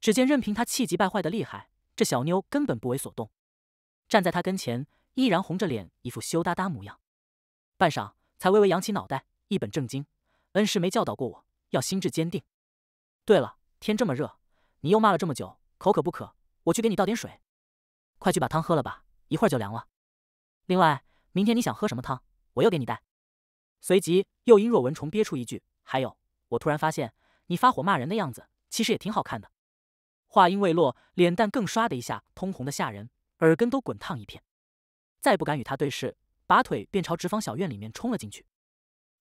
只见任凭他气急败坏的厉害，这小妞根本不为所动，站在他跟前依然红着脸，一副羞答答模样。半晌，才微微扬起脑袋，一本正经：“恩师没教导过我，要心智坚定。”对了，天这么热，你又骂了这么久，口渴不渴？我去给你倒点水。快去把汤喝了吧，一会儿就凉了。另外，明天你想喝什么汤，我又给你带。随即又因若蚊虫憋出一句：“还有，我突然发现，你发火骂人的样子，其实也挺好看的。”话音未落，脸蛋更唰的一下通红的吓人，耳根都滚烫一片，再不敢与他对视，拔腿便朝直方小院里面冲了进去。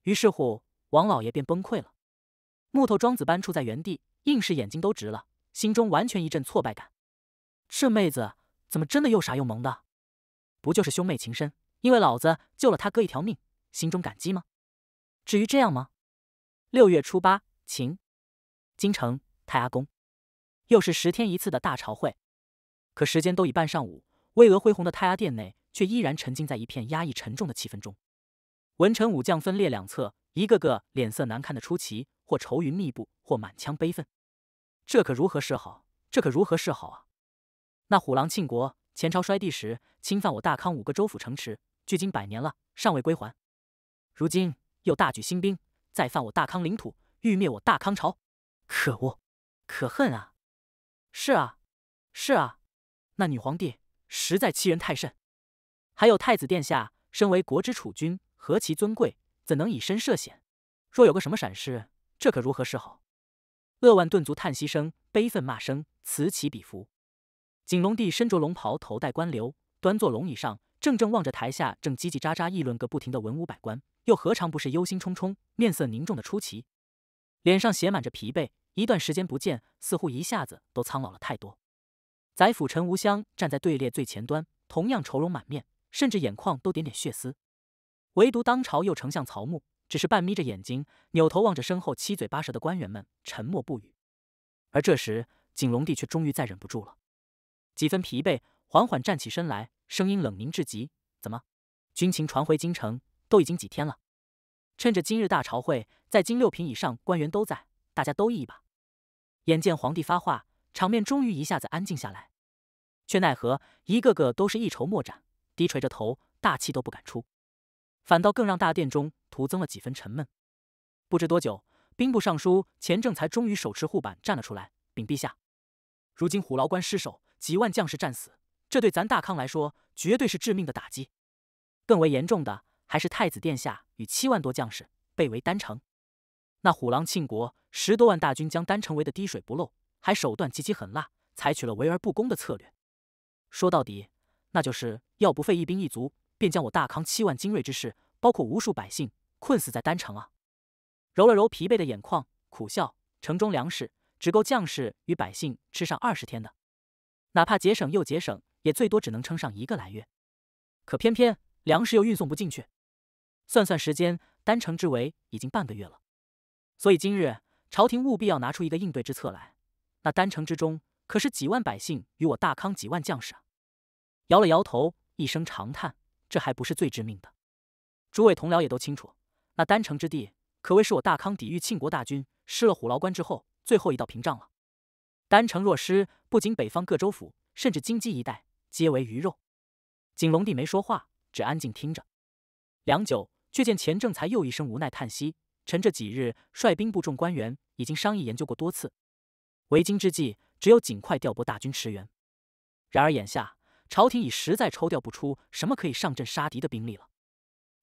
于是乎，王老爷便崩溃了，木头桩子般杵在原地，硬是眼睛都直了，心中完全一阵挫败感。这妹子怎么真的又傻又萌的？不就是兄妹情深，因为老子救了他哥一条命，心中感激吗？至于这样吗？六月初八，晴，京城太阿宫。又是十天一次的大朝会，可时间都已半上午，巍峨恢宏的太阿殿内却依然沉浸在一片压抑沉重的气氛中。文臣武将分列两侧，一个个脸色难看的出奇，或愁云密布，或满腔悲愤。这可如何是好？这可如何是好啊！那虎狼庆国前朝衰帝时侵犯我大康五个州府城池，距今百年了，尚未归还。如今又大举兴兵再犯我大康领土，欲灭我大康朝，可恶，可恨啊！是啊，是啊，那女皇帝实在欺人太甚。还有太子殿下，身为国之储君，何其尊贵，怎能以身涉险？若有个什么闪失，这可如何是好？扼腕顿足、叹息声、悲愤骂声此起彼伏。景龙帝身着龙袍，头戴官旒，端坐龙椅上，正正望着台下正叽叽喳喳议论个不停的文武百官，又何尝不是忧心忡忡，面色凝重的出奇，脸上写满着疲惫。一段时间不见，似乎一下子都苍老了太多。宰辅陈无香站在队列最前端，同样愁容满面，甚至眼眶都点点血丝。唯独当朝右丞相曹木，只是半眯着眼睛，扭头望着身后七嘴八舌的官员们，沉默不语。而这时，景龙帝却终于再忍不住了，几分疲惫，缓缓站起身来，声音冷凝至极：“怎么？军情传回京城都已经几天了？趁着今日大朝会，在京六品以上官员都在。”大家都议一吧。眼见皇帝发话，场面终于一下子安静下来，却奈何一个个都是一筹莫展，低垂着头，大气都不敢出，反倒更让大殿中徒增了几分沉闷。不知多久，兵部尚书钱正才终于手持护板站了出来，禀陛下：如今虎牢关失守，几万将士战死，这对咱大康来说绝对是致命的打击。更为严重的还是太子殿下与七万多将士被围丹城。那虎狼庆国十多万大军将丹城围得滴水不漏，还手段极其狠辣，采取了围而不攻的策略。说到底，那就是要不费一兵一卒，便将我大康七万精锐之士，包括无数百姓，困死在丹城啊！揉了揉疲惫的眼眶，苦笑。城中粮食只够将士与百姓吃上二十天的，哪怕节省又节省，也最多只能撑上一个来月。可偏偏粮食又运送不进去。算算时间，丹城之围已经半个月了。所以今日朝廷务必要拿出一个应对之策来。那丹城之中可是几万百姓与我大康几万将士啊！摇了摇头，一声长叹，这还不是最致命的。诸位同僚也都清楚，那丹城之地可谓是我大康抵御庆国大军失了虎牢关之后最后一道屏障了。丹城若失，不仅北方各州府，甚至京畿一带皆为鱼肉。景龙帝没说话，只安静听着。良久，却见钱正才又一声无奈叹息。臣这几日率兵部众官员已经商议研究过多次，为今之计，只有尽快调拨大军驰援。然而眼下朝廷已实在抽调不出什么可以上阵杀敌的兵力了，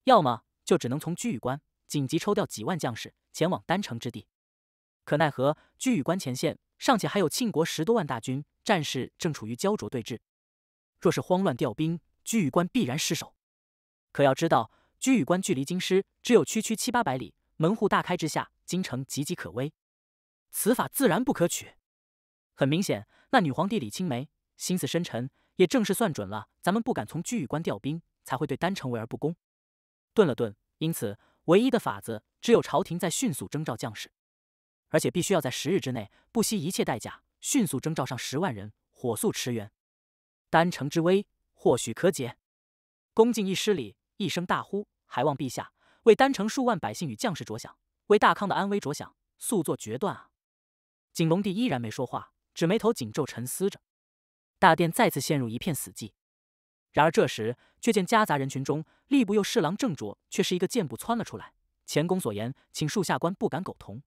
要么就只能从居宇关紧急抽调几万将士前往丹城之地。可奈何居宇关前线尚且还有庆国十多万大军，战事正处于焦灼对峙。若是慌乱调兵，居宇关必然失守。可要知道，居宇关距离京师只有区区七八百里。门户大开之下，京城岌岌可危，此法自然不可取。很明显，那女皇帝李青梅心思深沉，也正是算准了咱们不敢从居宇关调兵，才会对丹城围而不攻。顿了顿，因此唯一的法子，只有朝廷再迅速征召将士，而且必须要在十日之内，不惜一切代价，迅速征召上十万人，火速驰援丹城之危，或许可解。恭敬一失礼，一声大呼：“还望陛下！”为丹城数万百姓与将士着想，为大康的安危着想，速做决断啊！景龙帝依然没说话，只眉头紧皱，沉思着。大殿再次陷入一片死寂。然而这时，却见夹杂人群中，吏部右侍郎郑卓却是一个箭步窜了出来：“前公所言，请恕下官不敢苟同。”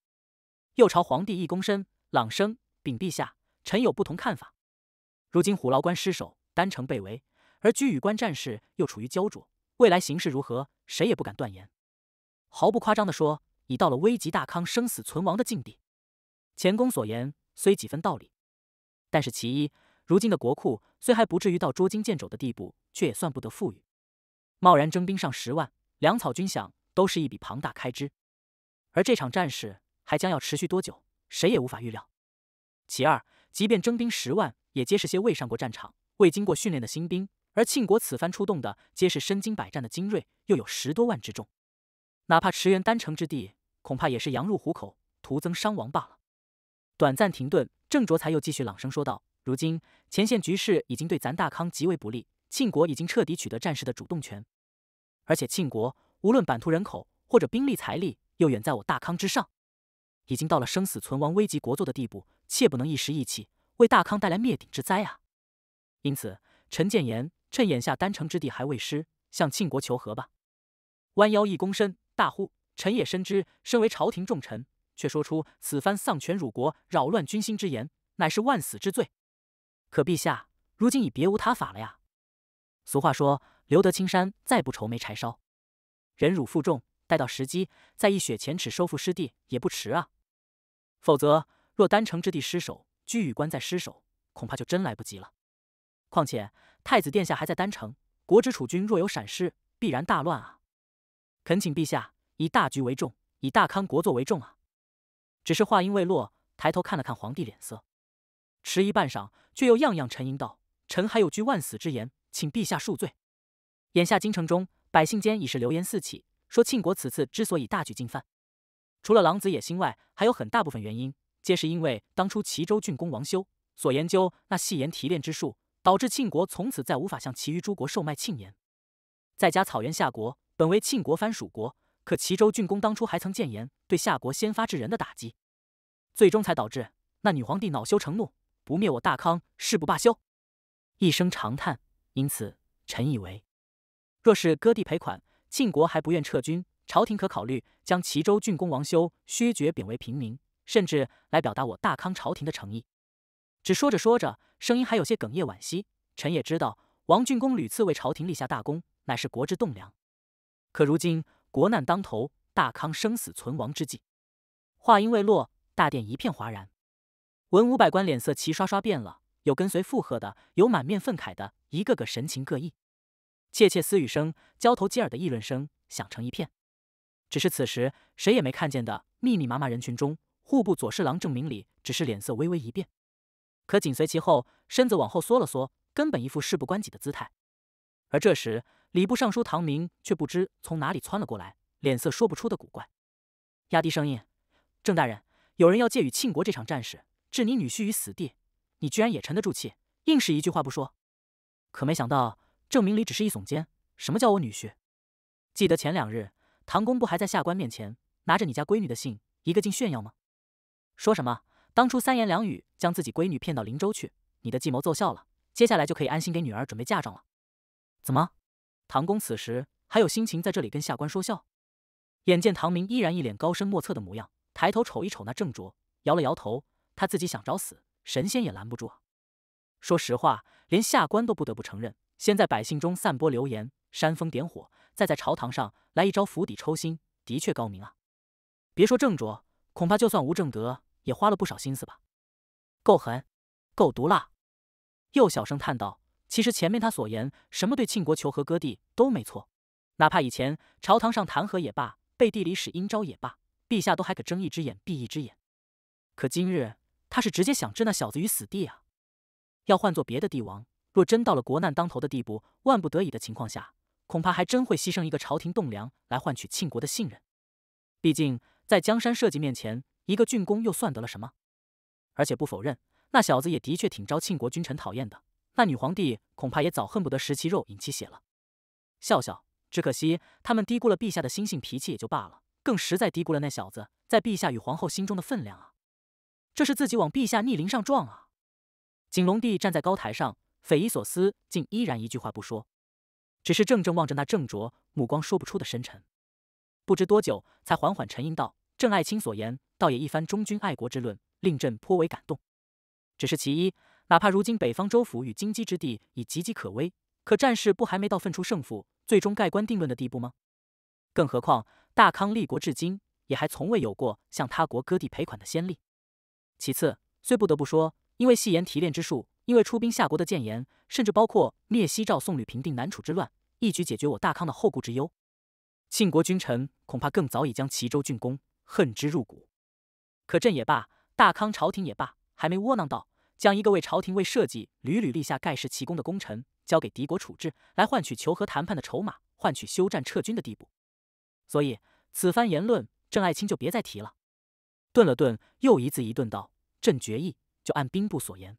又朝皇帝一躬身，朗声禀陛下：“臣有不同看法。如今虎牢关失守，丹城被围，而居宇关战事又处于焦灼，未来形势如何，谁也不敢断言。”毫不夸张的说，已到了危及大康生死存亡的境地。乾公所言虽几分道理，但是其一，如今的国库虽还不至于到捉襟见肘的地步，却也算不得富裕。贸然征兵上十万，粮草军饷都是一笔庞大开支。而这场战事还将要持续多久，谁也无法预料。其二，即便征兵十万，也皆是些未上过战场、未经过训练的新兵，而庆国此番出动的皆是身经百战的精锐，又有十多万之众。哪怕驰援丹城之地，恐怕也是羊入虎口，徒增伤亡罢了。短暂停顿，郑卓才又继续朗声说道：“如今前线局势已经对咱大康极为不利，庆国已经彻底取得战事的主动权，而且庆国无论版图人口或者兵力财力，又远在我大康之上，已经到了生死存亡、危及国祚的地步，切不能一时意气，为大康带来灭顶之灾啊！因此，陈建言，趁眼下丹城之地还未失，向庆国求和吧。”弯腰一躬身。大呼：“臣也深知，身为朝廷重臣，却说出此番丧权辱国、扰乱军心之言，乃是万死之罪。可陛下，如今已别无他法了呀。俗话说，留得青山，再不愁没柴烧。忍辱负重，待到时机，再一雪前耻，收复失地也不迟啊。否则，若丹城之地失守，居宇关再失守，恐怕就真来不及了。况且，太子殿下还在丹城，国之储君若有闪失，必然大乱啊。”恳请陛下以大局为重，以大康国作为重啊！只是话音未落，抬头看了看皇帝脸色，迟疑半晌，却又样样沉吟道：“臣还有句万死之言，请陛下恕罪。眼下京城中百姓间已是流言四起，说庆国此次之所以大举进犯，除了狼子野心外，还有很大部分原因，皆是因为当初齐州郡公王修所研究那细言提炼之术，导致庆国从此再无法向其余诸国售卖庆盐，再加草原夏国。”本为庆国藩属国，可齐州郡公当初还曾谏言对夏国先发制人的打击，最终才导致那女皇帝恼羞成怒，不灭我大康誓不罢休。一声长叹，因此臣以为，若是割地赔款，庆国还不愿撤军，朝廷可考虑将齐州郡公王修削爵贬为平民，甚至来表达我大康朝廷的诚意。只说着说着，声音还有些哽咽惋惜。臣也知道，王郡公屡次为朝廷立下大功，乃是国之栋梁。可如今国难当头，大康生死存亡之际，话音未落，大殿一片哗然，文武百官脸色齐刷刷变了，有跟随附和的，有满面愤慨的，一个个神情各异，窃窃私语声、交头接耳的议论声响成一片。只是此时谁也没看见的密密麻麻人群中，户部左侍郎郑明礼只是脸色微微一变，可紧随其后，身子往后缩了缩，根本一副事不关己的姿态。而这时，礼部尚书唐明却不知从哪里窜了过来，脸色说不出的古怪，压低声音：“郑大人，有人要借与庆国这场战事，置你女婿于死地，你居然也沉得住气，硬是一句话不说。”可没想到，郑明礼只是一耸肩：“什么叫我女婿？记得前两日唐公不还在下官面前拿着你家闺女的信，一个劲炫耀吗？说什么当初三言两语将自己闺女骗到林州去，你的计谋奏效了，接下来就可以安心给女儿准备嫁妆了？怎么？”唐公此时还有心情在这里跟下官说笑？眼见唐明依然一脸高深莫测的模样，抬头瞅一瞅那郑卓，摇了摇头。他自己想找死，神仙也拦不住啊。说实话，连下官都不得不承认，先在百姓中散播流言，煽风点火，再在朝堂上来一招釜底抽薪，的确高明啊。别说郑卓，恐怕就算吴正德也花了不少心思吧。够狠，够毒辣。又小声叹道。其实前面他所言，什么对庆国求和割地都没错，哪怕以前朝堂上弹劾也罢，背地里使阴招也罢，陛下都还可睁一只眼闭一只眼。可今日他是直接想置那小子于死地啊！要换做别的帝王，若真到了国难当头的地步，万不得已的情况下，恐怕还真会牺牲一个朝廷栋梁来换取庆国的信任。毕竟在江山社稷面前，一个郡公又算得了什么？而且不否认，那小子也的确挺招庆国君臣讨厌的。那女皇帝恐怕也早恨不得食其肉饮其血了。笑笑，只可惜他们低估了陛下的心性脾气也就罢了，更实在低估了那小子在陛下与皇后心中的分量啊！这是自己往陛下逆鳞上撞啊！景龙帝站在高台上，匪夷所思，竟依然一句话不说，只是怔怔望着那郑卓，目光说不出的深沉。不知多久，才缓缓沉吟道：“郑爱卿所言，倒也一番忠君爱国之论，令朕颇为感动。只是其一。”哪怕如今北方州府与金鸡之地已岌岌可危，可战事不还没到分出胜负、最终盖棺定论的地步吗？更何况大康立国至今，也还从未有过向他国割地赔款的先例。其次，虽不得不说，因为戏言提炼之术，因为出兵夏国的谏言，甚至包括灭西赵、宋吕平定南楚之乱，一举解决我大康的后顾之忧，庆国君臣恐怕更早已将齐州郡公恨之入骨。可朕也罢，大康朝廷也罢，还没窝囊到。将一个为朝廷为社稷屡屡立下盖世奇功的功臣交给敌国处置，来换取求和谈判的筹码，换取休战撤军的地步。所以此番言论，郑爱卿就别再提了。顿了顿，又一字一顿道：“朕决议就按兵部所言，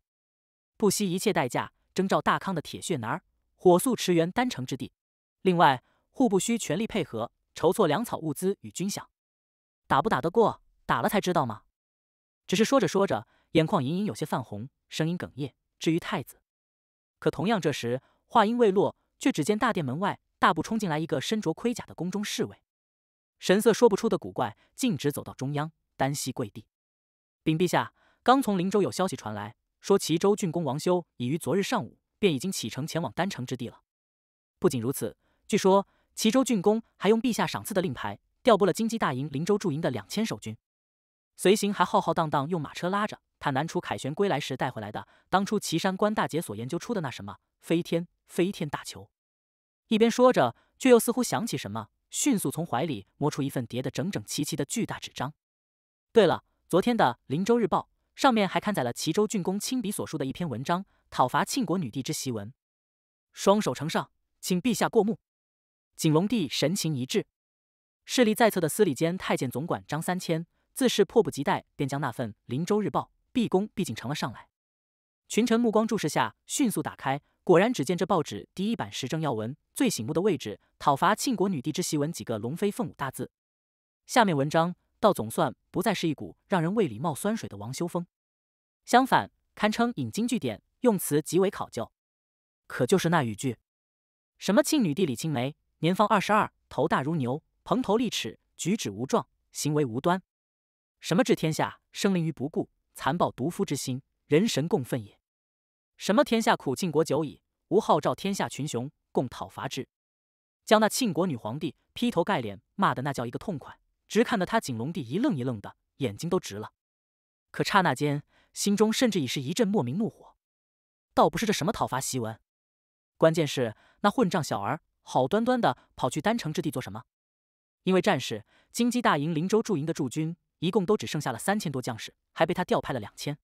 不惜一切代价征召大康的铁血男儿，火速驰援丹城之地。另外，户部需全力配合，筹措粮草物资与军饷。打不打得过，打了才知道吗？只是说着说着。”眼眶隐隐有些泛红，声音哽咽。至于太子，可同样这时话音未落，却只见大殿门外大步冲进来一个身着盔甲的宫中侍卫，神色说不出的古怪，径直走到中央，单膝跪地，禀陛下：刚从林州有消息传来，说齐州郡公王修已于昨日上午便已经启程前往丹城之地了。不仅如此，据说齐州郡公还用陛下赏赐的令牌调拨了金鸡大营林州驻营的两千守军，随行还浩浩荡荡用马车拉着。他南楚凯旋归来时带回来的，当初岐山关大姐所研究出的那什么飞天飞天大球。一边说着，却又似乎想起什么，迅速从怀里摸出一份叠得整整齐齐的巨大纸张。对了，昨天的林州日报上面还刊载了齐州郡公亲笔所书的一篇文章《讨伐庆国女帝之檄文》，双手呈上，请陛下过目。景隆帝神情一滞，势力在侧的司礼监太监总管张三千自是迫不及待，便将那份林州日报。毕恭毕敬呈了上来，群臣目光注视下，迅速打开，果然只见这报纸第一版时政要闻最醒目的位置“讨伐庆国女帝之檄文”几个龙飞凤舞大字，下面文章倒总算不再是一股让人胃里冒酸水的王修风，相反，堪称引经据典，用词极为考究。可就是那语句，什么庆女帝李青梅年方二十二，头大如牛，蓬头利齿，举止无状，行为无端，什么治天下生灵于不顾。残暴毒夫之心，人神共愤也。什么天下苦晋国久矣，吾号召天下群雄共讨伐之，将那晋国女皇帝劈头盖脸骂的那叫一个痛快，直看得他景龙帝一愣一愣的，眼睛都直了。可刹那间，心中甚至已是一阵莫名怒火。倒不是这什么讨伐檄文，关键是那混账小儿好端端的跑去丹城之地做什么？因为战事，金鸡大营、灵州驻营的驻军一共都只剩下了三千多将士。还被他调派了两千，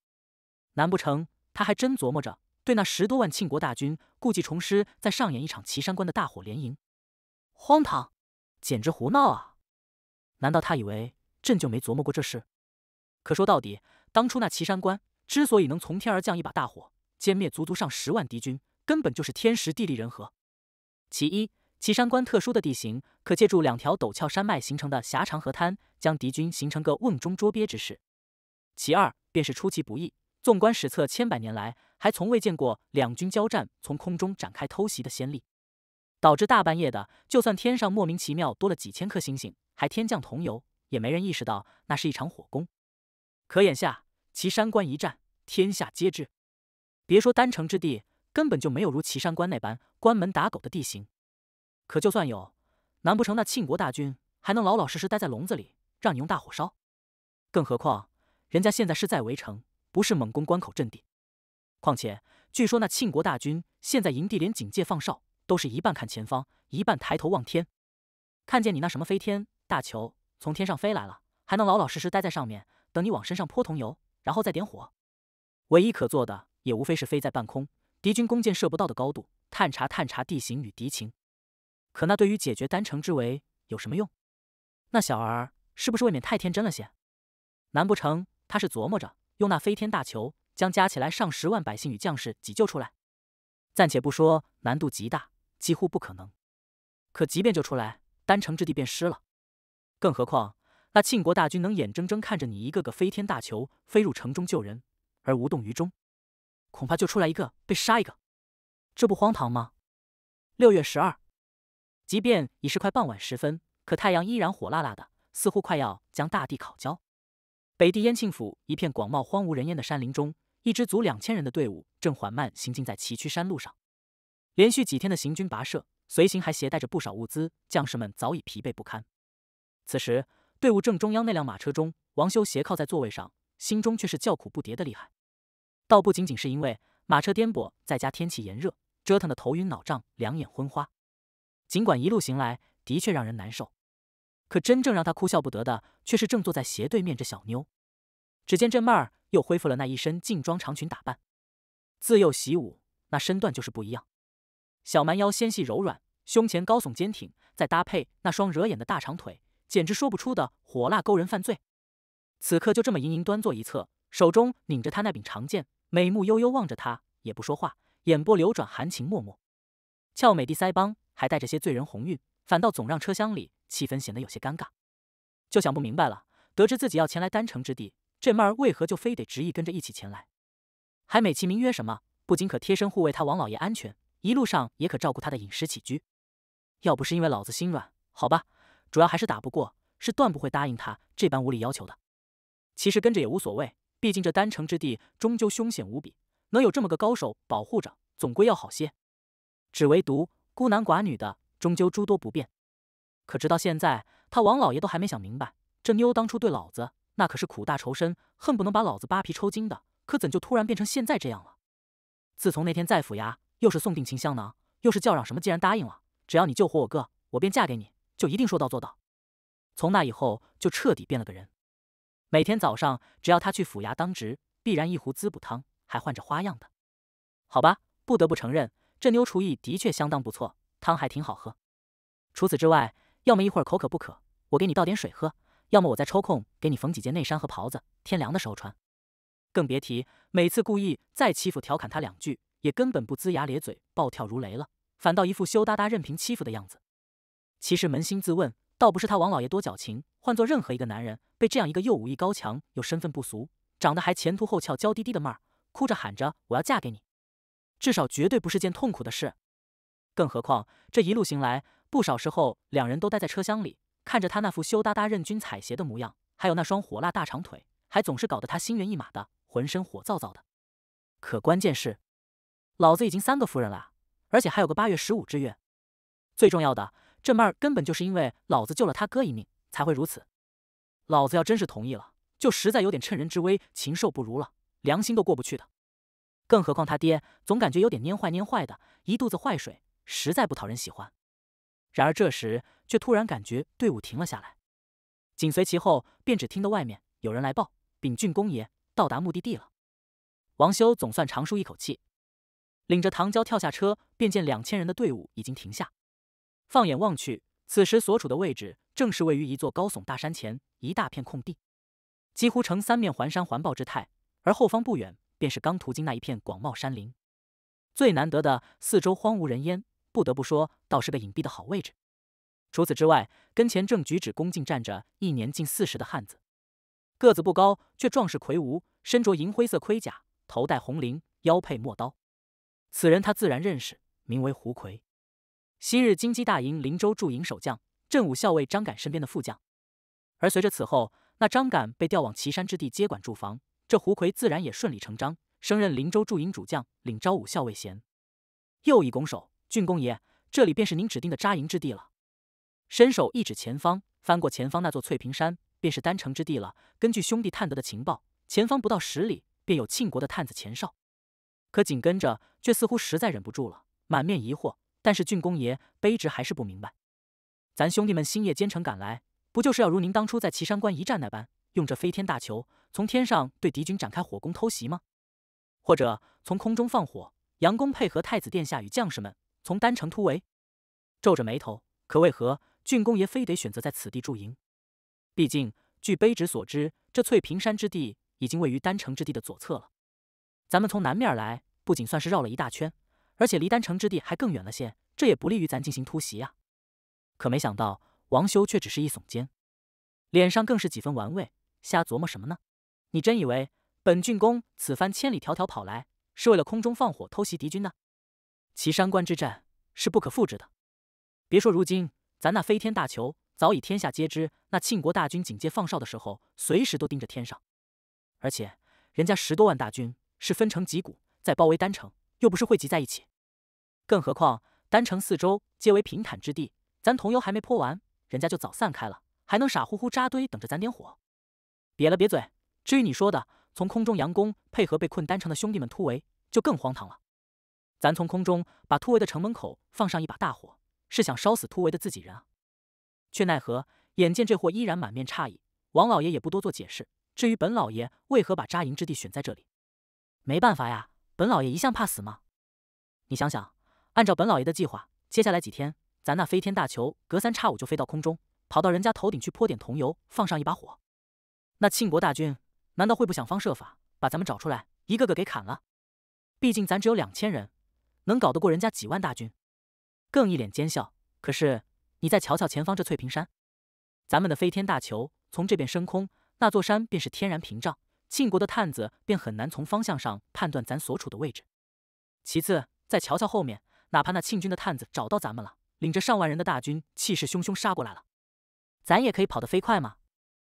难不成他还真琢磨着对那十多万庆国大军故技重施，再上演一场岐山关的大火连营？荒唐，简直胡闹啊！难道他以为朕就没琢磨过这事？可说到底，当初那岐山关之所以能从天而降一把大火，歼灭足足上十万敌军，根本就是天时地利人和。其一，岐山关特殊的地形，可借助两条陡峭山脉形成的狭长河滩，将敌军形成个瓮中捉鳖之势。其二便是出其不意。纵观史册，千百年来还从未见过两军交战从空中展开偷袭的先例，导致大半夜的，就算天上莫名其妙多了几千颗星星，还天降同游，也没人意识到那是一场火攻。可眼下岐山关一战，天下皆知。别说丹城之地，根本就没有如岐山关那般关门打狗的地形。可就算有，难不成那庆国大军还能老老实实待在笼子里，让你用大火烧？更何况。人家现在是在围城，不是猛攻关口阵地。况且，据说那庆国大军现在营地连警戒放哨都是一半看前方，一半抬头望天。看见你那什么飞天大球从天上飞来了，还能老老实实待在上面等你往身上泼桐油，然后再点火？唯一可做的也无非是飞在半空，敌军弓箭射不到的高度，探查探查地形与敌情。可那对于解决丹城之围有什么用？那小儿是不是未免太天真了些？难不成？他是琢磨着用那飞天大球将加起来上十万百姓与将士挤救出来，暂且不说难度极大，几乎不可能。可即便救出来，丹城之地便失了。更何况那庆国大军能眼睁睁看着你一个个飞天大球飞入城中救人而无动于衷？恐怕救出来一个被杀一个，这不荒唐吗？六月十二，即便已是快傍晚时分，可太阳依然火辣辣的，似乎快要将大地烤焦。北地燕庆府一片广袤荒无人烟的山林中，一支足两千人的队伍正缓慢行进在崎岖山路上。连续几天的行军跋涉，随行还携带着不少物资，将士们早已疲惫不堪。此时，队伍正中央那辆马车中，王修斜靠在座位上，心中却是叫苦不迭的厉害。倒不仅仅是因为马车颠簸，再加天气炎热，折腾的头晕脑胀，两眼昏花。尽管一路行来，的确让人难受。可真正让他哭笑不得的，却是正坐在斜对面这小妞。只见这妹儿又恢复了那一身劲装长裙打扮，自幼习武，那身段就是不一样。小蛮腰纤细柔软，胸前高耸坚挺，再搭配那双惹眼的大长腿，简直说不出的火辣勾人犯罪。此刻就这么盈盈端坐一侧，手中拧着他那柄长剑，眉目悠悠望着他，也不说话，眼波流转，含情脉脉，俏美的腮帮还带着些醉人红晕。反倒总让车厢里气氛显得有些尴尬，就想不明白了。得知自己要前来丹城之地，这妹儿为何就非得执意跟着一起前来？还美其名曰什么，不仅可贴身护卫他王老爷安全，一路上也可照顾他的饮食起居。要不是因为老子心软，好吧，主要还是打不过，是断不会答应他这般无理要求的。其实跟着也无所谓，毕竟这丹城之地终究凶险无比，能有这么个高手保护着，总归要好些。只唯独孤男寡女的。终究诸多不便，可直到现在，他王老爷都还没想明白，这妞当初对老子那可是苦大仇深，恨不能把老子扒皮抽筋的，可怎就突然变成现在这样了？自从那天在府衙，又是送定情香囊，又是叫嚷什么“既然答应了，只要你救活我哥，我便嫁给你，就一定说到做到”，从那以后就彻底变了个人。每天早上，只要他去府衙当值，必然一壶滋补汤，还换着花样的。好吧，不得不承认，这妞厨艺的确相当不错。汤还挺好喝。除此之外，要么一会儿口渴不渴，我给你倒点水喝；要么我再抽空给你缝几件内衫和袍子，天凉的时候穿。更别提每次故意再欺负、调侃他两句，也根本不龇牙咧嘴、暴跳如雷了，反倒一副羞答答、任凭欺负的样子。其实扪心自问，倒不是他王老爷多矫情，换做任何一个男人，被这样一个又武艺高强又身份不俗、长得还前凸后翘、娇滴滴的妹儿，哭着喊着我要嫁给你，至少绝对不是件痛苦的事。更何况这一路行来，不少时候两人都待在车厢里，看着他那副羞答答任君踩鞋的模样，还有那双火辣大长腿，还总是搞得他心猿意马的，浑身火燥燥的。可关键是，老子已经三个夫人了，而且还有个八月十五之月。最重要的，这妹儿根本就是因为老子救了他哥一命才会如此。老子要真是同意了，就实在有点趁人之危，禽兽不如了，良心都过不去的。更何况他爹总感觉有点蔫坏蔫坏的，一肚子坏水。实在不讨人喜欢，然而这时却突然感觉队伍停了下来，紧随其后便只听到外面有人来报：“禀郡公爷到达目的地了。”王修总算长舒一口气，领着唐娇跳下车，便见两千人的队伍已经停下。放眼望去，此时所处的位置正是位于一座高耸大山前一大片空地，几乎呈三面环山环抱之态，而后方不远便是刚途经那一片广袤山林。最难得的，四周荒无人烟。不得不说，倒是个隐蔽的好位置。除此之外，跟前正举止恭敬站着一年近四十的汉子，个子不高，却壮实魁梧，身着银灰色盔甲，头戴红翎，腰佩陌刀。此人他自然认识，名为胡魁，昔日金鸡大营林州驻营守将、镇武校尉张敢身边的副将。而随着此后那张敢被调往岐山之地接管驻防，这胡奎自然也顺理成章升任林州驻营主将，领昭武校尉衔。又一拱手。郡公爷，这里便是您指定的扎营之地了。伸手一指前方，翻过前方那座翠屏山，便是丹城之地了。根据兄弟探得的情报，前方不到十里便有庆国的探子前哨。可紧跟着，却似乎实在忍不住了，满面疑惑。但是郡公爷，卑职还是不明白，咱兄弟们星夜兼程赶来，不就是要如您当初在岐山关一战那般，用这飞天大球从天上对敌军展开火攻偷袭吗？或者从空中放火，佯攻配合太子殿下与将士们？从丹城突围，皱着眉头，可为何郡公爷非得选择在此地驻营？毕竟据卑职所知，这翠屏山之地已经位于丹城之地的左侧了。咱们从南面来，不仅算是绕了一大圈，而且离丹城之地还更远了些，这也不利于咱进行突袭啊。可没想到，王修却只是一耸肩，脸上更是几分玩味，瞎琢磨什么呢？你真以为本郡公此番千里迢迢跑来，是为了空中放火偷袭敌军呢？岐山关之战是不可复制的，别说如今咱那飞天大球早已天下皆知。那庆国大军警戒放哨的时候，随时都盯着天上，而且人家十多万大军是分成几股在包围丹城，又不是汇集在一起。更何况丹城四周皆为平坦之地，咱桐油还没泼完，人家就早散开了，还能傻乎乎扎堆等着咱点火？瘪了瘪嘴，至于你说的从空中佯攻配合被困丹城的兄弟们突围，就更荒唐了。咱从空中把突围的城门口放上一把大火，是想烧死突围的自己人啊！却奈何，眼见这货依然满面诧异，王老爷也不多做解释。至于本老爷为何把扎营之地选在这里，没办法呀，本老爷一向怕死吗？你想想，按照本老爷的计划，接下来几天，咱那飞天大球隔三差五就飞到空中，跑到人家头顶去泼点桐油，放上一把火，那庆国大军难道会不想方设法把咱们找出来，一个个给砍了？毕竟咱只有两千人。能搞得过人家几万大军？更一脸奸笑。可是你再瞧瞧前方这翠屏山，咱们的飞天大球从这边升空，那座山便是天然屏障，庆国的探子便很难从方向上判断咱所处的位置。其次，再瞧瞧后面，哪怕那庆军的探子找到咱们了，领着上万人的大军，气势汹汹杀过来了，咱也可以跑得飞快吗？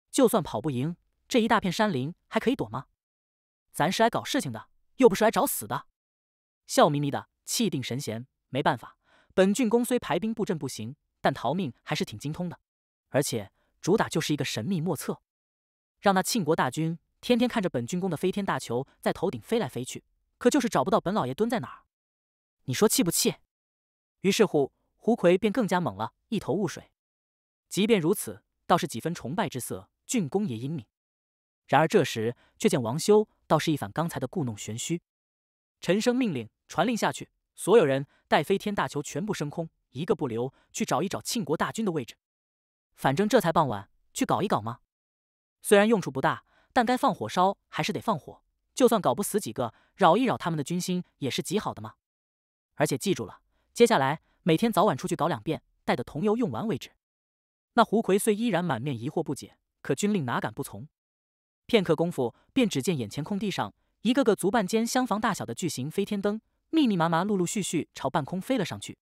就算跑不赢，这一大片山林还可以躲吗？咱是来搞事情的，又不是来找死的。笑眯眯的。气定神闲，没办法，本郡公虽排兵布阵不行，但逃命还是挺精通的。而且主打就是一个神秘莫测，让那庆国大军天天看着本郡公的飞天大球在头顶飞来飞去，可就是找不到本老爷蹲在哪儿。你说气不气？于是乎，胡奎便更加猛了，一头雾水。即便如此，倒是几分崇拜之色。郡公爷英明。然而这时，却见王修倒是一反刚才的故弄玄虚，沉声命令传令下去。所有人带飞天大球全部升空，一个不留，去找一找庆国大军的位置。反正这才傍晚，去搞一搞嘛。虽然用处不大，但该放火烧还是得放火。就算搞不死几个，扰一扰他们的军心也是极好的嘛。而且记住了，接下来每天早晚出去搞两遍，带的桐油用完为止。那胡奎虽依然满面疑惑不解，可军令哪敢不从？片刻功夫，便只见眼前空地上一个个足半间厢房大小的巨型飞天灯。密密麻麻，陆陆续续朝半空飞了上去，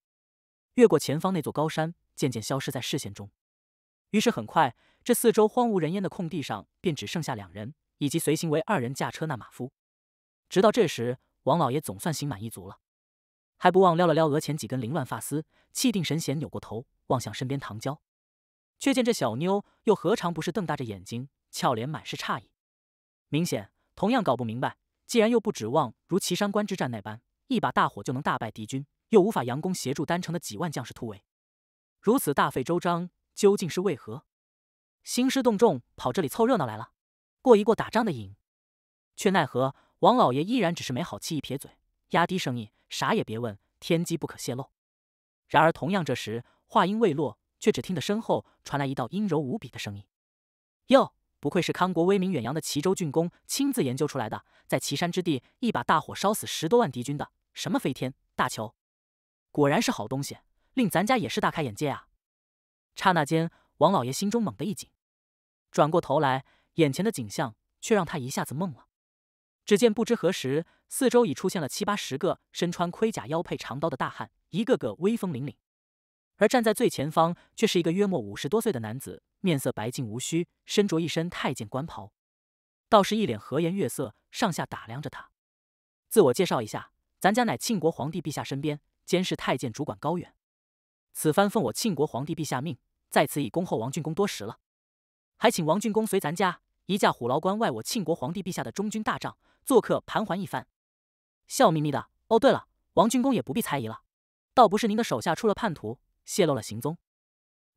越过前方那座高山，渐渐消失在视线中。于是很快，这四周荒无人烟的空地上便只剩下两人以及随行为二人驾车那马夫。直到这时，王老爷总算心满意足了，还不忘撩了撩额前几根凌乱发丝，气定神闲扭过头望向身边唐娇，却见这小妞又何尝不是瞪大着眼睛，俏脸满是诧异，明显同样搞不明白。既然又不指望如岐山关之战那般。一把大火就能大败敌军，又无法佯攻协助丹城的几万将士突围，如此大费周章，究竟是为何？兴师动众跑这里凑热闹来了，过一过打仗的瘾，却奈何王老爷依然只是没好气一撇嘴，压低声音，啥也别问，天机不可泄露。然而同样这时，话音未落，却只听得身后传来一道阴柔无比的声音：“哟，不愧是康国威名远扬的齐州郡公亲自研究出来的，在岐山之地一把大火烧死十多万敌军的。”什么飞天大球？果然是好东西，令咱家也是大开眼界啊！刹那间，王老爷心中猛的一紧，转过头来，眼前的景象却让他一下子懵了。只见不知何时，四周已出现了七八十个身穿盔甲、腰配长刀的大汉，一个个威风凛凛。而站在最前方，却是一个约莫五十多岁的男子，面色白净无须，身着一身太监官袍，倒是一脸和颜悦色，上下打量着他，自我介绍一下。咱家乃庆国皇帝陛下身边监视太监主管高远，此番奉我庆国皇帝陛下命，在此已恭候王竣公多时了，还请王竣公随咱家一驾虎牢关外我庆国皇帝陛下的中军大帐做客盘桓一番。笑眯眯的。哦，对了，王竣公也不必猜疑了，倒不是您的手下出了叛徒泄露了行踪，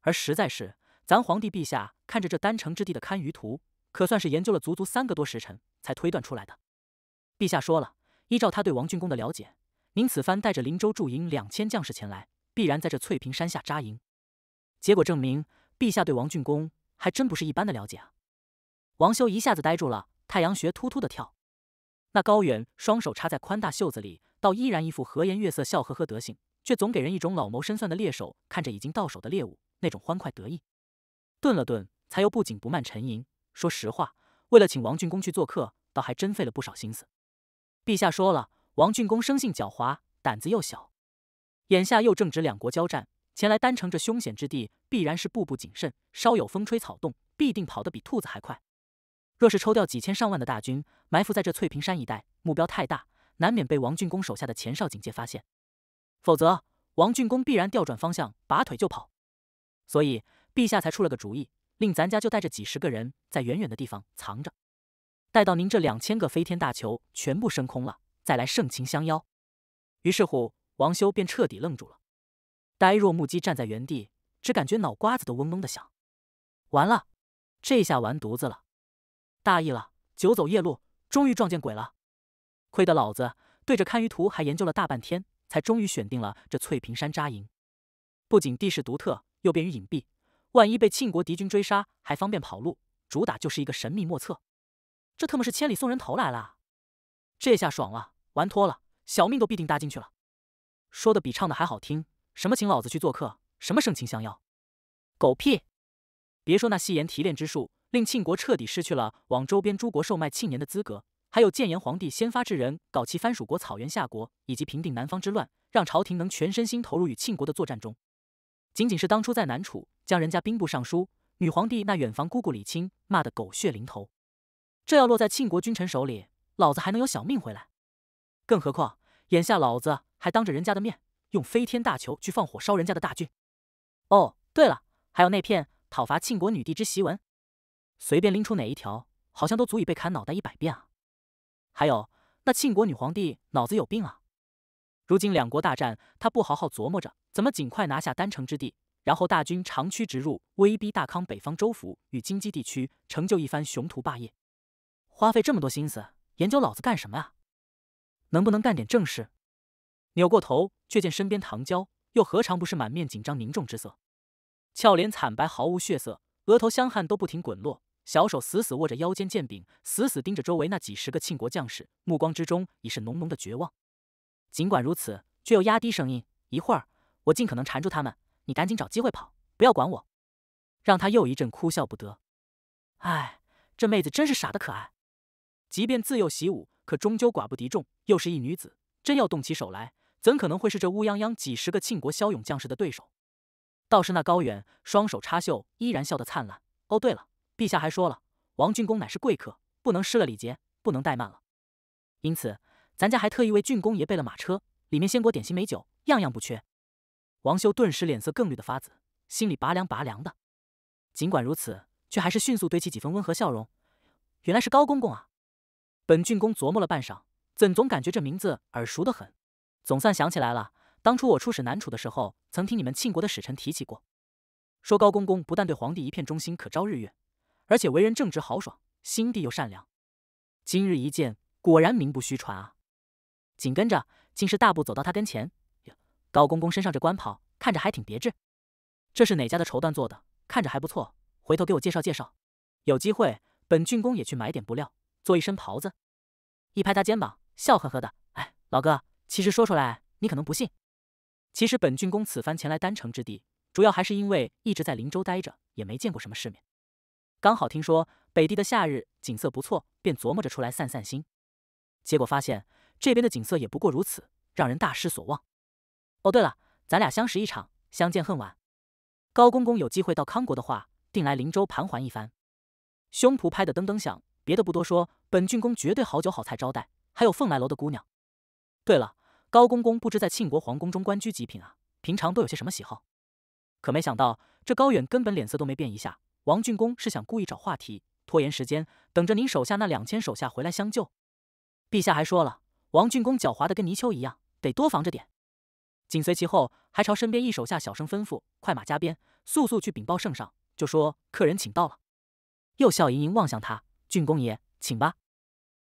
而实在是咱皇帝陛下看着这丹城之地的堪舆图，可算是研究了足足三个多时辰才推断出来的。陛下说了。依照他对王俊工的了解，您此番带着林州驻营两千将士前来，必然在这翠屏山下扎营。结果证明，陛下对王俊工还真不是一般的了解啊！王修一下子呆住了，太阳穴突突的跳。那高远双手插在宽大袖子里，倒依然一副和颜悦色、笑呵呵德行，却总给人一种老谋深算的猎手看着已经到手的猎物那种欢快得意。顿了顿，才又不紧不慢沉吟：“说实话，为了请王俊工去做客，倒还真费了不少心思。”陛下说了，王俊公生性狡猾，胆子又小，眼下又正值两国交战，前来丹城这凶险之地，必然是步步谨慎，稍有风吹草动，必定跑得比兔子还快。若是抽调几千上万的大军，埋伏在这翠屏山一带，目标太大，难免被王俊公手下的前哨警戒发现，否则王俊公必然调转方向，拔腿就跑。所以陛下才出了个主意，令咱家就带着几十个人，在远远的地方藏着。待到您这两千个飞天大球全部升空了，再来盛情相邀。于是乎，王修便彻底愣住了，呆若木鸡，站在原地，只感觉脑瓜子都嗡嗡的响。完了，这下完犊子了！大意了，久走夜路，终于撞见鬼了。亏得老子对着堪舆图还研究了大半天，才终于选定了这翠屏山扎营。不仅地势独特，又便于隐蔽，万一被庆国敌军追杀，还方便跑路，主打就是一个神秘莫测。这特么是千里送人头来了！这下爽了，玩脱了，小命都必定搭进去了。说的比唱的还好听，什么请老子去做客，什么盛情相邀，狗屁！别说那戏言提炼之术令庆国彻底失去了往周边诸国售卖庆年的资格，还有建炎皇帝先发制人搞其藩属国草原夏国，以及平定南方之乱，让朝廷能全身心投入与庆国的作战中。仅仅是当初在南楚将人家兵部尚书、女皇帝那远房姑姑李清骂得狗血淋头。这要落在庆国君臣手里，老子还能有小命回来？更何况眼下老子还当着人家的面用飞天大球去放火烧人家的大军。哦，对了，还有那篇讨伐庆国女帝之檄文，随便拎出哪一条，好像都足以被砍脑袋一百遍啊！还有那庆国女皇帝脑子有病啊！如今两国大战，她不好好琢磨着怎么尽快拿下丹城之地，然后大军长驱直入，威逼大康北方州府与金鸡地区，成就一番雄图霸业。花费这么多心思研究老子干什么啊？能不能干点正事？扭过头，却见身边唐娇又何尝不是满面紧张凝重之色，俏脸惨白，毫无血色，额头香汗都不停滚落，小手死死握着腰间剑柄，死死盯着周围那几十个庆国将士，目光之中已是浓浓的绝望。尽管如此，却又压低声音：“一会儿我尽可能缠住他们，你赶紧找机会跑，不要管我。”让他又一阵哭笑不得。唉，这妹子真是傻的可爱。即便自幼习武，可终究寡不敌众，又是一女子，真要动起手来，怎可能会是这乌泱泱几十个庆国骁勇将士的对手？倒是那高远双手插袖，依然笑得灿烂。哦，对了，陛下还说了，王俊公乃是贵客，不能失了礼节，不能怠慢了。因此，咱家还特意为郡公爷备了马车，里面鲜果、点心、美酒，样样不缺。王修顿时脸色更绿的发紫，心里拔凉拔凉的。尽管如此，却还是迅速堆起几分温和笑容。原来是高公公啊！本郡公琢磨了半晌，怎总感觉这名字耳熟得很？总算想起来了，当初我出使南楚的时候，曾听你们庆国的使臣提起过，说高公公不但对皇帝一片忠心可昭日月，而且为人正直豪爽，心地又善良。今日一见，果然名不虚传啊！紧跟着，竟是大步走到他跟前。高公公身上这官袍看着还挺别致，这是哪家的绸缎做的？看着还不错，回头给我介绍介绍。有机会，本郡公也去买点布料。做一身袍子，一拍他肩膀，笑呵呵的。哎，老哥，其实说出来你可能不信，其实本郡公此番前来丹城之地，主要还是因为一直在林州待着，也没见过什么世面。刚好听说北地的夏日景色不错，便琢磨着出来散散心。结果发现这边的景色也不过如此，让人大失所望。哦，对了，咱俩相识一场，相见恨晚。高公公有机会到康国的话，定来林州盘桓一番。胸脯拍得噔噔响。别的不多说，本郡公绝对好酒好菜招待，还有凤来楼的姑娘。对了，高公公不知在庆国皇宫中官居几品啊？平常都有些什么喜好？可没想到这高远根本脸色都没变一下。王郡公是想故意找话题拖延时间，等着您手下那两千手下回来相救。陛下还说了，王郡公狡猾的跟泥鳅一样，得多防着点。紧随其后，还朝身边一手下小声吩咐：“快马加鞭，速速去禀报圣上，就说客人请到了。”又笑盈盈望向他。郡公爷，请吧。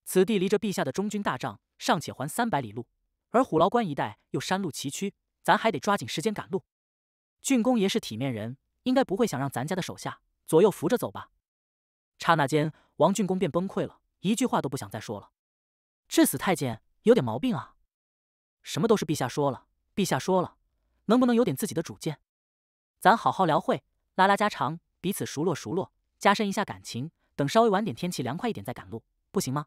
此地离着陛下的中军大帐尚且还三百里路，而虎牢关一带又山路崎岖，咱还得抓紧时间赶路。郡公爷是体面人，应该不会想让咱家的手下左右扶着走吧？刹那间，王郡公便崩溃了，一句话都不想再说了。这死太监有点毛病啊！什么都是陛下说了，陛下说了，能不能有点自己的主见？咱好好聊会，拉拉家常，彼此熟络熟络，加深一下感情。等稍微晚点，天气凉快一点再赶路，不行吗？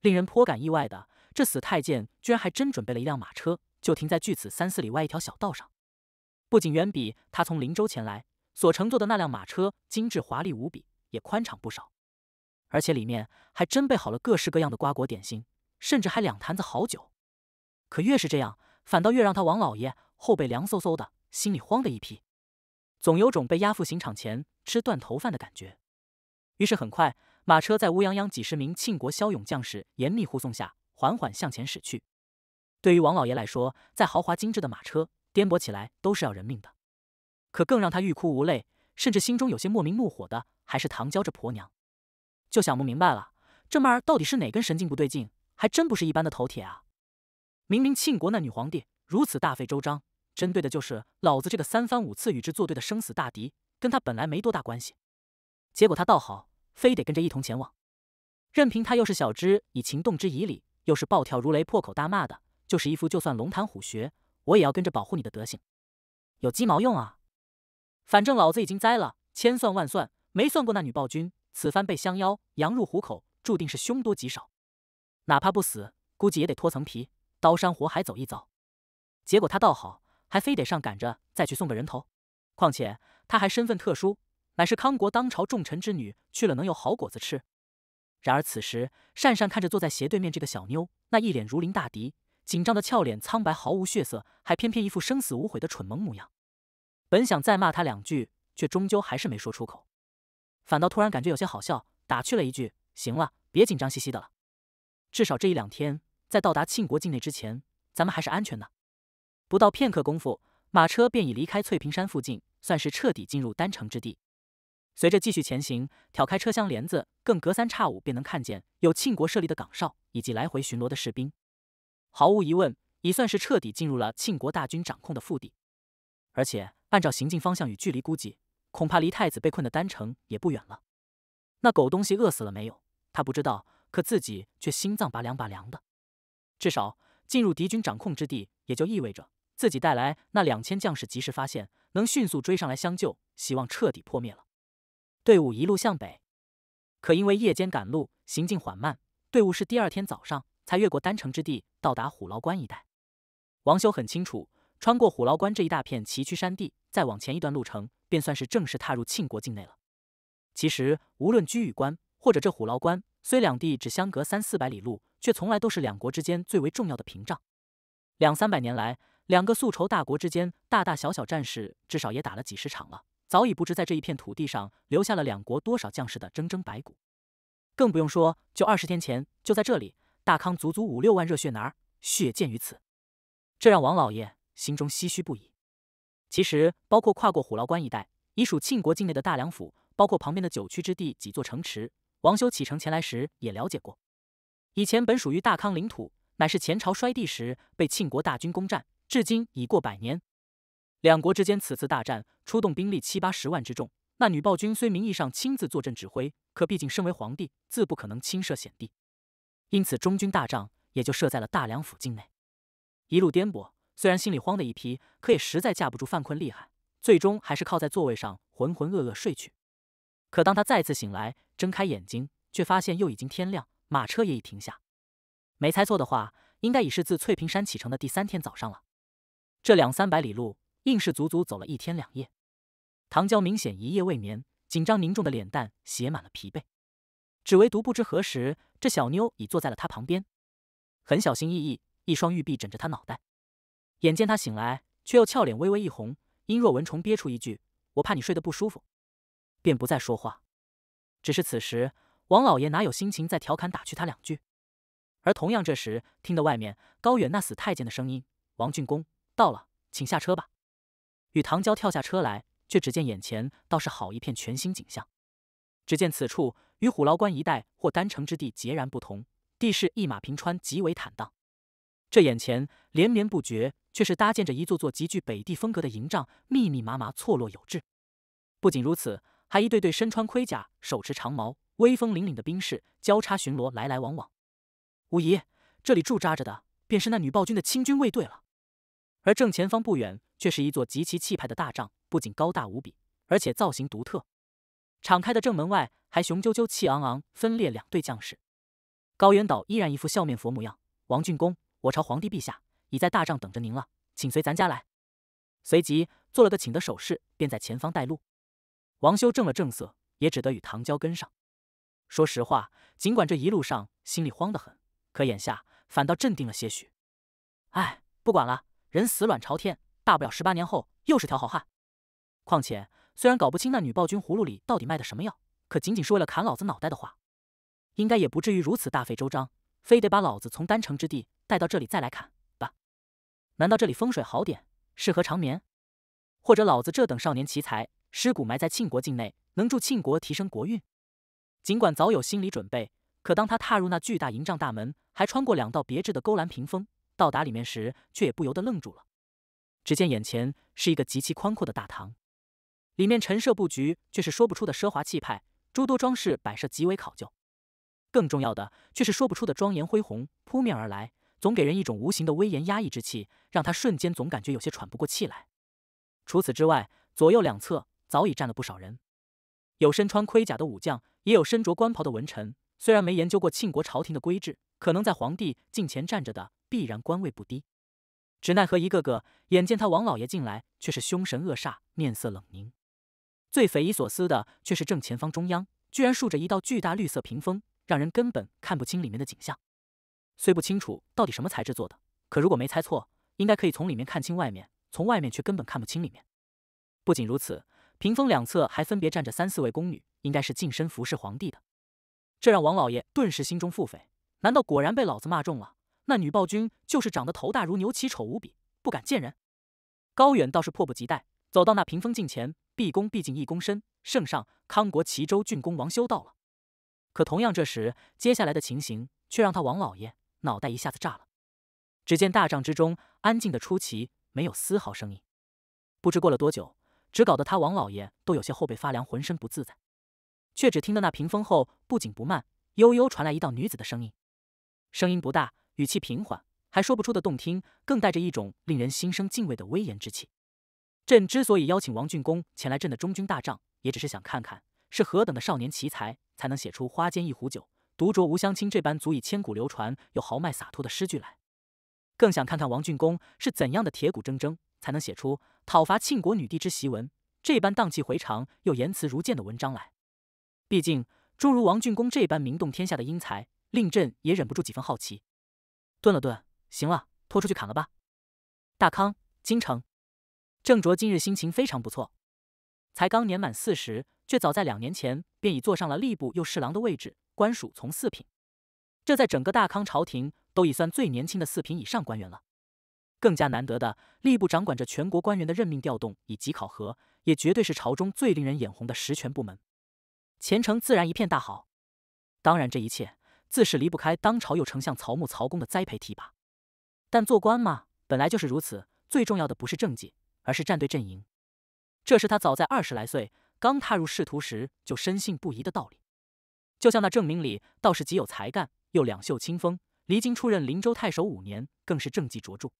令人颇感意外的，这死太监居然还真准备了一辆马车，就停在距此三四里外一条小道上。不仅远比他从林州前来所乘坐的那辆马车精致华丽无比，也宽敞不少，而且里面还真备好了各式各样的瓜果点心，甚至还两坛子好酒。可越是这样，反倒越让他王老爷后背凉飕飕的，心里慌的一批，总有种被押赴刑场前吃断头饭的感觉。于是很快，马车在乌泱泱几十名庆国骁勇将士严密护送下，缓缓向前驶去。对于王老爷来说，在豪华精致的马车颠簸起来都是要人命的。可更让他欲哭无泪，甚至心中有些莫名怒火的，还是唐娇这婆娘。就想不明白了，这妹儿到底是哪根神经不对劲？还真不是一般的头铁啊！明明庆国那女皇帝如此大费周章，针对的就是老子这个三番五次与之作对的生死大敌，跟她本来没多大关系。结果他倒好，非得跟着一同前往。任凭他又是晓之以情，动之以理，又是暴跳如雷，破口大骂的，就是一副就算龙潭虎穴，我也要跟着保护你的德行，有鸡毛用啊！反正老子已经栽了，千算万算，没算过那女暴君，此番被相邀，羊入虎口，注定是凶多吉少。哪怕不死，估计也得脱层皮，刀山火海走一遭。结果他倒好，还非得上赶着再去送个人头。况且他还身份特殊。乃是康国当朝重臣之女，去了能有好果子吃。然而此时，善善看着坐在斜对面这个小妞，那一脸如临大敌，紧张的俏脸苍白毫无血色，还偏偏一副生死无悔的蠢萌模样。本想再骂他两句，却终究还是没说出口，反倒突然感觉有些好笑，打趣了一句：“行了，别紧张兮兮的了。至少这一两天，在到达庆国境内之前，咱们还是安全的。”不到片刻功夫，马车便已离开翠屏山附近，算是彻底进入丹城之地。随着继续前行，挑开车厢帘子，更隔三差五便能看见有庆国设立的岗哨以及来回巡逻的士兵。毫无疑问，已算是彻底进入了庆国大军掌控的腹地。而且，按照行进方向与距离估计，恐怕离太子被困的丹城也不远了。那狗东西饿死了没有？他不知道，可自己却心脏拔凉拔凉的。至少进入敌军掌控之地，也就意味着自己带来那两千将士及时发现，能迅速追上来相救，希望彻底破灭了。队伍一路向北，可因为夜间赶路，行进缓慢，队伍是第二天早上才越过丹城之地，到达虎牢关一带。王修很清楚，穿过虎牢关这一大片崎岖山地，再往前一段路程，便算是正式踏入庆国境内了。其实，无论居与关或者这虎牢关，虽两地只相隔三四百里路，却从来都是两国之间最为重要的屏障。两三百年来，两个宿仇大国之间，大大小小战事至少也打了几十场了。早已不知在这一片土地上留下了两国多少将士的铮铮白骨，更不用说，就二十天前，就在这里，大康足足五六万热血男儿血溅于此，这让王老爷心中唏嘘不已。其实，包括跨过虎牢关一带，已属庆国境内的大梁府，包括旁边的九曲之地几座城池，王修启程前来时也了解过，以前本属于大康领土，乃是前朝衰地时被庆国大军攻占，至今已过百年。两国之间此次大战，出动兵力七八十万之众。那女暴君虽名义上亲自坐镇指挥，可毕竟身为皇帝，自不可能亲涉险地，因此中军大帐也就设在了大梁府境内。一路颠簸，虽然心里慌的一批，可也实在架不住犯困厉害，最终还是靠在座位上浑浑噩噩睡去。可当他再次醒来，睁开眼睛，却发现又已经天亮，马车也已停下。没猜错的话，应该已是自翠屏山启程的第三天早上了。这两三百里路。硬是足足走了一天两夜，唐娇明显一夜未眠，紧张凝重的脸蛋写满了疲惫，只唯独不知何时，这小妞已坐在了他旁边，很小心翼翼，一双玉臂枕着他脑袋。眼见他醒来，却又俏脸微微一红，殷若蚊重憋出一句：“我怕你睡得不舒服。”便不再说话。只是此时，王老爷哪有心情再调侃打趣他两句？而同样这时，听得外面高远那死太监的声音：“王俊公到了，请下车吧。”与唐娇跳下车来，却只见眼前倒是好一片全新景象。只见此处与虎牢关一带或丹城之地截然不同，地势一马平川，极为坦荡。这眼前连绵不绝，却是搭建着一座座极具北地风格的营帐，密密麻麻，错落有致。不仅如此，还一对对身穿盔甲、手持长矛、威风凛凛的兵士交叉巡逻，来来往往。无疑，这里驻扎着的便是那女暴君的清军卫队了。而正前方不远。却是一座极其气派的大帐，不仅高大无比，而且造型独特。敞开的正门外，还雄赳赳、气昂昂，分列两队将士。高原岛依然一副笑面佛模样。王俊公，我朝皇帝陛下已在大帐等着您了，请随咱家来。随即做了个请的手势，便在前方带路。王修正了正色，也只得与唐娇跟上。说实话，尽管这一路上心里慌得很，可眼下反倒镇定了些许。哎，不管了，人死卵朝天。大不了十八年后又是条好汉。况且，虽然搞不清那女暴君葫芦里到底卖的什么药，可仅仅是为了砍老子脑袋的话，应该也不至于如此大费周章，非得把老子从丹城之地带到这里再来砍吧？难道这里风水好点，适合长眠？或者老子这等少年奇才，尸骨埋在庆国境内，能助庆国提升国运？尽管早有心理准备，可当他踏入那巨大营帐大门，还穿过两道别致的勾栏屏风，到达里面时，却也不由得愣住了。只见眼前是一个极其宽阔的大堂，里面陈设布局却是说不出的奢华气派，诸多装饰摆设极为考究。更重要的却是说不出的庄严恢宏，扑面而来，总给人一种无形的威严压抑之气，让他瞬间总感觉有些喘不过气来。除此之外，左右两侧早已站了不少人，有身穿盔甲的武将，也有身着官袍的文臣。虽然没研究过庆国朝廷的规制，可能在皇帝近前站着的，必然官位不低。只奈何一个个眼见他王老爷进来，却是凶神恶煞，面色冷凝。最匪夷所思的，却是正前方中央居然竖着一道巨大绿色屏风，让人根本看不清里面的景象。虽不清楚到底什么材质做的，可如果没猜错，应该可以从里面看清外面，从外面却根本看不清里面。不仅如此，屏风两侧还分别站着三四位宫女，应该是近身服侍皇帝的。这让王老爷顿时心中腹诽：难道果然被老子骂中了？那女暴君就是长得头大如牛，奇丑无比，不敢见人。高远倒是迫不及待，走到那屏风镜前，毕恭毕敬一躬身：“圣上，康国齐州郡公王修到了。”可同样，这时接下来的情形却让他王老爷脑袋一下子炸了。只见大帐之中安静的出奇，没有丝毫声音。不知过了多久，只搞得他王老爷都有些后背发凉，浑身不自在。却只听得那屏风后不紧不慢，悠悠传来一道女子的声音，声音不大。语气平缓，还说不出的动听，更带着一种令人心生敬畏的威严之气。朕之所以邀请王竣公前来朕的中军大帐，也只是想看看是何等的少年奇才，才能写出“花间一壶酒，独酌无相亲”这般足以千古流传又豪迈洒脱的诗句来；更想看看王竣公是怎样的铁骨铮铮，才能写出讨伐庆国女帝之檄文这般荡气回肠又言辞如剑的文章来。毕竟，诸如王竣公这般名动天下的英才，令朕也忍不住几分好奇。顿了顿，行了，拖出去砍了吧。大康京城，郑卓今日心情非常不错。才刚年满四十，却早在两年前便已坐上了吏部右侍郎的位置，官署从四品。这在整个大康朝廷都已算最年轻的四品以上官员了。更加难得的，吏部掌管着全国官员的任命、调动以及考核，也绝对是朝中最令人眼红的实权部门。前程自然一片大好。当然，这一切。自是离不开当朝右丞相曹木、曹公的栽培提拔，但做官嘛，本来就是如此。最重要的不是政绩，而是站队阵营。这是他早在二十来岁刚踏入仕途时就深信不疑的道理。就像那郑明礼，倒是极有才干，又两袖清风，离京出任林州太守五年，更是政绩卓著。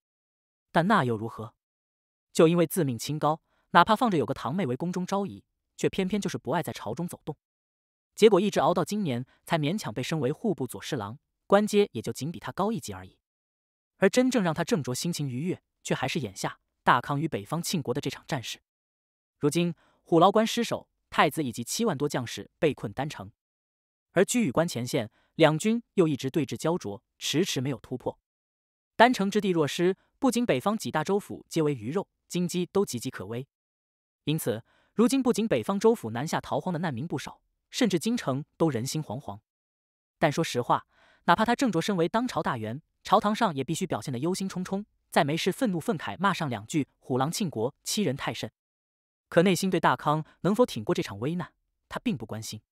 但那又如何？就因为自命清高，哪怕放着有个堂妹为宫中昭仪，却偏偏就是不爱在朝中走动。结果一直熬到今年，才勉强被升为户部左侍郎，官阶也就仅比他高一级而已。而真正让他郑卓心情愉悦，却还是眼下大康与北方庆国的这场战事。如今虎牢关失守，太子以及七万多将士被困丹城，而居羽关前线两军又一直对峙焦灼，迟迟没有突破。丹城之地若失，不仅北方几大州府皆为鱼肉，金鸡都岌岌可危。因此，如今不仅北方州府南下逃荒的难民不少。甚至京城都人心惶惶，但说实话，哪怕他郑卓身为当朝大员，朝堂上也必须表现得忧心忡忡，在没事愤怒愤慨骂上两句“虎狼庆国，欺人太甚”，可内心对大康能否挺过这场危难，他并不关心，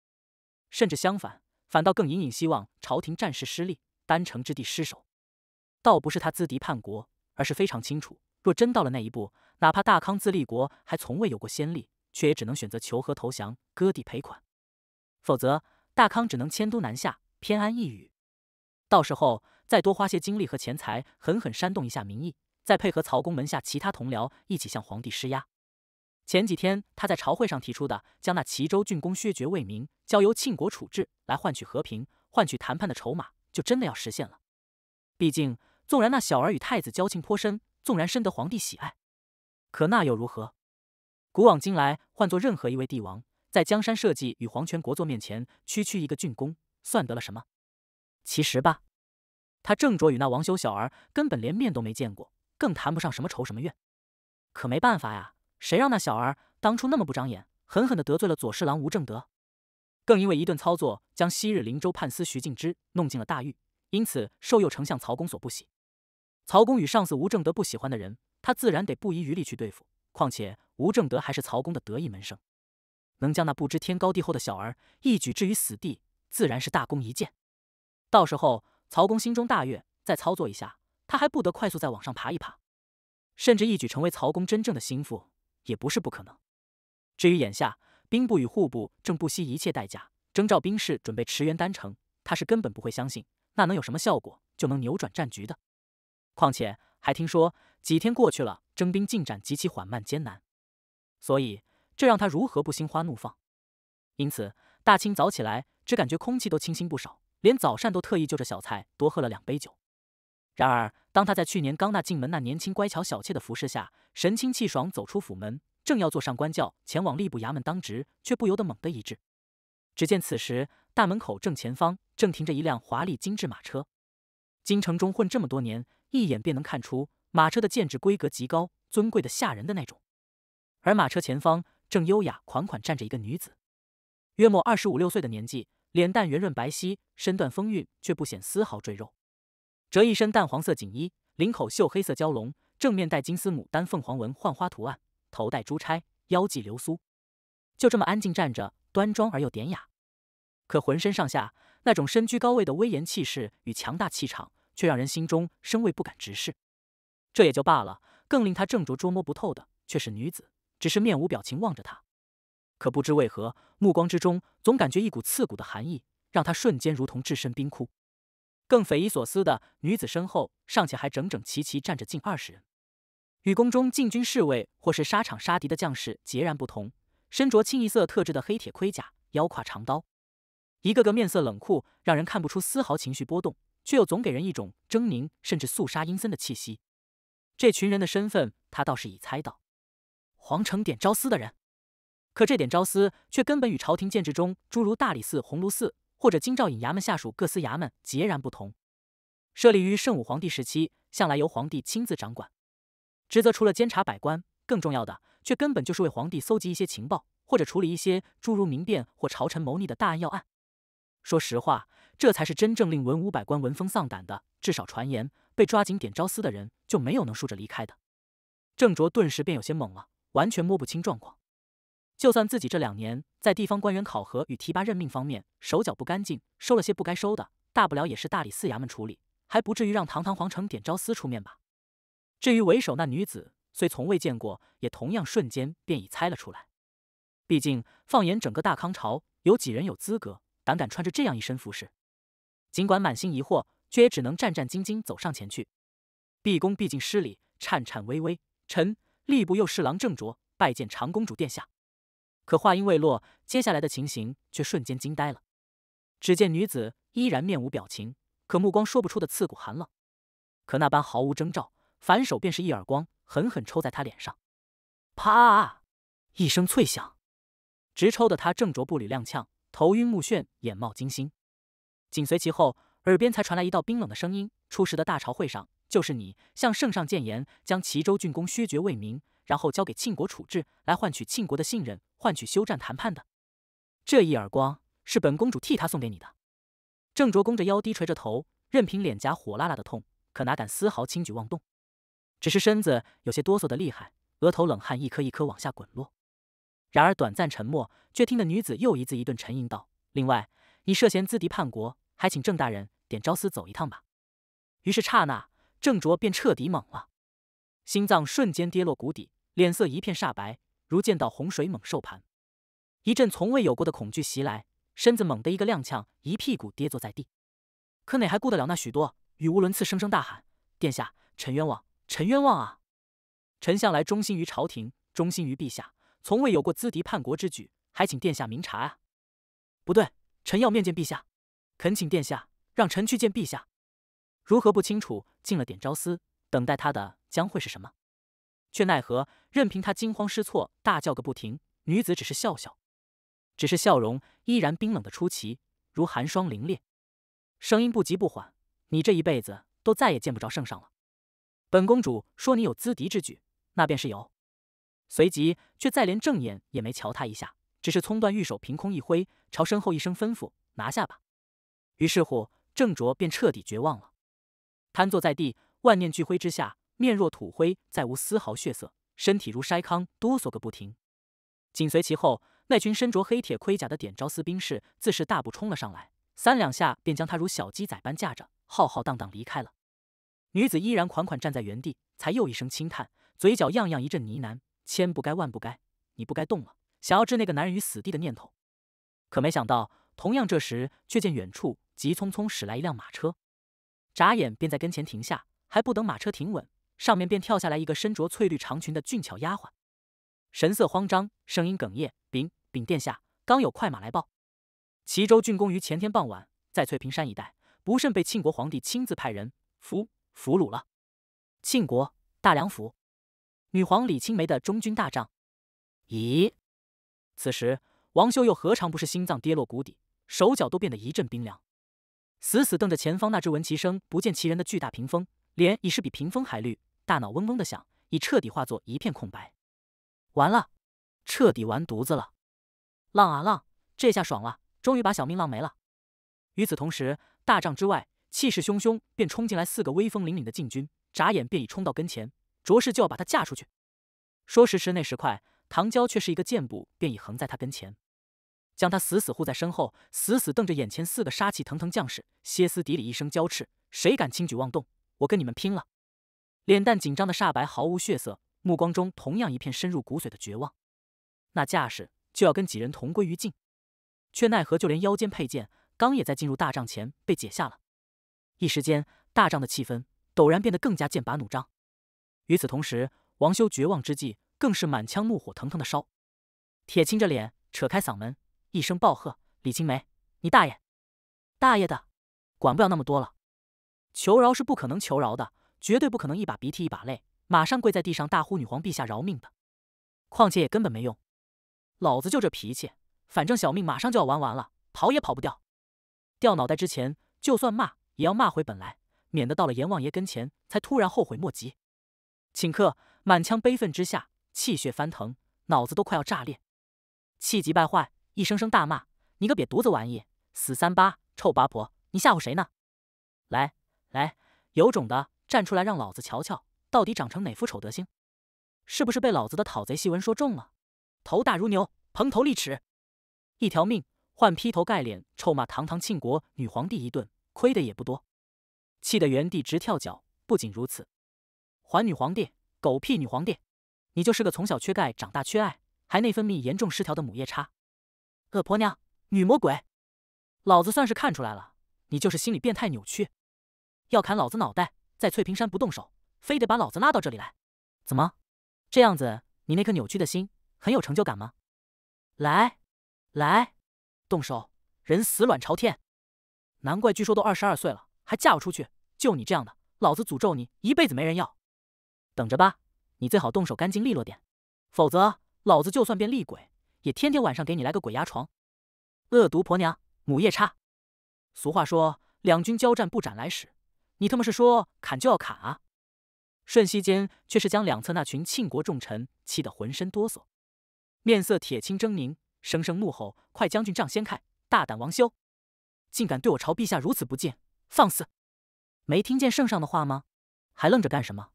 甚至相反，反倒更隐隐希望朝廷战事失利，丹城之地失守。倒不是他资敌叛国，而是非常清楚，若真到了那一步，哪怕大康自立国还从未有过先例，却也只能选择求和投降，割地赔款。否则，大康只能迁都南下，偏安一隅。到时候，再多花些精力和钱财，狠狠煽动一下民意，再配合曹公门下其他同僚一起向皇帝施压。前几天他在朝会上提出的，将那齐州郡公薛觉为民交由庆国处置，来换取和平，换取谈判的筹码，就真的要实现了。毕竟，纵然那小儿与太子交情颇深，纵然深得皇帝喜爱，可那又如何？古往今来，换做任何一位帝王。在江山社稷与皇权国祚面前，区区一个郡公算得了什么？其实吧，他郑卓与那王修小儿根本连面都没见过，更谈不上什么仇什么怨。可没办法呀，谁让那小儿当初那么不长眼，狠狠的得罪了左侍郎吴正德，更因为一顿操作将昔日灵州判司徐敬之弄进了大狱，因此受右丞相曹公所不喜。曹公与上司吴正德不喜欢的人，他自然得不遗余力去对付。况且吴正德还是曹公的得意门生。能将那不知天高地厚的小儿一举置于死地，自然是大功一件。到时候，曹公心中大悦，再操作一下，他还不得快速再往上爬一爬，甚至一举成为曹公真正的心腹，也不是不可能。至于眼下，兵部与户部正不惜一切代价征召兵士，准备驰援丹城。他是根本不会相信，那能有什么效果，就能扭转战局的。况且还听说，几天过去了，征兵进展极其缓慢艰难，所以。这让他如何不心花怒放？因此，大清早起来，只感觉空气都清新不少，连早膳都特意就着小菜多喝了两杯酒。然而，当他在去年刚纳进门那年轻乖巧小妾的服侍下，神清气爽走出府门，正要坐上官轿前往吏部衙门当值，却不由得猛地一滞。只见此时大门口正前方正停着一辆华丽精致马车，京城中混这么多年，一眼便能看出马车的建制规格极高，尊贵的吓人的那种。而马车前方。正优雅款款站着一个女子，约莫二十五六岁的年纪，脸蛋圆润白皙，身段丰韵却不显丝毫赘肉。着一身淡黄色锦衣，领口绣黑色蛟龙，正面带金丝牡丹凤凰纹幻花图案，头戴珠钗，腰系流苏。就这么安静站着，端庄而又典雅。可浑身上下那种身居高位的威严气势与强大气场，却让人心中生畏，不敢直视。这也就罢了，更令他正着捉摸不透的，却是女子。只是面无表情望着他，可不知为何，目光之中总感觉一股刺骨的寒意，让他瞬间如同置身冰窟。更匪夷所思的，女子身后尚且还整整齐齐站着近二十人，与宫中禁军侍卫或是沙场杀敌的将士截然不同，身着清一色特制的黑铁盔甲，腰挎长刀，一个个面色冷酷，让人看不出丝毫情绪波动，却又总给人一种狰狞甚至肃杀阴森的气息。这群人的身份，他倒是已猜到。皇城点朝司的人，可这点朝司却根本与朝廷建制中诸如大理寺、鸿胪寺或者京兆尹衙门下属各司衙门截然不同。设立于圣武皇帝时期，向来由皇帝亲自掌管。职责除了监察百官，更重要的却根本就是为皇帝搜集一些情报，或者处理一些诸如民变或朝臣谋逆的大案要案。说实话，这才是真正令文武百官闻风丧胆的。至少传言被抓紧点朝司的人就没有能竖着离开的。郑卓顿时便有些懵了。完全摸不清状况，就算自己这两年在地方官员考核与提拔任命方面手脚不干净，收了些不该收的，大不了也是大理寺衙门处理，还不至于让堂堂皇城点招司出面吧？至于为首那女子，虽从未见过，也同样瞬间便已猜了出来。毕竟放眼整个大康朝，有几人有资格胆敢穿着这样一身服饰？尽管满心疑惑，却也只能战战兢兢走上前去，毕恭毕敬施礼，颤颤巍巍，臣。吏部右侍郎郑卓拜见长公主殿下，可话音未落，接下来的情形却瞬间惊呆了。只见女子依然面无表情，可目光说不出的刺骨寒冷。可那般毫无征兆，反手便是一耳光，狠狠抽在她脸上，啪！一声脆响，直抽的他郑卓步履踉跄，头晕目眩，眼冒金星。紧随其后，耳边才传来一道冰冷的声音：“初时的大朝会上。”就是你向圣上谏言，将齐州郡公削爵为民，然后交给庆国处置，来换取庆国的信任，换取休战谈判的。这一耳光是本公主替他送给你的。郑卓弓着腰，低垂着头，任凭脸颊火辣辣的痛，可哪敢丝毫轻举妄动，只是身子有些哆嗦的厉害，额头冷汗一颗一颗往下滚落。然而短暂沉默，却听得女子又一字一顿沉吟道：“另外，你涉嫌资敌叛国，还请郑大人点朝司走一趟吧。”于是刹那。郑卓便彻底懵了，心脏瞬间跌落谷底，脸色一片煞白，如见到洪水猛兽般，一阵从未有过的恐惧袭来，身子猛地一个踉跄，一屁股跌坐在地。可哪还顾得了那许多？语无伦次，声声大喊：“殿下，臣冤枉，臣冤枉啊！臣向来忠心于朝廷，忠心于陛下，从未有过资敌叛国之举，还请殿下明察啊！”不对，臣要面见陛下，恳请殿下让臣去见陛下。如何不清楚？进了点昭司，等待他的将会是什么？却奈何，任凭他惊慌失措，大叫个不停。女子只是笑笑，只是笑容依然冰冷的出奇，如寒霜凌冽。声音不急不缓：“你这一辈子都再也见不着圣上了。”本公主说你有资敌之举，那便是有。随即却再连正眼也没瞧他一下，只是葱断玉手，凭空一挥，朝身后一声吩咐：“拿下吧。”于是乎，郑卓便彻底绝望了。瘫坐在地，万念俱灰之下，面若土灰，再无丝毫血色，身体如筛糠，哆嗦个不停。紧随其后，那群身着黑铁盔甲的点招司兵士自是大步冲了上来，三两下便将他如小鸡仔般架着，浩浩荡荡离开了。女子依然款款站在原地，才又一声轻叹，嘴角样样一阵呢喃：“千不该万不该，你不该动了，想要置那个男人于死地的念头。”可没想到，同样这时，却见远处急匆匆驶来一辆马车。眨眼便在跟前停下，还不等马车停稳，上面便跳下来一个身着翠绿长裙的俊俏丫鬟，神色慌张，声音哽咽：“禀禀殿下，刚有快马来报，齐州郡公于前天傍晚，在翠屏山一带，不慎被庆国皇帝亲自派人俘俘虏了。庆国大梁府女皇李青梅的中军大帐。咦，此时王修又何尝不是心脏跌落谷底，手脚都变得一阵冰凉？”死死瞪着前方那只闻其声不见其人的巨大屏风，脸已是比屏风还绿，大脑嗡嗡的响，已彻底化作一片空白。完了，彻底完犊子了！浪啊浪，这下爽了，终于把小命浪没了。与此同时，大帐之外，气势汹汹便冲进来四个威风凛凛的禁军，眨眼便已冲到跟前，着实就要把他架出去。说时迟，那时快，唐娇却是一个箭步便已横在他跟前。将他死死护在身后，死死瞪着眼前四个杀气腾腾将士，歇斯底里一声娇斥：“谁敢轻举妄动，我跟你们拼了！”脸蛋紧张的煞白，毫无血色，目光中同样一片深入骨髓的绝望。那架势就要跟几人同归于尽，却奈何就连腰间佩剑刚也在进入大帐前被解下了。一时间，大帐的气氛陡然变得更加剑拔弩张。与此同时，王修绝望之际，更是满腔怒火腾腾的烧，铁青着脸，扯开嗓门。一声暴喝：“李青梅，你大爷！大爷的，管不了那么多了！求饶是不可能求饶的，绝对不可能一把鼻涕一把泪，马上跪在地上大呼‘女皇陛下饶命’的。况且也根本没用，老子就这脾气，反正小命马上就要玩完了，跑也跑不掉。掉脑袋之前，就算骂也要骂回本来，免得到了阎王爷跟前才突然后悔莫及。”顷刻，满腔悲愤之下，气血翻腾，脑子都快要炸裂，气急败坏。一声声大骂：“你个瘪犊子玩意，死三八臭八婆！你吓唬谁呢？来来，有种的站出来，让老子瞧瞧，到底长成哪副丑德行！是不是被老子的讨贼檄文说中了？头大如牛，蓬头立齿，一条命换劈头盖脸臭骂堂堂庆国女皇帝一顿，亏的也不多。气得原地直跳脚。不仅如此，还女皇帝，狗屁女皇帝，你就是个从小缺钙、长大缺爱，还内分泌严重失调的母夜叉！”恶婆娘，女魔鬼，老子算是看出来了，你就是心理变态扭曲，要砍老子脑袋，在翠屏山不动手，非得把老子拉到这里来。怎么，这样子你那颗扭曲的心很有成就感吗？来，来，动手，人死卵朝天。难怪据说都二十二岁了还嫁不出去，就你这样的，老子诅咒你一辈子没人要。等着吧，你最好动手干净利落点，否则老子就算变厉鬼。也天天晚上给你来个鬼压床，恶毒婆娘母夜叉。俗话说，两军交战不斩来使。你他妈是说砍就要砍啊？瞬息间，却是将两侧那群庆国重臣气得浑身哆嗦，面色铁青狰狞，声声怒吼：“快将军帐掀开！大胆王修，竟敢对我朝陛下如此不敬，放肆！没听见圣上的话吗？还愣着干什么？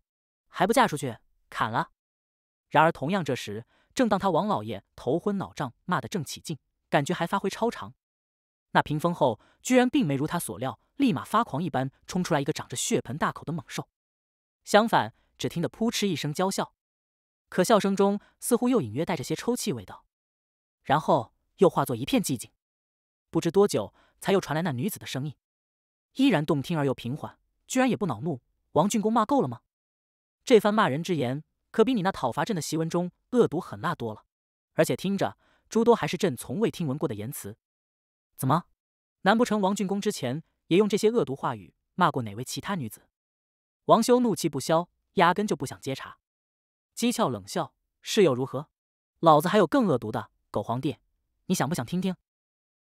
还不嫁出去？砍了！”然而，同样这时。正当他王老爷头昏脑胀，骂得正起劲，感觉还发挥超常，那屏风后居然并没如他所料，立马发狂一般冲出来一个长着血盆大口的猛兽。相反，只听得扑哧一声娇笑，可笑声中似乎又隐约带着些抽泣味道，然后又化作一片寂静。不知多久，才又传来那女子的声音，依然动听而又平缓，居然也不恼怒。王俊公骂够了吗？这番骂人之言。可比你那讨伐朕的檄文中恶毒狠辣多了，而且听着诸多还是朕从未听闻过的言辞。怎么？难不成王俊公之前也用这些恶毒话语骂过哪位其他女子？王修怒气不消，压根就不想接茬。姬俏冷笑：“是又如何？老子还有更恶毒的狗皇帝，你想不想听听？”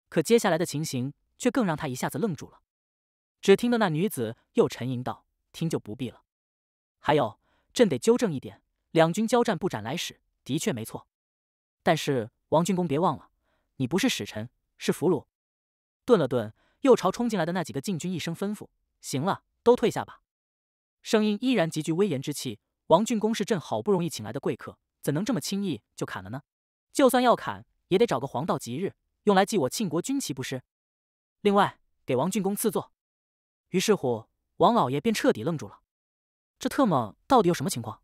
可接下来的情形却更让他一下子愣住了。只听得那女子又沉吟道：“听就不必了。还有，朕得纠正一点。”两军交战不斩来使，的确没错。但是王俊公别忘了，你不是使臣，是俘虏。顿了顿，又朝冲进来的那几个禁军一声吩咐：“行了，都退下吧。”声音依然极具威严之气。王俊公是朕好不容易请来的贵客，怎能这么轻易就砍了呢？就算要砍，也得找个黄道吉日，用来祭我庆国军旗，不是？另外，给王俊公赐座。于是乎，王老爷便彻底愣住了。这特么到底有什么情况？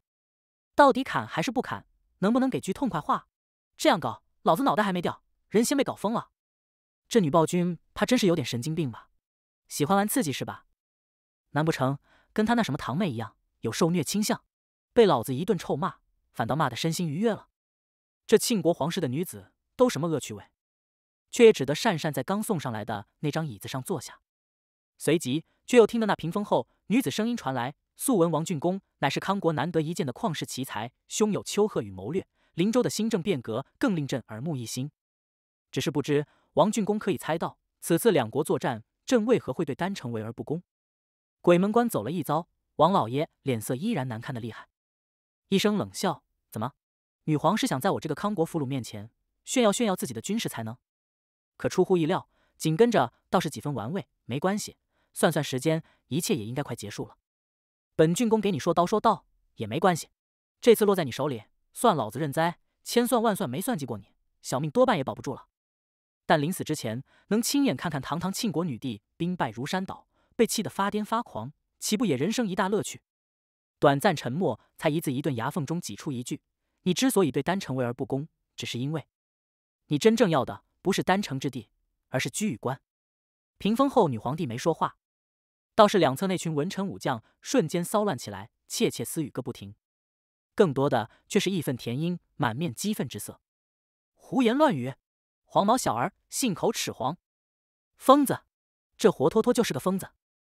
到底砍还是不砍？能不能给句痛快话？这样搞，老子脑袋还没掉，人先被搞疯了。这女暴君怕真是有点神经病吧？喜欢玩刺激是吧？难不成跟她那什么堂妹一样，有受虐倾向？被老子一顿臭骂，反倒骂得身心愉悦了？这庆国皇室的女子都什么恶趣味？却也只得讪讪在刚送上来的那张椅子上坐下，随即却又听得那屏风后女子声音传来。素闻王俊公乃是康国难得一见的旷世奇才，胸有丘壑与谋略。林州的新政变革更令朕耳目一新。只是不知王俊公可以猜到，此次两国作战，朕为何会对丹城围而不攻？鬼门关走了一遭，王老爷脸色依然难看的厉害。一声冷笑，怎么？女皇是想在我这个康国俘虏面前炫耀炫耀自己的军事才能？可出乎意料，紧跟着倒是几分玩味。没关系，算算时间，一切也应该快结束了。本郡公给你说刀，说道也没关系。这次落在你手里，算老子认栽。千算万算，没算计过你，小命多半也保不住了。但临死之前，能亲眼看看堂堂庆国女帝兵败如山倒，被气得发癫发狂，岂不也人生一大乐趣？短暂沉默，才一字一顿，牙缝中挤出一句：“你之所以对丹城为而不攻，只是因为，你真正要的不是丹城之地，而是居与关。”屏风后女皇帝没说话。倒是两侧那群文臣武将瞬间骚乱起来，窃窃私语个不停，更多的却是义愤填膺，满面激愤之色。胡言乱语，黄毛小儿，信口雌黄，疯子，这活脱脱就是个疯子！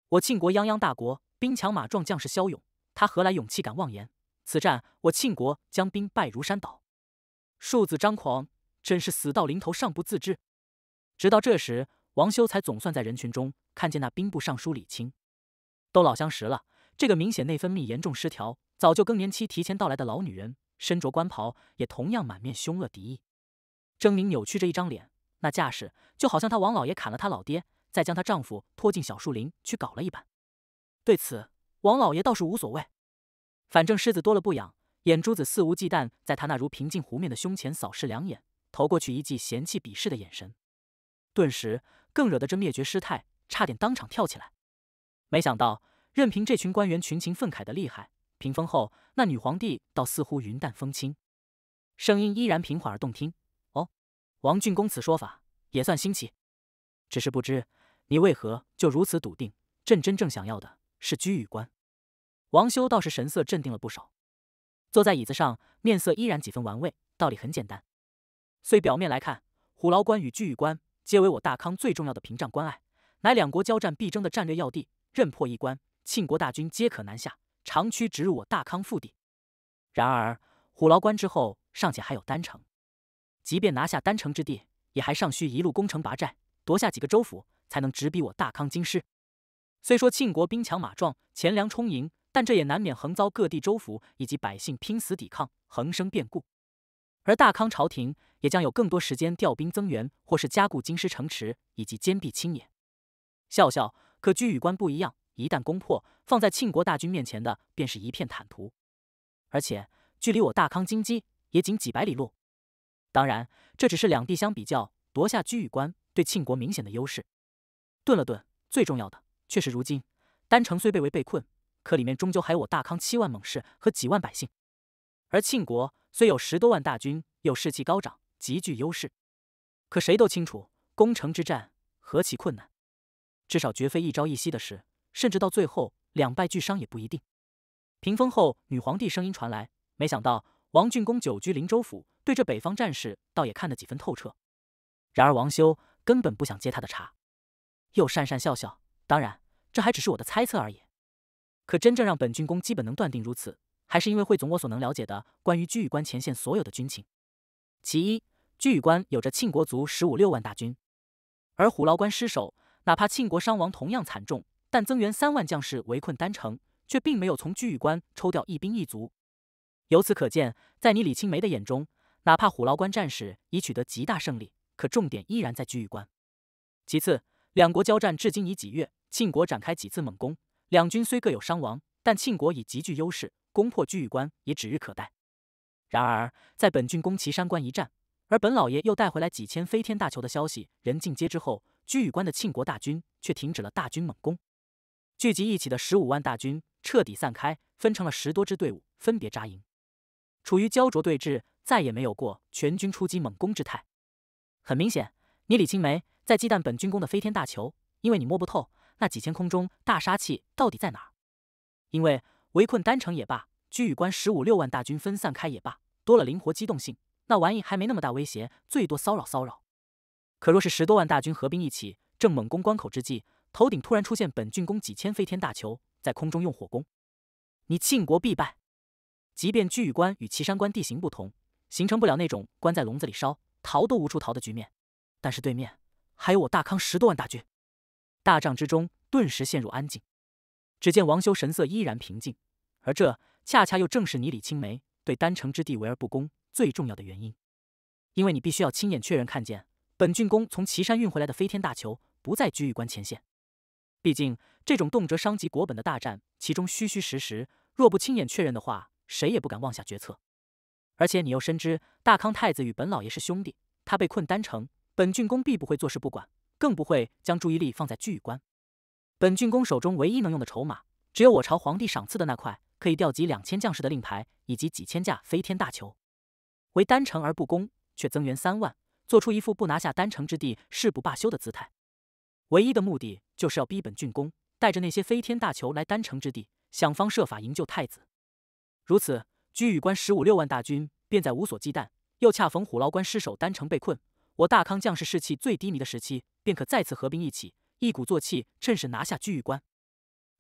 我庆国泱泱大国，兵强马壮，将士骁勇，他何来勇气敢妄言？此战我庆国将兵败如山倒，庶子张狂，真是死到临头尚不自知！直到这时，王修才总算在人群中。看见那兵部尚书李清，都老相识了。这个明显内分泌严重失调、早就更年期提前到来的老女人，身着官袍，也同样满面凶恶敌意，狰狞扭曲着一张脸，那架势就好像他王老爷砍了他老爹，再将她丈夫拖进小树林去搞了一般。对此，王老爷倒是无所谓，反正虱子多了不痒。眼珠子肆无忌惮在他那如平静湖面的胸前扫视两眼，投过去一记嫌弃鄙视的眼神，顿时更惹得这灭绝师太。差点当场跳起来，没想到，任凭这群官员群情愤慨的厉害，屏风后那女皇帝倒似乎云淡风轻，声音依然平缓而动听。哦，王俊公此说法也算新奇，只是不知你为何就如此笃定？朕真正想要的是居宇官。王修倒是神色镇定了不少，坐在椅子上，面色依然几分玩味。道理很简单，虽表面来看，虎牢关与居宇关皆为我大康最重要的屏障关隘。乃两国交战必争的战略要地，任破一关，庆国大军皆可南下，长驱直入我大康腹地。然而虎牢关之后尚且还有丹城，即便拿下丹城之地，也还尚需一路攻城拔寨，夺下几个州府，才能直逼我大康京师。虽说庆国兵强马壮，钱粮充盈，但这也难免横遭各地州府以及百姓拼死抵抗，横生变故。而大康朝廷也将有更多时间调兵增援，或是加固京师城池以及坚壁清野。笑笑，可居宇关不一样，一旦攻破，放在庆国大军面前的便是一片坦途。而且距离我大康金鸡也仅几百里路。当然，这只是两地相比较，夺下居宇关对庆国明显的优势。顿了顿，最重要的却是如今丹城虽被围被困，可里面终究还有我大康七万猛士和几万百姓。而庆国虽有十多万大军，又士气高涨，极具优势，可谁都清楚，攻城之战何其困难。至少绝非一朝一夕的事，甚至到最后两败俱伤也不一定。屏风后女皇帝声音传来：“没想到王俊公久居临州府，对这北方战事倒也看得几分透彻。”然而王修根本不想接他的茬，又讪讪笑笑：“当然，这还只是我的猜测而已。可真正让本郡公基本能断定如此，还是因为汇总我所能了解的关于居宇关前线所有的军情。其一，居宇关有着庆国族十五六万大军，而虎牢关失守。”哪怕庆国伤亡同样惨重，但增援三万将士围困丹城，却并没有从居玉关抽调一兵一卒。由此可见，在你李青梅的眼中，哪怕虎牢关战事已取得极大胜利，可重点依然在居玉关。其次，两国交战至今已几月，庆国展开几次猛攻，两军虽各有伤亡，但庆国已极具优势，攻破居玉关也指日可待。然而，在本郡攻岐山关一战，而本老爷又带回来几千飞天大球的消息，人尽皆知后。居宇关的庆国大军却停止了大军猛攻，聚集一起的十五万大军彻底散开，分成了十多支队伍，分别扎营，处于焦灼对峙，再也没有过全军出击猛攻之态。很明显，你李青梅在忌惮本军工的飞天大球，因为你摸不透那几千空中大杀器到底在哪儿。因为围困丹城也罢，居宇关十五六万大军分散开也罢，多了灵活机动性，那玩意还没那么大威胁，最多骚扰骚扰。可若是十多万大军合兵一起，正猛攻关口之际，头顶突然出现本郡公几千飞天大球，在空中用火攻，你庆国必败。即便居宇关与岐山关地形不同，形成不了那种关在笼子里烧，逃都无处逃的局面，但是对面还有我大康十多万大军。大帐之中顿时陷入安静。只见王修神色依然平静，而这恰恰又正是你李青梅对丹城之地围而不攻最重要的原因，因为你必须要亲眼确认看见。本郡公从岐山运回来的飞天大球不在居玉关前线，毕竟这种动辄伤及国本的大战，其中虚虚实实，若不亲眼确认的话，谁也不敢妄下决策。而且你又深知大康太子与本老爷是兄弟，他被困丹城，本郡公必不会坐视不管，更不会将注意力放在居玉关。本郡公手中唯一能用的筹码，只有我朝皇帝赏赐的那块可以调集两千将士的令牌，以及几千架飞天大球。为丹城而不攻，却增援三万。做出一副不拿下丹城之地誓不罢休的姿态，唯一的目的就是要逼本郡公带着那些飞天大球来丹城之地，想方设法营救太子。如此，居羽关十五六万大军便在无所忌惮。又恰逢虎牢关失守，丹城被困，我大康将士士气最低迷的时期，便可再次合兵一起，一鼓作气，趁势拿下居羽关。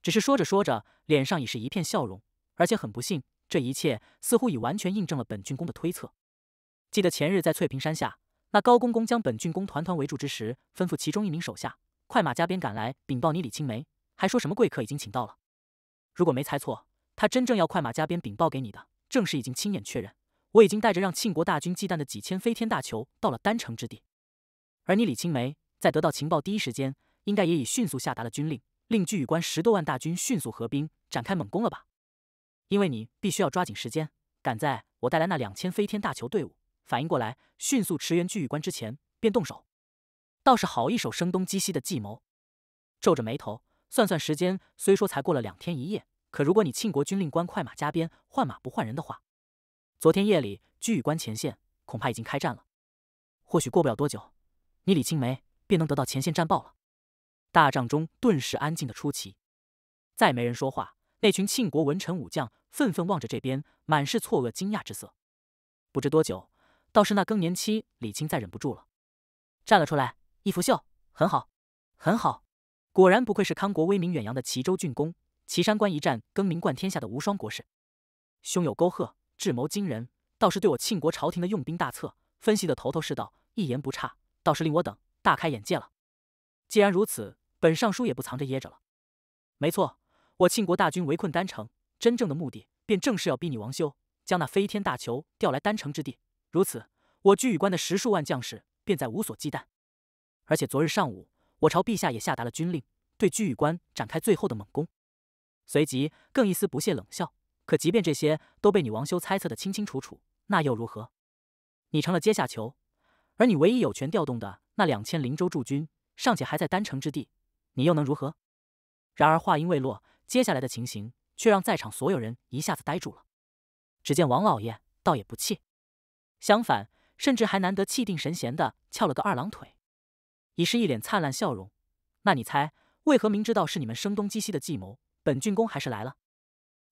只是说着说着，脸上已是一片笑容，而且很不幸，这一切似乎已完全印证了本郡公的推测。记得前日在翠屏山下。那高公公将本郡公团团围住之时，吩咐其中一名手下快马加鞭赶来禀报你李青梅，还说什么贵客已经请到了。如果没猜错，他真正要快马加鞭禀报给你的，正是已经亲眼确认，我已经带着让庆国大军忌惮的几千飞天大球到了丹城之地。而你李青梅在得到情报第一时间，应该也已迅速下达了军令，令居宇关十多万大军迅速合兵，展开猛攻了吧？因为你必须要抓紧时间，赶在我带来那两千飞天大球队伍。反应过来，迅速驰援居玉关之前便动手，倒是好一手声东击西的计谋。皱着眉头算算时间，虽说才过了两天一夜，可如果你庆国军令官快马加鞭，换马不换人的话，昨天夜里居玉关前线恐怕已经开战了。或许过不了多久，你李青梅便能得到前线战报了。大帐中顿时安静的出奇，再没人说话。那群庆国文臣武将愤愤望着这边，满是错愕惊讶之色。不知多久。倒是那更年期，李青再忍不住了，站了出来。一福笑，很好，很好，果然不愧是康国威名远扬的齐州郡公，岐山关一战，更名冠天下的无双国士，胸有沟壑，智谋惊人，倒是对我庆国朝廷的用兵大策分析的头头是道，一言不差，倒是令我等大开眼界了。既然如此，本尚书也不藏着掖着了。没错，我庆国大军围困丹城，真正的目的便正是要逼你王修将那飞天大球调来丹城之地。如此，我居宇关的十数万将士便再无所忌惮。而且昨日上午，我朝陛下也下达了军令，对居宇关展开最后的猛攻。随即，更一丝不屑冷笑。可即便这些都被你王修猜测的清清楚楚，那又如何？你成了阶下囚，而你唯一有权调动的那两千灵州驻军，尚且还在丹城之地，你又能如何？然而话音未落，接下来的情形却让在场所有人一下子呆住了。只见王老爷倒也不气。相反，甚至还难得气定神闲的翘了个二郎腿，已是一脸灿烂笑容。那你猜，为何明知道是你们声东击西的计谋，本郡公还是来了？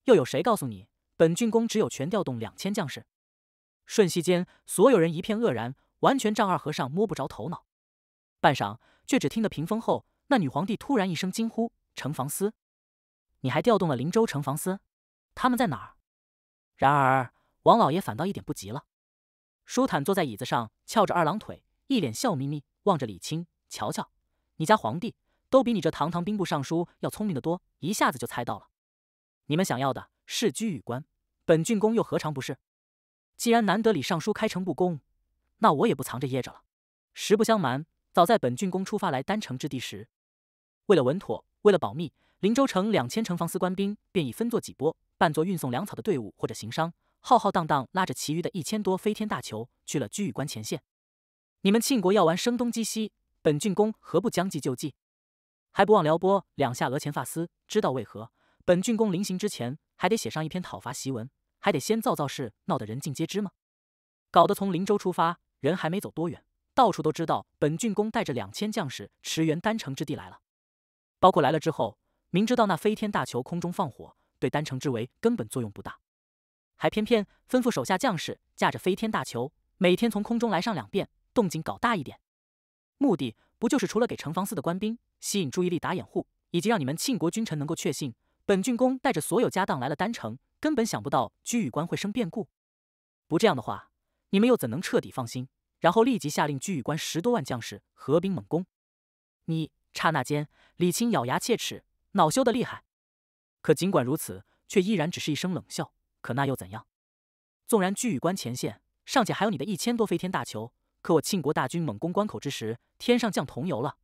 又有谁告诉你，本郡公只有全调动两千将士？瞬息间，所有人一片愕然，完全丈二和尚摸不着头脑。半晌，却只听得屏风后那女皇帝突然一声惊呼：“城防司，你还调动了灵州城防司，他们在哪儿？”然而，王老爷反倒一点不急了。舒坦坐在椅子上，翘着二郎腿，一脸笑眯眯，望着李清。瞧瞧，你家皇帝都比你这堂堂兵部尚书要聪明的多，一下子就猜到了。你们想要的是居与官，本郡公又何尝不是？既然难得李尚书开诚布公，那我也不藏着掖着了。实不相瞒，早在本郡公出发来丹城之地时，为了稳妥，为了保密，林州城两千城防司官兵便已分作几波，扮作运送粮草的队伍或者行商。浩浩荡荡拉着其余的一千多飞天大球去了居宇关前线。你们庆国要玩声东击西，本郡公何不将计就计？还不忘撩拨两下额前发丝。知道为何？本郡公临行之前还得写上一篇讨伐檄文，还得先造造势，闹得人尽皆知吗？搞得从林州出发，人还没走多远，到处都知道本郡公带着两千将士驰援丹城之地来了。包括来了之后，明知道那飞天大球空中放火对丹城之围根本作用不大。还偏偏吩咐手下将士驾着飞天大球，每天从空中来上两遍，动静搞大一点。目的不就是除了给城防司的官兵吸引注意力、打掩护，以及让你们庆国君臣能够确信本郡公带着所有家当来了丹城，根本想不到居宇关会生变故。不这样的话，你们又怎能彻底放心？然后立即下令居宇关十多万将士合兵猛攻。你刹那间，李青咬牙切齿，恼羞的厉害。可尽管如此，却依然只是一声冷笑。可那又怎样？纵然居雨关前线，尚且还有你的一千多飞天大球。可我庆国大军猛攻关口之时，天上降铜油了，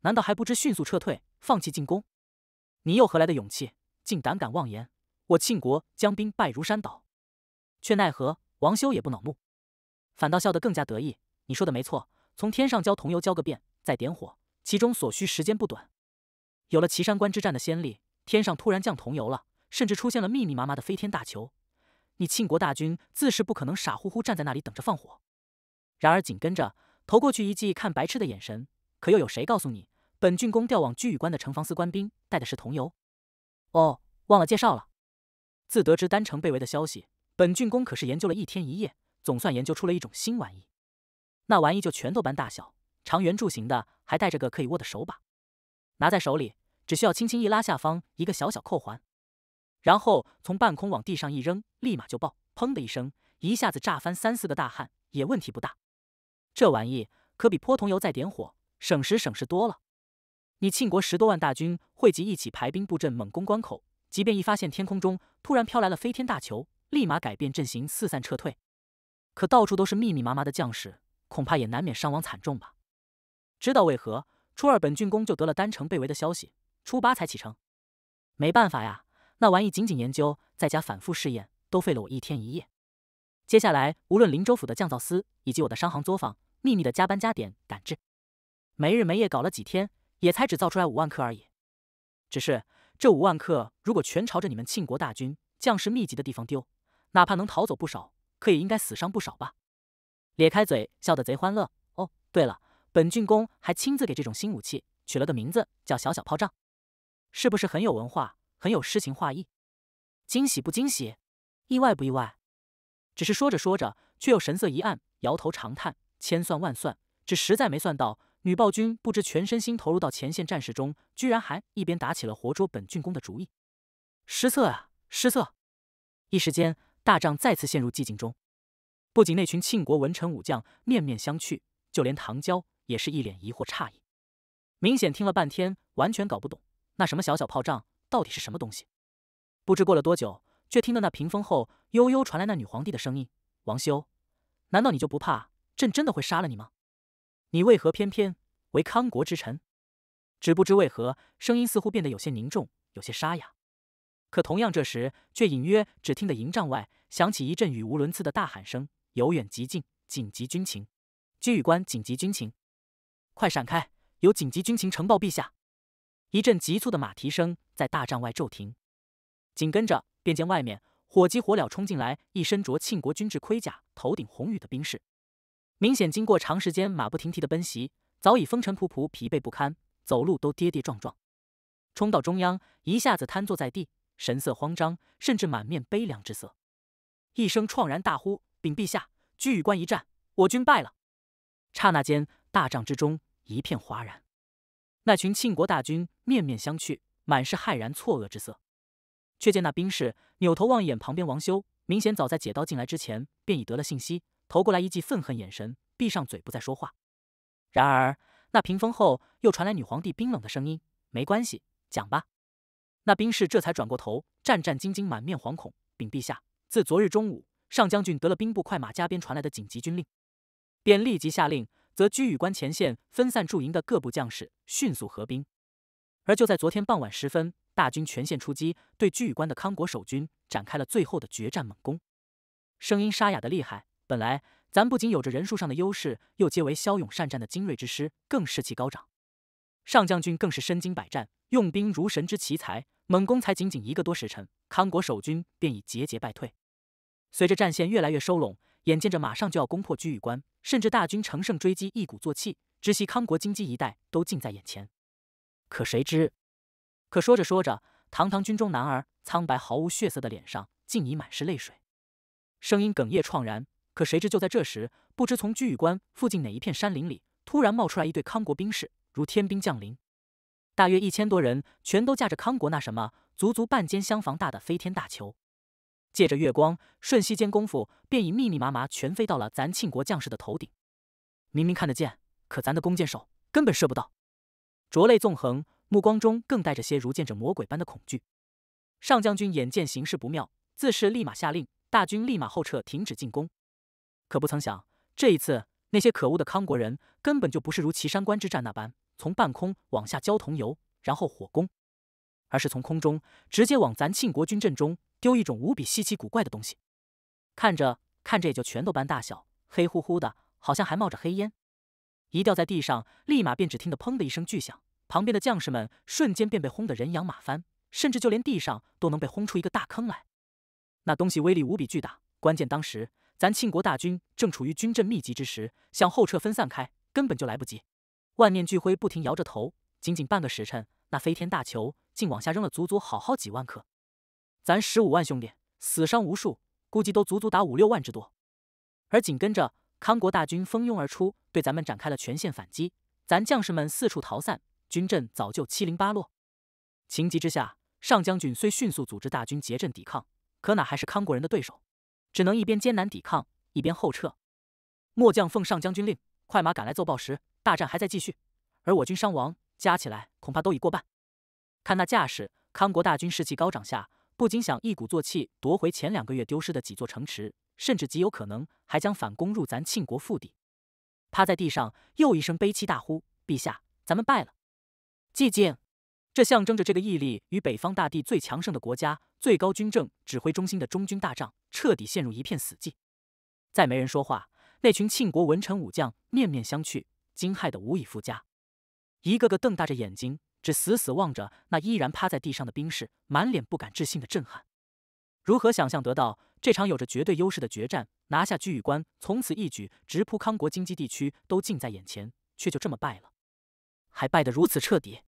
难道还不知迅速撤退，放弃进攻？你又何来的勇气，竟胆敢妄言？我庆国将兵败如山倒，却奈何王修也不恼怒，反倒笑得更加得意。你说的没错，从天上浇桐油浇个遍，再点火，其中所需时间不短。有了岐山关之战的先例，天上突然降桐油了。甚至出现了密密麻麻的飞天大球，你庆国大军自是不可能傻乎乎站在那里等着放火。然而紧跟着投过去一记看白痴的眼神，可又有谁告诉你本郡公调往居宇关的城防司官兵带的是桐油？哦，忘了介绍了。自得知丹城被围的消息，本郡公可是研究了一天一夜，总算研究出了一种新玩意。那玩意就拳头般大小，长圆柱形的，还带着个可以握的手把。拿在手里，只需要轻轻一拉下方一个小小扣环。然后从半空往地上一扔，立马就爆，砰的一声，一下子炸翻三四个大汉，也问题不大。这玩意可比泼桐油再点火省时省事多了。你庆国十多万大军汇集一起排兵布阵猛攻关口，即便一发现天空中突然飘来了飞天大球，立马改变阵型四散撤退，可到处都是密密麻麻的将士，恐怕也难免伤亡惨重吧？知道为何初二本郡公就得了丹城被围的消息，初八才启程？没办法呀。那玩意仅仅研究，在家反复试验，都费了我一天一夜。接下来，无论林州府的降造司以及我的商行作坊，秘密的加班加点赶制，没日没夜搞了几天，也才只造出来五万克而已。只是这五万克，如果全朝着你们庆国大军将士密集的地方丢，哪怕能逃走不少，可也应该死伤不少吧？咧开嘴笑得贼欢乐。哦，对了，本郡公还亲自给这种新武器取了个名字，叫“小小炮仗”，是不是很有文化？很有诗情画意，惊喜不惊喜？意外不意外？只是说着说着，却又神色一暗，摇头长叹：“千算万算，只实在没算到女暴君不知全身心投入到前线战事中，居然还一边打起了活捉本郡公的主意。”失策啊，失策！一时间，大帐再次陷入寂静中。不仅那群庆国文臣武将面面相觑，就连唐娇也是一脸疑惑诧异，明显听了半天，完全搞不懂那什么小小炮仗。到底是什么东西？不知过了多久，却听到那屏风后悠悠传来那女皇帝的声音：“王修，难道你就不怕朕真的会杀了你吗？你为何偏偏为康国之臣？”只不知为何，声音似乎变得有些凝重，有些沙哑。可同样这时，却隐约只听得营帐外响起一阵语无伦次的大喊声，由远及近，紧急军情，居羽官，紧急军情，快闪开，有紧急军情呈报陛下。一阵急促的马蹄声在大帐外骤停，紧跟着便见外面火急火燎冲进来一身着庆国军制盔甲、头顶红羽的兵士，明显经过长时间马不停蹄的奔袭，早已风尘仆仆、疲惫不堪，走路都跌跌撞撞。冲到中央，一下子瘫坐在地，神色慌张，甚至满面悲凉之色，一声怆然大呼：“禀陛下，居与关一战，我军败了！”刹那间，大帐之中一片哗然。那群庆国大军面面相觑，满是骇然错愕之色，却见那兵士扭头望一眼旁边王修，明显早在解刀进来之前便已得了信息，投过来一记愤恨眼神，闭上嘴不再说话。然而那屏风后又传来女皇帝冰冷的声音：“没关系，讲吧。”那兵士这才转过头，战战兢兢，满面惶恐，禀陛下：自昨日中午，上将军得了兵部快马加鞭传来的紧急军令，便立即下令。则居宇关前线分散驻营的各部将士迅速合兵，而就在昨天傍晚时分，大军全线出击，对居宇关的康国守军展开了最后的决战猛攻。声音沙哑的厉害，本来咱不仅有着人数上的优势，又皆为骁勇善战的精锐之师，更士气高涨。上将军更是身经百战，用兵如神之奇才，猛攻才仅仅一个多时辰，康国守军便已节节败退。随着战线越来越收拢，眼见着马上就要攻破居宇关。甚至大军乘胜追击，一鼓作气，直袭康国金鸡一带，都近在眼前。可谁知？可说着说着，堂堂军中男儿，苍白毫无血色的脸上，竟已满是泪水，声音哽咽怆然。可谁知，就在这时，不知从居宇关附近哪一片山林里，突然冒出来一队康国兵士，如天兵降临，大约一千多人，全都架着康国那什么，足足半间厢房大的飞天大球。借着月光，瞬息间功夫便已密密麻麻全飞到了咱庆国将士的头顶。明明看得见，可咱的弓箭手根本射不到。浊泪纵横，目光中更带着些如见着魔鬼般的恐惧。上将军眼见形势不妙，自是立马下令，大军立马后撤，停止进攻。可不曾想，这一次那些可恶的康国人根本就不是如岐山关之战那般，从半空往下浇桐油，然后火攻，而是从空中直接往咱庆国军阵中。丢一种无比稀奇古怪的东西，看着看着也就拳头般大小，黑乎乎的，好像还冒着黑烟。一掉在地上，立马便只听得“砰”的一声巨响，旁边的将士们瞬间便被轰得人仰马翻，甚至就连地上都能被轰出一个大坑来。那东西威力无比巨大，关键当时咱庆国大军正处于军阵密集之时，向后撤分散开根本就来不及。万念俱灰，不停摇着头。仅仅半个时辰，那飞天大球竟往下扔了足足好好几万颗。咱十五万兄弟死伤无数，估计都足足打五六万之多。而紧跟着康国大军蜂拥而出，对咱们展开了全线反击。咱将士们四处逃散，军阵早就七零八落。情急之下，上将军虽迅速组织大军结阵抵抗，可哪还是康国人的对手，只能一边艰难抵抗，一边后撤。末将奉上将军令，快马赶来奏报时，大战还在继续，而我军伤亡加起来恐怕都已过半。看那架势，康国大军士气高涨下。不仅想一鼓作气夺回前两个月丢失的几座城池，甚至极有可能还将反攻入咱庆国腹地。趴在地上，又一声悲戚大呼：“陛下，咱们败了！”寂静，这象征着这个屹立于北方大地最强盛的国家最高军政指挥中心的中军大帐，彻底陷入一片死寂。再没人说话，那群庆国文臣武将面面相觑，惊骇的无以复加，一个个瞪大着眼睛。只死死望着那依然趴在地上的兵士，满脸不敢置信的震撼。如何想象得到这场有着绝对优势的决战，拿下居玉关，从此一举直扑康国经济地区都近在眼前，却就这么败了，还败得如此彻底？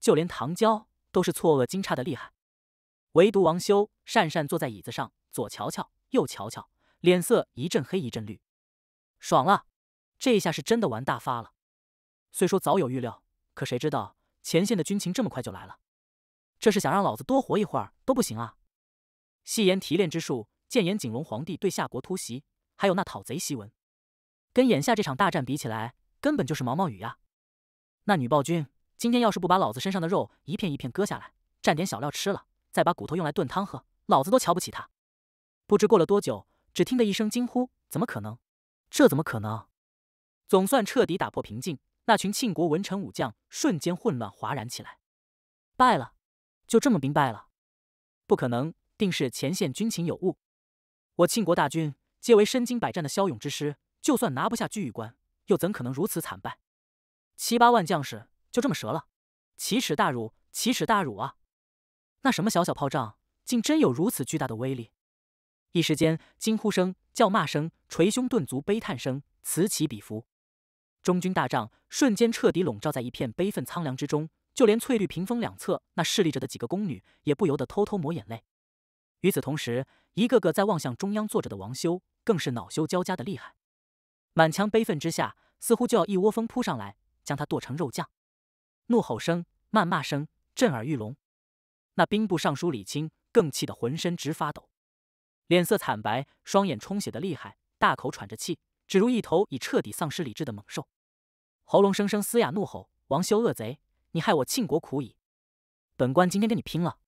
就连唐娇都是错愕惊诧的厉害，唯独王修讪讪坐在椅子上，左瞧瞧，右瞧瞧，脸色一阵黑一阵绿。爽了，这一下是真的玩大发了。虽说早有预料，可谁知道？前线的军情这么快就来了，这是想让老子多活一会儿都不行啊！细言提炼之术，建言景隆皇帝对夏国突袭，还有那讨贼檄文，跟眼下这场大战比起来，根本就是毛毛雨呀！那女暴君今天要是不把老子身上的肉一片一片割下来，蘸点小料吃了，再把骨头用来炖汤喝，老子都瞧不起她！不知过了多久，只听得一声惊呼：“怎么可能？这怎么可能？”总算彻底打破平静。那群庆国文臣武将瞬间混乱哗然起来，败了，就这么兵败了？不可能，定是前线军情有误。我庆国大军皆为身经百战的骁勇之师，就算拿不下巨玉关，又怎可能如此惨败？七八万将士就这么折了，奇耻大辱，奇耻大辱啊！那什么小小炮仗，竟真有如此巨大的威力？一时间，惊呼声、叫骂声、捶胸顿足、悲叹声此起彼伏。中军大帐瞬间彻底笼罩在一片悲愤苍凉之中，就连翠绿屏风两侧那侍立着的几个宫女也不由得偷偷抹眼泪。与此同时，一个个在望向中央坐着的王修，更是恼羞交加的厉害，满腔悲愤之下，似乎就要一窝蜂扑上来，将他剁成肉酱。怒吼声、谩骂声震耳欲聋，那兵部尚书李清更气得浑身直发抖，脸色惨白，双眼充血的厉害，大口喘着气，只如一头已彻底丧失理智的猛兽。喉咙声声嘶哑，怒吼：“王修恶贼，你害我庆国苦矣！本官今天跟你拼了！”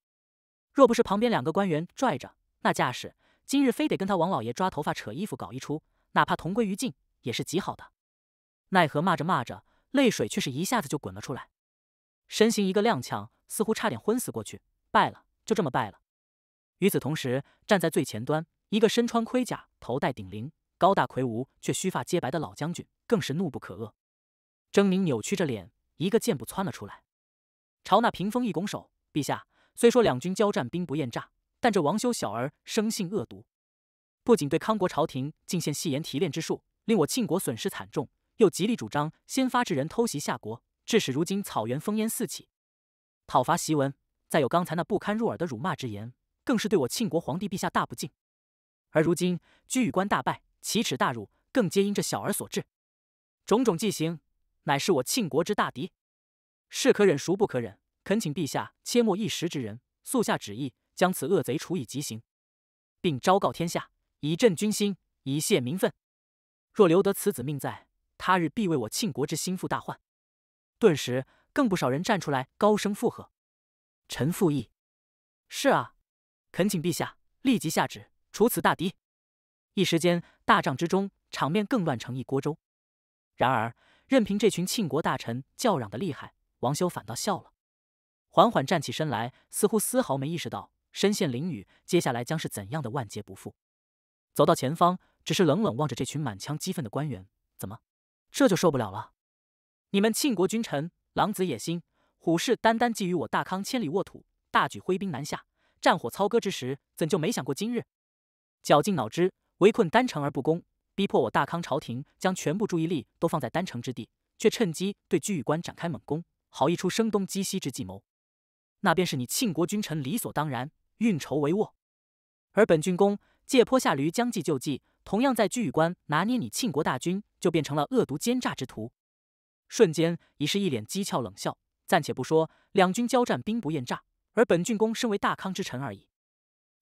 若不是旁边两个官员拽着，那架势，今日非得跟他王老爷抓头发、扯衣服搞一出，哪怕同归于尽也是极好的。奈何骂着骂着，泪水却是一下子就滚了出来，身形一个踉跄，似乎差点昏死过去。败了，就这么败了。与此同时，站在最前端，一个身穿盔甲、头戴顶翎、高大魁梧却须发皆白的老将军，更是怒不可遏。狰狞扭曲着脸，一个箭步窜了出来，朝那屏风一拱手：“陛下，虽说两军交战，兵不厌诈，但这王修小儿生性恶毒，不仅对康国朝廷尽献戏言提炼之术，令我庆国损失惨重，又极力主张先发制人，偷袭夏国，致使如今草原烽烟四起。讨伐檄文，再有刚才那不堪入耳的辱骂之言，更是对我庆国皇帝陛下大不敬。而如今居与关大败，奇耻大辱，更皆因这小儿所致。种种迹行。”乃是我庆国之大敌，是可忍孰不可忍！恳请陛下切莫一时之人，速下旨意，将此恶贼处以极刑，并昭告天下，以振军心，以泄民愤。若留得此子命在，他日必为我庆国之心腹大患。顿时，更不少人站出来高声附和：“臣附议。”“是啊！”“恳请陛下立即下旨，除此大敌。”一时间，大帐之中场面更乱成一锅粥。然而，任凭这群庆国大臣叫嚷的厉害，王修反倒笑了，缓缓站起身来，似乎丝毫没意识到身陷囹圄，接下来将是怎样的万劫不复。走到前方，只是冷冷望着这群满腔激愤的官员，怎么这就受不了了？你们庆国君臣狼子野心，虎视眈眈，觊觎我大康千里沃土，大举挥兵南下，战火操戈之时，怎就没想过今日？绞尽脑汁围困丹城而不攻？逼迫我大康朝廷将全部注意力都放在丹城之地，却趁机对居玉关展开猛攻，好一出声东击西之计谋。那便是你庆国君臣理所当然运筹帷幄，而本郡公借坡下驴将计就计，同样在居玉关拿捏你庆国大军，就变成了恶毒奸诈之徒。瞬间已是一脸讥诮冷笑。暂且不说两军交战兵不厌诈，而本郡公身为大康之臣而已，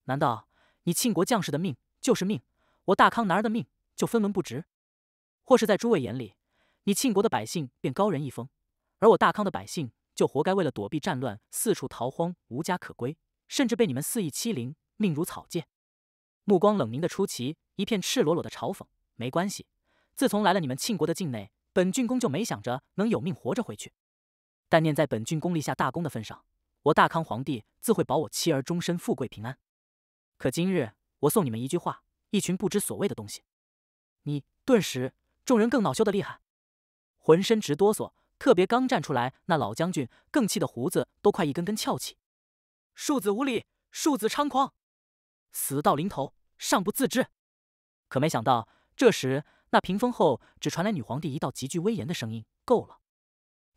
难道你庆国将士的命就是命？我大康男儿的命？就分文不值，或是在诸位眼里，你庆国的百姓便高人一风，而我大康的百姓就活该为了躲避战乱四处逃荒无家可归，甚至被你们肆意欺凌，命如草芥。目光冷凝的出奇，一片赤裸裸的嘲讽。没关系，自从来了你们庆国的境内，本郡公就没想着能有命活着回去。但念在本郡公立下大功的份上，我大康皇帝自会保我妻儿终身富贵平安。可今日我送你们一句话：一群不知所谓的东西。你顿时，众人更恼羞的厉害，浑身直哆嗦。特别刚站出来，那老将军更气的胡子都快一根根翘起。庶子无礼，庶子猖狂，死到临头尚不自知。可没想到，这时那屏风后只传来女皇帝一道极具威严的声音：“够了！”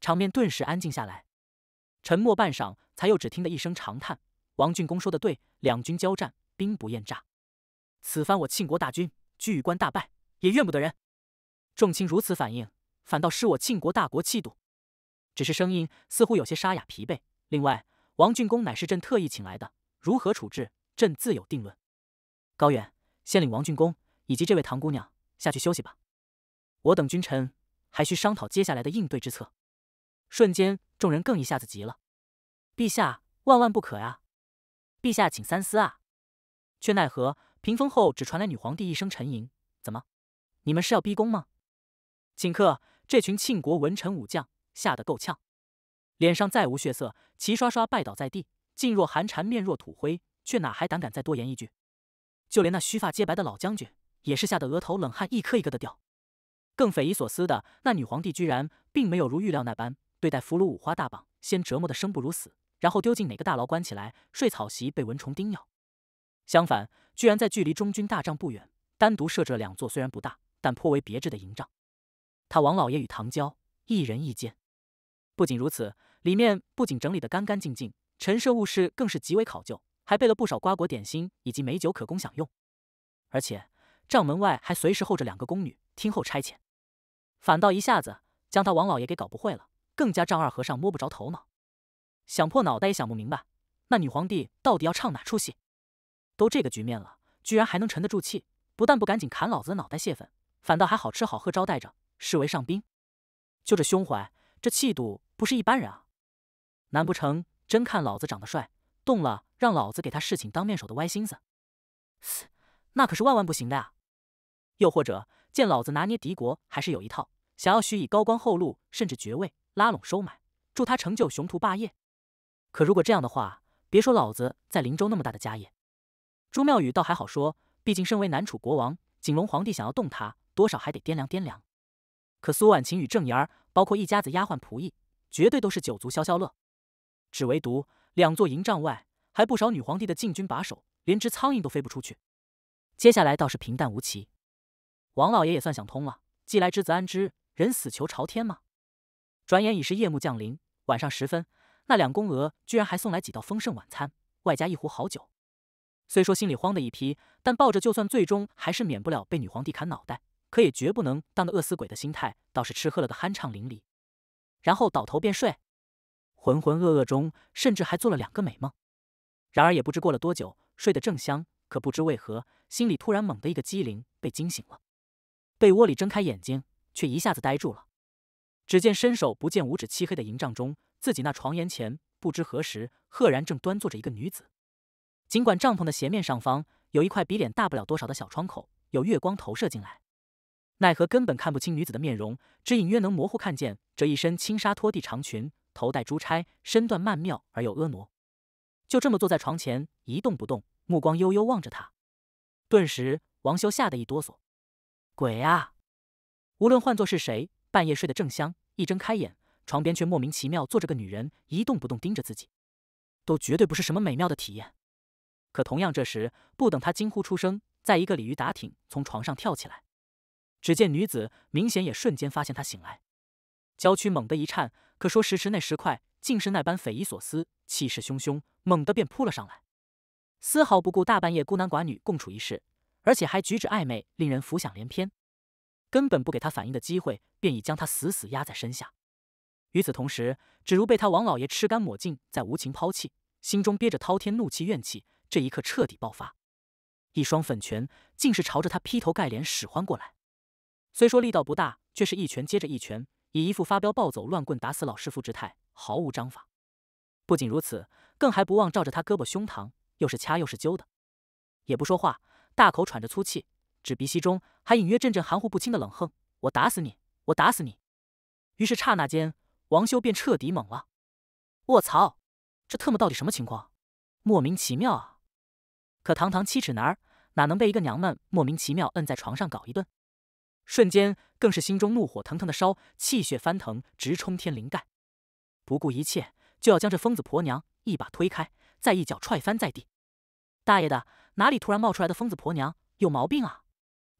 场面顿时安静下来，沉默半晌，才又只听得一声长叹：“王俊公说的对，两军交战，兵不厌诈。此番我庆国大军巨关大败。”也怨不得人，众卿如此反应，反倒失我庆国大国气度。只是声音似乎有些沙哑疲惫。另外，王俊公乃是朕特意请来的，如何处置，朕自有定论。高远，先领王俊公以及这位唐姑娘下去休息吧。我等君臣还需商讨接下来的应对之策。瞬间，众人更一下子急了。陛下，万万不可呀！陛下，请三思啊！却奈何，屏风后只传来女皇帝一声沉吟。你们是要逼宫吗？顷刻，这群庆国文臣武将吓得够呛，脸上再无血色，齐刷刷拜倒在地，静若寒蝉，面若土灰，却哪还胆敢再多言一句？就连那须发皆白的老将军也是吓得额头冷汗一颗一颗的掉。更匪夷所思的，那女皇帝居然并没有如预料那般对待俘虏，五花大绑，先折磨的生不如死，然后丢进哪个大牢关起来，睡草席被蚊虫叮咬。相反，居然在距离中军大帐不远，单独设置了两座，虽然不大。但颇为别致的营帐，他王老爷与唐娇一人一间。不仅如此，里面不仅整理的干干净净，陈设物事更是极为考究，还备了不少瓜果点心以及美酒可供享用。而且帐门外还随时候着两个宫女听候差遣，反倒一下子将他王老爷给搞不会了，更加丈二和尚摸不着头脑，想破脑袋也想不明白那女皇帝到底要唱哪出戏。都这个局面了，居然还能沉得住气，不但不赶紧砍老子的脑袋泄愤。反倒还好吃好喝招待着，视为上宾。就这胸怀，这气度，不是一般人啊！难不成真看老子长得帅，动了让老子给他侍寝当面首的歪心思？嘶，那可是万万不行的啊！又或者见老子拿捏敌国还是有一套，想要许以高官厚禄，甚至爵位拉拢收买，助他成就雄图霸业？可如果这样的话，别说老子在林州那么大的家业，朱妙宇倒还好说，毕竟身为南楚国王景龙皇帝，想要动他。多少还得掂量掂量，可苏婉晴与郑妍儿，包括一家子丫鬟仆役，绝对都是九族消消乐。只唯独两座营帐外，还不少女皇帝的禁军把守，连只苍蝇都飞不出去。接下来倒是平淡无奇。王老爷也算想通了，既来之则安之，人死求朝天嘛。转眼已是夜幕降临，晚上时分，那两宫娥居然还送来几道丰盛晚餐，外加一壶好酒。虽说心里慌的一批，但抱着就算最终还是免不了被女皇帝砍脑袋。可也绝不能当个饿死鬼的心态，倒是吃喝了个酣畅淋漓，然后倒头便睡，浑浑噩噩中甚至还做了两个美梦。然而也不知过了多久，睡得正香，可不知为何，心里突然猛的一个机灵，被惊醒了。被窝里睁开眼睛，却一下子呆住了。只见伸手不见五指、漆黑的营帐中，自己那床沿前，不知何时，赫然正端坐着一个女子。尽管帐篷的斜面上方有一块比脸大不了多少的小窗口，有月光投射进来。奈何根本看不清女子的面容，只隐约能模糊看见这一身轻纱拖地长裙，头戴珠钗，身段曼妙而又婀娜。就这么坐在床前一动不动，目光悠悠望着他。顿时，王修吓得一哆嗦：“鬼呀！”无论换作是谁，半夜睡得正香，一睁开眼，床边却莫名其妙坐着个女人，一动不动盯着自己，都绝对不是什么美妙的体验。可同样，这时不等他惊呼出声，在一个鲤鱼打挺从床上跳起来。只见女子明显也瞬间发现他醒来，娇躯猛地一颤。可说时迟那时快，竟是那般匪夷所思，气势汹汹，猛地便扑了上来，丝毫不顾大半夜孤男寡女共处一室，而且还举止暧昧，令人浮想联翩。根本不给他反应的机会，便已将他死死压在身下。与此同时，芷如被他王老爷吃干抹净再无情抛弃，心中憋着滔天怒气怨气，这一刻彻底爆发，一双粉拳竟是朝着他劈头盖脸使唤过来。虽说力道不大，却是一拳接着一拳，以一副发飙暴走、乱棍打死老师傅之态，毫无章法。不仅如此，更还不忘照着他胳膊、胸膛，又是掐又是揪的，也不说话，大口喘着粗气，只鼻息中还隐约阵阵含糊不清的冷哼：“我打死你！我打死你！”于是刹那间，王修便彻底懵了：“我操，这特么到底什么情况？莫名其妙啊！可堂堂七尺男儿，哪能被一个娘们莫名其妙摁在床上搞一顿？”瞬间更是心中怒火腾腾的烧，气血翻腾，直冲天灵盖，不顾一切就要将这疯子婆娘一把推开，再一脚踹翻在地。大爷的，哪里突然冒出来的疯子婆娘？有毛病啊！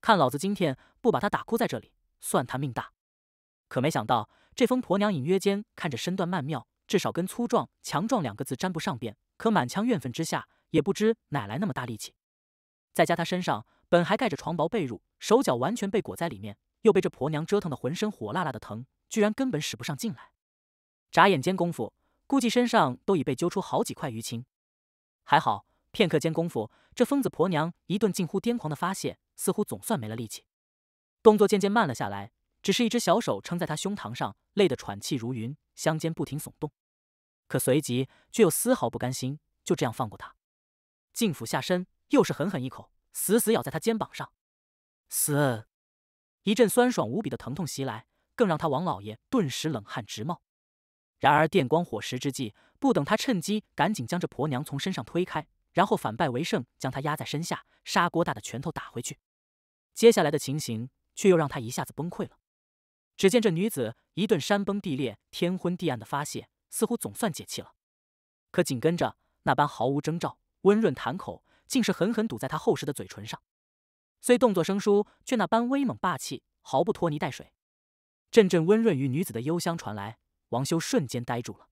看老子今天不把她打哭在这里，算她命大。可没想到这疯婆娘隐约间看着身段曼妙，至少跟粗壮、强壮两个字沾不上边。可满腔怨愤之下，也不知哪来那么大力气，再加她身上。本还盖着床薄被褥，手脚完全被裹在里面，又被这婆娘折腾的浑身火辣辣的疼，居然根本使不上劲来。眨眼间功夫，估计身上都已被揪出好几块淤青。还好，片刻间功夫，这疯子婆娘一顿近乎癫狂的发泄，似乎总算没了力气，动作渐渐慢了下来，只是一只小手撑在他胸膛上，累得喘气如云，香肩不停耸动。可随即却又丝毫不甘心，就这样放过他，进府下身，又是狠狠一口。死死咬在他肩膀上，死！一阵酸爽无比的疼痛袭来，更让他王老爷顿时冷汗直冒。然而电光火石之际，不等他趁机赶紧将这婆娘从身上推开，然后反败为胜，将她压在身下，砂锅大的拳头打回去。接下来的情形却又让他一下子崩溃了。只见这女子一顿山崩地裂、天昏地暗的发泄，似乎总算解气了。可紧跟着那般毫无征兆、温润谈口。竟是狠狠堵在他厚实的嘴唇上，虽动作生疏，却那般威猛霸气，毫不拖泥带水。阵阵温润于女子的幽香传来，王修瞬间呆住了。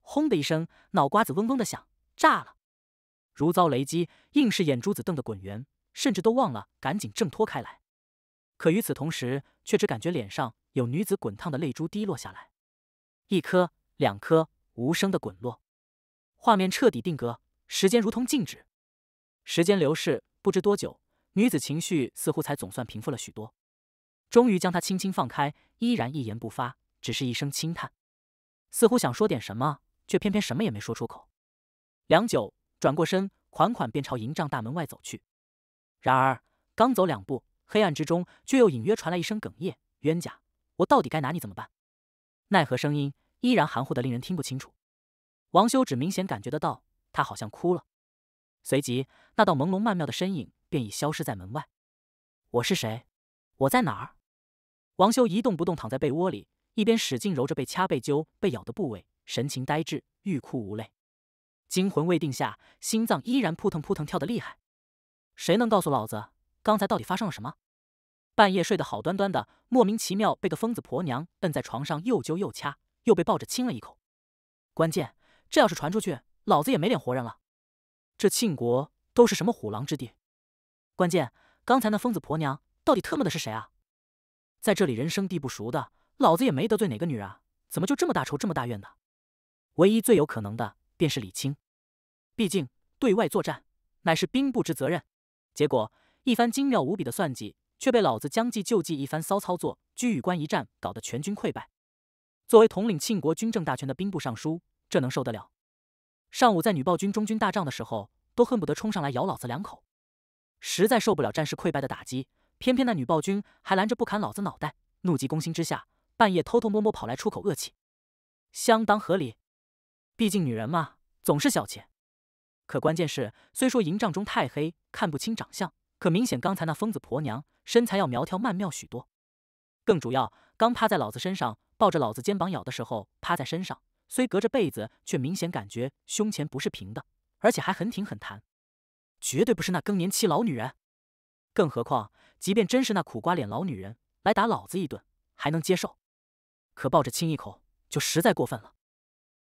轰的一声，脑瓜子嗡嗡的响，炸了，如遭雷击，硬是眼珠子瞪得滚圆，甚至都忘了赶紧挣脱开来。可与此同时，却只感觉脸上有女子滚烫的泪珠滴落下来，一颗、两颗，无声的滚落。画面彻底定格，时间如同静止。时间流逝，不知多久，女子情绪似乎才总算平复了许多，终于将他轻轻放开，依然一言不发，只是一声轻叹，似乎想说点什么，却偏偏什么也没说出口。良久，转过身，款款便朝营帐大门外走去。然而，刚走两步，黑暗之中却又隐约传来一声哽咽：“冤家，我到底该拿你怎么办？”奈何声音依然含糊的令人听不清楚。王修只明显感觉得到，他好像哭了。随即，那道朦胧曼妙的身影便已消失在门外。我是谁？我在哪儿？王修一动不动躺在被窝里，一边使劲揉着被掐、被揪、被咬的部位，神情呆滞，欲哭无泪。惊魂未定下，心脏依然扑腾扑腾跳得厉害。谁能告诉老子，刚才到底发生了什么？半夜睡得好端端的，莫名其妙被个疯子婆娘摁在床上，又揪又掐，又被抱着亲了一口。关键，这要是传出去，老子也没脸活人了。这庆国都是什么虎狼之地？关键刚才那疯子婆娘到底特么的是谁啊？在这里人生地不熟的，老子也没得罪哪个女人啊，怎么就这么大仇这么大怨的？唯一最有可能的便是李青，毕竟对外作战乃是兵部之责任。结果一番精妙无比的算计，却被老子将计就计一番骚操作，居与关一战搞得全军溃败。作为统领庆国军政大权的兵部尚书，这能受得了？上午在女暴君中军大帐的时候，都恨不得冲上来咬老子两口，实在受不了战事溃败的打击，偏偏那女暴君还拦着不砍老子脑袋，怒急攻心之下，半夜偷偷摸摸跑来出口恶气，相当合理。毕竟女人嘛，总是小气。可关键是，虽说营帐中太黑，看不清长相，可明显刚才那疯子婆娘身材要苗条曼妙许多。更主要，刚趴在老子身上，抱着老子肩膀咬的时候，趴在身上。虽隔着被子，却明显感觉胸前不是平的，而且还很挺很弹，绝对不是那更年期老女人。更何况，即便真是那苦瓜脸老女人来打老子一顿，还能接受；可抱着亲一口，就实在过分了。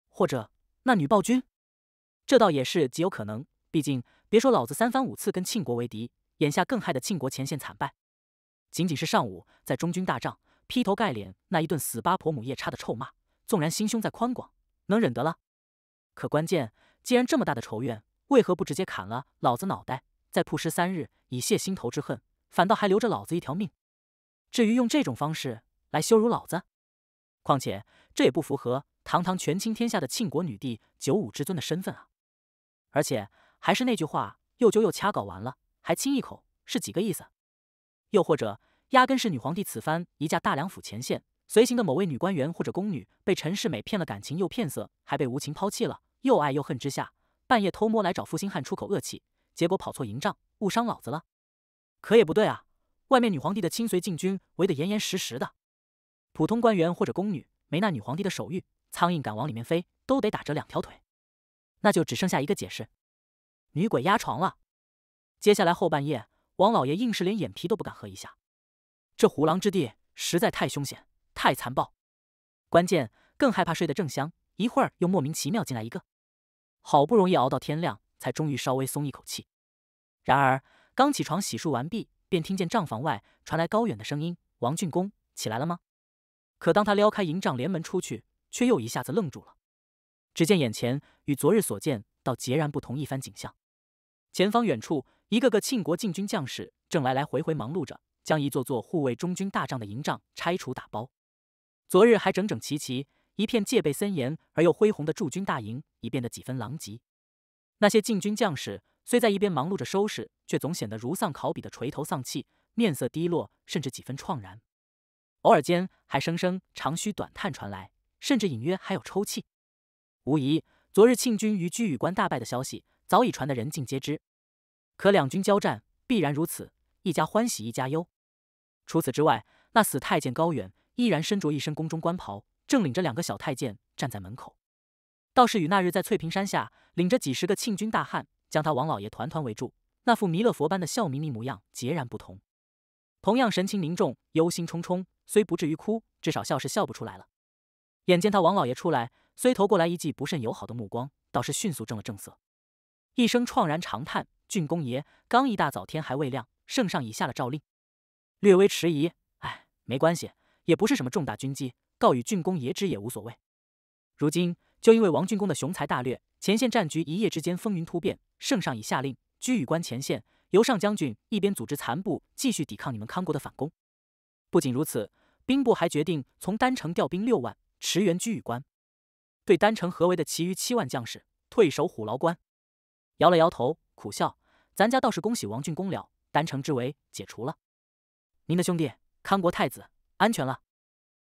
或者那女暴君，这倒也是极有可能。毕竟，别说老子三番五次跟庆国为敌，眼下更害得庆国前线惨败。仅仅是上午在中军大帐劈头盖脸那一顿死八婆母夜叉的臭骂，纵然心胸再宽广，能忍得了？可关键，既然这么大的仇怨，为何不直接砍了老子脑袋，再曝尸三日，以泄心头之恨？反倒还留着老子一条命？至于用这种方式来羞辱老子，况且这也不符合堂堂权倾天下的庆国女帝九五之尊的身份啊！而且还是那句话，又揪又掐搞完了，还亲一口，是几个意思？又或者，压根是女皇帝此番移驾大梁府前线？随行的某位女官员或者宫女被陈世美骗了感情，又骗色，还被无情抛弃了。又爱又恨之下，半夜偷摸来找负心汉出口恶气，结果跑错营帐，误伤老子了。可也不对啊，外面女皇帝的亲随禁军围得严严实实的，普通官员或者宫女没那女皇帝的手谕，苍蝇敢往里面飞都得打折两条腿。那就只剩下一个解释：女鬼压床了。接下来后半夜，王老爷硬是连眼皮都不敢合一下。这虎狼之地实在太凶险。太残暴，关键更害怕睡得正香，一会儿又莫名其妙进来一个，好不容易熬到天亮，才终于稍微松一口气。然而刚起床洗漱完毕，便听见帐房外传来高远的声音：“王俊公，起来了吗？”可当他撩开营帐帘门出去，却又一下子愣住了。只见眼前与昨日所见到截然不同一番景象，前方远处一个个庆国禁军将士正来来回回忙碌着，将一座座护卫中军大帐的营帐拆除打包。昨日还整整齐齐、一片戒备森严而又恢宏的驻军大营，已变得几分狼藉。那些禁军将士虽在一边忙碌着收拾，却总显得如丧考妣的垂头丧气，面色低落，甚至几分怆然。偶尔间还声声长吁短叹传来，甚至隐约还有抽泣。无疑，昨日庆军于居宇关大败的消息早已传得人尽皆知。可两军交战，必然如此，一家欢喜一家忧。除此之外，那死太监高远。依然身着一身宫中官袍，正领着两个小太监站在门口，倒是与那日在翠屏山下领着几十个庆军大汉将他王老爷团团围住那副弥勒佛般的笑眯眯模样截然不同。同样神情凝重，忧心忡忡，虽不至于哭，至少笑是笑不出来了。眼见他王老爷出来，虽投过来一记不甚友好的目光，倒是迅速正了正色，一声怆然长叹：“郡公爷，刚一大早天还未亮，圣上已下了诏令。”略微迟疑：“哎，没关系。”也不是什么重大军机，告与郡公爷知也无所谓。如今就因为王郡公的雄才大略，前线战局一夜之间风云突变。圣上已下令居宇关前线由上将军一边组织残部继续抵抗你们康国的反攻。不仅如此，兵部还决定从丹城调兵六万驰援居宇关，对丹城合围的其余七万将士退守虎牢关。摇了摇头，苦笑：“咱家倒是恭喜王郡公了，丹城之围解除了。”您的兄弟，康国太子。安全了，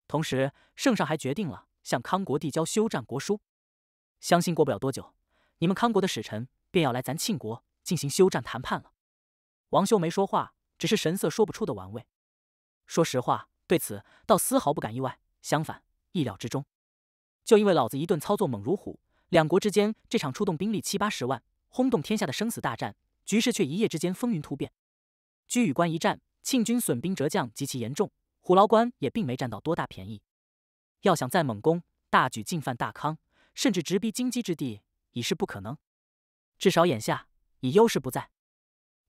同时圣上还决定了向康国递交休战国书，相信过不了多久，你们康国的使臣便要来咱庆国进行休战谈判了。王修没说话，只是神色说不出的玩味。说实话，对此倒丝毫不敢意外，相反意料之中。就因为老子一顿操作猛如虎，两国之间这场出动兵力七八十万、轰动天下的生死大战，局势却一夜之间风云突变。居与关一战，庆军损兵折将极其严重。虎牢关也并没占到多大便宜，要想再猛攻、大举进犯大康，甚至直逼金鸡之地，已是不可能。至少眼下，以优势不在，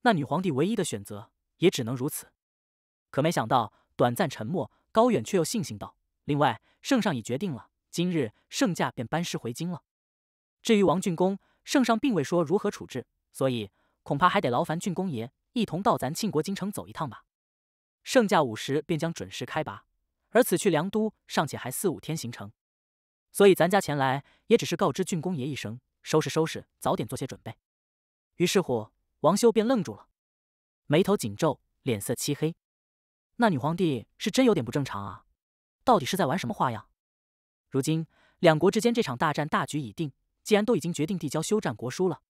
那女皇帝唯一的选择也只能如此。可没想到，短暂沉默，高远却又悻悻道：“另外，圣上已决定了，今日圣驾便班师回京了。至于王俊公，圣上并未说如何处置，所以恐怕还得劳烦俊公爷一同到咱庆国京城走一趟吧。”剩下午时便将准时开拔，而此去梁都尚且还四五天行程，所以咱家前来也只是告知郡公爷一声，收拾收拾，早点做些准备。于是乎，王修便愣住了，眉头紧皱，脸色漆黑。那女皇帝是真有点不正常啊！到底是在玩什么花样？如今两国之间这场大战大局已定，既然都已经决定递交休战国书了，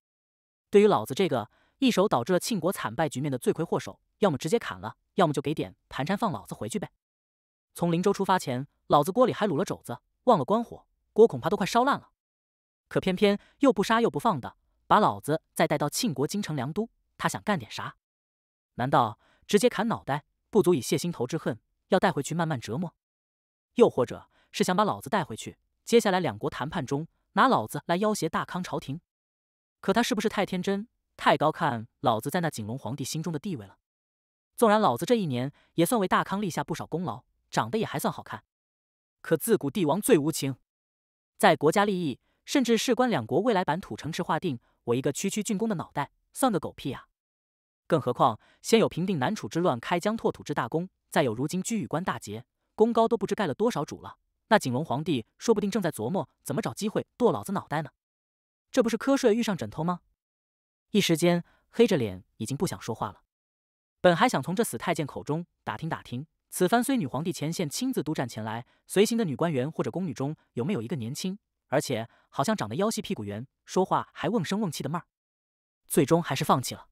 对于老子这个一手导致了庆国惨败局面的罪魁祸首，要么直接砍了。要么就给点盘缠放老子回去呗。从林州出发前，老子锅里还卤了肘子，忘了关火，锅恐怕都快烧烂了。可偏偏又不杀又不放的，把老子再带到庆国京城梁都，他想干点啥？难道直接砍脑袋不足以泄心头之恨，要带回去慢慢折磨？又或者是想把老子带回去，接下来两国谈判中拿老子来要挟大康朝廷？可他是不是太天真，太高看老子在那景龙皇帝心中的地位了？纵然老子这一年也算为大康立下不少功劳，长得也还算好看，可自古帝王最无情，在国家利益甚至事关两国未来版土城池划定，我一个区区郡公的脑袋算个狗屁啊！更何况先有平定南楚之乱、开疆拓土之大功，再有如今居宇关大捷，功高都不知盖了多少主了。那景龙皇帝说不定正在琢磨怎么找机会剁老子脑袋呢，这不是瞌睡遇上枕头吗？一时间黑着脸，已经不想说话了。本还想从这死太监口中打听打听，此番虽女皇帝前线亲自督战前来，随行的女官员或者宫女中有没有一个年轻，而且好像长得腰细屁股圆，说话还瓮声瓮气的妹儿，最终还是放弃了。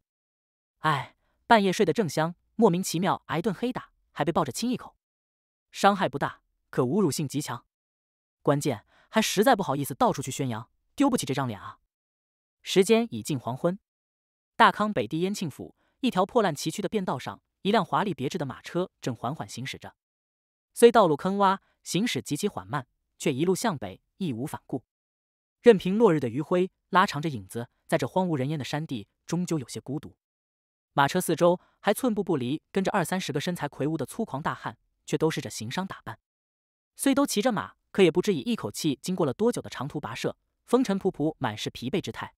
哎，半夜睡得正香，莫名其妙挨顿黑打，还被抱着亲一口，伤害不大，可侮辱性极强，关键还实在不好意思到处去宣扬，丢不起这张脸啊。时间已近黄昏，大康北地燕庆府。一条破烂崎岖的便道上，一辆华丽别致的马车正缓缓行驶着。虽道路坑洼，行驶极其缓慢，却一路向北，义无反顾。任凭落日的余晖拉长着影子，在这荒无人烟的山地，终究有些孤独。马车四周还寸步不离跟着二三十个身材魁梧的粗狂大汉，却都是着行商打扮。虽都骑着马，可也不知已一口气经过了多久的长途跋涉，风尘仆仆，满是疲惫之态。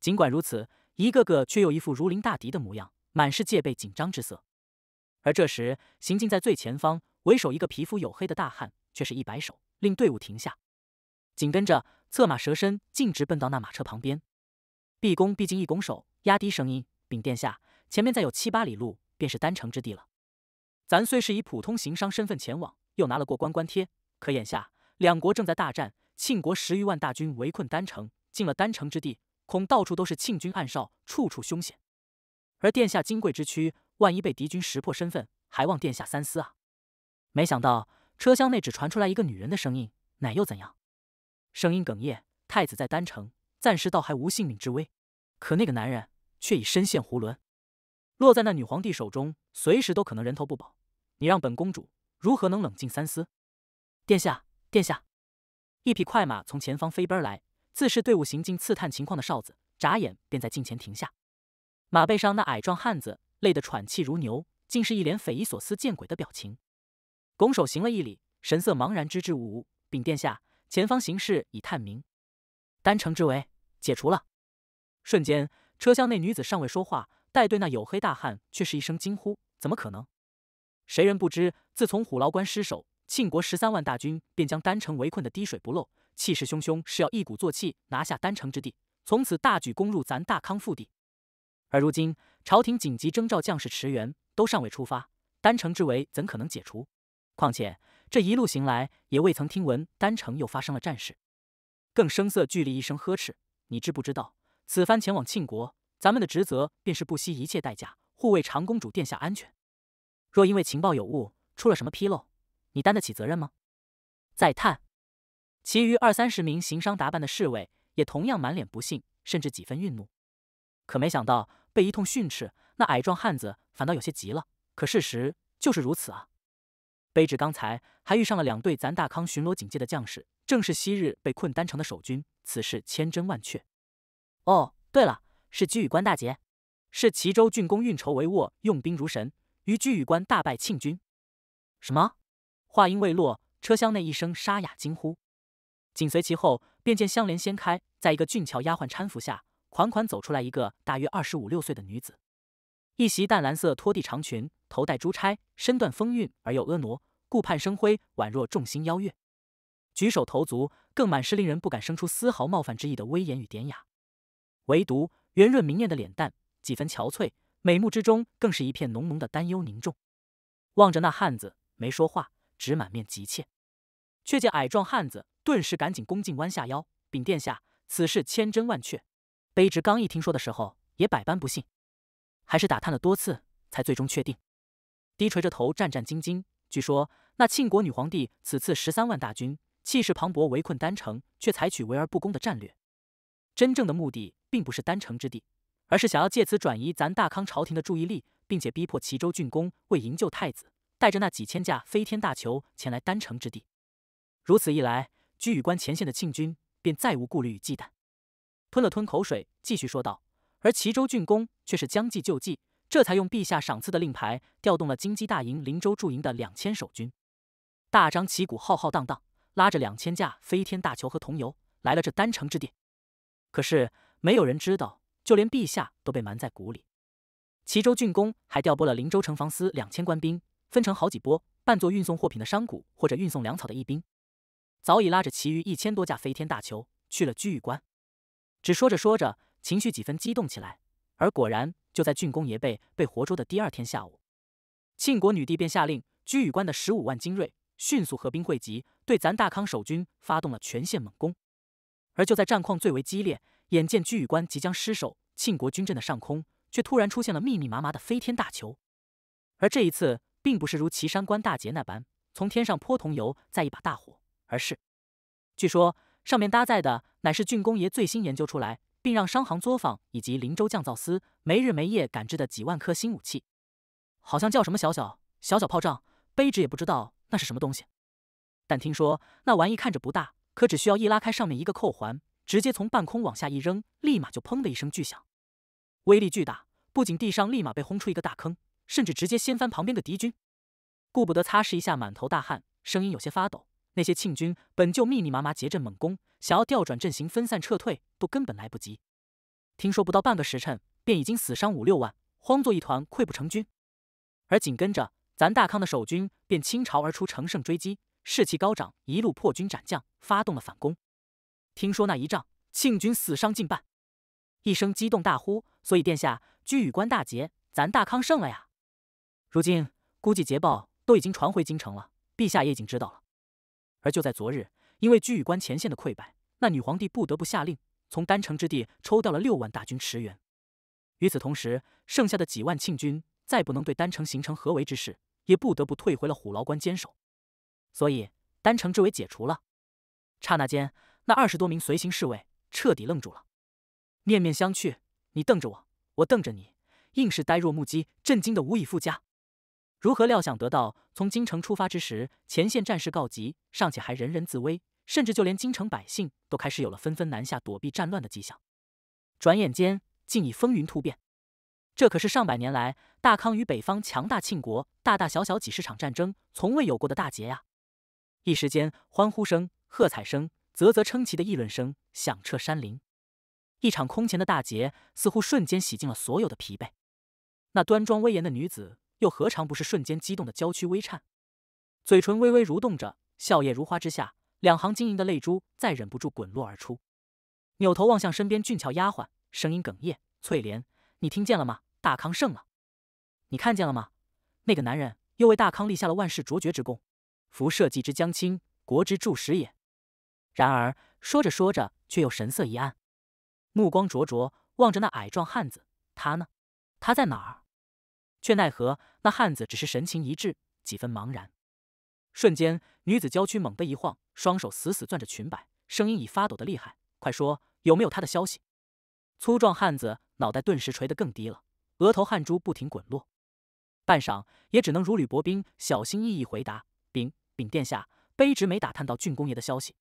尽管如此。一个个却又一副如临大敌的模样，满是戒备紧张之色。而这时，行进在最前方，为首一个皮肤黝黑的大汉，却是一摆手，令队伍停下。紧跟着，策马蛇身，径直奔到那马车旁边，毕恭毕敬一拱手，压低声音：“禀殿下，前面再有七八里路，便是丹城之地了。咱虽是以普通行商身份前往，又拿了过关关贴，可眼下两国正在大战，庆国十余万大军围困丹城，进了丹城之地。”恐到处都是庆军暗哨，处处凶险。而殿下金贵之躯，万一被敌军识破身份，还望殿下三思啊！没想到车厢内只传出来一个女人的声音：“乃又怎样？”声音哽咽。太子在丹城，暂时倒还无性命之危，可那个男人却已身陷囫囵，落在那女皇帝手中，随时都可能人头不保。你让本公主如何能冷静三思？殿下，殿下！一匹快马从前方飞奔来。自是队伍行进刺探情况的哨子，眨眼便在近前停下。马背上那矮壮汉子累得喘气如牛，竟是一脸匪夷所思、见鬼的表情，拱手行了一礼，神色茫然，支支吾吾：“禀殿下，前方形势已探明，丹城之围解除了。”瞬间，车厢内女子尚未说话，带队那黝黑大汉却是一声惊呼：“怎么可能？”谁人不知？自从虎牢关失守，庆国十三万大军便将丹城围困的滴水不漏。气势汹汹是要一鼓作气拿下丹城之地，从此大举攻入咱大康腹地。而如今朝廷紧急征召将士驰援，都尚未出发，丹城之围怎可能解除？况且这一路行来也未曾听闻丹城又发生了战事。更声色俱厉一声呵斥：“你知不知道，此番前往庆国，咱们的职责便是不惜一切代价护卫长公主殿下安全。若因为情报有误出了什么纰漏，你担得起责任吗？”再叹。其余二三十名行商打扮的侍卫，也同样满脸不信，甚至几分愠怒。可没想到，被一通训斥，那矮壮汉子反倒有些急了。可事实就是如此啊！卑职刚才还遇上了两队咱大康巡逻警戒的将士，正是昔日被困丹城的守军，此事千真万确。哦，对了，是居宇关大捷，是齐州郡公运筹帷幄，用兵如神，于居宇关大败庆军。什么？话音未落，车厢内一声沙哑惊呼。紧随其后，便见香莲掀开，在一个俊俏丫鬟搀扶下，款款走出来一个大约二十五六岁的女子，一袭淡蓝色拖地长裙，头戴珠钗，身段丰韵而又婀娜，顾盼生辉，宛若众星邀月，举手投足更满是令人不敢生出丝毫冒犯之意的威严与典雅。唯独圆润明艳的脸蛋几分憔悴，眉目之中更是一片浓浓的担忧凝重。望着那汉子，没说话，只满面急切。却见矮壮汉子。顿时赶紧恭敬弯下腰，禀殿下，此事千真万确。卑职刚一听说的时候，也百般不信，还是打探了多次，才最终确定。低垂着头，战战兢兢。据说那庆国女皇帝此次十三万大军，气势磅礴，围困丹城，却采取围而不攻的战略。真正的目的并不是丹城之地，而是想要借此转移咱大康朝廷的注意力，并且逼迫齐州郡公为营救太子，带着那几千架飞天大球前来丹城之地。如此一来。居雨关前线的庆军便再无顾虑与忌惮，吞了吞口水，继续说道：“而齐州郡公却是将计就计，这才用陛下赏赐的令牌调动了金鸡大营、灵州驻营的两千守军，大张旗鼓、浩浩荡荡，拉着两千架飞天大球和铜油来了这丹城之地。可是没有人知道，就连陛下都被瞒在鼓里。齐州郡公还调拨了灵州城防司两千官兵，分成好几波，扮作运送货品的商贾或者运送粮草的义兵。”早已拉着其余一千多架飞天大球去了居玉关，只说着说着，情绪几分激动起来。而果然，就在郡公爷被被活捉的第二天下午，庆国女帝便下令居玉关的十五万精锐迅速合兵汇集，对咱大康守军发动了全线猛攻。而就在战况最为激烈，眼见居玉关即将失守，庆国军阵的上空却突然出现了密密麻麻的飞天大球。而这一次，并不是如岐山关大捷那般从天上泼桐油再一把大火。而是，据说上面搭载的乃是郡公爷最新研究出来，并让商行作坊以及林州降造司没日没夜赶制的几万颗新武器，好像叫什么小小小小炮仗，卑职也不知道那是什么东西。但听说那玩意看着不大，可只需要一拉开上面一个扣环，直接从半空往下一扔，立马就砰的一声巨响，威力巨大，不仅地上立马被轰出一个大坑，甚至直接掀翻旁边的敌军。顾不得擦拭一下满头大汗，声音有些发抖。那些庆军本就密密麻麻结阵猛攻，想要调转阵型分散撤退都根本来不及。听说不到半个时辰，便已经死伤五六万，慌作一团，溃不成军。而紧跟着咱大康的守军便倾巢而出，乘胜追击，士气高涨，一路破军斩将，发动了反攻。听说那一仗庆军死伤近半，一声激动大呼：“所以殿下居羽关大捷，咱大康胜了呀！”如今估计捷报都已经传回京城了，陛下也已经知道了。而就在昨日，因为居宇关前线的溃败，那女皇帝不得不下令从丹城之地抽调了六万大军驰援。与此同时，剩下的几万庆军再不能对丹城形成合围之势，也不得不退回了虎牢关坚守。所以，丹城之围解除了。刹那间，那二十多名随行侍卫彻底愣住了，面面相觑，你瞪着我，我瞪着你，硬是呆若木鸡，震惊的无以复加。如何料想得到，从京城出发之时，前线战事告急，尚且还人人自危，甚至就连京城百姓都开始有了纷纷南下躲避战乱的迹象。转眼间，竟已风云突变。这可是上百年来大康与北方强大庆国大大小小几十场战争从未有过的大劫呀！一时间，欢呼声、喝彩声、啧啧称奇的议论声响彻山林。一场空前的大劫似乎瞬间洗净了所有的疲惫。那端庄威严的女子。又何尝不是瞬间激动的娇躯微颤，嘴唇微微蠕动着，笑靥如花之下，两行晶莹的泪珠再忍不住滚落而出。扭头望向身边俊俏丫鬟，声音哽咽：“翠莲，你听见了吗？大康胜了，你看见了吗？那个男人又为大康立下了万世卓绝之功，福社稷之将倾，国之柱石也。”然而说着说着，却又神色一暗，目光灼灼望着那矮壮汉子：“他呢？他在哪儿？”却奈何那汉子只是神情一滞，几分茫然。瞬间，女子娇躯猛地一晃，双手死死攥着裙摆，声音已发抖的厉害：“快说，有没有他的消息？”粗壮汉子脑袋顿时垂得更低了，额头汗珠不停滚落。半晌，也只能如履薄冰、小心翼翼回答：“禀禀殿下，卑职没打探到郡公爷的消息，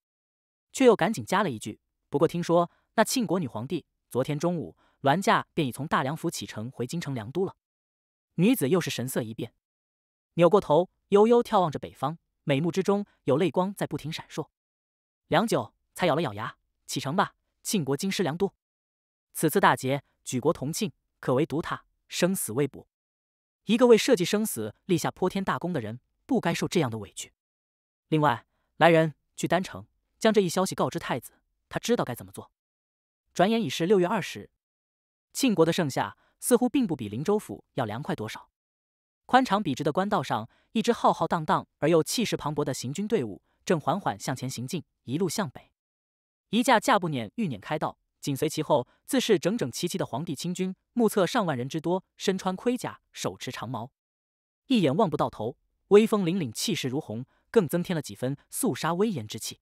却又赶紧加了一句：不过听说那庆国女皇帝昨天中午銮驾便已从大梁府启程回京城梁都了。”女子又是神色一变，扭过头，悠悠眺望着北方，美目之中有泪光在不停闪烁。良久，才咬了咬牙：“启程吧，庆国京师良都。此次大捷，举国同庆，可唯独他生死未卜。一个为社稷生死立下泼天大功的人，不该受这样的委屈。另外，来人，去丹城，将这一消息告知太子，他知道该怎么做。”转眼已是六月二十，庆国的盛夏。似乎并不比林州府要凉快多少。宽敞笔直的官道上，一支浩浩荡荡而又气势磅礴的行军队伍正缓缓向前行进，一路向北。一架架步辇御辇开道，紧随其后，自是整整齐齐的皇帝亲军，目测上万人之多，身穿盔甲，手持长矛，一眼望不到头，威风凛凛，气势如虹，更增添了几分肃杀威严之气。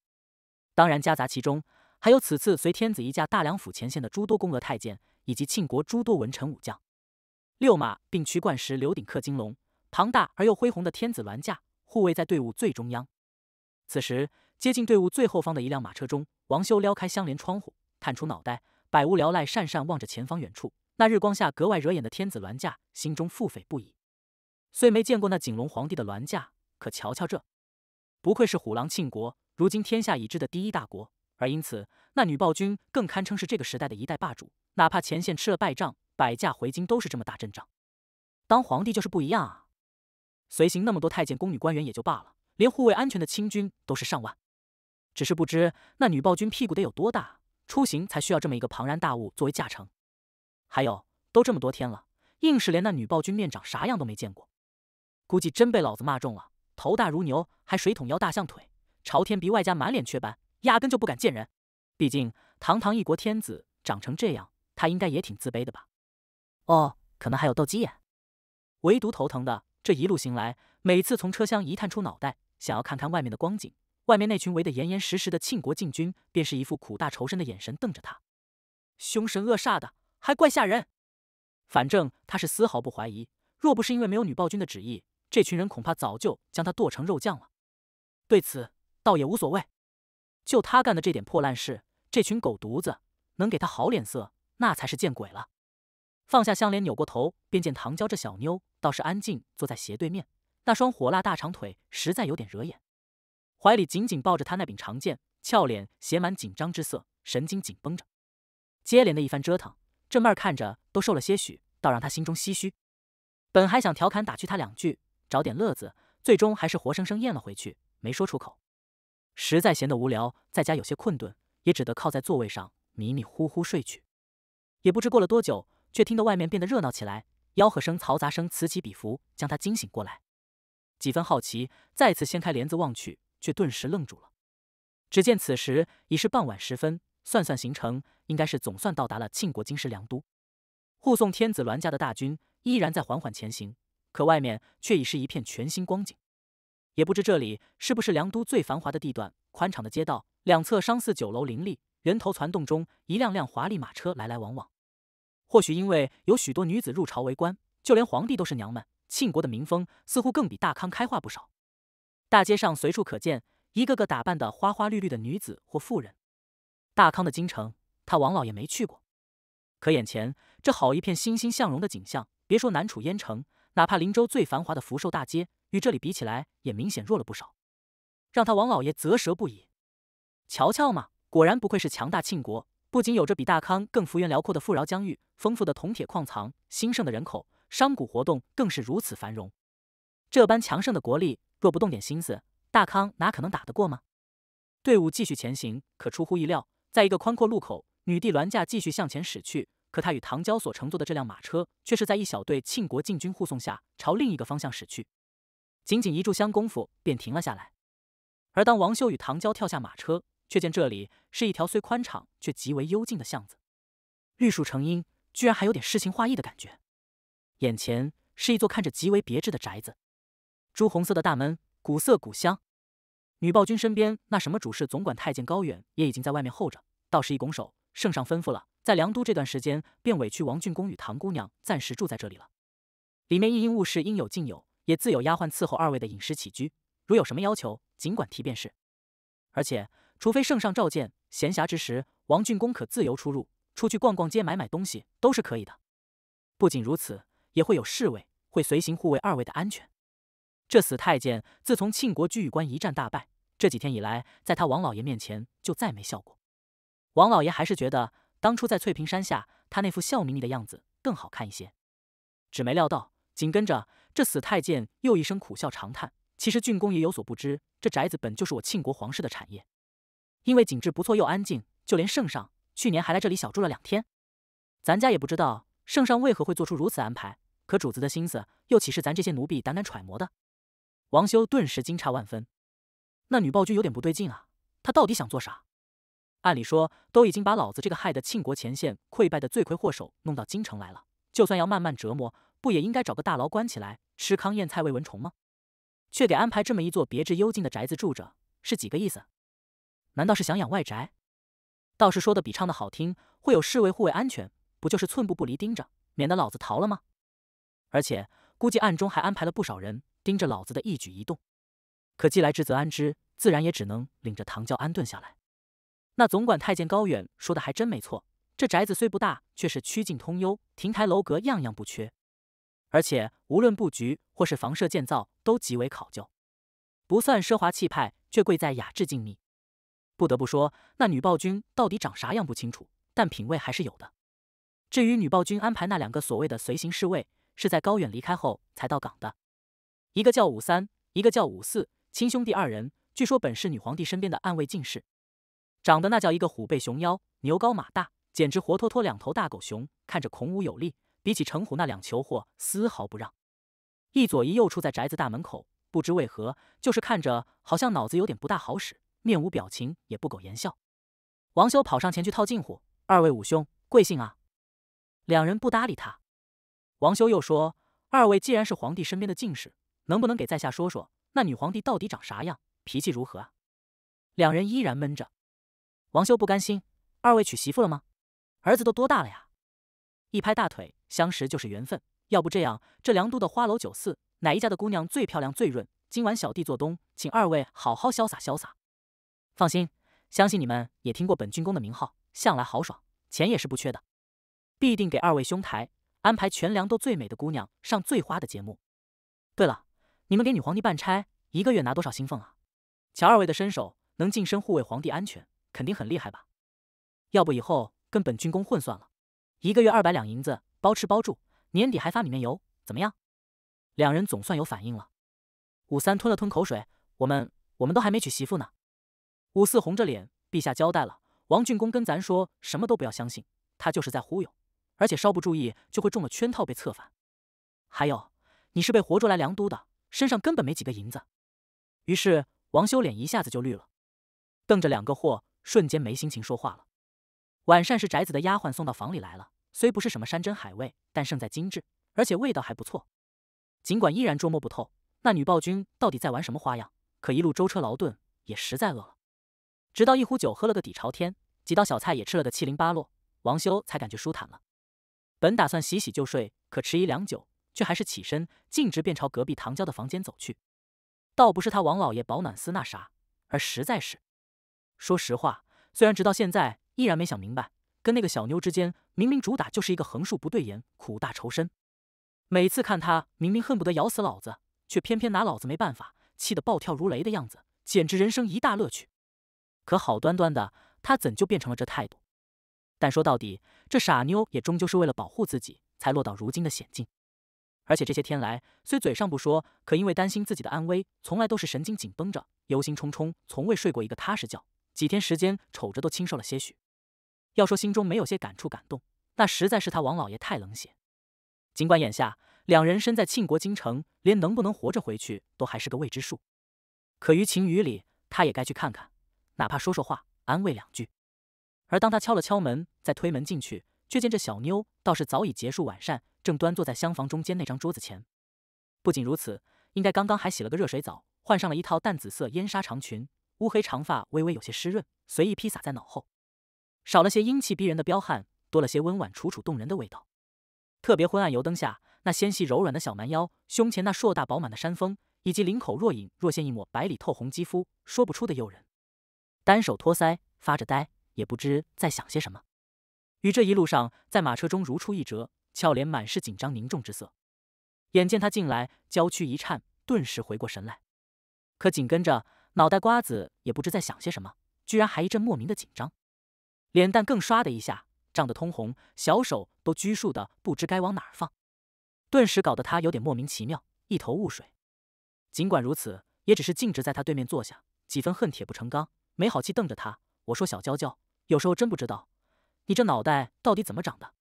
当然，夹杂其中还有此次随天子移驾大梁府前线的诸多宫娥太监。以及庆国诸多文臣武将，六马并驱，冠石刘鼎刻金龙，庞大而又恢宏的天子銮驾护卫在队伍最中央。此时，接近队伍最后方的一辆马车中，王修撩开相连窗户，探出脑袋，百无聊赖，讪讪望着前方远处那日光下格外惹眼的天子銮驾，心中腹诽不已。虽没见过那景龙皇帝的銮驾，可瞧瞧这，不愧是虎狼庆国，如今天下已知的第一大国，而因此，那女暴君更堪称是这个时代的一代霸主。哪怕前线吃了败仗，摆驾回京都是这么大阵仗。当皇帝就是不一样啊！随行那么多太监、宫女、官员也就罢了，连护卫安全的清军都是上万。只是不知那女暴君屁股得有多大，出行才需要这么一个庞然大物作为驾乘。还有，都这么多天了，硬是连那女暴君面长啥样都没见过。估计真被老子骂中了，头大如牛，还水桶腰、大象腿、朝天鼻，外加满脸雀斑，压根就不敢见人。毕竟堂堂一国天子，长成这样。他应该也挺自卑的吧？哦，可能还有斗鸡眼，唯独头疼的这一路行来，每次从车厢一探出脑袋，想要看看外面的光景，外面那群围得严严实实的庆国禁军便是一副苦大仇深的眼神瞪着他，凶神恶煞的，还怪吓人。反正他是丝毫不怀疑，若不是因为没有女暴君的旨意，这群人恐怕早就将他剁成肉酱了。对此倒也无所谓，就他干的这点破烂事，这群狗犊子能给他好脸色？那才是见鬼了！放下香莲，扭过头，便见唐娇这小妞倒是安静坐在斜对面，那双火辣大长腿实在有点惹眼。怀里紧紧抱着她那柄长剑，俏脸写满紧张之色，神经紧绷着。接连的一番折腾，这妹儿看着都瘦了些许，倒让她心中唏嘘。本还想调侃打趣她两句，找点乐子，最终还是活生生咽了回去，没说出口。实在闲得无聊，在家有些困顿，也只得靠在座位上迷迷糊糊睡去。也不知过了多久，却听得外面变得热闹起来，吆喝声、嘈杂声此起彼伏，将他惊醒过来。几分好奇，再次掀开帘子望去，却顿时愣住了。只见此时已是傍晚时分，算算行程，应该是总算到达了庆国金石良都。护送天子銮驾的大军依然在缓缓前行，可外面却已是一片全新光景。也不知这里是不是良都最繁华的地段，宽敞的街道两侧商肆酒楼林立，人头攒动中，一辆辆华丽马车来来往往。或许因为有许多女子入朝为官，就连皇帝都是娘们。庆国的民风似乎更比大康开化不少，大街上随处可见一个个打扮的花花绿绿的女子或妇人。大康的京城，他王老爷没去过，可眼前这好一片欣欣向荣的景象，别说南楚燕城，哪怕林州最繁华的福寿大街，与这里比起来也明显弱了不少，让他王老爷啧舌不已。瞧瞧嘛，果然不愧是强大庆国。不仅有着比大康更幅员辽阔的富饶疆域，丰富的铜铁矿藏，兴盛的人口，商贾活动更是如此繁荣。这般强盛的国力，若不动点心思，大康哪可能打得过吗？队伍继续前行，可出乎意料，在一个宽阔路口，女帝銮驾继续向前驶去，可她与唐娇所乘坐的这辆马车，却是在一小队庆国禁军护送下朝另一个方向驶去。仅仅一炷香功夫，便停了下来。而当王修与唐娇跳下马车，却见这里。是一条虽宽敞却极为幽静的巷子，绿树成荫，居然还有点诗情画意的感觉。眼前是一座看着极为别致的宅子，朱红色的大门，古色古香。女暴君身边那什么主事总管太监高远也已经在外面候着，倒是一拱手：“圣上吩咐了，在凉都这段时间，便委屈王俊公与唐姑娘暂时住在这里了。里面一应物事应有尽有，也自有丫鬟伺候二位的饮食起居，如有什么要求，尽管提便是。而且，除非圣上召见。”闲暇之时，王俊公可自由出入，出去逛逛街、买买东西都是可以的。不仅如此，也会有侍卫会随行护卫二位的安全。这死太监自从庆国居与关一战大败，这几天以来，在他王老爷面前就再没笑过。王老爷还是觉得当初在翠屏山下，他那副笑眯眯的样子更好看一些。只没料到，紧跟着这死太监又一声苦笑长叹：“其实俊公也有所不知，这宅子本就是我庆国皇室的产业。”因为景致不错又安静，就连圣上去年还来这里小住了两天。咱家也不知道圣上为何会做出如此安排，可主子的心思又岂是咱这些奴婢胆敢揣摩的？王修顿时惊诧万分，那女暴君有点不对劲啊！她到底想做啥？按理说都已经把老子这个害得庆国前线溃败的罪魁祸首弄到京城来了，就算要慢慢折磨，不也应该找个大牢关起来，吃糠咽菜喂蚊虫吗？却给安排这么一座别致幽静的宅子住着，是几个意思？难道是想养外宅？道士说的比唱的好听，会有侍卫护卫安全，不就是寸步不离盯着，免得老子逃了吗？而且估计暗中还安排了不少人盯着老子的一举一动。可既来之则安之，自然也只能领着唐教安顿下来。那总管太监高远说的还真没错，这宅子虽不大，却是曲径通幽，亭台楼阁样样不缺，而且无论布局或是房舍建造都极为考究，不算奢华气派，却贵在雅致静谧。不得不说，那女暴君到底长啥样不清楚，但品味还是有的。至于女暴君安排那两个所谓的随行侍卫，是在高远离开后才到岗的，一个叫武三，一个叫武四，亲兄弟二人，据说本是女皇帝身边的暗卫进士，长得那叫一个虎背熊腰、牛高马大，简直活脱脱两头大狗熊，看着孔武有力，比起程虎那两球货丝毫不让。一左一右处在宅子大门口，不知为何，就是看着好像脑子有点不大好使。面无表情，也不苟言笑。王修跑上前去套近乎：“二位武兄，贵姓啊？”两人不搭理他。王修又说：“二位既然是皇帝身边的进士，能不能给在下说说那女皇帝到底长啥样，脾气如何啊？”两人依然闷着。王修不甘心：“二位娶媳妇了吗？儿子都多大了呀？”一拍大腿：“相识就是缘分，要不这样，这梁都的花楼酒肆，哪一家的姑娘最漂亮最润？今晚小弟做东，请二位好好潇洒潇洒。”放心，相信你们也听过本郡公的名号，向来豪爽，钱也是不缺的，必定给二位兄台安排全凉都最美的姑娘上最花的节目。对了，你们给女皇帝办差，一个月拿多少薪俸啊？瞧二位的身手，能近身护卫皇帝安全，肯定很厉害吧？要不以后跟本郡公混算了，一个月二百两银子，包吃包住，年底还发米面油，怎么样？两人总算有反应了。武三吞了吞口水，我们我们都还没娶媳妇呢。五四红着脸，陛下交代了，王俊公跟咱说，什么都不要相信，他就是在忽悠，而且稍不注意就会中了圈套被策反。还有，你是被活捉来凉都的，身上根本没几个银子。于是王修脸一下子就绿了，瞪着两个货，瞬间没心情说话了。晚膳是宅子的丫鬟送到房里来了，虽不是什么山珍海味，但胜在精致，而且味道还不错。尽管依然捉摸不透那女暴君到底在玩什么花样，可一路舟车劳顿，也实在饿了。直到一壶酒喝了个底朝天，几道小菜也吃了个七零八落，王修才感觉舒坦了。本打算洗洗就睡，可迟疑良久，却还是起身，径直便朝隔壁唐娇的房间走去。倒不是他王老爷保暖思那啥，而实在是，说实话，虽然直到现在依然没想明白，跟那个小妞之间明明主打就是一个横竖不对眼，苦大仇深。每次看他明明恨不得咬死老子，却偏偏拿老子没办法，气得暴跳如雷的样子，简直人生一大乐趣。可好端端的，他怎就变成了这态度？但说到底，这傻妞也终究是为了保护自己，才落到如今的险境。而且这些天来，虽嘴上不说，可因为担心自己的安危，从来都是神经紧绷着，忧心忡忡，从未睡过一个踏实觉。几天时间，瞅着都清瘦了些许。要说心中没有些感触感动，那实在是他王老爷太冷血。尽管眼下两人身在庆国京城，连能不能活着回去都还是个未知数，可于情于理，他也该去看看。哪怕说说话，安慰两句。而当他敲了敲门，再推门进去，却见这小妞倒是早已结束晚膳，正端坐在厢房中间那张桌子前。不仅如此，应该刚刚还洗了个热水澡，换上了一套淡紫色烟纱长裙，乌黑长发微微有些湿润，随意披洒在脑后，少了些英气逼人的彪悍，多了些温婉楚楚动人的味道。特别昏暗油灯下，那纤细柔软的小蛮腰，胸前那硕大饱满的山峰，以及领口若隐若现一抹白里透红肌肤，说不出的诱人。单手托腮，发着呆，也不知在想些什么，与这一路上在马车中如出一辙，俏脸满是紧张凝重之色。眼见他进来，娇躯一颤，顿时回过神来。可紧跟着，脑袋瓜子也不知在想些什么，居然还一阵莫名的紧张，脸蛋更唰的一下涨得通红，小手都拘束的不知该往哪放，顿时搞得他有点莫名其妙，一头雾水。尽管如此，也只是径直在他对面坐下，几分恨铁不成钢。没好气瞪着他，我说：“小娇娇，有时候真不知道你这脑袋到底怎么长的。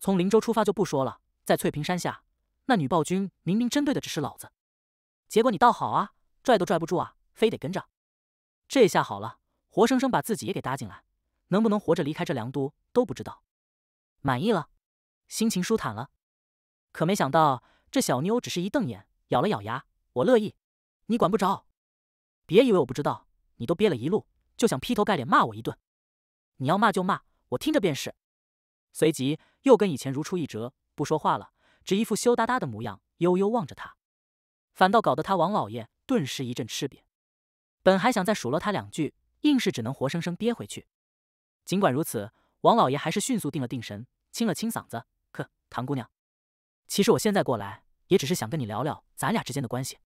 从林州出发就不说了，在翠屏山下，那女暴君明明针对的只是老子，结果你倒好啊，拽都拽不住啊，非得跟着。这下好了，活生生把自己也给搭进来，能不能活着离开这凉都都不知道。满意了，心情舒坦了，可没想到这小妞只是一瞪眼，咬了咬牙，我乐意，你管不着。别以为我不知道。”你都憋了一路，就想劈头盖脸骂我一顿，你要骂就骂，我听着便是。随即又跟以前如出一辙，不说话了，只一副羞答答的模样，悠悠望着他，反倒搞得他王老爷顿时一阵吃瘪。本还想再数落他两句，硬是只能活生生憋回去。尽管如此，王老爷还是迅速定了定神，清了清嗓子，呵，唐姑娘，其实我现在过来，也只是想跟你聊聊咱俩之间的关系，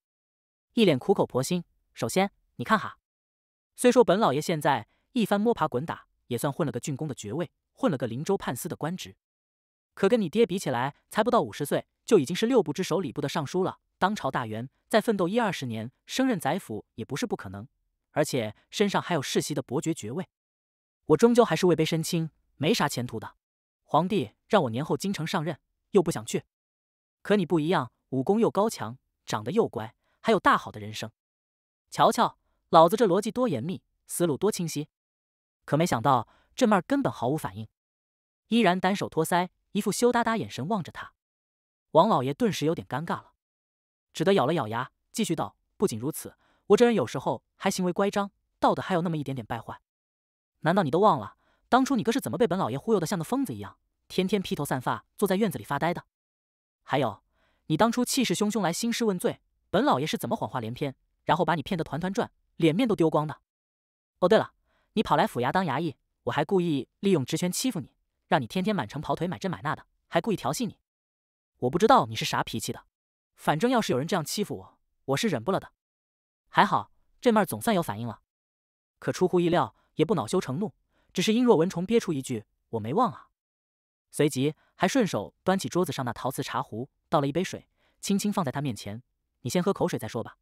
一脸苦口婆心。首先，你看哈。虽说本老爷现在一番摸爬滚打，也算混了个郡公的爵位，混了个林州判司的官职，可跟你爹比起来，才不到五十岁就已经是六部之首礼部的尚书了，当朝大员，再奋斗一二十年，升任宰辅也不是不可能。而且身上还有世袭的伯爵爵位，我终究还是位卑身轻，没啥前途的。皇帝让我年后京城上任，又不想去。可你不一样，武功又高强，长得又乖，还有大好的人生，瞧瞧。老子这逻辑多严密，思路多清晰，可没想到这妹儿根本毫无反应，依然单手托腮，一副羞答答眼神望着他。王老爷顿时有点尴尬了，只得咬了咬牙，继续道：“不仅如此，我这人有时候还行为乖张，道德还有那么一点点败坏。难道你都忘了当初你哥是怎么被本老爷忽悠的像个疯子一样，天天披头散发坐在院子里发呆的？还有，你当初气势汹汹来兴师问罪，本老爷是怎么谎话连篇，然后把你骗得团团转？”脸面都丢光的。哦，对了，你跑来府衙当衙役，我还故意利用职权欺负你，让你天天满城跑腿买这买那的，还故意调戏你。我不知道你是啥脾气的，反正要是有人这样欺负我，我是忍不了的。还好这妹儿总算有反应了，可出乎意料，也不恼羞成怒，只是因若蚊虫憋出一句：“我没忘啊。”随即还顺手端起桌子上那陶瓷茶壶，倒了一杯水，轻轻放在他面前：“你先喝口水再说吧。”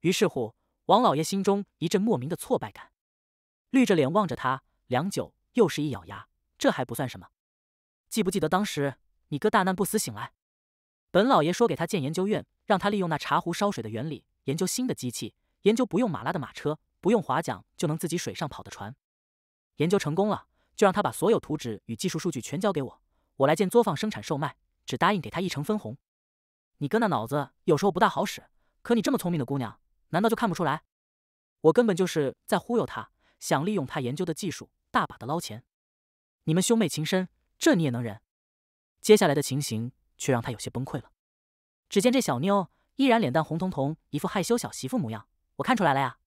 于是乎。王老爷心中一阵莫名的挫败感，绿着脸望着他，良久，又是一咬牙。这还不算什么，记不记得当时你哥大难不死醒来，本老爷说给他建研究院，让他利用那茶壶烧水的原理研究新的机器，研究不用马拉的马车，不用划桨就能自己水上跑的船。研究成功了，就让他把所有图纸与技术数据全交给我，我来建作坊生产售卖，只答应给他一成分红。你哥那脑子有时候不大好使，可你这么聪明的姑娘。难道就看不出来？我根本就是在忽悠他，想利用他研究的技术大把的捞钱。你们兄妹情深，这你也能忍？接下来的情形却让他有些崩溃了。只见这小妞依然脸蛋红彤彤，一副害羞小媳妇模样。我看出来了呀。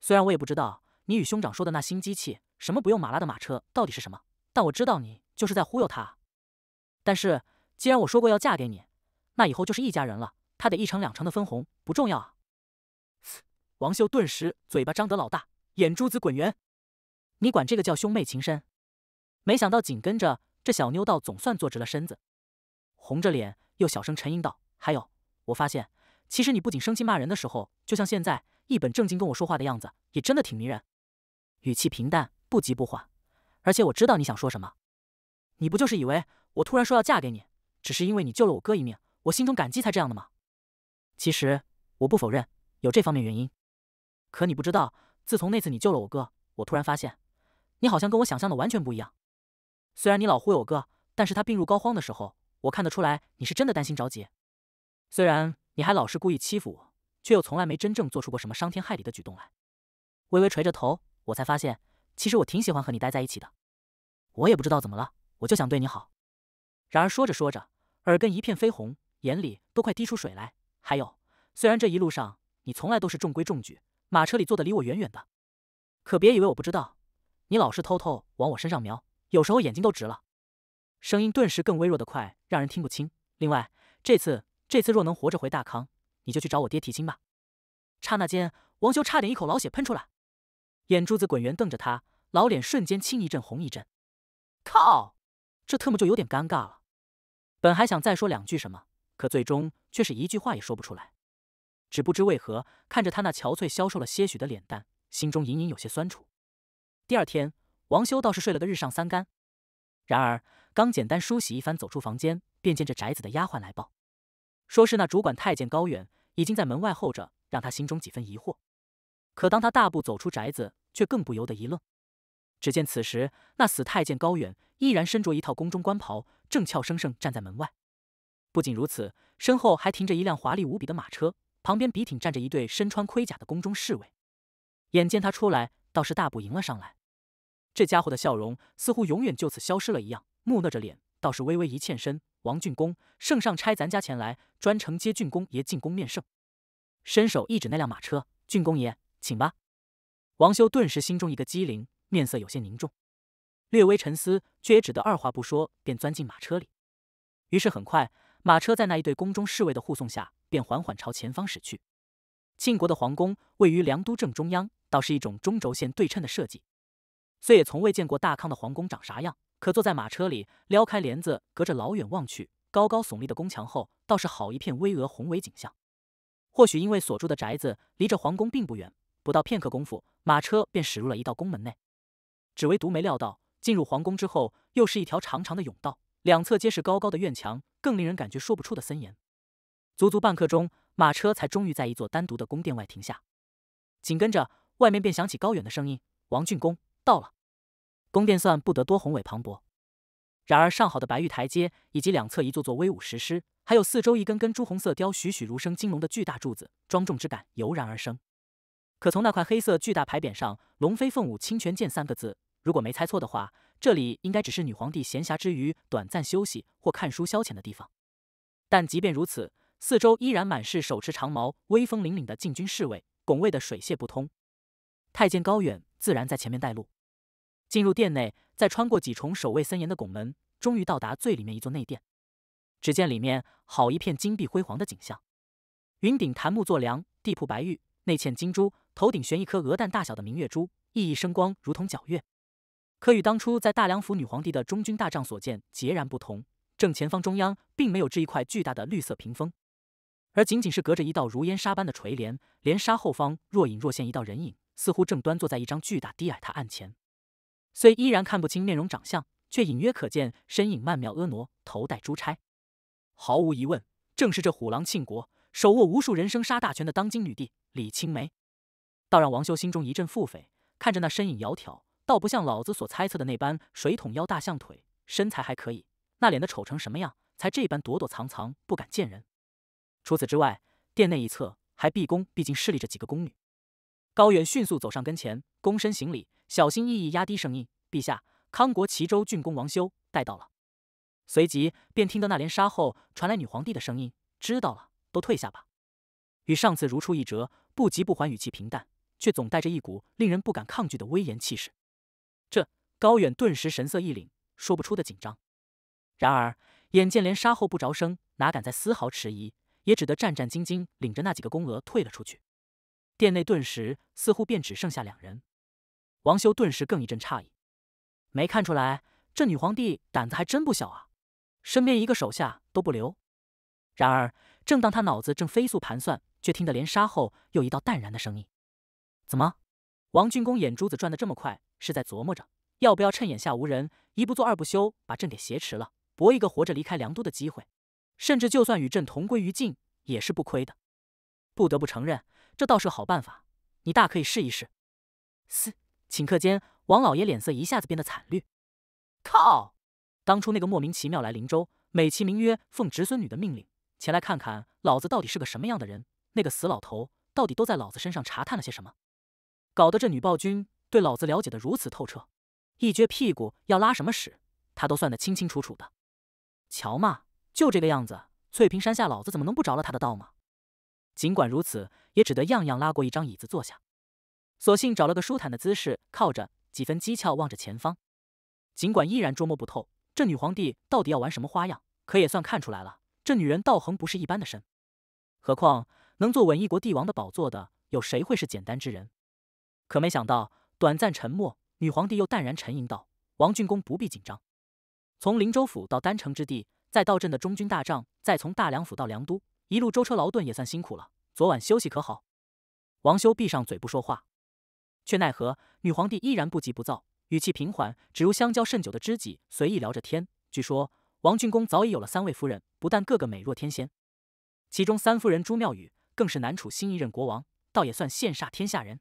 虽然我也不知道你与兄长说的那新机器什么不用马拉的马车到底是什么，但我知道你就是在忽悠他。但是既然我说过要嫁给你，那以后就是一家人了。他得一成两成的分红，不重要啊。王秀顿时嘴巴张得老大，眼珠子滚圆。你管这个叫兄妹情深？没想到紧跟着这小妞倒总算坐直了身子，红着脸又小声沉吟道：“还有，我发现其实你不仅生气骂人的时候，就像现在一本正经跟我说话的样子，也真的挺迷人。语气平淡，不急不缓。而且我知道你想说什么，你不就是以为我突然说要嫁给你，只是因为你救了我哥一命，我心中感激才这样的吗？其实我不否认有这方面原因。”可你不知道，自从那次你救了我哥，我突然发现，你好像跟我想象的完全不一样。虽然你老忽悠我哥，但是他病入膏肓的时候，我看得出来你是真的担心着急。虽然你还老是故意欺负我，却又从来没真正做出过什么伤天害理的举动来。微微垂着头，我才发现，其实我挺喜欢和你待在一起的。我也不知道怎么了，我就想对你好。然而说着说着，耳根一片绯红，眼里都快滴出水来。还有，虽然这一路上你从来都是中规中矩。马车里坐的离我远远的，可别以为我不知道，你老是偷偷往我身上瞄，有时候眼睛都直了。声音顿时更微弱的快，让人听不清。另外，这次这次若能活着回大康，你就去找我爹提亲吧。刹那间，王修差点一口老血喷出来，眼珠子滚圆瞪着他，老脸瞬间青一阵红一阵。靠，这特么就有点尴尬了。本还想再说两句什么，可最终却是一句话也说不出来。只不知为何，看着他那憔悴消瘦了些许的脸蛋，心中隐隐有些酸楚。第二天，王修倒是睡了个日上三竿。然而，刚简单梳洗一番，走出房间，便见这宅子的丫鬟来报，说是那主管太监高远已经在门外候着，让他心中几分疑惑。可当他大步走出宅子，却更不由得一愣。只见此时，那死太监高远依然身着一套宫中官袍，正俏生生站在门外。不仅如此，身后还停着一辆华丽无比的马车。旁边笔挺站着一对身穿盔甲的宫中侍卫，眼见他出来，倒是大步迎了上来。这家伙的笑容似乎永远就此消失了一样，木讷着脸，倒是微微一欠身：“王俊公，圣上差咱家前来，专程接俊公爷进宫面圣。”伸手一指那辆马车：“俊公爷，请吧。”王修顿时心中一个机灵，面色有些凝重，略微沉思，却也只得二话不说，便钻进马车里。于是很快。马车在那一对宫中侍卫的护送下，便缓缓朝前方驶去。庆国的皇宫位于梁都正中央，倒是一种中轴线对称的设计。虽也从未见过大康的皇宫长啥样，可坐在马车里撩开帘子，隔着老远望去，高高耸立的宫墙后，倒是好一片巍峨宏伟景象。或许因为所住的宅子离这皇宫并不远，不到片刻功夫，马车便驶入了一道宫门内。只为独没料到，进入皇宫之后，又是一条长长的甬道。两侧皆是高高的院墙，更令人感觉说不出的森严。足足半刻钟，马车才终于在一座单独的宫殿外停下。紧跟着，外面便响起高远的声音：“王俊公到了。”宫殿算不得多宏伟磅礴，然而上好的白玉台阶，以及两侧一座座威武石狮，还有四周一根根朱红色雕栩栩如生金龙的巨大柱子，庄重之感油然而生。可从那块黑色巨大牌匾上“龙飞凤舞清泉剑”三个字，如果没猜错的话。这里应该只是女皇帝闲暇之余短暂休息或看书消遣的地方，但即便如此，四周依然满是手持长矛、威风凛凛的禁军侍卫，拱卫的水泄不通。太监高远自然在前面带路，进入殿内，再穿过几重守卫森严的拱门，终于到达最里面一座内殿。只见里面好一片金碧辉煌的景象，云顶檀木做梁，地铺白玉，内嵌金珠，头顶悬一颗鹅蛋大小的明月珠，熠熠生光，如同皎月。可与当初在大梁府女皇帝的中军大帐所见截然不同，正前方中央并没有这一块巨大的绿色屏风，而仅仅是隔着一道如烟纱般的垂帘，帘纱后方若隐若现一道人影，似乎正端坐在一张巨大低矮榻案前，虽依然看不清面容长相，却隐约可见身影曼妙婀娜，头戴珠钗。毫无疑问，正是这虎狼庆国手握无数人生杀大权的当今女帝李青梅，倒让王修心中一阵腹诽，看着那身影窈窕。倒不像老子所猜测的那般水桶腰、大象腿，身材还可以。那脸的丑成什么样，才这般躲躲藏藏，不敢见人？除此之外，殿内一侧还毕恭毕敬侍立着几个宫女。高远迅速走上跟前，躬身行礼，小心翼翼压低声音：“陛下，康国齐州郡公王修带到了。”随即便听得那帘纱后传来女皇帝的声音：“知道了，都退下吧。”与上次如出一辙，不急不缓，语气平淡，却总带着一股令人不敢抗拒的威严气势。这高远顿时神色一凛，说不出的紧张。然而眼见连杀后不着声，哪敢再丝毫迟疑，也只得战战兢兢领着那几个宫娥退了出去。殿内顿时似乎便只剩下两人。王修顿时更一阵诧异，没看出来这女皇帝胆子还真不小啊，身边一个手下都不留。然而正当他脑子正飞速盘算，却听得连杀后又一道淡然的声音：“怎么？”王俊公眼珠子转得这么快。是在琢磨着要不要趁眼下无人，一不做二不休，把朕给挟持了，搏一个活着离开凉都的机会。甚至就算与朕同归于尽，也是不亏的。不得不承认，这倒是个好办法，你大可以试一试。嘶！顷刻间，王老爷脸色一下子变得惨绿。靠！当初那个莫名其妙来灵州，美其名曰奉侄孙女的命令，前来看看老子到底是个什么样的人。那个死老头到底都在老子身上查探了些什么？搞得这女暴君。对老子了解得如此透彻，一撅屁股要拉什么屎，他都算得清清楚楚的。瞧嘛，就这个样子，翠屏山下老子怎么能不着了他的道吗？尽管如此，也只得样样拉过一张椅子坐下，索性找了个舒坦的姿势，靠着几分机诮望着前方。尽管依然捉摸不透这女皇帝到底要玩什么花样，可也算看出来了，这女人道行不是一般的深。何况能坐稳一国帝王的宝座的，有谁会是简单之人？可没想到。短暂沉默，女皇帝又淡然沉吟道：“王俊公不必紧张。从灵州府到丹城之地，再到朕的中军大帐，再从大梁府到凉都，一路舟车劳顿也算辛苦了。昨晚休息可好？”王修闭上嘴不说话，却奈何女皇帝依然不急不躁，语气平缓，只如相交甚久的知己随意聊着天。据说王俊公早已有了三位夫人，不但个个美若天仙，其中三夫人朱妙宇更是南楚新一任国王，倒也算羡煞天下人。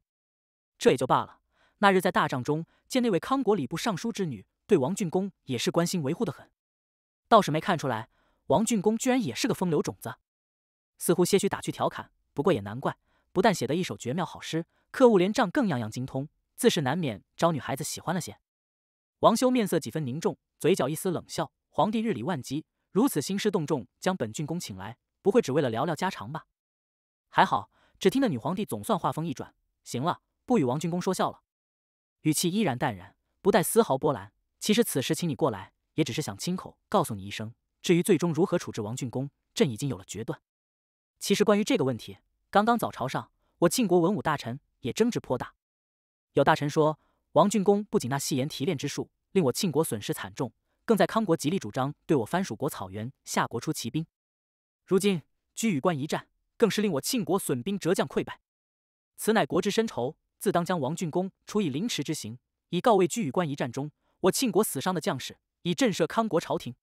这也就罢了。那日在大帐中，见那位康国礼部尚书之女对王俊公也是关心维护的很，倒是没看出来王俊公居然也是个风流种子，似乎些许打趣调侃。不过也难怪，不但写得一首绝妙好诗，刻物连帐更样样精通，自是难免招女孩子喜欢了些。王修面色几分凝重，嘴角一丝冷笑。皇帝日理万机，如此兴师动众将本郡公请来，不会只为了聊聊家常吧？还好，只听得女皇帝总算话锋一转：“行了，不与王俊公说笑了。”语气依然淡然，不带丝毫波澜。其实此时请你过来，也只是想亲口告诉你一声。至于最终如何处置王俊公，朕已经有了决断。其实关于这个问题，刚刚早朝上，我庆国文武大臣也争执颇大。有大臣说，王俊公不仅那细言提炼之术令我庆国损失惨重，更在康国极力主张对我藩属国草原夏国出奇兵。如今居与关一战，更是令我庆国损兵折将溃败，此乃国之深仇。自当将王俊公处以凌迟之刑，以告慰居玉关一战中我庆国死伤的将士，以震慑康国朝廷。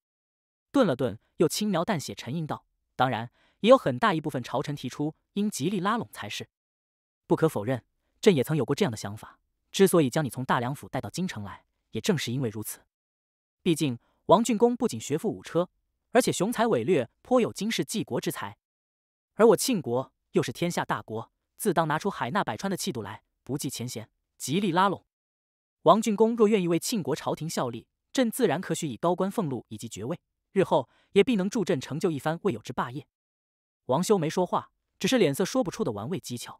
顿了顿，又轻描淡写沉吟道：“当然，也有很大一部分朝臣提出应极力拉拢才是。不可否认，朕也曾有过这样的想法。之所以将你从大梁府带到京城来，也正是因为如此。毕竟，王俊公不仅学富五车，而且雄才伟略，颇有经世济国之才。而我庆国又是天下大国，自当拿出海纳百川的气度来。”不计前嫌，极力拉拢王俊公。若愿意为庆国朝廷效力，朕自然可许以高官俸禄以及爵位，日后也必能助朕成就一番未有之霸业。王修没说话，只是脸色说不出的玩味讥诮。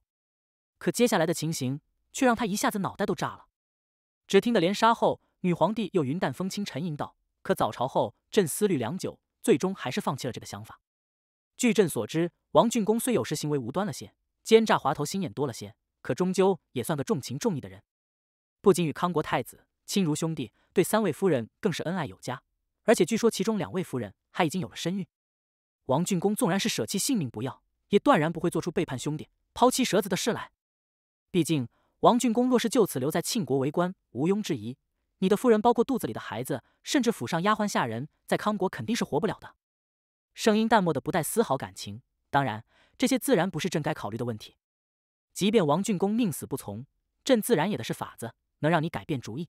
可接下来的情形却让他一下子脑袋都炸了。只听得连杀后，女皇帝又云淡风轻沉吟道：“可早朝后，朕思虑良久，最终还是放弃了这个想法。据朕所知，王俊公虽有时行为无端了些，奸诈滑头，心眼多了些。”可终究也算个重情重义的人，不仅与康国太子亲如兄弟，对三位夫人更是恩爱有加。而且据说其中两位夫人还已经有了身孕。王俊公纵然是舍弃性命不要，也断然不会做出背叛兄弟、抛弃蛇子的事来。毕竟王俊公若是就此留在庆国为官，毋庸置疑，你的夫人、包括肚子里的孩子，甚至府上丫鬟下人，在康国肯定是活不了的。声音淡漠的不带丝毫感情。当然，这些自然不是朕该考虑的问题。即便王俊公宁死不从，朕自然也的是法子，能让你改变主意。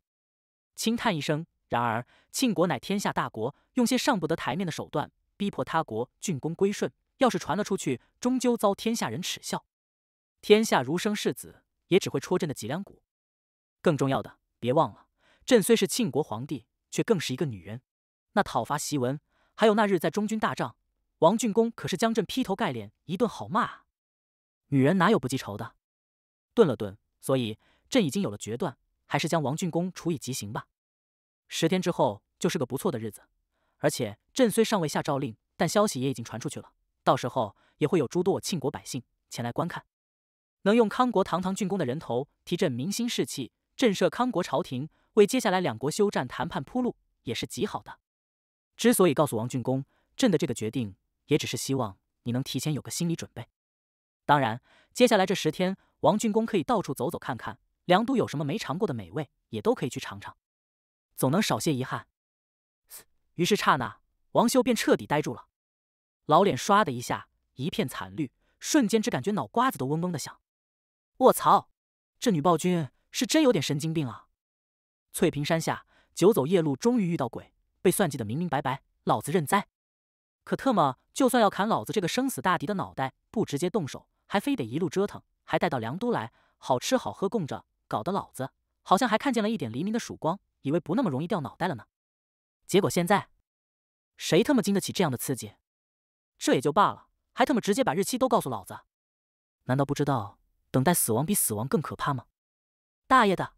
轻叹一声，然而庆国乃天下大国，用些上不得台面的手段逼迫他国郡公归顺，要是传了出去，终究遭天下人耻笑。天下儒生士子也只会戳朕的脊梁骨。更重要的，别忘了，朕虽是庆国皇帝，却更是一个女人。那讨伐檄文，还有那日在中军大帐，王俊公可是将朕劈头盖脸一顿好骂啊！女人哪有不记仇的？顿了顿，所以朕已经有了决断，还是将王俊公处以极刑吧。十天之后就是个不错的日子，而且朕虽尚未下诏令，但消息也已经传出去了。到时候也会有诸多我庆国百姓前来观看，能用康国堂堂郡公的人头提振民心士气，震慑康国朝廷，为接下来两国休战谈判铺路，也是极好的。之所以告诉王俊公朕的这个决定，也只是希望你能提前有个心理准备。当然，接下来这十天。王俊公可以到处走走看看，凉都有什么没尝过的美味，也都可以去尝尝，总能少些遗憾。于是刹那，王修便彻底呆住了，老脸唰的一下一片惨绿，瞬间只感觉脑瓜子都嗡嗡的响。卧槽，这女暴君是真有点神经病啊！翠屏山下，久走夜路，终于遇到鬼，被算计的明明白白，老子认栽。可特么，就算要砍老子这个生死大敌的脑袋，不直接动手，还非得一路折腾。还带到梁都来，好吃好喝供着，搞得老子好像还看见了一点黎明的曙光，以为不那么容易掉脑袋了呢。结果现在，谁他妈经得起这样的刺激？这也就罢了，还他妈直接把日期都告诉老子，难道不知道等待死亡比死亡更可怕吗？大爷的，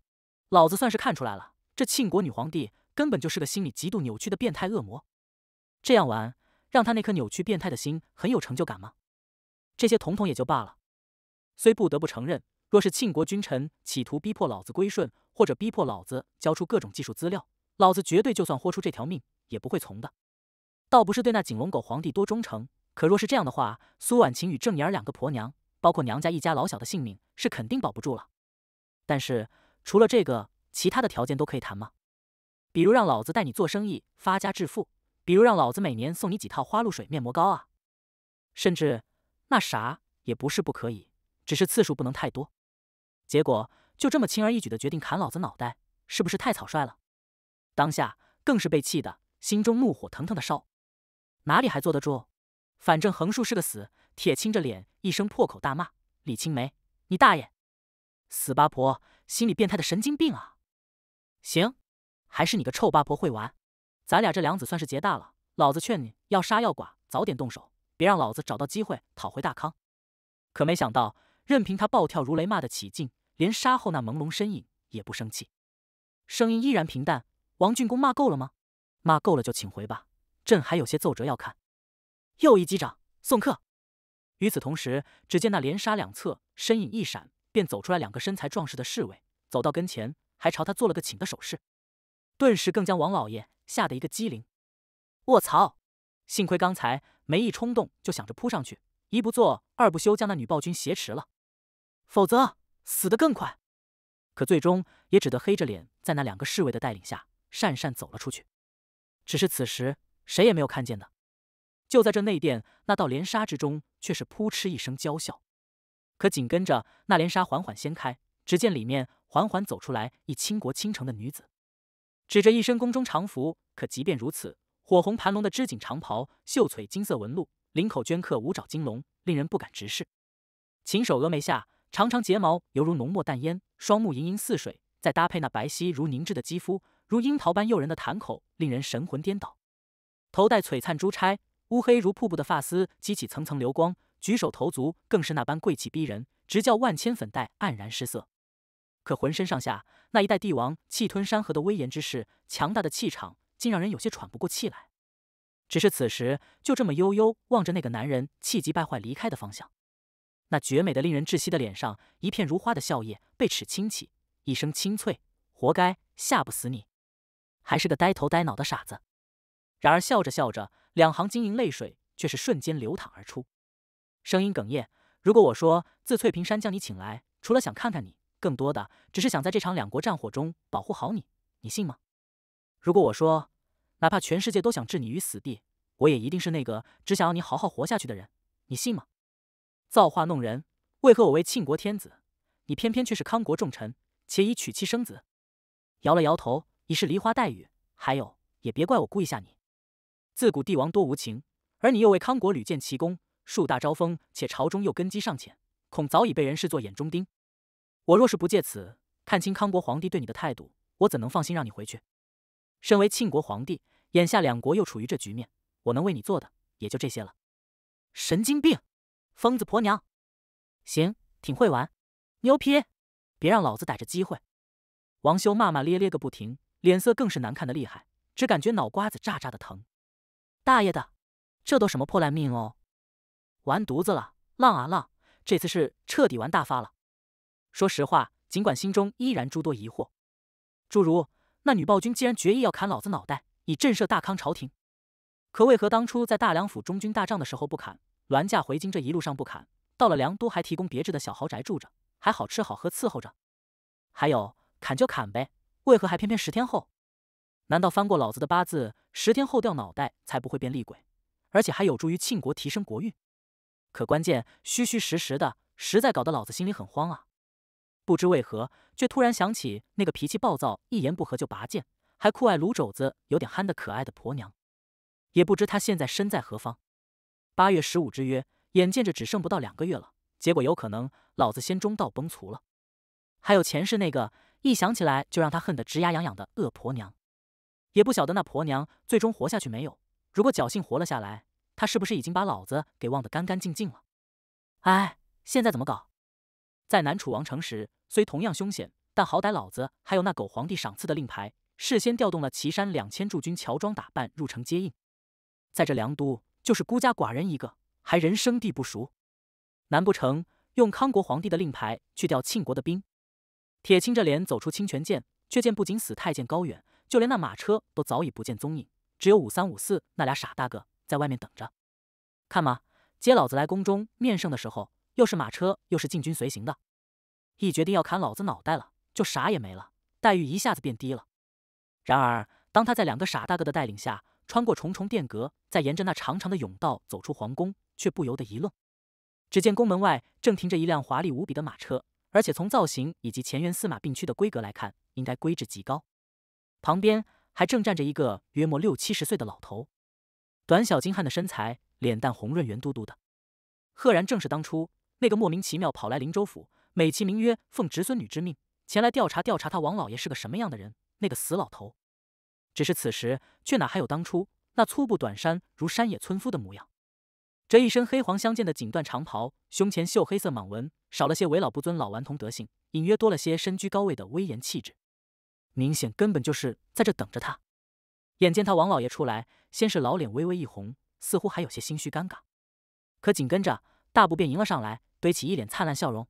老子算是看出来了，这庆国女皇帝根本就是个心理极度扭曲的变态恶魔。这样玩，让他那颗扭曲变态的心很有成就感吗？这些统统也就罢了。虽不得不承认，若是庆国君臣企图逼迫老子归顺，或者逼迫老子交出各种技术资料，老子绝对就算豁出这条命也不会从的。倒不是对那景龙狗皇帝多忠诚，可若是这样的话，苏婉晴与郑妍儿两个婆娘，包括娘家一家老小的性命是肯定保不住了。但是除了这个，其他的条件都可以谈吗？比如让老子带你做生意发家致富，比如让老子每年送你几套花露水、面膜膏啊，甚至那啥也不是不可以。只是次数不能太多，结果就这么轻而易举的决定砍老子脑袋，是不是太草率了？当下更是被气得心中怒火腾腾的烧，哪里还坐得住？反正横竖是个死，铁青着脸一声破口大骂：“李青梅，你大爷！死八婆，心理变态的神经病啊！行，还是你个臭八婆会玩，咱俩这梁子算是结大了。老子劝你，要杀要剐，早点动手，别让老子找到机会讨回大康。可没想到。”任凭他暴跳如雷，骂得起劲，连杀后那朦胧身影也不生气，声音依然平淡。王俊公骂够了吗？骂够了就请回吧，朕还有些奏折要看。又一击掌送客。与此同时，只见那连杀两侧身影一闪，便走出来两个身材壮实的侍卫，走到跟前，还朝他做了个请的手势。顿时更将王老爷吓得一个机灵。卧槽！幸亏刚才没一冲动就想着扑上去，一不做二不休将那女暴君挟持了。否则死得更快，可最终也只得黑着脸，在那两个侍卫的带领下讪讪走了出去。只是此时谁也没有看见的，就在这内殿那道帘纱之中，却是扑哧一声娇笑。可紧跟着那帘纱缓缓掀开，只见里面缓缓走出来一倾国倾城的女子，指着一身宫中长服。可即便如此，火红盘龙的织锦长袍，秀翠金色纹路，领口镌刻五爪金龙，令人不敢直视。秦首峨眉下。长长睫毛犹如浓墨淡烟，双目盈盈似水，再搭配那白皙如凝脂的肌肤，如樱桃般诱人的檀口，令人神魂颠倒。头戴璀璨珠钗，乌黑如瀑布的发丝激起层层流光，举手投足更是那般贵气逼人，直叫万千粉黛黯然失色。可浑身上下那一代帝王气吞山河的威严之势，强大的气场，竟让人有些喘不过气来。只是此时，就这么悠悠望着那个男人气急败坏离开的方向。那绝美的、令人窒息的脸上，一片如花的笑靥被齿轻启，一声清脆，活该，吓不死你，还是个呆头呆脑的傻子。然而笑着笑着，两行晶莹泪水却是瞬间流淌而出，声音哽咽。如果我说自翠屏山将你请来，除了想看看你，更多的只是想在这场两国战火中保护好你，你信吗？如果我说，哪怕全世界都想置你于死地，我也一定是那个只想要你好好活下去的人，你信吗？造化弄人，为何我为庆国天子，你偏偏却是康国重臣，且已娶妻生子？摇了摇头，已是梨花带雨。还有，也别怪我故意吓你。自古帝王多无情，而你又为康国屡建奇功，树大招风，且朝中又根基尚浅，恐早已被人视作眼中钉。我若是不借此看清康国皇帝对你的态度，我怎能放心让你回去？身为庆国皇帝，眼下两国又处于这局面，我能为你做的也就这些了。神经病！疯子婆娘，行，挺会玩，牛皮！别让老子逮着机会！王修骂骂咧咧个不停，脸色更是难看的厉害，只感觉脑瓜子炸炸的疼。大爷的，这都什么破烂命哦！完犊子了，浪啊浪！这次是彻底玩大发了。说实话，尽管心中依然诸多疑惑，诸如那女暴君既然决意要砍老子脑袋，以震慑大康朝廷，可为何当初在大梁府中军大帐的时候不砍？銮驾回京，这一路上不砍，到了梁都还提供别致的小豪宅住着，还好吃好喝伺候着。还有砍就砍呗，为何还偏偏十天后？难道翻过老子的八字，十天后掉脑袋才不会变厉鬼，而且还有助于庆国提升国运？可关键虚虚实实的，实在搞得老子心里很慌啊！不知为何，却突然想起那个脾气暴躁、一言不合就拔剑，还酷爱撸肘子、有点憨的可爱的婆娘，也不知她现在身在何方。八月十五之约，眼见着只剩不到两个月了，结果有可能老子先中道崩殂了。还有前世那个一想起来就让他恨得直牙痒痒的恶婆娘，也不晓得那婆娘最终活下去没有。如果侥幸活了下来，她是不是已经把老子给忘得干干净净了？哎，现在怎么搞？在南楚王城时，虽同样凶险，但好歹老子还有那狗皇帝赏赐的令牌，事先调动了岐山两千驻军，乔装打扮入城接应。在这梁都。就是孤家寡人一个，还人生地不熟，难不成用康国皇帝的令牌去调庆国的兵？铁青着脸走出清泉涧，却见不仅死太监高远，就连那马车都早已不见踪影，只有五三五四那俩傻大个在外面等着。看嘛，接老子来宫中面圣的时候，又是马车，又是禁军随行的，一决定要砍老子脑袋了，就啥也没了，待遇一下子变低了。然而，当他在两个傻大个的带领下，穿过重重殿阁，再沿着那长长的甬道走出皇宫，却不由得一愣。只见宫门外正停着一辆华丽无比的马车，而且从造型以及前元司马病区的规格来看，应该规制极高。旁边还正站着一个约莫六七十岁的老头，短小精悍的身材，脸蛋红润圆嘟嘟的，赫然正是当初那个莫名其妙跑来灵州府，美其名曰奉侄孙女之命前来调查调查他王老爷是个什么样的人那个死老头。只是此时，却哪还有当初那粗布短衫、如山野村夫的模样？这一身黑黄相间的锦缎长袍，胸前绣黑色蟒纹，少了些为老不尊、老顽童德性，隐约多了些身居高位的威严气质。明显，根本就是在这等着他。眼见他王老爷出来，先是老脸微微一红，似乎还有些心虚尴尬，可紧跟着大步便迎了上来，堆起一脸灿烂笑容：“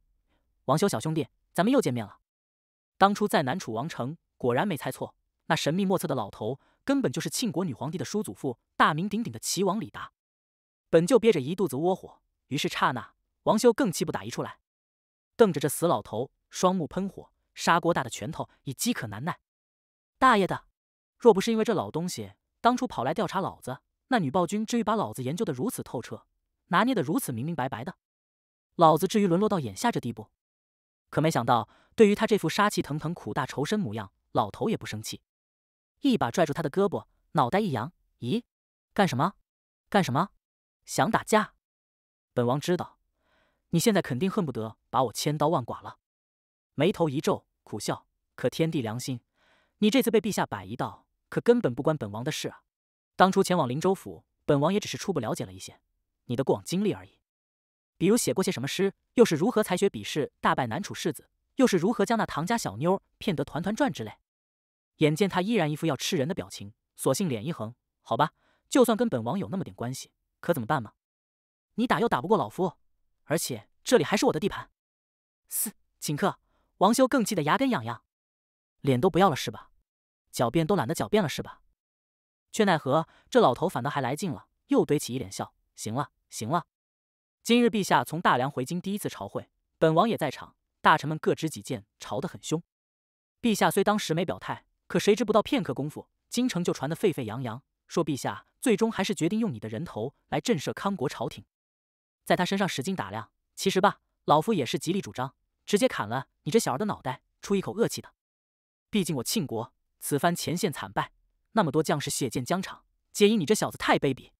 王修小兄弟，咱们又见面了。当初在南楚王城，果然没猜错。”那神秘莫测的老头，根本就是庆国女皇帝的叔祖父，大名鼎鼎的齐王李达。本就憋着一肚子窝火，于是刹那，王修更气不打一处来，瞪着这死老头，双目喷火，砂锅大的拳头已饥渴难耐。大爷的！若不是因为这老东西当初跑来调查老子，那女暴君至于把老子研究的如此透彻，拿捏得如此明明白白的，老子至于沦落到眼下这地步？可没想到，对于他这副杀气腾腾、苦大仇深模样，老头也不生气。一把拽住他的胳膊，脑袋一扬：“咦，干什么？干什么？想打架？本王知道，你现在肯定恨不得把我千刀万剐了。”眉头一皱，苦笑：“可天地良心，你这次被陛下摆一道，可根本不关本王的事啊！当初前往灵州府，本王也只是初步了解了一些你的过往经历而已，比如写过些什么诗，又是如何才学比试大败南楚世子，又是如何将那唐家小妞骗得团团转之类。”眼见他依然一副要吃人的表情，索性脸一横：“好吧，就算跟本王有那么点关系，可怎么办嘛？你打又打不过老夫，而且这里还是我的地盘。”嘶，请客！王修更气得牙根痒痒，脸都不要了是吧？狡辩都懒得狡辩了是吧？却奈何这老头反倒还来劲了，又堆起一脸笑：“行了，行了，今日陛下从大梁回京第一次朝会，本王也在场，大臣们各执己见，吵得很凶。陛下虽当时没表态。”可谁知，不到片刻功夫，京城就传得沸沸扬扬，说陛下最终还是决定用你的人头来震慑康国朝廷。在他身上使劲打量，其实吧，老夫也是极力主张直接砍了你这小儿的脑袋，出一口恶气的。毕竟我庆国此番前线惨败，那么多将士血溅疆场，皆因你这小子太卑鄙。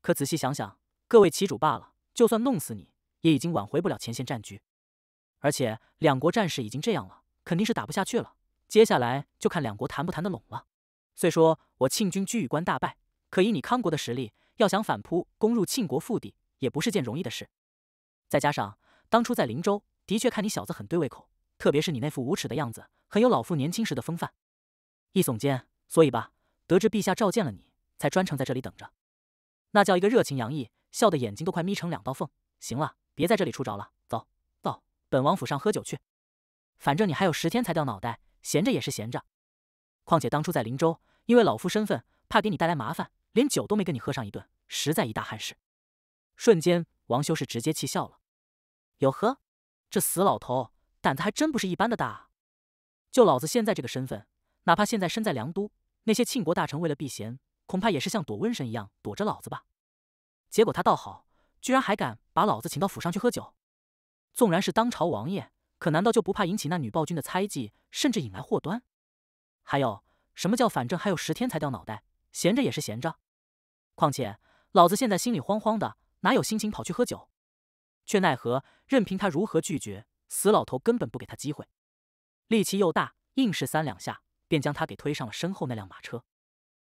可仔细想想，各位旗主罢了，就算弄死你，也已经挽回不了前线战局。而且两国战事已经这样了，肯定是打不下去了。接下来就看两国谈不谈得拢了。虽说我庆军居宇关大败，可以你康国的实力，要想反扑攻入庆国腹地，也不是件容易的事。再加上当初在林州，的确看你小子很对胃口，特别是你那副无耻的样子，很有老夫年轻时的风范。一耸肩，所以吧，得知陛下召见了你，才专程在这里等着。那叫一个热情洋溢，笑得眼睛都快眯成两道缝。行了，别在这里出着了，走，到本王府上喝酒去。反正你还有十天才掉脑袋。闲着也是闲着，况且当初在林州，因为老夫身份，怕给你带来麻烦，连酒都没跟你喝上一顿，实在一大憾事。瞬间，王修是直接气笑了。哟呵，这死老头胆子还真不是一般的大。就老子现在这个身份，哪怕现在身在梁都，那些庆国大臣为了避嫌，恐怕也是像躲瘟神一样躲着老子吧？结果他倒好，居然还敢把老子请到府上去喝酒，纵然是当朝王爷。可难道就不怕引起那女暴君的猜忌，甚至引来祸端？还有什么叫反正还有十天才掉脑袋，闲着也是闲着？况且老子现在心里慌慌的，哪有心情跑去喝酒？却奈何任凭他如何拒绝，死老头根本不给他机会，力气又大，硬是三两下便将他给推上了身后那辆马车。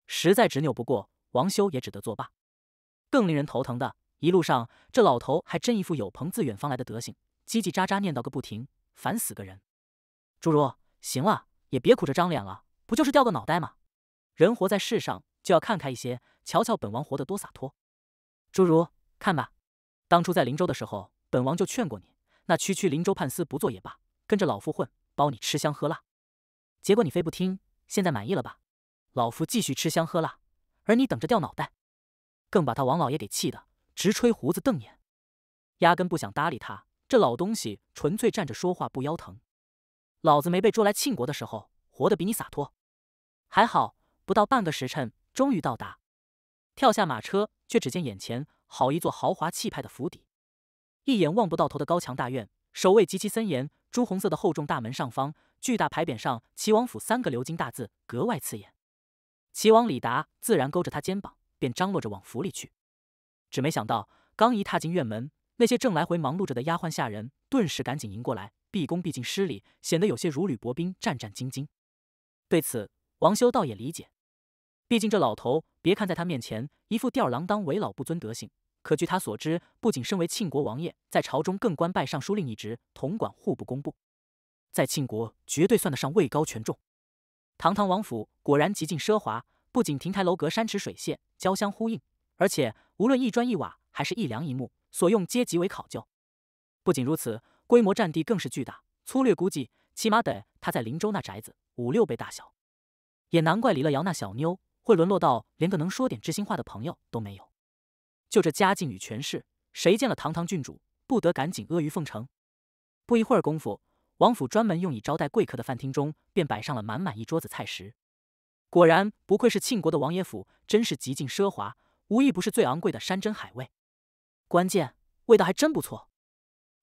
实在执拗不过，王修也只得作罢。更令人头疼的，一路上这老头还真一副有朋自远方来的德行。叽叽喳喳念叨个不停，烦死个人。诸如，行了，也别苦着张脸了，不就是掉个脑袋吗？人活在世上就要看开一些，瞧瞧本王活得多洒脱。诸如，看吧，当初在林州的时候，本王就劝过你，那区区林州判司不做也罢，跟着老夫混，包你吃香喝辣。结果你非不听，现在满意了吧？老夫继续吃香喝辣，而你等着掉脑袋。更把他王老爷给气的直吹胡子瞪眼，压根不想搭理他。这老东西纯粹站着说话不腰疼，老子没被捉来庆国的时候，活得比你洒脱。还好不到半个时辰，终于到达。跳下马车，却只见眼前好一座豪华气派的府邸，一眼望不到头的高墙大院，守卫极其森严。朱红色的厚重大门上方，巨大牌匾上“齐王府”三个鎏金大字格外刺眼。齐王李达自然勾着他肩膀，便张罗着往府里去。只没想到，刚一踏进院门。那些正来回忙碌着的丫鬟下人，顿时赶紧迎过来，毕恭毕敬施礼，显得有些如履薄冰、战战兢兢。对此，王修倒也理解，毕竟这老头，别看在他面前一副吊儿郎当、为老不尊德行，可据他所知，不仅身为庆国王爷，在朝中更官拜尚书令一职，统管户部、工部，在庆国绝对算得上位高权重。堂堂王府果然极尽奢华，不仅亭台楼阁、山池水榭交相呼应，而且无论一砖一瓦还是—一梁一木。所用皆极为考究，不仅如此，规模占地更是巨大。粗略估计，起码得他在林州那宅子五六倍大小。也难怪李乐瑶那小妞会沦落到连个能说点知心话的朋友都没有。就这家境与权势，谁见了堂堂郡主不得赶紧阿谀奉承？不一会儿功夫，王府专门用以招待贵客的饭厅中便摆上了满满一桌子菜食。果然，不愧是庆国的王爷府，真是极尽奢华，无一不是最昂贵的山珍海味。关键味道还真不错。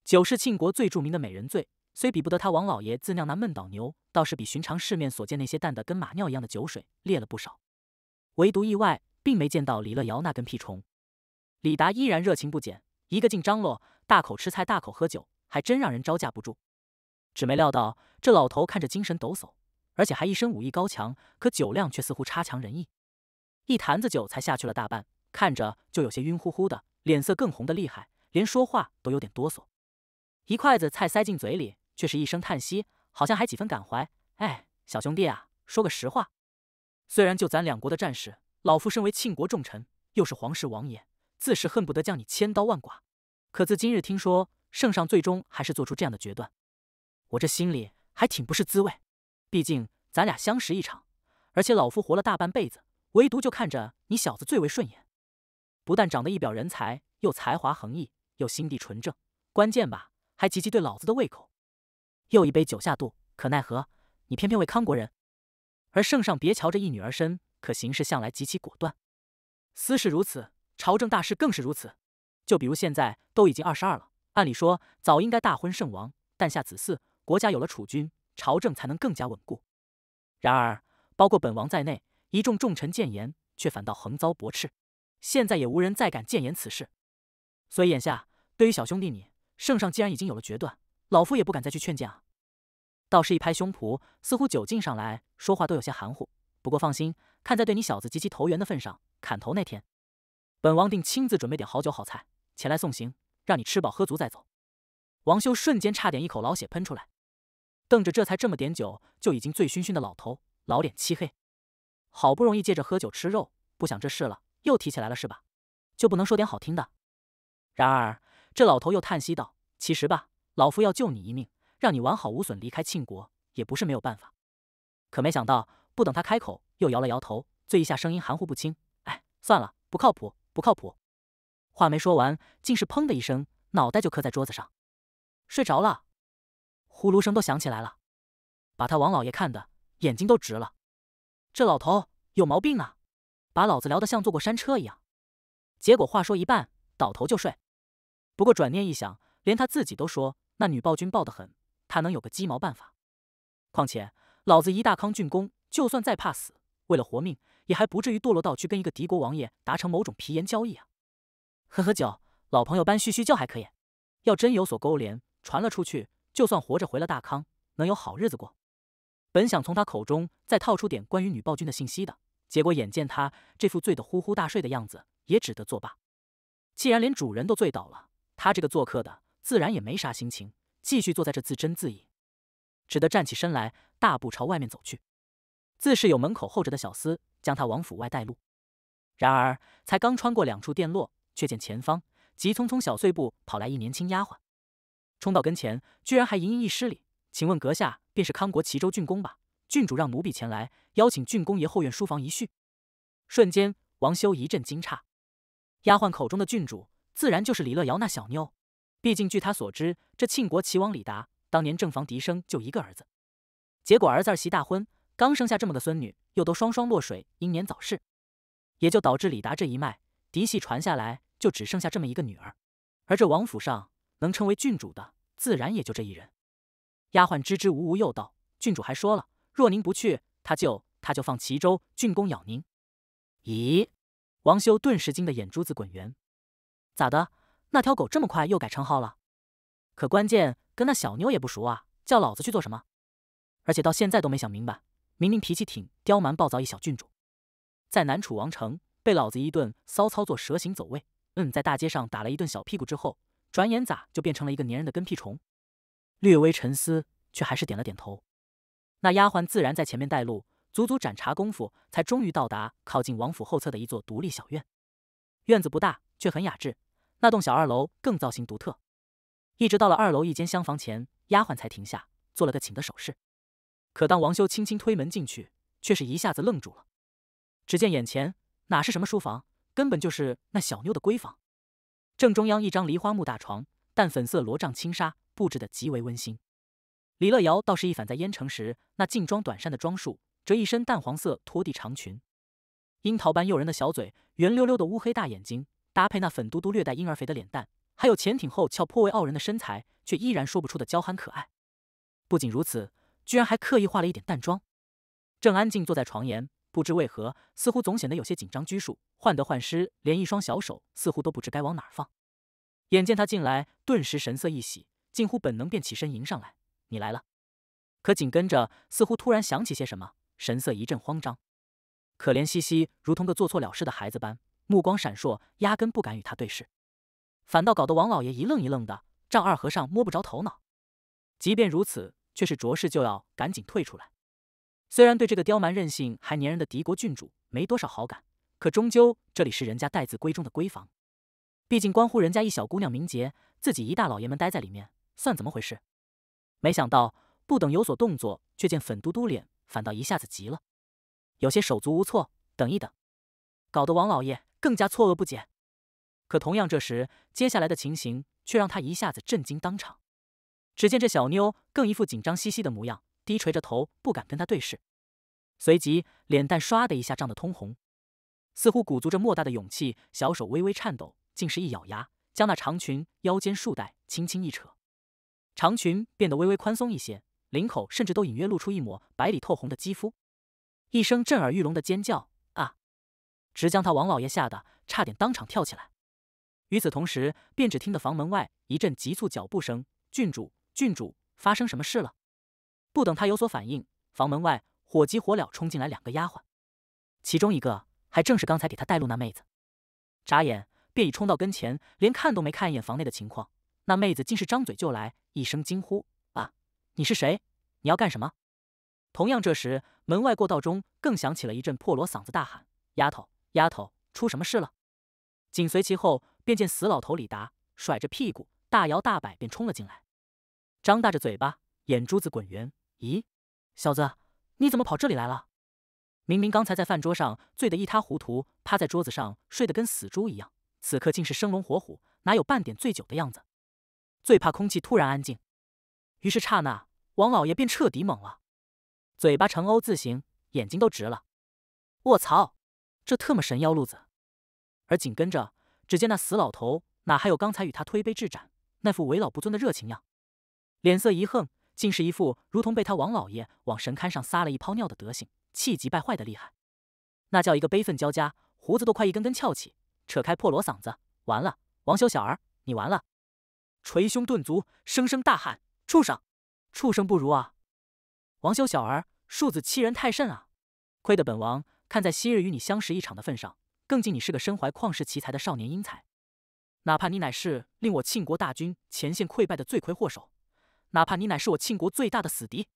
酒是庆国最著名的美人醉，虽比不得他王老爷自酿那闷倒牛，倒是比寻常市面所见那些淡的跟马尿一样的酒水烈了不少。唯独意外，并没见到李乐瑶那根屁虫。李达依然热情不减，一个劲张罗，大口吃菜，大口喝酒，还真让人招架不住。只没料到这老头看着精神抖擞，而且还一身武艺高强，可酒量却似乎差强人意。一坛子酒才下去了大半，看着就有些晕乎乎的。脸色更红的厉害，连说话都有点哆嗦。一筷子菜塞进嘴里，却是一声叹息，好像还几分感怀。哎，小兄弟啊，说个实话，虽然就咱两国的战事，老夫身为庆国重臣，又是皇室王爷，自是恨不得将你千刀万剐。可自今日听说圣上最终还是做出这样的决断，我这心里还挺不是滋味。毕竟咱俩相识一场，而且老夫活了大半辈子，唯独就看着你小子最为顺眼。不但长得一表人才，又才华横溢，又心地纯正，关键吧，还极其对老子的胃口。又一杯酒下肚，可奈何你偏偏为康国人。而圣上别瞧这一女儿身，可行事向来极其果断。私事如此，朝政大事更是如此。就比如现在都已经二十二了，按理说早应该大婚圣王，诞下子嗣，国家有了储君，朝政才能更加稳固。然而，包括本王在内，一众重臣谏言，却反倒横遭驳斥。现在也无人再敢谏言此事，所以眼下对于小兄弟你，圣上既然已经有了决断，老夫也不敢再去劝谏啊。道士一拍胸脯，似乎酒劲上来说话都有些含糊。不过放心，看在对你小子极其投缘的份上，砍头那天，本王定亲自准备点好酒好菜前来送行，让你吃饱喝足再走。王修瞬间差点一口老血喷出来，瞪着这才这么点酒就已经醉醺醺的老头，老脸漆黑。好不容易借着喝酒吃肉，不想这事了。又提起来了是吧？就不能说点好听的？然而这老头又叹息道：“其实吧，老夫要救你一命，让你完好无损离开庆国，也不是没有办法。”可没想到，不等他开口，又摇了摇头，醉一下，声音含糊不清：“哎，算了，不靠谱，不靠谱。”话没说完，竟是砰的一声，脑袋就磕在桌子上，睡着了，呼噜声都响起来了，把他王老爷看的眼睛都直了，这老头有毛病啊！把老子聊得像坐过山车一样，结果话说一半倒头就睡。不过转念一想，连他自己都说那女暴君暴得很，他能有个鸡毛办法？况且老子一大康竣工，就算再怕死，为了活命也还不至于堕落到去跟一个敌国王爷达成某种皮炎交易啊！喝喝酒，老朋友般叙叙旧还可以，要真有所勾连，传了出去，就算活着回了大康，能有好日子过？本想从他口中再套出点关于女暴君的信息的。结果眼见他这副醉得呼呼大睡的样子，也只得作罢。既然连主人都醉倒了，他这个做客的自然也没啥心情，继续坐在这自斟自饮，只得站起身来，大步朝外面走去。自是有门口候着的小厮将他往府外带路。然而才刚穿过两处殿落，却见前方急匆匆小碎步跑来一年轻丫鬟，冲到跟前，居然还盈盈一失礼：“请问阁下便是康国齐州郡公吧？”郡主让奴婢前来邀请郡公爷后院书房一叙。瞬间，王修一阵惊诧。丫鬟口中的郡主，自然就是李乐瑶那小妞。毕竟据他所知，这庆国齐王李达当年正房嫡生就一个儿子，结果儿子儿媳大婚，刚生下这么个孙女，又都双双落水，英年早逝，也就导致李达这一脉嫡系传下来就只剩下这么一个女儿。而这王府上能称为郡主的，自然也就这一人。丫鬟支支吾吾又道：“郡主还说了。”若您不去，他就他就放齐州郡公咬您。咦？王修顿时惊得眼珠子滚圆。咋的？那条狗这么快又改称号了？可关键跟那小妞也不熟啊，叫老子去做什么？而且到现在都没想明白，明明脾气挺刁蛮暴躁一小郡主，在南楚王城被老子一顿骚操作蛇形走位，嗯，在大街上打了一顿小屁股之后，转眼咋就变成了一个粘人的跟屁虫？略微沉思，却还是点了点头。那丫鬟自然在前面带路，足足盏茶功夫，才终于到达靠近王府后侧的一座独立小院。院子不大，却很雅致。那栋小二楼更造型独特。一直到了二楼一间厢房前，丫鬟才停下，做了个请的手势。可当王修轻轻推门进去，却是一下子愣住了。只见眼前哪是什么书房，根本就是那小妞的闺房。正中央一张梨花木大床，淡粉色罗帐轻纱，布置的极为温馨。李乐瑶倒是一反在燕城时那劲装短衫的装束，这一身淡黄色拖地长裙，樱桃般诱人的小嘴，圆溜溜的乌黑大眼睛，搭配那粉嘟嘟略带婴儿肥的脸蛋，还有前挺后翘颇为傲人的身材，却依然说不出的娇憨可爱。不仅如此，居然还刻意化了一点淡妆。正安静坐在床沿，不知为何，似乎总显得有些紧张拘束，患得患失，连一双小手似乎都不知该往哪放。眼见他进来，顿时神色一喜，近乎本能便起身迎上来。你来了，可紧跟着似乎突然想起些什么，神色一阵慌张，可怜兮兮，如同个做错了事的孩子般，目光闪烁，压根不敢与他对视，反倒搞得王老爷一愣一愣的，丈二和尚摸不着头脑。即便如此，却是着实就要赶紧退出来。虽然对这个刁蛮任性还粘人的敌国郡主没多少好感，可终究这里是人家待字闺中的闺房，毕竟关乎人家一小姑娘名节，自己一大老爷们待在里面，算怎么回事？没想到，不等有所动作，却见粉嘟嘟脸反倒一下子急了，有些手足无措。等一等，搞得王老爷更加错愕不解。可同样，这时接下来的情形却让他一下子震惊当场。只见这小妞更一副紧张兮兮的模样，低垂着头，不敢跟他对视。随即，脸蛋唰的一下涨得通红，似乎鼓足着莫大的勇气，小手微微颤抖，竟是一咬牙，将那长裙腰间束带轻轻一扯。长裙变得微微宽松一些，领口甚至都隐约露出一抹白里透红的肌肤。一声震耳欲聋的尖叫啊，直将他王老爷吓得差点当场跳起来。与此同时，便只听得房门外一阵急促脚步声：“郡主，郡主，发生什么事了？”不等他有所反应，房门外火急火燎冲进来两个丫鬟，其中一个还正是刚才给他带路那妹子。眨眼便已冲到跟前，连看都没看一眼房内的情况，那妹子竟是张嘴就来。一声惊呼：“啊，你是谁？你要干什么？”同样，这时门外过道中更响起了一阵破锣嗓子大喊：“丫头，丫头，出什么事了？”紧随其后，便见死老头李达甩着屁股，大摇大摆便冲了进来，张大着嘴巴，眼珠子滚圆：“咦，小子，你怎么跑这里来了？”明明刚才在饭桌上醉得一塌糊涂，趴在桌子上睡得跟死猪一样，此刻竟是生龙活虎，哪有半点醉酒的样子？最怕空气突然安静，于是刹那，王老爷便彻底懵了，嘴巴成 O 字形，眼睛都直了。卧槽，这特么神妖路子！而紧跟着，只见那死老头哪还有刚才与他推杯置盏那副为老不尊的热情样，脸色一横，竟是一副如同被他王老爷往神龛上撒了一泡尿的德行，气急败坏的厉害，那叫一个悲愤交加，胡子都快一根根翘起，扯开破锣嗓子：“完了，王修小儿，你完了！”捶胸顿足，声声大喊：“畜生，畜生不如啊！王修小儿，庶子欺人太甚啊！亏得本王看在昔日与你相识一场的份上，更敬你是个身怀旷世奇才的少年英才。哪怕你乃是令我庆国大军前线溃败的罪魁祸首，哪怕你乃是我庆国最大的死敌，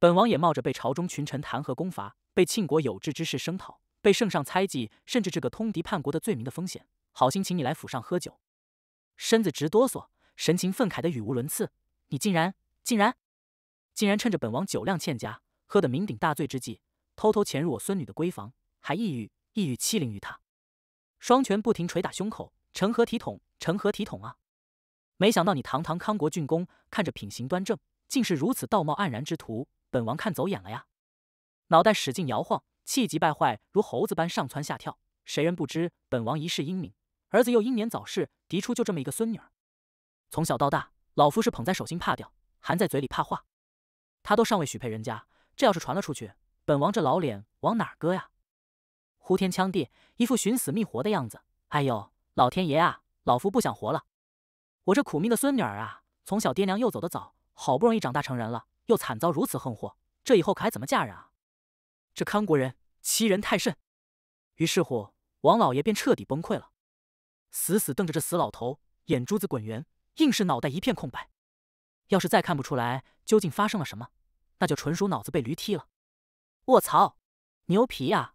本王也冒着被朝中群臣弹劾攻伐、被庆国有志之士声讨、被圣上猜忌，甚至这个通敌叛国的罪名的风险，好心请你来府上喝酒，身子直哆嗦。”神情愤慨的语无伦次，你竟然竟然竟然趁着本王酒量欠佳，喝得酩酊大醉之际，偷偷潜入我孙女的闺房，还意欲意欲欺凌于她。双拳不停捶打胸口，成何体统？成何体统啊！没想到你堂堂康国郡公，看着品行端正，竟是如此道貌岸然之徒，本王看走眼了呀！脑袋使劲摇晃，气急败坏如猴子般上蹿下跳。谁人不知，本王一世英明，儿子又英年早逝，嫡出就这么一个孙女儿。从小到大，老夫是捧在手心怕掉，含在嘴里怕化。他都尚未许配人家，这要是传了出去，本王这老脸往哪搁呀？呼天抢地，一副寻死觅活的样子。哎呦，老天爷啊！老夫不想活了。我这苦命的孙女儿啊，从小爹娘又走得早，好不容易长大成人了，又惨遭如此横祸，这以后可还怎么嫁人啊？这康国人欺人太甚。于是乎，王老爷便彻底崩溃了，死死瞪着这死老头，眼珠子滚圆。硬是脑袋一片空白，要是再看不出来究竟发生了什么，那就纯属脑子被驴踢了。卧槽，牛皮呀！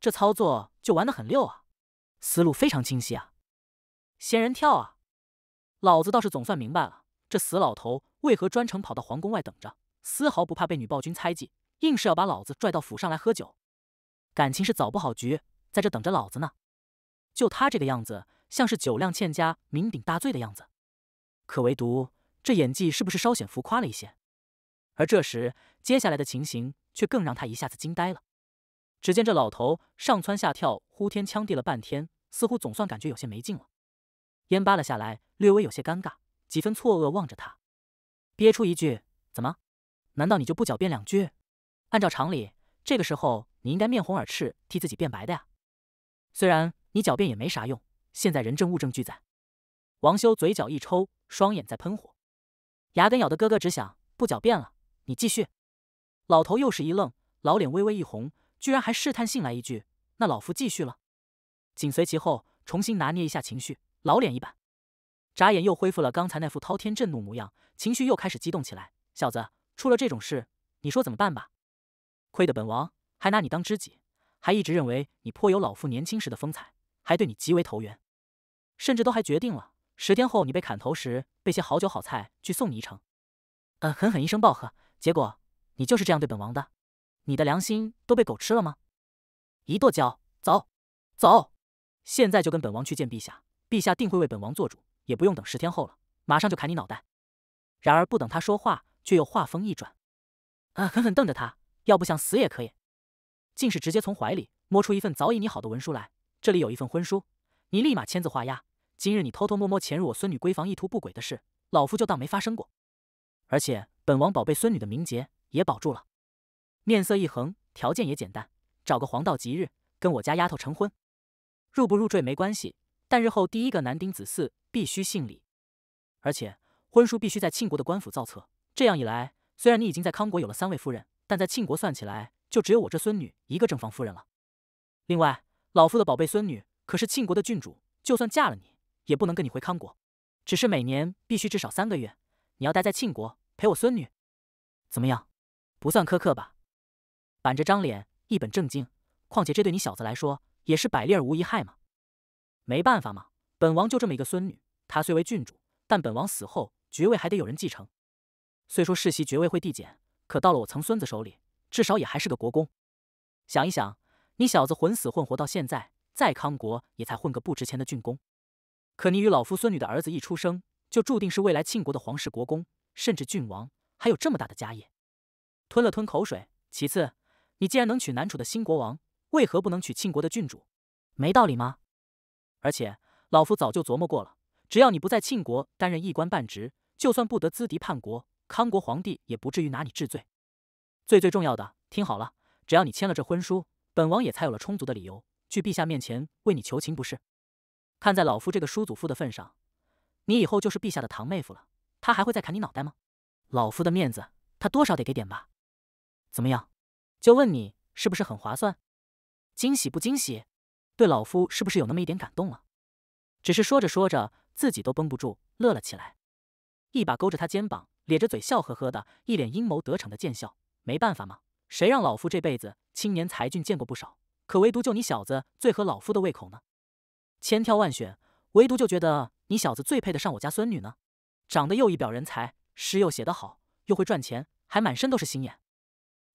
这操作就玩的很溜啊，思路非常清晰啊，仙人跳啊！老子倒是总算明白了，这死老头为何专程跑到皇宫外等着，丝毫不怕被女暴君猜忌，硬是要把老子拽到府上来喝酒。感情是早不好局，在这等着老子呢。就他这个样子，像是酒量欠佳、酩酊大醉的样子。可唯独这演技是不是稍显浮夸了一些？而这时，接下来的情形却更让他一下子惊呆了。只见这老头上蹿下跳，呼天抢地了半天，似乎总算感觉有些没劲了。烟扒了下来，略微有些尴尬，几分错愕望着他，憋出一句：“怎么？难道你就不狡辩两句？按照常理，这个时候你应该面红耳赤，替自己辩白的呀。虽然你狡辩也没啥用，现在人证物证俱在。”王修嘴角一抽，双眼在喷火，牙根咬得咯咯直响，不狡辩了。你继续。老头又是一愣，老脸微微一红，居然还试探性来一句：“那老夫继续了。”紧随其后，重新拿捏一下情绪，老脸一板，眨眼又恢复了刚才那副滔天震怒模样，情绪又开始激动起来。小子，出了这种事，你说怎么办吧？亏得本王还拿你当知己，还一直认为你颇有老夫年轻时的风采，还对你极为投缘，甚至都还决定了。十天后你被砍头时，备些好酒好菜去送你一程。嗯，狠狠一声暴喝，结果你就是这样对本王的，你的良心都被狗吃了吗？一跺脚，走，走，现在就跟本王去见陛下，陛下定会为本王做主，也不用等十天后了，马上就砍你脑袋。然而不等他说话，却又话锋一转，嗯，狠狠瞪着他，要不想死也可以，竟是直接从怀里摸出一份早已拟好的文书来，这里有一份婚书，你立马签字画押。今日你偷偷摸摸潜入我孙女闺房，意图不轨的事，老夫就当没发生过。而且本王宝贝孙女的名节也保住了。面色一横，条件也简单，找个黄道吉日，跟我家丫头成婚。入不入赘没关系，但日后第一个男丁子嗣必须姓李。而且婚书必须在庆国的官府造册。这样一来，虽然你已经在康国有了三位夫人，但在庆国算起来，就只有我这孙女一个正房夫人了。另外，老夫的宝贝孙女可是庆国的郡主，就算嫁了你。也不能跟你回康国，只是每年必须至少三个月，你要待在庆国陪我孙女。怎么样？不算苛刻吧？板着张脸，一本正经。况且这对你小子来说也是百利而无一害嘛。没办法嘛，本王就这么一个孙女，她虽为郡主，但本王死后爵位还得有人继承。虽说世袭爵位会递减，可到了我曾孙子手里，至少也还是个国公。想一想，你小子混死混活到现在，在康国也才混个不值钱的郡公。可你与老夫孙女的儿子一出生，就注定是未来庆国的皇室国公，甚至郡王，还有这么大的家业。吞了吞口水。其次，你既然能娶南楚的新国王，为何不能娶庆国的郡主？没道理吗？而且老夫早就琢磨过了，只要你不在庆国担任一官半职，就算不得资敌叛国，康国皇帝也不至于拿你治罪。最最重要的，听好了，只要你签了这婚书，本王也才有了充足的理由去陛下面前为你求情，不是？看在老夫这个叔祖父的份上，你以后就是陛下的堂妹夫了。他还会再砍你脑袋吗？老夫的面子，他多少得给点吧？怎么样？就问你是不是很划算？惊喜不惊喜？对老夫是不是有那么一点感动了？只是说着说着，自己都绷不住，乐了起来，一把勾着他肩膀，咧着嘴笑呵呵的，一脸阴谋得逞的贱笑。没办法嘛，谁让老夫这辈子青年才俊见过不少，可唯独就你小子最合老夫的胃口呢。千挑万选，唯独就觉得你小子最配得上我家孙女呢。长得又一表人才，诗又写得好，又会赚钱，还满身都是心眼。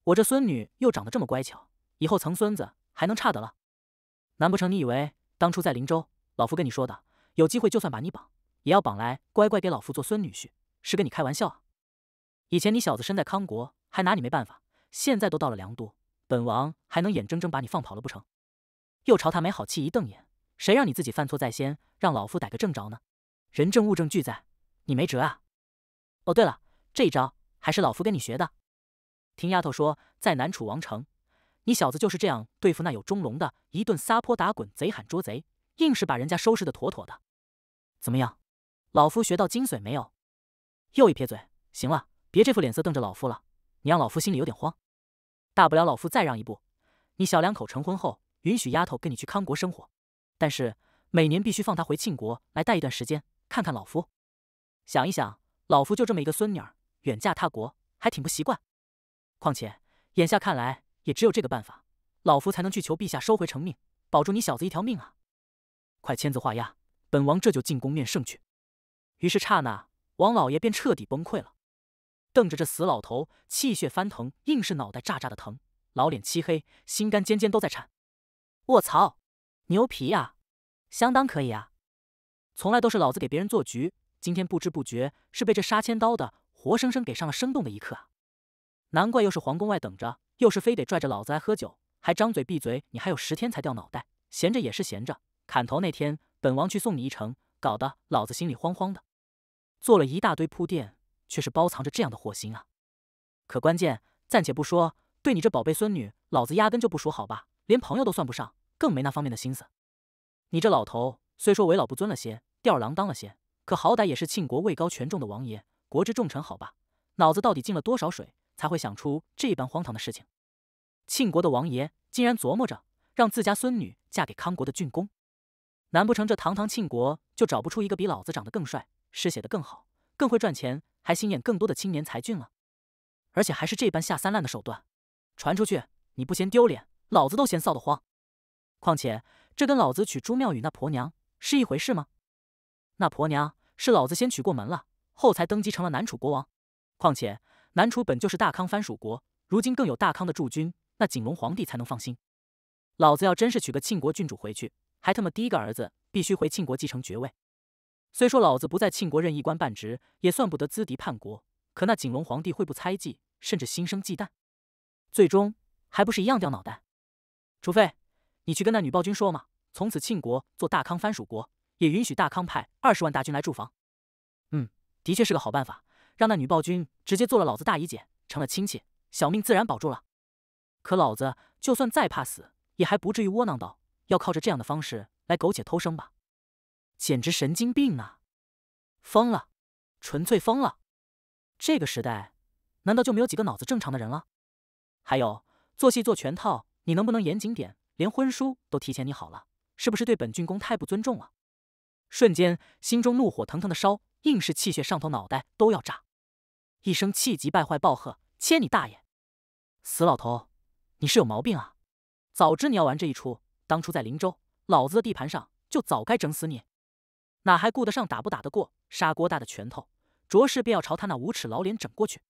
我这孙女又长得这么乖巧，以后曾孙子还能差得了？难不成你以为当初在林州，老夫跟你说的，有机会就算把你绑，也要绑来乖乖给老夫做孙女婿，是跟你开玩笑啊？以前你小子身在康国，还拿你没办法，现在都到了凉都，本王还能眼睁睁把你放跑了不成？又朝他没好气一瞪眼。谁让你自己犯错在先，让老夫逮个正着呢？人证物证俱在，你没辙啊！哦，对了，这一招还是老夫跟你学的。听丫头说，在南楚王城，你小子就是这样对付那有钟龙的，一顿撒泼打滚，贼喊捉贼，硬是把人家收拾的妥妥的。怎么样？老夫学到精髓没有？又一撇嘴，行了，别这副脸色瞪着老夫了，你让老夫心里有点慌。大不了老夫再让一步，你小两口成婚后，允许丫头跟你去康国生活。但是每年必须放他回庆国来待一段时间，看看老夫。想一想，老夫就这么一个孙女儿，远嫁他国，还挺不习惯。况且眼下看来，也只有这个办法，老夫才能去求陛下收回成命，保住你小子一条命啊！快签字画押，本王这就进宫面圣去。于是刹那，王老爷便彻底崩溃了，瞪着这死老头，气血翻腾，硬是脑袋炸炸的疼，老脸漆黑，心肝尖尖都在颤。卧槽，牛皮呀，相当可以啊！从来都是老子给别人做局，今天不知不觉是被这杀千刀的活生生给上了生动的一课啊！难怪又是皇宫外等着，又是非得拽着老子来喝酒，还张嘴闭嘴你还有十天才掉脑袋，闲着也是闲着，砍头那天本王去送你一程，搞得老子心里慌慌的。做了一大堆铺垫，却是包藏着这样的祸心啊！可关键暂且不说，对你这宝贝孙女，老子压根就不熟，好吧，连朋友都算不上。更没那方面的心思。你这老头虽说为老不尊了些，吊儿郎当了些，可好歹也是庆国位高权重的王爷，国之重臣，好吧？脑子到底进了多少水，才会想出这般荒唐的事情？庆国的王爷竟然琢磨着让自家孙女嫁给康国的郡公，难不成这堂堂庆国就找不出一个比老子长得更帅、诗写的更好、更会赚钱、还心眼更多的青年才俊了？而且还是这般下三滥的手段，传出去你不嫌丢脸，老子都嫌臊得慌。况且，这跟老子娶朱妙语那婆娘是一回事吗？那婆娘是老子先娶过门了，后才登基成了南楚国王。况且，南楚本就是大康藩属国，如今更有大康的驻军，那景龙皇帝才能放心。老子要真是娶个庆国郡主回去，还他妈第一个儿子必须回庆国继承爵位。虽说老子不在庆国任一官半职，也算不得资敌叛国，可那景龙皇帝会不猜忌，甚至心生忌惮？最终还不是一样掉脑袋？除非……你去跟那女暴君说嘛，从此庆国做大康藩属国，也允许大康派二十万大军来驻防。嗯，的确是个好办法，让那女暴君直接做了老子大姨姐，成了亲戚，小命自然保住了。可老子就算再怕死，也还不至于窝囊到要靠着这样的方式来苟且偷生吧？简直神经病啊！疯了，纯粹疯了！这个时代，难道就没有几个脑子正常的人了？还有做戏做全套，你能不能严谨点？连婚书都提前拟好了，是不是对本郡公太不尊重了？瞬间心中怒火腾腾的烧，硬是气血上头脑袋都要炸，一声气急败坏暴喝：“切你大爷！死老头，你是有毛病啊！早知你要玩这一出，当初在林州老子的地盘上就早该整死你，哪还顾得上打不打得过？砂锅大的拳头，着实便要朝他那无耻老脸整过去。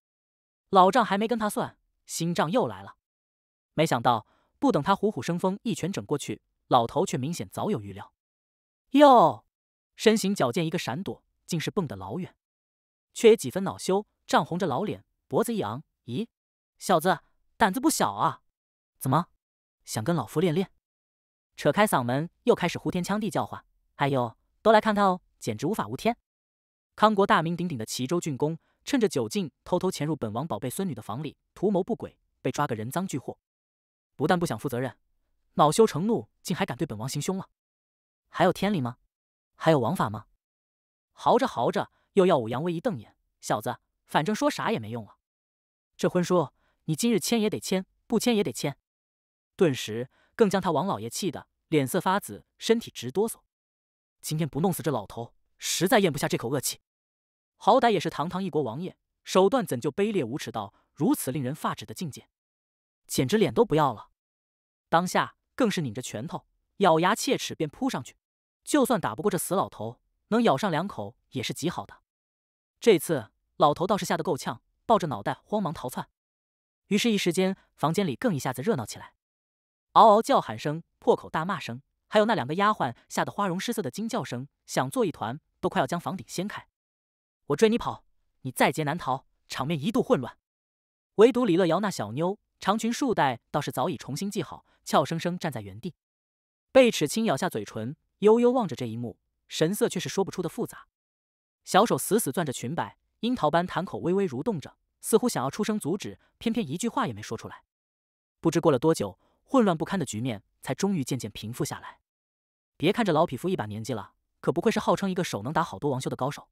老账还没跟他算，新账又来了。没想到。”不等他虎虎生风一拳整过去，老头却明显早有预料，哟，身形矫健，一个闪躲，竟是蹦得老远，却也几分恼羞，涨红着老脸，脖子一昂，咦，小子胆子不小啊，怎么想跟老夫练练？扯开嗓门又开始呼天抢地叫唤，哎呦，都来看看哦，简直无法无天！康国大名鼎鼎的齐州郡公，趁着酒劲偷偷潜入本王宝贝孙女的房里，图谋不轨，被抓个人赃俱获。不但不想负责任，恼羞成怒，竟还敢对本王行凶了！还有天理吗？还有王法吗？嚎着嚎着，又耀武扬威一瞪眼，小子，反正说啥也没用了。这婚书，你今日签也得签，不签也得签。顿时更将他王老爷气得脸色发紫，身体直哆嗦。今天不弄死这老头，实在咽不下这口恶气。好歹也是堂堂一国王爷，手段怎就卑劣无耻到如此令人发指的境界？简直脸都不要了，当下更是拧着拳头，咬牙切齿，便扑上去。就算打不过这死老头，能咬上两口也是极好的。这次老头倒是吓得够呛，抱着脑袋慌忙逃窜。于是，一时间房间里更一下子热闹起来，嗷嗷叫喊声、破口大骂声，还有那两个丫鬟吓得花容失色的惊叫声，响作一团，都快要将房顶掀开。我追你跑，你在劫难逃，场面一度混乱。唯独李乐瑶那小妞。长裙束带倒是早已重新系好，俏生生站在原地，贝齿轻咬下嘴唇，悠悠望着这一幕，神色却是说不出的复杂。小手死死攥着裙摆，樱桃般潭口微微蠕动着，似乎想要出声阻止，偏偏一句话也没说出来。不知过了多久，混乱不堪的局面才终于渐渐平复下来。别看这老匹夫一把年纪了，可不愧是号称一个手能打好多王修的高手。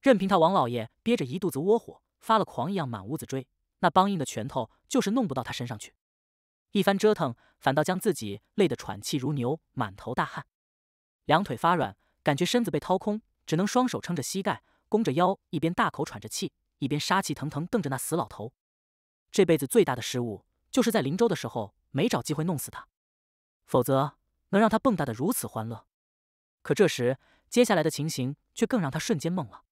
任凭他王老爷憋着一肚子窝火，发了狂一样满屋子追。那梆硬的拳头就是弄不到他身上去，一番折腾，反倒将自己累得喘气如牛，满头大汗，两腿发软，感觉身子被掏空，只能双手撑着膝盖，弓着腰，一边大口喘着气，一边杀气腾腾瞪着那死老头。这辈子最大的失误，就是在林州的时候没找机会弄死他，否则能让他蹦跶的如此欢乐。可这时，接下来的情形却更让他瞬间懵了。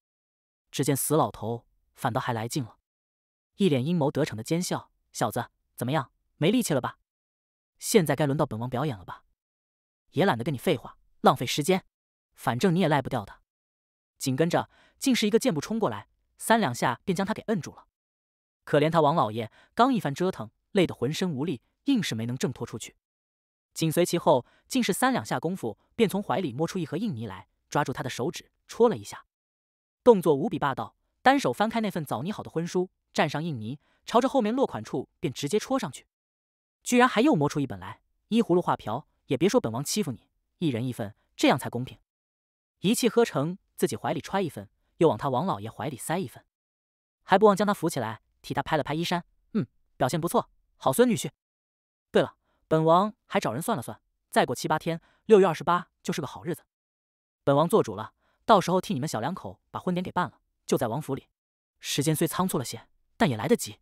只见死老头反倒还来劲了。一脸阴谋得逞的奸笑，小子，怎么样，没力气了吧？现在该轮到本王表演了吧？也懒得跟你废话，浪费时间，反正你也赖不掉的。紧跟着，竟是一个箭步冲过来，三两下便将他给摁住了。可怜他王老爷刚一番折腾，累得浑身无力，硬是没能挣脱出去。紧随其后，竟是三两下功夫便从怀里摸出一盒印泥来，抓住他的手指戳了一下，动作无比霸道。单手翻开那份早拟好的婚书。蘸上印泥，朝着后面落款处便直接戳上去，居然还又摸出一本来，依葫芦画瓢，也别说本王欺负你，一人一份，这样才公平。一气呵成，自己怀里揣一份，又往他王老爷怀里塞一份，还不忘将他扶起来，替他拍了拍衣衫，嗯，表现不错，好孙女婿。对了，本王还找人算了算，再过七八天，六月二十八就是个好日子，本王做主了，到时候替你们小两口把婚典给办了，就在王府里。时间虽仓促了些。但也来得及，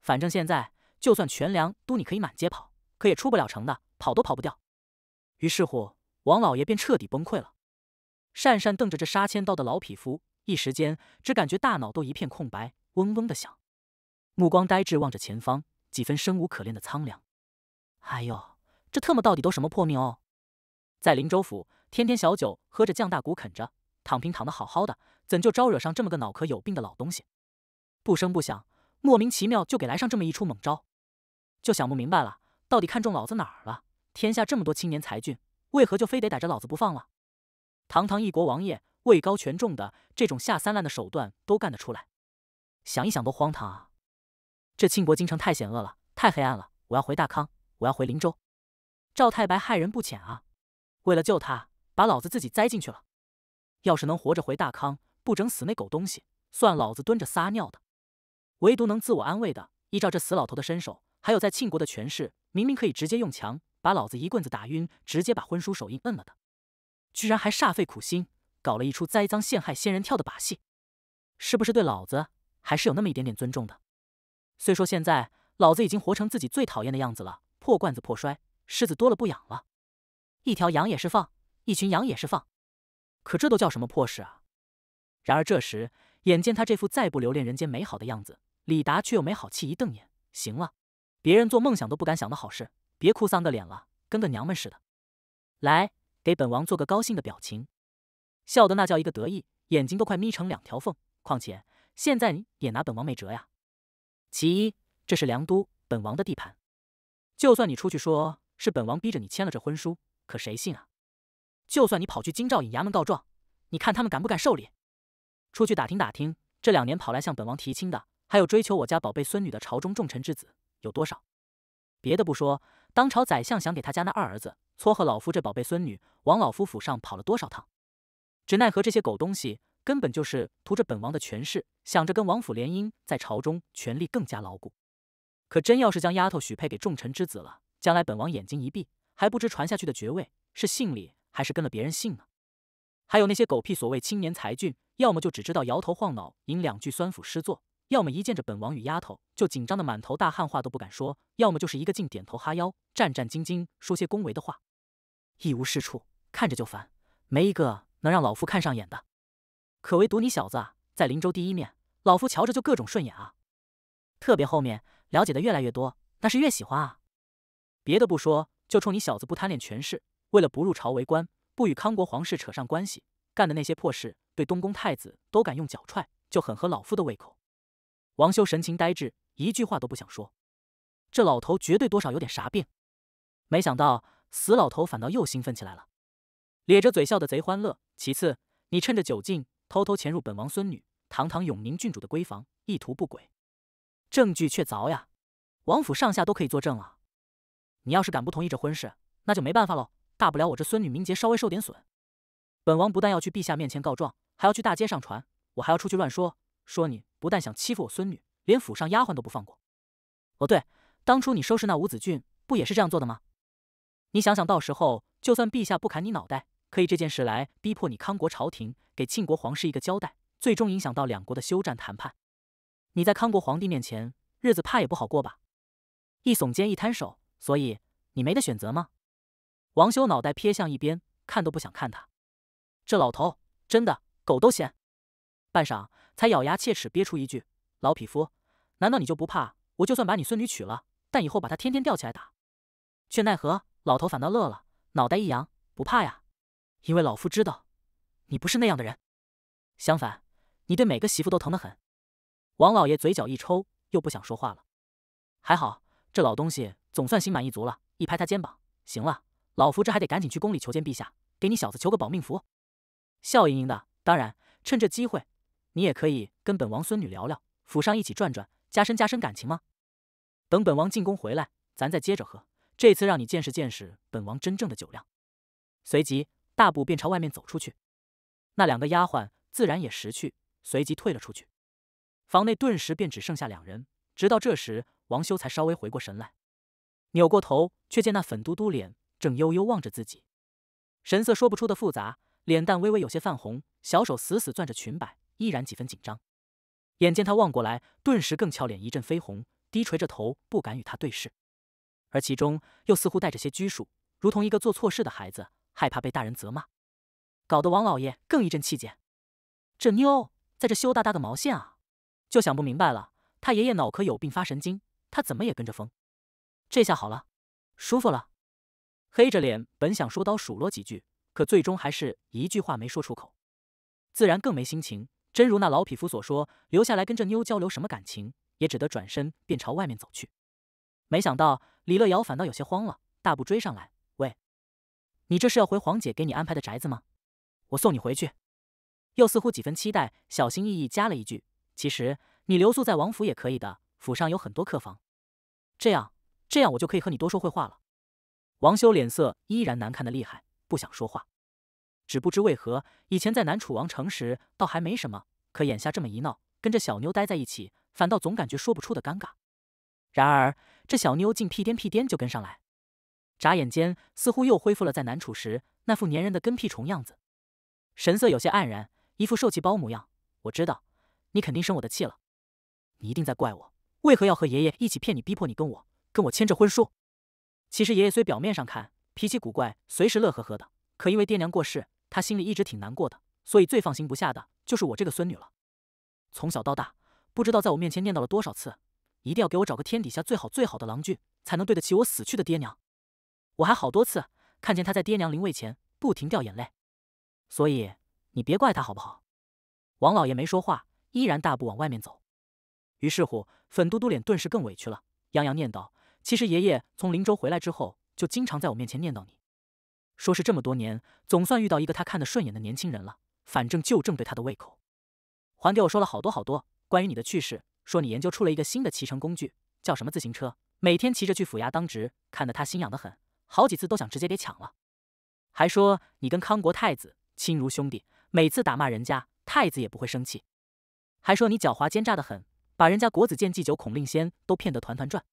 反正现在就算全凉都，你可以满街跑，可也出不了城的，跑都跑不掉。于是乎，王老爷便彻底崩溃了，讪讪瞪着这杀千刀的老匹夫，一时间只感觉大脑都一片空白，嗡嗡的响，目光呆滞望着前方，几分生无可恋的苍凉。哎呦，这特么到底都什么破命哦！在林州府，天天小酒喝着，酱大骨啃着，躺平躺得好好的，怎就招惹上这么个脑壳有病的老东西？不声不响，莫名其妙就给来上这么一出猛招，就想不明白了，到底看中老子哪儿了？天下这么多青年才俊，为何就非得逮着老子不放了？堂堂一国王爷，位高权重的，这种下三滥的手段都干得出来，想一想都荒唐啊！这庆国京城太险恶了，太黑暗了，我要回大康，我要回林州。赵太白害人不浅啊，为了救他，把老子自己栽进去了。要是能活着回大康，不整死那狗东西，算老子蹲着撒尿的。唯独能自我安慰的，依照这死老头的身手，还有在庆国的权势，明明可以直接用枪把老子一棍子打晕，直接把婚书手印摁了的，居然还煞费苦心搞了一出栽赃陷害仙人跳的把戏，是不是对老子还是有那么一点点尊重的？虽说现在老子已经活成自己最讨厌的样子了，破罐子破摔，虱子多了不痒了，一条羊也是放，一群羊也是放，可这都叫什么破事啊？然而这时。眼见他这副再不留恋人间美好的样子，李达却又没好气一瞪眼：“行了，别人做梦想都不敢想的好事，别哭丧个脸了，跟个娘们似的。来，给本王做个高兴的表情，笑得那叫一个得意，眼睛都快眯成两条缝。况且现在你也拿本王没辙呀。其一，这是梁都本王的地盘，就算你出去说是本王逼着你签了这婚书，可谁信啊？就算你跑去京兆尹衙门告状，你看他们敢不敢受理？”出去打听打听，这两年跑来向本王提亲的，还有追求我家宝贝孙女的朝中重臣之子有多少？别的不说，当朝宰相想给他家那二儿子撮合老夫这宝贝孙女，往老夫府上跑了多少趟？只奈何这些狗东西根本就是图着本王的权势，想着跟王府联姻，在朝中权力更加牢固。可真要是将丫头许配给重臣之子了，将来本王眼睛一闭，还不知传下去的爵位是姓李还是跟了别人姓呢？还有那些狗屁所谓青年才俊。要么就只知道摇头晃脑吟两句酸腐诗作，要么一见着本王与丫头就紧张的满头大汗话都不敢说，要么就是一个劲点头哈腰战战兢兢说些恭维的话，一无是处，看着就烦，没一个能让老夫看上眼的。可唯独你小子在林州第一面，老夫瞧着就各种顺眼啊！特别后面了解的越来越多，那是越喜欢啊！别的不说，就冲你小子不贪恋权势，为了不入朝为官，不与康国皇室扯上关系，干的那些破事。对东宫太子都敢用脚踹，就很合老夫的胃口。王修神情呆滞，一句话都不想说。这老头绝对多少有点啥病。没想到死老头反倒又兴奋起来了，咧着嘴笑得贼欢乐。其次，你趁着酒劲偷偷潜入本王孙女堂堂永宁郡主的闺房，意图不轨，证据确凿呀！王府上下都可以作证啊。你要是敢不同意这婚事，那就没办法喽。大不了我这孙女名节稍微受点损，本王不但要去陛下面前告状。还要去大街上传，我还要出去乱说，说你不但想欺负我孙女，连府上丫鬟都不放过。哦，对，当初你收拾那吴子俊，不也是这样做的吗？你想想到时候，就算陛下不砍你脑袋，可以这件事来逼迫你康国朝廷给庆国皇室一个交代，最终影响到两国的休战谈判。你在康国皇帝面前，日子怕也不好过吧？一耸肩，一摊手，所以你没得选择吗？王修脑袋瞥向一边，看都不想看他。这老头，真的。狗都嫌，半晌才咬牙切齿憋出一句：“老匹夫，难道你就不怕？我就算把你孙女娶了，但以后把她天天吊起来打。”却奈何老头反倒乐了，脑袋一扬：“不怕呀，因为老夫知道你不是那样的人。相反，你对每个媳妇都疼得很。”王老爷嘴角一抽，又不想说话了。还好这老东西总算心满意足了，一拍他肩膀：“行了，老夫这还得赶紧去宫里求见陛下，给你小子求个保命符。”笑盈盈的。当然，趁这机会，你也可以跟本王孙女聊聊，府上一起转转，加深加深感情吗？等本王进宫回来，咱再接着喝。这次让你见识见识本王真正的酒量。随即，大步便朝外面走出去。那两个丫鬟自然也识趣，随即退了出去。房内顿时便只剩下两人。直到这时，王修才稍微回过神来，扭过头，却见那粉嘟嘟脸正悠悠望着自己，神色说不出的复杂，脸蛋微微有些泛红。小手死死攥着裙摆，依然几分紧张。眼见他望过来，顿时更俏脸一阵绯红，低垂着头，不敢与他对视。而其中又似乎带着些拘束，如同一个做错事的孩子，害怕被大人责骂，搞得王老爷更一阵气结。这妞在这羞答答的毛线啊，就想不明白了。他爷爷脑壳有病发神经，他怎么也跟着疯？这下好了，舒服了。黑着脸，本想说刀数落几句，可最终还是一句话没说出口。自然更没心情，真如那老匹夫所说，留下来跟这妞交流什么感情，也只得转身便朝外面走去。没想到李乐瑶反倒有些慌了，大步追上来：“喂，你这是要回黄姐给你安排的宅子吗？我送你回去。”又似乎几分期待，小心翼翼加了一句：“其实你留宿在王府也可以的，府上有很多客房。这样，这样我就可以和你多说会话了。”王修脸色依然难看的厉害，不想说话。只不知为何，以前在南楚王城时倒还没什么，可眼下这么一闹，跟着小妞待在一起，反倒总感觉说不出的尴尬。然而这小妞竟屁颠屁颠就跟上来，眨眼间似乎又恢复了在南楚时那副粘人的跟屁虫样子，神色有些黯然，一副受气包模样。我知道你肯定生我的气了，你一定在怪我为何要和爷爷一起骗你，逼迫你跟我跟我签这婚书。其实爷爷虽表面上看脾气古怪，随时乐呵呵的，可因为爹娘过世。他心里一直挺难过的，所以最放心不下的就是我这个孙女了。从小到大，不知道在我面前念叨了多少次，一定要给我找个天底下最好最好的郎君，才能对得起我死去的爹娘。我还好多次看见他在爹娘临位前不停掉眼泪。所以你别怪他好不好？王老爷没说话，依然大步往外面走。于是乎，粉嘟嘟脸顿时更委屈了，泱泱念叨：“其实爷爷从林州回来之后，就经常在我面前念叨你。”说是这么多年，总算遇到一个他看得顺眼的年轻人了。反正就正对他的胃口，还给我说了好多好多关于你的趣事。说你研究出了一个新的骑乘工具，叫什么自行车，每天骑着去府衙当值，看得他心痒得很，好几次都想直接给抢了。还说你跟康国太子亲如兄弟，每次打骂人家太子也不会生气。还说你狡猾奸诈得很，把人家国子监祭酒孔令先都骗得团团转。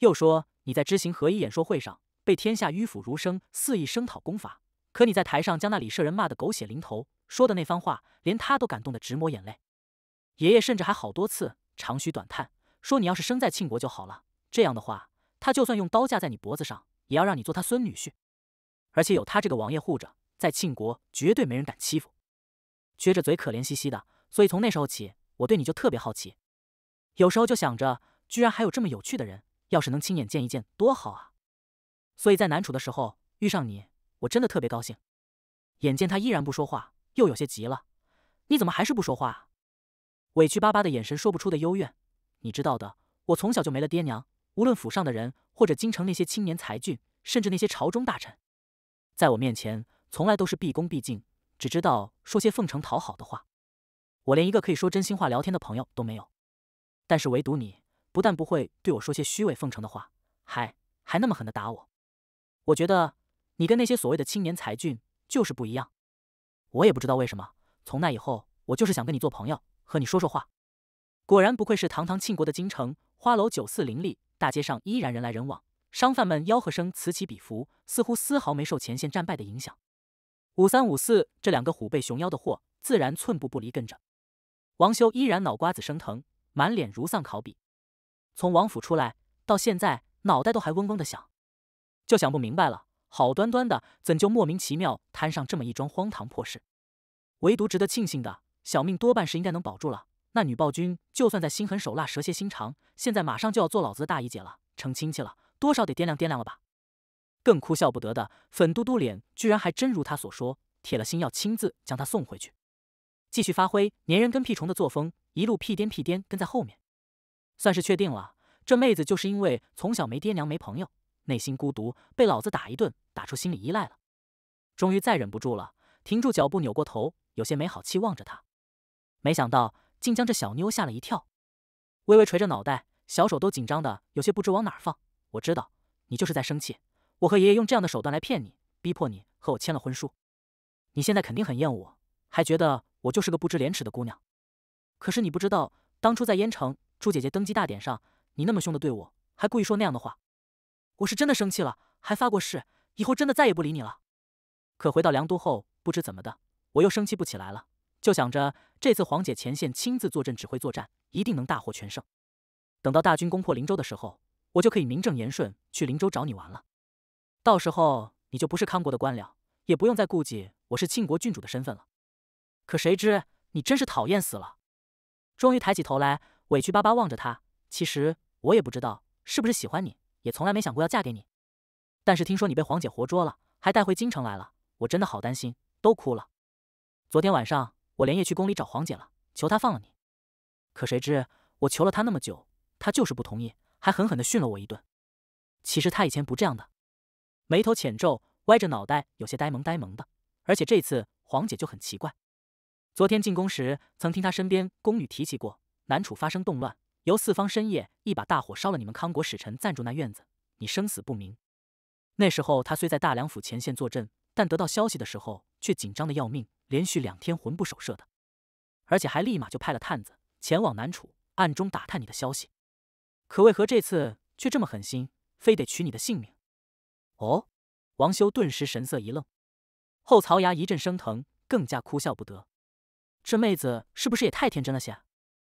又说你在知行合一演说会上。被天下迂腐儒生肆意声讨公法，可你在台上将那李舍人骂得狗血淋头，说的那番话，连他都感动的直抹眼泪。爷爷甚至还好多次长吁短叹，说你要是生在庆国就好了，这样的话，他就算用刀架在你脖子上，也要让你做他孙女婿。而且有他这个王爷护着，在庆国绝对没人敢欺负。撅着嘴可怜兮兮的，所以从那时候起，我对你就特别好奇。有时候就想着，居然还有这么有趣的人，要是能亲眼见一见多好啊！所以在难处的时候遇上你，我真的特别高兴。眼见他依然不说话，又有些急了。你怎么还是不说话？委屈巴巴的眼神，说不出的幽怨。你知道的，我从小就没了爹娘，无论府上的人，或者京城那些青年才俊，甚至那些朝中大臣，在我面前从来都是毕恭毕敬，只知道说些奉承讨好的话。我连一个可以说真心话聊天的朋友都没有。但是唯独你，不但不会对我说些虚伪奉承的话，还还那么狠的打我。我觉得你跟那些所谓的青年才俊就是不一样。我也不知道为什么，从那以后，我就是想跟你做朋友，和你说说话。果然不愧是堂堂庆国的京城，花楼酒肆林立，大街上依然人来人往，商贩们吆喝声此起彼伏，似乎丝毫没受前线战败的影响。五三五四这两个虎背熊腰的货，自然寸步不离跟着。王修依然脑瓜子生疼，满脸如丧考妣。从王府出来到现在，脑袋都还嗡嗡的响。就想不明白了，好端端的怎就莫名其妙摊上这么一桩荒唐破事？唯独值得庆幸的小命多半是应该能保住了。那女暴君就算再心狠手辣、蛇蝎心肠，现在马上就要做老子的大姨姐了，成亲戚了多少得掂量掂量了吧？更哭笑不得的粉嘟嘟脸居然还真如他所说，铁了心要亲自将他送回去，继续发挥粘人跟屁虫的作风，一路屁颠屁颠跟在后面。算是确定了，这妹子就是因为从小没爹娘、没朋友。内心孤独，被老子打一顿，打出心理依赖了。终于再忍不住了，停住脚步，扭过头，有些没好气望着他。没想到竟将这小妞吓了一跳，微微垂着脑袋，小手都紧张的有些不知往哪放。我知道你就是在生气，我和爷爷用这样的手段来骗你，逼迫你和我签了婚书。你现在肯定很厌恶，还觉得我就是个不知廉耻的姑娘。可是你不知道，当初在燕城朱姐姐登基大典上，你那么凶的对我，还故意说那样的话。我是真的生气了，还发过誓，以后真的再也不理你了。可回到梁都后，不知怎么的，我又生气不起来了，就想着这次皇姐前线亲自坐镇指挥作战，一定能大获全胜。等到大军攻破林州的时候，我就可以名正言顺去林州找你玩了。到时候你就不是康国的官僚，也不用再顾忌我是庆国郡主的身份了。可谁知你真是讨厌死了！终于抬起头来，委屈巴巴望着他。其实我也不知道是不是喜欢你。也从来没想过要嫁给你，但是听说你被黄姐活捉了，还带回京城来了，我真的好担心，都哭了。昨天晚上我连夜去宫里找黄姐了，求她放了你，可谁知我求了她那么久，她就是不同意，还狠狠地训了我一顿。其实她以前不这样的，眉头浅皱，歪着脑袋，有些呆萌呆萌的。而且这次黄姐就很奇怪，昨天进宫时曾听她身边宫女提起过南楚发生动乱。由四方深夜一把大火烧了你们康国使臣暂住那院子，你生死不明。那时候他虽在大梁府前线坐镇，但得到消息的时候却紧张的要命，连续两天魂不守舍的，而且还立马就派了探子前往南楚暗中打探你的消息。可为何这次却这么狠心，非得取你的性命？哦，王修顿时神色一愣，后槽牙一阵生疼，更加哭笑不得。这妹子是不是也太天真了些？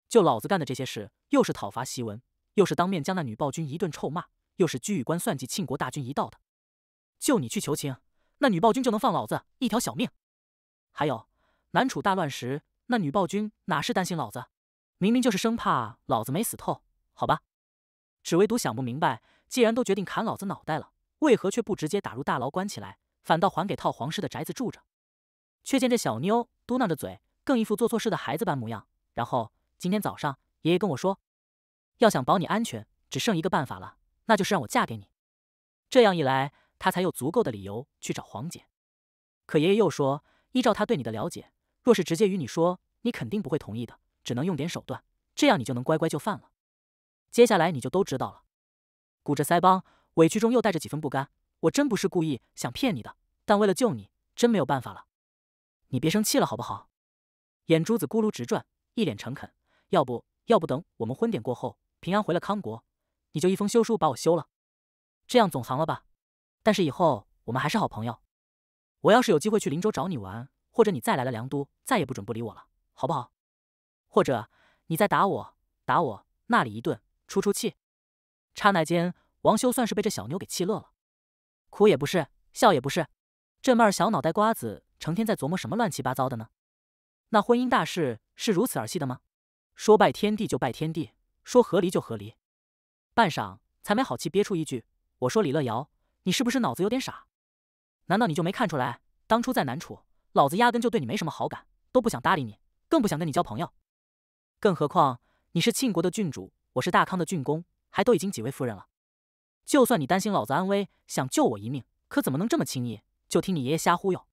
就老子干的这些事，又是讨伐檄文，又是当面将那女暴君一顿臭骂，又是居与关算计庆国大军一道的，就你去求情，那女暴君就能放老子一条小命？还有南楚大乱时，那女暴君哪是担心老子，明明就是生怕老子没死透，好吧？只唯独想不明白，既然都决定砍老子脑袋了，为何却不直接打入大牢关起来，反倒还给套皇室的宅子住着？却见这小妞嘟囔着嘴，更一副做错事的孩子般模样，然后。今天早上，爷爷跟我说，要想保你安全，只剩一个办法了，那就是让我嫁给你。这样一来，他才有足够的理由去找黄姐。可爷爷又说，依照他对你的了解，若是直接与你说，你肯定不会同意的，只能用点手段，这样你就能乖乖就范了。接下来你就都知道了。鼓着腮帮，委屈中又带着几分不甘。我真不是故意想骗你的，但为了救你，真没有办法了。你别生气了，好不好？眼珠子咕噜直转，一脸诚恳。要不，要不等我们婚典过后，平安回了康国，你就一封休书把我休了，这样总行了吧？但是以后我们还是好朋友。我要是有机会去林州找你玩，或者你再来了梁都，再也不准不理我了，好不好？或者你再打我，打我那里一顿，出出气。刹那间，王修算是被这小妞给气乐了，哭也不是，笑也不是，这妹儿小脑袋瓜子成天在琢磨什么乱七八糟的呢？那婚姻大事是如此儿戏的吗？说拜天地就拜天地，说和离就和离，半晌才没好气憋出一句：“我说李乐瑶，你是不是脑子有点傻？难道你就没看出来？当初在南楚，老子压根就对你没什么好感，都不想搭理你，更不想跟你交朋友。更何况你是庆国的郡主，我是大康的郡公，还都已经几位夫人了。就算你担心老子安危，想救我一命，可怎么能这么轻易就听你爷爷瞎忽悠？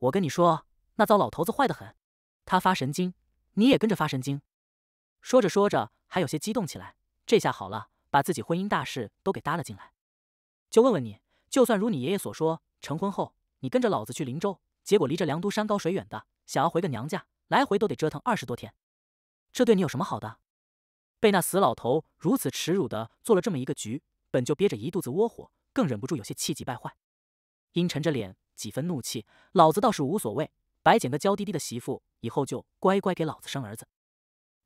我跟你说，那糟老头子坏得很，他发神经，你也跟着发神经。”说着说着还有些激动起来，这下好了，把自己婚姻大事都给搭了进来。就问问你，就算如你爷爷所说，成婚后你跟着老子去林州，结果离这凉都山高水远的，想要回个娘家，来回都得折腾二十多天，这对你有什么好的？被那死老头如此耻辱的做了这么一个局，本就憋着一肚子窝火，更忍不住有些气急败坏，阴沉着脸，几分怒气。老子倒是无所谓，白捡个娇滴滴的媳妇，以后就乖乖给老子生儿子。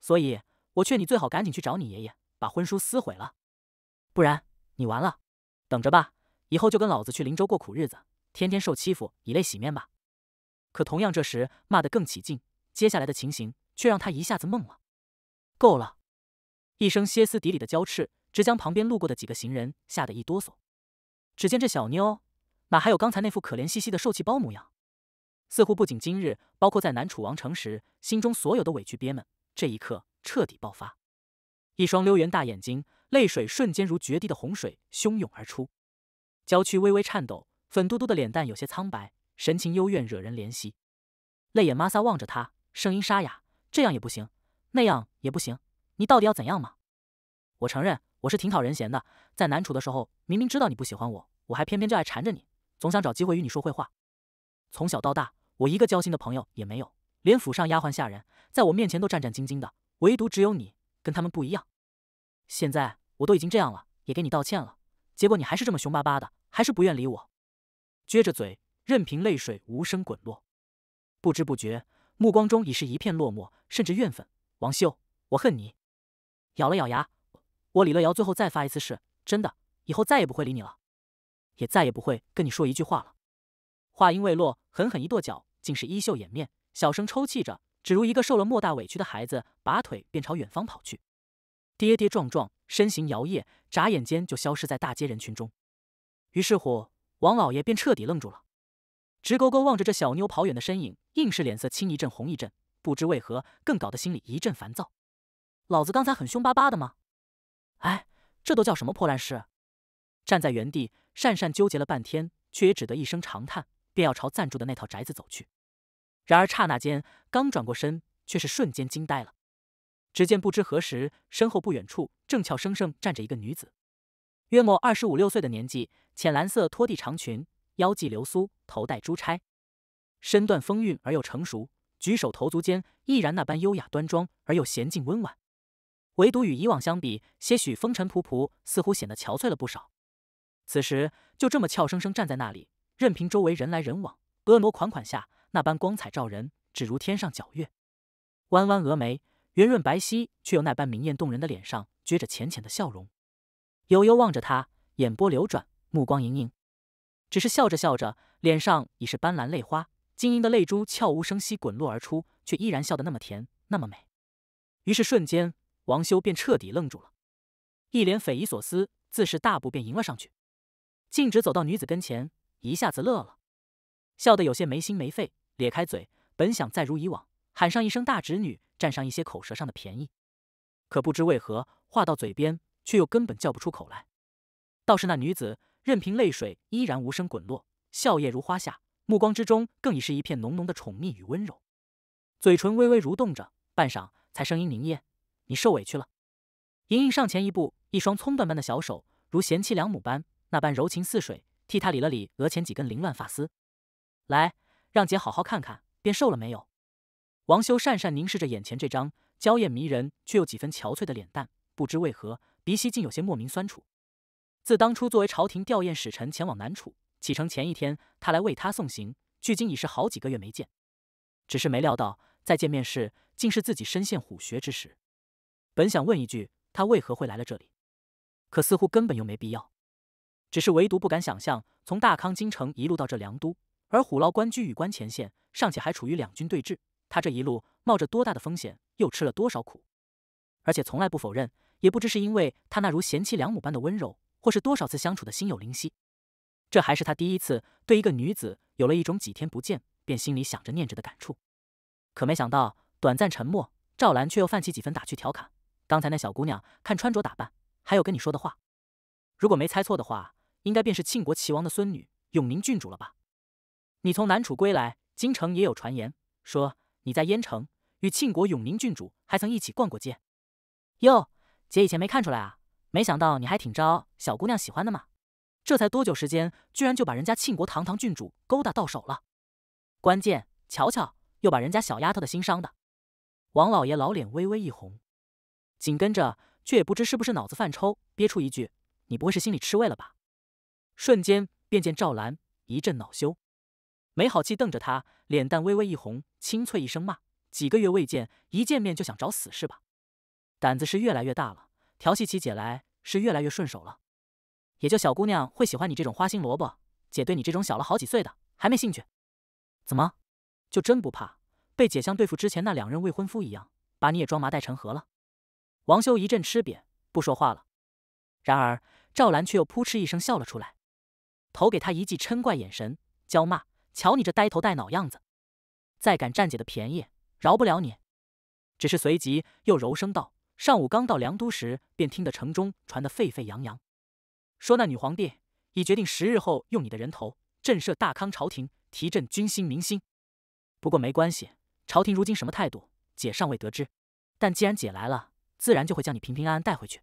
所以。我劝你最好赶紧去找你爷爷，把婚书撕毁了，不然你完了。等着吧，以后就跟老子去林州过苦日子，天天受欺负，以泪洗面吧。可同样，这时骂得更起劲。接下来的情形却让他一下子懵了。够了！一声歇斯底里的娇斥，直将旁边路过的几个行人吓得一哆嗦。只见这小妞哪还有刚才那副可怜兮兮的受气包模样？似乎不仅今日，包括在南楚王城时，心中所有的委屈憋闷，这一刻。彻底爆发，一双溜圆大眼睛，泪水瞬间如决堤的洪水汹涌而出，娇躯微微颤抖，粉嘟嘟的脸蛋有些苍白，神情幽怨，惹人怜惜。泪眼玛莎望着他，声音沙哑：“这样也不行，那样也不行，你到底要怎样吗？”我承认，我是挺讨人嫌的。在难处的时候，明明知道你不喜欢我，我还偏偏就爱缠着你，总想找机会与你说会话。从小到大，我一个交心的朋友也没有，连府上丫鬟下人，在我面前都战战兢兢的。唯独只有你跟他们不一样。现在我都已经这样了，也给你道歉了，结果你还是这么凶巴巴的，还是不愿理我。撅着嘴，任凭泪水无声滚落。不知不觉，目光中已是一片落寞，甚至怨愤。王秀，我恨你！咬了咬牙，我李乐瑶最后再发一次誓，真的，以后再也不会理你了，也再也不会跟你说一句话了。话音未落，狠狠一跺脚，竟是衣袖掩面，小声抽泣着。只如一个受了莫大委屈的孩子，拔腿便朝远方跑去，跌跌撞撞，身形摇曳，眨眼间就消失在大街人群中。于是乎，王老爷便彻底愣住了，直勾勾望着这小妞跑远的身影，硬是脸色青一阵红一阵，不知为何更搞得心里一阵烦躁。老子刚才很凶巴巴的吗？哎，这都叫什么破烂事？站在原地，讪讪纠结了半天，却也只得一声长叹，便要朝暂住的那套宅子走去。然而刹那间，刚转过身，却是瞬间惊呆了。只见不知何时，身后不远处正俏生生站着一个女子，约莫二十五六岁的年纪，浅蓝色拖地长裙，腰系流苏，头戴珠钗，身段风韵而又成熟，举手投足间依然那般优雅端庄而又娴静温婉。唯独与以往相比，些许风尘仆仆，似乎显得憔悴了不少。此时就这么俏生生站在那里，任凭周围人来人往，婀娜款款下。那般光彩照人，只如天上皎月，弯弯峨眉，圆润白皙，却又那般明艳动人的脸上，撅着浅浅的笑容，悠悠望着他，眼波流转，目光盈盈。只是笑着笑着，脸上已是斑斓泪花，晶莹的泪珠悄无声息滚落而出，却依然笑得那么甜，那么美。于是瞬间，王修便彻底愣住了，一脸匪夷所思，自是大步便迎了上去，径直走到女子跟前，一下子乐了，笑得有些没心没肺。咧开嘴，本想再如以往喊上一声“大侄女”，占上一些口舌上的便宜，可不知为何，话到嘴边却又根本叫不出口来。倒是那女子，任凭泪水依然无声滚落，笑靥如花下，目光之中更已是一片浓浓的宠溺与温柔。嘴唇微微蠕动着，半晌才声音凝噎：“你受委屈了。”盈盈上前一步，一双葱缎般的小手如贤妻良母般，那般柔情似水，替她理了理额前几根凌乱发丝，来。让姐好好看看，变瘦了没有？王修讪讪凝视着眼前这张娇艳迷人却又几分憔悴的脸蛋，不知为何鼻息竟有些莫名酸楚。自当初作为朝廷吊唁使臣前往南楚，启程前一天，他来为他送行，距今已是好几个月没见。只是没料到再见面时，竟是自己身陷虎穴之时。本想问一句，他为何会来了这里，可似乎根本又没必要。只是唯独不敢想象，从大康京城一路到这凉都。而虎牢关居与关前线尚且还处于两军对峙，他这一路冒着多大的风险，又吃了多少苦，而且从来不否认。也不知是因为他那如贤妻良母般的温柔，或是多少次相处的心有灵犀，这还是他第一次对一个女子有了一种几天不见便心里想着念着的感触。可没想到，短暂沉默，赵兰却又泛起几分打趣调侃：“刚才那小姑娘看穿着打扮，还有跟你说的话，如果没猜错的话，应该便是庆国齐王的孙女永宁郡主了吧？”你从南楚归来，京城也有传言说你在燕城与庆国永宁郡主还曾一起逛过街。哟，姐以前没看出来啊，没想到你还挺招小姑娘喜欢的嘛。这才多久时间，居然就把人家庆国堂堂郡主勾搭到手了。关键，瞧瞧，又把人家小丫头的心伤的。王老爷老脸微微一红，紧跟着却也不知是不是脑子犯抽，憋出一句：“你不会是心里吃味了吧？”瞬间便见赵兰一阵恼羞。没好气瞪着他，脸蛋微微一红，清脆一声骂：“几个月未见，一见面就想找死是吧？胆子是越来越大了，调戏起姐来是越来越顺手了。也就小姑娘会喜欢你这种花心萝卜，姐对你这种小了好几岁的还没兴趣。怎么，就真不怕被姐像对付之前那两任未婚夫一样，把你也装麻袋成盒了？”王修一阵吃瘪，不说话了。然而赵兰却又扑哧一声笑了出来，投给他一记嗔怪眼神，娇骂。瞧你这呆头呆脑样子，再敢占姐的便宜，饶不了你！只是随即又柔声道：“上午刚到凉都时，便听得城中传得沸沸扬扬，说那女皇帝已决定十日后用你的人头震慑大康朝廷，提振军心民心。不过没关系，朝廷如今什么态度，姐尚未得知。但既然姐来了，自然就会将你平平安安带回去。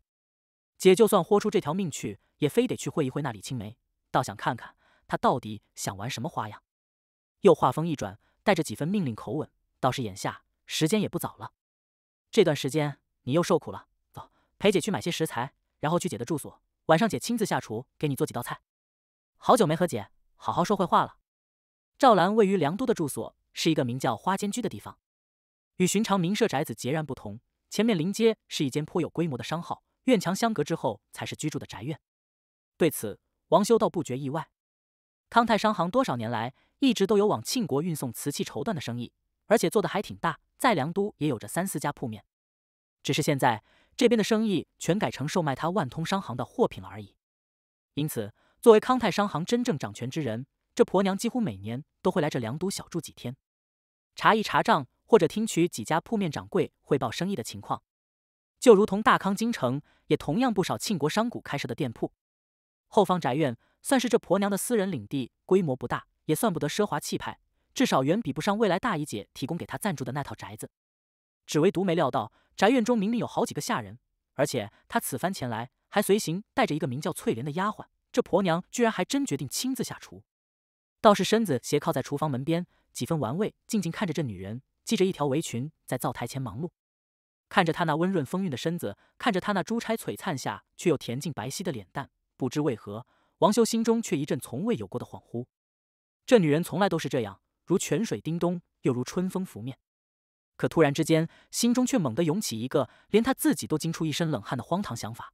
姐就算豁出这条命去，也非得去会一会那李青梅，倒想看看她到底想玩什么花样。”又话锋一转，带着几分命令口吻。倒是眼下时间也不早了，这段时间你又受苦了。走，陪姐去买些食材，然后去姐的住所，晚上姐亲自下厨给你做几道菜。好久没和姐好好说会话了。赵兰位于良都的住所是一个名叫花间居的地方，与寻常民舍宅子截然不同。前面临街是一间颇有规模的商号，院墙相隔之后才是居住的宅院。对此，王修倒不觉意外。康泰商行多少年来。一直都有往庆国运送瓷器、绸缎的生意，而且做的还挺大，在梁都也有着三四家铺面。只是现在这边的生意全改成售卖他万通商行的货品了而已。因此，作为康泰商行真正掌权之人，这婆娘几乎每年都会来这梁都小住几天，查一查账，或者听取几家铺面掌柜汇报生意的情况。就如同大康京城，也同样不少庆国商贾开设的店铺。后方宅院算是这婆娘的私人领地，规模不大。也算不得奢华气派，至少远比不上未来大姨姐提供给她暂住的那套宅子。只唯独没料到，宅院中明明有好几个下人，而且他此番前来还随行带着一个名叫翠莲的丫鬟。这婆娘居然还真决定亲自下厨。道士身子斜靠在厨房门边，几分玩味，静静看着这女人系着一条围裙在灶台前忙碌。看着她那温润风韵的身子，看着她那珠钗璀璨下却又恬静白皙的脸蛋，不知为何，王修心中却一阵从未有过的恍惚。这女人从来都是这样，如泉水叮咚，又如春风拂面。可突然之间，心中却猛地涌起一个连她自己都惊出一身冷汗的荒唐想法：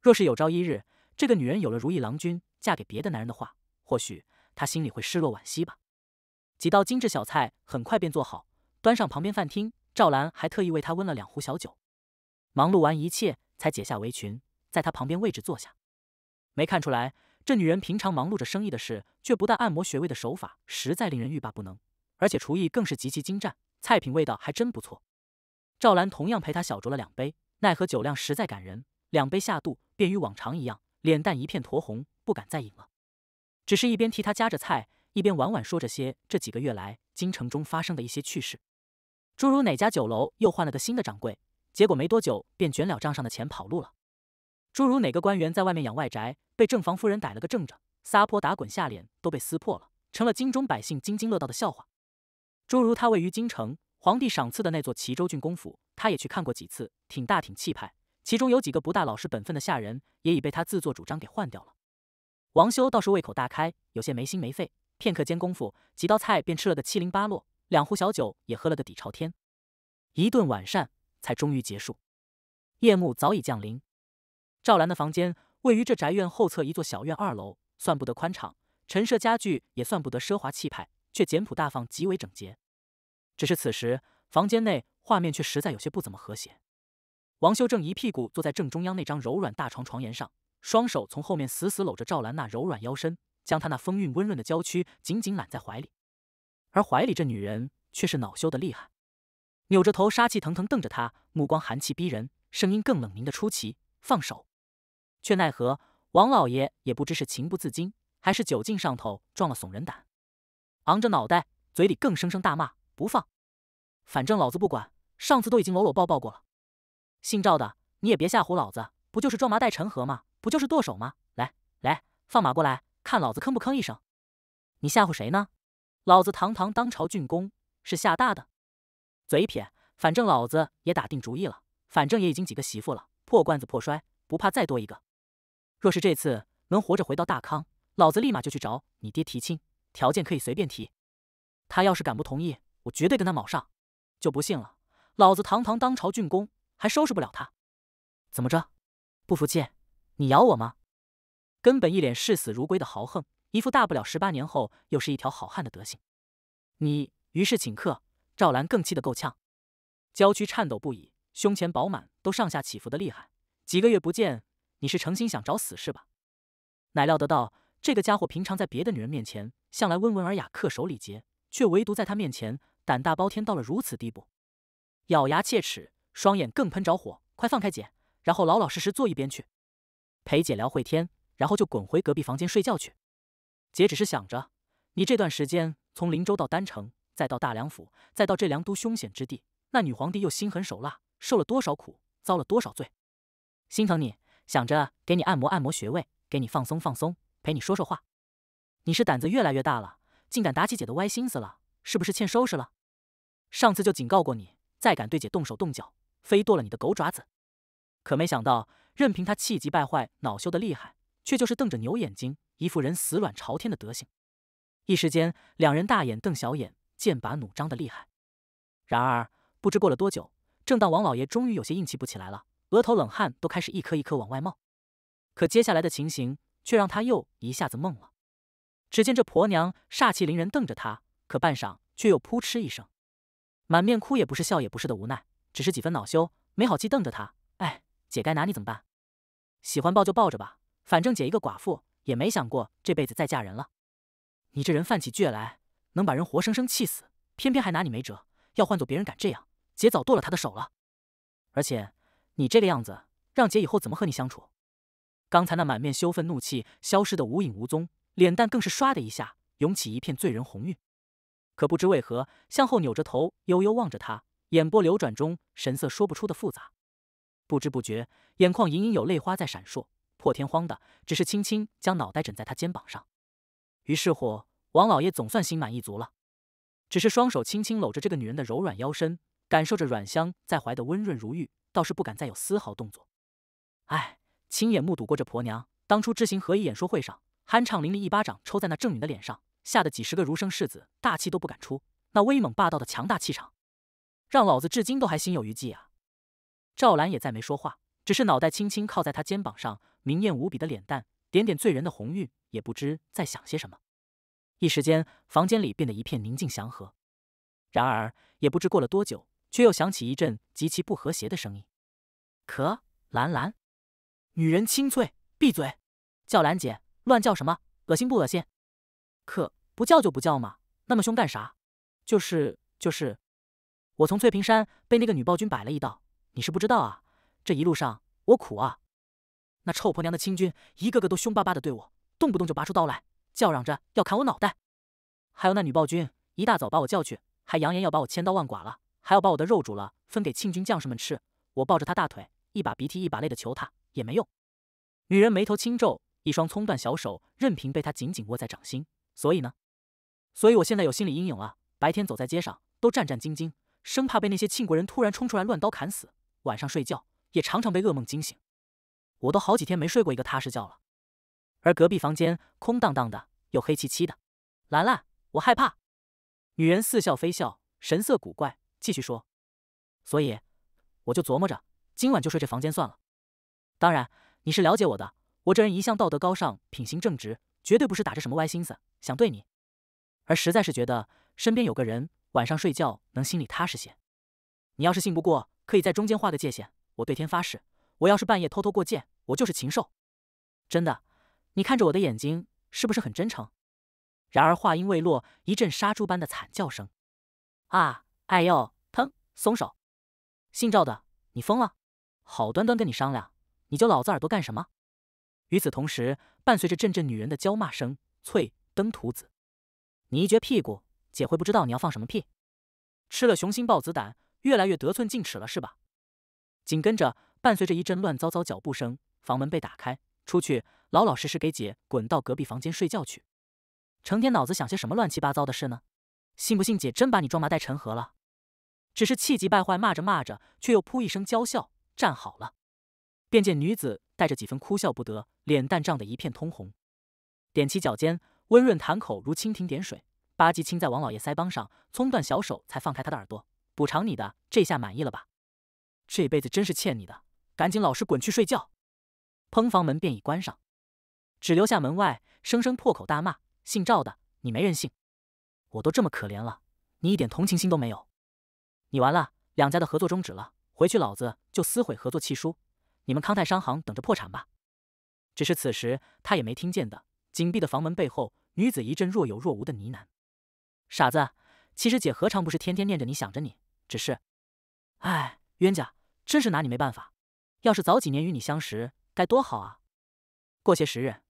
若是有朝一日，这个女人有了如意郎君，嫁给别的男人的话，或许她心里会失落惋惜吧。几道精致小菜很快便做好，端上旁边饭厅。赵兰还特意为她温了两壶小酒。忙碌完一切，才解下围裙，在她旁边位置坐下。没看出来。这女人平常忙碌着生意的事，却不但按摩穴位的手法实在令人欲罢不能，而且厨艺更是极其精湛，菜品味道还真不错。赵兰同样陪她小酌了两杯，奈何酒量实在感人，两杯下肚，便与往常一样，脸蛋一片酡红，不敢再饮了。只是一边替她夹着菜，一边婉婉说着些这几个月来京城中发生的一些趣事，诸如哪家酒楼又换了个新的掌柜，结果没多久便卷了账上的钱跑路了；诸如哪个官员在外面养外宅。被正房夫人逮了个正着，撒泼打滚，下脸都被撕破了，成了京中百姓津津乐道的笑话。诸如他位于京城皇帝赏赐的那座齐州郡公府，他也去看过几次，挺大挺气派。其中有几个不大老实本分的下人，也已被他自作主张给换掉了。王修倒是胃口大开，有些没心没肺，片刻间功夫，几道菜便吃了个七零八落，两壶小酒也喝了个底朝天，一顿晚膳才终于结束。夜幕早已降临，赵兰的房间。位于这宅院后侧一座小院二楼，算不得宽敞，陈设家具也算不得奢华气派，却简朴大方，极为整洁。只是此时房间内画面却实在有些不怎么和谐。王修正一屁股坐在正中央那张柔软大床床沿上，双手从后面死死搂着赵兰那柔软腰身，将她那风韵温润的娇躯紧紧揽在怀里。而怀里这女人却是恼羞的厉害，扭着头杀气腾腾瞪着他，目光寒气逼人，声音更冷凝的出奇：“放手。”却奈何王老爷也不知是情不自禁，还是酒劲上头撞了怂人胆，昂着脑袋，嘴里更声声大骂不放。反正老子不管，上次都已经搂搂抱抱过了。姓赵的，你也别吓唬老子，不就是装麻袋沉河吗？不就是剁手吗？来来，放马过来，看老子吭不吭一声。你吓唬谁呢？老子堂堂当朝郡公，是吓大的。嘴一撇，反正老子也打定主意了，反正也已经几个媳妇了，破罐子破摔，不怕再多一个。若是这次能活着回到大康，老子立马就去找你爹提亲，条件可以随便提。他要是敢不同意，我绝对跟他卯上，就不信了，老子堂堂当朝郡公还收拾不了他？怎么着？不服气？你咬我吗？根本一脸视死如归的豪横，一副大不了十八年后又是一条好汉的德行。你于是请客，赵兰更气得够呛，娇躯颤抖不已，胸前饱满都上下起伏的厉害，几个月不见。你是诚心想找死是吧？乃料得到，这个家伙平常在别的女人面前向来温文尔雅、恪守礼节，却唯独在他面前胆大包天到了如此地步。咬牙切齿，双眼更喷着火，快放开姐，然后老老实实坐一边去，陪姐聊会天，然后就滚回隔壁房间睡觉去。姐只是想着，你这段时间从林州到丹城，再到大梁府，再到这梁都凶险之地，那女皇帝又心狠手辣，受了多少苦，遭了多少罪，心疼你。想着给你按摩按摩穴位，给你放松放松，陪你说说话。你是胆子越来越大了，竟敢打起姐的歪心思了，是不是欠收拾了？上次就警告过你，再敢对姐动手动脚，非剁了你的狗爪子！可没想到，任凭他气急败坏、恼羞的厉害，却就是瞪着牛眼睛，一副人死卵朝天的德行。一时间，两人大眼瞪小眼，剑拔弩张的厉害。然而，不知过了多久，正当王老爷终于有些硬气不起来了。额头冷汗都开始一颗一颗往外冒，可接下来的情形却让她又一下子懵了。只见这婆娘煞气凌人瞪着她，可半晌却又扑哧一声，满面哭也不是笑也不是的无奈，只是几分恼羞，没好气瞪着她：“哎，姐该拿你怎么办？喜欢抱就抱着吧，反正姐一个寡妇也没想过这辈子再嫁人了。你这人犯起倔来能把人活生生气死，偏偏还拿你没辙。要换做别人敢这样，姐早剁了他的手了。而且……”你这个样子，让姐以后怎么和你相处？刚才那满面羞愤怒气消失的无影无踪，脸蛋更是唰的一下涌起一片醉人红晕。可不知为何，向后扭着头，悠悠望着他，眼波流转中神色说不出的复杂。不知不觉，眼眶隐隐有泪花在闪烁。破天荒的，只是轻轻将脑袋枕在他肩膀上。于是乎，王老爷总算心满意足了，只是双手轻轻搂着这个女人的柔软腰身。感受着软香在怀的温润如玉，倒是不敢再有丝毫动作。哎，亲眼目睹过这婆娘当初知行合一演说会上，酣畅淋漓一巴掌抽在那郑女的脸上，吓得几十个儒生世子大气都不敢出。那威猛霸道的强大气场，让老子至今都还心有余悸啊！赵兰也再没说话，只是脑袋轻轻靠在他肩膀上，明艳无比的脸蛋，点点醉人的红晕，也不知在想些什么。一时间，房间里变得一片宁静祥和。然而，也不知过了多久。却又响起一阵极其不和谐的声音。可兰兰，女人清脆，闭嘴！叫兰姐，乱叫什么？恶心不恶心？可不叫就不叫嘛，那么凶干啥？就是就是，我从翠屏山被那个女暴君摆了一道，你是不知道啊！这一路上我苦啊！那臭婆娘的清军一个个都凶巴巴的对我，动不动就拔出刀来，叫嚷着要砍我脑袋。还有那女暴君，一大早把我叫去，还扬言要把我千刀万剐了。还要把我的肉煮了，分给庆军将士们吃。我抱着他大腿，一把鼻涕一把泪的求他，也没用。女人眉头轻皱，一双葱断小手，任凭被他紧紧握在掌心。所以呢？所以我现在有心理阴影了。白天走在街上都战战兢兢，生怕被那些庆国人突然冲出来乱刀砍死。晚上睡觉也常常被噩梦惊醒，我都好几天没睡过一个踏实觉了。而隔壁房间空荡荡的，又黑漆漆的。兰兰，我害怕。女人似笑非笑，神色古怪。继续说，所以我就琢磨着，今晚就睡这房间算了。当然，你是了解我的，我这人一向道德高尚，品行正直，绝对不是打着什么歪心思想对你，而实在是觉得身边有个人，晚上睡觉能心里踏实些。你要是信不过，可以在中间画个界限。我对天发誓，我要是半夜偷偷过界，我就是禽兽。真的，你看着我的眼睛，是不是很真诚？然而话音未落，一阵杀猪般的惨叫声，啊，哎呦！松手！姓赵的，你疯了！好端端跟你商量，你揪老子耳朵干什么？与此同时，伴随着阵阵女人的娇骂声：“翠登徒子，你一撅屁股，姐会不知道你要放什么屁？吃了雄心豹子胆，越来越得寸进尺了是吧？”紧跟着，伴随着一阵乱糟糟脚步声，房门被打开。出去，老老实实给姐滚到隔壁房间睡觉去。成天脑子想些什么乱七八糟的事呢？信不信姐真把你装麻袋沉河了？只是气急败坏骂着骂着，却又噗一声娇笑，站好了，便见女子带着几分哭笑不得，脸蛋涨得一片通红，踮起脚尖，温润弹口如蜻蜓点水，吧唧亲在王老爷腮帮上，葱断小手才放开他的耳朵，补偿你的，这下满意了吧？这辈子真是欠你的，赶紧老实滚去睡觉！砰，房门便已关上，只留下门外，声声破口大骂：“姓赵的，你没人性！我都这么可怜了，你一点同情心都没有！”你完了，两家的合作终止了。回去，老子就撕毁合作契书，你们康泰商行等着破产吧。只是此时他也没听见的，紧闭的房门背后，女子一阵若有若无的呢喃：“傻子，其实姐何尝不是天天念着你，想着你？只是，哎，冤家，真是拿你没办法。要是早几年与你相识，该多好啊！过些时日，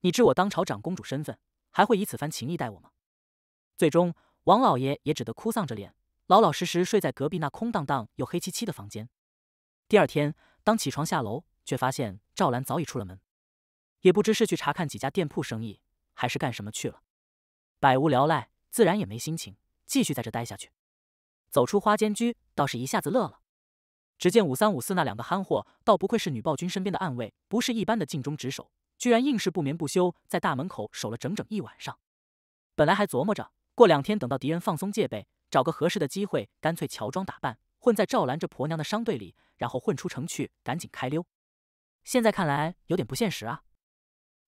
你知我当朝长公主身份，还会以此番情谊待我吗？”最终，王老爷也只得哭丧着脸。老老实实睡在隔壁那空荡荡又黑漆漆的房间。第二天，当起床下楼，却发现赵兰早已出了门，也不知是去查看几家店铺生意，还是干什么去了。百无聊赖，自然也没心情继续在这待下去。走出花间居，倒是一下子乐了。只见五三五四那两个憨货，倒不愧是女暴君身边的暗卫，不是一般的尽忠职守，居然硬是不眠不休在大门口守了整整一晚上。本来还琢磨着过两天等到敌人放松戒备。找个合适的机会，干脆乔装打扮，混在赵兰这婆娘的商队里，然后混出城去，赶紧开溜。现在看来有点不现实啊！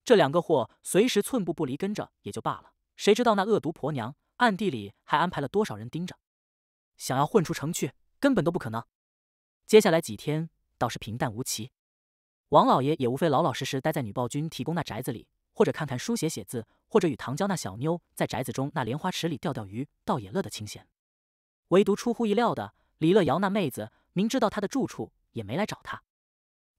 这两个货随时寸步不离跟着也就罢了，谁知道那恶毒婆娘暗地里还安排了多少人盯着？想要混出城去，根本都不可能。接下来几天倒是平淡无奇，王老爷也无非老老实实待在女暴君提供那宅子里，或者看看书、写写字，或者与唐娇那小妞在宅子中那莲花池里钓钓鱼，倒也乐得清闲。唯独出乎意料的，李乐瑶那妹子明知道他的住处，也没来找他。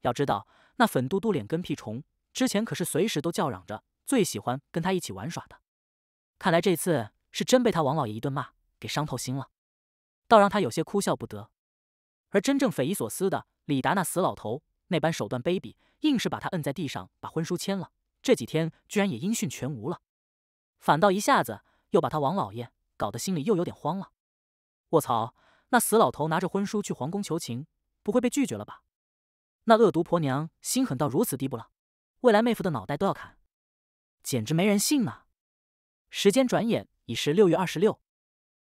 要知道，那粉嘟嘟脸跟屁虫之前可是随时都叫嚷着最喜欢跟他一起玩耍的。看来这次是真被他王老爷一顿骂给伤透心了，倒让他有些哭笑不得。而真正匪夷所思的，李达那死老头那般手段卑鄙，硬是把他摁在地上把婚书签了。这几天居然也音讯全无了，反倒一下子又把他王老爷搞得心里又有点慌了。卧槽！那死老头拿着婚书去皇宫求情，不会被拒绝了吧？那恶毒婆娘心狠到如此地步了，未来妹夫的脑袋都要砍，简直没人信啊！时间转眼已是六月二十六，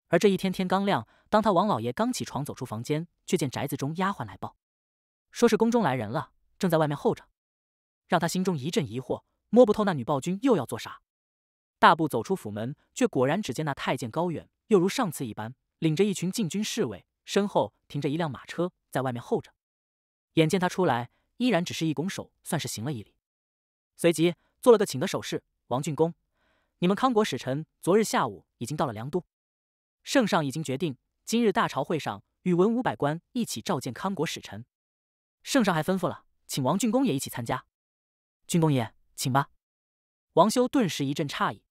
而这一天天刚亮，当他王老爷刚起床走出房间，却见宅子中丫鬟来报，说是宫中来人了，正在外面候着，让他心中一阵疑惑，摸不透那女暴君又要做啥。大步走出府门，却果然只见那太监高远，又如上次一般。领着一群禁军侍卫，身后停着一辆马车，在外面候着。眼见他出来，依然只是一拱手，算是行了一礼，随即做了个请的手势。王俊公，你们康国使臣昨日下午已经到了梁都，圣上已经决定今日大朝会上与文武百官一起召见康国使臣，圣上还吩咐了，请王俊公也一起参加。郡公爷，请吧。王修顿时一阵诧异，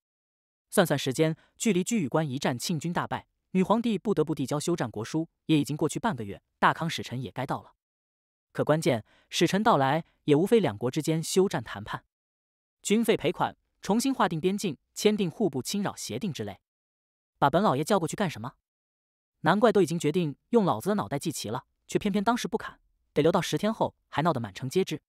算算时间，距离居宇关一战，庆军大败。女皇帝不得不递交休战国书，也已经过去半个月，大康使臣也该到了。可关键，使臣到来也无非两国之间休战谈判、军费赔款、重新划定边境、签订互不侵扰协定之类。把本老爷叫过去干什么？难怪都已经决定用老子的脑袋祭旗了，却偏偏当时不砍，得留到十天后，还闹得满城皆知。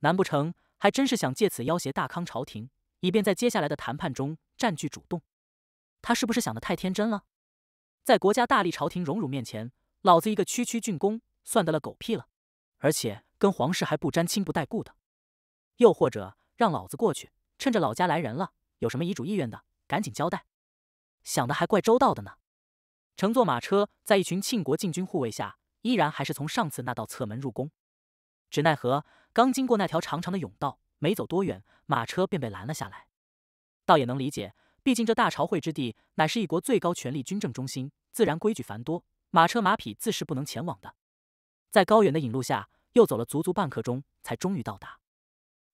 难不成还真是想借此要挟大康朝廷，以便在接下来的谈判中占据主动？他是不是想得太天真了？在国家、大力朝廷荣辱面前，老子一个区区郡公算得了狗屁了。而且跟皇室还不沾亲不带故的。又或者让老子过去，趁着老家来人了，有什么遗嘱意愿的，赶紧交代。想的还怪周到的呢。乘坐马车，在一群庆国禁军护卫下，依然还是从上次那道侧门入宫。只奈何刚经过那条长长的甬道，没走多远，马车便被拦了下来。倒也能理解。毕竟这大朝会之地乃是一国最高权力军政中心，自然规矩繁多，马车马匹自是不能前往的。在高远的引路下，又走了足足半刻钟，才终于到达。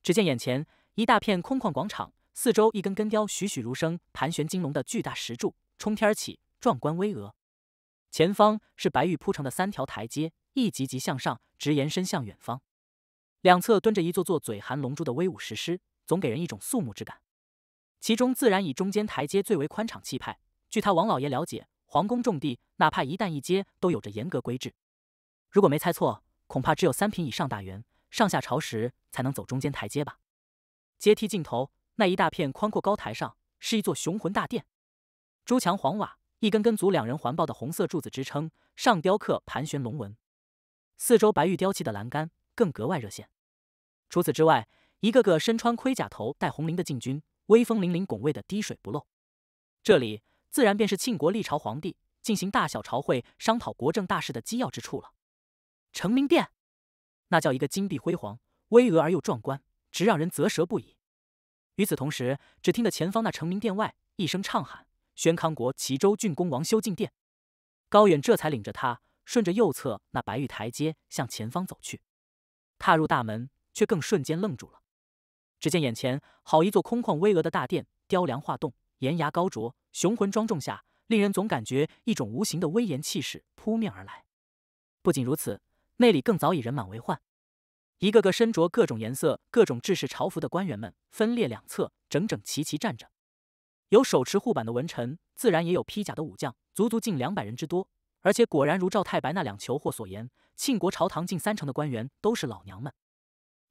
只见眼前一大片空旷广场，四周一根根雕栩栩如生、盘旋金龙的巨大石柱冲天而起，壮观巍峨。前方是白玉铺成的三条台阶，一级级向上，直延伸向远方。两侧蹲着一座座嘴含龙珠的威武石狮，总给人一种肃穆之感。其中自然以中间台阶最为宽敞气派。据他王老爷了解，皇宫重地，哪怕一旦一阶，都有着严格规制。如果没猜错，恐怕只有三品以上大员上下朝时才能走中间台阶吧。阶梯尽头那一大片宽阔高台上，是一座雄浑大殿，朱墙黄瓦，一根根足两人环抱的红色柱子支撑，上雕刻盘旋龙纹，四周白玉雕砌的栏杆更格外热线。除此之外，一个个身穿盔甲、头戴红绫的禁军。威风凛凛拱卫的滴水不漏，这里自然便是庆国历朝皇帝进行大小朝会、商讨国政大事的机要之处了。承明殿，那叫一个金碧辉煌、巍峨而又壮观，直让人啧舌不已。与此同时，只听得前方那成明殿外一声唱喊：“宣康国齐州郡公王修进殿。”高远这才领着他顺着右侧那白玉台阶向前方走去，踏入大门，却更瞬间愣住了。只见眼前好一座空旷巍峨的大殿，雕梁画栋，檐牙高啄，雄浑庄重下，令人总感觉一种无形的威严气势扑面而来。不仅如此，内里更早已人满为患，一个个身着各种颜色、各种制式朝服的官员们分列两侧，整整齐齐站着。有手持护板的文臣，自然也有披甲的武将，足足近两百人之多。而且果然如赵太白那两求货所言，庆国朝堂近三成的官员都是老娘们。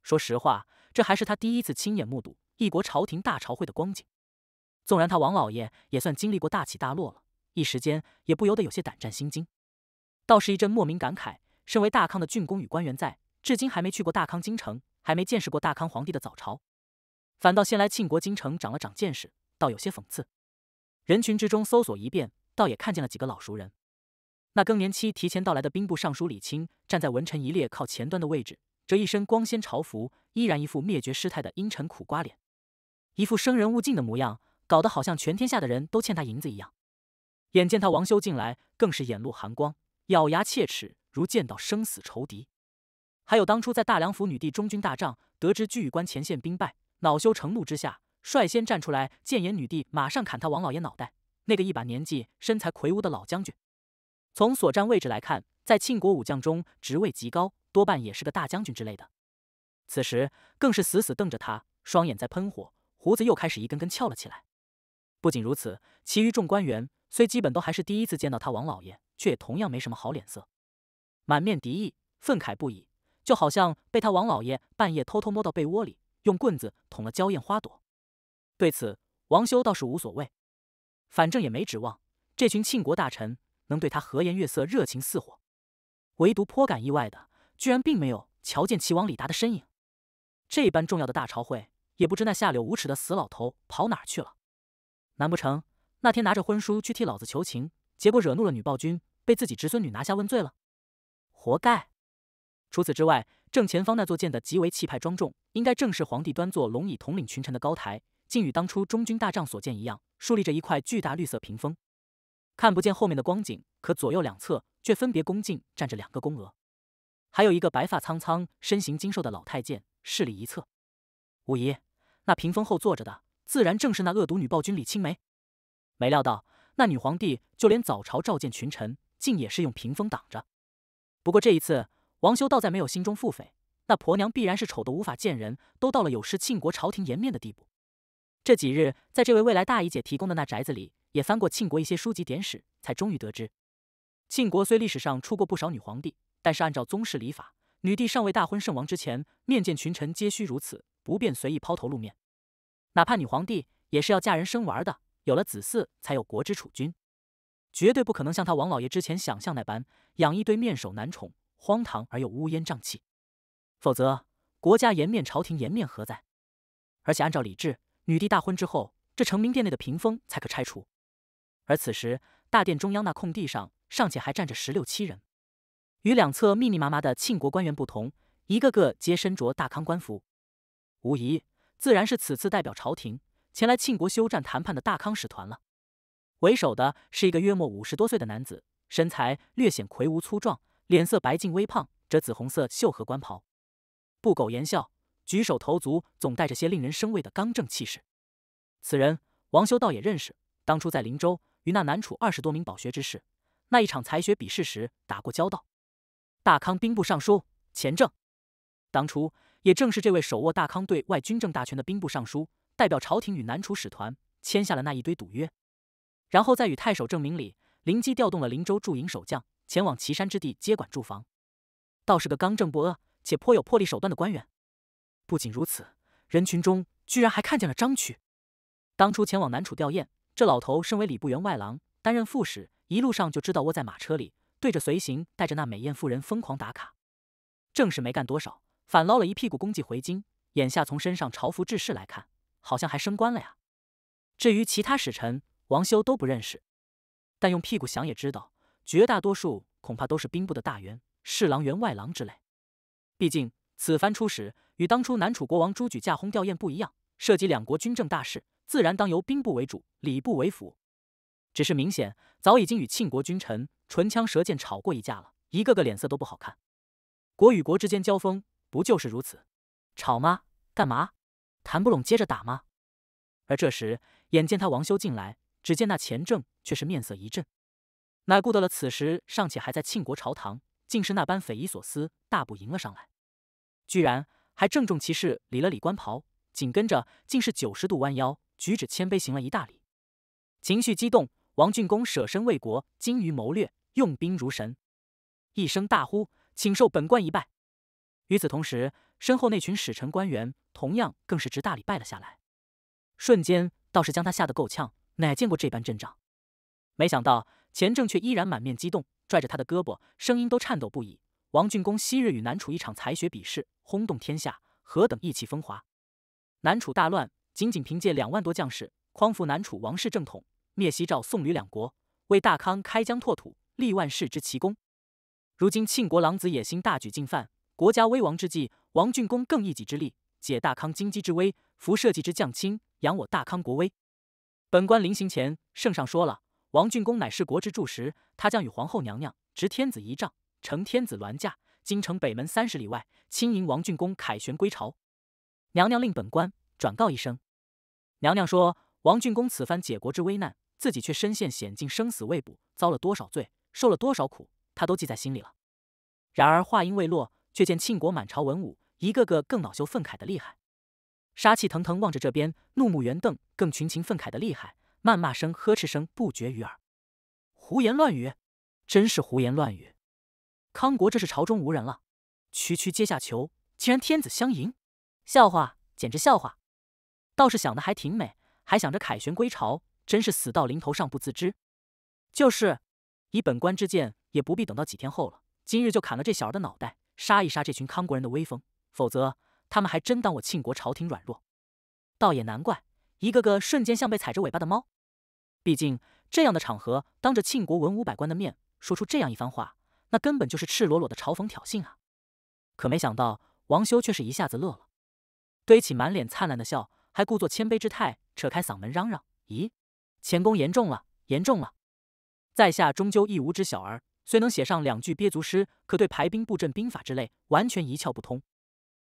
说实话。这还是他第一次亲眼目睹一国朝廷大朝会的光景，纵然他王老爷也算经历过大起大落了，一时间也不由得有些胆战心惊，倒是一阵莫名感慨。身为大康的郡公与官员，在至今还没去过大康京城，还没见识过大康皇帝的早朝，反倒先来庆国京城长了长见识，倒有些讽刺。人群之中搜索一遍，倒也看见了几个老熟人。那更年期提前到来的兵部尚书李清站在文臣一列靠前端的位置，这一身光鲜朝服。依然一副灭绝师太的阴沉苦瓜脸，一副生人勿近的模样，搞得好像全天下的人都欠他银子一样。眼见他王修进来，更是眼露寒光，咬牙切齿，如见到生死仇敌。还有当初在大梁府女帝中军大帐，得知居玉关前线兵败，恼羞成怒之下，率先站出来谏言女帝，马上砍他王老爷脑袋。那个一把年纪、身材魁梧的老将军，从所占位置来看，在庆国武将中职位极高，多半也是个大将军之类的。此时更是死死瞪着他，双眼在喷火，胡子又开始一根根翘了起来。不仅如此，其余众官员虽基本都还是第一次见到他王老爷，却也同样没什么好脸色，满面敌意，愤慨不已，就好像被他王老爷半夜偷偷摸到被窝里，用棍子捅了娇艳花朵。对此，王修倒是无所谓，反正也没指望这群庆国大臣能对他和颜悦色、热情似火。唯独颇感意外的，居然并没有瞧见齐王李达的身影。这一般重要的大朝会，也不知那下流无耻的死老头跑哪去了？难不成那天拿着婚书去替老子求情，结果惹怒了女暴君，被自己侄孙女拿下问罪了？活该！除此之外，正前方那座建得极为气派庄重，应该正是皇帝端坐龙椅统领群臣的高台，竟与当初中军大帐所建一样，竖立着一块巨大绿色屏风，看不见后面的光景，可左右两侧却分别恭敬站着两个宫娥，还有一个白发苍苍、身形精瘦的老太监。势力一侧，五姨，那屏风后坐着的，自然正是那恶毒女暴君李青梅。没料到那女皇帝就连早朝召见群臣，竟也是用屏风挡着。不过这一次，王修道在没有心中腹诽，那婆娘必然是丑得无法见人，都到了有失庆国朝廷颜面的地步。这几日，在这位未来大姨姐提供的那宅子里，也翻过庆国一些书籍典史，才终于得知，庆国虽历史上出过不少女皇帝，但是按照宗室礼法。女帝尚未大婚，圣王之前面见群臣皆需如此，不便随意抛头露面。哪怕女皇帝也是要嫁人生娃的，有了子嗣才有国之储君，绝对不可能像他王老爷之前想象那般养一堆面首男宠，荒唐而又乌烟瘴气。否则国家颜面，朝廷颜面何在？而且按照礼制，女帝大婚之后，这成明殿内的屏风才可拆除。而此时大殿中央那空地上，尚且还站着十六七人。与两侧密密麻麻的庆国官员不同，一个个皆身着大康官服，无疑自然是此次代表朝廷前来庆国休战谈判的大康使团了。为首的是一个约莫五十多岁的男子，身材略显魁梧粗壮，脸色白净微胖，着紫红色绣鹤官袍，不苟言笑，举手投足总带着些令人生畏的刚正气势。此人王修道也认识，当初在林州与那南楚二十多名饱学之士那一场才学比试时打过交道。大康兵部尚书钱正，当初也正是这位手握大康对外军政大权的兵部尚书，代表朝廷与南楚使团签下了那一堆赌约，然后再与太守郑明礼灵机调动了林州驻营守将，前往岐山之地接管驻防，倒是个刚正不阿且颇有魄力手段的官员。不仅如此，人群中居然还看见了张曲，当初前往南楚吊唁，这老头身为礼部员外郎，担任副使，一路上就知道窝在马车里。对着随行带着那美艳妇人疯狂打卡，正事没干多少，反捞了一屁股功绩回京。眼下从身上朝服制式来看，好像还升官了呀。至于其他使臣，王修都不认识，但用屁股想也知道，绝大多数恐怕都是兵部的大员、侍郎、员外郎之类。毕竟此番出使与当初南楚国王朱举驾轰吊唁不一样，涉及两国军政大事，自然当由兵部为主，礼部为辅。只是明显，早已经与庆国君臣唇枪舌剑吵过一架了，一个个脸色都不好看。国与国之间交锋，不就是如此，吵吗？干嘛？谈不拢接着打吗？而这时，眼见他王修进来，只见那钱正却是面色一震，哪顾得了此时尚且还在庆国朝堂，竟是那般匪夷所思，大步迎了上来，居然还郑重其事理了理官袍，紧跟着竟是九十度弯腰，举止谦卑行了一大礼，情绪激动。王俊公舍身为国，精于谋略，用兵如神。一声大呼：“请受本官一拜！”与此同时，身后那群使臣官员同样更是直大礼拜了下来。瞬间倒是将他吓得够呛，哪见过这般阵仗？没想到钱正却依然满面激动，拽着他的胳膊，声音都颤抖不已。王俊公昔日与南楚一场才学比试，轰动天下，何等意气风华！南楚大乱，仅仅凭借两万多将士，匡扶南楚王室正统。灭西赵、宋、吕两国，为大康开疆拓土，立万世之奇功。如今庆国狼子野心，大举进犯，国家危亡之际，王俊公更一己之力解大康金鸡之危，扶社稷之将倾，扬我大康国威。本官临行前，圣上说了，王俊公乃是国之柱石，他将与皇后娘娘执天子仪仗，乘天子銮驾，京城北门三十里外，亲迎王俊公凯旋归朝。娘娘令本官转告一声，娘娘说，王俊公此番解国之危难。自己却身陷险境，生死未卜，遭了多少罪，受了多少苦，他都记在心里了。然而话音未落，却见庆国满朝文武一个个更恼羞愤慨的厉害，杀气腾腾望着这边，怒目圆瞪，更群情愤慨的厉害，谩骂声、呵斥声不绝于耳。胡言乱语，真是胡言乱语！康国这是朝中无人了，区区阶下囚竟然天子相迎，笑话，简直笑话！倒是想的还挺美，还想着凯旋归朝。真是死到临头上不自知，就是以本官之见，也不必等到几天后了，今日就砍了这小儿的脑袋，杀一杀这群康国人的威风。否则，他们还真当我庆国朝廷软弱。倒也难怪，一个个瞬间像被踩着尾巴的猫。毕竟这样的场合，当着庆国文武百官的面说出这样一番话，那根本就是赤裸裸的嘲讽挑衅啊！可没想到，王修却是一下子乐了，堆起满脸灿烂的笑，还故作谦卑之态，扯开嗓门嚷嚷：“咦！”乾公严重了，严重了！在下终究亦无知小儿，虽能写上两句憋足诗，可对排兵布阵、兵法之类完全一窍不通。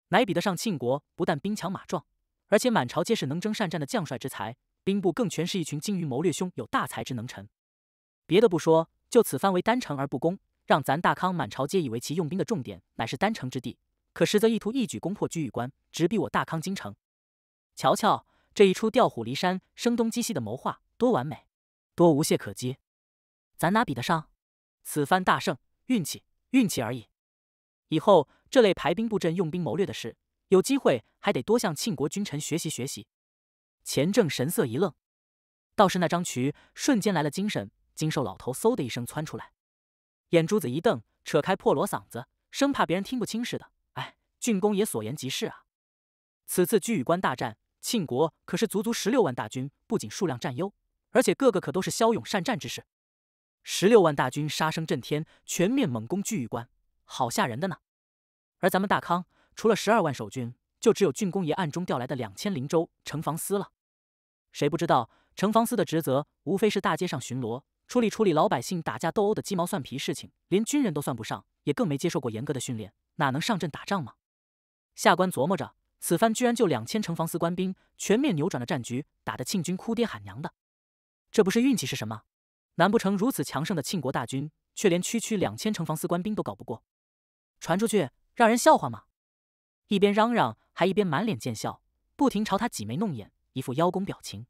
乃比得上庆国，不但兵强马壮，而且满朝皆是能征善战的将帅之才，兵部更全是一群精于谋略、胸有大才之能臣。别的不说，就此番为丹城而不攻，让咱大康满朝皆以为其用兵的重点乃是丹城之地，可实则意图一举攻破居玉关，直逼我大康京城。瞧瞧这一出调虎离山、声东击西的谋划！多完美，多无懈可击，咱哪比得上？此番大胜，运气，运气而已。以后这类排兵布阵、用兵谋略的事，有机会还得多向庆国君臣学习学习。钱正神色一愣，倒是那张渠瞬间来了精神，精瘦老头嗖的一声窜出来，眼珠子一瞪，扯开破锣嗓子，生怕别人听不清似的：“哎，郡公也所言极是啊！此次居宇关大战，庆国可是足足十六万大军，不仅数量占优。”而且个个可都是骁勇善战之士，十六万大军杀声震天，全面猛攻巨玉关，好吓人的呢！而咱们大康除了十二万守军，就只有郡公爷暗中调来的两千灵州城防司了。谁不知道城防司的职责无非是大街上巡逻，处理处理老百姓打架斗殴的鸡毛蒜皮事情，连军人都算不上，也更没接受过严格的训练，哪能上阵打仗吗？下官琢磨着，此番居然就两千城防司官兵，全面扭转了战局，打得庆军哭爹喊娘的。这不是运气是什么？难不成如此强盛的庆国大军，却连区区两千城防司官兵都搞不过？传出去让人笑话吗？一边嚷嚷，还一边满脸见笑，不停朝他挤眉弄眼，一副邀功表情。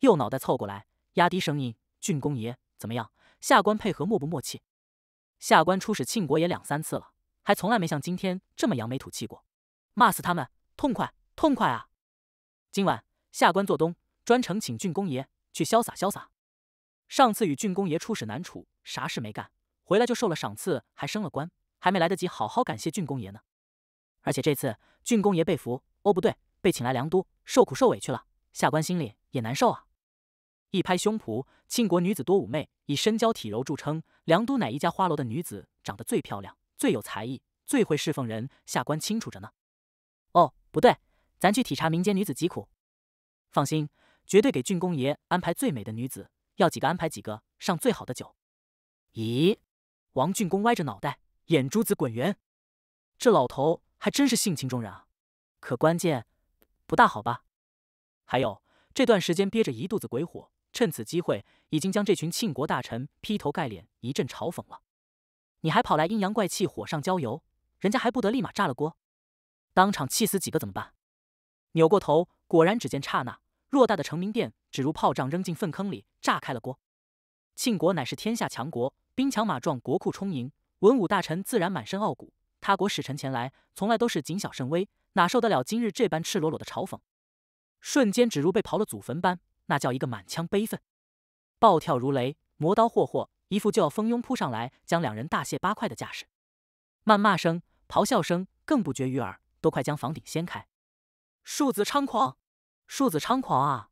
右脑袋凑过来，压低声音：“郡公爷怎么样？下官配合默不默契？下官出使庆国也两三次了，还从来没像今天这么扬眉吐气过。骂死他们，痛快，痛快啊！今晚下官做东，专程请郡公爷。”去潇洒潇洒，上次与郡公爷出使南楚，啥事没干，回来就受了赏赐，还升了官，还没来得及好好感谢郡公爷呢。而且这次郡公爷被俘，哦不对，被请来梁都受苦受委屈了，下官心里也难受啊。一拍胸脯，庆国女子多妩媚，以身娇体柔著称。梁都乃一家花楼的女子，长得最漂亮，最有才艺，最会侍奉人，下官清楚着呢。哦不对，咱去体察民间女子疾苦，放心。绝对给郡公爷安排最美的女子，要几个安排几个，上最好的酒。咦？王郡公歪着脑袋，眼珠子滚圆。这老头还真是性情中人啊！可关键不大好吧？还有这段时间憋着一肚子鬼火，趁此机会已经将这群庆国大臣劈头盖脸一阵嘲讽了。你还跑来阴阳怪气，火上浇油，人家还不得立马炸了锅？当场气死几个怎么办？扭过头，果然只见刹那。偌大的成名殿，只如炮仗扔进粪坑里，炸开了锅。庆国乃是天下强国，兵强马壮，国库充盈，文武大臣自然满身傲骨。他国使臣前来，从来都是谨小慎微，哪受得了今日这般赤裸裸的嘲讽？瞬间只如被刨了祖坟般，那叫一个满腔悲愤，暴跳如雷，磨刀霍霍，一副就要蜂拥扑上来将两人大卸八块的架势。谩骂声、咆哮声更不绝于耳，都快将房顶掀开。庶子猖狂！庶子猖狂啊！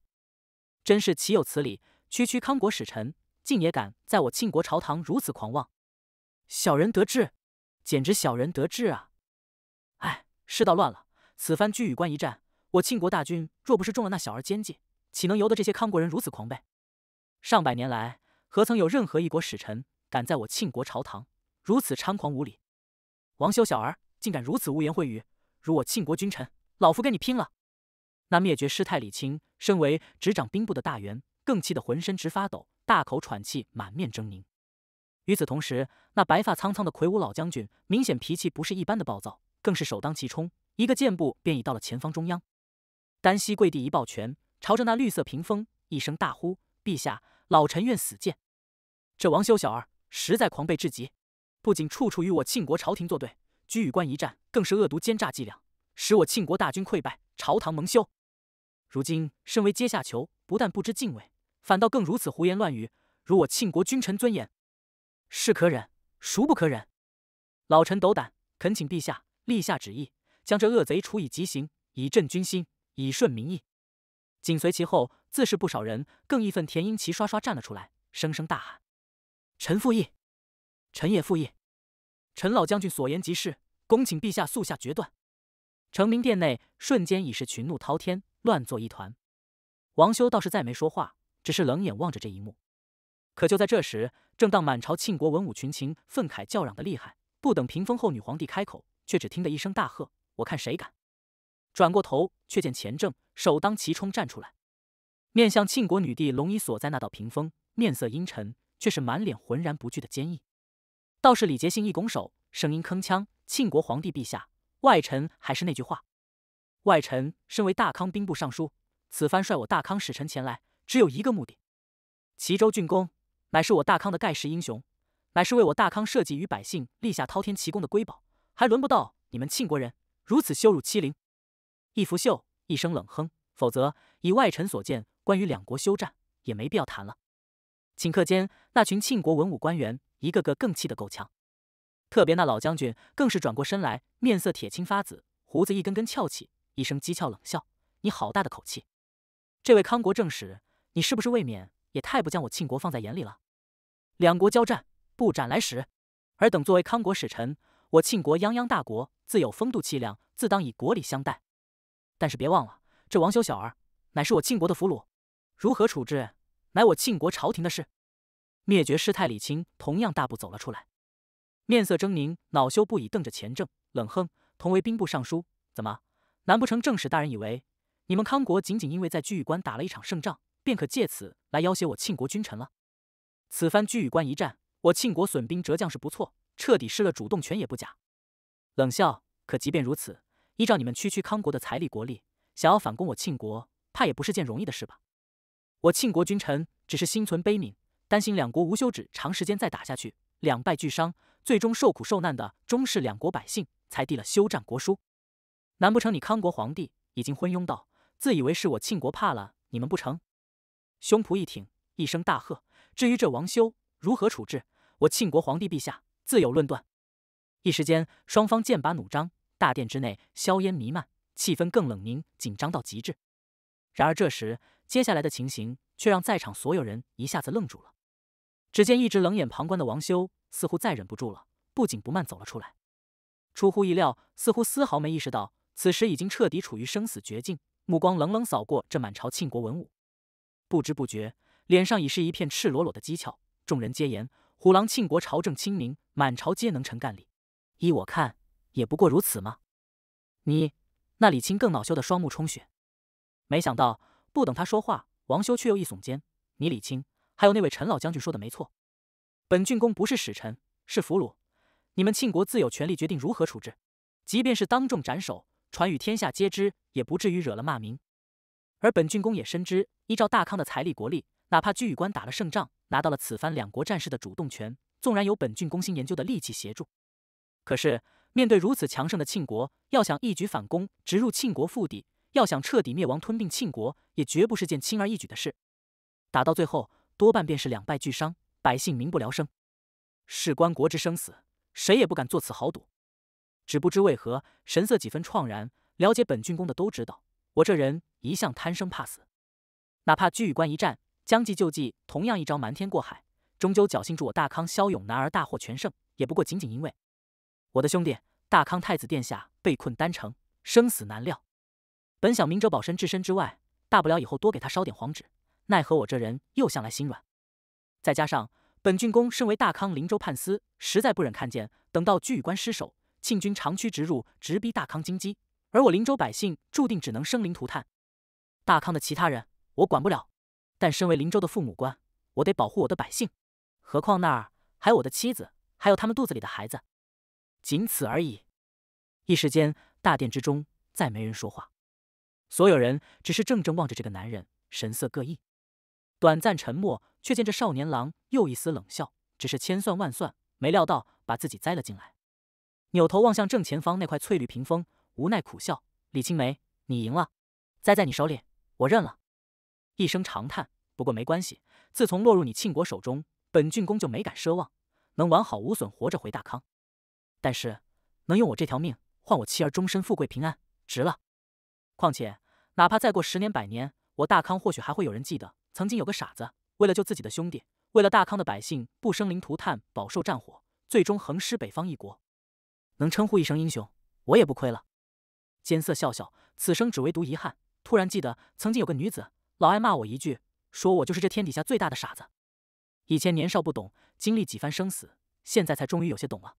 真是岂有此理！区区康国使臣，竟也敢在我庆国朝堂如此狂妄！小人得志，简直小人得志啊！哎，世道乱了！此番居宇关一战，我庆国大军若不是中了那小儿奸计，岂能由得这些康国人如此狂悖？上百年来，何曾有任何一国使臣敢在我庆国朝堂如此猖狂无礼？王修小儿，竟敢如此污言秽语，辱我庆国君臣！老夫跟你拼了！那灭绝师太李清，身为执掌兵部的大员，更气得浑身直发抖，大口喘气，满面狰狞。与此同时，那白发苍苍的魁梧老将军，明显脾气不是一般的暴躁，更是首当其冲，一个箭步便已到了前方中央，单膝跪地一抱拳，朝着那绿色屏风一声大呼：“陛下，老臣愿死谏！”这王修小儿实在狂悖至极，不仅处处与我庆国朝廷作对，居与关一战更是恶毒奸诈伎俩，使我庆国大军溃败，朝堂蒙羞。如今身为阶下囚，不但不知敬畏，反倒更如此胡言乱语，辱我庆国君臣尊严，是可忍，孰不可忍？老臣斗胆恳请陛下立下旨意，将这恶贼处以极刑，以振军心，以顺民意。紧随其后，自是不少人更义愤填膺，齐刷刷站了出来，声声大喊：“臣附议，臣也附议，陈老将军所言极是，恭请陛下速下决断。”承明殿内瞬间已是群怒滔天。乱作一团，王修倒是再没说话，只是冷眼望着这一幕。可就在这时，正当满朝庆国文武群情愤慨叫嚷的厉害，不等屏风后女皇帝开口，却只听得一声大喝：“我看谁敢！”转过头，却见钱正首当其冲站出来，面向庆国女帝龙椅所在那道屏风，面色阴沉，却是满脸浑然不惧的坚毅。倒是李杰信一拱手，声音铿锵：“庆国皇帝陛下，外臣还是那句话。”外臣身为大康兵部尚书，此番率我大康使臣前来，只有一个目的。齐州郡公乃是我大康的盖世英雄，乃是为我大康社稷与百姓立下滔天奇功的瑰宝，还轮不到你们庆国人如此羞辱欺凌。一拂秀一声冷哼，否则，以外臣所见，关于两国休战也没必要谈了。顷刻间，那群庆国文武官员一个个更气得够呛，特别那老将军更是转过身来，面色铁青发紫，胡子一根根翘起。一声讥诮冷笑：“你好大的口气！这位康国正使，你是不是未免也太不将我庆国放在眼里了？两国交战，不斩来使。尔等作为康国使臣，我庆国泱泱大国，自有风度气量，自当以国礼相待。但是别忘了，这王修小儿乃是我庆国的俘虏，如何处置，乃我庆国朝廷的事。”灭绝师太李清同样大步走了出来，面色狰狞，恼羞不已，瞪着钱正，冷哼：“同为兵部尚书，怎么？”难不成正史大人以为你们康国仅仅因为在居宇关打了一场胜仗，便可借此来要挟我庆国君臣了？此番居宇关一战，我庆国损兵折将，是不错，彻底失了主动权也不假。冷笑，可即便如此，依照你们区区康国的财力国力，想要反攻我庆国，怕也不是件容易的事吧？我庆国君臣只是心存悲悯，担心两国无休止长时间再打下去，两败俱伤，最终受苦受难的终是两国百姓，才递了休战国书。难不成你康国皇帝已经昏庸到自以为是我庆国怕了你们不成？胸脯一挺，一声大喝：“至于这王修如何处置，我庆国皇帝陛下自有论断。”一时间，双方剑拔弩张，大殿之内硝烟弥漫，气氛更冷凝紧张到极致。然而，这时接下来的情形却让在场所有人一下子愣住了。只见一直冷眼旁观的王修似乎再忍不住了，不紧不慢走了出来。出乎意料，似乎丝毫没意识到。此时已经彻底处于生死绝境，目光冷冷扫过这满朝庆国文武，不知不觉脸上已是一片赤裸裸的讥诮。众人皆言虎狼庆国朝政清明，满朝皆能臣干吏，依我看也不过如此吗？你，那李清更恼羞的双目充血。没想到，不等他说话，王修却又一耸肩：“你李清，还有那位陈老将军说的没错，本郡公不是使臣，是俘虏，你们庆国自有权利决定如何处置，即便是当众斩首。”传与天下皆知，也不至于惹了骂名。而本郡公也深知，依照大康的财力国力，哪怕居与关打了胜仗，拿到了此番两国战事的主动权，纵然有本郡公心研究的利器协助，可是面对如此强盛的庆国，要想一举反攻，直入庆国腹地，要想彻底灭亡吞并庆国，也绝不是件轻而易举的事。打到最后，多半便是两败俱伤，百姓民不聊生。事关国之生死，谁也不敢做此豪赌。只不知为何，神色几分怆然。了解本郡公的都知道，我这人一向贪生怕死，哪怕居与关一战，将计就计，同样一招瞒天过海，终究侥幸助我大康骁勇男儿大获全胜，也不过仅仅因为我的兄弟大康太子殿下被困丹城，生死难料。本想明哲保身，置身之外，大不了以后多给他烧点黄纸。奈何我这人又向来心软，再加上本郡公身为大康灵州判司，实在不忍看见，等到居与关失守。庆军长驱直入，直逼大康京畿，而我林州百姓注定只能生灵涂炭。大康的其他人我管不了，但身为林州的父母官，我得保护我的百姓。何况那儿还有我的妻子，还有他们肚子里的孩子。仅此而已。一时间，大殿之中再没人说话，所有人只是怔怔望着这个男人，神色各异。短暂沉默，却见这少年郎又一丝冷笑，只是千算万算，没料到把自己栽了进来。扭头望向正前方那块翠绿屏风，无奈苦笑：“李青梅，你赢了，栽在你手里，我认了。”一声长叹。不过没关系，自从落入你庆国手中，本郡公就没敢奢望能完好无损活着回大康。但是，能用我这条命换我妻儿终身富贵平安，值了。况且，哪怕再过十年百年，我大康或许还会有人记得，曾经有个傻子，为了救自己的兄弟，为了大康的百姓不生灵涂炭、饱受战火，最终横尸北方一国。能称呼一声英雄，我也不亏了。奸色笑笑，此生只为独遗憾。突然记得曾经有个女子，老爱骂我一句，说我就是这天底下最大的傻子。以前年少不懂，经历几番生死，现在才终于有些懂了。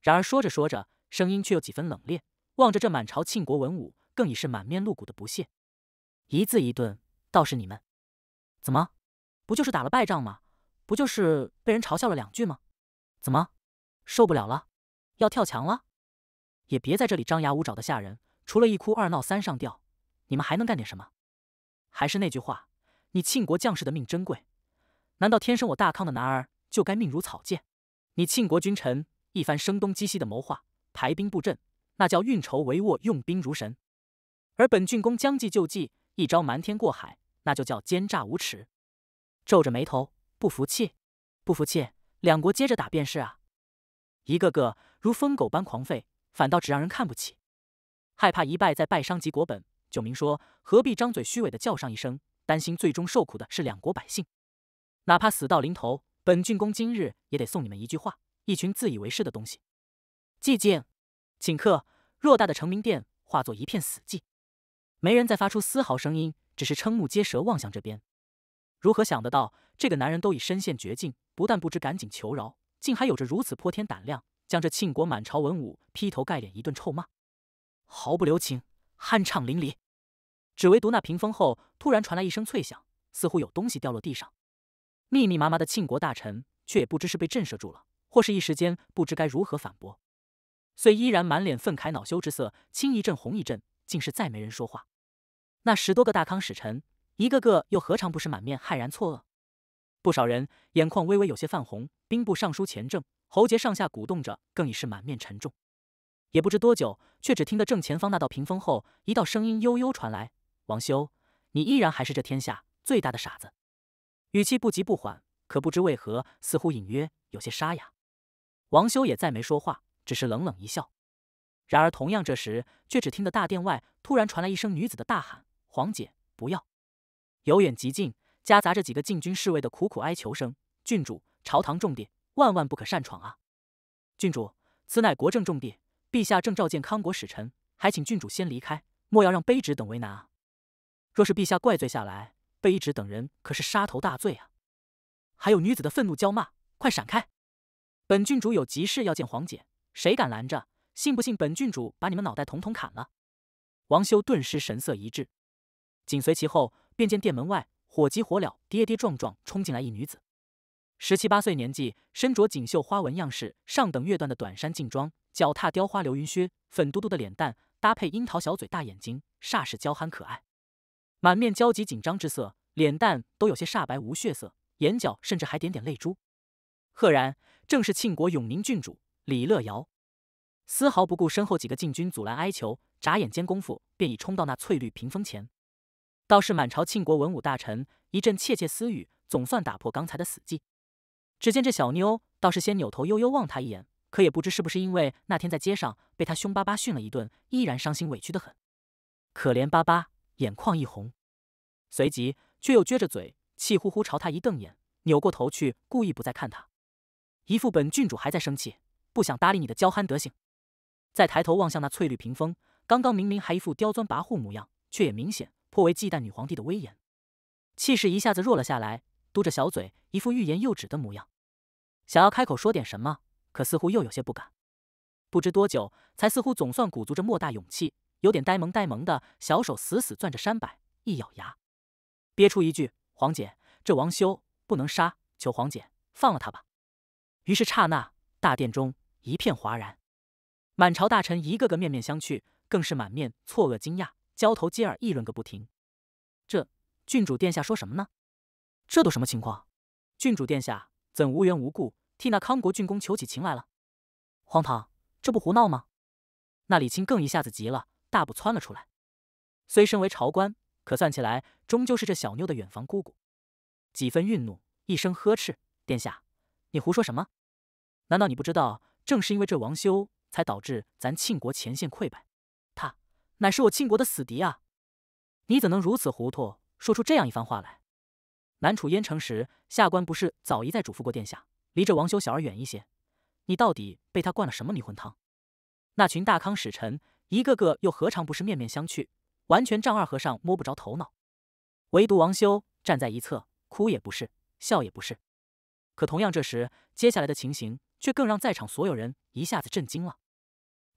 然而说着说着，声音却又几分冷冽，望着这满朝庆国文武，更已是满面露骨的不屑。一字一顿，倒是你们，怎么？不就是打了败仗吗？不就是被人嘲笑了两句吗？怎么，受不了了？要跳墙了，也别在这里张牙舞爪的吓人。除了一哭二闹三上吊，你们还能干点什么？还是那句话，你庆国将士的命珍贵，难道天生我大康的男儿就该命如草芥？你庆国君臣一番声东击西的谋划、排兵布阵，那叫运筹帷幄、用兵如神；而本郡公将计就计，一招瞒天过海，那就叫奸诈无耻。皱着眉头，不服气，不服气，两国接着打便是啊！一个个。如疯狗般狂吠，反倒只让人看不起，害怕一败再败伤及国本。九明说：“何必张嘴虚伪的叫上一声，担心最终受苦的是两国百姓，哪怕死到临头，本郡公今日也得送你们一句话：一群自以为是的东西。”寂静。顷刻，偌大的成名殿化作一片死寂，没人再发出丝毫声音，只是瞠目结舌望向这边。如何想得到，这个男人都已身陷绝境，不但不知赶紧求饶，竟还有着如此泼天胆量？将这庆国满朝文武劈头盖脸一顿臭骂，毫不留情，酣畅淋漓。只唯独那屏风后突然传来一声脆响，似乎有东西掉落地上。密密麻麻的庆国大臣却也不知是被震慑住了，或是一时间不知该如何反驳，遂依然满脸愤慨、恼羞之色，青一阵、红一阵，竟是再没人说话。那十多个大康使臣，一个个又何尝不是满面骇然、错愕？不少人眼眶微微有些泛红。兵部尚书钱正。喉结上下鼓动着，更已是满面沉重。也不知多久，却只听得正前方那道屏风后一道声音悠悠传来：“王修，你依然还是这天下最大的傻子。”语气不急不缓，可不知为何，似乎隐约有些沙哑。王修也再没说话，只是冷冷一笑。然而，同样这时，却只听得大殿外突然传来一声女子的大喊：“黄姐，不要！”由远及近，夹杂着几个禁军侍卫的苦苦哀求声：“郡主，朝堂重典，万万不可擅闯啊！郡主，此乃国政重地，陛下正召见康国使臣，还请郡主先离开，莫要让卑职等为难啊！若是陛下怪罪下来，卑职等人可是杀头大罪啊！还有女子的愤怒娇骂，快闪开！本郡主有急事要见皇姐，谁敢拦着？信不信本郡主把你们脑袋统统砍了？王修顿时神色一滞，紧随其后，便见殿门外火急火燎、跌跌撞撞冲进来一女子。十七八岁年纪，身着锦绣花纹样式、上等月缎的短衫劲装，脚踏雕花流云靴，粉嘟嘟的脸蛋搭配樱桃小嘴、大眼睛，煞是娇憨可爱。满面焦急紧张之色，脸蛋都有些煞白无血色，眼角甚至还点点泪珠。赫然正是庆国永宁郡主李乐瑶，丝毫不顾身后几个禁军阻拦哀求，眨眼间功夫便已冲到那翠绿屏风前。倒是满朝庆国文武大臣一阵窃窃私语，总算打破刚才的死寂。只见这小妞倒是先扭头悠悠望他一眼，可也不知是不是因为那天在街上被他凶巴巴训了一顿，依然伤心委屈的很，可怜巴巴，眼眶一红，随即却又撅着嘴，气呼呼朝他一瞪眼，扭过头去，故意不再看他，一副本郡主还在生气，不想搭理你的娇憨德行。再抬头望向那翠绿屏风，刚刚明明还一副刁钻跋扈模样，却也明显颇为忌惮女皇帝的威严，气势一下子弱了下来。嘟着小嘴，一副欲言又止的模样，想要开口说点什么，可似乎又有些不敢。不知多久，才似乎总算鼓足着莫大勇气，有点呆萌呆萌的小手死死攥着山柏，一咬牙，憋出一句：“黄姐，这王修不能杀，求黄姐放了他吧。”于是，刹那大殿中一片哗然，满朝大臣一个个面面相觑，更是满面错愕、惊讶，交头接耳议论个不停。这郡主殿下说什么呢？这都什么情况？郡主殿下怎无缘无故替那康国郡公求起情来了？荒唐！这不胡闹吗？那李清更一下子急了，大步窜了出来。虽身为朝官，可算起来终究是这小妞的远房姑姑，几分愠怒，一声呵斥：“殿下，你胡说什么？难道你不知道？正是因为这王修，才导致咱庆国前线溃败。他乃是我庆国的死敌啊！你怎能如此糊涂，说出这样一番话来？”南楚燕城时，下官不是早一再嘱咐过殿下，离这王修小儿远一些。你到底被他灌了什么迷魂汤？那群大康使臣一个个又何尝不是面面相觑，完全丈二和尚摸不着头脑。唯独王修站在一侧，哭也不是，笑也不是。可同样，这时接下来的情形却更让在场所有人一下子震惊了。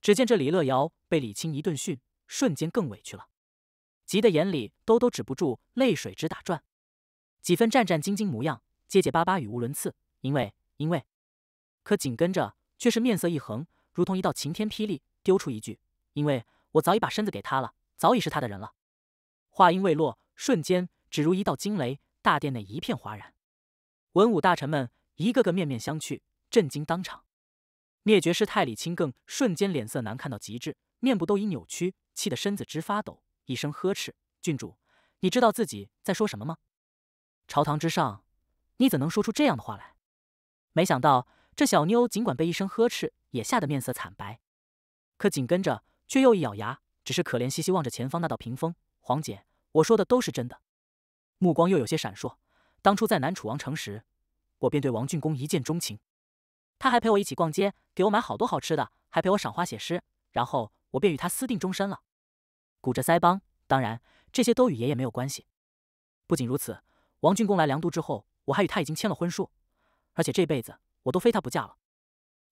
只见这李乐瑶被李清一顿训，瞬间更委屈了，急得眼里兜兜止不住泪水直打转。几分战战兢兢模样，结结巴巴，语无伦次。因为，因为，可紧跟着却是面色一横，如同一道晴天霹雳，丢出一句：“因为我早已把身子给他了，早已是他的人了。”话音未落，瞬间只如一道惊雷，大殿内一片哗然。文武大臣们一个个面面相觑，震惊当场。灭绝师太李清更瞬间脸色难看到极致，面部都已扭曲，气得身子直发抖，一声呵斥：“郡主，你知道自己在说什么吗？”朝堂之上，你怎能说出这样的话来？没想到这小妞尽管被一声呵斥，也吓得面色惨白，可紧跟着却又一咬牙，只是可怜兮兮望着前方那道屏风。黄姐，我说的都是真的。目光又有些闪烁。当初在南楚王城时，我便对王俊公一见钟情，他还陪我一起逛街，给我买好多好吃的，还陪我赏花写诗，然后我便与他私定终身了。鼓着腮帮，当然这些都与爷爷没有关系。不仅如此。王俊公来凉都之后，我还与他已经签了婚书，而且这辈子我都非他不嫁了。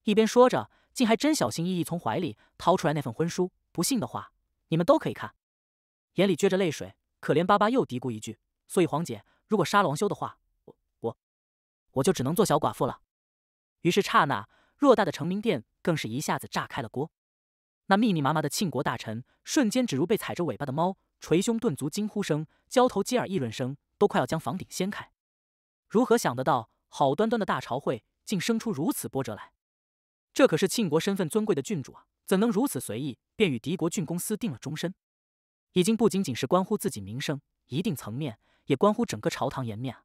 一边说着，竟还真小心翼翼从怀里掏出来那份婚书。不信的话，你们都可以看。眼里撅着泪水，可怜巴巴又嘀咕一句：“所以黄姐，如果杀了王修的话，我，我我就只能做小寡妇了。”于是刹那，偌大的成名殿更是一下子炸开了锅。那密密麻麻的庆国大臣，瞬间只如被踩着尾巴的猫，捶胸顿足、惊呼声、交头接耳议论声。都快要将房顶掀开，如何想得到好端端的大朝会竟生出如此波折来？这可是庆国身份尊贵的郡主，啊，怎能如此随意便与敌国郡公私定了终身？已经不仅仅是关乎自己名声，一定层面也关乎整个朝堂颜面。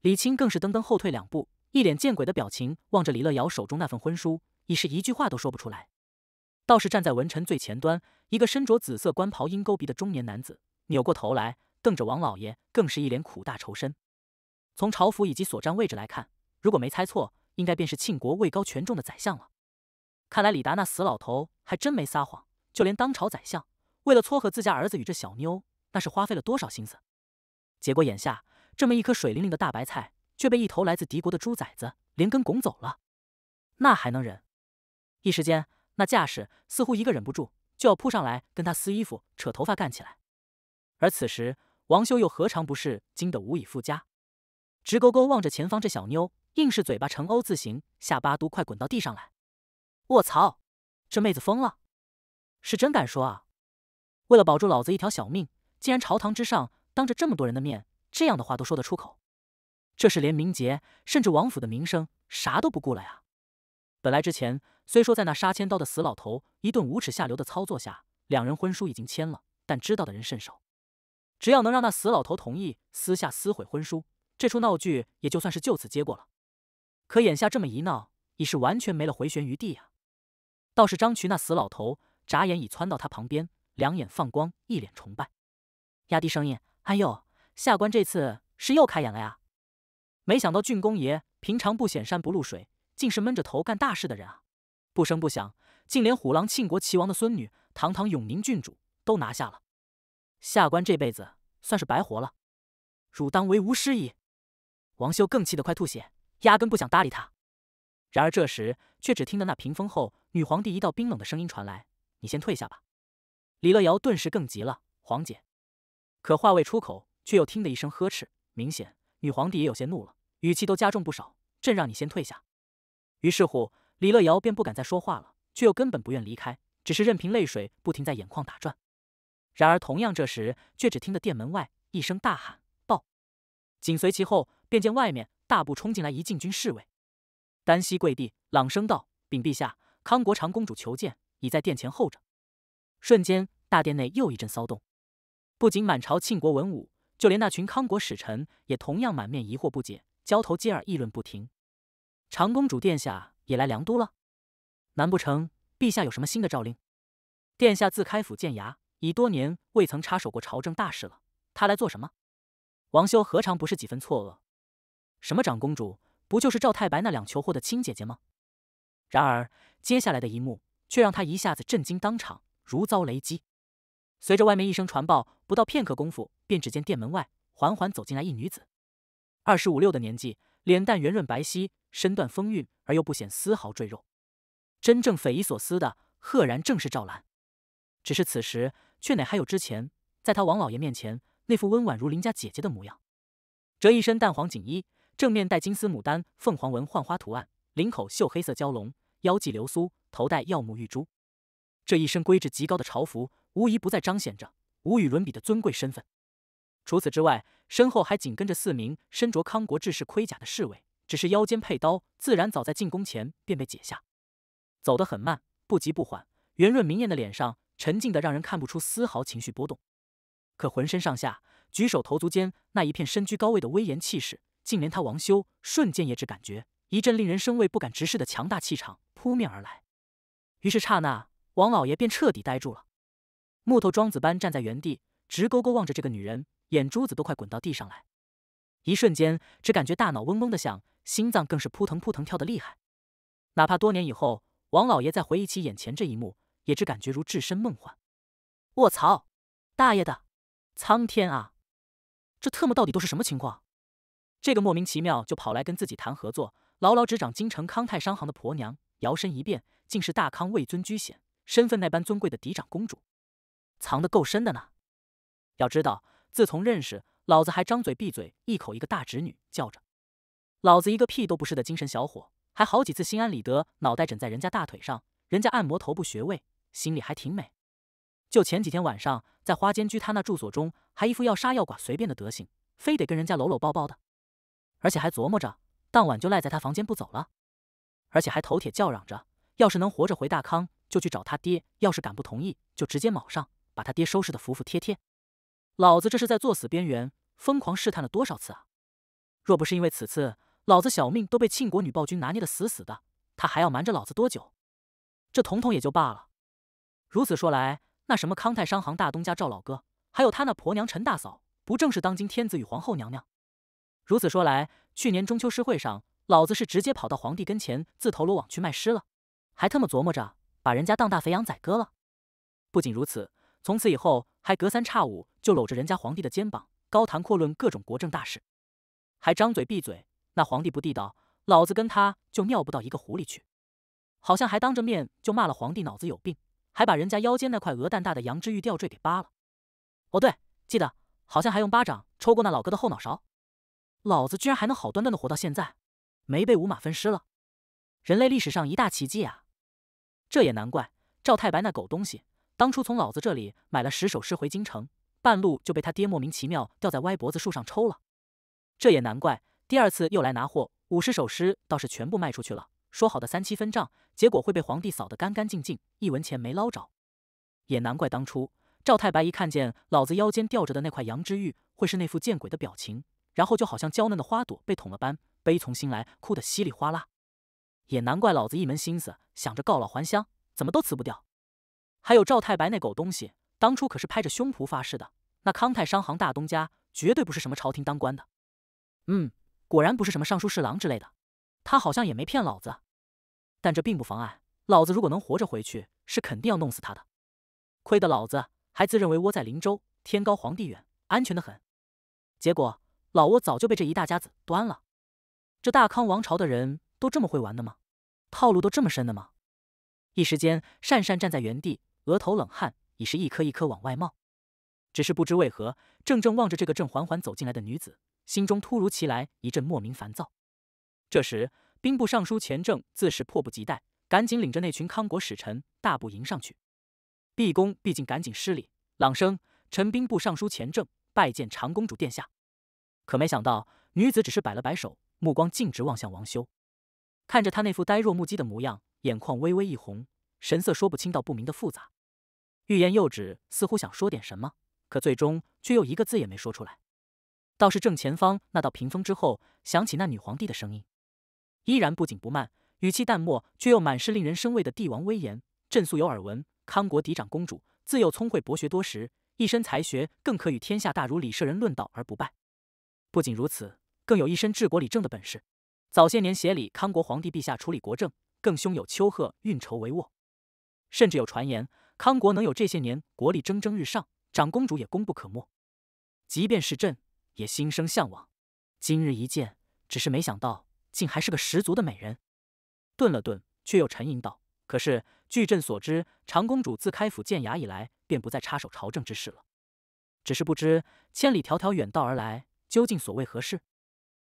李清更是噔噔后退两步，一脸见鬼的表情，望着李乐瑶手中那份婚书，已是一句话都说不出来。倒是站在文臣最前端，一个身着紫色官袍、鹰钩鼻的中年男子扭过头来。瞪着王老爷，更是一脸苦大仇深。从朝服以及所占位置来看，如果没猜错，应该便是庆国位高权重的宰相了。看来李达那死老头还真没撒谎，就连当朝宰相为了撮合自家儿子与这小妞，那是花费了多少心思。结果眼下这么一颗水灵灵的大白菜，却被一头来自敌国的猪崽子连根拱走了，那还能忍？一时间那架势，似乎一个忍不住就要扑上来跟他撕衣服、扯头发干起来。而此时。王修又何尝不是惊得无以复加，直勾勾望着前方这小妞，硬是嘴巴成 O 字形，下巴都快滚到地上来。卧槽，这妹子疯了，是真敢说啊！为了保住老子一条小命，竟然朝堂之上当着这么多人的面，这样的话都说得出口，这是连名节，甚至王府的名声，啥都不顾了呀！本来之前虽说在那杀千刀的死老头一顿无耻下流的操作下，两人婚书已经签了，但知道的人甚少。只要能让那死老头同意私下撕毁婚书，这出闹剧也就算是就此揭过了。可眼下这么一闹，已是完全没了回旋余地呀。倒是张渠那死老头，眨眼已窜到他旁边，两眼放光，一脸崇拜，压低声音：“哎呦，下官这次是又开眼了呀！没想到郡公爷平常不显山不露水，竟是闷着头干大事的人啊！不声不响，竟连虎狼庆国齐王的孙女，堂堂永宁郡主都拿下了。”下官这辈子算是白活了，汝当为吾师矣。王修更气得快吐血，压根不想搭理他。然而这时，却只听得那屏风后女皇帝一道冰冷的声音传来：“你先退下吧。”李乐瑶顿时更急了，皇姐。可话未出口，却又听得一声呵斥，明显女皇帝也有些怒了，语气都加重不少：“朕让你先退下。”于是乎，李乐瑶便不敢再说话了，却又根本不愿离开，只是任凭泪水不停在眼眶打转。然而，同样这时，却只听得殿门外一声大喊：“报！”紧随其后，便见外面大步冲进来一禁军侍卫，单膝跪地，朗声道：“禀陛下，康国长公主求见，已在殿前候着。”瞬间，大殿内又一阵骚动，不仅满朝庆国文武，就连那群康国使臣也同样满面疑惑不解，交头接耳议论不停。长公主殿下也来凉都了？难不成陛下有什么新的诏令？殿下自开府建衙。已多年未曾插手过朝政大事了，他来做什么？王修何尝不是几分错愕？什么长公主，不就是赵太白那两求货的亲姐姐吗？然而接下来的一幕却让他一下子震惊当场，如遭雷击。随着外面一声传报，不到片刻功夫，便只见殿门外缓缓走进来一女子，二十五六的年纪，脸蛋圆润白皙，身段风韵而又不显丝毫赘肉。真正匪夷所思的，赫然正是赵兰。只是此时。却哪还有之前在他王老爷面前那副温婉如邻家姐姐的模样？这一身淡黄锦衣，正面带金丝牡丹凤凰纹幻花图案，领口绣黑色蛟龙，腰系流苏，头戴耀目玉珠。这一身规制极高的朝服，无疑不再彰显着无与伦比的尊贵身份。除此之外，身后还紧跟着四名身着康国制式盔甲的侍卫，只是腰间佩刀自然早在进宫前便被解下。走得很慢，不急不缓，圆润明艳的脸上。沉静的让人看不出丝毫情绪波动，可浑身上下举手投足间那一片身居高位的威严气势，竟连他王修瞬间也只感觉一阵令人生畏、不敢直视的强大气场扑面而来。于是刹那，王老爷便彻底呆住了，木头桩子般站在原地，直勾勾望着这个女人，眼珠子都快滚到地上来。一瞬间，只感觉大脑嗡嗡的响，心脏更是扑腾扑腾跳的厉害。哪怕多年以后，王老爷再回忆起眼前这一幕。也只感觉如置身梦幻。卧槽！大爷的！苍天啊！这特么到底都是什么情况？这个莫名其妙就跑来跟自己谈合作、牢牢执掌京城康泰商行的婆娘，摇身一变竟是大康位尊居显、身份那般尊贵的嫡长公主，藏得够深的呢！要知道，自从认识，老子还张嘴闭嘴一口一个大侄女叫着，老子一个屁都不是的精神小伙，还好几次心安理得脑袋枕在人家大腿上，人家按摩头部穴位。心里还挺美，就前几天晚上在花间居他那住所中，还一副要杀要剐随便的德行，非得跟人家搂搂抱抱的，而且还琢磨着当晚就赖在他房间不走了，而且还头铁叫嚷着，要是能活着回大康，就去找他爹；要是敢不同意，就直接卯上把他爹收拾的服服帖帖。老子这是在作死边缘疯狂试探了多少次啊！若不是因为此次，老子小命都被庆国女暴君拿捏的死死的，他还要瞒着老子多久？这统统也就罢了。如此说来，那什么康泰商行大东家赵老哥，还有他那婆娘陈大嫂，不正是当今天子与皇后娘娘？如此说来，去年中秋诗会上，老子是直接跑到皇帝跟前自投罗网去卖诗了，还特么琢磨着把人家当大肥羊宰割了。不仅如此，从此以后还隔三差五就搂着人家皇帝的肩膀高谈阔论各种国政大事，还张嘴闭嘴那皇帝不地道，老子跟他就尿不到一个壶里去，好像还当着面就骂了皇帝脑子有病。还把人家腰间那块鹅蛋大的羊脂玉吊坠给扒了。哦对，记得好像还用巴掌抽过那老哥的后脑勺。老子居然还能好端端的活到现在，没被五马分尸了，人类历史上一大奇迹啊！这也难怪，赵太白那狗东西当初从老子这里买了十首诗回京城，半路就被他爹莫名其妙吊在歪脖子树上抽了。这也难怪，第二次又来拿货，五十首诗倒是全部卖出去了。说好的三七分账，结果会被皇帝扫得干干净净，一文钱没捞着。也难怪当初赵太白一看见老子腰间吊着的那块羊脂玉，会是那副见鬼的表情，然后就好像娇嫩的花朵被捅了般，悲从心来，哭得稀里哗啦。也难怪老子一门心思想着告老还乡，怎么都辞不掉。还有赵太白那狗东西，当初可是拍着胸脯发誓的，那康泰商行大东家绝对不是什么朝廷当官的。嗯，果然不是什么尚书侍郎之类的。他好像也没骗老子，但这并不妨碍老子如果能活着回去，是肯定要弄死他的。亏得老子还自认为窝在林州，天高皇帝远，安全的很。结果老窝早就被这一大家子端了。这大康王朝的人都这么会玩的吗？套路都这么深的吗？一时间，善善站在原地，额头冷汗已是一颗一颗往外冒。只是不知为何，正正望着这个正缓缓走进来的女子，心中突如其来一阵莫名烦躁。这时，兵部尚书钱正自是迫不及待，赶紧领着那群康国使臣大步迎上去。毕公毕竟赶紧施礼，朗声：“臣兵部尚书钱正拜见长公主殿下。”可没想到，女子只是摆了摆手，目光径直望向王修。看着他那副呆若木鸡的模样，眼眶微微一红，神色说不清道不明的复杂，欲言又止，似乎想说点什么，可最终却又一个字也没说出来。倒是正前方那道屏风之后，响起那女皇帝的声音。依然不紧不慢，语气淡漠，却又满是令人生畏的帝王威严。朕素有耳闻，康国嫡长公主自幼聪慧，博学多识，一身才学更可与天下大儒李舍人论道而不败。不仅如此，更有一身治国理政的本事。早些年协理康国皇帝陛下处理国政，更胸有丘壑运筹帷幄。甚至有传言，康国能有这些年国力蒸蒸日上，长公主也功不可没。即便是朕，也心生向往。今日一见，只是没想到。竟还是个十足的美人。顿了顿，却又沉吟道：“可是据朕所知，长公主自开府建衙以来，便不再插手朝政之事了。只是不知千里迢迢远道而来，究竟所为何事？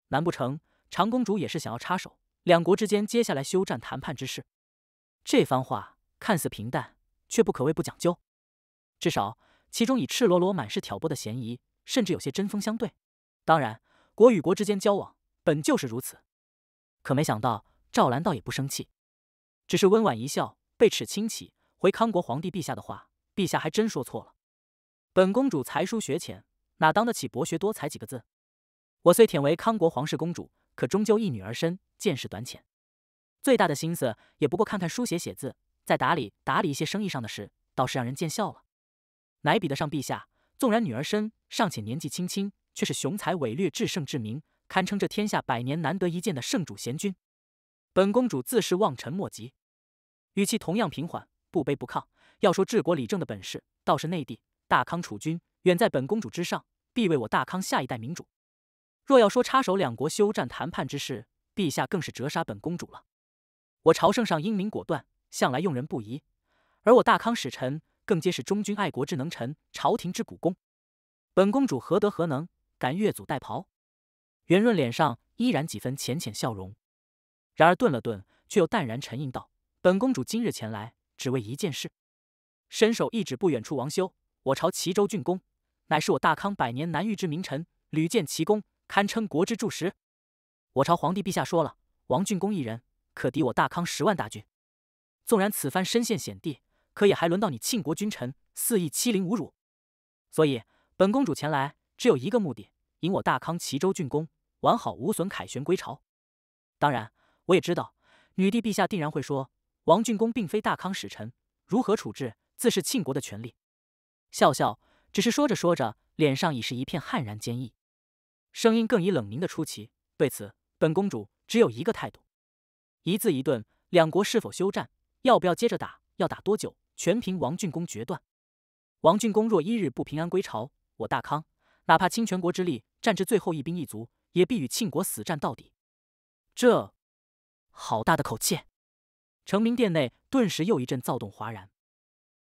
难不成长公主也是想要插手两国之间接下来休战谈判之事？”这番话看似平淡，却不可谓不讲究。至少其中以赤裸裸满是挑拨的嫌疑，甚至有些针锋相对。当然，国与国之间交往本就是如此。可没想到，赵兰倒也不生气，只是温婉一笑，被齿轻启，回康国皇帝陛下的话：“陛下还真说错了，本公主才疏学浅，哪当得起‘博学多才’几个字？我虽忝为康国皇室公主，可终究一女儿身，见识短浅，最大的心思也不过看看书、写写字，在打理打理一些生意上的事，倒是让人见笑了。乃比得上陛下，纵然女儿身，尚且年纪轻轻，却是雄才伟略，至圣至明。”堪称这天下百年难得一见的圣主贤君，本公主自是望尘莫及。语气同样平缓，不卑不亢。要说治国理政的本事，倒是内地大康储君远在本公主之上，必为我大康下一代明主。若要说插手两国休战谈判之事，陛下更是折杀本公主了。我朝圣上英明果断，向来用人不疑，而我大康使臣更皆是忠君爱国之能臣，朝廷之股肱。本公主何德何能，敢越俎代庖？圆润脸上依然几分浅浅笑容，然而顿了顿，却又淡然沉吟道：“本公主今日前来，只为一件事。伸手一指不远处王修，我朝齐州郡公，乃是我大康百年难遇之名臣，屡建奇功，堪称国之柱石。我朝皇帝陛下说了，王郡公一人可敌我大康十万大军。纵然此番身陷险地，可也还轮到你庆国君臣肆意欺凌侮辱？所以，本公主前来只有一个目的，引我大康齐州郡公。”完好无损凯旋归朝，当然我也知道，女帝陛下定然会说王俊公并非大康使臣，如何处置自是庆国的权利。笑笑，只是说着说着，脸上已是一片悍然坚毅，声音更以冷凝的出奇。对此，本公主只有一个态度：一字一顿，两国是否休战，要不要接着打，要打多久，全凭王俊公决断。王俊公若一日不平安归朝，我大康哪怕倾全国之力，战至最后一兵一卒。也必与庆国死战到底，这好大的口气！成明殿内顿时又一阵躁动哗然，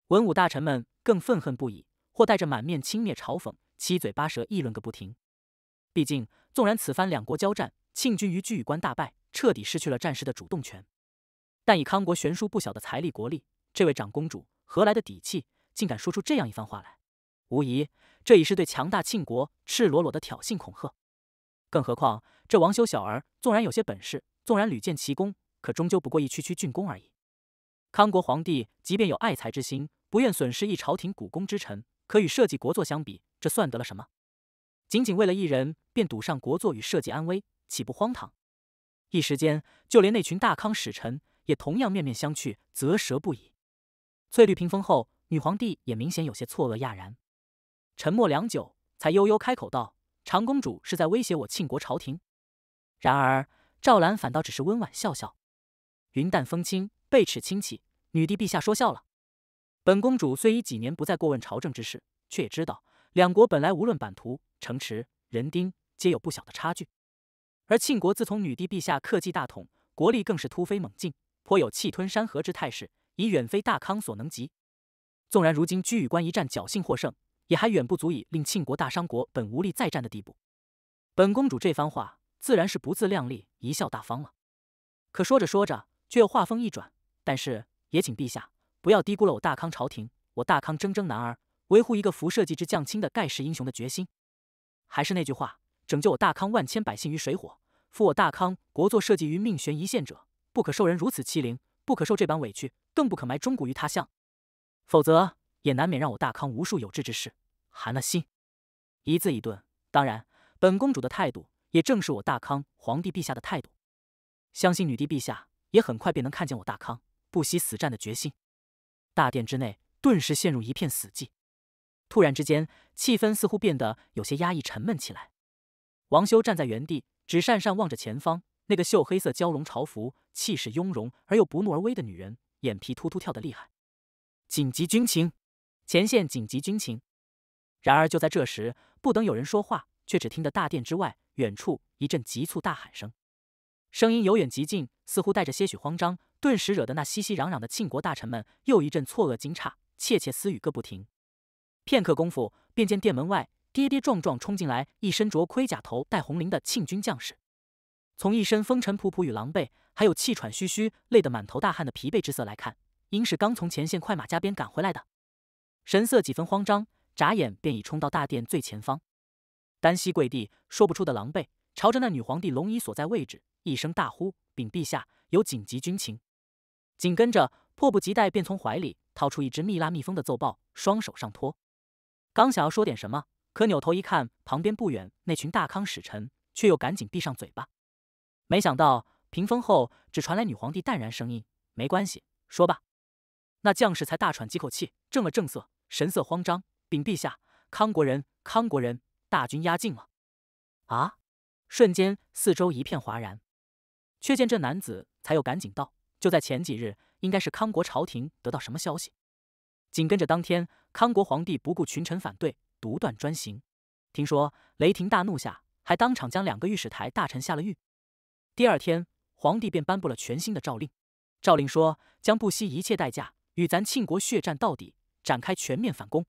文武大臣们更愤恨不已，或带着满面轻蔑嘲讽，七嘴八舌议论个不停。毕竟，纵然此番两国交战，庆军于居羽关大败，彻底失去了战事的主动权，但以康国悬殊不小的财力国力，这位长公主何来的底气，竟敢说出这样一番话来？无疑，这已是对强大庆国赤裸裸的挑衅恐吓。更何况，这王修小儿纵然有些本事，纵然屡建奇功，可终究不过一区区郡公而已。康国皇帝即便有爱才之心，不愿损失一朝廷股肱之臣，可与社稷国祚相比，这算得了什么？仅仅为了一人，便赌上国祚与社稷安危，岂不荒唐？一时间，就连那群大康使臣也同样面面相觑，啧舌不已。翠绿屏风后，女皇帝也明显有些错愕讶然，沉默良久，才悠悠开口道。长公主是在威胁我庆国朝廷，然而赵兰反倒只是温婉笑笑，云淡风轻，背齿轻气。女帝陛下说笑了，本公主虽已几年不再过问朝政之事，却也知道两国本来无论版图、城池、人丁，皆有不小的差距。而庆国自从女帝陛下克继大统，国力更是突飞猛进，颇有气吞山河之态势，已远非大康所能及。纵然如今居雨关一战侥幸获胜。也还远不足以令庆国大商国本无力再战的地步。本公主这番话自然是不自量力、贻笑大方了。可说着说着，却又话锋一转。但是，也请陛下不要低估了我大康朝廷，我大康铮铮男儿维护一个福社稷之将亲的盖世英雄的决心。还是那句话，拯救我大康万千百姓于水火，扶我大康国祚社稷于命悬一线者，不可受人如此欺凌，不可受这般委屈，更不可埋忠骨于他乡。否则。也难免让我大康无数有志之士寒了心。一字一顿，当然，本公主的态度也正是我大康皇帝陛下的态度。相信女帝陛下也很快便能看见我大康不惜死战的决心。大殿之内顿时陷入一片死寂。突然之间，气氛似乎变得有些压抑沉闷起来。王修站在原地，只讪讪望着前方那个绣黑色蛟龙朝服、气势雍容而又不怒而威的女人，眼皮突突跳得厉害。紧急军情。前线紧急军情。然而，就在这时，不等有人说话，却只听得大殿之外远处一阵急促大喊声，声音由远及近，似乎带着些许慌张，顿时惹得那熙熙攘攘的庆国大臣们又一阵错愕惊诧，窃窃私语个不停。片刻功夫，便见殿门外跌跌撞撞冲进来一身着盔甲、头戴红绫的庆军将士，从一身风尘仆仆与狼狈，还有气喘吁吁、累得满头大汗的疲惫之色来看，应是刚从前线快马加鞭赶回来的。神色几分慌张，眨眼便已冲到大殿最前方，单膝跪地，说不出的狼狈，朝着那女皇帝龙椅所在位置一声大呼：“禀陛下，有紧急军情！”紧跟着，迫不及待便从怀里掏出一只蜜蜡蜜蜂的奏报，双手上托。刚想要说点什么，可扭头一看，旁边不远那群大康使臣，却又赶紧闭上嘴巴。没想到屏风后只传来女皇帝淡然声音：“没关系，说吧。”那将士才大喘几口气，正了正色。神色慌张，禀陛下，康国人，康国人大军压境了！啊！瞬间四周一片哗然，却见这男子才又赶紧道：“就在前几日，应该是康国朝廷得到什么消息，紧跟着当天，康国皇帝不顾群臣反对，独断专行。听说雷霆大怒下，还当场将两个御史台大臣下了狱。第二天，皇帝便颁布了全新的诏令，诏令说将不惜一切代价与咱庆国血战到底。”展开全面反攻，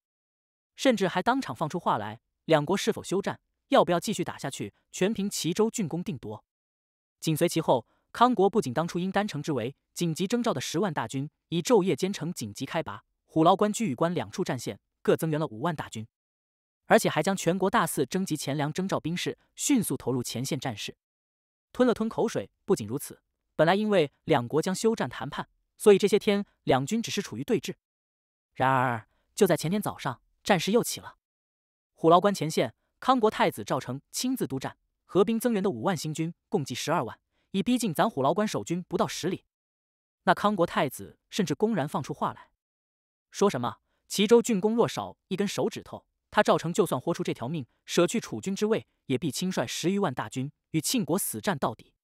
甚至还当场放出话来：两国是否休战，要不要继续打下去，全凭齐州郡公定夺。紧随其后，康国不仅当初因丹城之围紧急征召的十万大军，以昼夜兼程紧急开拔虎牢关、居宇关两处战线，各增援了五万大军，而且还将全国大肆征集钱粮，征召兵士，迅速投入前线战事。吞了吞口水，不仅如此，本来因为两国将休战谈判，所以这些天两军只是处于对峙。然而，就在前天早上，战事又起了。虎牢关前线，康国太子赵成亲自督战，合兵增援的五万新军，共计十二万，已逼近咱虎牢关守军不到十里。那康国太子甚至公然放出话来，说什么齐州郡公若少一根手指头，他赵成就算豁出这条命，舍去楚军之位，也必亲率十余万大军与庆国死战到底。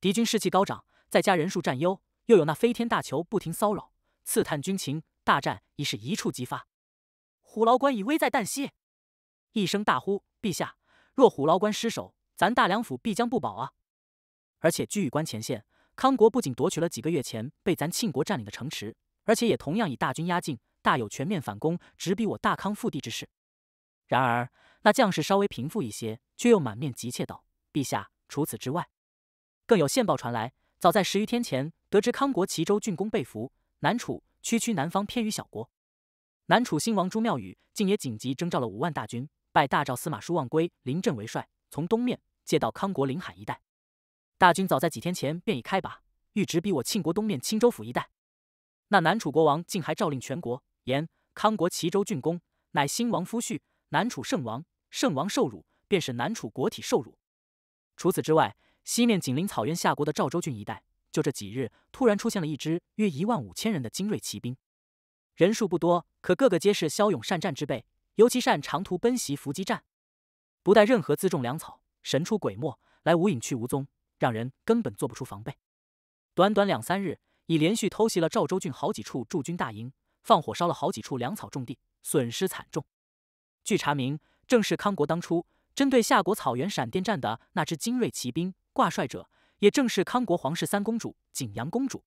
敌军士气高涨，再加人数占优，又有那飞天大球不停骚扰刺探军情。大战已是一触即发，虎牢关已危在旦夕。一声大呼：“陛下，若虎牢关失守，咱大梁府必将不保啊！”而且居宇关前线，康国不仅夺取了几个月前被咱庆国占领的城池，而且也同样以大军压境，大有全面反攻、直逼我大康腹地之势。然而，那将士稍微平复一些，却又满面急切道：“陛下，除此之外，更有线报传来，早在十余天前，得知康国齐州郡公被俘，南楚。”区区南方偏于小国，南楚新王朱妙宇竟也紧急征召了五万大军，拜大赵司马舒望归临阵为帅，从东面借到康国临海一带，大军早在几天前便已开拔，欲直逼我庆国东面青州府一带。那南楚国王竟还诏令全国言：康国齐州郡公乃新王夫婿，南楚圣王圣王受辱，便是南楚国体受辱。除此之外，西面紧邻草原夏国的赵州郡一带。就这几日，突然出现了一支约一万五千人的精锐骑兵，人数不多，可个个皆是骁勇善战之辈，尤其擅长途奔袭、伏击战，不带任何辎重粮草，神出鬼没，来无影去无踪，让人根本做不出防备。短短两三日，已连续偷袭了赵州郡好几处驻军大营，放火烧了好几处粮草重地，损失惨重。据查明，正是康国当初针对夏国草原闪电战的那支精锐骑兵，挂帅者。也正是康国皇室三公主景阳公主，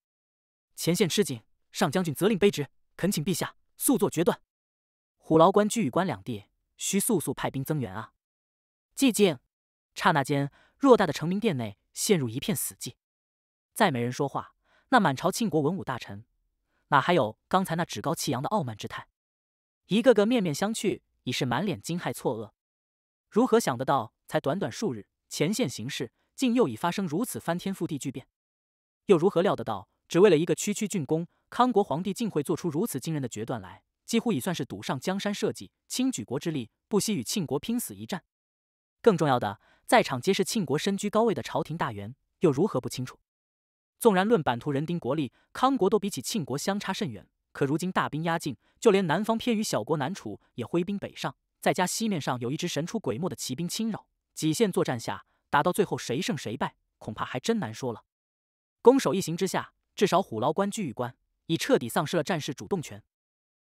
前线吃紧，上将军责令卑职，恳请陛下速做决断。虎牢关居与关两地，需速速派兵增援啊！寂静，刹那间，偌大的成明殿内陷入一片死寂，再没人说话。那满朝庆国文武大臣，哪还有刚才那趾高气扬的傲慢之态？一个个面面相觑，已是满脸惊骇错愕。如何想得到？才短短数日，前线形势。竟又已发生如此翻天覆地巨变，又如何料得到？只为了一个区区郡公，康国皇帝竟会做出如此惊人的决断来，几乎已算是赌上江山社稷，倾举国之力，不惜与庆国拼死一战。更重要的，在场皆是庆国身居高位的朝廷大员，又如何不清楚？纵然论版图、人丁、国力，康国都比起庆国相差甚远，可如今大兵压境，就连南方偏于小国南楚也挥兵北上，再加西面上有一支神出鬼没的骑兵侵扰，几线作战下。打到最后，谁胜谁败，恐怕还真难说了。攻守一行之下，至少虎牢关、居玉关已彻底丧失了战事主动权，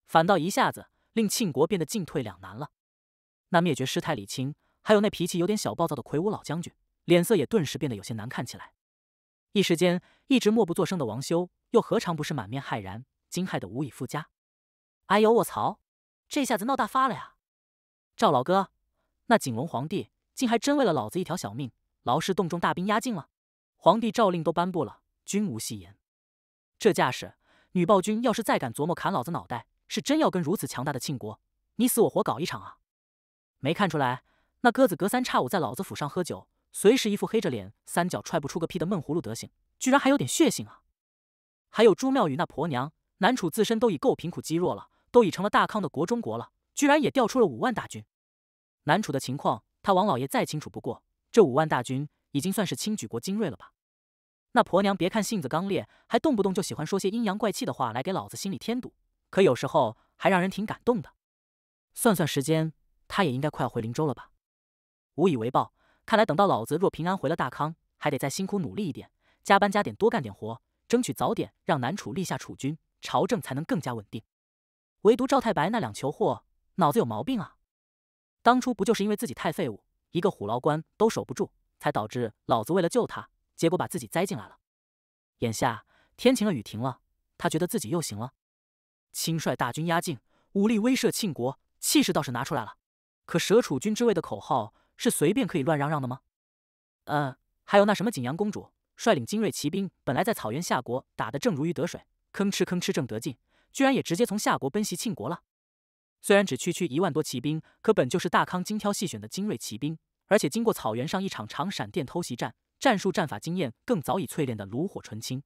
反倒一下子令庆国变得进退两难了。那灭绝师太李清，还有那脾气有点小暴躁的魁梧老将军，脸色也顿时变得有些难看起来。一时间，一直默不作声的王修，又何尝不是满面骇然、惊骇得无以复加？哎呦，我操！这下子闹大发了呀！赵老哥，那景龙皇帝。竟还真为了老子一条小命，劳师动众、大兵压境了。皇帝诏令都颁布了，君无戏言。这架势，女暴君要是再敢琢磨砍老子脑袋，是真要跟如此强大的庆国你死我活搞一场啊！没看出来，那鸽子隔三差五在老子府上喝酒，随时一副黑着脸、三脚踹不出个屁的闷葫芦德行，居然还有点血性啊！还有朱妙宇那婆娘，南楚自身都已够贫苦积弱了，都已成了大康的国中国了，居然也调出了五万大军。南楚的情况。他王老爷再清楚不过，这五万大军已经算是清举国精锐了吧？那婆娘别看性子刚烈，还动不动就喜欢说些阴阳怪气的话来给老子心里添堵，可有时候还让人挺感动的。算算时间，他也应该快要回灵州了吧？无以为报，看来等到老子若平安回了大康，还得再辛苦努力一点，加班加点多干点活，争取早点让南楚立下储君，朝政才能更加稳定。唯独赵太白那两球货，脑子有毛病啊！当初不就是因为自己太废物，一个虎牢关都守不住，才导致老子为了救他，结果把自己栽进来了。眼下天晴了，雨停了，他觉得自己又行了，亲率大军压境，武力威慑庆国，气势倒是拿出来了。可蛇楚君之位的口号是随便可以乱嚷嚷的吗？呃，还有那什么景阳公主率领精锐骑兵，本来在草原夏国打得正如鱼得水，吭哧吭哧正得劲，居然也直接从夏国奔袭庆国了。虽然只区区一万多骑兵，可本就是大康精挑细选的精锐骑兵，而且经过草原上一场场闪电偷袭战，战术战法经验更早已淬炼的炉火纯青。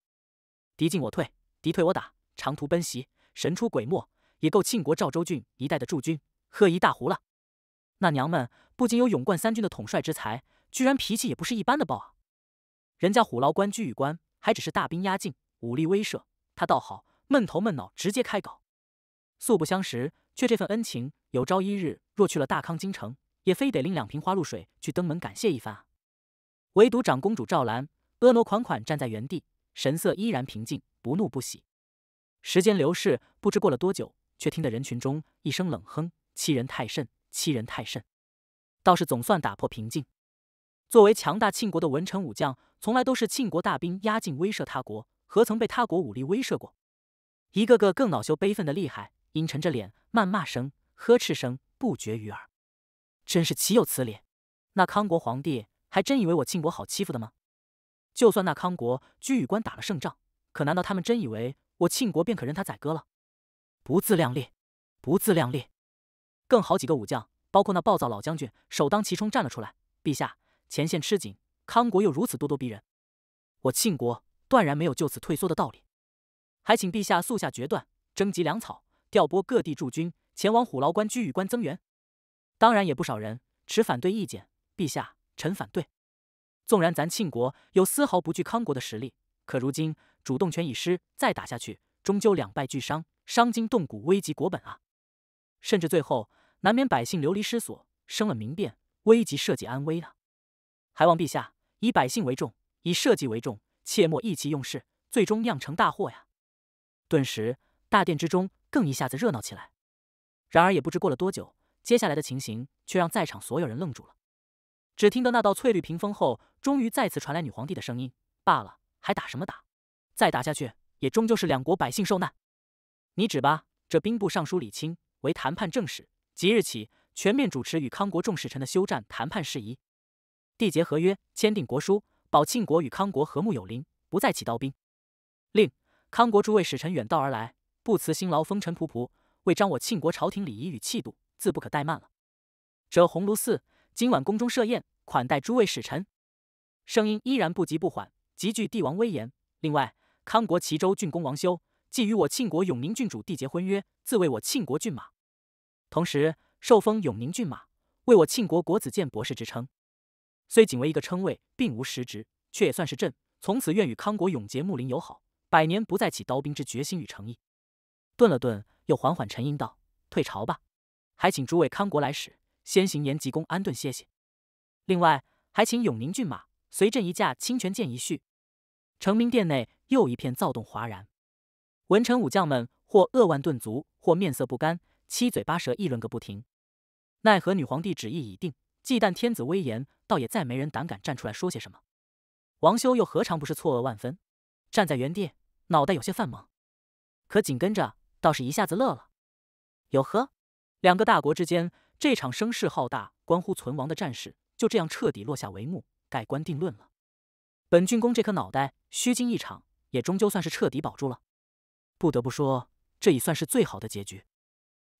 敌进我退，敌退我打，长途奔袭，神出鬼没，也够庆国赵州郡一带的驻军喝一大壶了。那娘们不仅有勇冠三军的统帅之才，居然脾气也不是一般的暴啊！人家虎牢关、居与关还只是大兵压境，武力威慑，他倒好，闷头闷脑直接开搞，素不相识。却这份恩情，有朝一日若去了大康京城，也非得拎两瓶花露水去登门感谢一番啊！唯独长公主赵兰，婀娜款款站在原地，神色依然平静，不怒不喜。时间流逝，不知过了多久，却听得人群中一声冷哼：“欺人太甚，欺人太甚！”倒是总算打破平静。作为强大庆国的文臣武将，从来都是庆国大兵压境威慑他国，何曾被他国武力威慑过？一个个更恼羞悲愤的厉害。阴沉着脸，谩骂声、呵斥声不绝于耳，真是岂有此理！那康国皇帝还真以为我庆国好欺负的吗？就算那康国居与关打了胜仗，可难道他们真以为我庆国便可任他宰割了？不自量力！不自量力！更好几个武将，包括那暴躁老将军，首当其冲站了出来：“陛下，前线吃紧，康国又如此咄咄逼人，我庆国断然没有就此退缩的道理，还请陛下速下决断，征集粮草。”调拨各地驻军前往虎牢关、居与关增援，当然也不少人持反对意见。陛下，臣反对。纵然咱庆国有丝毫不惧康国的实力，可如今主动权已失，再打下去，终究两败俱伤，伤筋动骨，危及国本啊！甚至最后难免百姓流离失所，生了民变，危及社稷安危啊！还望陛下以百姓为重，以社稷为重，切莫意气用事，最终酿成大祸呀！顿时，大殿之中。更一下子热闹起来，然而也不知过了多久，接下来的情形却让在场所有人愣住了。只听得那道翠绿屏风后，终于再次传来女皇帝的声音：“罢了，还打什么打？再打下去，也终究是两国百姓受难。你指吧，这兵部尚书李清为谈判正使，即日起全面主持与康国众使臣的休战谈判事宜，缔结合约，签订国书，保庆国与康国和睦有邻，不再起刀兵。令康国诸位使臣远道而来。”不辞辛劳，风尘仆仆，为彰我庆国朝廷礼仪与气度，自不可怠慢了。折鸿胪寺，今晚宫中设宴款待诸位使臣。声音依然不急不缓，极具帝王威严。另外，康国齐州郡公王修，既与我庆国永宁郡主缔结婚约，自为我庆国郡马，同时受封永宁郡马，为我庆国国子监博士之称。虽仅为一个称谓，并无实职，却也算是朕从此愿与康国永结睦邻友好，百年不再起刀兵之决心与诚意。顿了顿，又缓缓沉吟道：“退朝吧，还请诸位康国来使先行延吉宫安顿歇歇。另外，还请永宁郡马随朕一驾，清泉剑一叙。”成明殿内又一片躁动哗然，文臣武将们或扼腕顿足，或面色不甘，七嘴八舌议论个不停。奈何女皇帝旨意已定，忌惮天子威严，倒也再没人胆敢站出来说些什么。王修又何尝不是错愕万分，站在原地，脑袋有些犯懵。可紧跟着，倒是一下子乐了，哟呵！两个大国之间这场声势浩大、关乎存亡的战事就这样彻底落下帷幕，盖棺定论了。本郡公这颗脑袋虚惊一场，也终究算是彻底保住了。不得不说，这已算是最好的结局。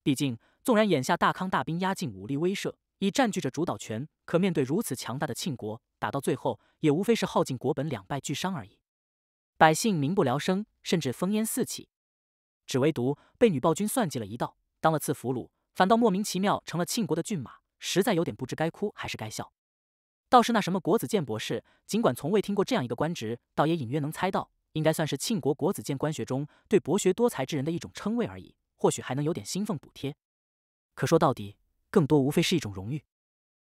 毕竟，纵然眼下大康大兵压境，武力威慑已占据着主导权，可面对如此强大的庆国，打到最后也无非是耗尽国本，两败俱伤而已。百姓民不聊生，甚至烽烟四起。只唯独被女暴君算计了一道，当了次俘虏，反倒莫名其妙成了庆国的骏马，实在有点不知该哭还是该笑。倒是那什么国子监博士，尽管从未听过这样一个官职，倒也隐约能猜到，应该算是庆国国子监官学中对博学多才之人的一种称谓而已，或许还能有点薪俸补贴。可说到底，更多无非是一种荣誉。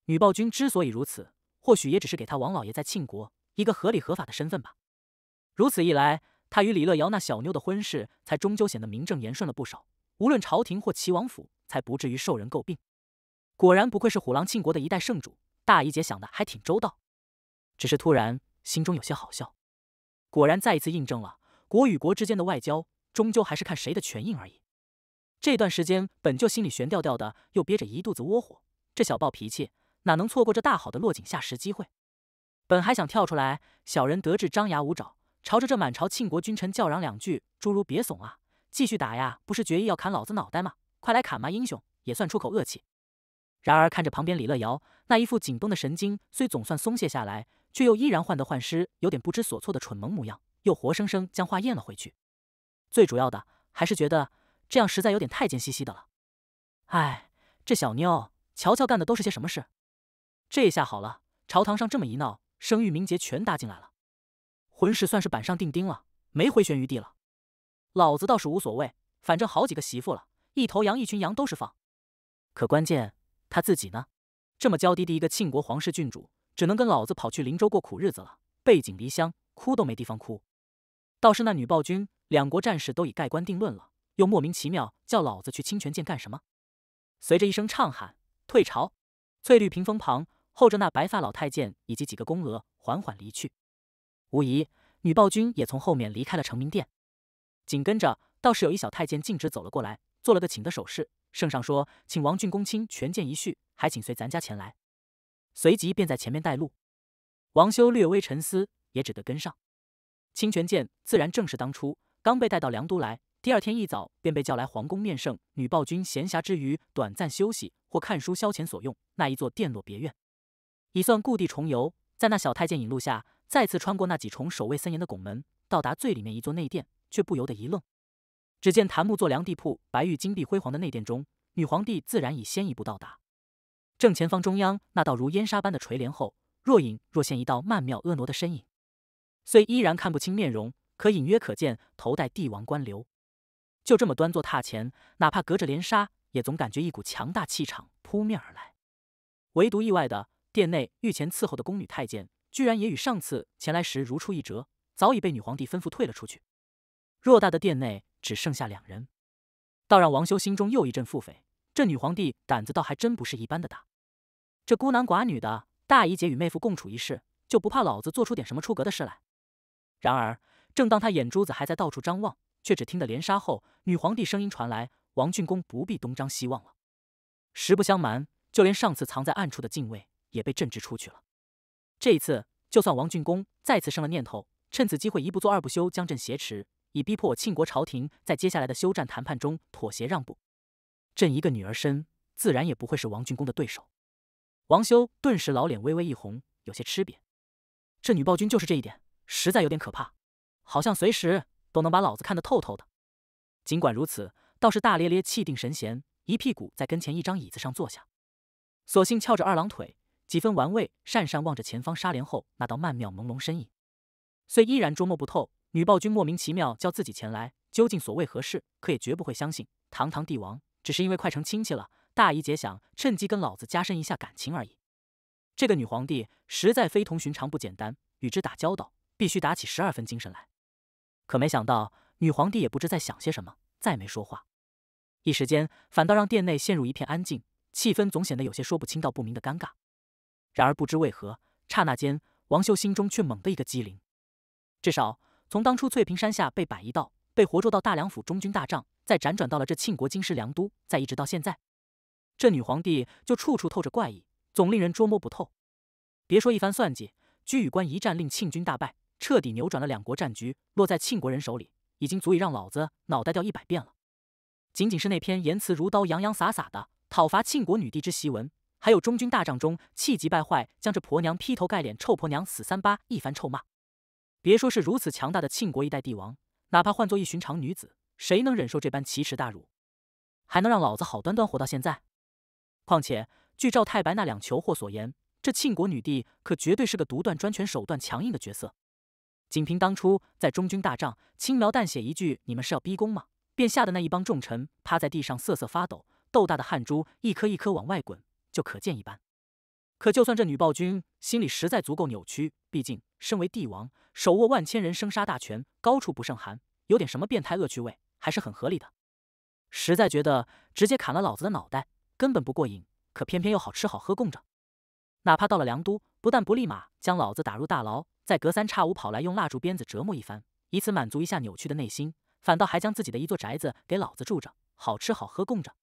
女暴君之所以如此，或许也只是给他王老爷在庆国一个合理合法的身份吧。如此一来。他与李乐瑶那小妞的婚事，才终究显得名正言顺了不少。无论朝廷或齐王府，才不至于受人诟病。果然，不愧是虎狼庆国的一代圣主，大姨姐想的还挺周到。只是突然心中有些好笑，果然再一次印证了国与国之间的外交，终究还是看谁的权硬而已。这段时间本就心里悬吊吊的，又憋着一肚子窝火，这小暴脾气哪能错过这大好的落井下石机会？本还想跳出来，小人得志，张牙舞爪。朝着这满朝庆国君臣叫嚷两句，诸如“别怂啊，继续打呀”，不是决意要砍老子脑袋吗？快来砍嘛，英雄也算出口恶气。然而看着旁边李乐瑶那一副紧绷的神经，虽总算松懈下来，却又依然患得患失，有点不知所措的蠢萌模样，又活生生将话咽了回去。最主要的还是觉得这样实在有点太贱兮兮的了。哎，这小妞瞧瞧干的都是些什么事？这一下好了，朝堂上这么一闹，声誉名节全搭进来了。婚事算是板上钉钉了，没回旋余地了。老子倒是无所谓，反正好几个媳妇了，一头羊一群羊都是放。可关键他自己呢？这么娇滴滴一个庆国皇室郡主，只能跟老子跑去林州过苦日子了，背井离乡，哭都没地方哭。倒是那女暴君，两国战事都已盖棺定论了，又莫名其妙叫老子去清泉涧干什么？随着一声唱喊，退朝。翠绿屏风旁候着那白发老太监以及几个宫娥，缓缓离去。无疑，女暴君也从后面离开了成明殿。紧跟着，倒是有一小太监径直走了过来，做了个请的手势。圣上说：“请王俊公卿权见一叙，还请随咱家前来。”随即便在前面带路。王修略微沉思，也只得跟上。清泉剑自然正是当初刚被带到凉都来，第二天一早便被叫来皇宫面圣。女暴君闲暇之余，短暂休息或看书消遣所用那一座殿落别院，已算故地重游。在那小太监引路下。再次穿过那几重守卫森严的拱门，到达最里面一座内殿，却不由得一愣。只见檀木坐梁地铺，白玉金碧辉煌的内殿中，女皇帝自然已先一步到达。正前方中央那道如烟纱般的垂帘后，若隐若现一道曼妙婀娜的身影，虽依然看不清面容，可隐约可见头戴帝王冠旒。就这么端坐榻前，哪怕隔着帘纱，也总感觉一股强大气场扑面而来。唯独意外的，殿内御前伺候的宫女太监。居然也与上次前来时如出一辙，早已被女皇帝吩咐退了出去。偌大的殿内只剩下两人，倒让王修心中又一阵腹诽：这女皇帝胆子倒还真不是一般的大。这孤男寡女的大姨姐与妹夫共处一室，就不怕老子做出点什么出格的事来？然而，正当他眼珠子还在到处张望，却只听得连杀后女皇帝声音传来：“王俊公不必东张西望了。实不相瞒，就连上次藏在暗处的禁卫也被镇职出去了。”这一次，就算王俊公再次生了念头，趁此机会一不做二不休，将朕挟持，以逼迫我庆国朝廷在接下来的休战谈判中妥协让步。朕一个女儿身，自然也不会是王俊公的对手。王修顿时老脸微微一红，有些吃瘪。这女暴君就是这一点，实在有点可怕，好像随时都能把老子看得透透的。尽管如此，倒是大咧咧、气定神闲，一屁股在跟前一张椅子上坐下，索性翘着二郎腿。几分玩味，讪讪望着前方纱帘后那道曼妙朦胧身影，虽依然捉摸不透女暴君莫名其妙叫自己前来究竟所为何事，可也绝不会相信堂堂帝王只是因为快成亲戚了，大姨姐想趁机跟老子加深一下感情而已。这个女皇帝实在非同寻常，不简单，与之打交道必须打起十二分精神来。可没想到女皇帝也不知在想些什么，再没说话，一时间反倒让殿内陷入一片安静，气氛总显得有些说不清道不明的尴尬。然而不知为何，刹那间，王秀心中却猛地一个机灵。至少从当初翠屏山下被摆一道，被活捉到大梁府中军大帐，再辗转到了这庆国京师梁都，再一直到现在，这女皇帝就处处透着怪异，总令人捉摸不透。别说一番算计，居与关一战令庆军大败，彻底扭转了两国战局，落在庆国人手里，已经足以让老子脑袋掉一百遍了。仅仅是那篇言辞如刀、洋洋洒洒的讨伐庆国女帝之檄文。还有中军大帐中，气急败坏，将这婆娘劈头盖脸“臭婆娘、死三八”一番臭骂。别说是如此强大的庆国一代帝王，哪怕换作一寻常女子，谁能忍受这般奇耻大辱？还能让老子好端端活到现在？况且据赵太白那两囚货所言，这庆国女帝可绝对是个独断专权、手段强硬的角色。仅凭当初在中军大帐轻描淡写一句“你们是要逼宫吗”，便吓得那一帮重臣趴在地上瑟瑟发抖，豆大的汗珠一颗一颗往外滚。就可见一斑。可就算这女暴君心里实在足够扭曲，毕竟身为帝王，手握万千人生杀大权，高处不胜寒，有点什么变态恶趣味还是很合理的。实在觉得直接砍了老子的脑袋根本不过瘾，可偏偏又好吃好喝供着。哪怕到了梁都，不但不立马将老子打入大牢，再隔三差五跑来用蜡烛鞭子折磨一番，以此满足一下扭曲的内心，反倒还将自己的一座宅子给老子住着，好吃好喝供着。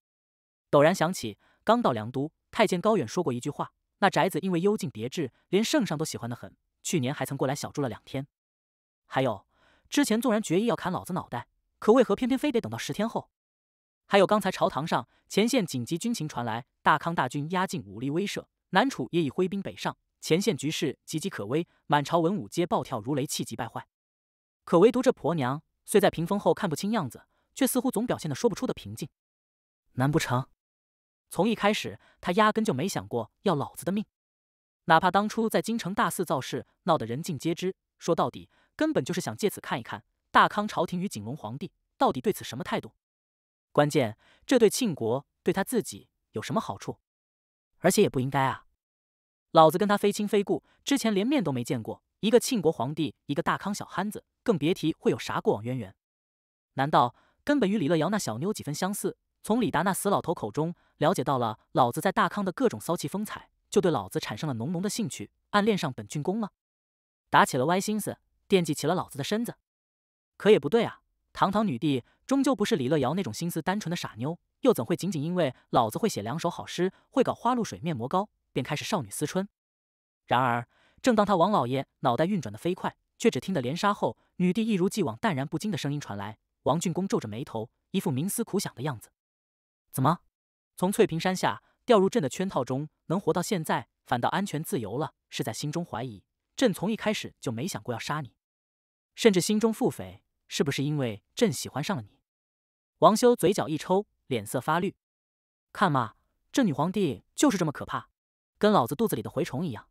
陡然想起。刚到凉都，太监高远说过一句话：“那宅子因为幽静别致，连圣上都喜欢的很。去年还曾过来小住了两天。”还有，之前纵然决意要砍老子脑袋，可为何偏偏非得等到十天后？还有刚才朝堂上，前线紧急军情传来，大康大军压境，武力威慑，南楚也已挥兵北上，前线局势岌岌可危，满朝文武皆暴跳如雷，气急败坏。可唯独这婆娘，虽在屏风后看不清样子，却似乎总表现的说不出的平静。难不成？从一开始，他压根就没想过要老子的命。哪怕当初在京城大肆造势，闹得人尽皆知，说到底，根本就是想借此看一看大康朝廷与景隆皇帝到底对此什么态度。关键，这对庆国对他自己有什么好处？而且也不应该啊！老子跟他非亲非故，之前连面都没见过，一个庆国皇帝，一个大康小憨子，更别提会有啥过往渊源。难道根本与李乐瑶那小妞几分相似？从李达那死老头口中了解到了老子在大康的各种骚气风采，就对老子产生了浓浓的兴趣，暗恋上本郡公了，打起了歪心思，惦记起了老子的身子。可也不对啊，堂堂女帝终究不是李乐瑶那种心思单纯的傻妞，又怎会仅仅因为老子会写两首好诗，会搞花露水、面膜膏，便开始少女思春？然而，正当他王老爷脑袋运转的飞快，却只听得连杀后女帝一如既往淡然不惊的声音传来。王俊公皱着眉头，一副冥思苦想的样子。怎么，从翠屏山下掉入朕的圈套中，能活到现在，反倒安全自由了？是在心中怀疑朕从一开始就没想过要杀你，甚至心中腹诽是不是因为朕喜欢上了你？王修嘴角一抽，脸色发绿，看嘛，这女皇帝就是这么可怕，跟老子肚子里的蛔虫一样。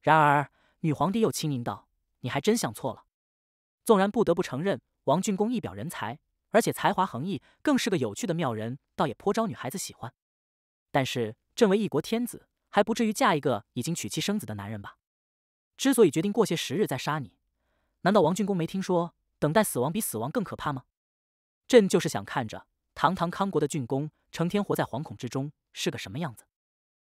然而，女皇帝又轻盈道：“你还真想错了，纵然不得不承认，王俊公一表人才。”而且才华横溢，更是个有趣的妙人，倒也颇招女孩子喜欢。但是朕为一国天子，还不至于嫁一个已经娶妻生子的男人吧？之所以决定过些时日再杀你，难道王俊公没听说，等待死亡比死亡更可怕吗？朕就是想看着堂堂康国的郡公，成天活在惶恐之中是个什么样子，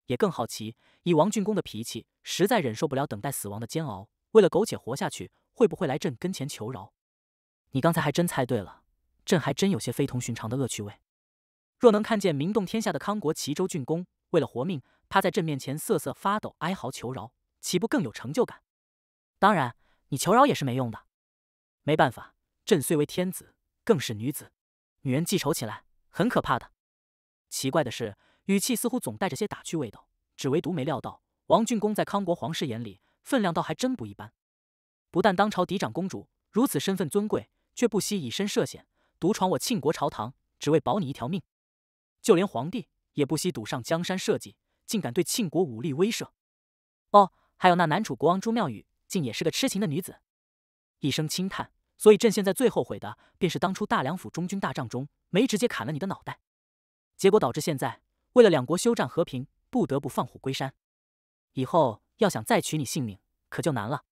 也更好奇。以王俊公的脾气，实在忍受不了等待死亡的煎熬，为了苟且活下去，会不会来朕跟前求饶？你刚才还真猜对了。朕还真有些非同寻常的恶趣味。若能看见名动天下的康国齐州郡公为了活命，趴在朕面前瑟瑟发抖、哀嚎求饶，岂不更有成就感？当然，你求饶也是没用的。没办法，朕虽为天子，更是女子。女人记仇起来很可怕的。奇怪的是，语气似乎总带着些打趣味道。只唯独没料到，王俊公在康国皇室眼里分量倒还真不一般。不但当朝嫡长公主如此身份尊贵，却不惜以身涉险。独闯我庆国朝堂，只为保你一条命，就连皇帝也不惜赌上江山社稷，竟敢对庆国武力威慑。哦，还有那南楚国王朱妙宇，竟也是个痴情的女子。一声轻叹，所以朕现在最后悔的，便是当初大梁府中军大帐中没直接砍了你的脑袋，结果导致现在为了两国休战和平，不得不放虎归山。以后要想再取你性命，可就难了。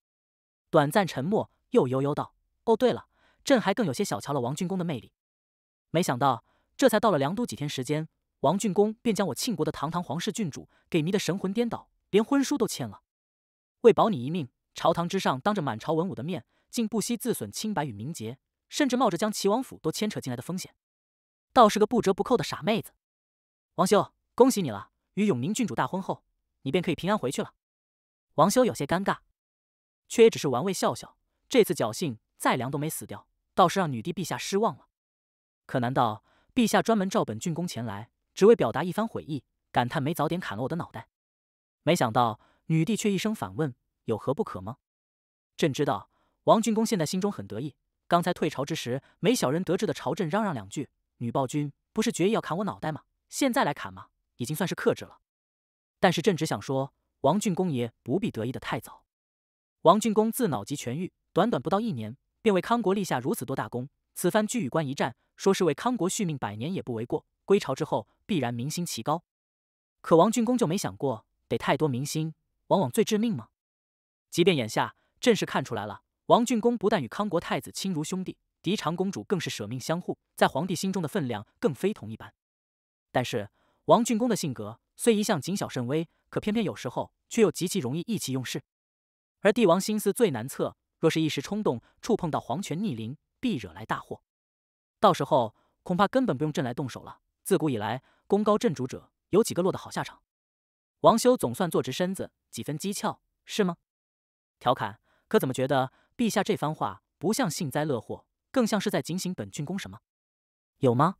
短暂沉默，又悠悠道：“哦，对了。”朕还更有些小瞧了王俊公的魅力，没想到这才到了凉都几天时间，王俊公便将我庆国的堂堂皇室郡主给迷得神魂颠倒，连婚书都签了。为保你一命，朝堂之上当着满朝文武的面，竟不惜自损清白与名节，甚至冒着将齐王府都牵扯进来的风险，倒是个不折不扣的傻妹子。王修，恭喜你了！与永宁郡主大婚后，你便可以平安回去了。王修有些尴尬，却也只是玩味笑笑。这次侥幸再凉都没死掉。倒是让女帝陛下失望了，可难道陛下专门召本郡公前来，只为表达一番悔意，感叹没早点砍了我的脑袋？没想到女帝却一声反问：“有何不可吗？”朕知道王郡公现在心中很得意，刚才退朝之时，没小人得志的朝朕嚷嚷两句。女暴君不是决意要砍我脑袋吗？现在来砍吗？已经算是克制了。但是朕只想说，王郡公爷不必得意的太早。王郡公自脑疾痊愈，短短不到一年。便为康国立下如此多大功，此番居与关一战，说是为康国续命百年也不为过。归朝之后，必然民心齐高。可王俊公就没想过，得太多民心，往往最致命吗？即便眼下朕是看出来了，王俊公不但与康国太子亲如兄弟，嫡长公主更是舍命相护，在皇帝心中的分量更非同一般。但是王俊公的性格虽一向谨小慎微，可偏偏有时候却又极其容易意气用事。而帝王心思最难测。若是一时冲动触碰到皇权逆鳞，必惹来大祸。到时候恐怕根本不用朕来动手了。自古以来，功高震主者有几个落得好下场？王修总算坐直身子，几分讥诮，是吗？调侃，可怎么觉得陛下这番话不像幸灾乐祸，更像是在警醒本郡公什么？有吗？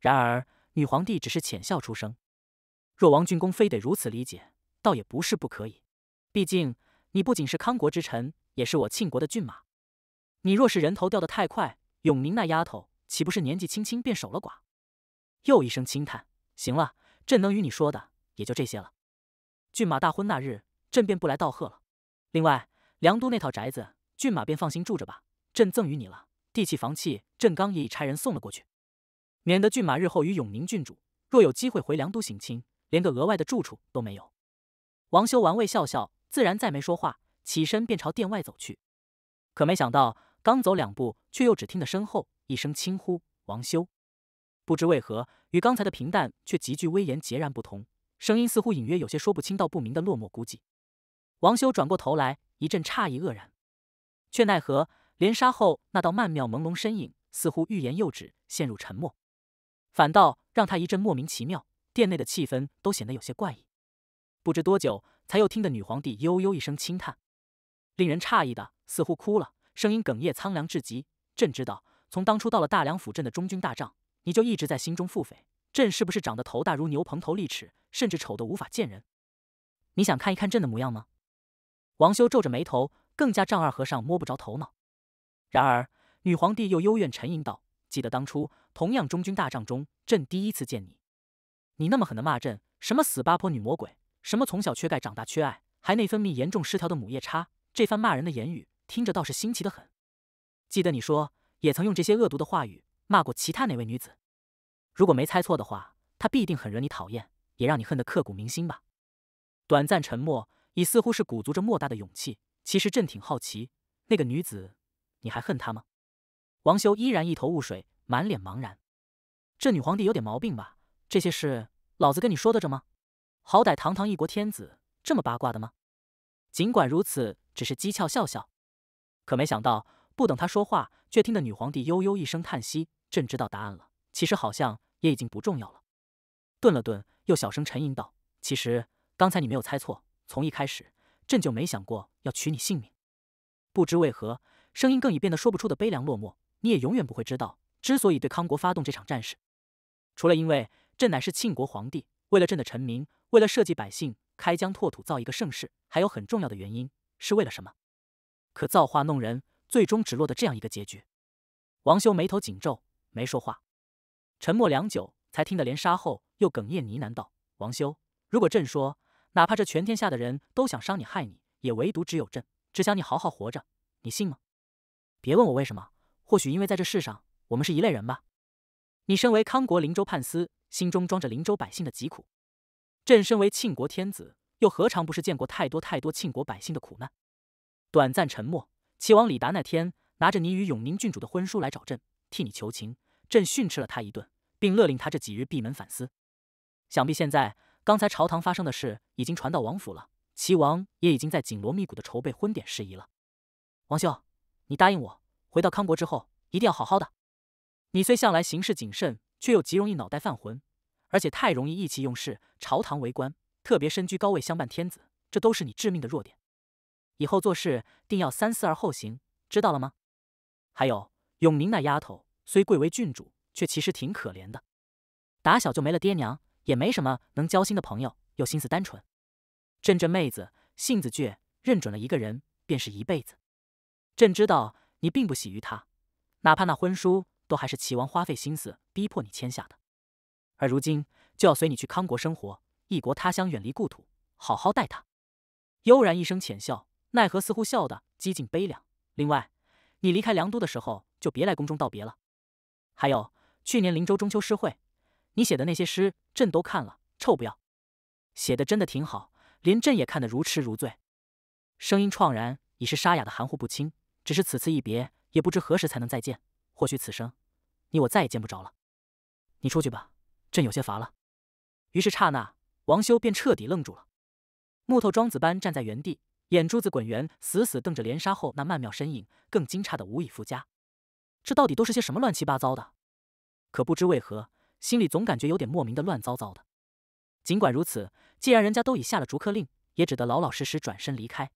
然而女皇帝只是浅笑出声。若王郡公非得如此理解，倒也不是不可以。毕竟你不仅是康国之臣。也是我庆国的骏马，你若是人头掉得太快，永宁那丫头岂不是年纪轻轻便守了寡？又一声轻叹，行了，朕能与你说的也就这些了。骏马大婚那日，朕便不来道贺了。另外，梁都那套宅子，骏马便放心住着吧，朕赠与你了。地契房契，朕刚也已差人送了过去，免得骏马日后与永宁郡主若有机会回梁都省亲，连个额外的住处都没有。王修玩味笑笑，自然再没说话。起身便朝殿外走去，可没想到刚走两步，却又只听得身后一声轻呼：“王修。”不知为何，与刚才的平淡却极具威严截然不同，声音似乎隐约有些说不清道不明的落寞孤寂。王修转过头来，一阵诧异愕然，却奈何连杀后那道曼妙朦胧身影似乎欲言又止，陷入沉默，反倒让他一阵莫名其妙。殿内的气氛都显得有些怪异。不知多久，才又听得女皇帝悠悠一声轻叹。令人诧异的，似乎哭了，声音哽咽，苍凉至极。朕知道，从当初到了大梁府镇的中军大帐，你就一直在心中腹诽，朕是不是长得头大如牛，蓬头利齿，甚至丑得无法见人？你想看一看朕的模样吗？王修皱着眉头，更加丈二和尚摸不着头脑。然而，女皇帝又幽怨沉吟道：“记得当初，同样中军大帐中，朕第一次见你，你那么狠的骂朕，什么死八婆、女魔鬼，什么从小缺钙、长大缺爱，还内分泌严重失调的母夜叉。”这番骂人的言语听着倒是新奇的很。记得你说也曾用这些恶毒的话语骂过其他哪位女子？如果没猜错的话，她必定很惹你讨厌，也让你恨得刻骨铭心吧？短暂沉默，你似乎是鼓足着莫大的勇气。其实朕挺好奇，那个女子，你还恨她吗？王修依然一头雾水，满脸茫然。这女皇帝有点毛病吧？这些事老子跟你说得着吗？好歹堂堂一国天子，这么八卦的吗？尽管如此。只是讥诮笑笑，可没想到，不等他说话，却听得女皇帝悠悠一声叹息：“朕知道答案了。其实好像也已经不重要了。”顿了顿，又小声沉吟道：“其实刚才你没有猜错，从一开始，朕就没想过要取你性命。”不知为何，声音更已变得说不出的悲凉落寞。你也永远不会知道，之所以对康国发动这场战事，除了因为朕乃是庆国皇帝，为了朕的臣民，为了社稷百姓，开疆拓土，造一个盛世，还有很重要的原因。是为了什么？可造化弄人，最终只落得这样一个结局。王修眉头紧皱，没说话，沉默良久，才听得连杀后又哽咽呢喃道：“王修，如果朕说，哪怕这全天下的人都想伤你、害你，也唯独只有朕只想你好好活着，你信吗？别问我为什么，或许因为在这世上，我们是一类人吧。你身为康国灵州判司，心中装着灵州百姓的疾苦；朕身为庆国天子。”又何尝不是见过太多太多庆国百姓的苦难？短暂沉默。齐王李达那天拿着你与永宁郡主的婚书来找朕，替你求情。朕训斥了他一顿，并勒令他这几日闭门反思。想必现在刚才朝堂发生的事已经传到王府了，齐王也已经在紧锣密鼓的筹备婚典事宜了。王兄，你答应我，回到康国之后一定要好好的。你虽向来行事谨慎，却又极容易脑袋犯浑，而且太容易意气用事，朝堂为官。特别身居高位，相伴天子，这都是你致命的弱点。以后做事定要三思而后行，知道了吗？还有永宁那丫头，虽贵为郡主，却其实挺可怜的。打小就没了爹娘，也没什么能交心的朋友，又心思单纯。朕这妹子性子倔，认准了一个人便是一辈子。朕知道你并不喜于她，哪怕那婚书都还是齐王花费心思逼迫你签下的。而如今就要随你去康国生活。异国他乡，远离故土，好好待他。悠然一声浅笑，奈何似乎笑得几近悲凉。另外，你离开凉都的时候，就别来宫中道别了。还有，去年林州中秋诗会，你写的那些诗，朕都看了。臭不要，写的真的挺好，连朕也看得如痴如醉。声音怆然，已是沙哑的含糊不清。只是此次一别，也不知何时才能再见。或许此生，你我再也见不着了。你出去吧，朕有些乏了。于是刹那。王修便彻底愣住了，木头桩子般站在原地，眼珠子滚圆，死死瞪着连杀后那曼妙身影，更惊诧的无以复加。这到底都是些什么乱七八糟的？可不知为何，心里总感觉有点莫名的乱糟糟的。尽管如此，既然人家都已下了逐客令，也只得老老实实转身离开。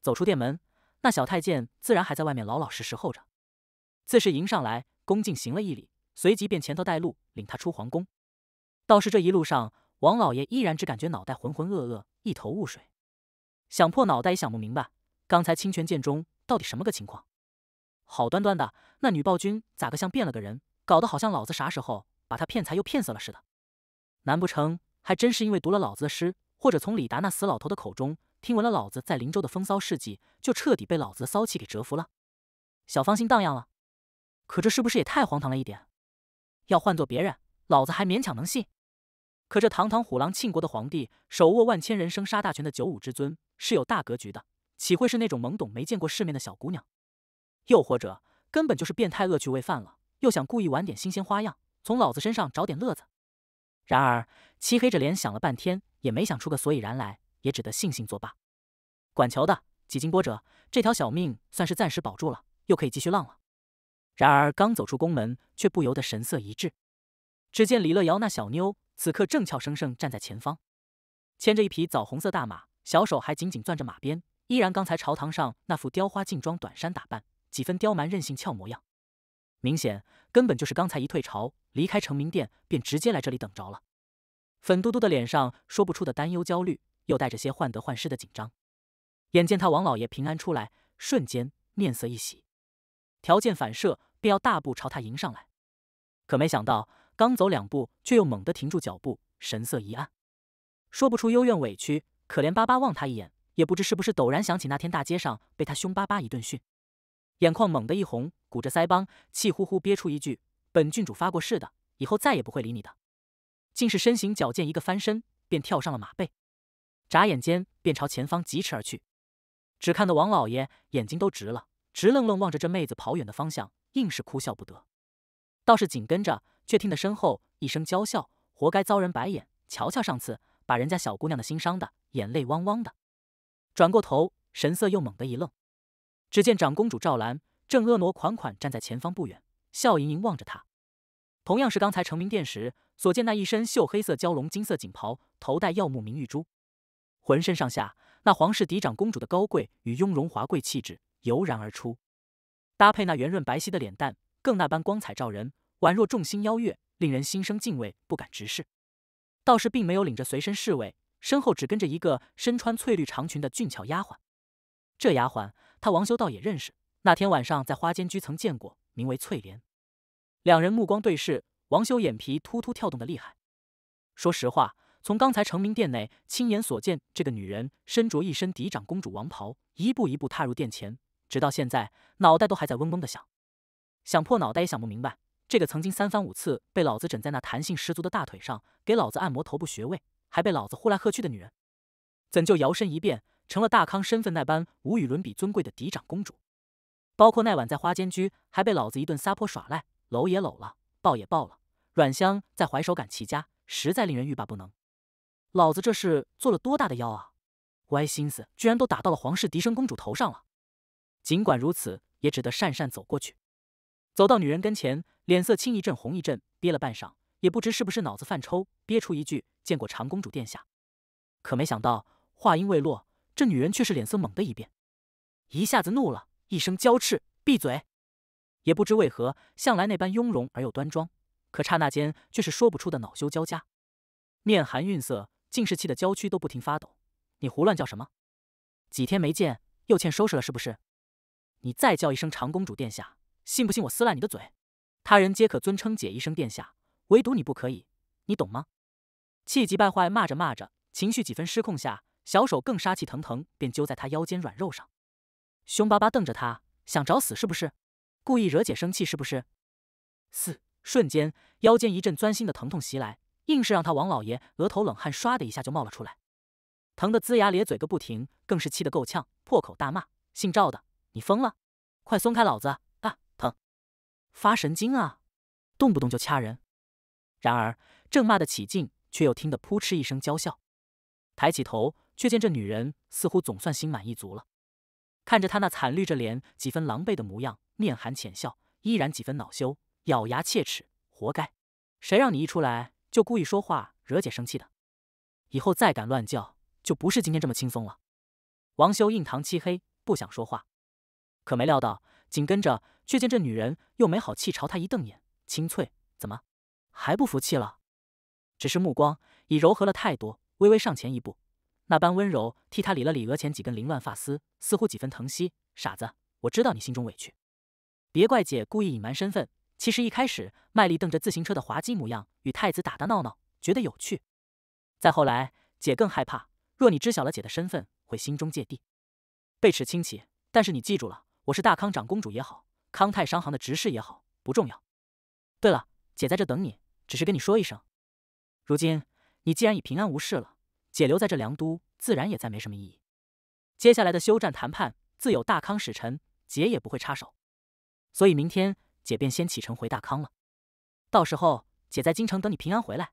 走出店门，那小太监自然还在外面老老实实候着，自是迎上来，恭敬行了一礼，随即便前头带路，领他出皇宫。倒是这一路上。王老爷依然只感觉脑袋浑浑噩噩，一头雾水，想破脑袋也想不明白刚才清泉剑中到底什么个情况。好端端的那女暴君咋个像变了个人，搞得好像老子啥时候把她骗财又骗色了似的？难不成还真是因为读了老子的诗，或者从李达那死老头的口中听闻了老子在林州的风骚事迹，就彻底被老子的骚气给折服了，小芳心荡漾了？可这是不是也太荒唐了一点？要换做别人，老子还勉强能信。可这堂堂虎狼庆国的皇帝，手握万千人生杀大权的九五之尊，是有大格局的，岂会是那种懵懂没见过世面的小姑娘？又或者根本就是变态恶趣味犯了，又想故意玩点新鲜花样，从老子身上找点乐子？然而漆黑着脸想了半天，也没想出个所以然来，也只得悻悻作罢。管球的几经波折，这条小命算是暂时保住了，又可以继续浪了。然而刚走出宫门，却不由得神色一滞，只见李乐瑶那小妞。此刻正俏生生站在前方，牵着一匹枣红色大马，小手还紧紧攥着马鞭，依然刚才朝堂上那副雕花劲装短衫打扮，几分刁蛮任性俏模样。明显根本就是刚才一退朝离开成名殿，便直接来这里等着了。粉嘟嘟的脸上说不出的担忧焦虑，又带着些患得患失的紧张。眼见他王老爷平安出来，瞬间面色一喜，条件反射便要大步朝他迎上来，可没想到。刚走两步，却又猛地停住脚步，神色一暗，说不出幽怨委屈，可怜巴巴望他一眼，也不知是不是陡然想起那天大街上被他凶巴巴一顿训，眼眶猛地一红，鼓着腮帮，气呼呼憋出一句：“本郡主发过誓的，以后再也不会理你的。”竟是身形矫健，一个翻身便跳上了马背，眨眼间便朝前方疾驰而去。只看得王老爷眼睛都直了，直愣愣望着这妹子跑远的方向，硬是哭笑不得，倒是紧跟着。却听得身后一声娇笑，活该遭人白眼！瞧瞧上次把人家小姑娘的心伤的眼泪汪汪的，转过头神色又猛地一愣。只见长公主赵兰正婀娜款款站在前方不远，笑盈盈望着他。同样是刚才成名殿时所见那一身绣黑色蛟龙、金色锦袍，头戴耀目明玉珠，浑身上下那皇室嫡长公主的高贵与雍容华贵气质油然而出，搭配那圆润白皙的脸蛋，更那般光彩照人。宛若众星邀月，令人心生敬畏，不敢直视。道士并没有领着随身侍卫，身后只跟着一个身穿翠绿长裙的俊俏丫鬟。这丫鬟，他王修倒也认识，那天晚上在花间居曾见过，名为翠莲。两人目光对视，王修眼皮突突跳动的厉害。说实话，从刚才成明殿内亲眼所见，这个女人身着一身嫡长公主王袍，一步一步踏入殿前，直到现在，脑袋都还在嗡嗡的响，想破脑袋也想不明白。这个曾经三番五次被老子枕在那弹性十足的大腿上，给老子按摩头部穴位，还被老子呼来喝去的女人，怎就摇身一变成了大康身份那般无与伦比尊贵的嫡长公主？包括那晚在花间居，还被老子一顿撒泼耍赖，搂也搂了，抱也抱了，阮香在怀，手感极佳，实在令人欲罢不能。老子这是做了多大的妖啊！歪心思居然都打到了皇室嫡生公主头上了。尽管如此，也只得讪讪走过去，走到女人跟前。脸色青一阵红一阵，憋了半晌，也不知是不是脑子犯抽，憋出一句：“见过长公主殿下。”可没想到，话音未落，这女人却是脸色猛的一变，一下子怒了，一声娇斥：“闭嘴！”也不知为何，向来那般雍容而又端庄，可刹那间却是说不出的恼羞交加，面含愠色，竟是气得娇躯都不停发抖。“你胡乱叫什么？几天没见，又欠收拾了是不是？你再叫一声长公主殿下，信不信我撕烂你的嘴？”他人皆可尊称姐一声殿下，唯独你不可以，你懂吗？气急败坏骂着骂着，情绪几分失控下，小手更杀气腾腾，便揪在他腰间软肉上，凶巴巴瞪着他，想找死是不是？故意惹姐生气是不是？四瞬间腰间一阵钻心的疼痛袭来，硬是让他王老爷额头冷汗唰的一下就冒了出来，疼得龇牙咧嘴个不停，更是气得够呛，破口大骂：“姓赵的，你疯了！快松开老子！”发神经啊！动不动就掐人。然而正骂得起劲，却又听得扑哧一声娇笑。抬起头，却见这女人似乎总算心满意足了。看着她那惨绿着脸、几分狼狈的模样，面含浅笑，依然几分恼羞，咬牙切齿：“活该！谁让你一出来就故意说话惹姐生气的？以后再敢乱叫，就不是今天这么轻松了。”王修印堂漆黑，不想说话，可没料到。紧跟着，却见这女人又没好气朝他一瞪眼，清脆：“怎么，还不服气了？”只是目光已柔和了太多，微微上前一步，那般温柔替他理了理额前几根凌乱发丝，似乎几分疼惜。傻子，我知道你心中委屈，别怪姐故意隐瞒身份。其实一开始，麦丽瞪着自行车的滑稽模样与太子打打闹闹，觉得有趣；再后来，姐更害怕，若你知晓了姐的身份，会心中芥蒂。贝齿轻启，但是你记住了。我是大康长公主也好，康泰商行的执事也好，不重要。对了，姐在这等你，只是跟你说一声。如今你既然已平安无事了，姐留在这凉都自然也再没什么意义。接下来的休战谈判自有大康使臣，姐也不会插手。所以明天姐便先启程回大康了。到时候姐在京城等你平安回来。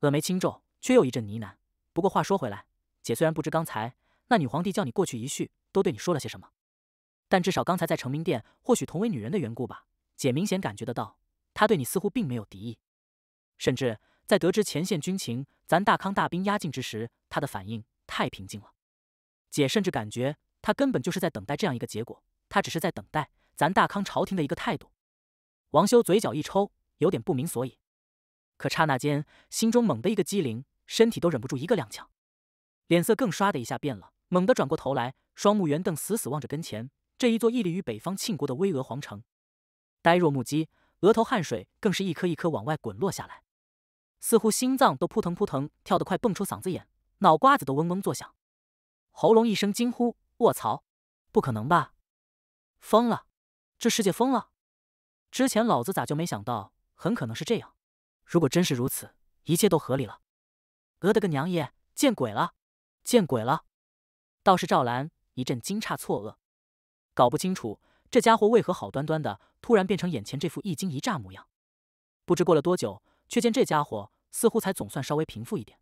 峨眉轻皱，却又一阵呢喃。不过话说回来，姐虽然不知刚才那女皇帝叫你过去一叙，都对你说了些什么。但至少刚才在成名殿，或许同为女人的缘故吧，姐明显感觉得到，她对你似乎并没有敌意，甚至在得知前线军情，咱大康大兵压境之时，她的反应太平静了。姐甚至感觉他根本就是在等待这样一个结果，他只是在等待咱大康朝廷的一个态度。王修嘴角一抽，有点不明所以，可刹那间心中猛的一个机灵，身体都忍不住一个踉跄，脸色更唰的一下变了，猛地转过头来，双目圆瞪，死死望着跟前。这一座屹立于北方庆国的巍峨皇城，呆若木鸡，额头汗水更是一颗一颗往外滚落下来，似乎心脏都扑腾扑腾跳得快蹦出嗓子眼，脑瓜子都嗡嗡作响，喉咙一声惊呼：“卧槽，不可能吧？疯了，这世界疯了！之前老子咋就没想到，很可能是这样。如果真是如此，一切都合理了。额的个娘耶，见鬼了，见鬼了！”倒是赵兰一阵惊诧错愕。搞不清楚这家伙为何好端端的突然变成眼前这副一惊一乍模样。不知过了多久，却见这家伙似乎才总算稍微平复一点，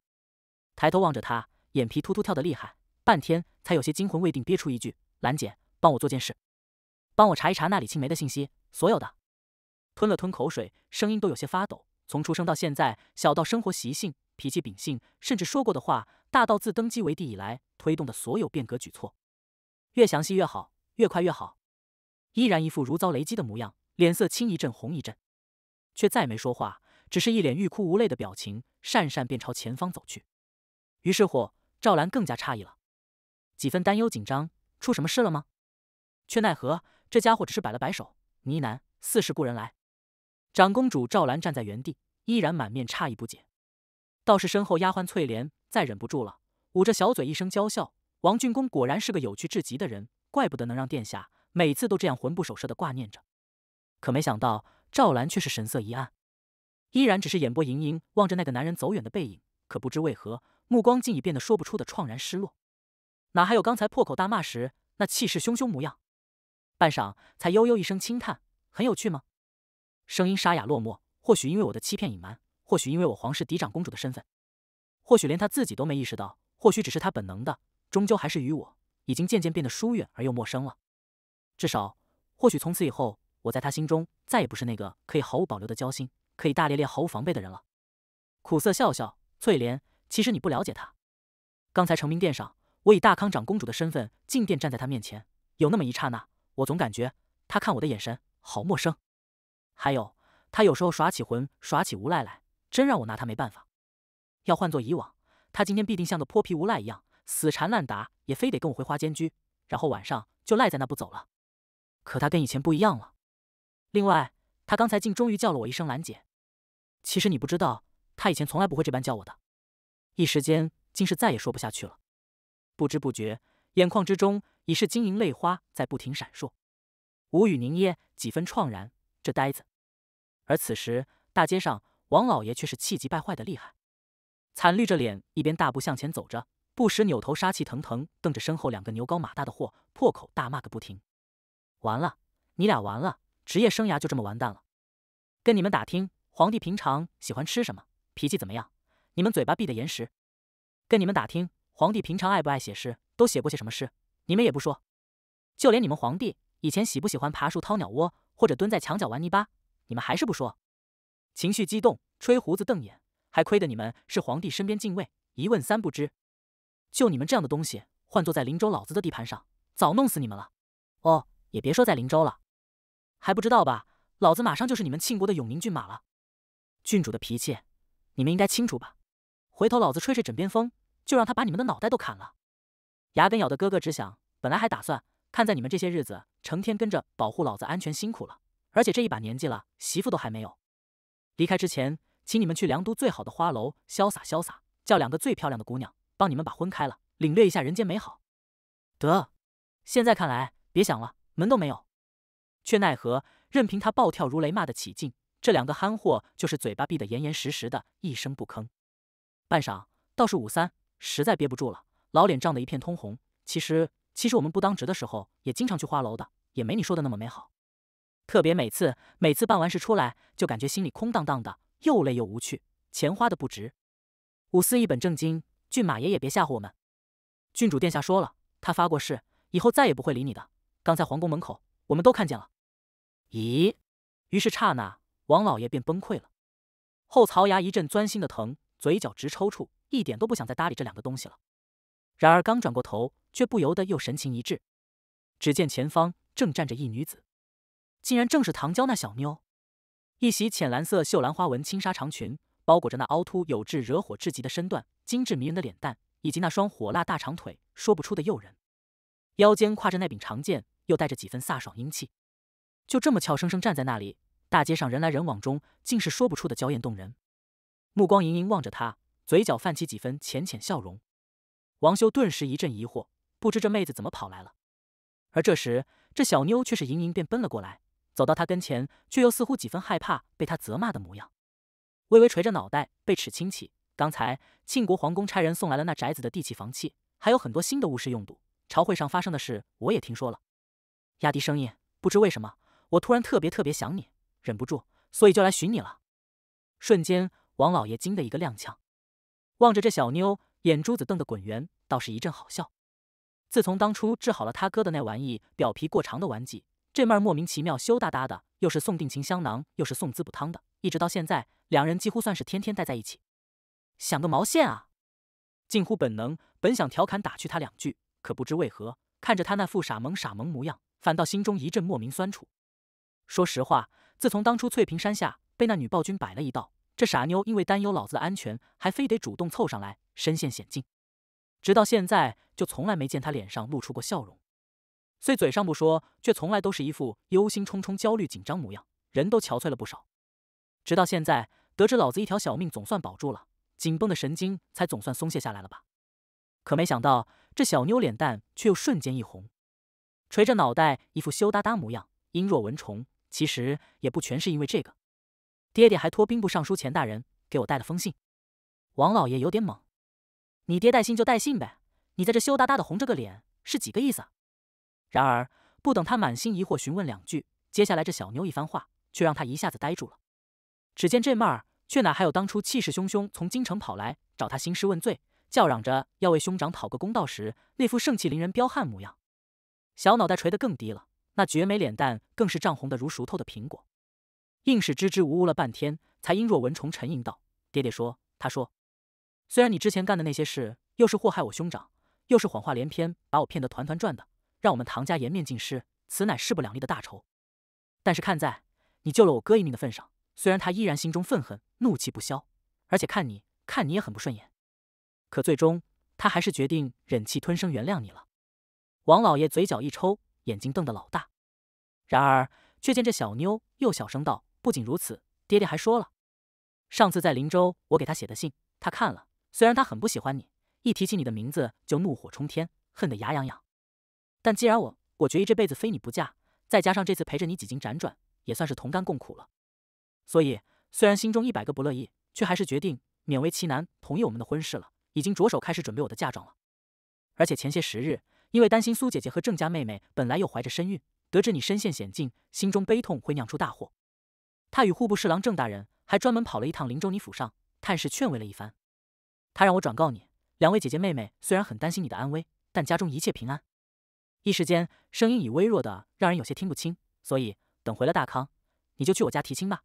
抬头望着他，眼皮突突跳的厉害，半天才有些惊魂未定，憋出一句：“兰姐，帮我做件事，帮我查一查那李青梅的信息，所有的。”吞了吞口水，声音都有些发抖。从出生到现在，小到生活习性、脾气秉性，甚至说过的话，大到自登基为帝以来推动的所有变革举措，越详细越好。越快越好，依然一副如遭雷击的模样，脸色青一阵红一阵，却再没说话，只是一脸欲哭无泪的表情，讪讪便朝前方走去。于是乎，赵兰更加诧异了几分，担忧紧张，出什么事了吗？却奈何这家伙只是摆了摆手，呢喃似是故人来。长公主赵兰站在原地，依然满面诧异不解。倒是身后丫鬟翠莲再忍不住了，捂着小嘴一声娇笑：“王竣公果然是个有趣至极的人。”怪不得能让殿下每次都这样魂不守舍的挂念着，可没想到赵兰却是神色一暗，依然只是眼波盈盈望着那个男人走远的背影，可不知为何，目光竟已变得说不出的怆然失落，哪还有刚才破口大骂时那气势汹汹模样？半晌，才悠悠一声轻叹：“很有趣吗？”声音沙哑落寞。或许因为我的欺骗隐瞒，或许因为我皇室嫡长公主的身份，或许连他自己都没意识到，或许只是他本能的，终究还是与我。已经渐渐变得疏远而又陌生了，至少，或许从此以后，我在他心中再也不是那个可以毫无保留的交心、可以大咧咧毫无防备的人了。苦涩笑笑，翠莲，其实你不了解他。刚才成明殿上，我以大康长公主的身份进殿，站在他面前，有那么一刹那，我总感觉他看我的眼神好陌生。还有，他有时候耍起魂、耍起无赖来，真让我拿他没办法。要换做以往，他今天必定像个泼皮无赖一样。死缠烂打，也非得跟我回花间居，然后晚上就赖在那不走了。可他跟以前不一样了。另外，他刚才竟终于叫了我一声兰姐。其实你不知道，他以前从来不会这般叫我的。一时间，竟是再也说不下去了。不知不觉，眼眶之中已是晶莹泪花在不停闪烁，无语凝噎，几分怆然。这呆子。而此时，大街上王老爷却是气急败坏的厉害，惨绿着脸，一边大步向前走着。不时扭头，杀气腾腾，瞪着身后两个牛高马大的货，破口大骂个不停。完了，你俩完了，职业生涯就这么完蛋了。跟你们打听，皇帝平常喜欢吃什么，脾气怎么样？你们嘴巴闭得严实。跟你们打听，皇帝平常爱不爱写诗，都写过些什么诗？你们也不说。就连你们皇帝以前喜不喜欢爬树掏鸟窝，或者蹲在墙角玩泥巴，你们还是不说。情绪激动，吹胡子瞪眼，还亏得你们是皇帝身边近卫，一问三不知。就你们这样的东西，换坐在林州老子的地盘上，早弄死你们了。哦，也别说在林州了，还不知道吧？老子马上就是你们庆国的永宁郡马了。郡主的脾气，你们应该清楚吧？回头老子吹吹枕边风，就让他把你们的脑袋都砍了。牙根咬得咯咯直响。本来还打算看在你们这些日子成天跟着保护老子安全辛苦了，而且这一把年纪了，媳妇都还没有。离开之前，请你们去梁都最好的花楼潇洒潇洒，叫两个最漂亮的姑娘。帮你们把婚开了，领略一下人间美好。得，现在看来，别想了，门都没有。却奈何，任凭他暴跳如雷，骂得起劲，这两个憨货就是嘴巴闭得严严实实的，一声不吭。半晌，倒是武三实在憋不住了，老脸涨得一片通红。其实，其实我们不当值的时候，也经常去花楼的，也没你说的那么美好。特别每次，每次办完事出来，就感觉心里空荡荡的，又累又无趣，钱花的不值。武四一本正经。郡马爷也别吓唬我们，郡主殿下说了，他发过誓，以后再也不会理你的。刚才皇宫门口，我们都看见了。咦？于是刹那，王老爷便崩溃了，后槽牙一阵钻心的疼，嘴角直抽搐，一点都不想再搭理这两个东西了。然而刚转过头，却不由得又神情一滞，只见前方正站着一女子，竟然正是唐娇那小妞，一袭浅蓝色绣兰花纹轻纱长裙，包裹着那凹凸有致、惹火至极的身段。精致迷人的脸蛋，以及那双火辣大长腿，说不出的诱人。腰间挎着那柄长剑，又带着几分飒爽英气。就这么俏生生站在那里，大街上人来人往中，竟是说不出的娇艳动人。目光盈盈望着他，嘴角泛起几分浅浅笑容。王修顿时一阵疑惑，不知这妹子怎么跑来了。而这时，这小妞却是盈盈便奔了过来，走到他跟前，却又似乎几分害怕被他责骂的模样，微微垂着脑袋，被齿轻启，刚才庆国皇宫差人送来了那宅子的地契、房契，还有很多新的物事用度。朝会上发生的事我也听说了。压低声音，不知为什么，我突然特别特别想你，忍不住，所以就来寻你了。瞬间，王老爷惊得一个踉跄，望着这小妞，眼珠子瞪得滚圆，倒是一阵好笑。自从当初治好了他哥的那玩意，表皮过长的顽疾，这妹儿莫名其妙羞答答的，又是送定情香囊，又是送滋补汤的，一直到现在，两人几乎算是天天待在一起。想个毛线啊！近乎本能，本想调侃打趣他两句，可不知为何，看着他那副傻萌傻萌模样，反倒心中一阵莫名酸楚。说实话，自从当初翠屏山下被那女暴君摆了一道，这傻妞因为担忧老子的安全，还非得主动凑上来，身陷险境。直到现在，就从来没见他脸上露出过笑容。虽嘴上不说，却从来都是一副忧心忡忡、焦虑紧张模样，人都憔悴了不少。直到现在，得知老子一条小命总算保住了。紧绷的神经才总算松懈下来了吧？可没想到，这小妞脸蛋却又瞬间一红，垂着脑袋，一副羞答答模样，音若蚊虫。其实也不全是因为这个，爹爹还托兵部尚书钱大人给我带了封信。王老爷有点懵：“你爹带信就带信呗，你在这羞答答的红着个脸是几个意思？”然而，不等他满心疑惑询问两句，接下来这小妞一番话却让他一下子呆住了。只见这妹儿。却哪还有当初气势汹汹从京城跑来找他兴师问罪，叫嚷着要为兄长讨个公道时那副盛气凌人、彪悍模样？小脑袋垂得更低了，那绝美脸蛋更是涨红得如熟透的苹果，硬是支支吾吾了半天，才音若蚊虫沉吟道：“爹爹说，他说，虽然你之前干的那些事，又是祸害我兄长，又是谎话连篇把我骗得团团转的，让我们唐家颜面尽失，此乃势不两立的大仇。但是看在你救了我哥一命的份上。”虽然他依然心中愤恨，怒气不消，而且看你看你也很不顺眼，可最终他还是决定忍气吞声原谅你了。王老爷嘴角一抽，眼睛瞪得老大。然而，却见这小妞又小声道：“不仅如此，爹爹还说了，上次在林州，我给他写的信，他看了。虽然他很不喜欢你，一提起你的名字就怒火冲天，恨得牙痒痒，但既然我我决意这辈子非你不嫁，再加上这次陪着你几经辗转，也算是同甘共苦了。”所以，虽然心中一百个不乐意，却还是决定勉为其难同意我们的婚事了。已经着手开始准备我的嫁妆了。而且前些时日，因为担心苏姐姐和郑家妹妹本来又怀着身孕，得知你身陷险境，心中悲痛会酿出大祸。他与户部侍郎郑大人还专门跑了一趟林州，你府上探视劝慰了一番。他让我转告你，两位姐姐妹妹虽然很担心你的安危，但家中一切平安。一时间，声音已微弱的让人有些听不清。所以，等回了大康，你就去我家提亲吧。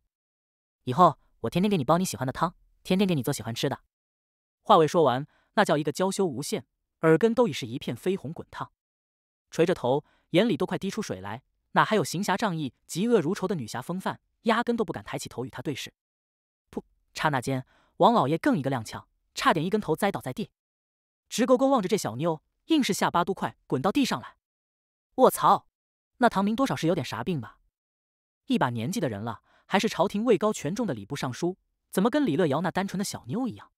以后我天天给你煲你喜欢的汤，天天给你做喜欢吃的话未说完，那叫一个娇羞无限，耳根都已是一片绯红滚烫，垂着头，眼里都快滴出水来，哪还有行侠仗义、嫉恶如仇的女侠风范？压根都不敢抬起头与他对视。噗！刹那间，王老爷更一个踉跄，差点一根头栽倒在地，直勾勾望着这小妞，硬是下巴都快滚到地上来。卧槽！那唐明多少是有点啥病吧？一把年纪的人了。还是朝廷位高权重的礼部尚书，怎么跟李乐瑶那单纯的小妞一样？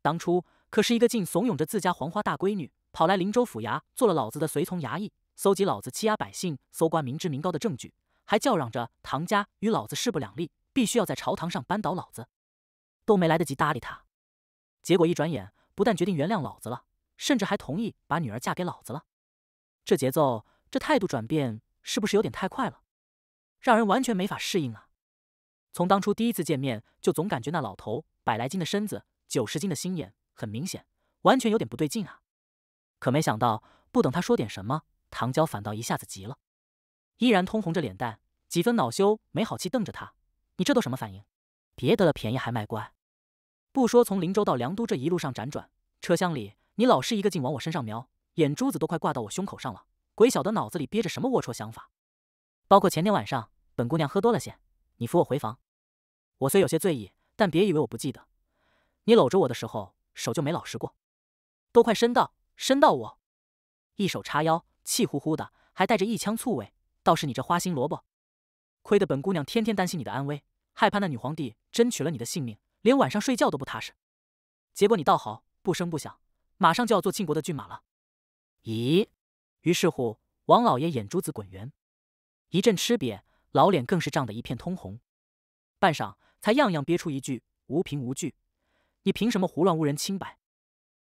当初可是一个劲怂恿着自家黄花大闺女跑来林州府衙，做了老子的随从衙役，搜集老子欺压百姓、搜刮民脂民膏的证据，还叫嚷着唐家与老子势不两立，必须要在朝堂上扳倒老子。都没来得及搭理他，结果一转眼不但决定原谅老子了，甚至还同意把女儿嫁给老子了。这节奏，这态度转变，是不是有点太快了？让人完全没法适应啊！从当初第一次见面，就总感觉那老头百来斤的身子，九十斤的心眼，很明显，完全有点不对劲啊！可没想到，不等他说点什么，唐娇反倒一下子急了，依然通红着脸蛋，几分恼羞，没好气瞪着他：“你这都什么反应？别得了便宜还卖乖！不说从林州到凉都这一路上辗转，车厢里你老是一个劲往我身上瞄，眼珠子都快挂到我胸口上了，鬼晓得脑子里憋着什么龌龊想法！包括前天晚上，本姑娘喝多了些，你扶我回房。”我虽有些醉意，但别以为我不记得，你搂着我的时候手就没老实过，都快伸到伸到我，一手叉腰，气呼呼的，还带着一腔醋味。倒是你这花心萝卜，亏得本姑娘天天担心你的安危，害怕那女皇帝真取了你的性命，连晚上睡觉都不踏实。结果你倒好，不声不响，马上就要做庆国的骏马了。咦？于是乎，王老爷眼珠子滚圆，一阵吃瘪，老脸更是涨得一片通红，半晌。才样样憋出一句无凭无据，你凭什么胡乱污人清白？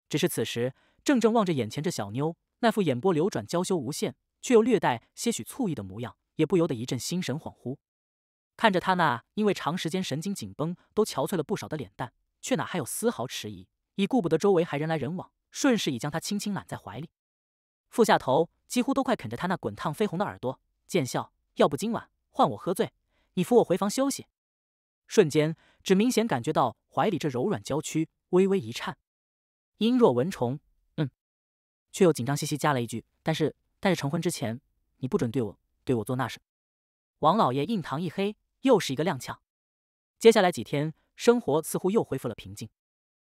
只是此时正正望着眼前这小妞那副眼波流转、娇羞无限却又略带些许醋意的模样，也不由得一阵心神恍惚。看着她那因为长时间神经紧绷都憔悴了不少的脸蛋，却哪还有丝毫迟疑，已顾不得周围还人来人往，顺势已将她轻轻揽在怀里，俯下头几乎都快啃着她那滚烫绯红的耳朵，贱笑：要不今晚换我喝醉，你扶我回房休息。瞬间只明显感觉到怀里这柔软娇躯微微一颤，音若蚊虫，嗯，却又紧张兮兮加了一句：“但是，但是成婚之前，你不准对我对我做那事。”王老爷印堂一黑，又是一个踉跄。接下来几天生活似乎又恢复了平静。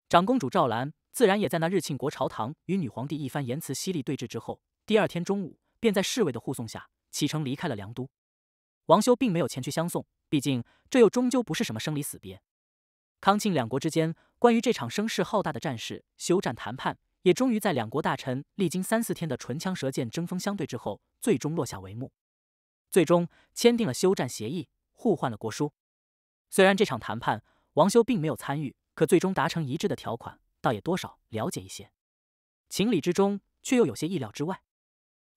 长公主赵兰自然也在那日庆国朝堂与女皇帝一番言辞犀利对峙之后，第二天中午便在侍卫的护送下启程离开了凉都。王修并没有前去相送。毕竟，这又终究不是什么生离死别。康庆两国之间关于这场声势浩大的战事休战谈判，也终于在两国大臣历经三四天的唇枪舌剑、针锋相对之后，最终落下帷幕。最终签订了休战协议，互换了国书。虽然这场谈判王修并没有参与，可最终达成一致的条款，倒也多少了解一些。情理之中，却又有些意料之外。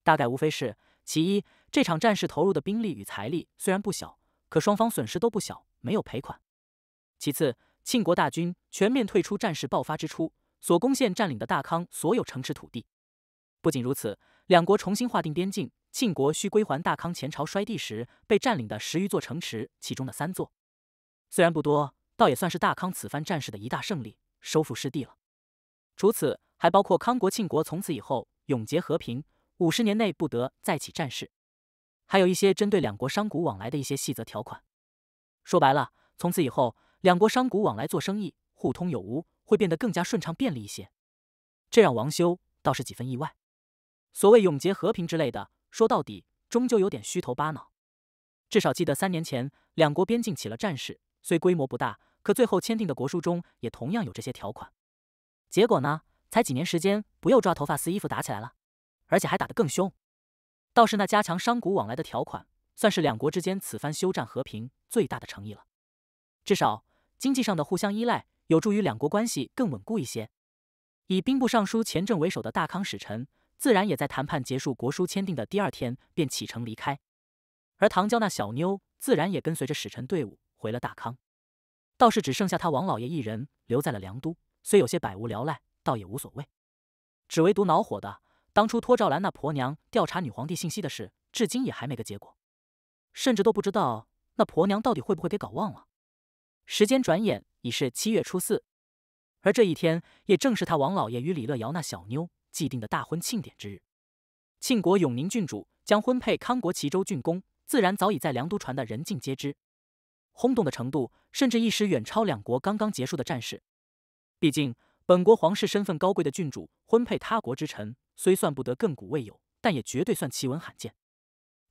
大概无非是：其一，这场战事投入的兵力与财力虽然不小。可双方损失都不小，没有赔款。其次，庆国大军全面退出战事爆发之初所攻陷占领的大康所有城池土地。不仅如此，两国重新划定边境，庆国需归还大康前朝衰地时被占领的十余座城池，其中的三座虽然不多，倒也算是大康此番战事的一大胜利，收复失地了。除此，还包括康国、庆国从此以后永结和平，五十年内不得再起战事。还有一些针对两国商贾往来的一些细则条款。说白了，从此以后两国商贾往来做生意、互通有无会变得更加顺畅便利一些。这让王修倒是几分意外。所谓永结和平之类的，说到底终究有点虚头巴脑。至少记得三年前两国边境起了战事，虽规模不大，可最后签订的国书中也同样有这些条款。结果呢？才几年时间，不又抓头发撕衣服打起来了，而且还打得更凶。倒是那加强商贾往来的条款，算是两国之间此番休战和平最大的诚意了。至少经济上的互相依赖，有助于两国关系更稳固一些。以兵部尚书钱政为首的大康使臣，自然也在谈判结束、国书签订的第二天便启程离开。而唐娇那小妞，自然也跟随着使臣队伍回了大康。倒是只剩下他王老爷一人留在了凉都，虽有些百无聊赖，倒也无所谓。只唯独恼火的。当初托赵兰那婆娘调查女皇帝信息的事，至今也还没个结果，甚至都不知道那婆娘到底会不会给搞忘了。时间转眼已是七月初四，而这一天也正是他王老爷与李乐瑶那小妞既定的大婚庆典之日。庆国永宁郡主将婚配康国齐州郡公，自然早已在梁都传得人尽皆知，轰动的程度甚至一时远超两国刚刚结束的战事。毕竟本国皇室身份高贵的郡主婚配他国之臣。虽算不得亘古未有，但也绝对算奇闻罕见。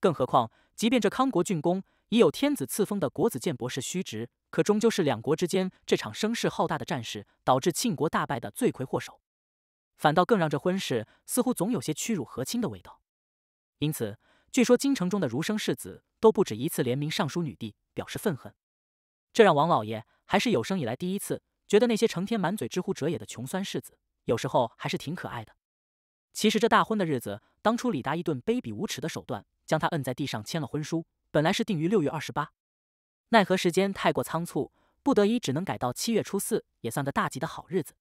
更何况，即便这康国郡公已有天子赐封的国子监博士虚职，可终究是两国之间这场声势浩大的战事导致庆国大败的罪魁祸首，反倒更让这婚事似乎总有些屈辱和亲的味道。因此，据说京城中的儒生世子都不止一次联名上书女帝，表示愤恨。这让王老爷还是有生以来第一次觉得那些成天满嘴知乎者也的穷酸世子，有时候还是挺可爱的。其实这大婚的日子，当初李达一顿卑鄙无耻的手段，将他摁在地上签了婚书。本来是定于六月二十八，奈何时间太过仓促，不得已只能改到七月初四，也算个大吉的好日子。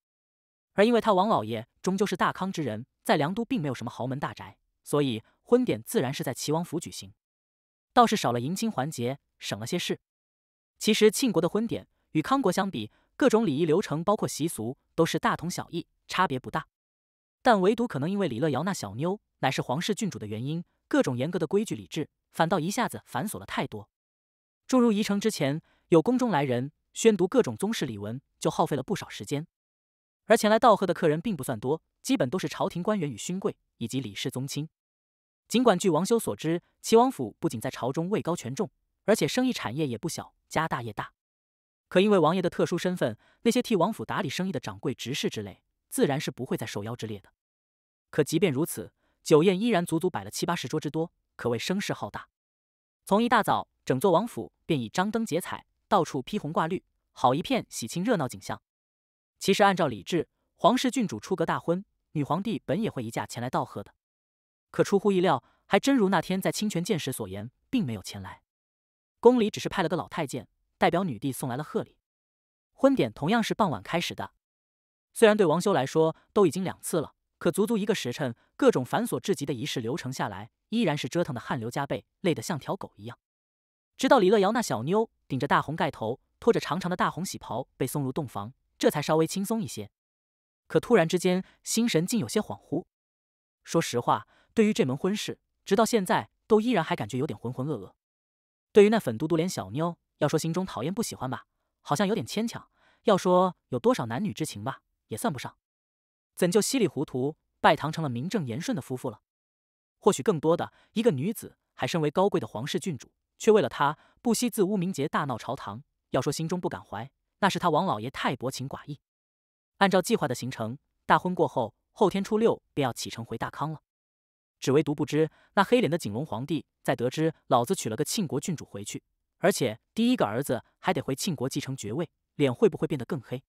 而因为他王老爷终究是大康之人，在凉都并没有什么豪门大宅，所以婚典自然是在齐王府举行，倒是少了迎亲环节，省了些事。其实庆国的婚典与康国相比，各种礼仪流程包括习俗都是大同小异，差别不大。但唯独可能因为李乐瑶那小妞乃是皇室郡主的原因，各种严格的规矩礼制，反倒一下子繁琐了太多。诸如宜城之前有宫中来人宣读各种宗室礼文，就耗费了不少时间。而前来道贺的客人并不算多，基本都是朝廷官员与勋贵以及李氏宗亲。尽管据王修所知，齐王府不仅在朝中位高权重，而且生意产业也不小，家大业大。可因为王爷的特殊身份，那些替王府打理生意的掌柜、执事之类。自然是不会再受邀之列的，可即便如此，酒宴依然足足摆了七八十桌之多，可谓声势浩大。从一大早，整座王府便已张灯结彩，到处披红挂绿，好一片喜庆热闹景象。其实按照礼制，皇室郡主出阁大婚，女皇帝本也会一驾前来道贺的，可出乎意料，还真如那天在清泉见时所言，并没有前来。宫里只是派了个老太监代表女帝送来了贺礼。婚典同样是傍晚开始的。虽然对王修来说都已经两次了，可足足一个时辰，各种繁琐至极的仪式流程下来，依然是折腾的汗流浃背，累得像条狗一样。直到李乐瑶那小妞顶着大红盖头，拖着长长的大红喜袍被送入洞房，这才稍微轻松一些。可突然之间，心神竟有些恍惚。说实话，对于这门婚事，直到现在都依然还感觉有点浑浑噩噩。对于那粉嘟嘟脸小妞，要说心中讨厌不喜欢吧，好像有点牵强；要说有多少男女之情吧，也算不上，怎就稀里糊涂拜堂成了名正言顺的夫妇了？或许更多的，一个女子还身为高贵的皇室郡主，却为了他不惜自污名节，大闹朝堂。要说心中不敢怀，那是他王老爷太薄情寡义。按照计划的行程，大婚过后后天初六便要启程回大康了。只唯独不知，那黑脸的景龙皇帝在得知老子娶了个庆国郡主回去，而且第一个儿子还得回庆国继承爵位，脸会不会变得更黑？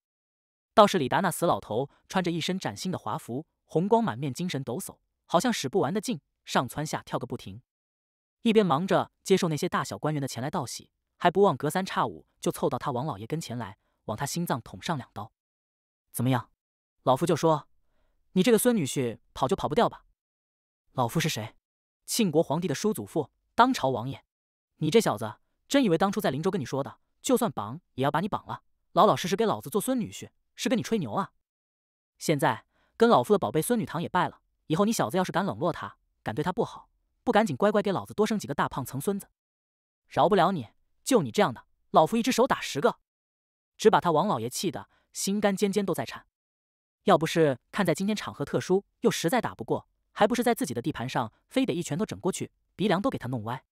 倒是李达那死老头，穿着一身崭新的华服，红光满面，精神抖擞，好像使不完的劲，上蹿下跳个不停。一边忙着接受那些大小官员的前来道喜，还不忘隔三差五就凑到他王老爷跟前来，往他心脏捅上两刀。怎么样，老夫就说，你这个孙女婿跑就跑不掉吧。老夫是谁？庆国皇帝的叔祖父，当朝王爷。你这小子真以为当初在林州跟你说的，就算绑也要把你绑了，老老实实给老子做孙女婿？是跟你吹牛啊！现在跟老夫的宝贝孙女堂也拜了，以后你小子要是敢冷落她，敢对她不好，不赶紧乖乖给老子多生几个大胖曾孙子，饶不了你！就你这样的，老夫一只手打十个！只把他王老爷气得心肝尖尖都在颤。要不是看在今天场合特殊，又实在打不过，还不是在自己的地盘上，非得一拳头整过去，鼻梁都给他弄歪。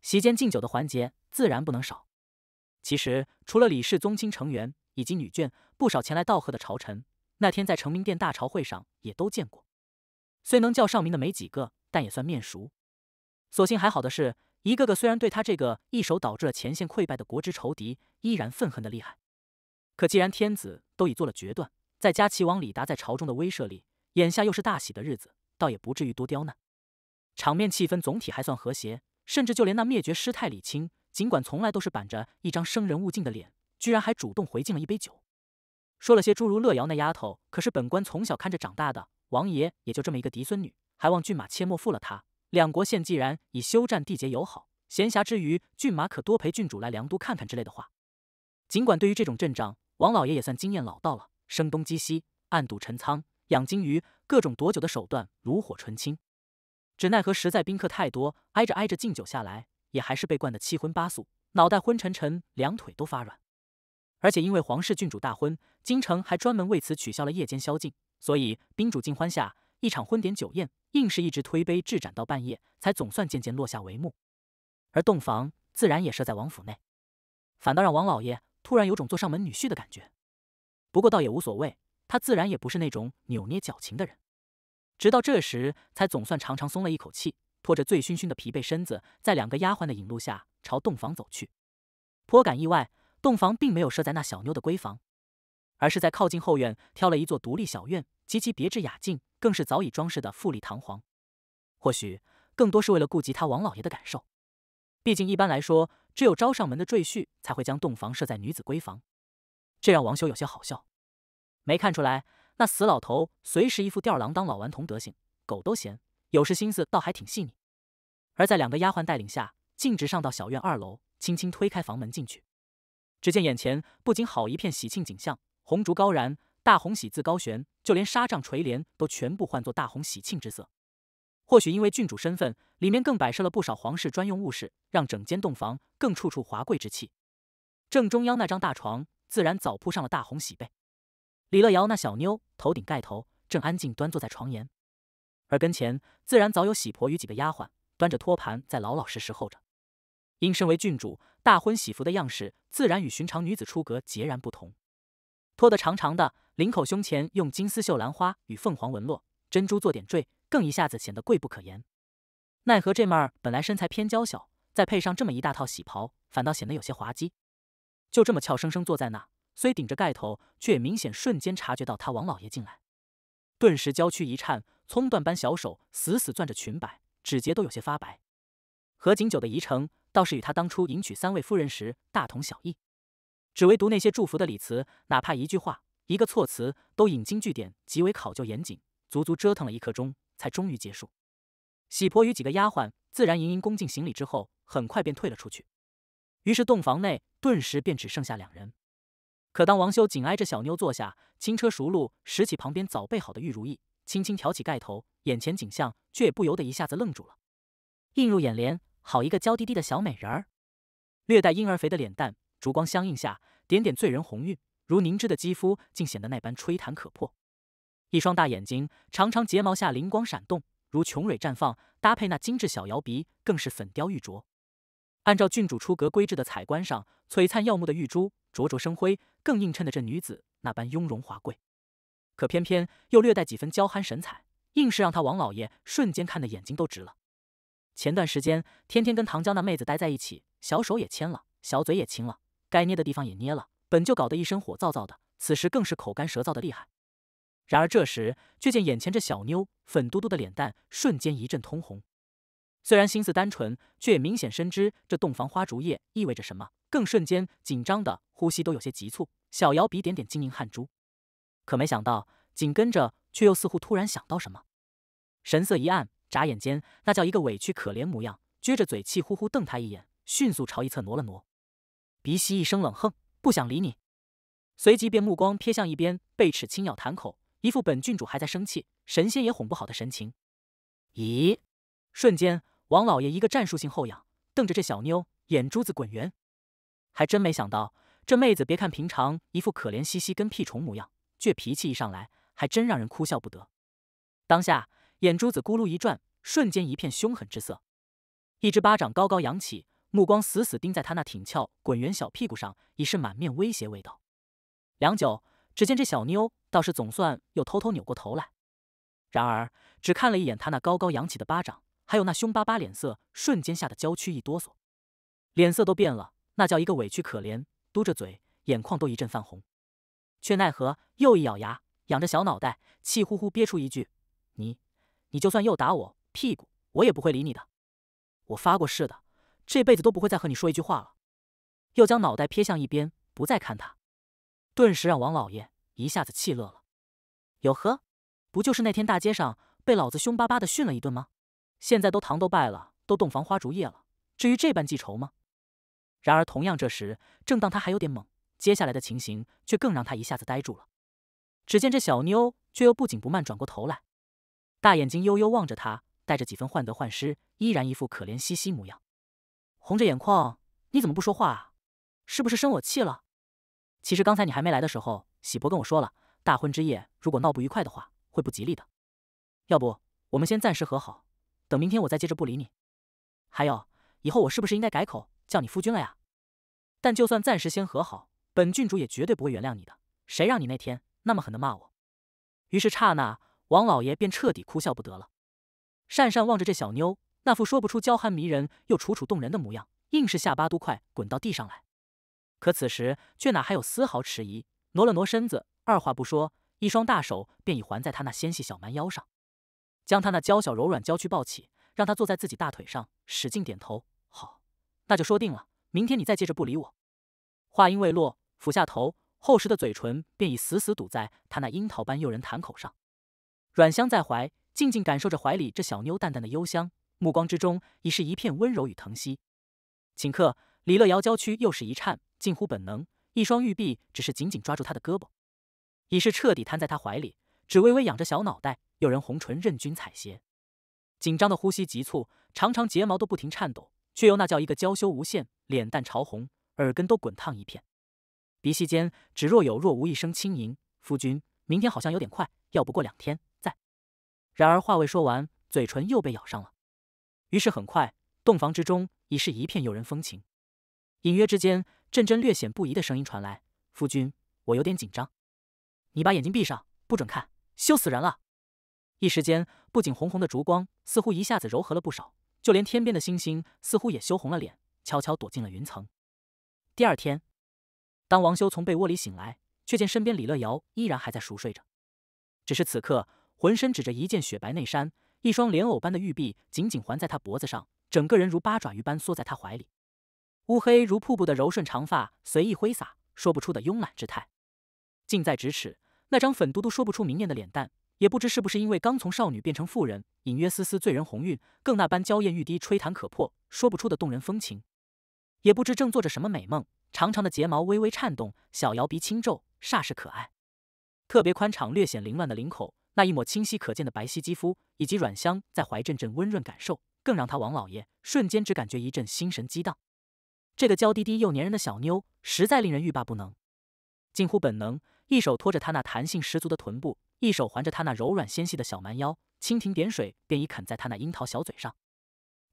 席间敬酒的环节自然不能少。其实除了李氏宗亲成员，以及女眷不少前来道贺的朝臣，那天在成名殿大朝会上也都见过。虽能叫上名的没几个，但也算面熟。所幸还好的是一个个虽然对他这个一手导致了前线溃败的国之仇敌依然愤恨的厉害，可既然天子都已做了决断，再加齐王李达在朝中的威慑力，眼下又是大喜的日子，倒也不至于多刁难。场面气氛总体还算和谐，甚至就连那灭绝师太李清，尽管从来都是板着一张生人勿近的脸。居然还主动回敬了一杯酒，说了些诸如“乐瑶那丫头可是本官从小看着长大的，王爷也就这么一个嫡孙女，还望骏马切莫负了她。”两国现既然已休战缔结友好，闲暇之余，骏马可多陪郡主来凉都看看之类的话。尽管对于这种阵仗，王老爷也算经验老道了，声东击西，暗度陈仓，养金鱼，各种夺酒的手段炉火纯青，只奈何实在宾客太多，挨着挨着敬酒下来，也还是被灌得七荤八素，脑袋昏沉沉，两腿都发软。而且因为皇室郡主大婚，京城还专门为此取消了夜间宵禁，所以宾主尽欢下，一场婚典酒宴硬是一直推杯置盏到半夜，才总算渐渐落下帷幕。而洞房自然也设在王府内，反倒让王老爷突然有种做上门女婿的感觉。不过倒也无所谓，他自然也不是那种扭捏矫情的人。直到这时，才总算长长松了一口气，拖着醉醺醺的疲惫身子，在两个丫鬟的引路下朝洞房走去，颇感意外。洞房并没有设在那小妞的闺房，而是在靠近后院挑了一座独立小院，极其别致雅静，更是早已装饰的富丽堂皇。或许更多是为了顾及他王老爷的感受，毕竟一般来说，只有招上门的赘婿才会将洞房设在女子闺房。这让王修有些好笑，没看出来那死老头随时一副吊儿郎当老顽童德行，狗都嫌，有时心思倒还挺细腻。而在两个丫鬟带领下，径直上到小院二楼，轻轻推开房门进去。只见眼前不仅好一片喜庆景象，红烛高燃，大红喜字高悬，就连纱帐垂帘都全部换作大红喜庆之色。或许因为郡主身份，里面更摆设了不少皇室专用物事，让整间洞房更处处华贵之气。正中央那张大床，自然早铺上了大红喜被。李乐瑶那小妞头顶盖头，正安静端坐在床沿，而跟前自然早有喜婆与几个丫鬟端着托盘在老老实实候着。因身为郡主，大婚喜服的样式自然与寻常女子出阁截然不同，拖得长长的领口，胸前用金丝绣兰花与凤凰纹络，珍珠做点缀，更一下子显得贵不可言。奈何这妹儿本来身材偏娇小，再配上这么一大套喜袍，反倒显得有些滑稽。就这么俏生生坐在那，虽顶着盖头，却也明显瞬间察觉到他王老爷进来，顿时娇躯一颤，葱缎般小手死死攥着裙摆，指节都有些发白。何景九的仪程倒是与他当初迎娶三位夫人时大同小异，只唯独那些祝福的礼词，哪怕一句话、一个措辞，都引经据典，极为考究严谨，足足折腾了一刻钟，才终于结束。喜婆与几个丫鬟自然盈盈恭敬行礼之后，很快便退了出去。于是洞房内顿时便只剩下两人。可当王修紧挨着小妞坐下，轻车熟路拾起旁边早备好的玉如意，轻轻挑起盖头，眼前景象却也不由得一下子愣住了，映入眼帘。好一个娇滴滴的小美人儿，略带婴儿肥的脸蛋，烛光相映下，点点醉人红晕，如凝脂的肌肤竟显得那般吹弹可破。一双大眼睛，长长睫毛下灵光闪动，如琼蕊绽放，搭配那精致小摇鼻，更是粉雕玉琢。按照郡主出阁规制的彩冠上，璀璨耀目的玉珠灼灼生辉，更映衬的这女子那般雍容华贵。可偏偏又略带几分娇憨神采，硬是让他王老爷瞬间看的眼睛都直了。前段时间天天跟唐娇那妹子待在一起，小手也牵了，小嘴也亲了，该捏的地方也捏了，本就搞得一身火燥燥的，此时更是口干舌燥的厉害。然而这时却见眼前这小妞粉嘟嘟的脸蛋瞬间一阵通红，虽然心思单纯，却也明显深知这洞房花烛夜意味着什么，更瞬间紧张的呼吸都有些急促，小摇鼻点点晶莹汗珠。可没想到，紧跟着却又似乎突然想到什么，神色一暗。眨眼间，那叫一个委屈可怜模样，撅着嘴，气呼呼瞪他一眼，迅速朝一侧挪了挪。鼻息一声冷哼，不想理你。随即便目光瞥向一边，贝齿轻咬檀口，一副本郡主还在生气，神仙也哄不好的神情。咦？瞬间，王老爷一个战术性后仰，瞪着这小妞，眼珠子滚圆。还真没想到，这妹子别看平常一副可怜兮兮跟屁虫模样，倔脾气一上来，还真让人哭笑不得。当下。眼珠子咕噜一转，瞬间一片凶狠之色，一只巴掌高高扬起，目光死死盯在他那挺翘滚圆小屁股上，已是满面威胁味道。良久，只见这小妞倒是总算又偷偷扭过头来，然而只看了一眼他那高高扬起的巴掌，还有那凶巴巴脸色，瞬间吓得娇躯一哆嗦，脸色都变了，那叫一个委屈可怜，嘟着嘴，眼眶都一阵泛红，却奈何又一咬牙，仰着小脑袋，气呼呼憋出一句：“你。”你就算又打我屁股，我也不会理你的。我发过誓的，这辈子都不会再和你说一句话了。又将脑袋撇向一边，不再看他，顿时让王老爷一下子气乐了。哟呵，不就是那天大街上被老子凶巴巴的训了一顿吗？现在都糖都拜了，都洞房花烛夜了，至于这般记仇吗？然而，同样这时，正当他还有点懵，接下来的情形却更让他一下子呆住了。只见这小妞却又不紧不慢转过头来。大眼睛悠悠望着他，带着几分患得患失，依然一副可怜兮兮模样，红着眼眶。你怎么不说话？是不是生我气了？其实刚才你还没来的时候，喜婆跟我说了，大婚之夜如果闹不愉快的话，会不吉利的。要不我们先暂时和好，等明天我再接着不理你。还有，以后我是不是应该改口叫你夫君了呀？但就算暂时先和好，本郡主也绝对不会原谅你的。谁让你那天那么狠的骂我？于是刹那。王老爷便彻底哭笑不得了，讪讪望着这小妞那副说不出娇憨迷人又楚楚动人的模样，硬是下巴都快滚到地上来。可此时却哪还有丝毫迟疑，挪了挪身子，二话不说，一双大手便已环在他那纤细小蛮腰上，将他那娇小柔软娇躯抱起，让他坐在自己大腿上，使劲点头：“好，那就说定了，明天你再接着不理我。”话音未落，俯下头，厚实的嘴唇便已死死堵在他那樱桃般诱人檀口上。阮香在怀，静静感受着怀里这小妞淡淡的幽香，目光之中已是一片温柔与疼惜。顷刻，李乐瑶娇躯又是一颤，近乎本能，一双玉臂只是紧紧抓住他的胳膊，已是彻底瘫在他怀里，只微微仰着小脑袋，诱人红唇任君采撷。紧张的呼吸急促，长长睫毛都不停颤抖，却又那叫一个娇羞无限，脸蛋潮红，耳根都滚烫一片，鼻息间只若有若无一声轻吟：“夫君，明天好像有点快，要不过两天。”然而话未说完，嘴唇又被咬上了。于是很快，洞房之中已是一片诱人风情。隐约之间，阵阵略显不宜的声音传来：“夫君，我有点紧张，你把眼睛闭上，不准看，羞死人了。”一时间，不仅红红的烛光似乎一下子柔和了不少，就连天边的星星似乎也羞红了脸，悄悄躲进了云层。第二天，当王修从被窝里醒来，却见身边李乐瑶依然还在熟睡着，只是此刻。浑身指着一件雪白内衫，一双莲藕般的玉臂紧紧环在他脖子上，整个人如八爪鱼般缩在他怀里。乌黑如瀑布的柔顺长发随意挥洒，说不出的慵懒之态。近在咫尺，那张粉嘟嘟说不出明艳的脸蛋，也不知是不是因为刚从少女变成妇人，隐约丝丝醉人红晕，更那般娇艳欲滴，吹弹可破，说不出的动人风情。也不知正做着什么美梦，长长的睫毛微微颤动，小摇鼻轻皱，煞是可爱。特别宽敞、略显凌乱的领口。那一抹清晰可见的白皙肌肤，以及软香在怀阵阵温润感受，更让他王老爷瞬间只感觉一阵心神激荡。这个娇滴滴又粘人的小妞，实在令人欲罢不能。近乎本能，一手托着她那弹性十足的臀部，一手环着她那柔软纤细的小蛮腰，蜻蜓点水便已啃在他那樱桃小嘴上。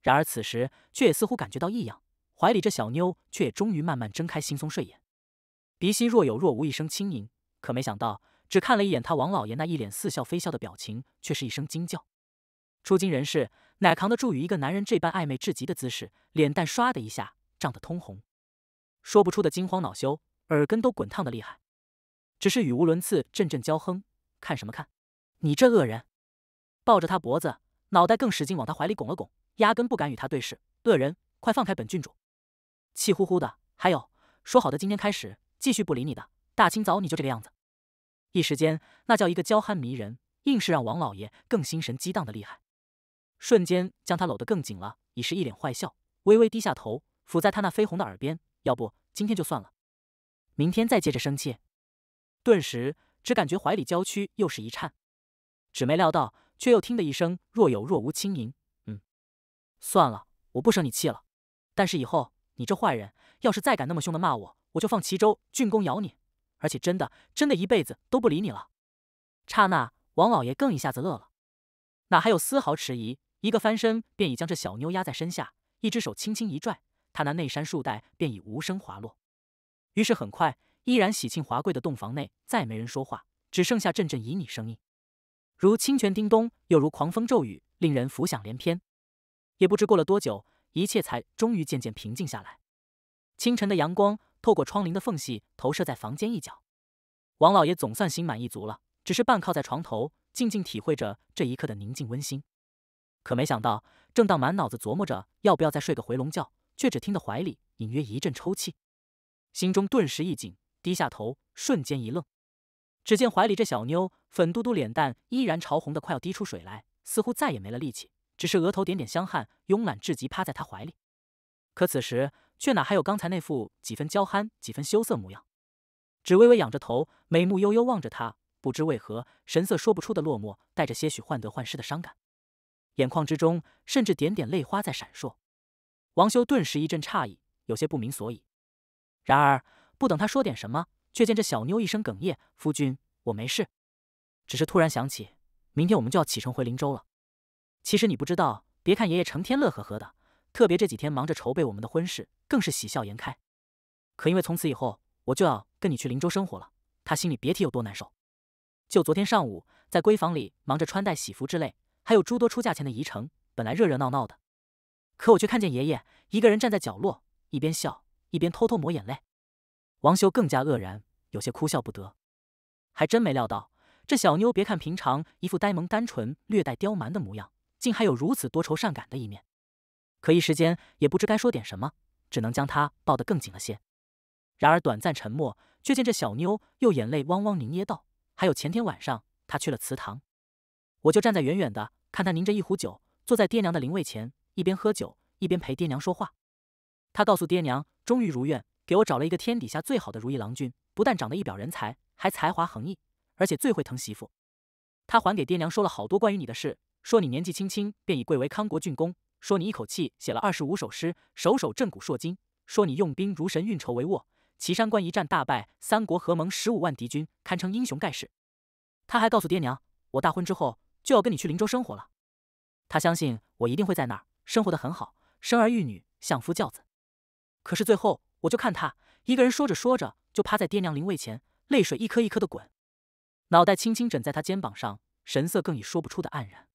然而此时，却也似乎感觉到异样，怀里这小妞却也终于慢慢睁开惺忪睡眼，鼻息若有若无一声轻吟。可没想到。只看了一眼他王老爷那一脸似笑非笑的表情，却是一声惊叫。出京人士乃扛得住与一个男人这般暧昧至极的姿势，脸蛋唰的一下涨得通红，说不出的惊慌恼羞，耳根都滚烫的厉害。只是语无伦次，阵阵娇哼。看什么看？你这恶人！抱着他脖子，脑袋更使劲往他怀里拱了拱，压根不敢与他对视。恶人，快放开本郡主！气呼呼的。还有，说好的今天开始继续不理你的，大清早你就这个样子。一时间，那叫一个娇憨迷人，硬是让王老爷更心神激荡的厉害，瞬间将他搂得更紧了，已是一脸坏笑，微微低下头，伏在他那绯红的耳边：“要不今天就算了，明天再接着生气。”顿时只感觉怀里娇躯又是一颤，只没料到，却又听得一声若有若无轻吟：“嗯，算了，我不生你气了，但是以后你这坏人要是再敢那么凶的骂我，我就放齐州郡公咬你。”而且真的，真的一辈子都不理你了。刹那，王老爷更一下子乐了，哪还有丝毫迟疑？一个翻身便已将这小妞压在身下，一只手轻轻一拽，他那内衫束带便已无声滑落。于是很快，依然喜庆华贵的洞房内再没人说话，只剩下阵阵旖旎声音，如清泉叮咚，又如狂风骤雨，令人浮想联翩。也不知过了多久，一切才终于渐渐平静下来。清晨的阳光。透过窗棂的缝隙投射在房间一角，王老爷总算心满意足了，只是半靠在床头，静静体会着这一刻的宁静温馨。可没想到，正当满脑子琢磨着要不要再睡个回笼觉，却只听得怀里隐约一阵抽泣，心中顿时一紧，低下头，瞬间一愣。只见怀里这小妞粉嘟嘟脸蛋依然潮红的快要滴出水来，似乎再也没了力气，只是额头点点香汗，慵懒至极，趴在他怀里。可此时。却哪还有刚才那副几分娇憨、几分羞涩模样，只微微仰着头，眉目悠悠望着他，不知为何神色说不出的落寞，带着些许患得患失的伤感，眼眶之中甚至点点泪花在闪烁。王修顿时一阵诧异，有些不明所以。然而不等他说点什么，却见这小妞一声哽咽：“夫君，我没事，只是突然想起，明天我们就要启程回林州了。其实你不知道，别看爷爷成天乐呵呵的。”特别这几天忙着筹备我们的婚事，更是喜笑颜开。可因为从此以后我就要跟你去林州生活了，他心里别提有多难受。就昨天上午在闺房里忙着穿戴喜服之类，还有诸多出嫁前的仪程，本来热热闹闹的，可我却看见爷爷一个人站在角落，一边笑一边偷偷抹眼泪。王修更加愕然，有些哭笑不得。还真没料到这小妞，别看平常一副呆萌单纯、略带刁蛮的模样，竟还有如此多愁善感的一面。可一时间也不知该说点什么，只能将他抱得更紧了些。然而短暂沉默，却见这小妞又眼泪汪汪，凝噎道：“还有前天晚上，他去了祠堂，我就站在远远的看他，凝着一壶酒，坐在爹娘的灵位前，一边喝酒一边陪爹娘说话。他告诉爹娘，终于如愿给我找了一个天底下最好的如意郎君，不但长得一表人才，还才华横溢，而且最会疼媳妇。他还给爹娘说了好多关于你的事，说你年纪轻轻便已贵为康国郡公。”说你一口气写了二十五首诗，首首震古烁今。说你用兵如神，运筹帷幄。岐山关一战大败三国合盟十五万敌军，堪称英雄盖世。他还告诉爹娘，我大婚之后就要跟你去林州生活了。他相信我一定会在那儿生活得很好，生儿育女，相夫教子。可是最后，我就看他一个人说着说着，就趴在爹娘灵位前，泪水一颗一颗的滚，脑袋轻轻枕在他肩膀上，神色更已说不出的黯然。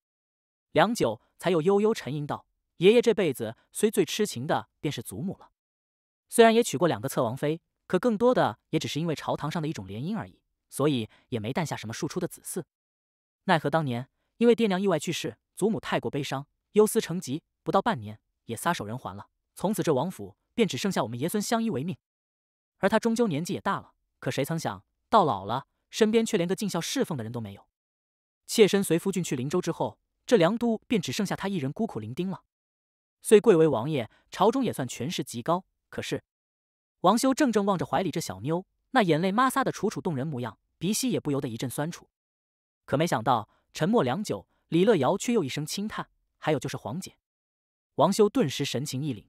良久，才又悠悠沉吟道。爷爷这辈子虽最痴情的便是祖母了，虽然也娶过两个侧王妃，可更多的也只是因为朝堂上的一种联姻而已，所以也没诞下什么庶出的子嗣。奈何当年因为爹娘意外去世，祖母太过悲伤，忧思成疾，不到半年也撒手人寰了。从此这王府便只剩下我们爷孙相依为命。而他终究年纪也大了，可谁曾想到老了，身边却连个尽孝侍奉的人都没有。妾身随夫君去灵州之后，这凉都便只剩下他一人孤苦伶仃了。虽贵为王爷，朝中也算权势极高，可是王修怔怔望着怀里这小妞，那眼泪抹撒的楚楚动人模样，鼻息也不由得一阵酸楚。可没想到，沉默良久，李乐瑶却又一声轻叹。还有就是黄姐，王修顿时神情一凛，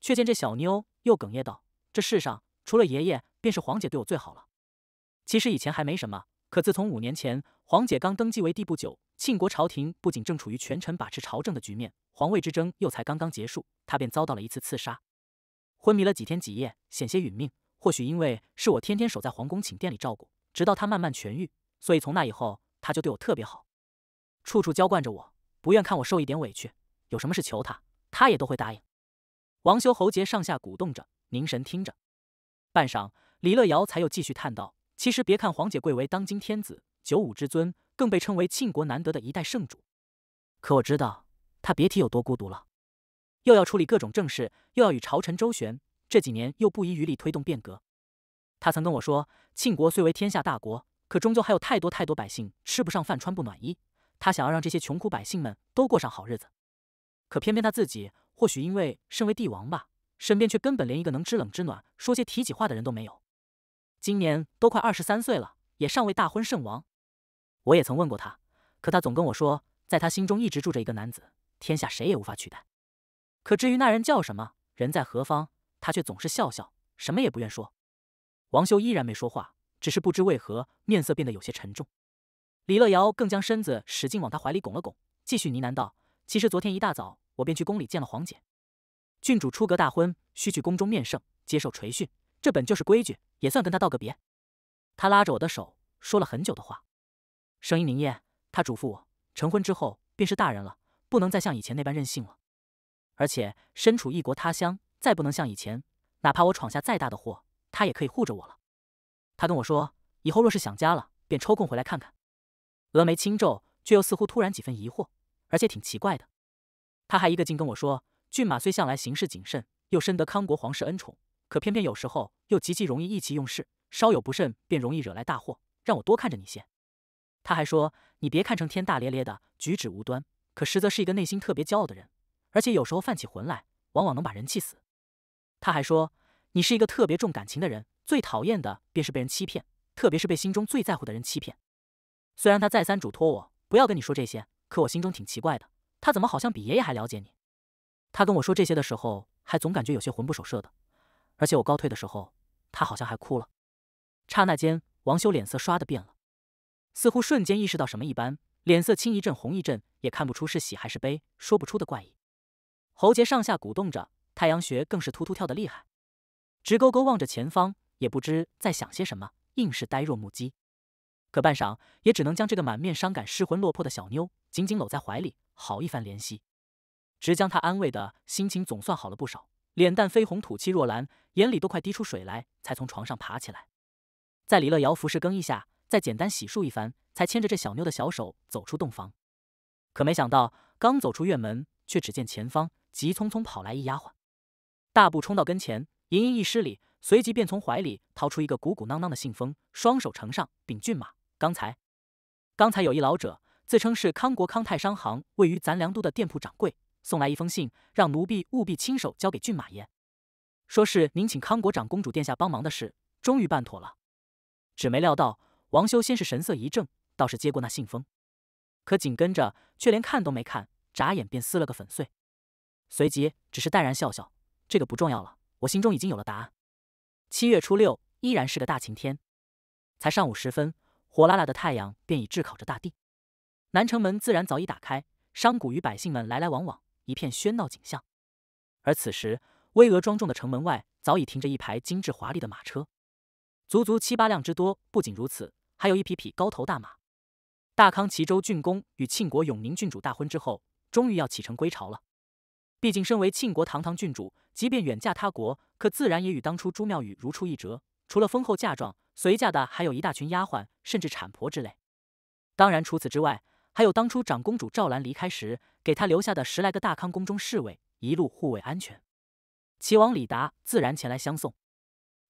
却见这小妞又哽咽道：“这世上除了爷爷，便是黄姐对我最好了。其实以前还没什么，可自从五年前黄姐刚登基为帝不久。”庆国朝廷不仅正处于权臣把持朝政的局面，皇位之争又才刚刚结束，他便遭到了一次刺杀，昏迷了几天几夜，险些殒命。或许因为是我天天守在皇宫寝殿里照顾，直到他慢慢痊愈，所以从那以后，他就对我特别好，处处娇惯着我，不愿看我受一点委屈。有什么事求他，他也都会答应。王修喉结上下鼓动着，凝神听着。半晌，李乐瑶才又继续叹道：“其实别看皇姐贵为当今天子，九五之尊。”更被称为庆国难得的一代圣主，可我知道他别提有多孤独了，又要处理各种政事，又要与朝臣周旋，这几年又不遗余力推动变革。他曾跟我说，庆国虽为天下大国，可终究还有太多太多百姓吃不上饭、穿不暖衣。他想要让这些穷苦百姓们都过上好日子，可偏偏他自己，或许因为身为帝王吧，身边却根本连一个能知冷知暖、说些体己话的人都没有。今年都快二十三岁了，也尚未大婚圣王，我也曾问过他，可他总跟我说，在他心中一直住着一个男子，天下谁也无法取代。可至于那人叫什么，人在何方，他却总是笑笑，什么也不愿说。王修依然没说话，只是不知为何面色变得有些沉重。李乐瑶更将身子使劲往他怀里拱了拱，继续呢喃道：“其实昨天一大早，我便去宫里见了皇姐，郡主出阁大婚，需去宫中面圣接受垂训，这本就是规矩，也算跟他道个别。”他拉着我的手，说了很久的话。声音凝咽，他嘱咐我：成婚之后便是大人了，不能再像以前那般任性了。而且身处异国他乡，再不能像以前。哪怕我闯下再大的祸，他也可以护着我了。他跟我说，以后若是想家了，便抽空回来看看。峨眉轻皱，却又似乎突然几分疑惑，而且挺奇怪的。他还一个劲跟我说：骏马虽向来行事谨慎，又深得康国皇室恩宠，可偏偏有时候又极其容易意气用事，稍有不慎便容易惹来大祸，让我多看着你些。他还说：“你别看成天大咧咧的，举止无端，可实则是一个内心特别骄傲的人，而且有时候犯起浑来，往往能把人气死。”他还说：“你是一个特别重感情的人，最讨厌的便是被人欺骗，特别是被心中最在乎的人欺骗。”虽然他再三嘱托我不要跟你说这些，可我心中挺奇怪的，他怎么好像比爷爷还了解你？他跟我说这些的时候，还总感觉有些魂不守舍的，而且我告退的时候，他好像还哭了。刹那间，王修脸色刷的变了。似乎瞬间意识到什么一般，脸色青一阵红一阵，也看不出是喜还是悲，说不出的怪异。喉结上下鼓动着，太阳穴更是突突跳的厉害，直勾勾望着前方，也不知在想些什么，硬是呆若木鸡。可半晌，也只能将这个满面伤感、失魂落魄的小妞紧紧搂在怀里，好一番怜惜，直将她安慰的心情总算好了不少，脸蛋绯红，吐气若兰，眼里都快滴出水来，才从床上爬起来，在李乐瑶服侍更衣下。再简单洗漱一番，才牵着这小妞的小手走出洞房。可没想到，刚走出院门，却只见前方急匆匆跑来一丫鬟，大步冲到跟前，盈盈一施礼，随即便从怀里掏出一个鼓鼓囊囊的信封，双手呈上。禀郡马，刚才，刚才有一老者自称是康国康泰商行位于咱凉都的店铺掌柜，送来一封信，让奴婢务必亲手交给郡马爷，说是您请康国长公主殿下帮忙的事，终于办妥了。只没料到。王修先是神色一怔，倒是接过那信封，可紧跟着却连看都没看，眨眼便撕了个粉碎，随即只是淡然笑笑：“这个不重要了，我心中已经有了答案。”七月初六依然是个大晴天，才上午时分，火辣辣的太阳便已炙烤着大地。南城门自然早已打开，商贾与百姓们来来往往，一片喧闹景象。而此时，巍峨庄重的城门外早已停着一排精致华丽的马车，足足七八辆之多。不仅如此。还有一匹匹高头大马。大康齐州郡公与庆国永宁郡主大婚之后，终于要启程归朝了。毕竟身为庆国堂堂郡主，即便远嫁他国，可自然也与当初朱妙宇如出一辙。除了丰厚嫁妆，随嫁的还有一大群丫鬟，甚至产婆之类。当然，除此之外，还有当初长公主赵兰离开时给她留下的十来个大康宫中侍卫，一路护卫安全。齐王李达自然前来相送。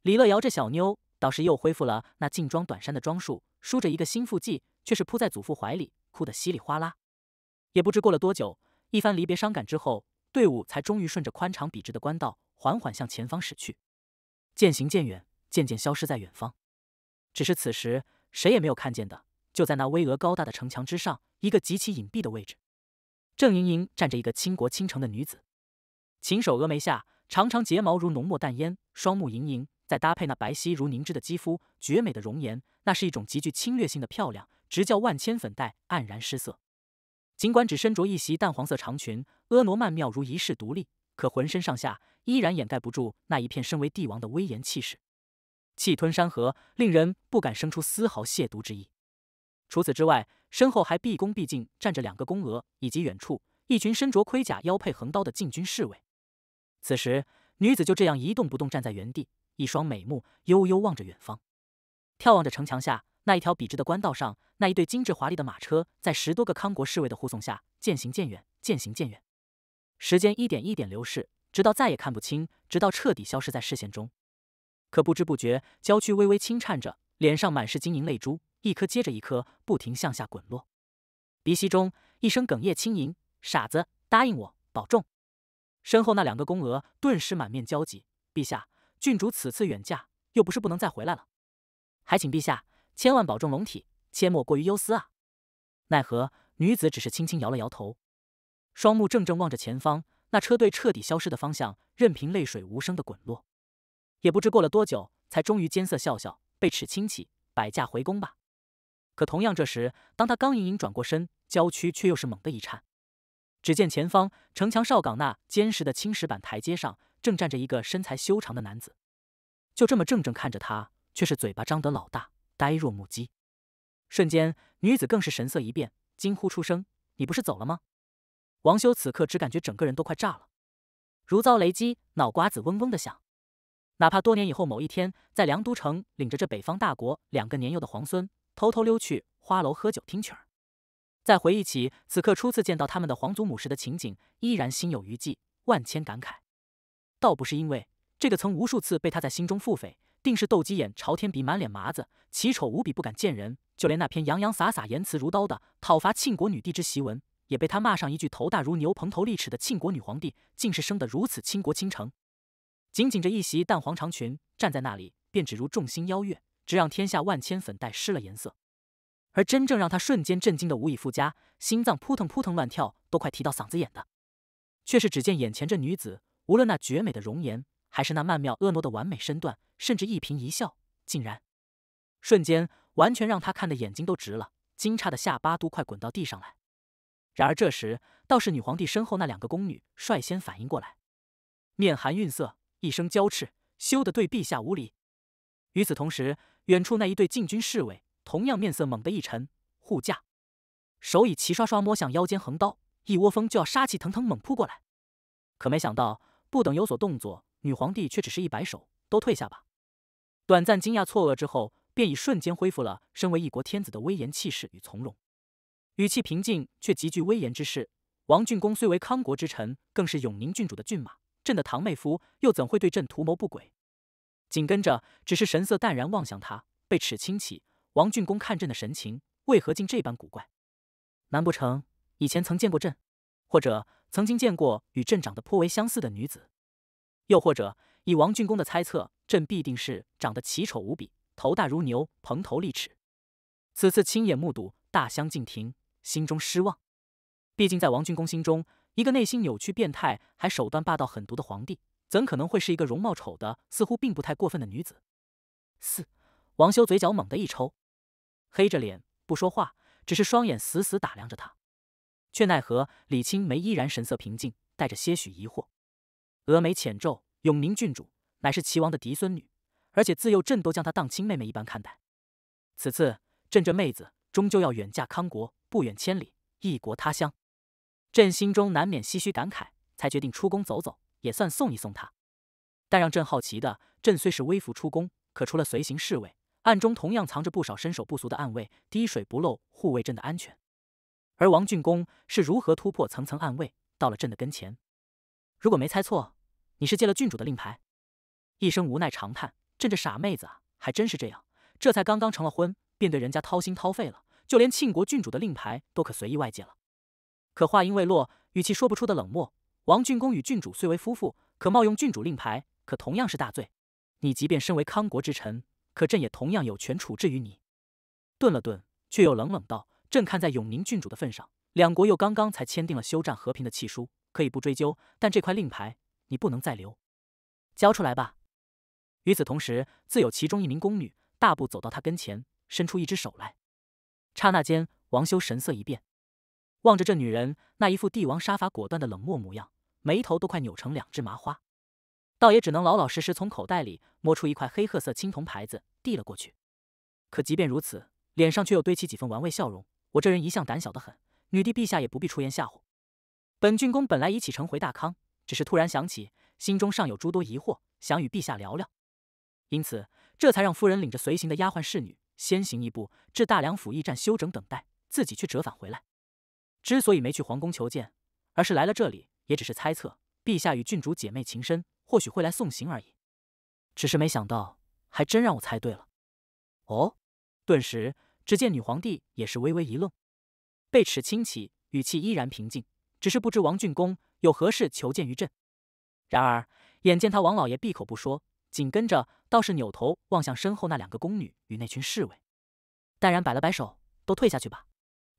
李乐瑶这小妞。倒是又恢复了那劲装短衫的装束，梳着一个新腹髻，却是扑在祖父怀里，哭得稀里哗啦。也不知过了多久，一番离别伤感之后，队伍才终于顺着宽敞笔直的官道，缓缓向前方驶去，渐行渐远，渐渐消失在远方。只是此时谁也没有看见的，就在那巍峨高大的城墙之上，一个极其隐蔽的位置，正盈盈站着一个倾国倾城的女子，轻手峨眉下，长长睫毛如浓墨淡烟，双目盈盈。再搭配那白皙如凝脂的肌肤、绝美的容颜，那是一种极具侵略性的漂亮，直叫万千粉黛黯然失色。尽管只身着一袭淡黄色长裙，婀娜曼妙如一世独立，可浑身上下依然掩盖不住那一片身为帝王的威严气势，气吞山河，令人不敢生出丝毫亵渎之意。除此之外，身后还毕恭毕敬站着两个宫娥，以及远处一群身着盔甲、腰佩横刀的禁军侍卫。此时，女子就这样一动不动站在原地。一双美目悠悠望着远方，眺望着城墙下那一条笔直的官道上，那一对精致华丽的马车，在十多个康国侍卫的护送下渐行渐远，渐行渐远。时间一点一点流逝，直到再也看不清，直到彻底消失在视线中。可不知不觉，娇躯微微轻颤着，脸上满是晶莹泪珠，一颗接着一颗，不停向下滚落。鼻息中一声哽咽轻吟：“傻子，答应我，保重。”身后那两个宫娥顿时满面焦急：“陛下。”郡主此次远嫁，又不是不能再回来了，还请陛下千万保重龙体，切莫过于忧思啊！奈何女子只是轻轻摇了摇头，双目怔怔望着前方那车队彻底消失的方向，任凭泪水无声的滚落。也不知过了多久，才终于艰涩笑笑，被齿轻启，摆驾回宫吧。可同样这时，当他刚隐隐转过身，娇躯却又是猛地一颤。只见前方城墙哨岗那坚实的青石板台阶上。正站着一个身材修长的男子，就这么怔怔看着他，却是嘴巴张得老大，呆若木鸡。瞬间，女子更是神色一变，惊呼出声：“你不是走了吗？”王修此刻只感觉整个人都快炸了，如遭雷击，脑瓜子嗡嗡的响。哪怕多年以后某一天，在梁都城领着这北方大国两个年幼的皇孙偷偷溜去花楼喝酒听曲儿，再回忆起此刻初次见到他们的皇祖母时的情景，依然心有余悸，万千感慨。倒不是因为这个，曾无数次被他在心中腹诽，定是斗鸡眼、朝天鼻、满脸麻子，奇丑无比，不敢见人。就连那篇洋洋洒洒、言辞如刀的讨伐庆国女帝之檄文，也被他骂上一句“头大如牛、蓬头利齿”的庆国女皇帝，竟是生得如此倾国倾城。仅仅这一袭淡黄长裙，站在那里，便只如众星邀月，只让天下万千粉黛失了颜色。而真正让他瞬间震惊的无以复加，心脏扑腾扑腾乱跳，都快提到嗓子眼的，却是只见眼前这女子。无论那绝美的容颜，还是那曼妙婀娜的完美身段，甚至一颦一笑，竟然瞬间完全让他看的眼睛都直了，惊诧的下巴都快滚到地上来。然而这时，倒是女皇帝身后那两个宫女率先反应过来，面含愠色，一声娇斥：“羞得对陛下无礼！”与此同时，远处那一对禁军侍卫同样面色猛地一沉，护驾手已齐刷刷摸向腰间横刀，一窝蜂就要杀气腾腾猛扑过来。可没想到。不等有所动作，女皇帝却只是一摆手：“都退下吧。”短暂惊讶错愕之后，便已瞬间恢复了身为一国天子的威严气势与从容，语气平静却极具威严之势。王俊公虽为康国之臣，更是永宁郡主的郡马，朕的堂妹夫，又怎会对朕图谋不轨？紧跟着，只是神色淡然望向他，被齿轻启。王俊公看朕的神情，为何竟这般古怪？难不成以前曾见过朕，或者？曾经见过与朕长得颇为相似的女子，又或者以王俊公的猜测，朕必定是长得奇丑无比，头大如牛，蓬头立齿。此次亲眼目睹，大相径庭，心中失望。毕竟在王俊公心中，一个内心扭曲变态，还手段霸道狠毒的皇帝，怎可能会是一个容貌丑的，似乎并不太过分的女子？四，王修嘴角猛地一抽，黑着脸不说话，只是双眼死死打量着他。却奈何李青梅依然神色平静，带着些许疑惑。峨眉浅皱，永宁郡主乃是齐王的嫡孙女，而且自幼朕都将她当亲妹妹一般看待。此次朕这妹子终究要远嫁康国，不远千里，异国他乡，朕心中难免唏嘘感慨，才决定出宫走走，也算送一送她。但让朕好奇的，朕虽是微服出宫，可除了随行侍卫，暗中同样藏着不少身手不俗的暗卫，滴水不漏护卫朕的安全。而王俊公是如何突破层层暗卫，到了朕的跟前？如果没猜错，你是借了郡主的令牌。一声无奈长叹，朕这傻妹子啊，还真是这样。这才刚刚成了婚，便对人家掏心掏肺了，就连庆国郡主的令牌都可随意外借了。可话音未落，语气说不出的冷漠。王俊公与郡主虽为夫妇，可冒用郡主令牌，可同样是大罪。你即便身为康国之臣，可朕也同样有权处置于你。顿了顿，却又冷冷道。朕看在永宁郡主的份上，两国又刚刚才签订了休战和平的契书，可以不追究。但这块令牌你不能再留，交出来吧。与此同时，自有其中一名宫女大步走到他跟前，伸出一只手来。刹那间，王修神色一变，望着这女人那一副帝王杀伐果断的冷漠模样，眉头都快扭成两只麻花，倒也只能老老实实从口袋里摸出一块黑褐色青铜牌子递了过去。可即便如此，脸上却又堆起几分玩味笑容。我这人一向胆小的很，女帝陛下也不必出言吓唬。本郡公本来已启程回大康，只是突然想起心中尚有诸多疑惑，想与陛下聊聊，因此这才让夫人领着随行的丫鬟侍女先行一步，至大梁府驿站休整等待，自己却折返回来。之所以没去皇宫求见，而是来了这里，也只是猜测陛下与郡主姐妹情深，或许会来送行而已。只是没想到，还真让我猜对了。哦，顿时。只见女皇帝也是微微一愣，贝齿轻启，语气依然平静，只是不知王俊公有何事求见于朕。然而，眼见他王老爷闭口不说，紧跟着倒是扭头望向身后那两个宫女与那群侍卫，淡然摆了摆手：“都退下去吧。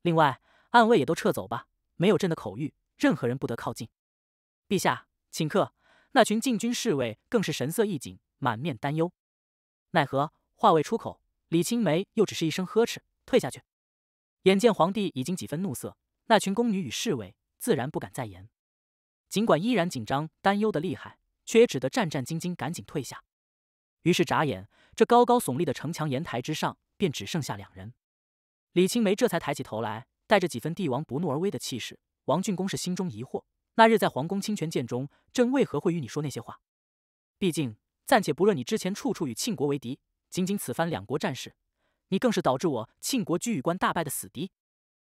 另外，暗卫也都撤走吧，没有朕的口谕，任何人不得靠近。”陛下，请客。那群禁军侍卫更是神色一紧，满面担忧。奈何话未出口。李青梅又只是一声呵斥：“退下去！”眼见皇帝已经几分怒色，那群宫女与侍卫自然不敢再言，尽管依然紧张担忧的厉害，却也只得战战兢兢赶紧退下。于是眨眼，这高高耸立的城墙岩台之上便只剩下两人。李青梅这才抬起头来，带着几分帝王不怒而威的气势。王俊公是心中疑惑：那日在皇宫清泉涧中，朕为何会与你说那些话？毕竟暂且不论你之前处处与庆国为敌。仅仅此番两国战事，你更是导致我庆国居羽关大败的死敌。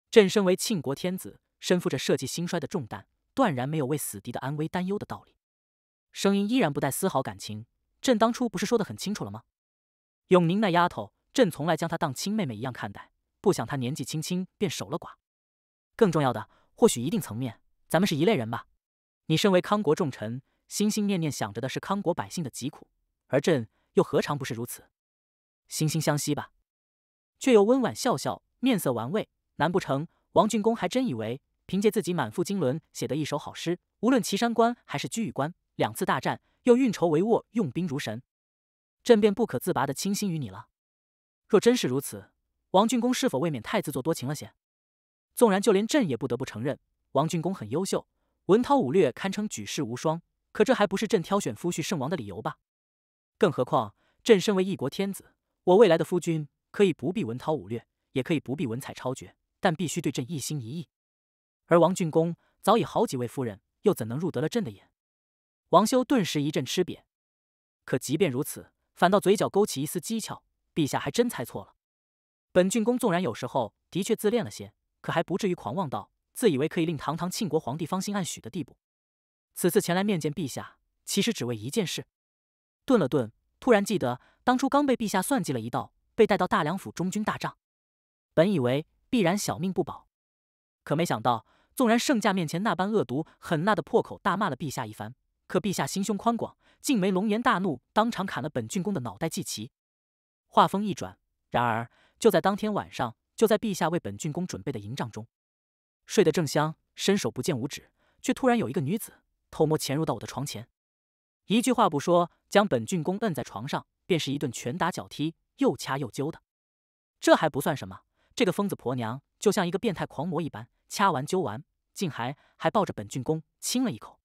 朕身为庆国天子，身负着社稷兴衰的重担，断然没有为死敌的安危担忧的道理。声音依然不带丝毫感情。朕当初不是说的很清楚了吗？永宁那丫头，朕从来将她当亲妹妹一样看待，不想她年纪轻轻便守了寡。更重要的，或许一定层面，咱们是一类人吧？你身为康国重臣，心心念念想着的是康国百姓的疾苦，而朕又何尝不是如此？惺惺相惜吧，却又温婉笑笑，面色玩味。难不成王俊公还真以为，凭借自己满腹经纶写的一首好诗，无论岐山关还是居雨关两次大战，又运筹帷幄、用兵如神，朕便不可自拔的倾心于你了？若真是如此，王俊公是否未免太自作多情了些？纵然就连朕也不得不承认，王俊公很优秀，文韬武略堪称举世无双。可这还不是朕挑选夫婿圣王的理由吧？更何况，朕身为一国天子。我未来的夫君可以不必文韬武略，也可以不必文采超绝，但必须对朕一心一意。而王俊公早已好几位夫人，又怎能入得了朕的眼？王修顿时一阵吃瘪，可即便如此，反倒嘴角勾起一丝讥诮。陛下还真猜错了，本郡公纵然有时候的确自恋了些，可还不至于狂妄到自以为可以令堂堂庆国皇帝芳心暗许的地步。此次前来面见陛下，其实只为一件事。顿了顿，突然记得。当初刚被陛下算计了一道，被带到大梁府中军大帐，本以为必然小命不保，可没想到，纵然圣驾面前那般恶毒狠辣的破口大骂了陛下一番，可陛下心胸宽广，竟没龙颜大怒，当场砍了本郡公的脑袋祭旗。话锋一转，然而就在当天晚上，就在陛下为本郡公准备的营帐中，睡得正香，伸手不见五指，却突然有一个女子偷摸潜入到我的床前，一句话不说，将本郡公摁在床上。便是一顿拳打脚踢，又掐又揪的，这还不算什么，这个疯子婆娘就像一个变态狂魔一般，掐完揪完，竟还还抱着本郡公亲了一口。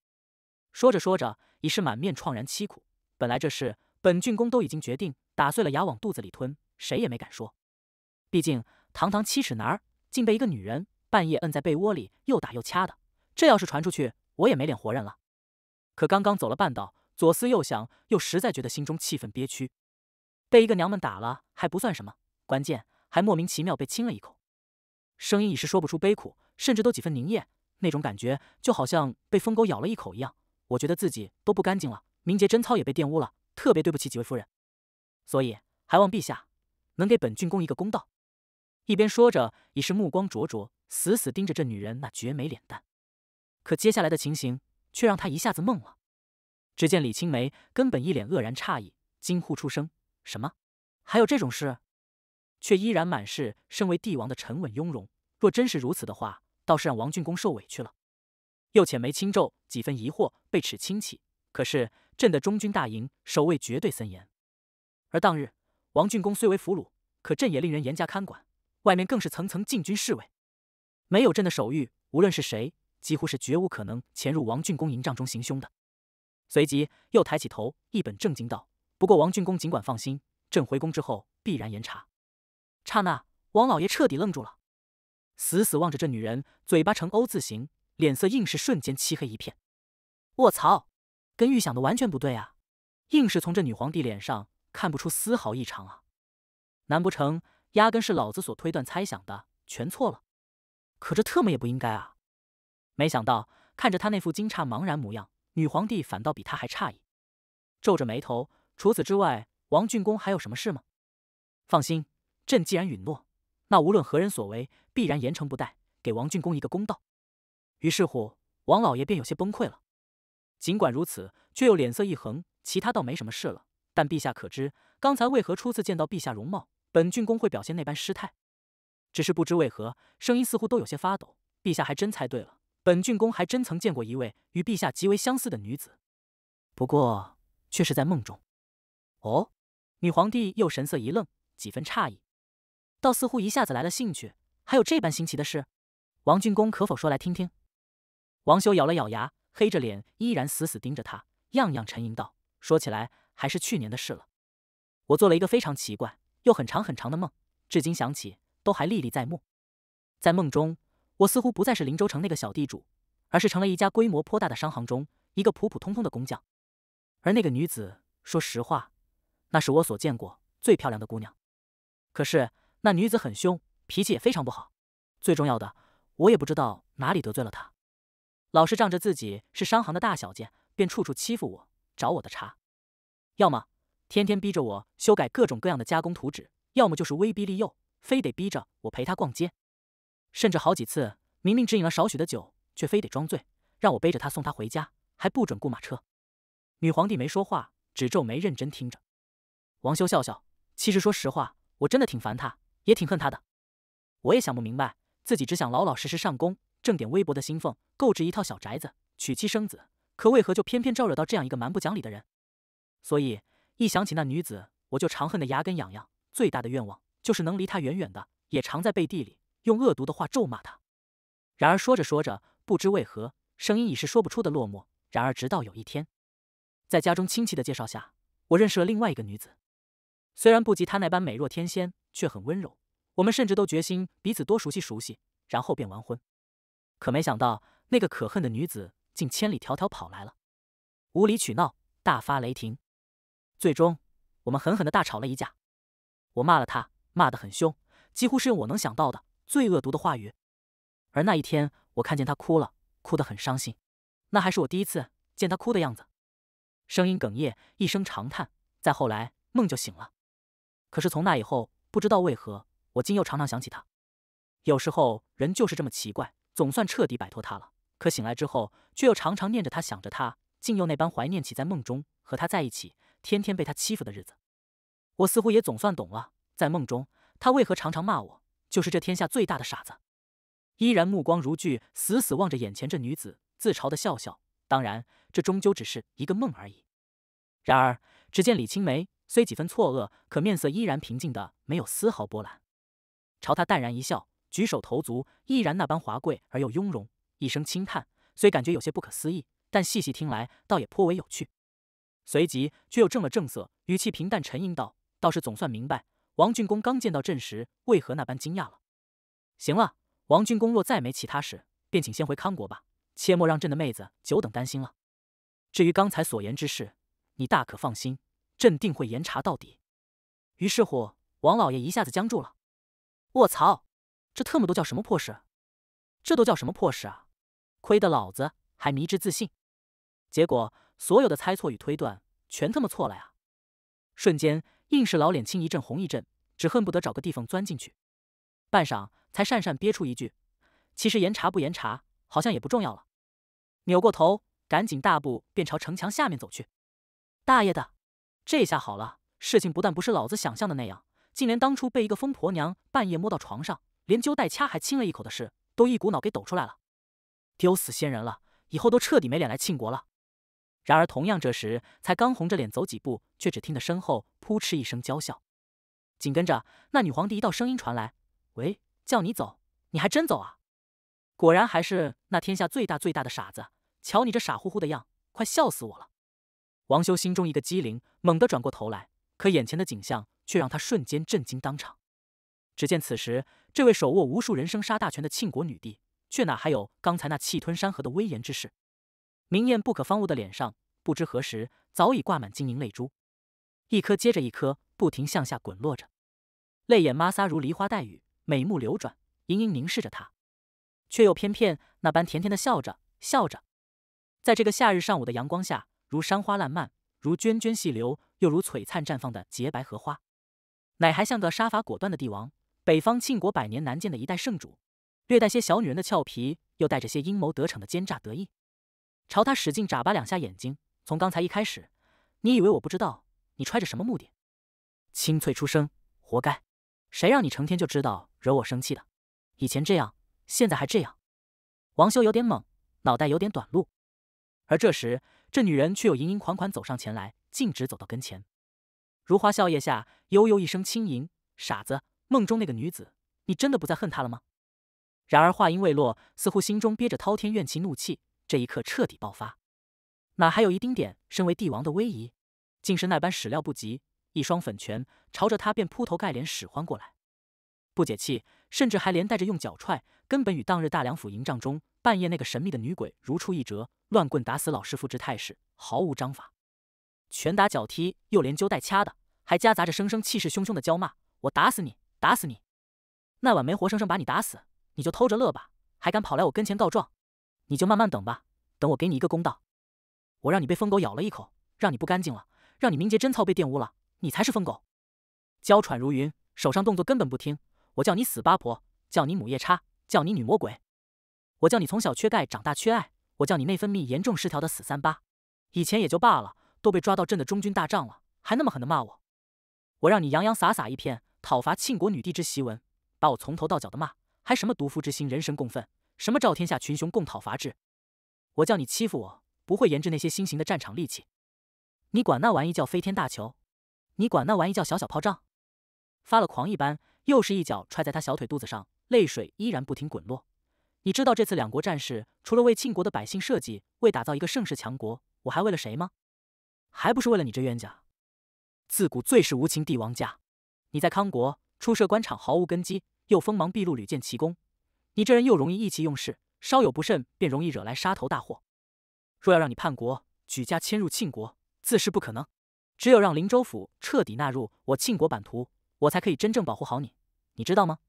说着说着，已是满面怆然凄苦。本来这事本郡公都已经决定打碎了牙往肚子里吞，谁也没敢说。毕竟堂堂七尺男儿，竟被一个女人半夜摁在被窝里又打又掐的，这要是传出去，我也没脸活人了。可刚刚走了半道。左思右想，又实在觉得心中气愤憋屈，被一个娘们打了还不算什么，关键还莫名其妙被亲了一口，声音已是说不出悲苦，甚至都几分凝噎，那种感觉就好像被疯狗咬了一口一样，我觉得自己都不干净了，名节贞操也被玷污了，特别对不起几位夫人，所以还望陛下能给本郡公一个公道。一边说着，已是目光灼灼，死死盯着这女人那绝美脸蛋，可接下来的情形却让他一下子懵了。只见李青梅根本一脸愕然诧异，惊呼出声：“什么？还有这种事？”却依然满是身为帝王的沉稳雍容。若真是如此的话，倒是让王俊公受委屈了。又浅眉轻皱，几分疑惑，被齿轻启：“可是，朕的中军大营守卫绝对森严。而当日王俊公虽为俘虏，可朕也令人严加看管，外面更是层层禁军侍卫。没有朕的手谕，无论是谁，几乎是绝无可能潜入王俊公营帐中行凶的。”随即又抬起头，一本正经道：“不过王俊公尽管放心，朕回宫之后必然严查。”刹那，王老爷彻底愣住了，死死望着这女人，嘴巴呈 O 字形，脸色硬是瞬间漆黑一片。卧槽，跟预想的完全不对啊！硬是从这女皇帝脸上看不出丝毫异常啊！难不成压根是老子所推断猜想的全错了？可这特么也不应该啊！没想到看着他那副惊诧茫然模样。女皇帝反倒比他还诧异，皱着眉头。除此之外，王俊公还有什么事吗？放心，朕既然允诺，那无论何人所为，必然严惩不贷，给王俊公一个公道。于是乎，王老爷便有些崩溃了。尽管如此，却又脸色一横。其他倒没什么事了，但陛下可知，刚才为何初次见到陛下容貌，本郡公会表现那般失态？只是不知为何，声音似乎都有些发抖。陛下还真猜对了。本郡公还真曾见过一位与陛下极为相似的女子，不过却是在梦中。哦，女皇帝又神色一愣，几分诧异，倒似乎一下子来了兴趣，还有这般新奇的事，王郡公可否说来听听？王修咬了咬牙，黑着脸，依然死死盯着他，样样沉吟道：“说起来还是去年的事了，我做了一个非常奇怪又很长很长的梦，至今想起都还历历在目，在梦中。”我似乎不再是林州城那个小地主，而是成了一家规模颇大的商行中一个普普通通的工匠。而那个女子，说实话，那是我所见过最漂亮的姑娘。可是那女子很凶，脾气也非常不好。最重要的，我也不知道哪里得罪了她，老是仗着自己是商行的大小姐，便处处欺负我，找我的茬。要么天天逼着我修改各种各样的加工图纸，要么就是威逼利诱，非得逼着我陪她逛街。甚至好几次，明明只饮了少许的酒，却非得装醉，让我背着他送他回家，还不准雇马车。女皇帝没说话，只皱眉认真听着。王修笑笑，其实说实话，我真的挺烦他，也挺恨他的。我也想不明白，自己只想老老实实上宫，挣点微薄的薪俸，购置一套小宅子，娶妻生子，可为何就偏偏招惹到这样一个蛮不讲理的人？所以一想起那女子，我就常恨得牙根痒痒。最大的愿望就是能离他远远的，也藏在背地里。用恶毒的话咒骂他。然而说着说着，不知为何，声音已是说不出的落寞。然而直到有一天，在家中亲戚的介绍下，我认识了另外一个女子。虽然不及她那般美若天仙，却很温柔。我们甚至都决心彼此多熟悉熟悉，然后便完婚。可没想到，那个可恨的女子竟千里迢迢跑来了，无理取闹，大发雷霆。最终，我们狠狠的大吵了一架。我骂了她，骂得很凶，几乎是用我能想到的。最恶毒的话语，而那一天，我看见他哭了，哭得很伤心，那还是我第一次见他哭的样子，声音哽咽，一声长叹。再后来，梦就醒了。可是从那以后，不知道为何，我竟又常常想起他。有时候，人就是这么奇怪。总算彻底摆脱他了，可醒来之后，却又常常念着他，想着他，竟又那般怀念起在梦中和他在一起，天天被他欺负的日子。我似乎也总算懂了，在梦中他为何常常骂我。就是这天下最大的傻子，依然目光如炬，死死望着眼前这女子，自嘲的笑笑。当然，这终究只是一个梦而已。然而，只见李青梅虽几分错愕，可面色依然平静的没有丝毫波澜，朝他淡然一笑，举手投足依然那般华贵而又雍容。一声轻叹，虽感觉有些不可思议，但细细听来，倒也颇为有趣。随即，却又正了正色，语气平淡沉吟道：“倒是总算明白。”王俊公刚见到朕时，为何那般惊讶了？行了，王俊公若再没其他事，便请先回康国吧，切莫让朕的妹子久等担心了。至于刚才所言之事，你大可放心，朕定会严查到底。于是乎，王老爷一下子僵住了。我操，这特么都叫什么破事？这都叫什么破事啊？亏得老子还迷之自信，结果所有的猜错与推断全他妈错了呀！瞬间。硬是老脸青一阵红一阵，只恨不得找个地方钻进去。半晌，才讪讪憋出一句：“其实严查不严查，好像也不重要了。”扭过头，赶紧大步便朝城墙下面走去。大爷的，这下好了，事情不但不是老子想象的那样，竟连当初被一个疯婆娘半夜摸到床上，连揪带掐还亲了一口的事，都一股脑给抖出来了。丢死仙人了！以后都彻底没脸来庆国了。然而，同样这时，才刚红着脸走几步。却只听得身后扑哧一声娇笑，紧跟着那女皇帝一道声音传来：“喂，叫你走，你还真走啊？果然还是那天下最大最大的傻子，瞧你这傻乎乎的样，快笑死我了！”王修心中一个机灵，猛地转过头来，可眼前的景象却让他瞬间震惊当场。只见此时，这位手握无数人生杀大权的庆国女帝，却哪还有刚才那气吞山河的威严之势？明艳不可方物的脸上，不知何时早已挂满晶莹泪珠。一颗接着一颗，不停向下滚落着，泪眼摩挲如梨花带雨，美目流转，盈盈凝视着他，却又偏偏那般甜甜的笑着，笑着，在这个夏日上午的阳光下，如山花烂漫，如涓涓细流，又如璀璨绽放的洁白荷花，乃还像个杀伐果断的帝王，北方庆国百年难见的一代圣主，略带些小女人的俏皮，又带着些阴谋得逞的奸诈得意，朝他使劲眨巴两下眼睛。从刚才一开始，你以为我不知道？你揣着什么目的？清脆出声，活该！谁让你成天就知道惹我生气的？以前这样，现在还这样？王修有点懵，脑袋有点短路。而这时，这女人却又盈盈款款走上前来，径直走到跟前，如花笑靥下悠悠一声轻吟：“傻子，梦中那个女子，你真的不再恨她了吗？”然而话音未落，似乎心中憋着滔天怨气怒气，这一刻彻底爆发，哪还有一丁点身为帝王的威仪？竟是那般始料不及，一双粉拳朝着他便扑头盖脸使唤过来，不解气，甚至还连带着用脚踹，根本与当日大梁府营帐中半夜那个神秘的女鬼如出一辙，乱棍打死老师傅之态势毫无章法，拳打脚踢又连揪带掐的，还夹杂着声声气势汹汹的娇骂：“我打死你，打死你！那晚没活生生把你打死，你就偷着乐吧！还敢跑来我跟前告状，你就慢慢等吧，等我给你一个公道，我让你被疯狗咬了一口，让你不干净了。”让你名节贞操被玷污了，你才是疯狗。娇喘如云，手上动作根本不听。我叫你死八婆，叫你母夜叉，叫你女魔鬼。我叫你从小缺钙，长大缺爱。我叫你内分泌严重失调的死三八。以前也就罢了，都被抓到朕的中军大帐了，还那么狠的骂我。我让你洋洋洒洒一篇讨伐庆国女帝之檄文，把我从头到脚的骂，还什么毒妇之心，人神共愤，什么召天下群雄共讨伐之。我叫你欺负我，不会研制那些新型的战场利器。你管那玩意叫飞天大球，你管那玩意叫小小炮仗，发了狂一般，又是一脚踹在他小腿肚子上，泪水依然不停滚落。你知道这次两国战事，除了为庆国的百姓设计，为打造一个盛世强国，我还为了谁吗？还不是为了你这冤家！自古最是无情帝王家。你在康国初涉官场毫无根基，又锋芒毕露，屡建奇功。你这人又容易意气用事，稍有不慎便容易惹来杀头大祸。若要让你叛国，举家迁入庆国。自是不可能，只有让林州府彻底纳入我庆国版图，我才可以真正保护好你，你知道吗？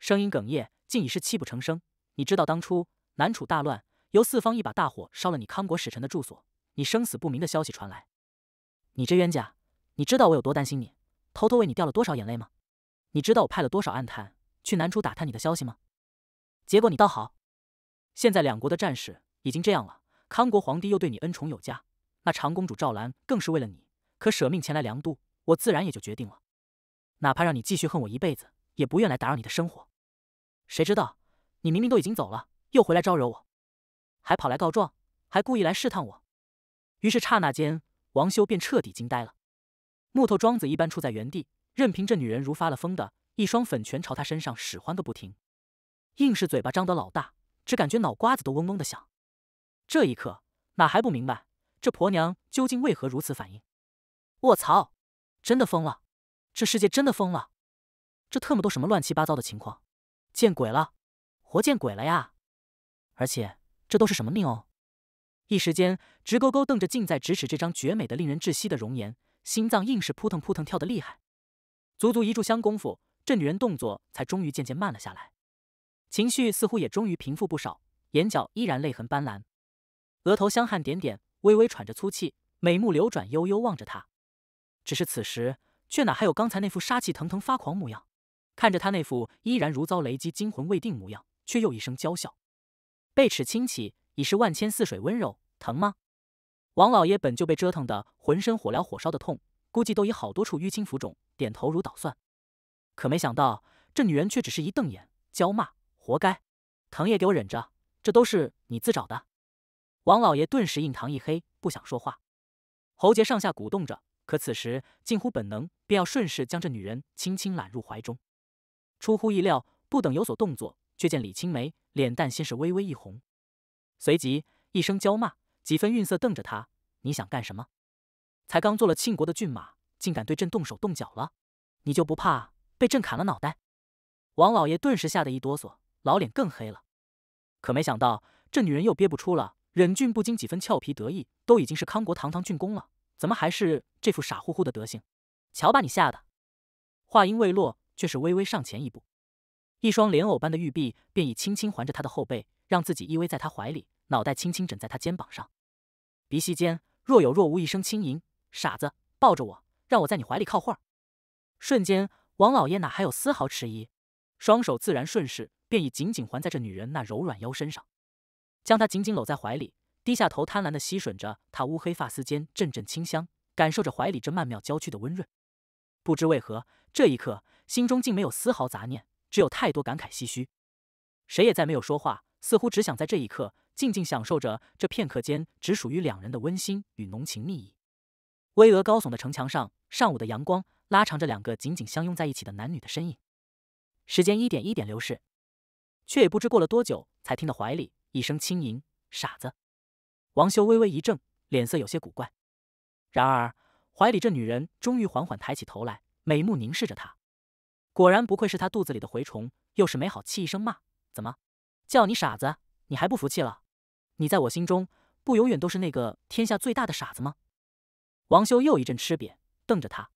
声音哽咽，竟已是泣不成声。你知道当初南楚大乱，由四方一把大火烧了你康国使臣的住所，你生死不明的消息传来，你这冤家，你知道我有多担心你，偷偷为你掉了多少眼泪吗？你知道我派了多少暗探去南楚打探你的消息吗？结果你倒好，现在两国的战事已经这样了，康国皇帝又对你恩宠有加。那长公主赵兰更是为了你，可舍命前来凉都，我自然也就决定了，哪怕让你继续恨我一辈子，也不愿来打扰你的生活。谁知道你明明都已经走了，又回来招惹我，还跑来告状，还故意来试探我。于是刹那间，王修便彻底惊呆了，木头桩子一般杵在原地，任凭这女人如发了疯的一双粉拳朝他身上使唤个不停，硬是嘴巴张得老大，只感觉脑瓜子都嗡嗡的响。这一刻，哪还不明白？这婆娘究竟为何如此反应？我操！真的疯了！这世界真的疯了！这特么都什么乱七八糟的情况？见鬼了！活见鬼了呀！而且这都是什么命哦？一时间，直勾勾瞪着近在咫尺这张绝美的、令人窒息的容颜，心脏硬是扑腾扑腾跳得厉害。足足一炷香功夫，这女人动作才终于渐渐慢了下来，情绪似乎也终于平复不少，眼角依然泪痕斑斓，额头香汗点点。微微喘着粗气，美目流转，悠悠望着他。只是此时，却哪还有刚才那副杀气腾腾、发狂模样？看着他那副依然如遭雷击、惊魂未定模样，却又一声娇笑，被齿轻启，已是万千似水温柔。疼吗？王老爷本就被折腾得浑身火燎火烧的痛，估计都已好多处淤青浮肿，点头如捣蒜。可没想到，这女人却只是一瞪眼，娇骂：“活该，疼也给我忍着，这都是你自找的。”王老爷顿时印堂一黑，不想说话，喉结上下鼓动着。可此时近乎本能，便要顺势将这女人轻轻揽入怀中。出乎意料，不等有所动作，却见李青梅脸蛋先是微微一红，随即一声娇骂，几分愠色瞪着他：“你想干什么？才刚做了庆国的骏马，竟敢对朕动手动脚了？你就不怕被朕砍了脑袋？”王老爷顿时吓得一哆嗦，老脸更黑了。可没想到，这女人又憋不出了。忍俊不禁，几分俏皮得意，都已经是康国堂堂郡公了，怎么还是这副傻乎乎的德行？瞧把你吓的！话音未落，却是微微上前一步，一双莲藕般的玉臂便已轻轻环着他的后背，让自己依偎在他怀里，脑袋轻轻枕在他肩膀上，鼻息间若有若无一声轻吟：“傻子，抱着我，让我在你怀里靠会儿。”瞬间，王老爷哪还有丝毫迟疑，双手自然顺势便已紧紧环在这女人那柔软腰身上。将他紧紧搂在怀里，低下头贪婪的吸吮着他乌黑发丝间阵阵清香，感受着怀里这曼妙娇躯的温润。不知为何，这一刻心中竟没有丝毫杂念，只有太多感慨唏嘘。谁也再没有说话，似乎只想在这一刻静静享受着这片刻间只属于两人的温馨与浓情蜜意。巍峨高耸的城墙上，上午的阳光拉长着两个紧紧相拥在一起的男女的身影。时间一点一点流逝，却也不知过了多久，才听到怀里。一声轻吟，傻子，王修微微一怔，脸色有些古怪。然而怀里这女人终于缓缓抬起头来，美目凝视着他。果然不愧是他肚子里的蛔虫，又是没好气一声骂：“怎么，叫你傻子，你还不服气了？你在我心中不永远都是那个天下最大的傻子吗？”王修又一阵吃瘪，瞪着他。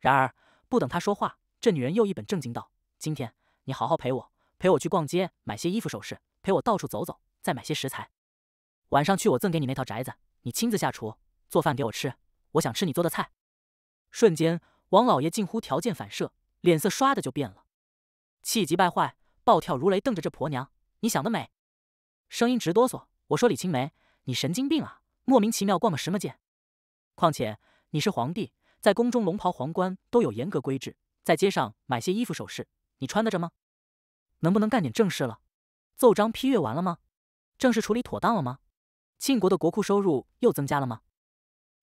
然而不等他说话，这女人又一本正经道：“今天你好好陪我，陪我去逛街，买些衣服首饰。”陪我到处走走，再买些食材。晚上去我赠给你那套宅子，你亲自下厨做饭给我吃。我想吃你做的菜。瞬间，王老爷近乎条件反射，脸色唰的就变了，气急败坏，暴跳如雷，瞪着这婆娘。你想得美！声音直哆嗦。我说李青梅，你神经病啊！莫名其妙逛个什么街？况且你是皇帝，在宫中龙袍、皇冠都有严格规制，在街上买些衣服首饰，你穿得着吗？能不能干点正事了？奏章批阅完了吗？正式处理妥当了吗？庆国的国库收入又增加了吗？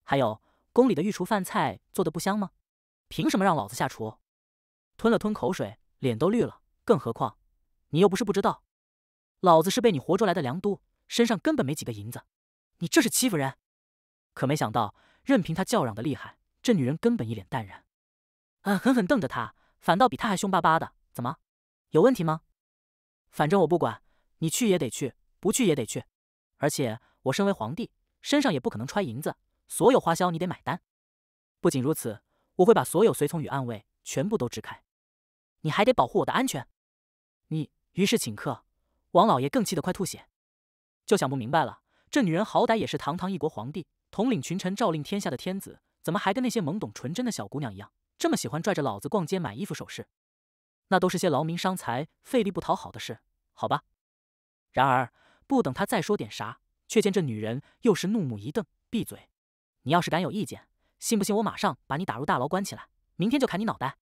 还有宫里的御厨饭菜做的不香吗？凭什么让老子下厨？吞了吞口水，脸都绿了。更何况，你又不是不知道，老子是被你活捉来的梁都，身上根本没几个银子。你这是欺负人！可没想到，任凭他叫嚷的厉害，这女人根本一脸淡然，啊，狠狠瞪着他，反倒比他还凶巴巴的。怎么，有问题吗？反正我不管。你去也得去，不去也得去，而且我身为皇帝，身上也不可能揣银子，所有花销你得买单。不仅如此，我会把所有随从与暗卫全部都支开，你还得保护我的安全。你于是请客，王老爷更气得快吐血，就想不明白了，这女人好歹也是堂堂一国皇帝，统领群臣，诏令天下的天子，怎么还跟那些懵懂纯真的小姑娘一样，这么喜欢拽着老子逛街买衣服首饰？那都是些劳民伤财、费力不讨好的事，好吧？然而，不等他再说点啥，却见这女人又是怒目一瞪：“闭嘴！你要是敢有意见，信不信我马上把你打入大牢关起来，明天就砍你脑袋？”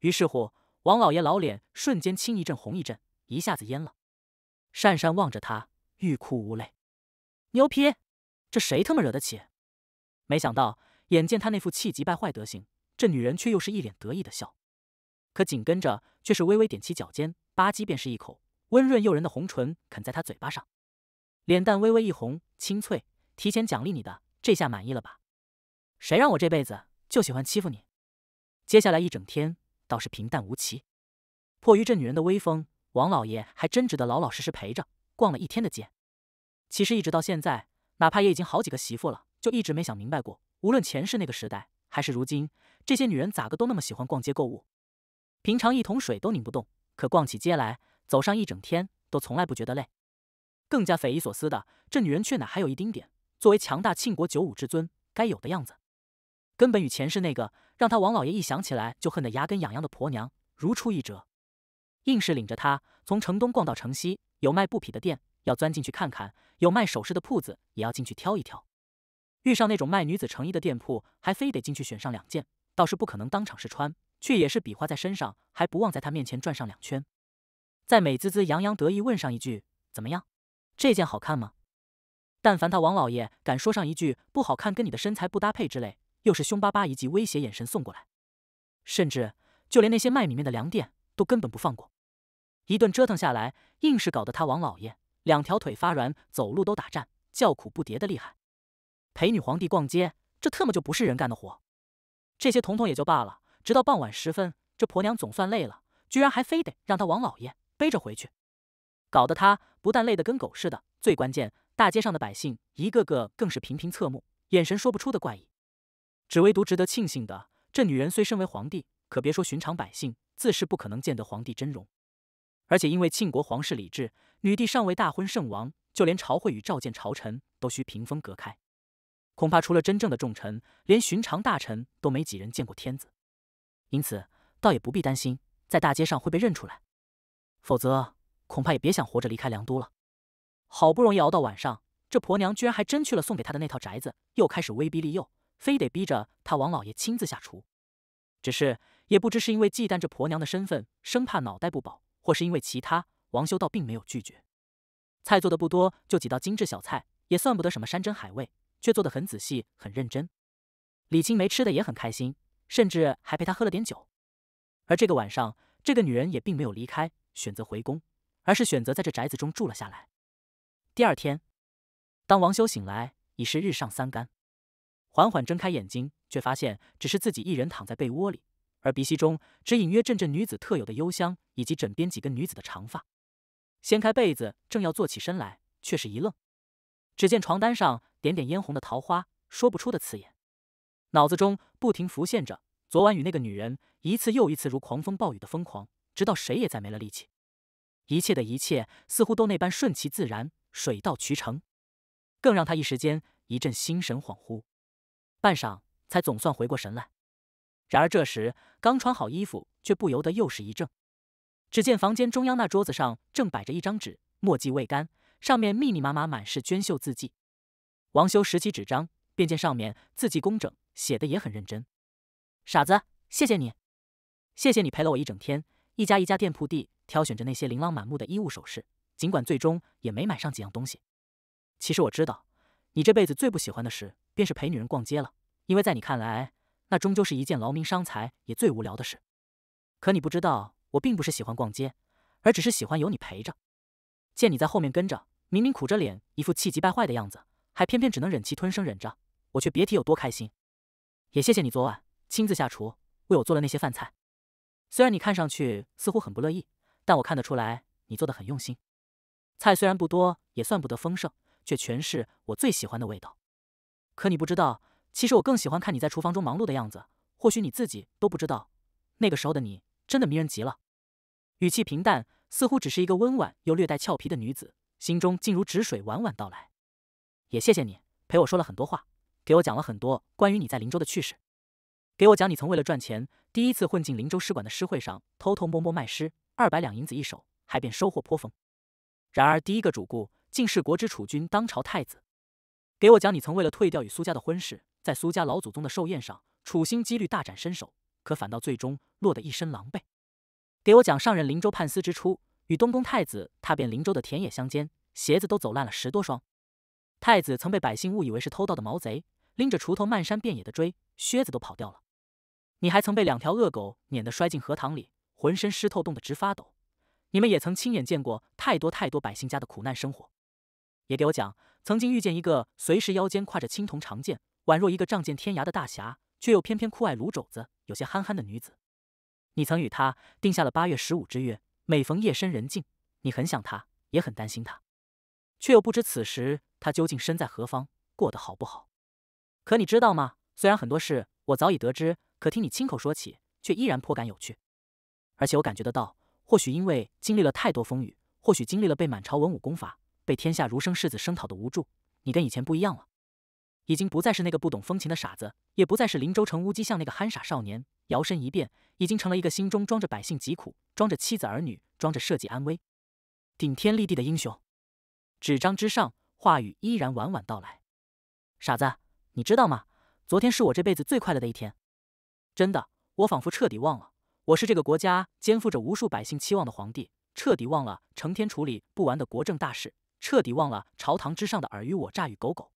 于是乎，王老爷老脸瞬间青一阵红一阵，一下子焉了。善善望着他，欲哭无泪。牛皮，这谁他妈惹得起？没想到，眼见他那副气急败坏德行，这女人却又是一脸得意的笑。可紧跟着，却是微微踮起脚尖，吧唧便是一口。温润诱人的红唇啃在他嘴巴上，脸蛋微微一红。清脆。提前奖励你的，这下满意了吧？谁让我这辈子就喜欢欺负你？接下来一整天倒是平淡无奇。迫于这女人的威风，王老爷还真只得老老实实陪着逛了一天的街。其实一直到现在，哪怕也已经好几个媳妇了，就一直没想明白过，无论前世那个时代，还是如今，这些女人咋个都那么喜欢逛街购物？平常一桶水都拧不动，可逛起街来。走上一整天都从来不觉得累，更加匪夷所思的，这女人却哪还有一丁点作为强大庆国九五之尊该有的样子？根本与前世那个让他王老爷一想起来就恨得牙根痒痒的婆娘如出一辙，硬是领着他从城东逛到城西，有卖布匹的店要钻进去看看，有卖首饰的铺子也要进去挑一挑，遇上那种卖女子成衣的店铺，还非得进去选上两件，倒是不可能当场试穿，却也是比划在身上，还不忘在他面前转上两圈。再美滋滋、洋洋得意问上一句：“怎么样，这件好看吗？”但凡他王老爷敢说上一句不好看，跟你的身材不搭配之类，又是凶巴巴一记威胁眼神送过来，甚至就连那些卖米面的粮店都根本不放过。一顿折腾下来，硬是搞得他王老爷两条腿发软，走路都打颤，叫苦不迭的厉害。陪女皇帝逛街，这特么就不是人干的活。这些统统也就罢了，直到傍晚时分，这婆娘总算累了，居然还非得让他王老爷。背着回去，搞得他不但累得跟狗似的，最关键，大街上的百姓一个个更是频频侧目，眼神说不出的怪异。只唯独值得庆幸的，这女人虽身为皇帝，可别说寻常百姓，自是不可能见得皇帝真容。而且因为庆国皇室礼制，女帝尚未大婚，圣王就连朝会与召见朝臣都需屏风隔开，恐怕除了真正的重臣，连寻常大臣都没几人见过天子，因此倒也不必担心在大街上会被认出来。否则，恐怕也别想活着离开梁都了。好不容易熬到晚上，这婆娘居然还真去了送给她的那套宅子，又开始威逼利诱，非得逼着她王老爷亲自下厨。只是也不知是因为忌惮这婆娘的身份，生怕脑袋不保，或是因为其他，王修道并没有拒绝。菜做的不多，就几道精致小菜，也算不得什么山珍海味，却做得很仔细、很认真。李青梅吃的也很开心，甚至还陪她喝了点酒。而这个晚上，这个女人也并没有离开。选择回宫，而是选择在这宅子中住了下来。第二天，当王修醒来，已是日上三竿，缓缓睁开眼睛，却发现只是自己一人躺在被窝里，而鼻息中只隐约阵阵女子特有的幽香，以及枕边几根女子的长发。掀开被子，正要坐起身来，却是一愣，只见床单上点点嫣红的桃花，说不出的刺眼。脑子中不停浮现着昨晚与那个女人一次又一次如狂风暴雨的疯狂。直到谁也再没了力气，一切的一切似乎都那般顺其自然，水到渠成，更让他一时间一阵心神恍惚，半晌才总算回过神来。然而这时刚穿好衣服，却不由得又是一怔。只见房间中央那桌子上正摆着一张纸，墨迹未干，上面密密麻麻满是娟秀字迹。王修拾起纸张，便见上面字迹工整，写的也很认真。傻子，谢谢你，谢谢你陪了我一整天。一家一家店铺地挑选着那些琳琅满目的衣物首饰，尽管最终也没买上几样东西。其实我知道，你这辈子最不喜欢的事便是陪女人逛街了，因为在你看来，那终究是一件劳民伤财也最无聊的事。可你不知道，我并不是喜欢逛街，而只是喜欢有你陪着。见你在后面跟着，明明苦着脸，一副气急败坏的样子，还偏偏只能忍气吞声忍着，我却别提有多开心。也谢谢你昨晚亲自下厨为我做了那些饭菜。虽然你看上去似乎很不乐意，但我看得出来你做的很用心。菜虽然不多，也算不得丰盛，却全是我最喜欢的味道。可你不知道，其实我更喜欢看你在厨房中忙碌的样子。或许你自己都不知道，那个时候的你真的迷人极了。语气平淡，似乎只是一个温婉又略带俏皮的女子，心中静如止水，缓缓道来。也谢谢你陪我说了很多话，给我讲了很多关于你在林州的趣事。给我讲，你曾为了赚钱，第一次混进林州诗馆的诗会上偷偷摸摸卖诗，二百两银子一首，还便收获颇丰。然而第一个主顾竟是国之储君，当朝太子。给我讲，你曾为了退掉与苏家的婚事，在苏家老祖宗的寿宴上，处心积虑大展身手，可反倒最终落得一身狼狈。给我讲，上任林州判司之初，与东宫太子踏遍林州的田野乡间，鞋子都走烂了十多双。太子曾被百姓误以为是偷盗的毛贼，拎着锄头漫山遍野的追，靴子都跑掉了。你还曾被两条恶狗撵得摔进荷塘里，浑身湿透，冻得直发抖。你们也曾亲眼见过太多太多百姓家的苦难生活。也给我讲，曾经遇见一个随时腰间挎着青铜长剑，宛若一个仗剑天涯的大侠，却又偏偏酷爱卤肘子，有些憨憨的女子。你曾与她定下了八月十五之约，每逢夜深人静，你很想她，也很担心她，却又不知此时她究竟身在何方，过得好不好。可你知道吗？虽然很多事我早已得知。可听你亲口说起，却依然颇感有趣。而且我感觉得到，或许因为经历了太多风雨，或许经历了被满朝文武攻伐、被天下儒生世子声讨的无助，你跟以前不一样了，已经不再是那个不懂风情的傻子，也不再是林州城乌鸡巷那个憨傻少年，摇身一变，已经成了一个心中装着百姓疾苦、装着妻子儿女、装着社稷安危、顶天立地的英雄。纸张之上，话语依然婉婉道来：“傻子，你知道吗？昨天是我这辈子最快乐的一天。”真的，我仿佛彻底忘了，我是这个国家肩负着无数百姓期望的皇帝，彻底忘了成天处理不完的国政大事，彻底忘了朝堂之上的尔虞我诈与狗狗，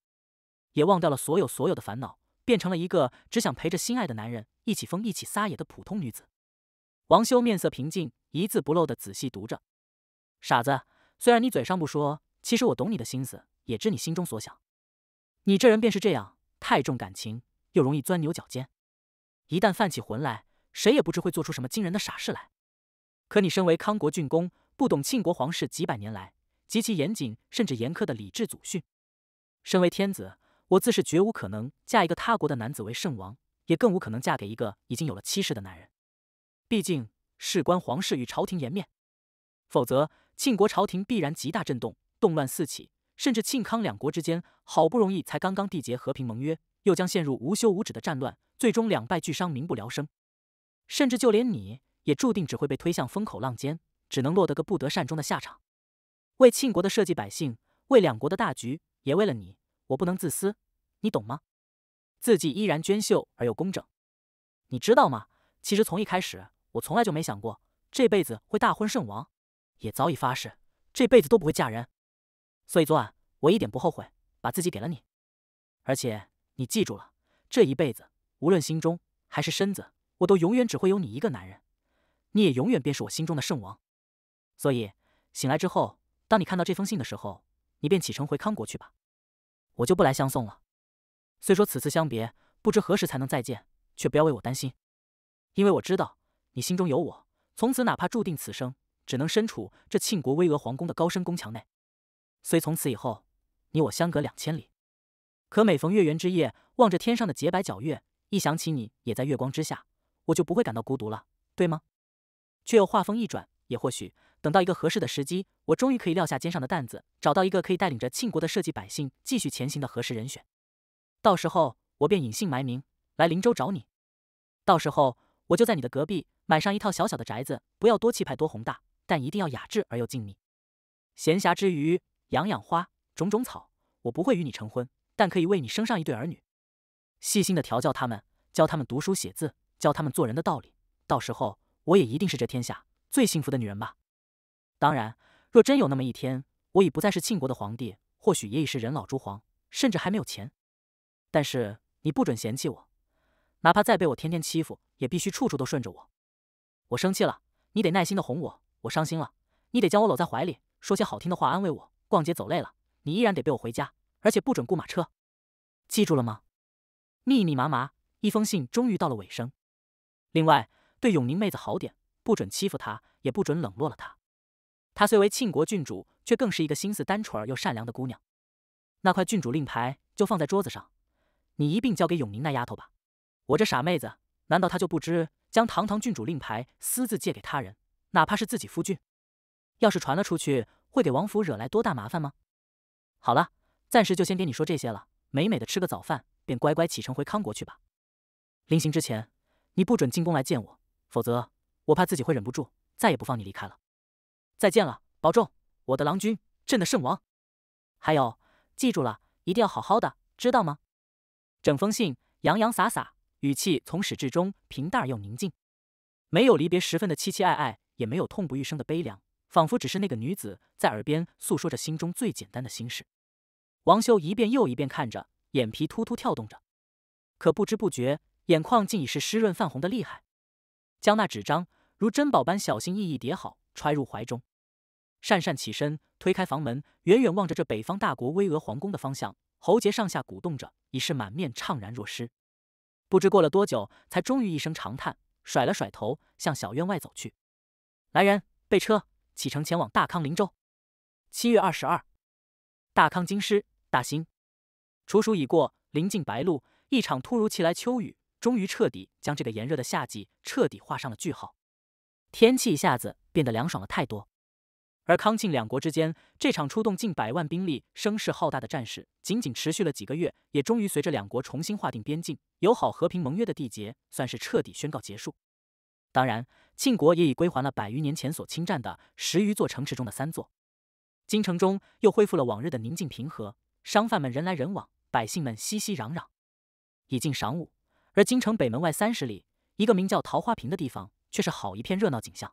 也忘掉了所有所有的烦恼，变成了一个只想陪着心爱的男人一起疯、一起撒野的普通女子。王修面色平静，一字不漏的仔细读着。傻子，虽然你嘴上不说，其实我懂你的心思，也知你心中所想。你这人便是这样，太重感情，又容易钻牛角尖。一旦犯起浑来，谁也不知会做出什么惊人的傻事来。可你身为康国郡公，不懂庆国皇室几百年来极其严谨甚至严苛的礼制祖训。身为天子，我自是绝无可能嫁一个他国的男子为圣王，也更无可能嫁给一个已经有了妻室的男人。毕竟事关皇室与朝廷颜面，否则庆国朝廷必然极大震动，动乱四起，甚至庆康两国之间好不容易才刚刚缔结和平盟约。又将陷入无休无止的战乱，最终两败俱伤，民不聊生。甚至就连你也注定只会被推向风口浪尖，只能落得个不得善终的下场。为庆国的社稷百姓，为两国的大局，也为了你，我不能自私，你懂吗？字迹依然娟秀而又工整，你知道吗？其实从一开始，我从来就没想过这辈子会大婚圣王，也早已发誓这辈子都不会嫁人。所以昨晚我一点不后悔，把自己给了你，而且。你记住了，这一辈子，无论心中还是身子，我都永远只会有你一个男人，你也永远便是我心中的圣王。所以，醒来之后，当你看到这封信的时候，你便启程回康国去吧，我就不来相送了。虽说此次相别，不知何时才能再见，却不要为我担心，因为我知道你心中有我。从此，哪怕注定此生只能身处这庆国巍峨皇宫的高深宫墙内，虽从此以后，你我相隔两千里。可每逢月圆之夜，望着天上的洁白皎月，一想起你也在月光之下，我就不会感到孤独了，对吗？却又话锋一转，也或许等到一个合适的时机，我终于可以撂下肩上的担子，找到一个可以带领着庆国的社稷百姓继续前行的合适人选。到时候，我便隐姓埋名来林州找你。到时候，我就在你的隔壁买上一套小小的宅子，不要多气派、多宏大，但一定要雅致而又静谧。闲暇之余，养养花，种种草。我不会与你成婚。但可以为你生上一对儿女，细心的调教他们，教他们读书写字，教他们做人的道理。到时候，我也一定是这天下最幸福的女人吧。当然，若真有那么一天，我已不再是庆国的皇帝，或许也已是人老珠黄，甚至还没有钱。但是你不准嫌弃我，哪怕再被我天天欺负，也必须处处都顺着我。我生气了，你得耐心的哄我；我伤心了，你得将我搂在怀里，说些好听的话安慰我。逛街走累了，你依然得背我回家。而且不准雇马车，记住了吗？密密麻麻，一封信终于到了尾声。另外，对永宁妹子好点，不准欺负她，也不准冷落了她。她虽为庆国郡主，却更是一个心思单纯而又善良的姑娘。那块郡主令牌就放在桌子上，你一并交给永宁那丫头吧。我这傻妹子，难道她就不知将堂堂郡主令牌私自借给他人，哪怕是自己夫君？要是传了出去，会给王府惹来多大麻烦吗？好了。暂时就先给你说这些了，美美的吃个早饭，便乖乖启程回康国去吧。临行之前，你不准进宫来见我，否则我怕自己会忍不住，再也不放你离开了。再见了，保重，我的郎君，朕的圣王。还有，记住了，一定要好好的，知道吗？整封信洋洋洒洒，语气从始至终平淡而又宁静，没有离别时分的凄凄哀哀，也没有痛不欲生的悲凉，仿佛只是那个女子在耳边诉说着心中最简单的心事。王修一遍又一遍看着，眼皮突突跳动着，可不知不觉，眼眶竟已是湿润泛红的厉害。将那纸张如珍宝般小心翼翼叠好，揣入怀中。讪讪起身，推开房门，远远望着这北方大国巍峨皇宫的方向，喉结上下鼓动着，已是满面怅然若失。不知过了多久，才终于一声长叹，甩了甩头，向小院外走去。来人，备车，启程前往大康灵州。七月二十二，大康京师。大兴，楚暑已过，临近白露，一场突如其来秋雨，终于彻底将这个炎热的夏季彻底画上了句号。天气一下子变得凉爽了太多。而康庆两国之间这场出动近百万兵力、声势浩大的战事，仅仅持续了几个月，也终于随着两国重新划定边境、友好和平盟约的缔结，算是彻底宣告结束。当然，庆国也已归还了百余年前所侵占的十余座城池中的三座。京城中又恢复了往日的宁静平和。商贩们人来人往，百姓们熙熙攘攘。已近晌午，而京城北门外三十里，一个名叫桃花坪的地方，却是好一片热闹景象。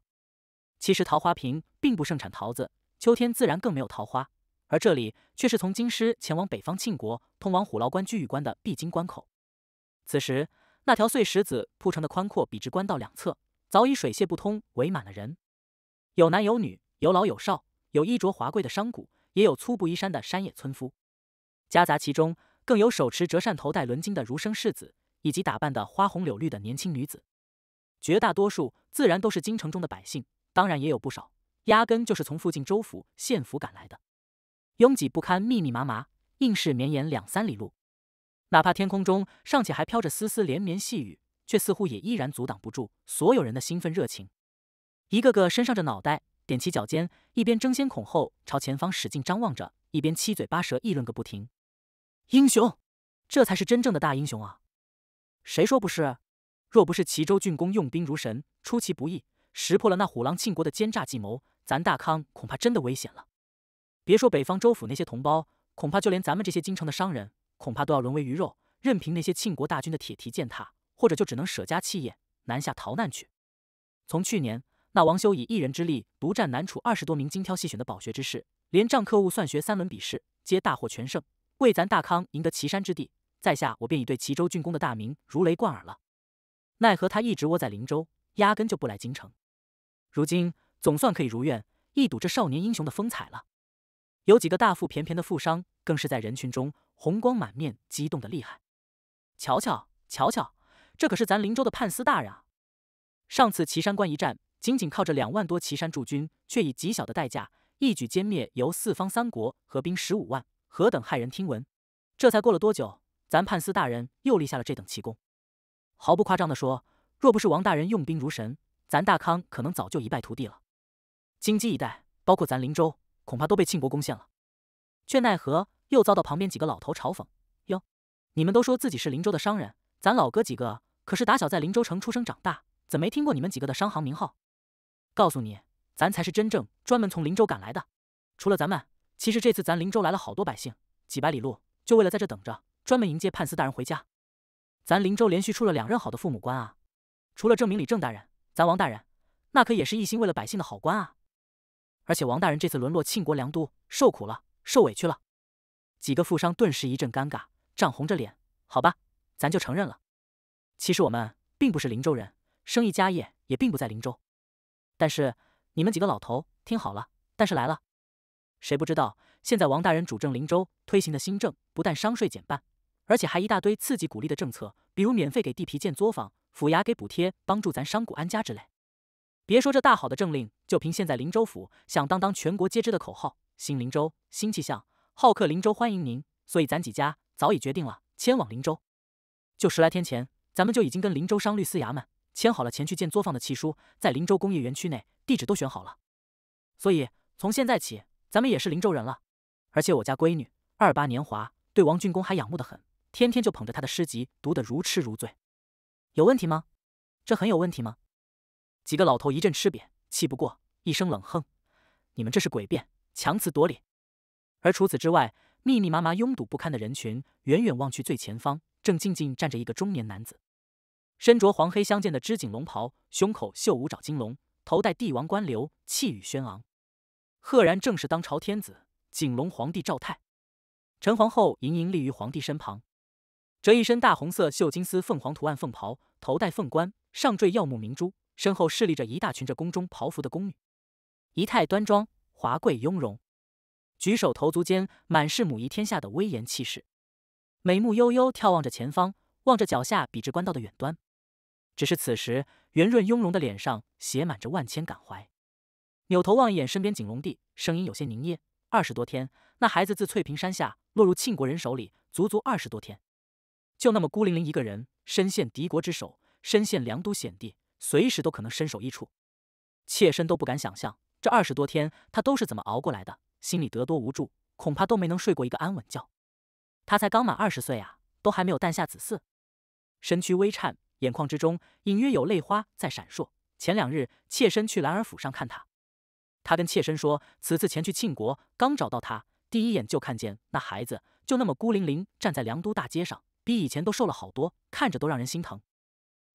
其实桃花坪并不盛产桃子，秋天自然更没有桃花，而这里却是从京师前往北方庆国、通往虎牢关、居宇关的必经关口。此时，那条碎石子铺成的宽阔笔直官道两侧，早已水泄不通，围满了人。有男有女，有老有少，有衣着华贵的商贾，也有粗布衣衫的山野村夫。夹杂其中，更有手持折扇、头戴纶巾的儒生士子，以及打扮的花红柳绿的年轻女子。绝大多数自然都是京城中的百姓，当然也有不少压根就是从附近州府、县府赶来的。拥挤不堪，密密麻麻，硬是绵延两三里路。哪怕天空中尚且还飘着丝丝连绵细雨，却似乎也依然阻挡不住所有人的兴奋热情。一个个伸上着脑袋，踮起脚尖，一边争先恐后朝前方使劲张望着，一边七嘴八舌议论个不停。英雄，这才是真正的大英雄啊！谁说不是？若不是齐州郡公用兵如神，出其不意，识破了那虎狼庆国的奸诈计谋，咱大康恐怕真的危险了。别说北方州府那些同胞，恐怕就连咱们这些京城的商人，恐怕都要沦为鱼肉，任凭那些庆国大军的铁蹄践踏，或者就只能舍家弃业，南下逃难去。从去年，那王修以一人之力独占南楚二十多名精挑细选的饱学之士，连仗客务、算学三轮比试皆大获全胜。为咱大康赢得岐山之地，在下我便已对岐州郡公的大名如雷贯耳了。奈何他一直窝在林州，压根就不来京城。如今总算可以如愿，一睹这少年英雄的风采了。有几个大腹便便的富商，更是在人群中红光满面，激动的厉害。瞧瞧，瞧瞧，这可是咱林州的判司大人啊！上次岐山关一战，仅仅靠着两万多岐山驻军，却以极小的代价一举歼灭由四方三国合兵十五万。何等骇人听闻！这才过了多久，咱判司大人又立下了这等奇功。毫不夸张的说，若不是王大人用兵如神，咱大康可能早就一败涂地了。京畿一带，包括咱林州，恐怕都被庆国攻陷了。却奈何又遭到旁边几个老头嘲讽。哟，你们都说自己是林州的商人，咱老哥几个可是打小在林州城出生长大，怎没听过你们几个的商行名号？告诉你，咱才是真正专门从林州赶来的。除了咱们。其实这次咱林州来了好多百姓，几百里路就为了在这等着，专门迎接判司大人回家。咱林州连续出了两任好的父母官啊，除了证明李正大人，咱王大人那可也是一心为了百姓的好官啊。而且王大人这次沦落庆国良都，受苦了，受委屈了。几个富商顿时一阵尴尬，涨红着脸。好吧，咱就承认了，其实我们并不是林州人，生意家业也并不在林州。但是你们几个老头听好了，但是来了。谁不知道？现在王大人主政林州，推行的新政不但商税减半，而且还一大堆刺激鼓励的政策，比如免费给地皮建作坊，府衙给补贴，帮助咱商贾安家之类。别说这大好的政令，就凭现在林州府响当当、全国皆知的口号“新林州，新气象，好客林州欢迎您”，所以咱几家早已决定了迁往林州。就十来天前，咱们就已经跟林州商律司衙门签好了前去建作坊的契书，在林州工业园区内地址都选好了，所以从现在起。咱们也是林州人了，而且我家闺女二八年华，对王俊公还仰慕的很，天天就捧着他的诗集读得如痴如醉。有问题吗？这很有问题吗？几个老头一阵吃瘪，气不过，一声冷哼：“你们这是诡辩，强词夺理。”而除此之外，密密麻麻、拥堵不堪的人群，远远望去，最前方正静静站着一个中年男子，身着黄黑相间的织锦龙袍，胸口绣五爪金龙，头戴帝王冠旒，气宇轩昂。赫然正是当朝天子景隆皇帝赵泰。陈皇后盈盈立于皇帝身旁，这一身大红色绣金丝凤凰图案凤袍，头戴凤冠，上缀耀目明珠，身后侍立着一大群着宫中袍服的宫女，仪态端庄，华贵雍容，举手投足间满是母仪天下的威严气势，眉目悠悠眺望着前方，望着脚下笔直官道的远端，只是此时圆润雍容的脸上写满着万千感怀。扭头望一眼身边景龙帝，声音有些凝噎。二十多天，那孩子自翠屏山下落入庆国人手里，足足二十多天，就那么孤零零一个人，身陷敌国之手，身陷梁都险地，随时都可能身首异处。妾身都不敢想象，这二十多天他都是怎么熬过来的，心里得多无助，恐怕都没能睡过一个安稳觉。他才刚满二十岁啊，都还没有诞下子嗣。身躯微颤，眼眶之中隐约有泪花在闪烁。前两日，妾身去兰儿府上看他。他跟妾身说，此次前去庆国，刚找到他，第一眼就看见那孩子，就那么孤零零站在凉都大街上，比以前都瘦了好多，看着都让人心疼。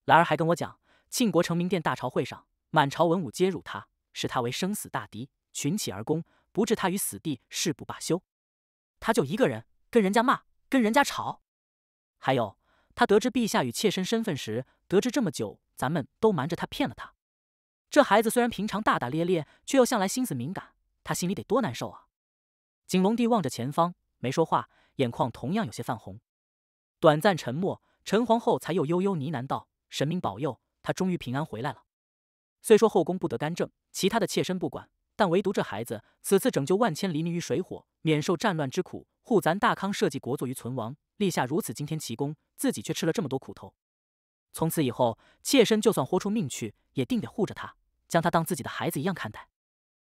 兰儿还跟我讲，庆国成名殿大朝会上，满朝文武皆辱他，视他为生死大敌，群起而攻，不置他于死地誓不罢休。他就一个人跟人家骂，跟人家吵。还有，他得知陛下与妾身身份时，得知这么久，咱们都瞒着他，骗了他。这孩子虽然平常大大咧咧，却又向来心思敏感，他心里得多难受啊！景龙帝望着前方，没说话，眼眶同样有些泛红。短暂沉默，陈皇后才又悠悠呢喃道：“神明保佑，他终于平安回来了。虽说后宫不得干政，其他的妾身不管，但唯独这孩子，此次拯救万千黎民于水火，免受战乱之苦，护咱大康社稷国祚于存亡，立下如此惊天奇功，自己却吃了这么多苦头。从此以后，妾身就算豁出命去。”也定得护着他，将他当自己的孩子一样看待。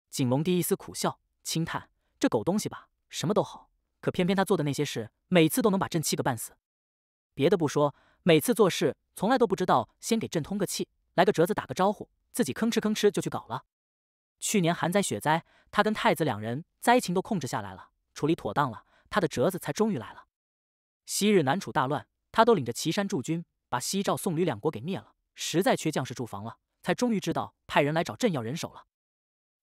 景龙帝一丝苦笑，轻叹：“这狗东西吧，什么都好，可偏偏他做的那些事，每次都能把朕气个半死。别的不说，每次做事从来都不知道先给朕通个气，来个折子打个招呼，自己吭哧吭哧就去搞了。去年寒灾雪灾，他跟太子两人灾情都控制下来了，处理妥当了，他的折子才终于来了。昔日南楚大乱，他都领着岐山驻军把西赵、宋吕两国给灭了，实在缺将士驻防了。”才终于知道派人来找朕要人手了。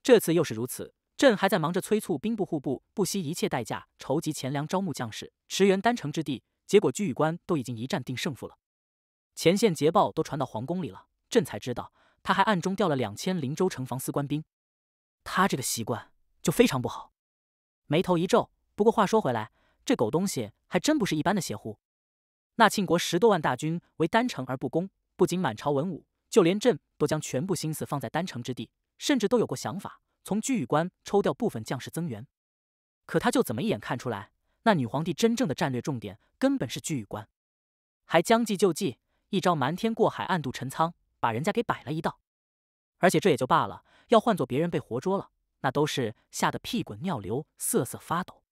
这次又是如此，朕还在忙着催促兵部、户部不惜一切代价筹集钱粮、招募将士、驰援丹城之地，结果居与官都已经一战定胜负了。前线捷报都传到皇宫里了，朕才知道他还暗中调了两千灵州城防司官兵。他这个习惯就非常不好。眉头一皱，不过话说回来，这狗东西还真不是一般的邪乎。那庆国十多万大军为丹城而不攻，不仅满朝文武。就连朕都将全部心思放在丹城之地，甚至都有过想法，从居宇关抽调部分将士增援。可他就怎么一眼看出来，那女皇帝真正的战略重点根本是居宇关，还将计就计，一招瞒天过海，暗度陈仓，把人家给摆了一道。而且这也就罢了，要换做别人被活捉了，那都是吓得屁滚尿流，瑟瑟发抖。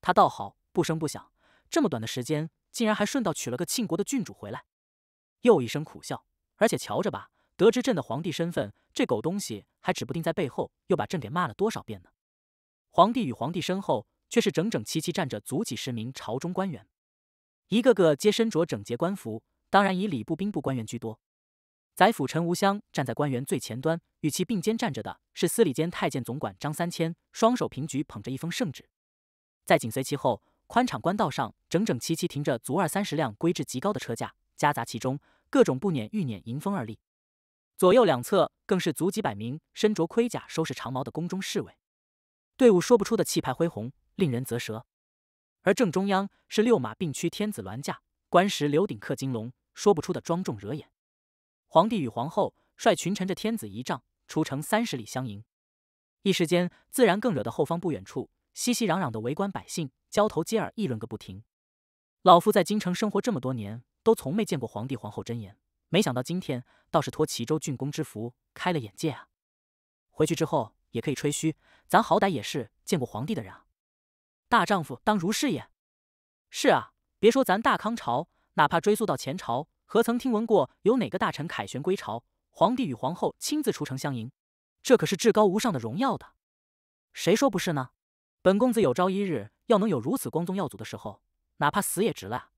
他倒好，不声不响，这么短的时间，竟然还顺道娶了个庆国的郡主回来。又一声苦笑。而且瞧着吧，得知朕的皇帝身份，这狗东西还指不定在背后又把朕给骂了多少遍呢。皇帝与皇帝身后，却是整整齐齐站着足几十名朝中官员，一个个皆身着整洁官服，当然以礼部、兵部官员居多。宰辅陈无香站在官员最前端，与其并肩站着的是司礼监太监总管张三千，双手平举捧着一封圣旨。在紧随其后，宽敞官道上整整齐齐停着足二三十辆规制极高的车架，夹杂其中。各种不辇玉辇迎风而立，左右两侧更是足几百名身着盔甲、收拾长矛的宫中侍卫，队伍说不出的气派恢宏，令人啧舌。而正中央是六马并驱天子銮驾，官石刘鼎刻金龙，说不出的庄重惹眼。皇帝与皇后率群臣着天子仪仗出城三十里相迎，一时间自然更惹得后方不远处熙熙攘攘的围观百姓交头接耳议论个不停。老夫在京城生活这么多年。都从没见过皇帝、皇后真言，没想到今天倒是托齐州郡公之福开了眼界啊！回去之后也可以吹嘘，咱好歹也是见过皇帝的人啊！大丈夫当如是也。是啊，别说咱大康朝，哪怕追溯到前朝，何曾听闻过有哪个大臣凯旋归朝，皇帝与皇后亲自出城相迎？这可是至高无上的荣耀的。谁说不是呢？本公子有朝一日要能有如此光宗耀祖的时候，哪怕死也值了。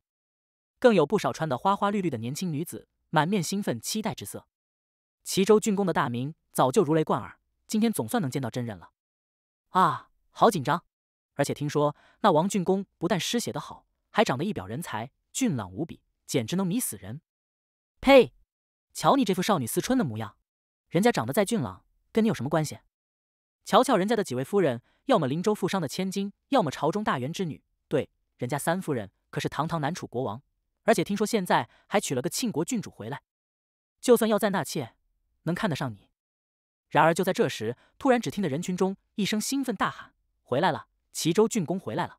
更有不少穿的花花绿绿的年轻女子，满面兴奋期待之色。齐州郡公的大名早就如雷贯耳，今天总算能见到真人了啊！好紧张！而且听说那王郡公不但诗写得好，还长得一表人才，俊朗无比，简直能迷死人。呸！瞧你这副少女思春的模样，人家长得再俊朗，跟你有什么关系？瞧瞧人家的几位夫人，要么林州富商的千金，要么朝中大员之女。对，人家三夫人可是堂堂南楚国王。而且听说现在还娶了个庆国郡主回来，就算要再纳妾，能看得上你？然而就在这时，突然只听得人群中一声兴奋大喊：“回来了，齐州郡公回来了！”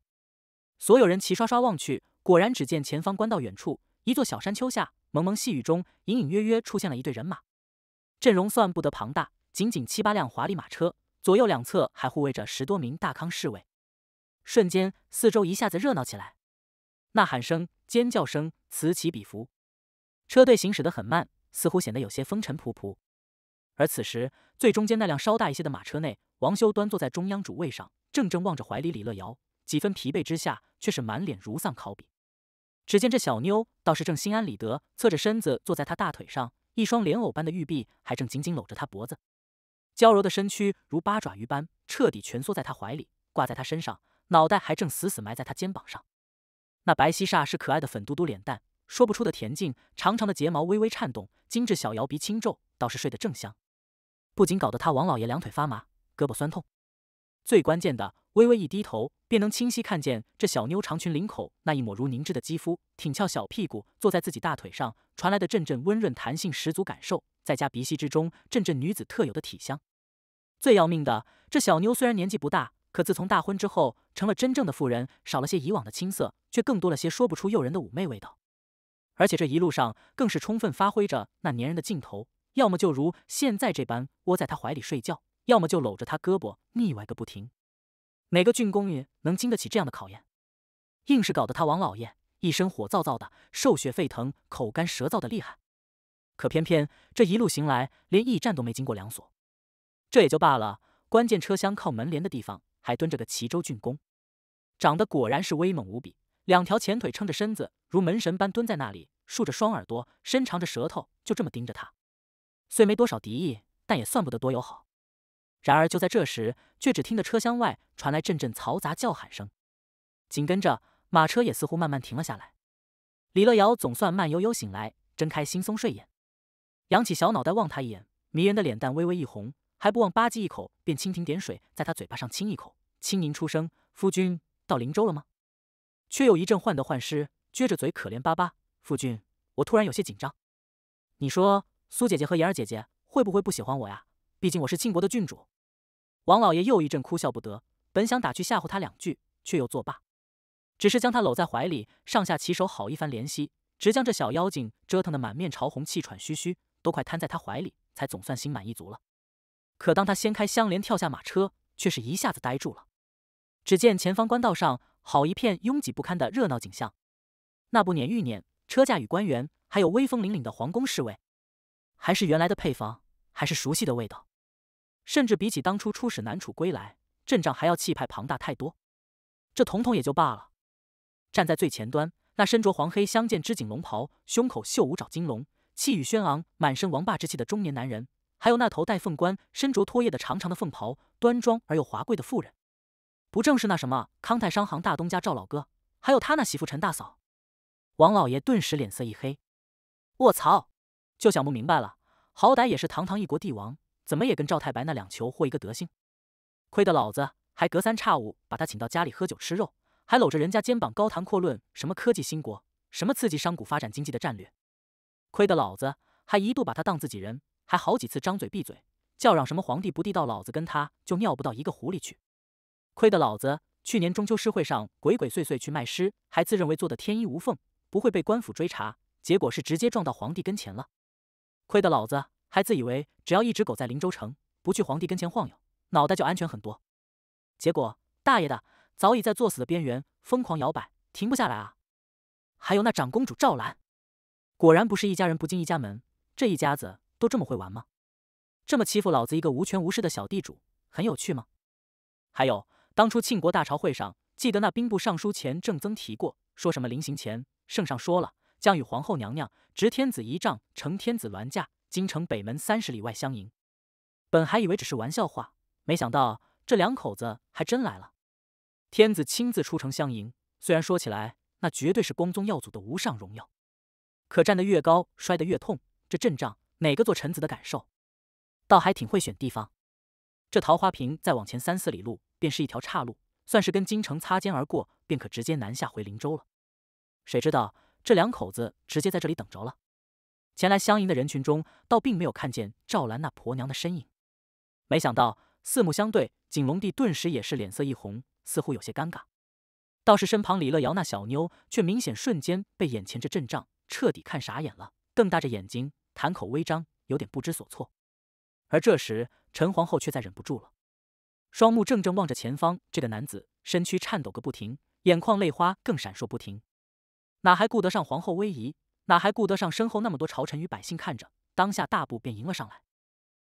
所有人齐刷刷望去，果然只见前方官道远处一座小山丘下，蒙蒙细雨中隐隐约约出现了一队人马，阵容算不得庞大，仅仅七八辆华丽马车，左右两侧还护卫着十多名大康侍卫。瞬间，四周一下子热闹起来，呐喊声。尖叫声此起彼伏，车队行驶得很慢，似乎显得有些风尘仆仆。而此时最中间那辆稍大一些的马车内，王修端坐在中央主位上，正正望着怀里李乐瑶，几分疲惫之下却是满脸如丧考妣。只见这小妞倒是正心安理得，侧着身子坐在他大腿上，一双莲藕般的玉臂还正紧紧搂着他脖子，娇柔的身躯如八爪鱼般彻底蜷缩在他怀里，挂在他身上，脑袋还正死死埋在他肩膀上。那白皙煞是可爱的粉嘟嘟脸蛋，说不出的恬静，长长的睫毛微微颤动，精致小摇鼻轻皱，倒是睡得正香。不仅搞得他王老爷两腿发麻，胳膊酸痛，最关键的，微微一低头，便能清晰看见这小妞长裙领口那一抹如凝脂的肌肤，挺翘小屁股坐在自己大腿上，传来的阵阵温润、弹性十足感受，再加鼻息之中阵阵女子特有的体香，最要命的，这小妞虽然年纪不大。可自从大婚之后，成了真正的富人，少了些以往的青涩，却更多了些说不出诱人的妩媚味道。而且这一路上，更是充分发挥着那粘人的劲头，要么就如现在这般窝在他怀里睡觉，要么就搂着他胳膊腻歪个不停。哪个郡公爷能经得起这样的考验？硬是搞得他王老爷一身火燥燥的，兽血沸腾，口干舌燥的厉害。可偏偏这一路行来，连驿站都没经过两所，这也就罢了。关键车厢靠门帘的地方。还蹲着个齐州郡公，长得果然是威猛无比，两条前腿撑着身子，如门神般蹲在那里，竖着双耳朵，伸长着舌头，就这么盯着他。虽没多少敌意，但也算不得多友好。然而就在这时，却只听得车厢外传来阵阵嘈杂叫喊声，紧跟着马车也似乎慢慢停了下来。李乐瑶总算慢悠悠醒来，睁开惺忪睡眼，扬起小脑袋望他一眼，迷人的脸蛋微微一红。还不忘吧唧一口，便蜻蜓点水在他嘴巴上亲一口，轻吟出声：“夫君到林州了吗？”却又一阵患得患失，撅着嘴可怜巴巴：“夫君，我突然有些紧张。你说苏姐姐和妍儿姐姐会不会不喜欢我呀？毕竟我是庆国的郡主。”王老爷又一阵哭笑不得，本想打趣吓唬他两句，却又作罢，只是将他搂在怀里，上下其手好一番怜惜，直将这小妖精折腾得满面潮红，气喘吁吁，都快瘫在他怀里，才总算心满意足了。可当他掀开香帘，跳下马车，却是一下子呆住了。只见前方官道上，好一片拥挤不堪的热闹景象。那不辇玉辇，车驾与官员，还有威风凛凛的皇宫侍卫，还是原来的配方，还是熟悉的味道，甚至比起当初出使南楚归来，阵仗还要气派庞大太多。这统统也就罢了。站在最前端，那身着黄黑相间织锦龙袍，胸口绣五爪金龙，气宇轩昂，满身王霸之气的中年男人。还有那头戴凤冠、身着拖曳的长长的凤袍、端庄而又华贵的妇人，不正是那什么康泰商行大东家赵老哥，还有他那媳妇陈大嫂？王老爷顿时脸色一黑，卧槽！就想不明白了，好歹也是堂堂一国帝王，怎么也跟赵太白那两球货一个德行？亏得老子还隔三差五把他请到家里喝酒吃肉，还搂着人家肩膀高谈阔论什么科技兴国、什么刺激商贾发展经济的战略。亏得老子还一度把他当自己人。还好几次张嘴闭嘴叫嚷什么皇帝不地道，老子跟他就尿不到一个壶里去。亏得老子去年中秋诗会上鬼鬼祟祟去卖诗，还自认为做的天衣无缝，不会被官府追查，结果是直接撞到皇帝跟前了。亏得老子还自以为只要一直狗在灵州城，不去皇帝跟前晃悠，脑袋就安全很多。结果大爷的早已在作死的边缘疯狂摇摆，停不下来啊！还有那长公主赵兰，果然不是一家人不进一家门，这一家子。都这么会玩吗？这么欺负老子一个无权无势的小地主，很有趣吗？还有当初庆国大朝会上，记得那兵部尚书钱正曾提过，说什么临行前圣上说了，将与皇后娘娘执天子仪仗，乘天子銮驾，京城北门三十里外相迎。本还以为只是玩笑话，没想到这两口子还真来了。天子亲自出城相迎，虽然说起来那绝对是光宗耀祖的无上荣耀，可站得越高摔得越痛，这阵仗。哪个做臣子的感受，倒还挺会选地方。这桃花坪再往前三四里路，便是一条岔路，算是跟京城擦肩而过，便可直接南下回林州了。谁知道这两口子直接在这里等着了。前来相迎的人群中，倒并没有看见赵兰那婆娘的身影。没想到四目相对，景龙帝顿时也是脸色一红，似乎有些尴尬。倒是身旁李乐瑶那小妞，却明显瞬间被眼前这阵仗彻底看傻眼了，瞪大着眼睛。潭口微张，有点不知所措。而这时，陈皇后却再忍不住了，双目怔怔望着前方这个男子，身躯颤抖个不停，眼眶泪花更闪烁不停。哪还顾得上皇后威仪？哪还顾得上身后那么多朝臣与百姓看着？当下大步便迎了上来，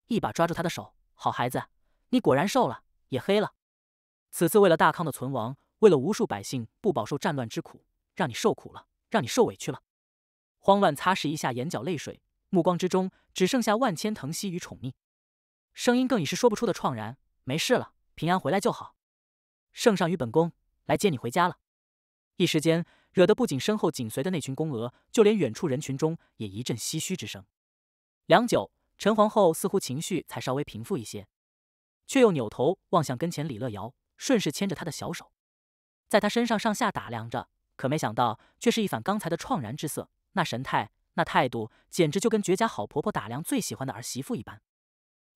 一把抓住他的手：“好孩子，你果然瘦了，也黑了。此次为了大康的存亡，为了无数百姓不饱受战乱之苦，让你受苦了，让你受委屈了。”慌乱擦拭一下眼角泪水。目光之中只剩下万千疼惜与宠溺，声音更已是说不出的怆然。没事了，平安回来就好。圣上与本宫来接你回家了。一时间，惹得不仅身后紧随的那群宫娥，就连远处人群中也一阵唏嘘之声。良久，陈皇后似乎情绪才稍微平复一些，却又扭头望向跟前李乐瑶，顺势牵着他的小手，在他身上上下打量着。可没想到，却是一反刚才的怆然之色，那神态。那态度简直就跟绝佳好婆婆打量最喜欢的儿媳妇一般，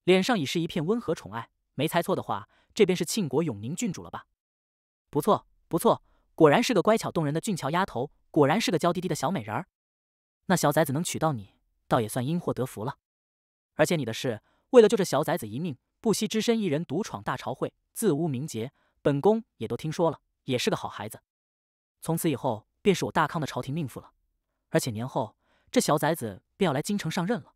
脸上已是一片温和宠爱。没猜错的话，这便是庆国永宁郡主了吧？不错，不错，果然是个乖巧动人的俊俏丫头，果然是个娇滴滴的小美人儿。那小崽子能娶到你，倒也算因祸得福了。而且你的事，为了救这小崽子一命，不惜只身一人独闯大朝会，自污名节，本宫也都听说了，也是个好孩子。从此以后，便是我大康的朝廷命妇了。而且年后。这小崽子便要来京城上任了，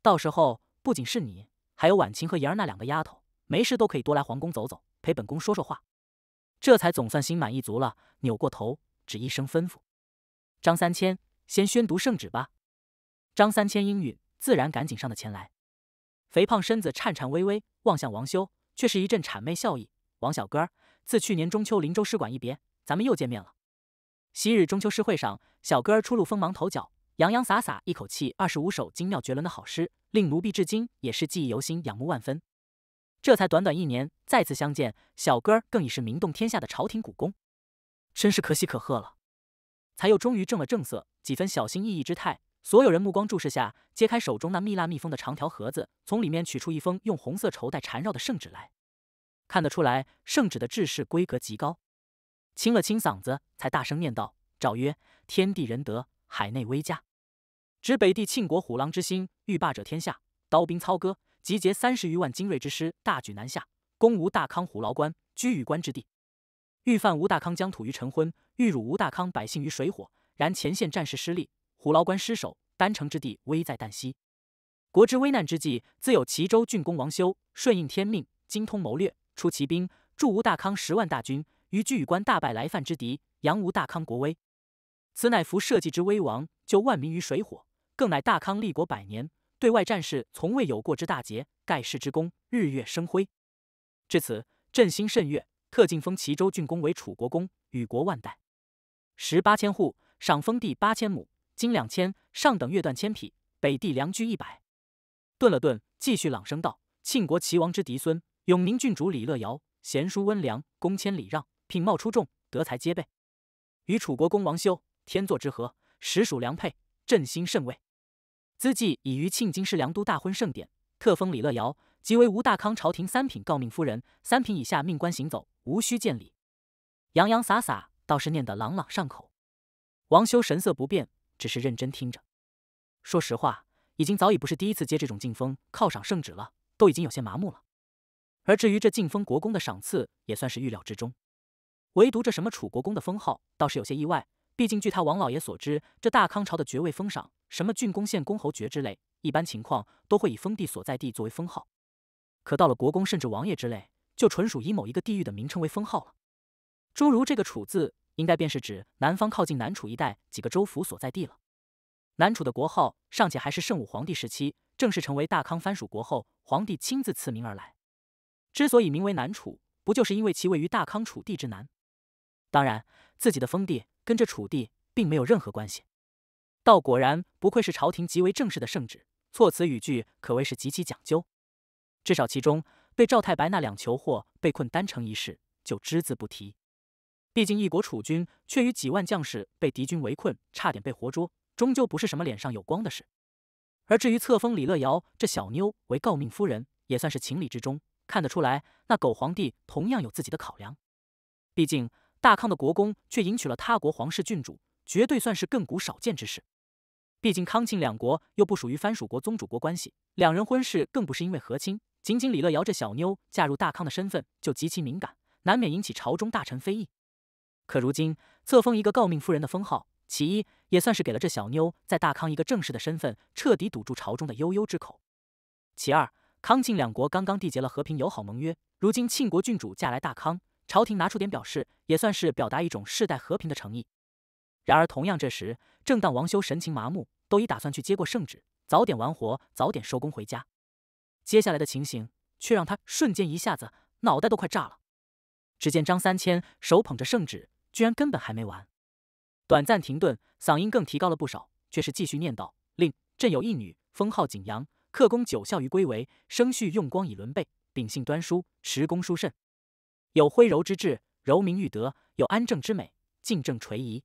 到时候不仅是你，还有婉晴和妍儿那两个丫头，没事都可以多来皇宫走走，陪本宫说说话。这才总算心满意足了，扭过头，只一声吩咐：“张三千，先宣读圣旨吧。”张三千应允，自然赶紧上的前来，肥胖身子颤颤巍巍，望向王修，却是一阵谄媚笑意：“王小哥儿，自去年中秋林州诗馆一别，咱们又见面了。昔日中秋诗会上，小哥儿初露锋芒头角。”洋洋洒洒一口气二十五首精妙绝伦的好诗，令奴婢至今也是记忆犹新，仰慕万分。这才短短一年，再次相见，小哥儿更已是名动天下的朝廷古公，真是可喜可贺了。才又终于正了正色，几分小心翼翼之态，所有人目光注视下，揭开手中那蜜蜡密封的长条盒子，从里面取出一封用红色绸带缠绕的圣旨来。看得出来，圣旨的制式规格极高。清了清嗓子，才大声念道：“诏曰：天地仁德。”海内威家，指北地庆国虎狼之心，欲霸者天下。刀兵操戈，集结三十余万精锐之师，大举南下，攻吴大康虎牢关、居宇关之地，欲犯吴大康疆土于晨昏，欲辱吴大康百姓于水火。然前线战事失利，虎牢关失守，丹城之地危在旦夕。国之危难之际，自有齐州郡公王修顺应天命，精通谋略，出奇兵助吴大康十万大军于居宇关大败来犯之敌，扬吴大康国威。此乃扶社稷之危亡，救万民于水火，更乃大康立国百年，对外战事从未有过之大捷，盖世之功，日月生辉。至此，振兴甚悦，特晋封齐州郡公为楚国公，与国万代，食八千户，赏封地八千亩，金两千，上等月段千匹，北地良驹一百。顿了顿，继续朗声道：“庆国齐王之嫡孙，永宁郡主李乐瑶，贤淑温良，恭谦礼让，品貌出众，德才兼备，与楚国公王修。”天作之合，实属良配，朕心甚慰。兹季已于庆京师梁都大婚盛典，特封李乐尧即为吴大康朝廷三品诰命夫人，三品以下命官行走，无需见礼。洋洋洒洒，倒是念得朗朗上口。王修神色不变，只是认真听着。说实话，已经早已不是第一次接这种晋封犒赏圣旨了，都已经有些麻木了。而至于这晋封国公的赏赐，也算是预料之中。唯独这什么楚国公的封号，倒是有些意外。毕竟，据他王老爷所知，这大康朝的爵位封赏，什么郡公、县公、侯爵之类，一般情况都会以封地所在地作为封号。可到了国公，甚至王爷之类，就纯属以某一个地域的名称为封号了。诸如这个“楚”字，应该便是指南方靠近南楚一带几个州府所在地了。南楚的国号尚且还是圣武皇帝时期正式成为大康藩属国后，皇帝亲自赐名而来。之所以名为南楚，不就是因为其位于大康楚地之南？当然，自己的封地。跟这楚地并没有任何关系。道果然不愧是朝廷极为正式的圣旨，措辞语句可谓是极其讲究。至少其中被赵太白那两囚货被困丹城一事就只字不提。毕竟一国楚君却与几万将士被敌军围困，差点被活捉，终究不是什么脸上有光的事。而至于册封李乐瑶这小妞为诰命夫人，也算是情理之中。看得出来，那狗皇帝同样有自己的考量。毕竟……大康的国公却迎娶了他国皇室郡主，绝对算是亘古少见之事。毕竟康庆两国又不属于藩属国宗主国关系，两人婚事更不是因为和亲。仅仅李乐瑶这小妞嫁入大康的身份就极其敏感，难免引起朝中大臣非议。可如今册封一个诰命夫人的封号，其一也算是给了这小妞在大康一个正式的身份，彻底堵住朝中的悠悠之口。其二，康庆两国刚刚缔结了和平友好盟约，如今庆国郡主嫁来大康。朝廷拿出点表示，也算是表达一种世代和平的诚意。然而，同样这时，正当王修神情麻木，都已打算去接过圣旨，早点完活，早点收工回家。接下来的情形却让他瞬间一下子脑袋都快炸了。只见张三千手捧着圣旨，居然根本还没完，短暂停顿，嗓音更提高了不少，却是继续念道：“令朕有一女，封号景阳，克宫九孝于归为，生序用光以伦备，秉性端淑，持功淑慎。”有恢柔之志，柔民玉德；有安政之美，进政垂仪。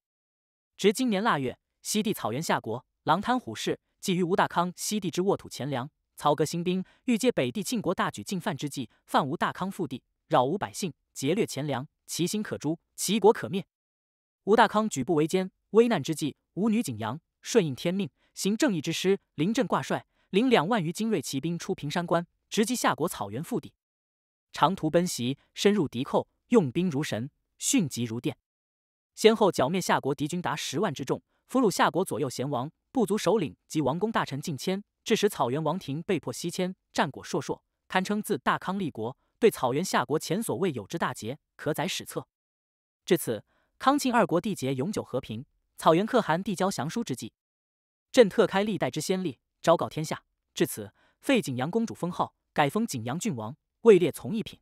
值今年腊月，西地草原夏国狼贪虎视，觊觎吴大康西地之沃土钱粮。曹格兴兵，欲借北地晋国大举进犯之际，犯吴大康腹地，扰吴百姓，劫掠钱粮，其心可诛，其国可灭。吴大康举步维艰，危难之际，吴女景阳顺应天命，行正义之师，临阵挂帅，领两万余精锐骑兵出平山关，直击夏国草原腹地。长途奔袭，深入敌寇，用兵如神，迅疾如电，先后剿灭夏国敌军达十万之众，俘虏夏国左右贤王、部族首领及王公大臣近千，致使草原王庭被迫西迁，战果硕硕，堪称自大康立国对草原夏国前所未有之大捷，可载史册。至此，康庆二国缔结永久和平，草原可汗递交降书之际，朕特开历代之先例，昭告天下：至此废景阳公主封号，改封景阳郡王。位列从一品，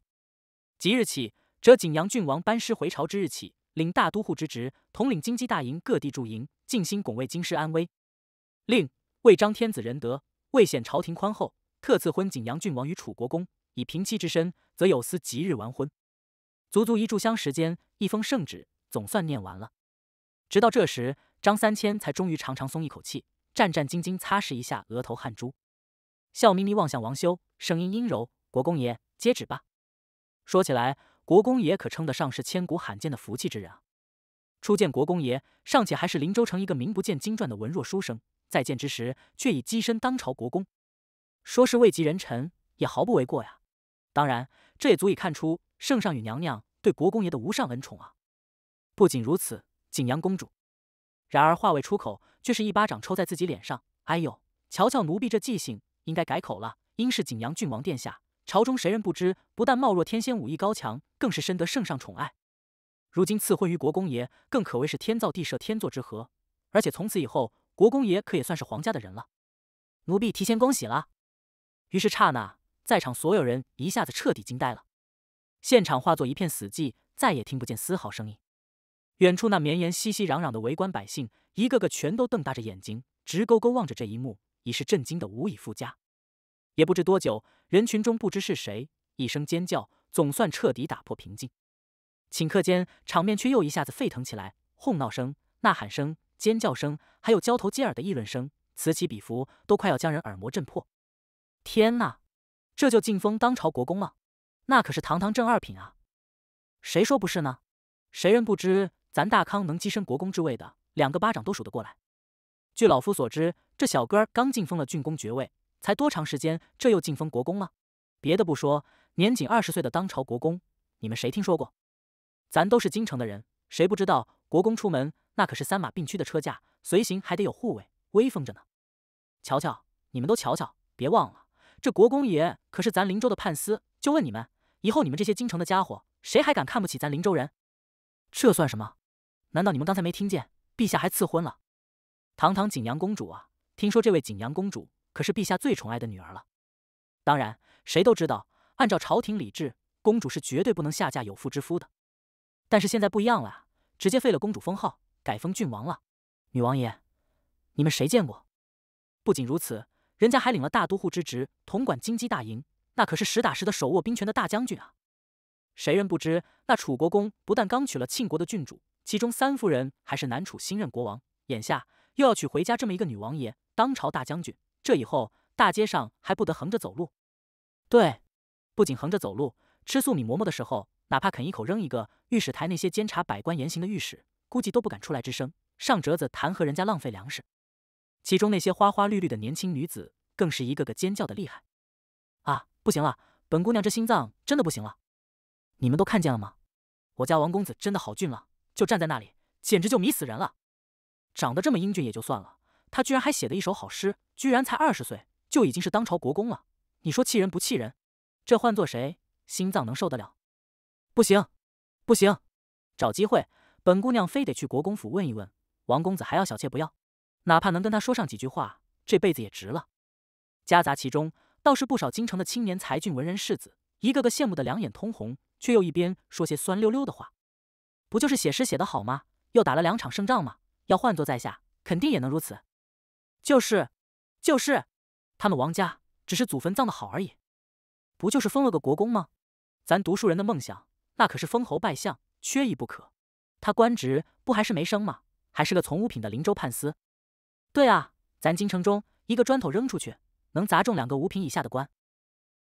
即日起，折景阳郡王班师回朝之日，起领大都护之职，统领京畿大营各地驻营，尽心拱卫京师安危。另魏张天子仁德，为显朝廷宽厚，特赐婚景阳郡王与楚国公，以平妻之身，则有司即日完婚。足足一炷香时间，一封圣旨总算念完了。直到这时，张三千才终于长长松一口气，战战兢兢擦拭一下额头汗珠，笑眯眯望向王修，声音阴柔：“国公爷。”接旨吧。说起来，国公爷可称得上是千古罕见的福气之人啊。初见国公爷，尚且还是林州城一个名不见经传的文弱书生；再见之时，却已跻身当朝国公。说是位极人臣，也毫不为过呀。当然，这也足以看出圣上与娘娘对国公爷的无上恩宠啊。不仅如此，景阳公主。然而话未出口，却是一巴掌抽在自己脸上。哎呦！瞧瞧奴婢这记性，应该改口了。应是景阳郡王殿下。朝中谁人不知？不但貌若天仙，武艺高强，更是深得圣上宠爱。如今赐婚于国公爷，更可谓是天造地设，天作之合。而且从此以后，国公爷可也算是皇家的人了。奴婢提前恭喜了。于是刹那，在场所有人一下子彻底惊呆了，现场化作一片死寂，再也听不见丝毫声音。远处那绵延熙熙攘攘的围观百姓，一个个全都瞪大着眼睛，直勾勾望着这一幕，已是震惊的无以复加。也不知多久，人群中不知是谁一声尖叫，总算彻底打破平静。顷刻间，场面却又一下子沸腾起来，哄闹声、呐喊声、尖叫声，还有交头接耳的议论声，此起彼伏，都快要将人耳膜震破。天哪，这就晋封当朝国公了？那可是堂堂正二品啊！谁说不是呢？谁人不知咱大康能跻身国公之位的，两个巴掌都数得过来。据老夫所知，这小哥儿刚晋封了郡公爵位。才多长时间，这又晋封国公了？别的不说，年仅二十岁的当朝国公，你们谁听说过？咱都是京城的人，谁不知道国公出门那可是三马并驱的车驾，随行还得有护卫，威风着呢。瞧瞧，你们都瞧瞧，别忘了，这国公爷可是咱林州的判司。就问你们，以后你们这些京城的家伙，谁还敢看不起咱林州人？这算什么？难道你们刚才没听见，陛下还赐婚了？堂堂景阳公主啊！听说这位景阳公主。可是陛下最宠爱的女儿了，当然谁都知道，按照朝廷礼制，公主是绝对不能下嫁有妇之夫的。但是现在不一样了啊，直接废了公主封号，改封郡王了。女王爷，你们谁见过？不仅如此，人家还领了大都护之职，统管金鸡大营，那可是实打实的手握兵权的大将军啊！谁人不知？那楚国公不但刚娶了庆国的郡主，其中三夫人还是南楚新任国王，眼下又要娶回家这么一个女王爷，当朝大将军。这以后，大街上还不得横着走路？对，不仅横着走路，吃素米馍馍的时候，哪怕啃一口扔一个，御史台那些监察百官言行的御史，估计都不敢出来吱声，上折子弹劾人家浪费粮食。其中那些花花绿绿的年轻女子，更是一个个尖叫的厉害。啊，不行了，本姑娘这心脏真的不行了。你们都看见了吗？我家王公子真的好俊了，就站在那里，简直就迷死人了。长得这么英俊也就算了。他居然还写的一首好诗，居然才二十岁就已经是当朝国公了，你说气人不气人？这换做谁，心脏能受得了？不行，不行，找机会，本姑娘非得去国公府问一问王公子还要小妾不要，哪怕能跟他说上几句话，这辈子也值了。夹杂其中，倒是不少京城的青年才俊文人世子，一个个羡慕的两眼通红，却又一边说些酸溜溜的话。不就是写诗写得好吗？又打了两场胜仗吗？要换做在下，肯定也能如此。就是，就是，他们王家只是祖坟葬的好而已，不就是封了个国公吗？咱读书人的梦想，那可是封侯拜相，缺一不可。他官职不还是没升吗？还是个从五品的林州判司。对啊，咱京城中一个砖头扔出去，能砸中两个五品以下的官。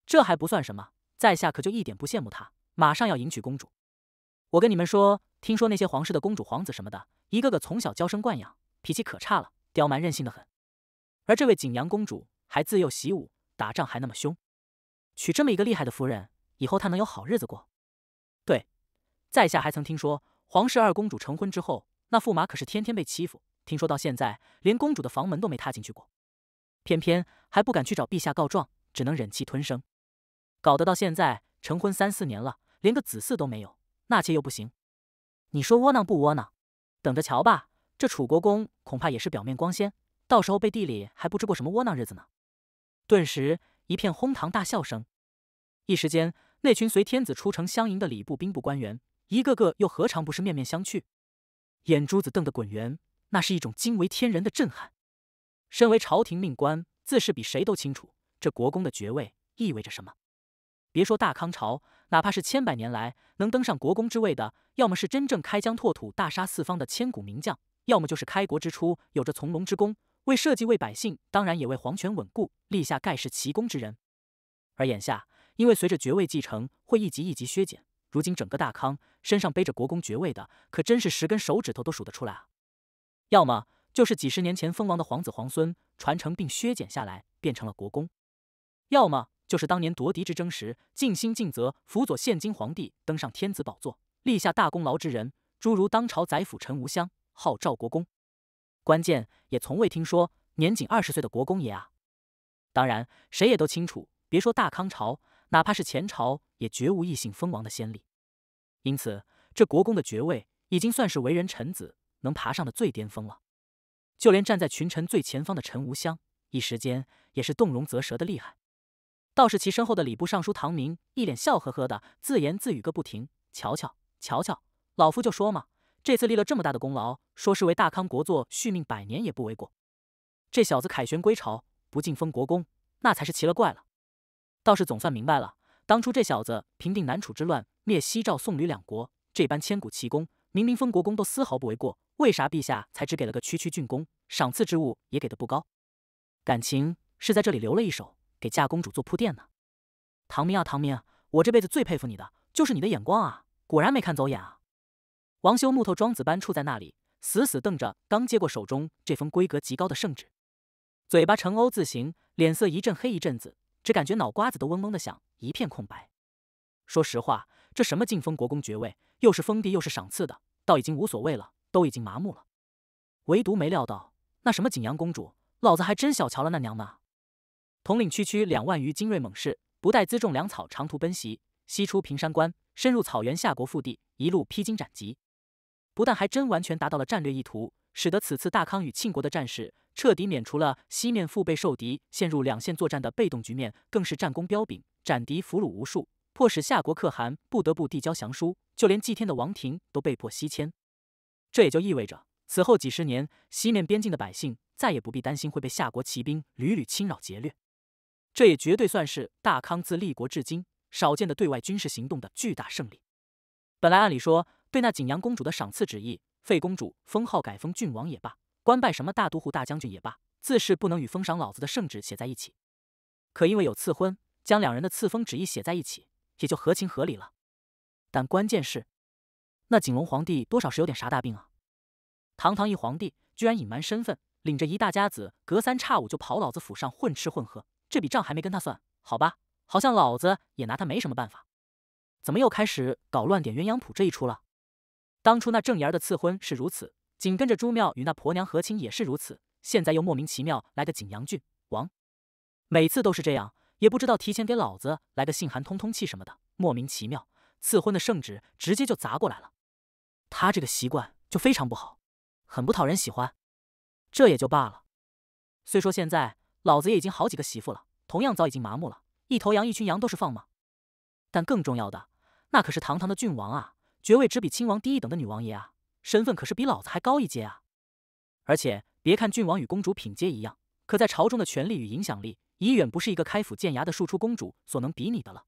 这还不算什么，在下可就一点不羡慕他，马上要迎娶公主。我跟你们说，听说那些皇室的公主、皇子什么的，一个个从小娇生惯养，脾气可差了，刁蛮任性的很。而这位景阳公主还自幼习武，打仗还那么凶，娶这么一个厉害的夫人，以后她能有好日子过？对，在下还曾听说，皇室二公主成婚之后，那驸马可是天天被欺负，听说到现在连公主的房门都没踏进去过，偏偏还不敢去找陛下告状，只能忍气吞声，搞得到现在成婚三四年了，连个子嗣都没有，纳妾又不行，你说窝囊不窝囊？等着瞧吧，这楚国公恐怕也是表面光鲜。到时候背地里还不知过什么窝囊日子呢！顿时一片哄堂大笑声。一时间，那群随天子出城相迎的礼部、兵部官员，一个个又何尝不是面面相觑，眼珠子瞪得滚圆？那是一种惊为天人的震撼。身为朝廷命官，自是比谁都清楚这国公的爵位意味着什么。别说大康朝，哪怕是千百年来能登上国公之位的，要么是真正开疆拓土、大杀四方的千古名将，要么就是开国之初有着从龙之功。为社稷、为百姓，当然也为皇权稳固，立下盖世奇功之人。而眼下，因为随着爵位继承会一级一级削减，如今整个大康身上背着国公爵位的，可真是十根手指头都数得出来啊！要么就是几十年前封王的皇子皇孙，传承并削减下来变成了国公；要么就是当年夺嫡之争时尽心尽责辅佐现今皇帝登上天子宝座，立下大功劳之人，诸如当朝宰辅陈无香，号赵国公。关键也从未听说，年仅二十岁的国公爷啊！当然，谁也都清楚，别说大康朝，哪怕是前朝，也绝无异姓封王的先例。因此，这国公的爵位已经算是为人臣子能爬上的最巅峰了。就连站在群臣最前方的陈无香，一时间也是动容则舌的厉害。倒是其身后的礼部尚书唐明，一脸笑呵呵的自言自语个不停：“瞧瞧，瞧瞧，老夫就说嘛！”这次立了这么大的功劳，说是为大康国祚续命百年也不为过。这小子凯旋归朝，不进封国公，那才是奇了怪了。倒是总算明白了，当初这小子平定南楚之乱，灭西赵、宋吕两国，这般千古奇功，明明封国公都丝毫不为过，为啥陛下才只给了个区区郡公？赏赐之物也给的不高，感情是在这里留了一手，给嫁公主做铺垫呢。唐明啊，唐明，我这辈子最佩服你的就是你的眼光啊，果然没看走眼啊。王修木头桩子般杵在那里，死死瞪着刚接过手中这封规格极高的圣旨，嘴巴呈欧字形，脸色一阵黑一阵紫，只感觉脑瓜子都嗡嗡的响，一片空白。说实话，这什么晋封国公爵位，又是封地又是赏赐的，倒已经无所谓了，都已经麻木了。唯独没料到，那什么景阳公主，老子还真小瞧了那娘们。统领区区两万余精锐猛士，不带辎重粮草，长途奔袭，西出平山关，深入草原夏国腹地，一路披荆斩棘。不但还真完全达到了战略意图，使得此次大康与庆国的战事彻底免除了西面腹背受敌、陷入两线作战的被动局面，更是战功彪炳，斩敌俘虏无数，迫使夏国可汗不得不递交降书，就连祭天的王庭都被迫西迁。这也就意味着此后几十年，西面边境的百姓再也不必担心会被夏国骑兵屡屡侵扰劫掠。这也绝对算是大康自立国至今少见的对外军事行动的巨大胜利。本来按理说，对那景阳公主的赏赐旨意，废公主封号改封郡王也罢，官拜什么大都护、大将军也罢，自是不能与封赏老子的圣旨写在一起。可因为有赐婚，将两人的赐封旨意写在一起，也就合情合理了。但关键是，那景隆皇帝多少是有点啥大病啊？堂堂一皇帝，居然隐瞒身份，领着一大家子，隔三差五就跑老子府上混吃混喝，这笔账还没跟他算好吧？好像老子也拿他没什么办法。怎么又开始搞乱点鸳鸯谱这一出了？当初那郑爷儿的赐婚是如此，紧跟着朱庙与那婆娘和亲也是如此，现在又莫名其妙来个景阳郡王，每次都是这样，也不知道提前给老子来个信函通通气什么的，莫名其妙赐婚的圣旨直接就砸过来了。他这个习惯就非常不好，很不讨人喜欢。这也就罢了，虽说现在老子也已经好几个媳妇了，同样早已经麻木了，一头羊一群羊都是放吗？但更重要的，那可是堂堂的郡王啊！爵位只比亲王低一等的女王爷啊，身份可是比老子还高一阶啊！而且别看郡王与公主品阶一样，可在朝中的权力与影响力已远不是一个开府建衙的庶出公主所能比拟的了。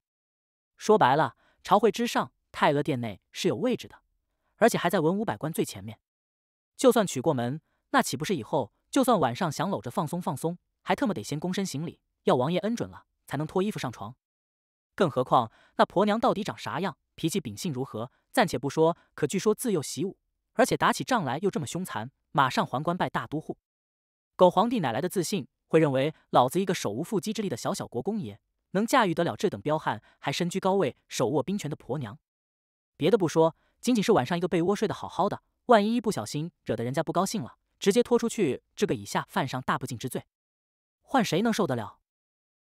说白了，朝会之上，太阿殿内是有位置的，而且还在文武百官最前面。就算娶过门，那岂不是以后就算晚上想搂着放松放松，还特么得先躬身行礼，要王爷恩准了才能脱衣服上床？更何况那婆娘到底长啥样，脾气秉性如何？暂且不说，可据说自幼习武，而且打起仗来又这么凶残，马上还官拜大都护。狗皇帝哪来的自信，会认为老子一个手无缚鸡之力的小小国公爷，能驾驭得了这等彪悍，还身居高位、手握兵权的婆娘？别的不说，仅仅是晚上一个被窝睡得好好的，万一不小心惹得人家不高兴了，直接拖出去这个以下犯上大不敬之罪，换谁能受得了？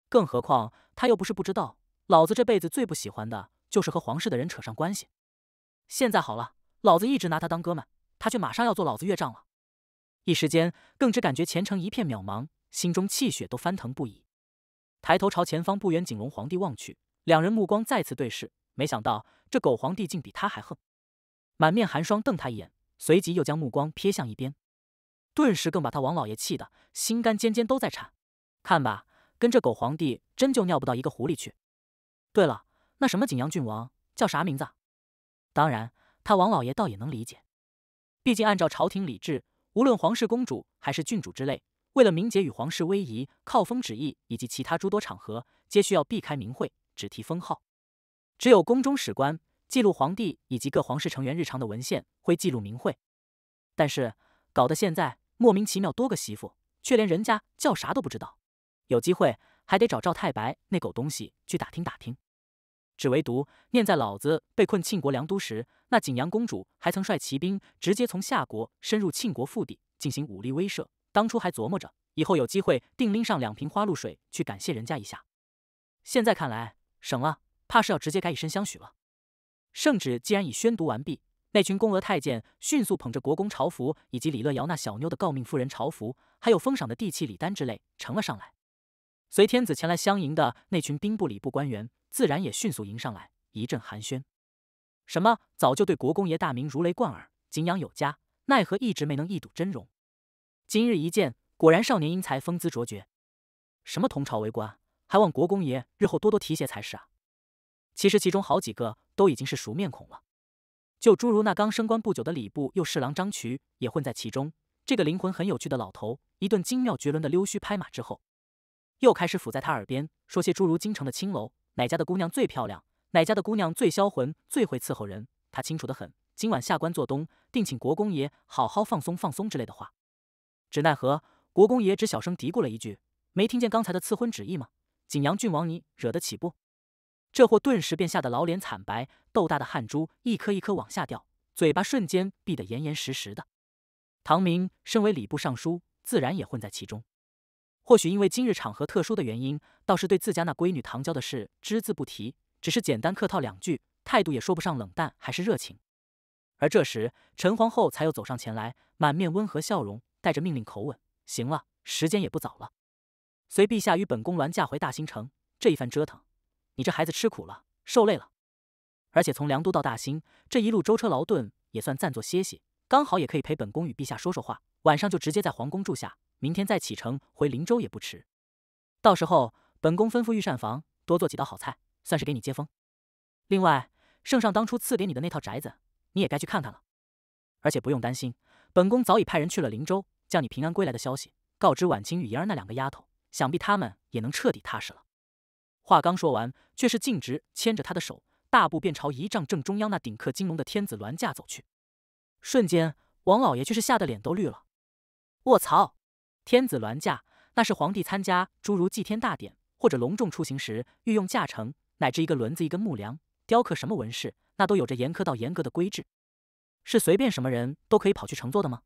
更何况他又不是不知道，老子这辈子最不喜欢的就是和皇室的人扯上关系。现在好了，老子一直拿他当哥们，他却马上要做老子岳丈了。一时间更只感觉前程一片渺茫，心中气血都翻腾不已。抬头朝前方不远景龙皇帝望去，两人目光再次对视。没想到这狗皇帝竟比他还横，满面寒霜瞪他一眼，随即又将目光瞥向一边，顿时更把他王老爷气得心肝尖尖都在颤。看吧，跟这狗皇帝真就尿不到一个壶里去。对了，那什么景阳郡王叫啥名字？当然，他王老爷倒也能理解，毕竟按照朝廷礼制，无论皇室公主还是郡主之类，为了名节与皇室威仪，靠封旨意以及其他诸多场合，皆需要避开名讳，只提封号。只有宫中史官记录皇帝以及各皇室成员日常的文献，会记录名讳。但是搞得现在莫名其妙多个媳妇，却连人家叫啥都不知道。有机会还得找赵太白那狗东西去打听打听。只唯独念在老子被困庆国梁都时，那景阳公主还曾率骑兵直接从夏国深入庆国腹地进行武力威慑。当初还琢磨着以后有机会定拎上两瓶花露水去感谢人家一下，现在看来省了，怕是要直接改以身相许了。圣旨既然已宣读完毕，那群宫娥太监迅速捧着国公朝服以及李乐瑶那小妞的诰命夫人朝服，还有封赏的地契礼单之类呈了上来。随天子前来相迎的那群兵部礼部官员。自然也迅速迎上来，一阵寒暄。什么早就对国公爷大名如雷贯耳，敬仰有加，奈何一直没能一睹真容。今日一见，果然少年英才，风姿卓绝。什么同朝为官，还望国公爷日后多多提携才是啊。其实其中好几个都已经是熟面孔了，就诸如那刚升官不久的礼部右侍郎张渠也混在其中。这个灵魂很有趣的老头，一顿精妙绝伦的溜须拍马之后，又开始抚在他耳边说些诸如京城的青楼。哪家的姑娘最漂亮？哪家的姑娘最销魂？最会伺候人？他清楚的很。今晚下官做东，定请国公爷好好放松放松之类的话。只奈何国公爷只小声嘀咕了一句，没听见刚才的赐婚旨意吗？景阳郡王，你惹得起不？这货顿时便吓得老脸惨白，豆大的汗珠一颗一颗往下掉，嘴巴瞬间闭得严严实实的。唐明身为礼部尚书，自然也混在其中。或许因为今日场合特殊的原因，倒是对自家那闺女唐娇的事只字不提，只是简单客套两句，态度也说不上冷淡还是热情。而这时，陈皇后才又走上前来，满面温和笑容，带着命令口吻：“行了，时间也不早了，随陛下与本宫銮驾回大兴城。这一番折腾，你这孩子吃苦了，受累了。而且从梁都到大兴这一路舟车劳顿，也算暂作歇息，刚好也可以陪本宫与陛下说说话。晚上就直接在皇宫住下。”明天再启程回林州也不迟，到时候本宫吩咐御膳房多做几道好菜，算是给你接风。另外，圣上当初赐给你的那套宅子，你也该去看看了。而且不用担心，本宫早已派人去了林州，将你平安归来的消息告知婉清与怡儿那两个丫头，想必他们也能彻底踏实了。话刚说完，却是径直牵着他的手，大步便朝仪仗正中央那顶刻金龙的天子銮驾走去。瞬间，王老爷却是吓得脸都绿了。我操！天子銮驾，那是皇帝参加诸如祭天大典或者隆重出行时御用驾乘，乃至一个轮子一根木梁，雕刻什么纹饰，那都有着严苛到严格的规制，是随便什么人都可以跑去乘坐的吗？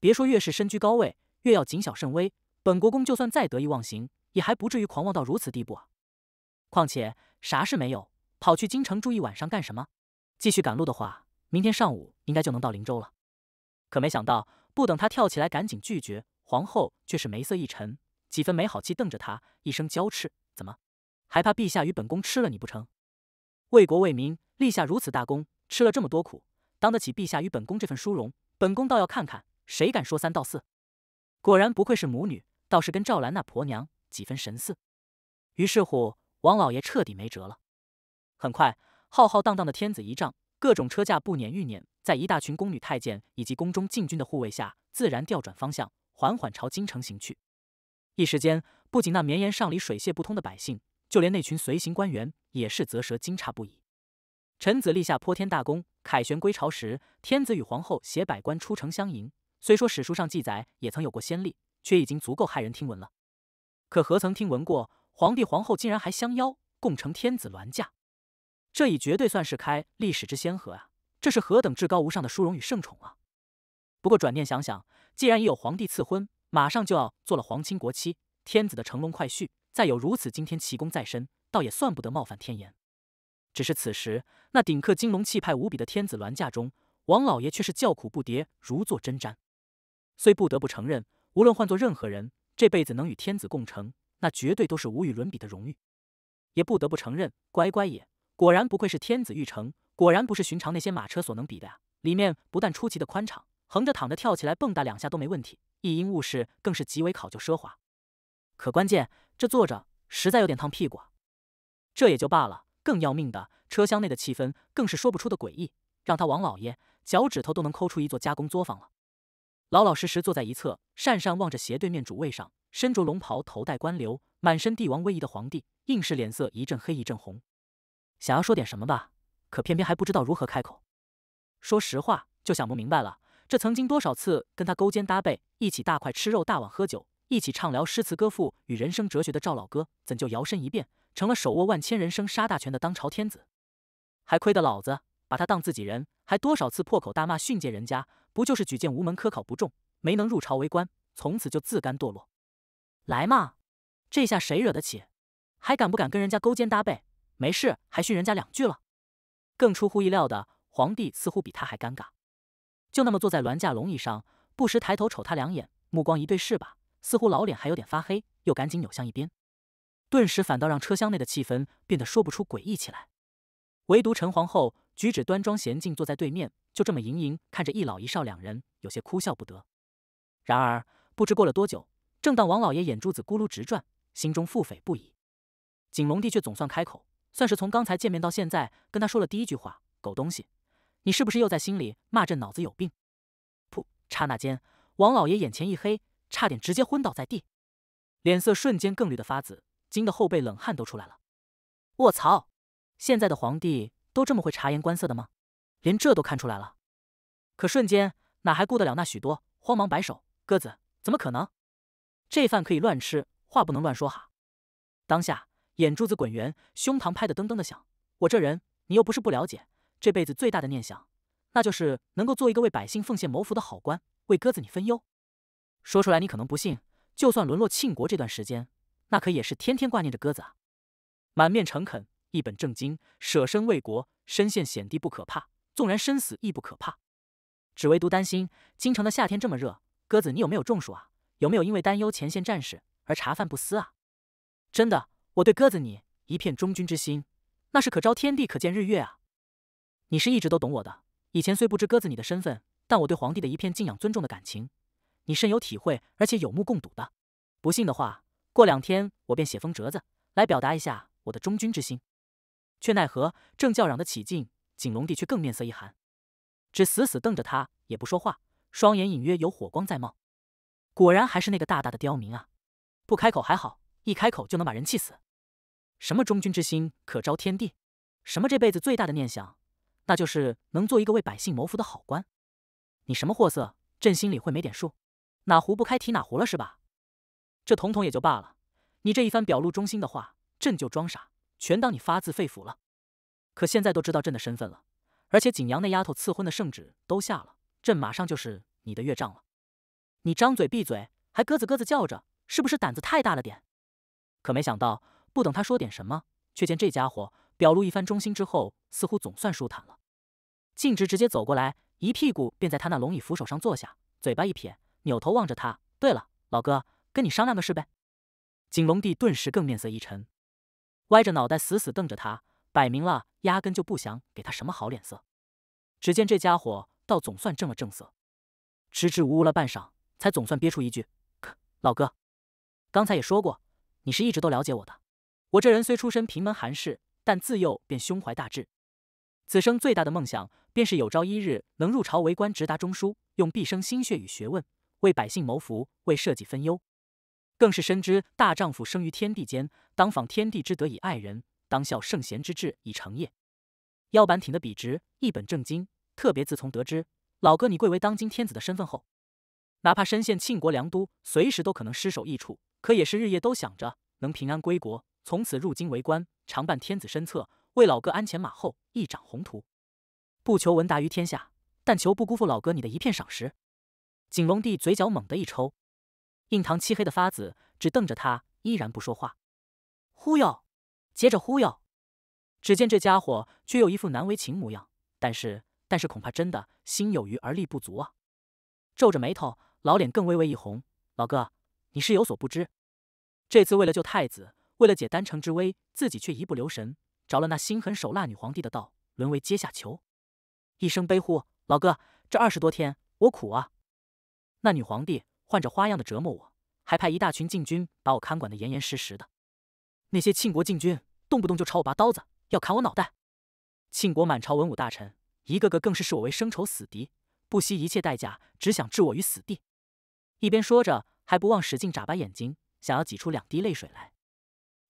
别说越是身居高位，越要谨小慎微。本国公就算再得意忘形，也还不至于狂妄到如此地步啊！况且啥事没有，跑去京城住一晚上干什么？继续赶路的话，明天上午应该就能到林州了。可没想到，不等他跳起来，赶紧拒绝。皇后却是眉色一沉，几分没好气瞪着她，一声娇斥：“怎么，还怕陛下与本宫吃了你不成？为国为民立下如此大功，吃了这么多苦，当得起陛下与本宫这份殊荣。本宫倒要看看谁敢说三道四。”果然不愧是母女，倒是跟赵兰那婆娘几分神似。于是乎，王老爷彻底没辙了。很快，浩浩荡荡的天子仪仗，各种车驾不碾玉碾，在一大群宫女太监以及宫中禁军的护卫下，自然调转方向。缓缓朝京城行去，一时间，不仅那绵延上里水泄不通的百姓，就连那群随行官员也是啧舌惊诧不已。臣子立下破天大功，凯旋归朝时，天子与皇后携百官出城相迎。虽说史书上记载也曾有过先例，却已经足够骇人听闻了。可何曾听闻过皇帝皇后竟然还相邀共乘天子銮驾？这已绝对算是开历史之先河啊！这是何等至高无上的殊荣与圣宠啊！不过转念想想。既然已有皇帝赐婚，马上就要做了皇亲国戚、天子的乘龙快婿，再有如此惊天奇功在身，倒也算不得冒犯天颜。只是此时，那顶克金龙、气派无比的天子銮驾中，王老爷却是叫苦不迭，如坐针毡。虽不得不承认，无论换做任何人，这辈子能与天子共乘，那绝对都是无与伦比的荣誉。也不得不承认，乖乖也果然不愧是天子御城，果然不是寻常那些马车所能比的呀。里面不但出奇的宽敞。横着躺着，跳起来蹦跶两下都没问题。一应物事更是极为考究奢华。可关键这坐着实在有点烫屁股。这也就罢了，更要命的，车厢内的气氛更是说不出的诡异，让他王老爷脚趾头都能抠出一座加工作坊了。老老实实坐在一侧，讪讪望着斜对面主位上身着龙袍、头戴冠旒、满身帝王威仪的皇帝，硬是脸色一阵黑一阵红。想要说点什么吧，可偏偏还不知道如何开口。说实话，就想不明白了。这曾经多少次跟他勾肩搭背，一起大块吃肉、大碗喝酒，一起畅聊诗词歌赋与人生哲学的赵老哥，怎就摇身一变成了手握万千人生杀大权的当朝天子？还亏得老子把他当自己人，还多少次破口大骂训诫人家，不就是举荐无门、科考不中，没能入朝为官，从此就自甘堕落？来嘛，这下谁惹得起？还敢不敢跟人家勾肩搭背？没事还训人家两句了？更出乎意料的，皇帝似乎比他还尴尬。就那么坐在銮驾龙椅上，不时抬头瞅他两眼，目光一对视吧，似乎老脸还有点发黑，又赶紧扭向一边，顿时反倒让车厢内的气氛变得说不出诡异起来。唯独陈皇后举止端庄娴静，坐在对面，就这么盈盈看着一老一少两人，有些哭笑不得。然而不知过了多久，正当王老爷眼珠子咕噜直转，心中腹诽不已，景龙帝却总算开口，算是从刚才见面到现在跟他说了第一句话：“狗东西。”你是不是又在心里骂朕脑子有病？噗！刹那间，王老爷眼前一黑，差点直接昏倒在地，脸色瞬间更绿的发紫，惊得后背冷汗都出来了。卧槽！现在的皇帝都这么会察言观色的吗？连这都看出来了？可瞬间哪还顾得了那许多，慌忙摆手：“鸽子，怎么可能？这饭可以乱吃，话不能乱说哈。”当下眼珠子滚圆，胸膛拍得噔噔的响。我这人你又不是不了解。这辈子最大的念想，那就是能够做一个为百姓奉献、谋福的好官，为鸽子你分忧。说出来你可能不信，就算沦落庆国这段时间，那可也是天天挂念着鸽子啊。满面诚恳，一本正经，舍身为国，身陷险地不可怕，纵然生死亦不可怕。只唯独担心京城的夏天这么热，鸽子你有没有中暑啊？有没有因为担忧前线战士而茶饭不思啊？真的，我对鸽子你一片忠君之心，那是可昭天地、可见日月啊。你是一直都懂我的。以前虽不知鸽子你的身份，但我对皇帝的一片敬仰、尊重的感情，你深有体会，而且有目共睹的。不信的话，过两天我便写封折子来表达一下我的忠君之心。却奈何，正叫嚷得起劲，景隆帝却更面色一寒，只死死瞪着他，也不说话，双眼隐约有火光在冒。果然还是那个大大的刁民啊！不开口还好，一开口就能把人气死。什么忠君之心可昭天地？什么这辈子最大的念想？那就是能做一个为百姓谋福的好官。你什么货色？朕心里会没点数？哪壶不开提哪壶了是吧？这统统也就罢了，你这一番表露忠心的话，朕就装傻，全当你发自肺腑了。可现在都知道朕的身份了，而且景阳那丫头赐婚的圣旨都下了，朕马上就是你的岳丈了。你张嘴闭嘴，还鸽子鸽子叫着，是不是胆子太大了点？可没想到，不等他说点什么，却见这家伙。表露一番忠心之后，似乎总算舒坦了，径直直接走过来，一屁股便在他那龙椅扶手上坐下，嘴巴一撇，扭头望着他。对了，老哥，跟你商量个事呗。景龙帝顿时更面色一沉，歪着脑袋死死瞪着他，摆明了压根就不想给他什么好脸色。只见这家伙倒总算正了正色，支支吾吾了半晌，才总算憋出一句：“老哥，刚才也说过，你是一直都了解我的。我这人虽出身贫门寒士。”但自幼便胸怀大志，此生最大的梦想便是有朝一日能入朝为官，直达中枢，用毕生心血与学问为百姓谋福，为社稷分忧。更是深知大丈夫生于天地间，当仿天地之德以爱人，当效圣贤之志以成业。腰板挺得笔直，一本正经。特别自从得知老哥你贵为当今天子的身份后，哪怕身陷庆国良都，随时都可能失手易处，可也是日夜都想着能平安归国。从此入京为官，常伴天子身侧，为老哥鞍前马后，一展宏图。不求闻达于天下，但求不辜负老哥你的一片赏识。景龙帝嘴角猛地一抽，印堂漆黑的发紫，只瞪着他，依然不说话。忽悠，接着忽悠。只见这家伙却又一副难为情模样，但是，但是恐怕真的心有余而力不足啊！皱着眉头，老脸更微微一红。老哥，你是有所不知，这次为了救太子。为了解丹城之危，自己却一不留神着了那心狠手辣女皇帝的道，沦为阶下囚。一声悲呼：“老哥，这二十多天我苦啊！那女皇帝换着花样的折磨我，还派一大群禁军把我看管的严严实实的。那些庆国禁军动不动就朝我拔刀子，要砍我脑袋。庆国满朝文武大臣一个个更是视我为生仇死敌，不惜一切代价，只想置我于死地。”一边说着，还不忘使劲眨巴眼睛，想要挤出两滴泪水来。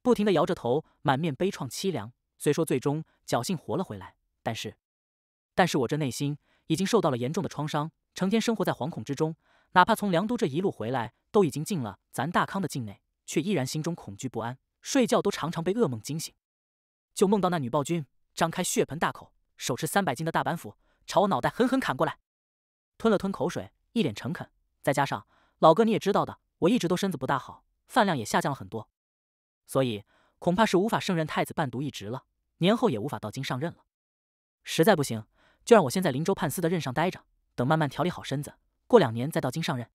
不停的摇着头，满面悲怆凄凉。虽说最终侥幸活了回来，但是，但是我这内心已经受到了严重的创伤，成天生活在惶恐之中。哪怕从凉都这一路回来，都已经进了咱大康的境内，却依然心中恐惧不安，睡觉都常常被噩梦惊醒，就梦到那女暴君张开血盆大口，手持三百斤的大板斧，朝我脑袋狠狠砍过来。吞了吞口水，一脸诚恳。再加上老哥你也知道的，我一直都身子不大好，饭量也下降了很多。所以恐怕是无法胜任太子伴读一职了，年后也无法到京上任了。实在不行，就让我先在灵州判司的任上待着，等慢慢调理好身子，过两年再到京上任。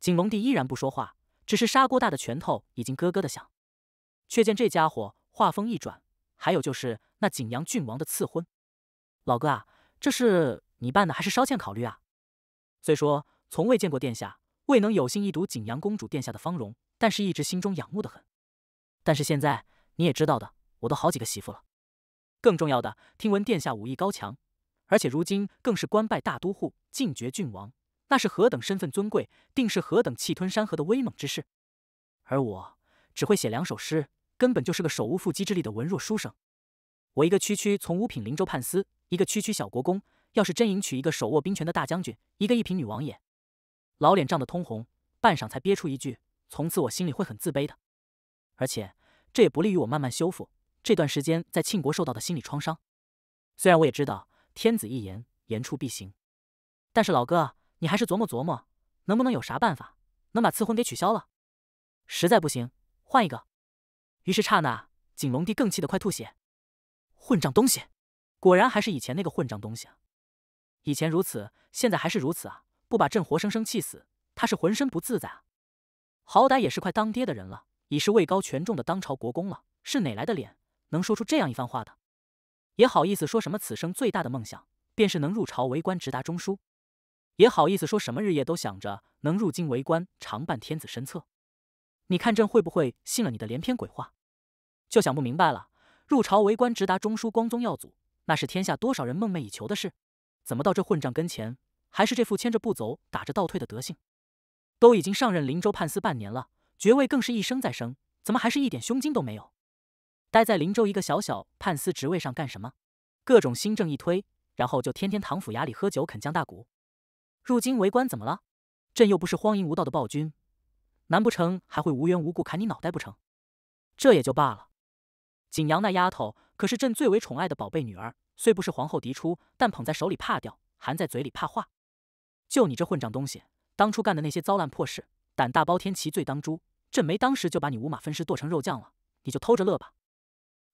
景龙帝依然不说话，只是砂锅大的拳头已经咯咯的响。却见这家伙话锋一转，还有就是那景阳郡王的赐婚，老哥啊，这事你办的还是稍欠考虑啊。虽说从未见过殿下，未能有幸一睹景阳公主殿下的芳容，但是一直心中仰慕的很。但是现在你也知道的，我都好几个媳妇了。更重要的，听闻殿下武艺高强，而且如今更是官拜大都护、晋爵郡王，那是何等身份尊贵，定是何等气吞山河的威猛之势。而我只会写两首诗，根本就是个手无缚鸡之力的文弱书生。我一个区区从五品灵州判司，一个区区小国公，要是真迎娶一个手握兵权的大将军，一个一品女王爷，老脸涨得通红，半晌才憋出一句：“从此我心里会很自卑的。”而且，这也不利于我慢慢修复这段时间在庆国受到的心理创伤。虽然我也知道天子一言，言出必行，但是老哥，你还是琢磨琢磨，能不能有啥办法能把赐婚给取消了？实在不行，换一个。于是刹那，景龙帝更气得快吐血。混账东西！果然还是以前那个混账东西啊！以前如此，现在还是如此啊！不把朕活生生气死，他是浑身不自在啊！好歹也是快当爹的人了。已是位高权重的当朝国公了，是哪来的脸能说出这样一番话的？也好意思说什么此生最大的梦想便是能入朝为官，直达中枢？也好意思说什么日夜都想着能入京为官，常伴天子身侧？你看朕会不会信了你的连篇鬼话？就想不明白了，入朝为官，直达中枢，光宗耀祖，那是天下多少人梦寐以求的事，怎么到这混账跟前，还是这副牵着不走，打着倒退的德性？都已经上任灵州判司半年了。爵位更是一升再升，怎么还是一点胸襟都没有？待在林州一个小小判司职位上干什么？各种新政一推，然后就天天唐府衙里喝酒啃姜大骨。入京为官怎么了？朕又不是荒淫无道的暴君，难不成还会无缘无故砍你脑袋不成？这也就罢了。景阳那丫头可是朕最为宠爱的宝贝女儿，虽不是皇后嫡出，但捧在手里怕掉，含在嘴里怕化。就你这混账东西，当初干的那些糟烂破事！胆大包天，其罪当诛。朕没当时就把你五马分尸、剁成肉酱了，你就偷着乐吧。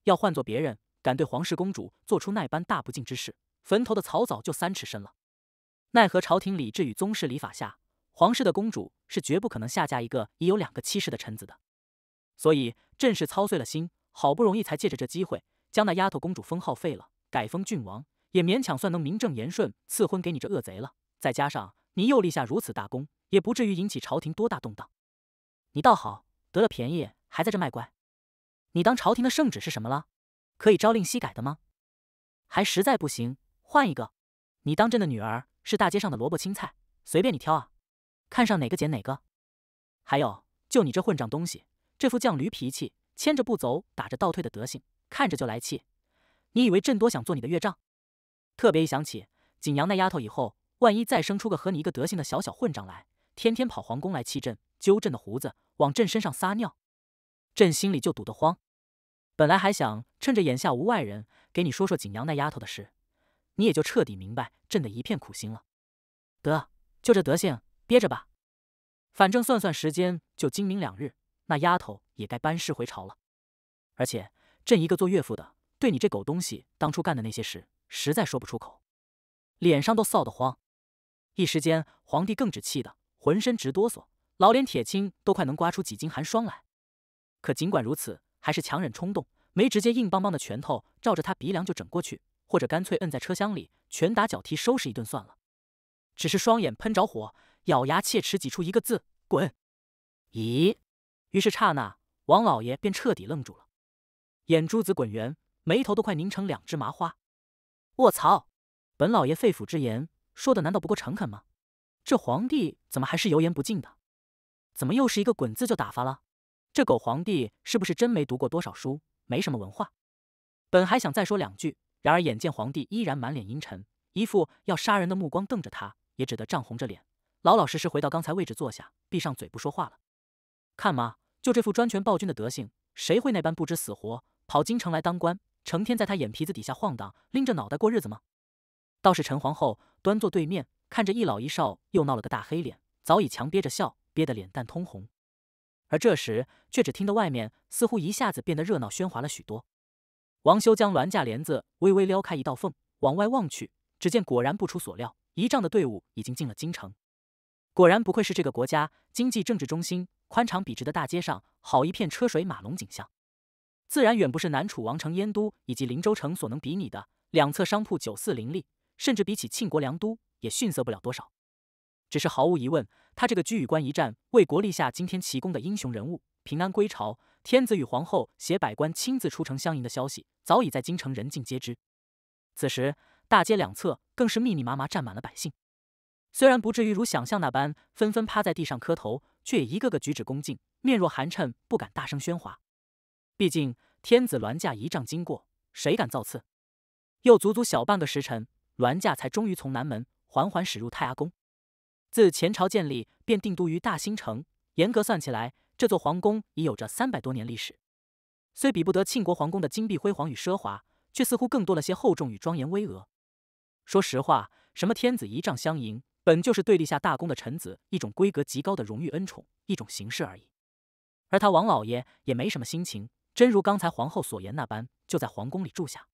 要换做别人，敢对皇室公主做出那般大不敬之事，坟头的草早就三尺深了。奈何朝廷礼制与宗室礼法下，皇室的公主是绝不可能下嫁一个已有两个妻室的臣子的。所以，朕是操碎了心，好不容易才借着这机会将那丫头公主封号废了，改封郡王，也勉强算能名正言顺赐婚给你这恶贼了。再加上你又立下如此大功。也不至于引起朝廷多大动荡。你倒好，得了便宜还在这卖乖。你当朝廷的圣旨是什么了？可以朝令夕改的吗？还实在不行，换一个。你当朕的女儿是大街上的萝卜青菜，随便你挑啊，看上哪个捡哪个。还有，就你这混账东西，这副犟驴脾气，牵着不走，打着倒退的德行，看着就来气。你以为朕多想做你的岳丈？特别一想起景阳那丫头，以后万一再生出个和你一个德行的小小混账来。天天跑皇宫来气朕，揪朕的胡子，往朕身上撒尿，朕心里就堵得慌。本来还想趁着眼下无外人，给你说说景阳那丫头的事，你也就彻底明白朕的一片苦心了。得，就这德性，憋着吧。反正算算时间，就今明两日，那丫头也该班师回朝了。而且朕一个做岳父的，对你这狗东西当初干的那些事，实在说不出口，脸上都臊得慌。一时间，皇帝更只气的。浑身直哆嗦，老脸铁青，都快能刮出几斤寒霜来。可尽管如此，还是强忍冲动，没直接硬邦邦的拳头照着他鼻梁就整过去，或者干脆摁在车厢里拳打脚踢收拾一顿算了。只是双眼喷着火，咬牙切齿挤出一个字：“滚！”咦？于是刹那，王老爷便彻底愣住了，眼珠子滚圆，眉头都快拧成两只麻花。卧槽！本老爷肺腑之言，说的难道不够诚恳吗？这皇帝怎么还是油盐不进的？怎么又是一个滚字就打发了？这狗皇帝是不是真没读过多少书，没什么文化？本还想再说两句，然而眼见皇帝依然满脸阴沉，一副要杀人的目光瞪着他，也只得涨红着脸，老老实实回到刚才位置坐下，闭上嘴不说话了。看嘛，就这副专权暴君的德行，谁会那般不知死活，跑京城来当官，成天在他眼皮子底下晃荡，拎着脑袋过日子吗？倒是陈皇后端坐对面，看着一老一少又闹了个大黑脸，早已强憋着笑，憋得脸蛋通红。而这时，却只听得外面似乎一下子变得热闹喧哗了许多。王修将銮驾帘子微微撩开一道缝，往外望去，只见果然不出所料，仪仗的队伍已经进了京城。果然不愧是这个国家经济政治中心，宽敞笔直的大街上，好一片车水马龙景象，自然远不是南楚王城燕都以及林州城所能比拟的。两侧商铺酒肆林立。甚至比起庆国良都也逊色不了多少，只是毫无疑问，他这个居与关一战为国立下惊天奇功的英雄人物平安归朝，天子与皇后携百官亲自出城相迎的消息早已在京城人尽皆知。此时大街两侧更是密密麻麻站满了百姓，虽然不至于如想象那般纷纷趴在地上磕头，却也一个个举止恭敬，面若寒碜，不敢大声喧哗。毕竟天子銮驾仪仗经过，谁敢造次？又足足小半个时辰。銮驾才终于从南门缓缓驶入泰阿宫。自前朝建立，便定都于大兴城。严格算起来，这座皇宫已有着三百多年历史。虽比不得庆国皇宫的金碧辉煌与奢华，却似乎更多了些厚重与庄严巍峨。说实话，什么天子仪仗相迎，本就是对立下大功的臣子一种规格极高的荣誉恩宠，一种形式而已。而他王老爷也没什么心情，真如刚才皇后所言那般，就在皇宫里住下。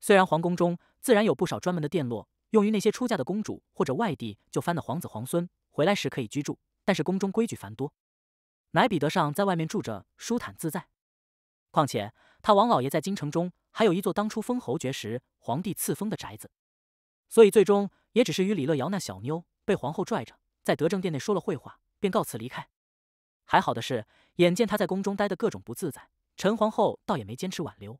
虽然皇宫中自然有不少专门的殿落，用于那些出嫁的公主或者外地就藩的皇子皇孙回来时可以居住，但是宫中规矩繁多，乃比得上在外面住着舒坦自在。况且他王老爷在京城中还有一座当初封侯爵时皇帝赐封的宅子，所以最终也只是与李乐瑶那小妞被皇后拽着在德政殿内说了会话，便告辞离开。还好的是，眼见他在宫中待的各种不自在，陈皇后倒也没坚持挽留。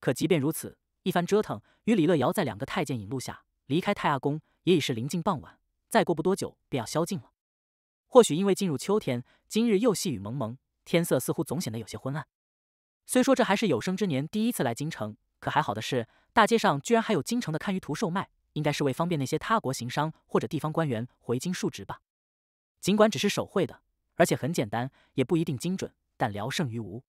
可即便如此。一番折腾，与李乐瑶在两个太监引路下离开太阿宫，也已是临近傍晚。再过不多久，便要宵禁了。或许因为进入秋天，今日又细雨蒙蒙，天色似乎总显得有些昏暗。虽说这还是有生之年第一次来京城，可还好的是，大街上居然还有京城的堪舆图售卖，应该是为方便那些他国行商或者地方官员回京述职吧。尽管只是手绘的，而且很简单，也不一定精准，但聊胜于无。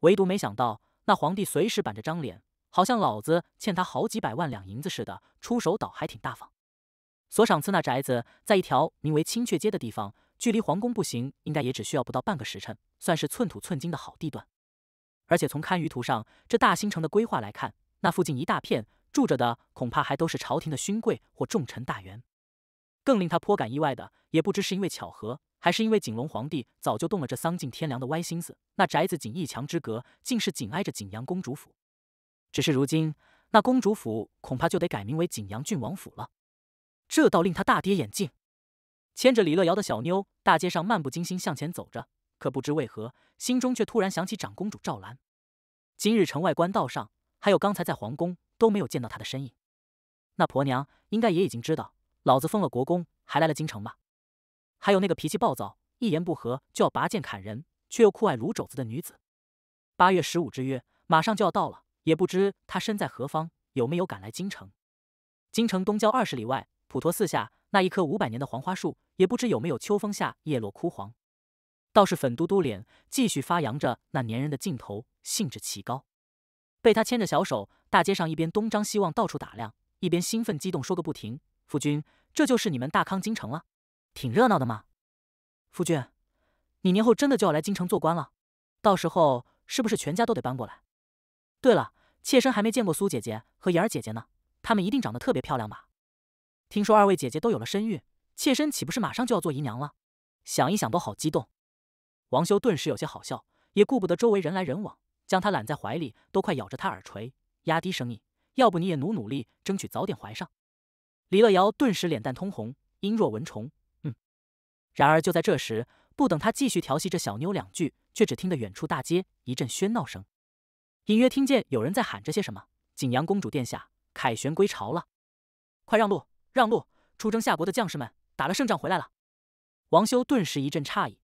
唯独没想到，那皇帝随时板着张脸。好像老子欠他好几百万两银子似的，出手倒还挺大方。所赏赐那宅子在一条名为青雀街的地方，距离皇宫步行应该也只需要不到半个时辰，算是寸土寸金的好地段。而且从堪舆图上这大兴城的规划来看，那附近一大片住着的恐怕还都是朝廷的勋贵或重臣大员。更令他颇感意外的，也不知是因为巧合，还是因为景龙皇帝早就动了这丧尽天良的歪心思，那宅子仅一墙之隔，竟是紧挨着景阳公主府。只是如今，那公主府恐怕就得改名为景阳郡王府了。这倒令他大跌眼镜。牵着李乐瑶的小妞，大街上漫不经心向前走着，可不知为何，心中却突然想起长公主赵兰。今日城外官道上，还有刚才在皇宫都没有见到她的身影。那婆娘应该也已经知道老子封了国公，还来了京城吧？还有那个脾气暴躁，一言不合就要拔剑砍人，却又酷爱撸肘子的女子。八月十五之约，马上就要到了。也不知他身在何方，有没有赶来京城？京城东郊二十里外普陀寺下那一棵五百年的黄花树，也不知有没有秋风下叶落枯黄。倒是粉嘟嘟脸继续发扬着那粘人的劲头，兴致奇高。被他牵着小手，大街上一边东张西望，到处打量，一边兴奋激动说个不停：“夫君，这就是你们大康京城了，挺热闹的嘛！夫君，你年后真的就要来京城做官了？到时候是不是全家都得搬过来？”对了，妾身还没见过苏姐姐和妍儿姐姐呢，她们一定长得特别漂亮吧？听说二位姐姐都有了身孕，妾身岂不是马上就要做姨娘了？想一想都好激动。王修顿时有些好笑，也顾不得周围人来人往，将她揽在怀里，都快咬着她耳垂，压低声音：“要不你也努努力，争取早点怀上。”李乐瑶顿时脸蛋通红，音若蚊虫：“嗯。”然而就在这时，不等他继续调戏这小妞两句，却只听得远处大街一阵喧闹声。隐约听见有人在喊着些什么：“景阳公主殿下凯旋归朝了！”快让路，让路！出征夏国的将士们打了胜仗回来了。王修顿时一阵诧异，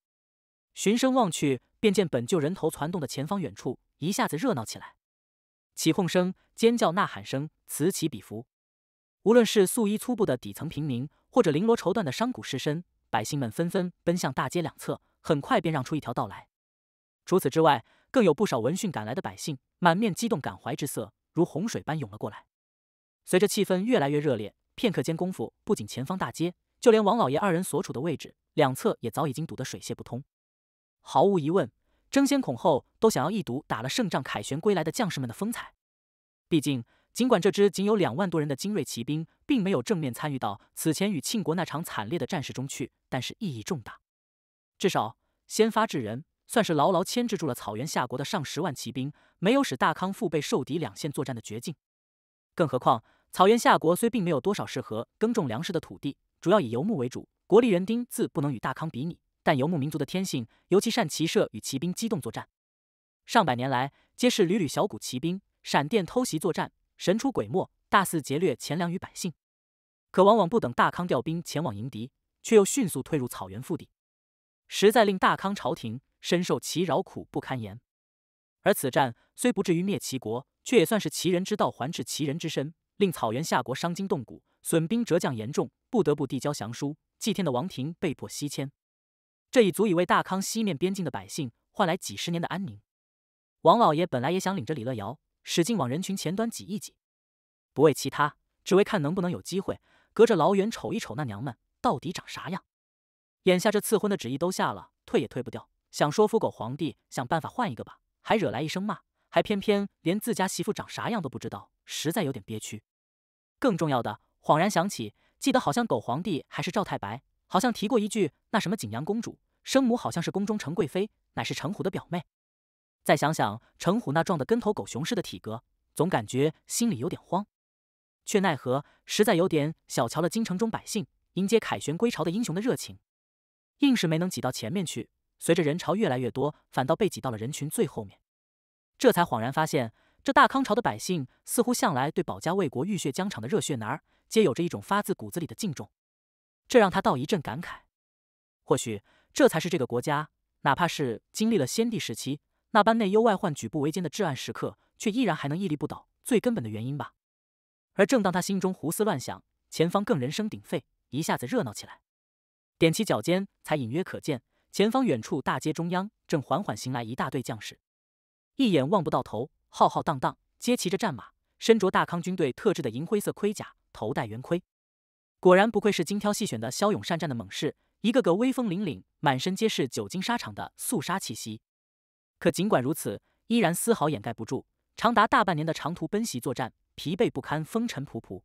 循声望去，便见本就人头攒动的前方远处一下子热闹起来，起哄声、尖叫、呐喊声此起彼伏。无论是素衣粗布的底层平民，或者绫罗绸缎的商贾士绅，百姓们纷纷奔向大街两侧，很快便让出一条道来。除此之外，更有不少闻讯赶来的百姓，满面激动感怀之色，如洪水般涌了过来。随着气氛越来越热烈，片刻间功夫，不仅前方大街，就连王老爷二人所处的位置两侧，也早已经堵得水泄不通。毫无疑问，争先恐后都想要一睹打了胜仗凯旋归来的将士们的风采。毕竟，尽管这支仅有两万多人的精锐骑兵，并没有正面参与到此前与庆国那场惨烈的战事中去，但是意义重大，至少先发制人。算是牢牢牵制住了草原夏国的上十万骑兵，没有使大康腹背受敌、两线作战的绝境。更何况，草原夏国虽并没有多少适合耕种粮食的土地，主要以游牧为主，国力人丁自不能与大康比拟。但游牧民族的天性尤其善骑射与骑兵机动作战，上百年来皆是屡屡小股骑兵闪电偷袭作战，神出鬼没，大肆劫掠钱粮与百姓。可往往不等大康调兵前往迎敌，却又迅速退入草原腹地，实在令大康朝廷。深受其扰，苦不堪言。而此战虽不至于灭齐国，却也算是齐人之道还治齐人之身，令草原夏国伤筋动骨，损兵折将严重，不得不递交降书。祭天的王庭被迫西迁，这已足以为大康西面边境的百姓换来几十年的安宁。王老爷本来也想领着李乐瑶使劲往人群前端挤一挤，不为其他，只为看能不能有机会隔着老远瞅一瞅那娘们到底长啥样。眼下这赐婚的旨意都下了，退也退不掉。想说服狗皇帝想办法换一个吧，还惹来一声骂，还偏偏连自家媳妇长啥样都不知道，实在有点憋屈。更重要的，恍然想起，记得好像狗皇帝还是赵太白，好像提过一句，那什么景阳公主生母好像是宫中陈贵妃，乃是陈虎的表妹。再想想陈虎那壮得跟头狗熊似的体格，总感觉心里有点慌。却奈何实在有点小瞧了京城中百姓迎接凯旋归朝的英雄的热情，硬是没能挤到前面去。随着人潮越来越多，反倒被挤到了人群最后面。这才恍然发现，这大康朝的百姓似乎向来对保家卫国、浴血疆场的热血男儿，皆有着一种发自骨子里的敬重。这让他倒一阵感慨。或许这才是这个国家，哪怕是经历了先帝时期那般内忧外患、举步维艰的至暗时刻，却依然还能屹立不倒最根本的原因吧。而正当他心中胡思乱想，前方更人声鼎沸，一下子热闹起来。踮起脚尖，才隐约可见。前方远处大街中央，正缓缓行来一大队将士，一眼望不到头，浩浩荡荡，皆骑着战马，身着大康军队特制的银灰色盔甲，头戴圆盔。果然不愧是精挑细选的骁勇善战的猛士，一个个威风凛凛，满身皆是久经沙场的肃杀气息。可尽管如此，依然丝毫掩盖不住长达大半年的长途奔袭作战，疲惫不堪，风尘仆仆。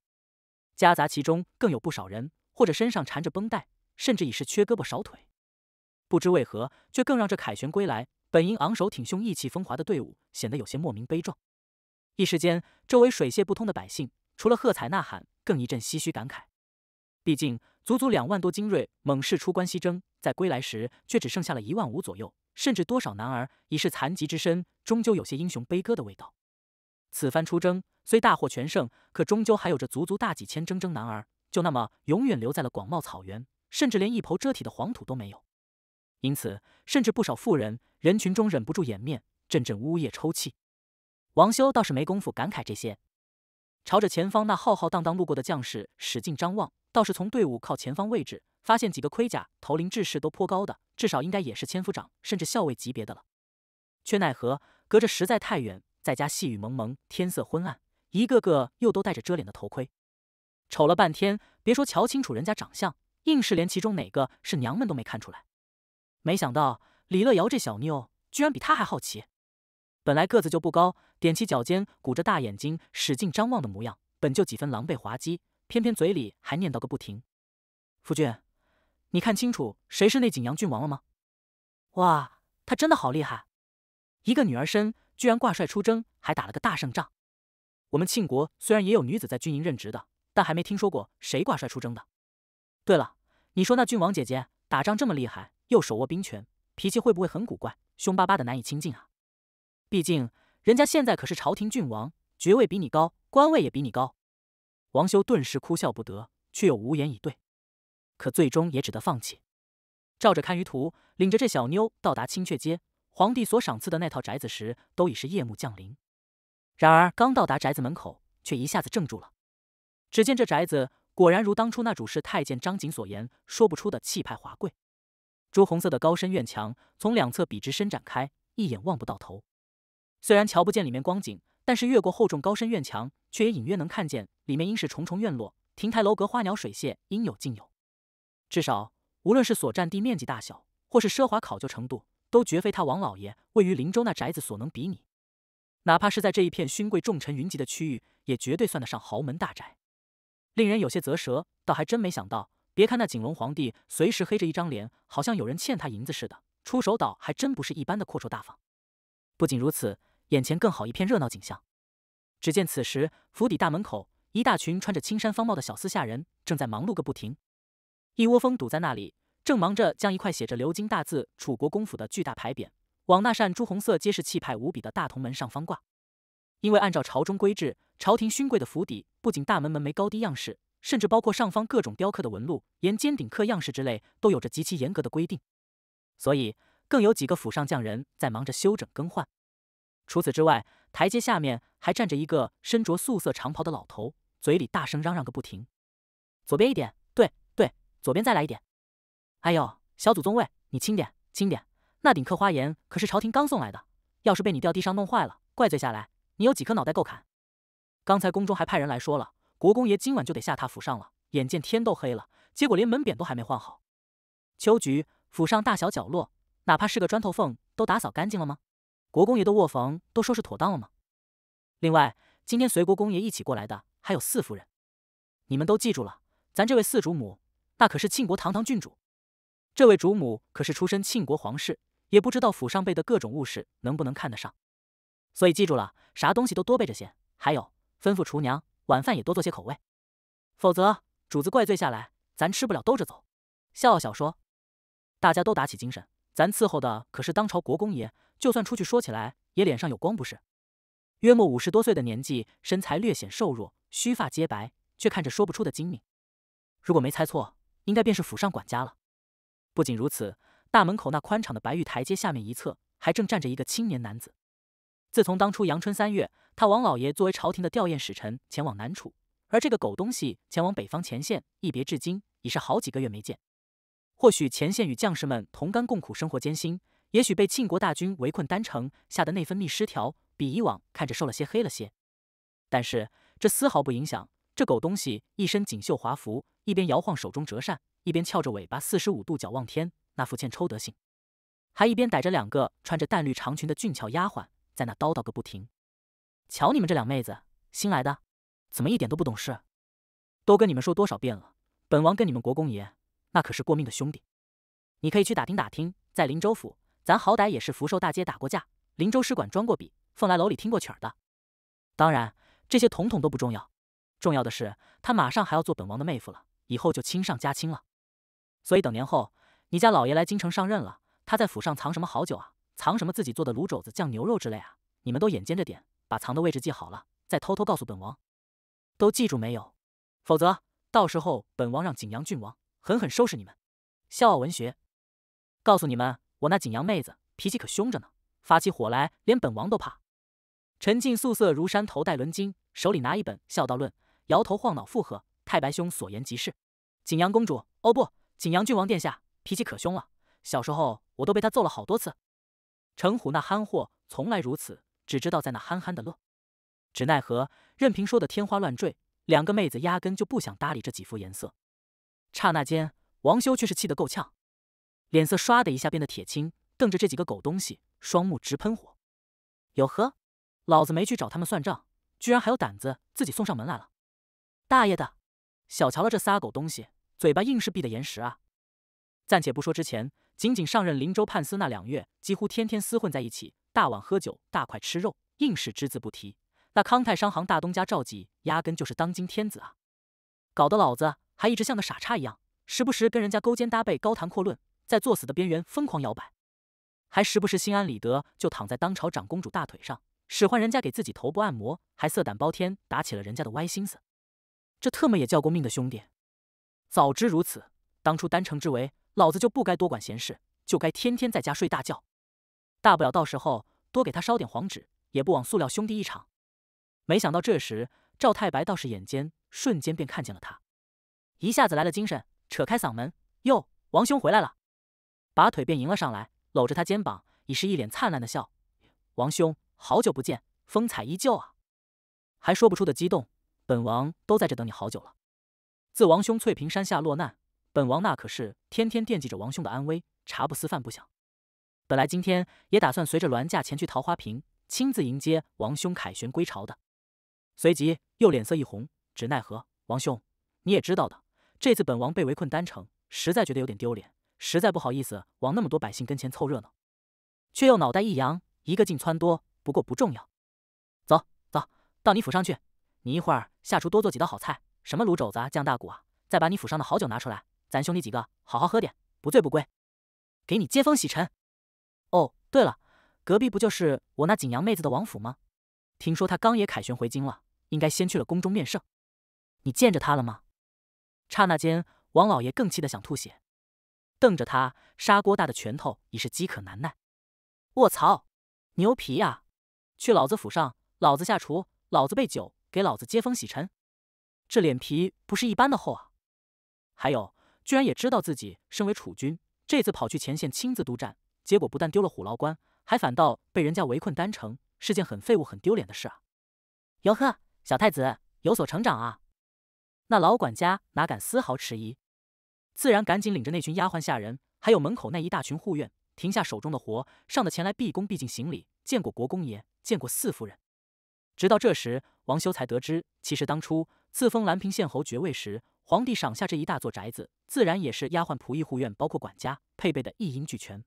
夹杂其中更有不少人，或者身上缠着绷带，甚至已是缺胳膊少腿。不知为何，却更让这凯旋归来、本应昂首挺胸、意气风华的队伍显得有些莫名悲壮。一时间，周围水泄不通的百姓，除了喝彩呐喊，更一阵唏嘘感慨。毕竟，足足两万多精锐猛士出关西征，在归来时却只剩下了一万五左右，甚至多少男儿已是残疾之身，终究有些英雄悲歌的味道。此番出征虽大获全胜，可终究还有着足足大几千铮铮男儿，就那么永远留在了广袤草原，甚至连一抔遮体的黄土都没有。因此，甚至不少妇人人群中忍不住掩面，阵阵呜咽抽泣。王修倒是没工夫感慨这些，朝着前方那浩浩荡荡路过的将士使劲张望，倒是从队伍靠前方位置发现几个盔甲头领，志士都颇高的，至少应该也是千夫长甚至校尉级别的了。却奈何隔着实在太远，再加细雨蒙蒙，天色昏暗，一个个又都戴着遮脸的头盔，瞅了半天，别说瞧清楚人家长相，硬是连其中哪个是娘们都没看出来。没想到李乐瑶这小妞居然比他还好奇。本来个子就不高，踮起脚尖，鼓着大眼睛，使劲张望的模样，本就几分狼狈滑稽，偏偏嘴里还念叨个不停：“夫君，你看清楚谁是那景阳郡王了吗？”“哇，他真的好厉害！一个女儿身，居然挂帅出征，还打了个大胜仗。我们庆国虽然也有女子在军营任职的，但还没听说过谁挂帅出征的。对了，你说那郡王姐姐打仗这么厉害？”又手握兵权，脾气会不会很古怪，凶巴巴的，难以亲近啊？毕竟人家现在可是朝廷郡王，爵位比你高，官位也比你高。王修顿时哭笑不得，却又无言以对，可最终也只得放弃。照着看舆图，领着这小妞到达青雀街，皇帝所赏赐的那套宅子时，都已是夜幕降临。然而刚到达宅子门口，却一下子怔住了。只见这宅子果然如当初那主事太监张景所言，说不出的气派华贵。朱红色的高深院墙从两侧笔直伸展开，一眼望不到头。虽然瞧不见里面光景，但是越过厚重高深院墙，却也隐约能看见里面应是重重院落、亭台楼阁、花鸟水榭，应有尽有。至少无论是所占地面积大小，或是奢华考究程度，都绝非他王老爷位于林州那宅子所能比拟。哪怕是在这一片勋贵重臣云集的区域，也绝对算得上豪门大宅，令人有些啧舌。倒还真没想到。别看那景龙皇帝随时黑着一张脸，好像有人欠他银子似的，出手倒还真不是一般的阔绰大方。不仅如此，眼前更好一片热闹景象。只见此时府邸大门口，一大群穿着青衫方帽的小厮下人正在忙碌个不停，一窝蜂堵在那里，正忙着将一块写着鎏金大字“楚国公府”的巨大牌匾往那扇朱红色、皆是气派无比的大铜门上方挂。因为按照朝中规制，朝廷勋贵的府邸不仅大门门楣高低样式。甚至包括上方各种雕刻的纹路、沿尖顶刻样式之类，都有着极其严格的规定。所以，更有几个府上匠人在忙着修整更换。除此之外，台阶下面还站着一个身着素色长袍的老头，嘴里大声嚷嚷个不停：“左边一点，对对，左边再来一点。哎呦，小祖宗位，你轻点，轻点。那顶刻花檐可是朝廷刚送来的，要是被你掉地上弄坏了，怪罪下来，你有几颗脑袋够砍？刚才宫中还派人来说了。”国公爷今晚就得下榻府上了，眼见天都黑了，结果连门匾都还没换好。秋菊，府上大小角落，哪怕是个砖头缝，都打扫干净了吗？国公爷的卧房都收拾妥当了吗？另外，今天随国公爷一起过来的还有四夫人，你们都记住了，咱这位四主母，那可是庆国堂堂郡主，这位主母可是出身庆国皇室，也不知道府上备的各种物事能不能看得上，所以记住了，啥东西都多备着些。还有，吩咐厨娘。晚饭也多做些口味，否则主子怪罪下来，咱吃不了兜着走。笑笑说：“大家都打起精神，咱伺候的可是当朝国公爷，就算出去说起来，也脸上有光不是？”约莫五十多岁的年纪，身材略显瘦弱，须发皆白，却看着说不出的精明。如果没猜错，应该便是府上管家了。不仅如此，大门口那宽敞的白玉台阶下面一侧，还正站着一个青年男子。自从当初阳春三月，他王老爷作为朝廷的吊唁使臣前往南楚，而这个狗东西前往北方前线，一别至今已是好几个月没见。或许前线与将士们同甘共苦，生活艰辛；，也许被庆国大军围困丹城，吓得内分泌失调，比以往看着瘦了些、黑了些。但是这丝毫不影响这狗东西一身锦绣华服，一边摇晃手中折扇，一边翘着尾巴四十五度角望天，那副欠抽德性，还一边逮着两个穿着淡绿长裙的俊俏丫鬟。在那叨叨个不停，瞧你们这两妹子，新来的，怎么一点都不懂事？都跟你们说多少遍了，本王跟你们国公爷那可是过命的兄弟，你可以去打听打听，在林州府，咱好歹也是福寿大街打过架，林州使馆装过笔，凤来楼里听过曲儿的。当然，这些统统都不重要，重要的是他马上还要做本王的妹夫了，以后就亲上加亲了。所以等年后，你家老爷来京城上任了，他在府上藏什么好酒啊？藏什么？自己做的卤肘子、酱牛肉之类啊！你们都眼尖着点，把藏的位置记好了，再偷偷告诉本王。都记住没有？否则到时候本王让景阳郡王狠狠收拾你们。笑傲文学，告诉你们，我那景阳妹子脾气可凶着呢，发起火来连本王都怕。沉浸素色如山，头戴纶巾，手里拿一本《孝道论》，摇头晃脑附和：“太白兄所言极是。”景阳公主，哦不，景阳郡王殿下脾气可凶了，小时候我都被他揍了好多次。程虎那憨货从来如此，只知道在那憨憨的乐。只奈何，任凭说的天花乱坠，两个妹子压根就不想搭理这几副颜色。刹那间，王修却是气得够呛，脸色唰的一下变得铁青，瞪着这几个狗东西，双目直喷火。哟呵，老子没去找他们算账，居然还有胆子自己送上门来了！大爷的，小瞧了这仨狗东西，嘴巴硬是闭得严实啊！暂且不说之前。仅仅上任林州判司那两月，几乎天天厮混在一起，大碗喝酒，大块吃肉，硬是只字不提。那康泰商行大东家赵吉，压根就是当今天子啊！搞得老子还一直像个傻叉一样，时不时跟人家勾肩搭背，高谈阔论，在作死的边缘疯狂摇摆，还时不时心安理得就躺在当朝长公主大腿上，使唤人家给自己头部按摩，还色胆包天打起了人家的歪心思。这特么也叫过命的兄弟！早知如此，当初丹城之围……老子就不该多管闲事，就该天天在家睡大觉，大不了到时候多给他烧点黄纸，也不枉塑料兄弟一场。没想到这时赵太白倒是眼尖，瞬间便看见了他，一下子来了精神，扯开嗓门：“哟，王兄回来了！”拔腿便迎了上来，搂着他肩膀，已是一脸灿烂的笑：“王兄，好久不见，风采依旧啊！还说不出的激动，本王都在这等你好久了。自王兄翠屏山下落难……”本王那可是天天惦记着王兄的安危，茶不思饭不想。本来今天也打算随着銮驾前去桃花坪，亲自迎接王兄凯旋归朝的。随即又脸色一红，只奈何王兄你也知道的，这次本王被围困丹城，实在觉得有点丢脸，实在不好意思往那么多百姓跟前凑热闹。却又脑袋一扬，一个劲撺掇。不过不重要，走走，到你府上去。你一会儿下厨多做几道好菜，什么卤肘子、酱大骨啊，再把你府上的好酒拿出来。咱兄弟几个好好喝点，不醉不归，给你接风洗尘。哦，对了，隔壁不就是我那景阳妹子的王府吗？听说她刚也凯旋回京了，应该先去了宫中面圣。你见着她了吗？刹那间，王老爷更气得想吐血，瞪着他，砂锅大的拳头已是饥渴难耐。卧槽，牛皮呀！去老子府上，老子下厨，老子备酒，给老子接风洗尘。这脸皮不是一般的厚啊！还有。居然也知道自己身为储君，这次跑去前线亲自督战，结果不但丢了虎牢关，还反倒被人家围困丹城，是件很废物、很丢脸的事啊！哟呵，小太子有所成长啊！那老管家哪敢丝毫迟疑，自然赶紧领着那群丫鬟下人，还有门口那一大群护院，停下手中的活，上的前来，毕恭毕敬行礼，见过国公爷，见过四夫人。直到这时，王修才得知，其实当初自封兰平县侯爵位时，皇帝赏下这一大座宅子。自然也是丫鬟、仆役、护院，包括管家，配备的一应俱全。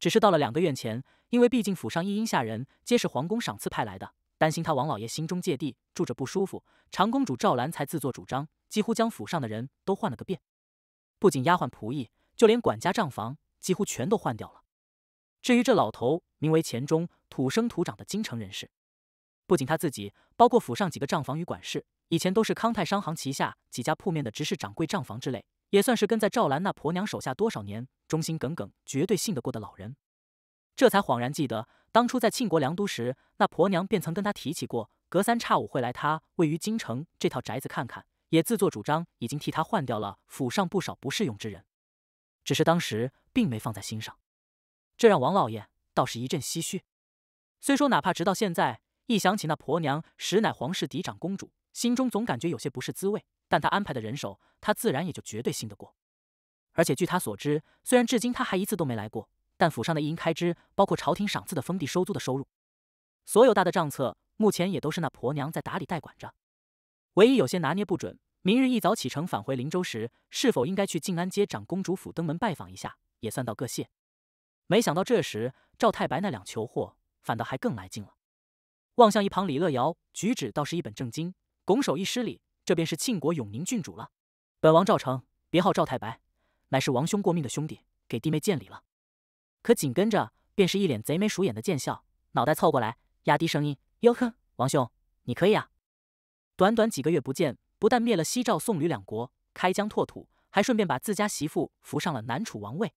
只是到了两个月前，因为毕竟府上一应下人皆是皇宫赏赐派来的，担心他王老爷心中芥蒂，住着不舒服，长公主赵兰才自作主张，几乎将府上的人都换了个遍。不仅丫鬟仆役，就连管家账房，几乎全都换掉了。至于这老头，名为钱忠，土生土长的京城人士。不仅他自己，包括府上几个账房与管事，以前都是康泰商行旗下几家铺面的执事、掌柜、账房之类。也算是跟在赵兰那婆娘手下多少年，忠心耿耿，绝对信得过的老人。这才恍然记得，当初在庆国良都时，那婆娘便曾跟他提起过，隔三差五会来他位于京城这套宅子看看，也自作主张已经替他换掉了府上不少不适用之人。只是当时并没放在心上，这让王老爷倒是一阵唏嘘。虽说哪怕直到现在，一想起那婆娘，实乃皇室嫡长公主。心中总感觉有些不是滋味，但他安排的人手，他自然也就绝对信得过。而且据他所知，虽然至今他还一次都没来过，但府上的一应开支，包括朝廷赏赐的封地收租的收入，所有大的账册目前也都是那婆娘在打理代管着。唯一有些拿捏不准，明日一早启程返回林州时，是否应该去静安街长公主府登门拜访一下，也算道个谢。没想到这时赵太白那两球货反倒还更来劲了，望向一旁李乐瑶，举止倒是一本正经。拱手一施礼，这便是庆国永宁郡主了。本王赵成，别号赵太白，乃是王兄过命的兄弟，给弟妹见礼了。可紧跟着便是一脸贼眉鼠眼的贱笑，脑袋凑过来，压低声音：“哟呵，王兄，你可以啊！短短几个月不见，不但灭了西赵、宋吕两国，开疆拓土，还顺便把自家媳妇扶上了南楚王位。”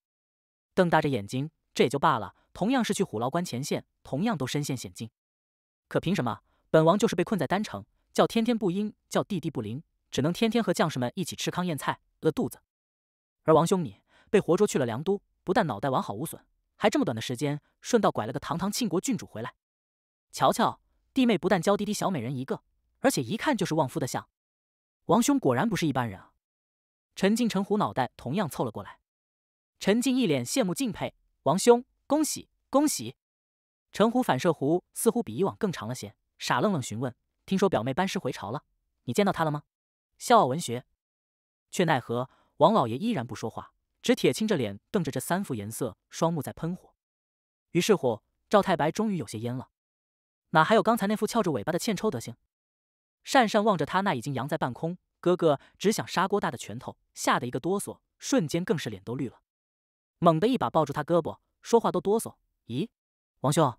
瞪大着眼睛，这也就罢了。同样是去虎牢关前线，同样都身陷险境，可凭什么？本王就是被困在丹城。叫天天不应，叫地地不灵，只能天天和将士们一起吃糠咽菜，饿肚子。而王兄，你被活捉去了凉都，不但脑袋完好无损，还这么短的时间，顺道拐了个堂堂庆国郡主回来。瞧瞧，弟妹不但娇滴滴小美人一个，而且一看就是旺夫的相。王兄果然不是一般人啊！陈静、陈虎脑袋同样凑了过来。陈静一脸羡慕敬佩，王兄，恭喜恭喜！陈虎反射弧似乎比以往更长了些，傻愣愣询问。听说表妹班师回朝了，你见到她了吗？笑傲文学，却奈何王老爷依然不说话，只铁青着脸瞪着这三副颜色，双目在喷火。于是乎，赵太白终于有些蔫了，哪还有刚才那副翘着尾巴的欠抽德行？善善望着他那已经扬在半空、哥哥只想砂锅大的拳头，吓得一个哆嗦，瞬间更是脸都绿了，猛地一把抱住他胳膊，说话都哆嗦：“咦，王兄，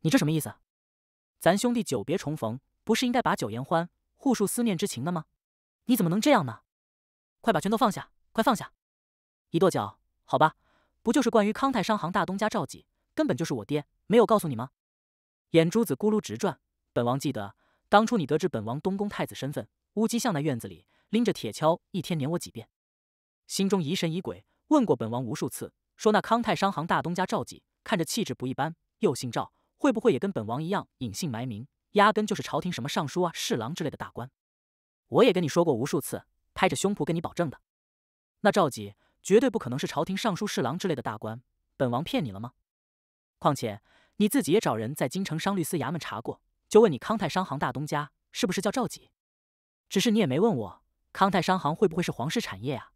你这什么意思？咱兄弟久别重逢。”不是应该把酒言欢，互诉思念之情的吗？你怎么能这样呢？快把拳头放下！快放下！一跺脚，好吧，不就是关于康泰商行大东家赵吉，根本就是我爹，没有告诉你吗？眼珠子咕噜直转。本王记得，当初你得知本王东宫太子身份，乌鸡巷那院子里，拎着铁锹一天撵我几遍，心中疑神疑鬼，问过本王无数次，说那康泰商行大东家赵吉看着气质不一般，又姓赵，会不会也跟本王一样隐姓埋名？压根就是朝廷什么尚书啊、侍郎之类的大官，我也跟你说过无数次，拍着胸脯跟你保证的。那赵吉绝对不可能是朝廷尚书、侍郎之类的大官，本王骗你了吗？况且你自己也找人在京城商律司衙门查过，就问你康泰商行大东家是不是叫赵吉？只是你也没问我康泰商行会不会是皇室产业啊？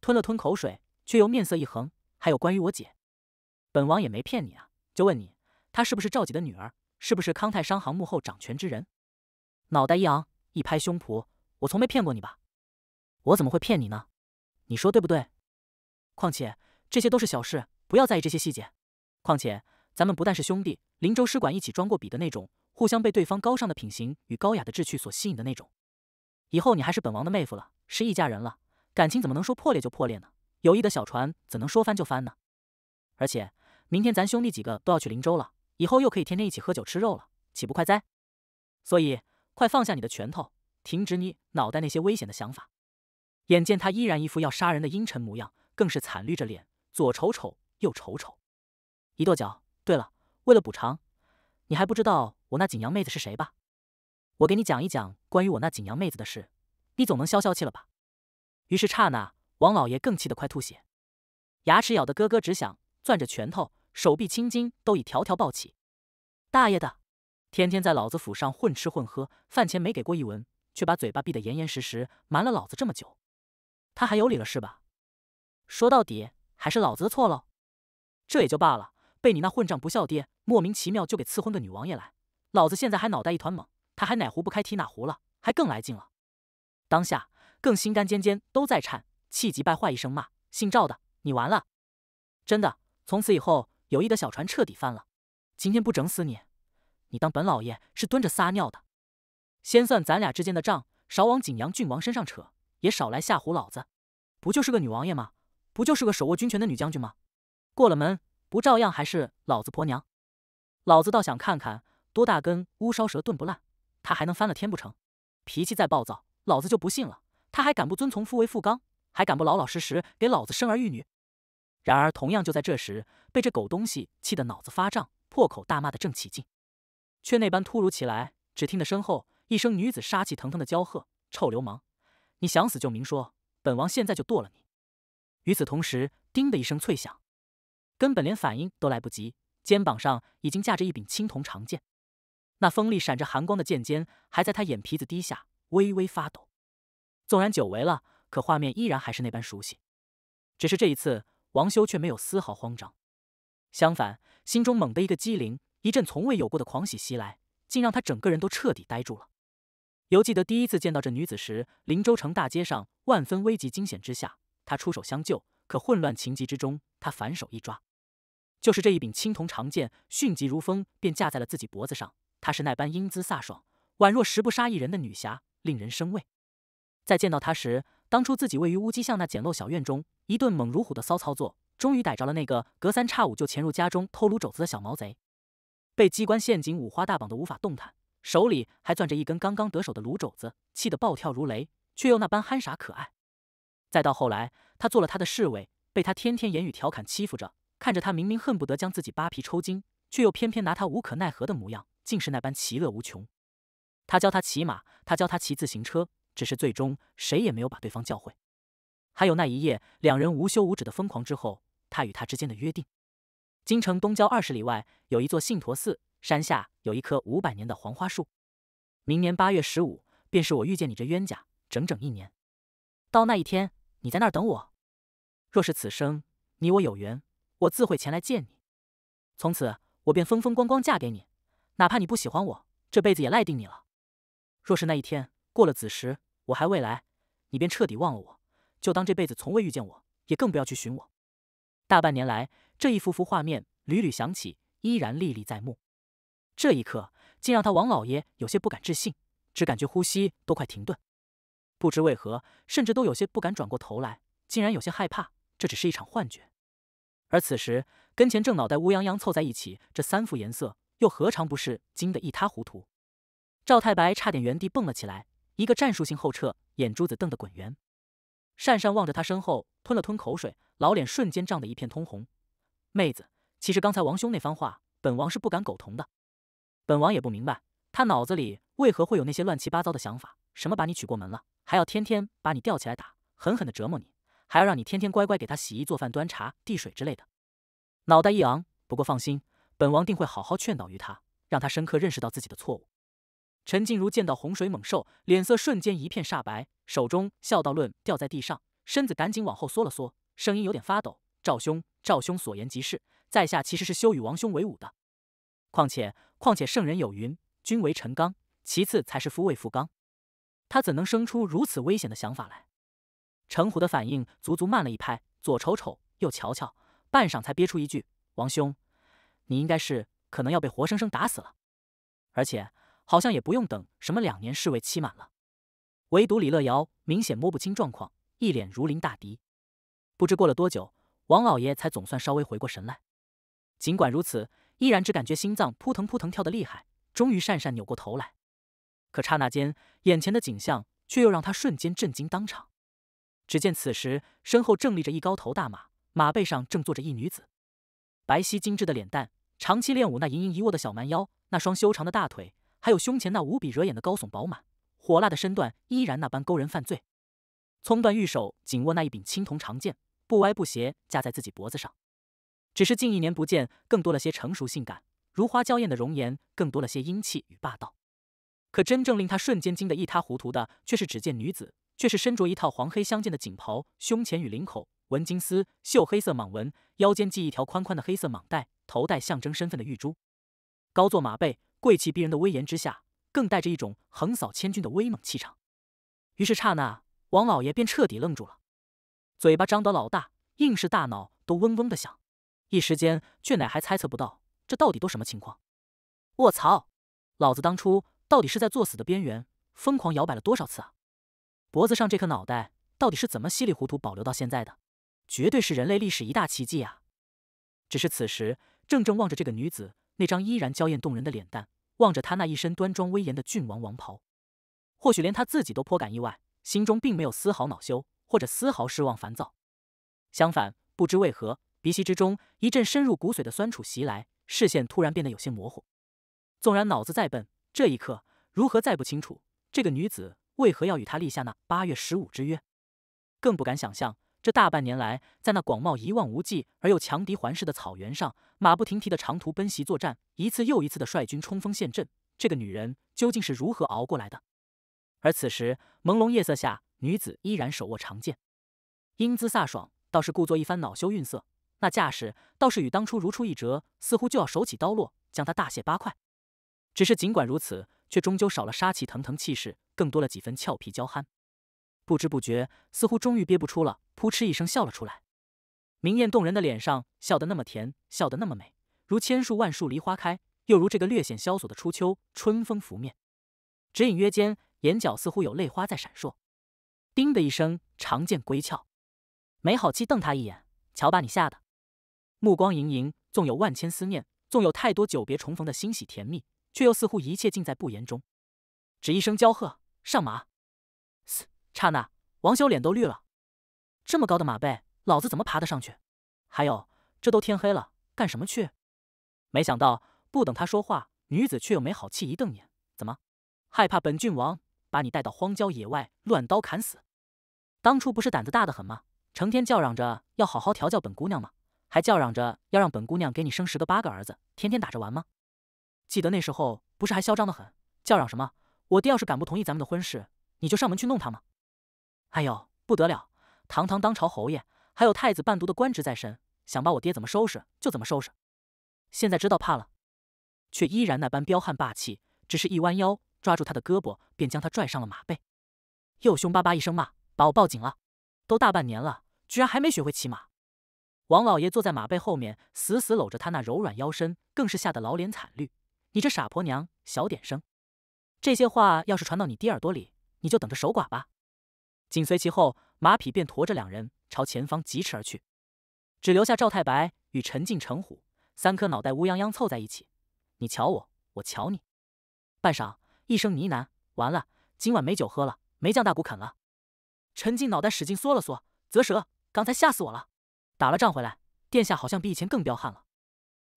吞了吞口水，却又面色一横。还有关于我姐，本王也没骗你啊，就问你她是不是赵吉的女儿？是不是康泰商行幕后掌权之人？脑袋一昂，一拍胸脯：“我从没骗过你吧？我怎么会骗你呢？你说对不对？况且这些都是小事，不要在意这些细节。况且咱们不但是兄弟，林州使馆一起装过笔的那种，互相被对方高尚的品行与高雅的志趣所吸引的那种。以后你还是本王的妹夫了，是一家人了，感情怎么能说破裂就破裂呢？友谊的小船怎能说翻就翻呢？而且明天咱兄弟几个都要去林州了。”以后又可以天天一起喝酒吃肉了，岂不快哉？所以，快放下你的拳头，停止你脑袋那些危险的想法。眼见他依然一副要杀人的阴沉模样，更是惨绿着脸，左瞅瞅，右瞅瞅，一跺脚。对了，为了补偿，你还不知道我那景阳妹子是谁吧？我给你讲一讲关于我那景阳妹子的事，你总能消消气了吧？于是刹那，王老爷更气得快吐血，牙齿咬得咯咯直响，攥着拳头。手臂青筋都已条条暴起，大爷的，天天在老子府上混吃混喝，饭钱没给过一文，却把嘴巴闭得严严实实，瞒了老子这么久，他还有理了是吧？说到底还是老子的错喽。这也就罢了，被你那混账不孝爹莫名其妙就给赐婚个女王爷来，老子现在还脑袋一团懵，他还哪壶不开提哪壶了，还更来劲了。当下更心肝尖尖都在颤，气急败坏一声骂：“姓赵的，你完了！真的，从此以后。”友谊的小船彻底翻了，今天不整死你，你当本老爷是蹲着撒尿的？先算咱俩之间的账，少往景阳郡王身上扯，也少来吓唬老子。不就是个女王爷吗？不就是个手握军权的女将军吗？过了门不照样还是老子婆娘？老子倒想看看，多大根乌梢蛇炖不烂，他还能翻了天不成？脾气再暴躁，老子就不信了，他还敢不遵从夫为父纲，还敢不老老实实给老子生儿育女？然而，同样就在这时，被这狗东西气得脑子发胀，破口大骂的正起劲，却那般突如其来。只听得身后一声女子杀气腾腾的娇喝：“臭流氓，你想死就明说，本王现在就剁了你！”与此同时，叮的一声脆响，根本连反应都来不及，肩膀上已经架着一柄青铜长剑，那锋利闪着寒光的剑尖还在他眼皮子底下微微发抖。纵然久违了，可画面依然还是那般熟悉，只是这一次。王修却没有丝毫慌张，相反，心中猛地一个机灵，一阵从未有过的狂喜袭来，竟让他整个人都彻底呆住了。犹记得第一次见到这女子时，林州城大街上万分危急惊险之下，他出手相救。可混乱情急之中，他反手一抓，就是这一柄青铜长剑，迅疾如风，便架在了自己脖子上。她是那般英姿飒爽，宛若十不杀一人的女侠，令人生畏。在见到她时，当初自己位于乌鸡巷那简陋小院中，一顿猛如虎的骚操作，终于逮着了那个隔三差五就潜入家中偷卤肘子的小毛贼，被机关陷阱五花大绑的无法动弹，手里还攥着一根刚刚得手的卤肘子，气得暴跳如雷，却又那般憨傻可爱。再到后来，他做了他的侍卫，被他天天言语调侃欺负着，看着他明明恨不得将自己扒皮抽筋，却又偏偏拿他无可奈何的模样，竟是那般其乐无穷。他教他骑马，他教他骑自行车。只是最终谁也没有把对方教会。还有那一夜，两人无休无止的疯狂之后，他与他之间的约定：京城东郊二十里外有一座信陀寺，山下有一棵五百年的黄花树。明年八月十五，便是我遇见你这冤家整整一年。到那一天，你在那儿等我。若是此生你我有缘，我自会前来见你。从此我便风风光光嫁给你，哪怕你不喜欢我，这辈子也赖定你了。若是那一天……过了子时，我还未来，你便彻底忘了我，就当这辈子从未遇见我，也更不要去寻我。大半年来，这一幅幅画面屡屡想起，依然历历在目。这一刻，竟让他王老爷有些不敢置信，只感觉呼吸都快停顿。不知为何，甚至都有些不敢转过头来，竟然有些害怕，这只是一场幻觉。而此时跟前正脑袋乌泱泱凑在一起，这三副颜色又何尝不是惊得一塌糊涂？赵太白差点原地蹦了起来。一个战术性后撤，眼珠子瞪得滚圆，善善望着他身后，吞了吞口水，老脸瞬间涨得一片通红。妹子，其实刚才王兄那番话，本王是不敢苟同的。本王也不明白，他脑子里为何会有那些乱七八糟的想法？什么把你娶过门了，还要天天把你吊起来打，狠狠的折磨你，还要让你天天乖乖给他洗衣做饭、端茶递水之类的。脑袋一昂，不过放心，本王定会好好劝导于他，让他深刻认识到自己的错误。陈静如见到洪水猛兽，脸色瞬间一片煞白，手中《孝道论》掉在地上，身子赶紧往后缩了缩，声音有点发抖：“赵兄，赵兄所言极是，在下其实是羞与王兄为伍的。况且，况且圣人有云，君为臣纲，其次才是夫为妇纲。他怎能生出如此危险的想法来？”程虎的反应足足慢了一拍，左瞅瞅，右瞧瞧，半晌才憋出一句：“王兄，你应该是可能要被活生生打死了，而且……”好像也不用等什么两年侍卫期满了，唯独李乐瑶明显摸不清状况，一脸如临大敌。不知过了多久，王老爷才总算稍微回过神来。尽管如此，依然只感觉心脏扑腾扑腾跳得厉害。终于讪讪扭过头来，可刹那间，眼前的景象却又让他瞬间震惊当场。只见此时身后正立着一高头大马，马背上正坐着一女子，白皙精致的脸蛋，长期练武那盈盈一握的小蛮腰，那双修长的大腿。还有胸前那无比惹眼的高耸饱满，火辣的身段依然那般勾人犯罪。葱段玉手紧握那一柄青铜长剑，不歪不斜架在自己脖子上。只是近一年不见，更多了些成熟性感，如花娇艳的容颜，更多了些英气与霸道。可真正令他瞬间惊得一塌糊涂的，却是只见女子却是身着一套黄黑相间的锦袍，胸前与领口纹金丝，绣黑色蟒纹，腰间系一条宽宽的黑色蟒带，头戴象征身份的玉珠，高坐马背。贵气逼人的威严之下，更带着一种横扫千军的威猛气场。于是刹那，王老爷便彻底愣住了，嘴巴张得老大，硬是大脑都嗡嗡的响。一时间，却奶还猜测不到这到底都什么情况？卧槽！老子当初到底是在作死的边缘疯狂摇摆了多少次啊？脖子上这颗脑袋到底是怎么稀里糊涂保留到现在的？绝对是人类历史一大奇迹呀！只是此时，正正望着这个女子那张依然娇艳动人的脸蛋。望着他那一身端庄威严的郡王王袍，或许连他自己都颇感意外，心中并没有丝毫恼羞或者丝毫失望烦躁。相反，不知为何，鼻息之中一阵深入骨髓的酸楚袭来，视线突然变得有些模糊。纵然脑子再笨，这一刻如何再不清楚这个女子为何要与他立下那八月十五之约？更不敢想象。这大半年来，在那广袤一望无际而又强敌环视的草原上，马不停蹄的长途奔袭作战，一次又一次的率军冲锋陷阵，这个女人究竟是如何熬过来的？而此时，朦胧夜色下，女子依然手握长剑，英姿飒爽，倒是故作一番恼羞愠色，那架势倒是与当初如出一辙，似乎就要手起刀落，将她大卸八块。只是尽管如此，却终究少了杀气腾腾气势，更多了几分俏皮娇憨。不知不觉，似乎终于憋不出了，扑哧一声笑了出来。明艳动人的脸上笑得那么甜，笑得那么美，如千树万树梨花开，又如这个略显萧索的初秋，春风拂面。只隐约间，眼角似乎有泪花在闪烁。叮的一声，长剑归鞘。没好气瞪他一眼，瞧把你吓的。目光盈盈，纵有万千思念，纵有太多久别重逢的欣喜甜蜜，却又似乎一切尽在不言中。只一声娇喝：“上马！”刹那，王修脸都绿了。这么高的马背，老子怎么爬得上去？还有，这都天黑了，干什么去？没想到，不等他说话，女子却又没好气一瞪眼：“怎么，害怕本郡王把你带到荒郊野外乱刀砍死？当初不是胆子大得很吗？成天叫嚷着要好好调教本姑娘吗？还叫嚷着要让本姑娘给你生十个八个儿子，天天打着玩吗？记得那时候不是还嚣张得很，叫嚷什么？我爹要是敢不同意咱们的婚事，你就上门去弄他吗？”哎呦，不得了！堂堂当朝侯爷，还有太子伴读的官职在身，想把我爹怎么收拾就怎么收拾。现在知道怕了，却依然那般彪悍霸气。只是一弯腰，抓住他的胳膊，便将他拽上了马背，又凶巴巴一声骂：“把我抱紧了！都大半年了，居然还没学会骑马！”王老爷坐在马背后面，死死搂着他那柔软腰身，更是吓得老脸惨绿。“你这傻婆娘，小点声！这些话要是传到你爹耳朵里，你就等着守寡吧。”紧随其后，马匹便驮着两人朝前方疾驰而去，只留下赵太白与陈进、陈虎三颗脑袋乌泱泱凑在一起。你瞧我，我瞧你。半晌，一声呢喃：“完了，今晚没酒喝了，没将大骨啃了。”陈进脑袋使劲缩了缩，啧舌：“刚才吓死我了！打了仗回来，殿下好像比以前更彪悍了。”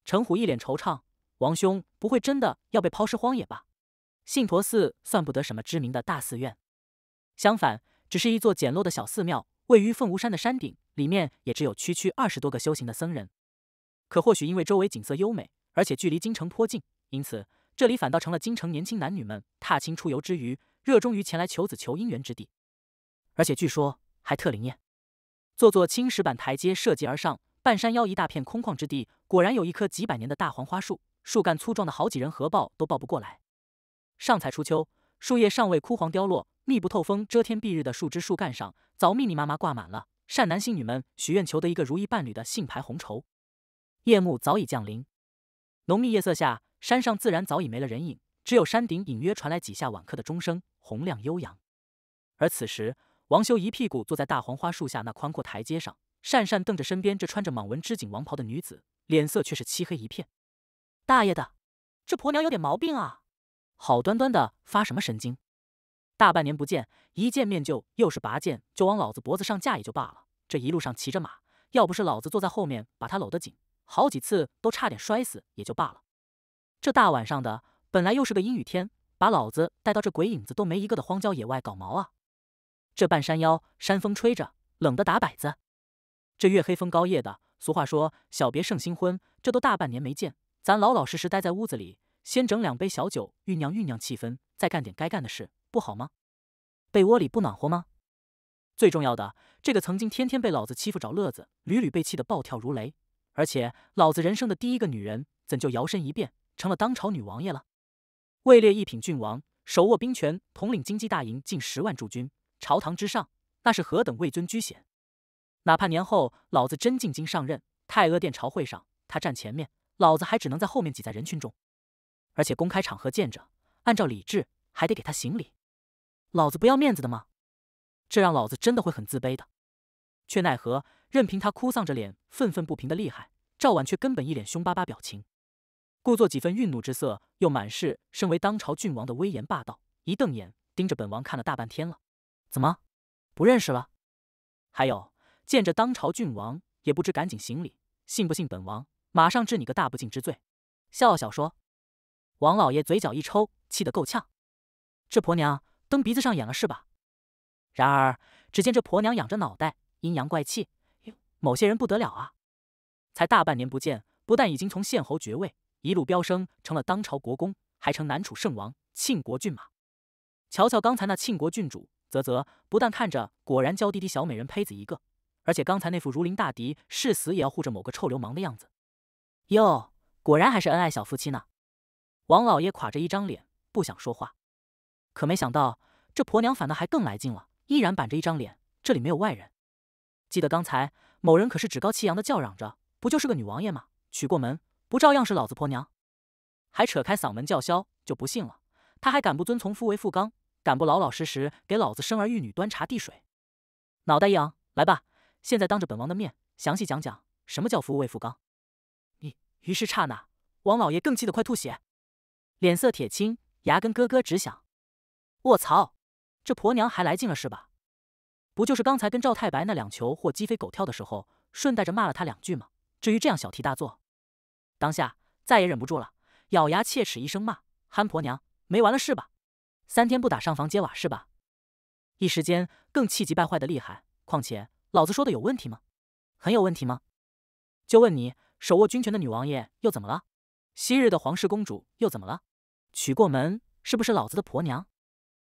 陈虎一脸惆怅：“王兄，不会真的要被抛尸荒野吧？信陀寺算不得什么知名的大寺院，相反。”只是一座简陋的小寺庙，位于凤梧山的山顶，里面也只有区区二十多个修行的僧人。可或许因为周围景色优美，而且距离京城颇近，因此这里反倒成了京城年轻男女们踏青出游之余，热衷于前来求子求姻缘之地。而且据说还特灵验。坐坐青石板台阶涉级而上，半山腰一大片空旷之地，果然有一棵几百年的大黄花树，树干粗壮的好几人合抱都抱不过来。上才初秋，树叶尚未枯黄凋落。密不透风、遮天蔽日的树枝树干上，早密密麻麻挂满了善男信女们许愿求得一个如意伴侣的信牌红绸。夜幕早已降临，浓密夜色下，山上自然早已没了人影，只有山顶隐约传来几下晚课的钟声，洪亮悠扬。而此时，王修一屁股坐在大黄花树下那宽阔台阶上，讪讪瞪着身边这穿着蟒纹织锦王袍的女子，脸色却是漆黑一片。大爷的，这婆娘有点毛病啊！好端端的发什么神经？大半年不见，一见面就又是拔剑就往老子脖子上架，也就罢了。这一路上骑着马，要不是老子坐在后面把他搂得紧，好几次都差点摔死，也就罢了。这大晚上的，本来又是个阴雨天，把老子带到这鬼影子都没一个的荒郊野外搞毛啊！这半山腰，山风吹着，冷得打摆子。这月黑风高夜的，俗话说小别胜新婚，这都大半年没见，咱老老实实待在屋子里，先整两杯小酒酝酿酝酿气氛，再干点该干的事。不好吗？被窝里不暖和吗？最重要的，这个曾经天天被老子欺负找乐子，屡屡被气得暴跳如雷，而且老子人生的第一个女人，怎就摇身一变成了当朝女王爷了？位列一品郡王，手握兵权，统领经济大营近十万驻军，朝堂之上那是何等位尊居显。哪怕年后老子真进京上任，太阿殿朝会上，他站前面，老子还只能在后面挤在人群中，而且公开场合见着，按照礼制还得给他行礼。老子不要面子的吗？这让老子真的会很自卑的，却奈何任凭他哭丧着脸、愤愤不平的厉害，赵婉却根本一脸凶巴巴表情，故作几分愠怒之色，又满是身为当朝郡王的威严霸道，一瞪眼盯着本王看了大半天了，怎么不认识了？还有见着当朝郡王也不知赶紧行礼，信不信本王马上治你个大不敬之罪？笑笑说，王老爷嘴角一抽，气得够呛，这婆娘。蹬鼻子上眼了是吧？然而，只见这婆娘仰着脑袋，阴阳怪气。某些人不得了啊！才大半年不见，不但已经从县侯爵位一路飙升成了当朝国公，还成南楚圣王、庆国郡马。瞧瞧刚才那庆国郡主，啧啧，不但看着果然娇滴滴小美人胚子一个，而且刚才那副如临大敌、誓死也要护着某个臭流氓的样子，哟，果然还是恩爱小夫妻呢。王老爷垮着一张脸，不想说话。可没想到，这婆娘反的还更来劲了，依然板着一张脸。这里没有外人，记得刚才某人可是趾高气扬的叫嚷着：“不就是个女王爷吗？娶过门不照样是老子婆娘？”还扯开嗓门叫嚣，就不信了，他还敢不遵从夫为妇纲，敢不老老实实给老子生儿育女、端茶递水？脑袋一昂，来吧，现在当着本王的面，详细讲讲什么叫夫为妇纲。你于是刹那，王老爷更气得快吐血，脸色铁青，牙根咯咯直响。我操，这婆娘还来劲了是吧？不就是刚才跟赵太白那两球或鸡飞狗跳的时候，顺带着骂了她两句吗？至于这样小题大做？当下再也忍不住了，咬牙切齿一声骂：“憨婆娘，没完了是吧？三天不打上房揭瓦是吧？”一时间更气急败坏的厉害。况且老子说的有问题吗？很有问题吗？就问你，手握军权的女王爷又怎么了？昔日的皇室公主又怎么了？娶过门是不是老子的婆娘？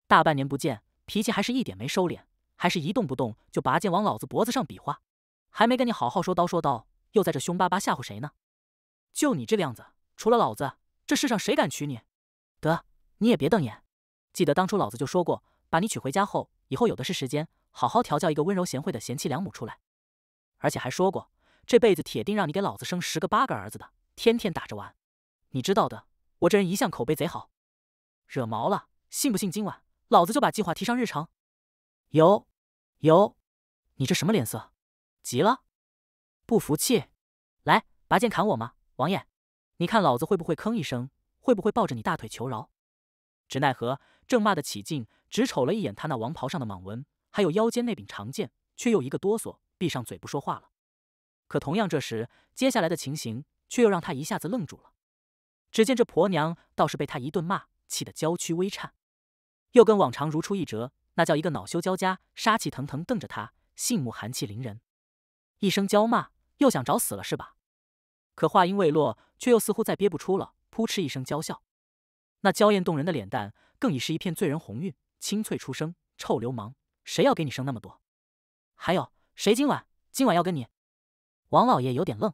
大半年不见，脾气还是一点没收敛，还是一动不动就拔剑往老子脖子上比划。还没跟你好好说刀，说刀，又在这凶巴巴吓唬谁呢？就你这个样子，除了老子，这世上谁敢娶你？得，你也别瞪眼。记得当初老子就说过，把你娶回家后，以后有的是时间，好好调教一个温柔贤惠的贤妻良母出来。而且还说过，这辈子铁定让你给老子生十个八个儿子的，天天打着玩。你知道的，我这人一向口碑贼好，惹毛了，信不信今晚？老子就把计划提上日程。有，有，你这什么脸色？急了？不服气？来，拔剑砍我吗，王爷？你看老子会不会吭一声？会不会抱着你大腿求饶？只奈何正骂得起劲，只瞅了一眼他那王袍上的蟒纹，还有腰间那柄长剑，却又一个哆嗦，闭上嘴不说话了。可同样，这时接下来的情形却又让他一下子愣住了。只见这婆娘倒是被他一顿骂，气得娇躯微颤。又跟往常如出一辙，那叫一个恼羞交加，杀气腾腾，瞪着他，杏目寒气凌人，一声娇骂，又想找死了是吧？可话音未落，却又似乎再憋不出了，扑哧一声娇笑，那娇艳动人的脸蛋更已是一片醉人红晕，清脆出声：“臭流氓，谁要给你生那么多？还有，谁今晚今晚要跟你？”王老爷有点愣，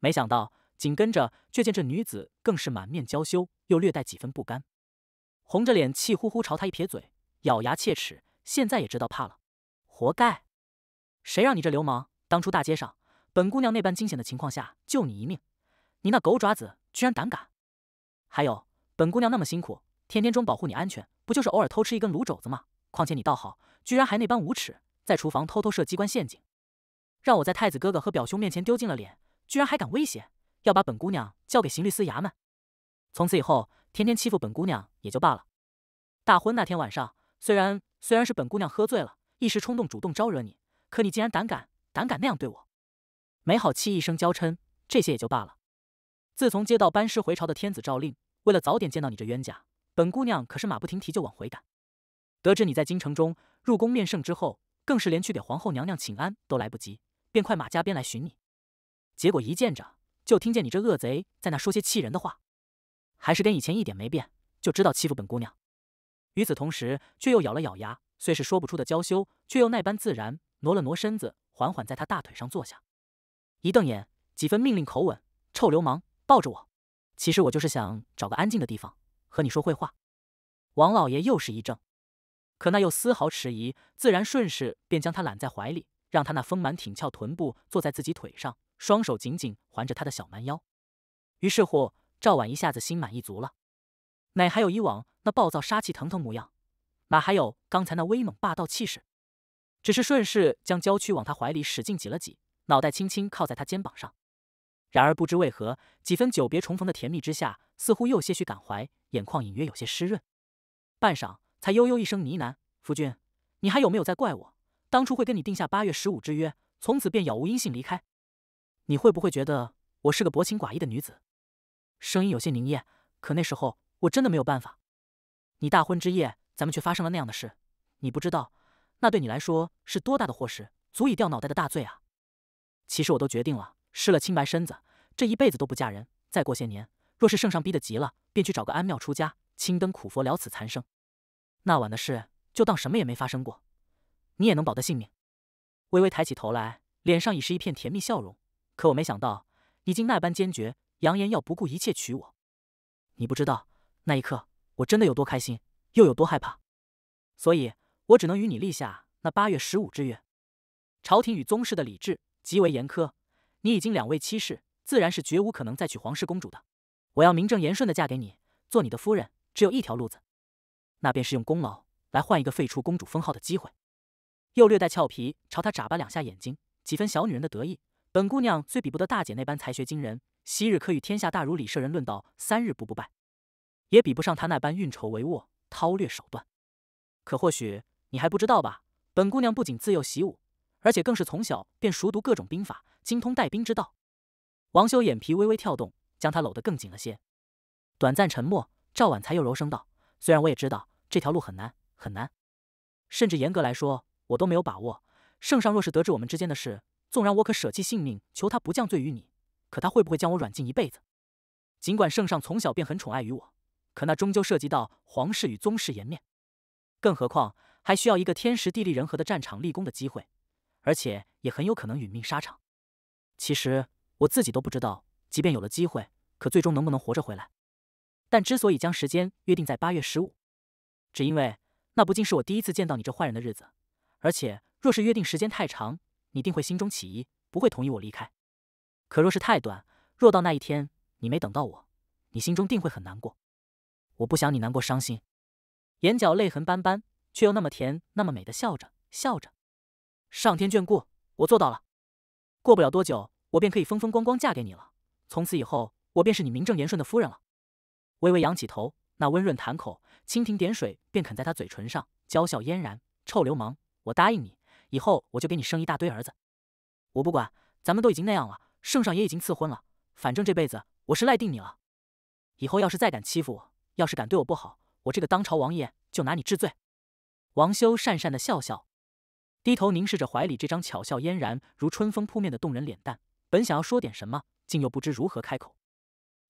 没想到，紧跟着却见这女子更是满面娇羞，又略带几分不甘。红着脸，气呼呼朝他一撇嘴，咬牙切齿。现在也知道怕了，活该！谁让你这流氓？当初大街上，本姑娘那般惊险的情况下救你一命，你那狗爪子居然胆敢！还有，本姑娘那么辛苦，天天中保护你安全，不就是偶尔偷吃一根卤肘子吗？况且你倒好，居然还那般无耻，在厨房偷偷设机关陷阱，让我在太子哥哥和表兄面前丢尽了脸，居然还敢威胁要把本姑娘交给刑律司衙门，从此以后。天天欺负本姑娘也就罢了。大婚那天晚上，虽然虽然是本姑娘喝醉了，一时冲动主动招惹你，可你竟然胆敢胆敢那样对我！没好气一声娇嗔，这些也就罢了。自从接到班师回朝的天子诏令，为了早点见到你这冤家，本姑娘可是马不停蹄就往回赶。得知你在京城中入宫面圣之后，更是连去给皇后娘娘请安都来不及，便快马加鞭来寻你。结果一见着，就听见你这恶贼在那说些气人的话。还是跟以前一点没变，就知道欺负本姑娘。与此同时，却又咬了咬牙，虽是说不出的娇羞，却又那般自然，挪了挪身子，缓缓在他大腿上坐下，一瞪眼，几分命令口吻：“臭流氓，抱着我！”其实我就是想找个安静的地方和你说会话。王老爷又是一怔，可那又丝毫迟疑，自然顺势便将他揽在怀里，让他那丰满挺翘臀部坐在自己腿上，双手紧紧环着他的小蛮腰。于是乎。赵婉一下子心满意足了，哪还有以往那暴躁、杀气腾腾模样？哪还有刚才那威猛霸道气势？只是顺势将娇躯往他怀里使劲挤了挤，脑袋轻轻靠在他肩膀上。然而不知为何，几分久别重逢的甜蜜之下，似乎又些许感怀，眼眶隐约有些湿润。半晌，才悠悠一声呢喃：“夫君，你还有没有在怪我？当初会跟你定下八月十五之约，从此便杳无音信离开，你会不会觉得我是个薄情寡义的女子？”声音有些凝噎，可那时候我真的没有办法。你大婚之夜，咱们却发生了那样的事，你不知道，那对你来说是多大的祸事，足以掉脑袋的大罪啊！其实我都决定了，失了清白身子，这一辈子都不嫁人。再过些年，若是圣上逼得急了，便去找个安庙出家，青灯苦佛了此残生。那晚的事，就当什么也没发生过，你也能保得性命。微微抬起头来，脸上已是一片甜蜜笑容。可我没想到，你竟那般坚决。扬言要不顾一切娶我，你不知道那一刻我真的有多开心，又有多害怕，所以我只能与你立下那八月十五之约。朝廷与宗室的礼制极为严苛，你已经两位妻室，自然是绝无可能再娶皇室公主的。我要名正言顺的嫁给你，做你的夫人，只有一条路子，那便是用功劳来换一个废除公主封号的机会。又略带俏皮朝他眨巴两下眼睛，几分小女人的得意。本姑娘虽比不得大姐那般才学惊人。昔日可与天下大儒李舍人论道三日不不败，也比不上他那般运筹帷幄、韬略手段。可或许你还不知道吧，本姑娘不仅自幼习武，而且更是从小便熟读各种兵法，精通带兵之道。王修眼皮微微跳动，将他搂得更紧了些。短暂沉默，赵婉才又柔声道：“虽然我也知道这条路很难很难，甚至严格来说，我都没有把握。圣上若是得知我们之间的事，纵然我可舍弃性命，求他不降罪于你。”可他会不会将我软禁一辈子？尽管圣上从小便很宠爱于我，可那终究涉及到皇室与宗室颜面，更何况还需要一个天时地利人和的战场立功的机会，而且也很有可能殒命沙场。其实我自己都不知道，即便有了机会，可最终能不能活着回来？但之所以将时间约定在八月十五，只因为那不仅是我第一次见到你这坏人的日子，而且若是约定时间太长，你定会心中起疑，不会同意我离开。可若是太短，若到那一天你没等到我，你心中定会很难过。我不想你难过伤心，眼角泪痕斑斑，却又那么甜，那么美的笑着笑着。上天眷顾，我做到了。过不了多久，我便可以风风光光嫁给你了。从此以后，我便是你名正言顺的夫人了。微微扬起头，那温润檀口，蜻蜓点水，便啃在他嘴唇上，娇笑嫣然。臭流氓，我答应你，以后我就给你生一大堆儿子。我不管，咱们都已经那样了。圣上也已经赐婚了，反正这辈子我是赖定你了。以后要是再敢欺负我，要是敢对我不好，我这个当朝王爷就拿你治罪。王修讪讪的笑笑，低头凝视着怀里这张巧笑嫣然、如春风扑面的动人脸蛋，本想要说点什么，竟又不知如何开口。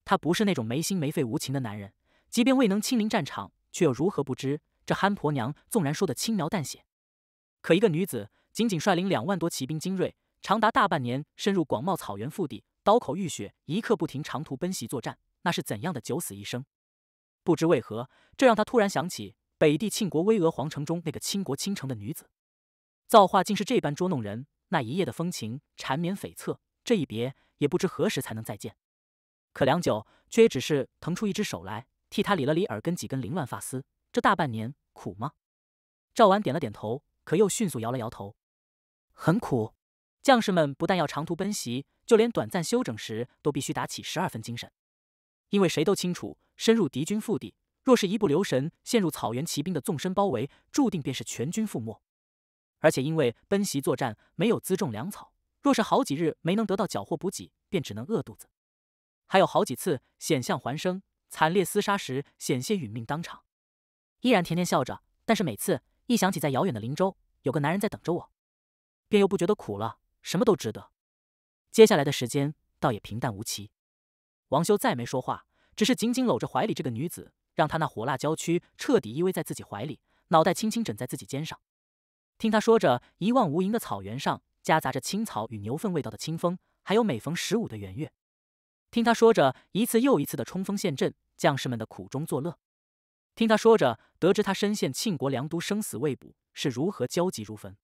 他不是那种没心没肺、无情的男人，即便未能亲临战场，却又如何不知这憨婆娘纵然说的轻描淡写，可一个女子仅仅率领两万多骑兵精锐。长达大半年，深入广袤草原腹地，刀口浴血，一刻不停，长途奔袭作战，那是怎样的九死一生？不知为何，这让他突然想起北地庆国巍峨皇城中那个倾国倾城的女子，造化竟是这般捉弄人。那一夜的风情缠绵悱恻，这一别，也不知何时才能再见。可良久，却也只是腾出一只手来，替他理了理耳根几根凌乱发丝。这大半年苦吗？赵婉点了点头，可又迅速摇了摇头，很苦。将士们不但要长途奔袭，就连短暂休整时都必须打起十二分精神，因为谁都清楚，深入敌军腹地，若是一不留神陷入草原骑兵的纵深包围，注定便是全军覆没。而且因为奔袭作战没有辎重粮草，若是好几日没能得到缴获补给，便只能饿肚子。还有好几次险象环生，惨烈厮杀时险些殒命当场，依然甜甜笑着。但是每次一想起在遥远的林州有个男人在等着我，便又不觉得苦了。什么都值得。接下来的时间倒也平淡无奇。王修再没说话，只是紧紧搂着怀里这个女子，让她那火辣娇躯彻底依偎在自己怀里，脑袋轻轻枕在自己肩上。听他说着一望无垠的草原上夹杂着青草与牛粪味道的清风，还有每逢十五的圆月。听他说着一次又一次的冲锋陷阵，将士们的苦中作乐。听他说着得知他身陷庆国良都，生死未卜，是如何焦急如焚。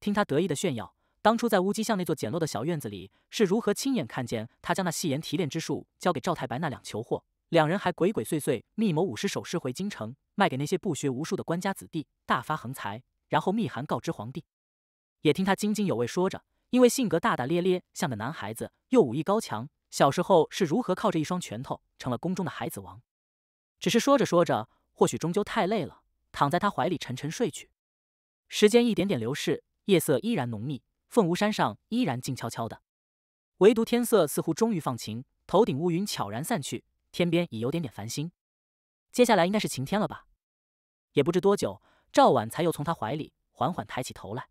听他得意的炫耀。当初在乌鸡巷那座简陋的小院子里，是如何亲眼看见他将那细言提炼之术交给赵太白那两囚货？两人还鬼鬼祟祟密谋舞狮首诗回京城，卖给那些不学无术的官家子弟，大发横财，然后密函告知皇帝。也听他津津有味说着，因为性格大大咧咧，像个男孩子，又武艺高强，小时候是如何靠着一双拳头成了宫中的孩子王。只是说着说着，或许终究太累了，躺在他怀里沉沉睡去。时间一点点流逝，夜色依然浓密。凤梧山上依然静悄悄的，唯独天色似乎终于放晴，头顶乌云悄然散去，天边已有点点繁星。接下来应该是晴天了吧？也不知多久，赵婉才又从他怀里缓缓抬起头来，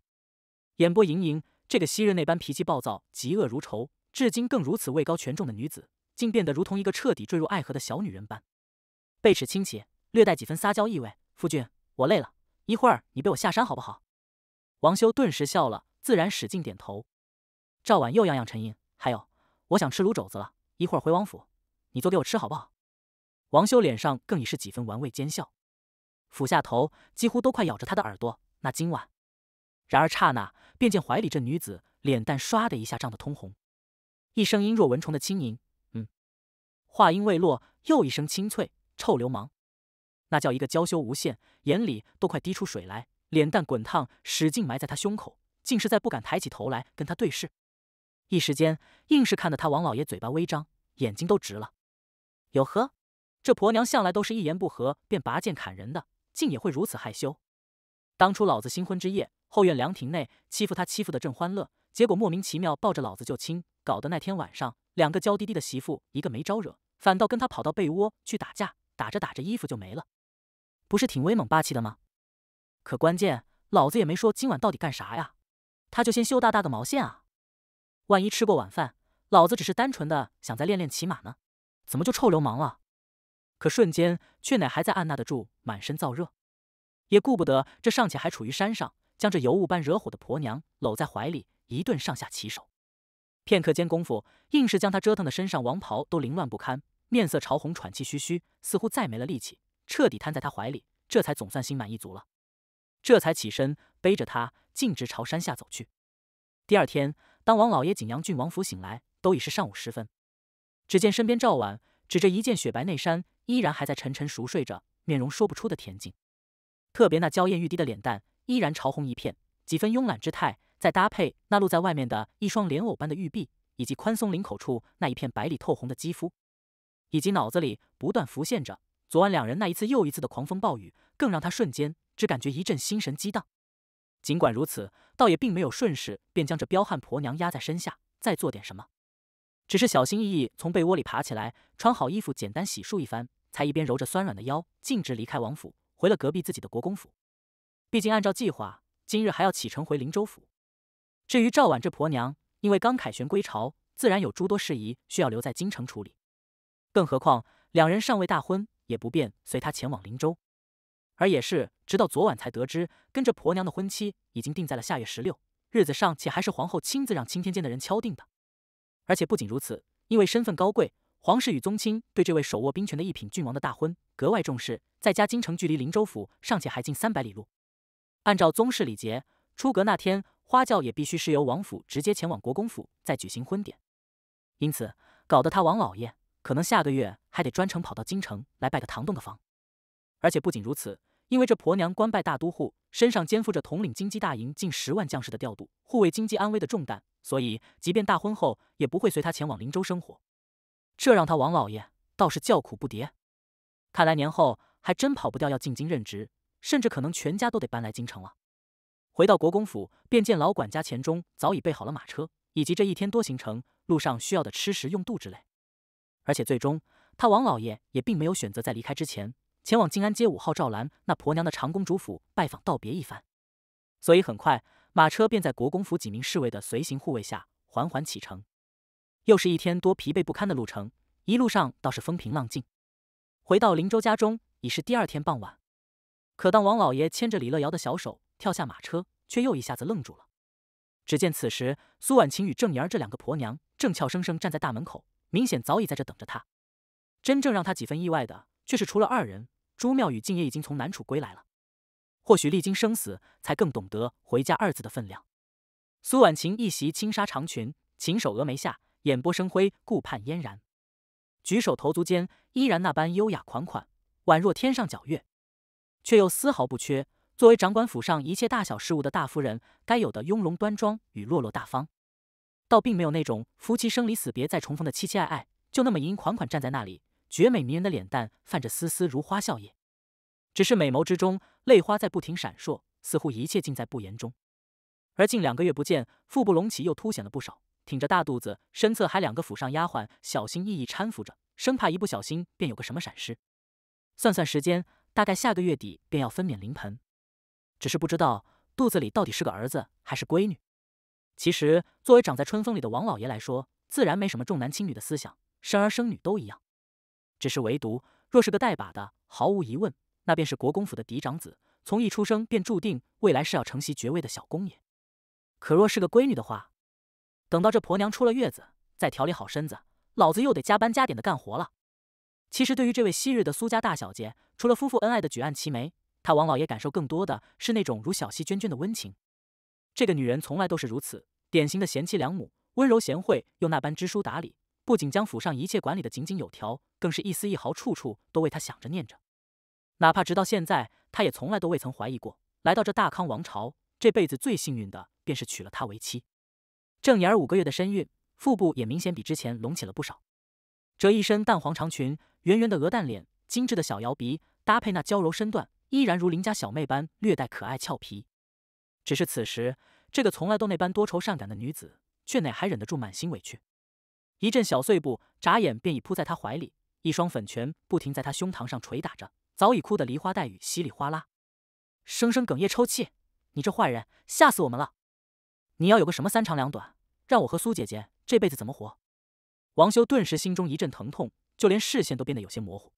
眼波盈盈。这个昔日那般脾气暴躁、嫉恶如仇，至今更如此位高权重的女子，竟变得如同一个彻底坠入爱河的小女人般，背齿轻斜，略带几分撒娇意味。夫君，我累了，一会儿你背我下山好不好？王修顿时笑了。自然使劲点头，赵婉又样样沉吟。还有，我想吃卤肘子了，一会儿回王府，你做给我吃好不好？王修脸上更已是几分玩味奸笑，俯下头，几乎都快咬着他的耳朵。那今晚……然而刹那，便见怀里这女子脸蛋唰的一下涨得通红，一声音若蚊虫的轻盈，嗯。话音未落，又一声清脆，臭流氓！那叫一个娇羞无限，眼里都快滴出水来，脸蛋滚烫，使劲埋在他胸口。竟是在不敢抬起头来跟他对视，一时间硬是看得他王老爷嘴巴微张，眼睛都直了。哟呵，这婆娘向来都是一言不合便拔剑砍人的，竟也会如此害羞？当初老子新婚之夜，后院凉亭内欺负他欺负的正欢乐，结果莫名其妙抱着老子就亲，搞得那天晚上两个娇滴滴的媳妇一个没招惹，反倒跟他跑到被窝去打架，打着打着衣服就没了，不是挺威猛霸气的吗？可关键老子也没说今晚到底干啥呀？他就先羞答答的毛线啊！万一吃过晚饭，老子只是单纯的想再练练骑马呢，怎么就臭流氓了？可瞬间，却乃还在按捺得住，满身燥热，也顾不得这尚且还处于山上，将这尤物般惹火的婆娘搂在怀里，一顿上下骑手。片刻间功夫，硬是将她折腾的身上王袍都凌乱不堪，面色潮红，喘气吁吁，似乎再没了力气，彻底瘫在他怀里，这才总算心满意足了。这才起身背着他。径直朝山下走去。第二天，当王老爷景阳郡王府醒来，都已是上午时分。只见身边赵婉指着一件雪白内衫，依然还在沉沉熟睡着，面容说不出的恬静。特别那娇艳欲滴的脸蛋，依然潮红一片，几分慵懒之态，再搭配那露在外面的一双莲藕般的玉臂，以及宽松领口处那一片白里透红的肌肤，以及脑子里不断浮现着昨晚两人那一次又一次的狂风暴雨，更让他瞬间只感觉一阵心神激荡。尽管如此，倒也并没有顺势便将这彪悍婆娘压在身下，再做点什么，只是小心翼翼从被窝里爬起来，穿好衣服，简单洗漱一番，才一边揉着酸软的腰，径直离开王府，回了隔壁自己的国公府。毕竟按照计划，今日还要启程回林州府。至于赵婉这婆娘，因为刚凯旋归朝，自然有诸多事宜需要留在京城处理，更何况两人尚未大婚，也不便随她前往林州。而也是直到昨晚才得知，跟这婆娘的婚期已经定在了下月十六日子上，且还是皇后亲自让青天监的人敲定的。而且不仅如此，因为身份高贵，皇室与宗亲对这位手握兵权的一品郡王的大婚格外重视。再加京城距离林州府尚且还近三百里路，按照宗室礼节，出阁那天花轿也必须是由王府直接前往国公府，再举行婚典。因此，搞得他王老爷可能下个月还得专程跑到京城来拜个堂洞的房。而且不仅如此，因为这婆娘官拜大都护，身上肩负着统领金鸡大营近十万将士的调度、护卫金鸡安危的重担，所以即便大婚后也不会随他前往林州生活。这让他王老爷倒是叫苦不迭。看来年后还真跑不掉，要进京任职，甚至可能全家都得搬来京城了。回到国公府，便见老管家钱钟早已备好了马车，以及这一天多行程路上需要的吃食、用度之类。而且最终，他王老爷也并没有选择在离开之前。前往静安街五号赵兰那婆娘的长公主府拜访道别一番，所以很快马车便在国公府几名侍卫的随行护卫下缓缓启程。又是一天多疲惫不堪的路程，一路上倒是风平浪静。回到林州家中已是第二天傍晚，可当王老爷牵着李乐瑶的小手跳下马车，却又一下子愣住了。只见此时苏婉晴与郑妍儿这两个婆娘正俏生生站在大门口，明显早已在这等着他。真正让他几分意外的，却是除了二人。朱妙雨竟也已经从南楚归来了，或许历经生死，才更懂得“回家”二字的分量。苏婉晴一袭轻纱长裙，轻手峨眉下，眼波生辉，顾盼嫣然，举手投足间依然那般优雅款款，宛若天上皎月，却又丝毫不缺作为掌管府上一切大小事务的大夫人该有的雍容端庄与落落大方，倒并没有那种夫妻生离死别再重逢的凄凄爱爱，就那么盈盈款款站在那里。绝美迷人的脸蛋泛着丝丝如花笑靥，只是美眸之中泪花在不停闪烁，似乎一切尽在不言中。而近两个月不见，腹部隆起又凸显了不少，挺着大肚子，身侧还两个府上丫鬟小心翼翼搀扶着，生怕一不小心便有个什么闪失。算算时间，大概下个月底便要分娩临盆，只是不知道肚子里到底是个儿子还是闺女。其实，作为长在春风里的王老爷来说，自然没什么重男轻女的思想，生儿生女都一样。只是唯独若是个带把的，毫无疑问，那便是国公府的嫡长子，从一出生便注定未来是要承袭爵位的小公爷。可若是个闺女的话，等到这婆娘出了月子，再调理好身子，老子又得加班加点的干活了。其实对于这位昔日的苏家大小姐，除了夫妇恩爱的举案齐眉，她王老爷感受更多的是那种如小溪涓涓的温情。这个女人从来都是如此，典型的贤妻良母，温柔贤惠又那般知书达理。不仅将府上一切管理的井井有条，更是一丝一毫处处都为他想着念着。哪怕直到现在，他也从来都未曾怀疑过。来到这大康王朝，这辈子最幸运的便是娶了她为妻。正眼五个月的身孕，腹部也明显比之前隆起了不少。这一身淡黄长裙，圆圆的鹅蛋脸，精致的小摇鼻，搭配那娇柔身段，依然如邻家小妹般略带可爱俏皮。只是此时，这个从来都那般多愁善感的女子，却哪还忍得住满心委屈？一阵小碎步，眨眼便已扑在他怀里，一双粉拳不停在他胸膛上捶打着，早已哭得梨花带雨，稀里哗啦，声声哽咽抽泣。你这坏人，吓死我们了！你要有个什么三长两短，让我和苏姐姐这辈子怎么活？王修顿时心中一阵疼痛，就连视线都变得有些模糊。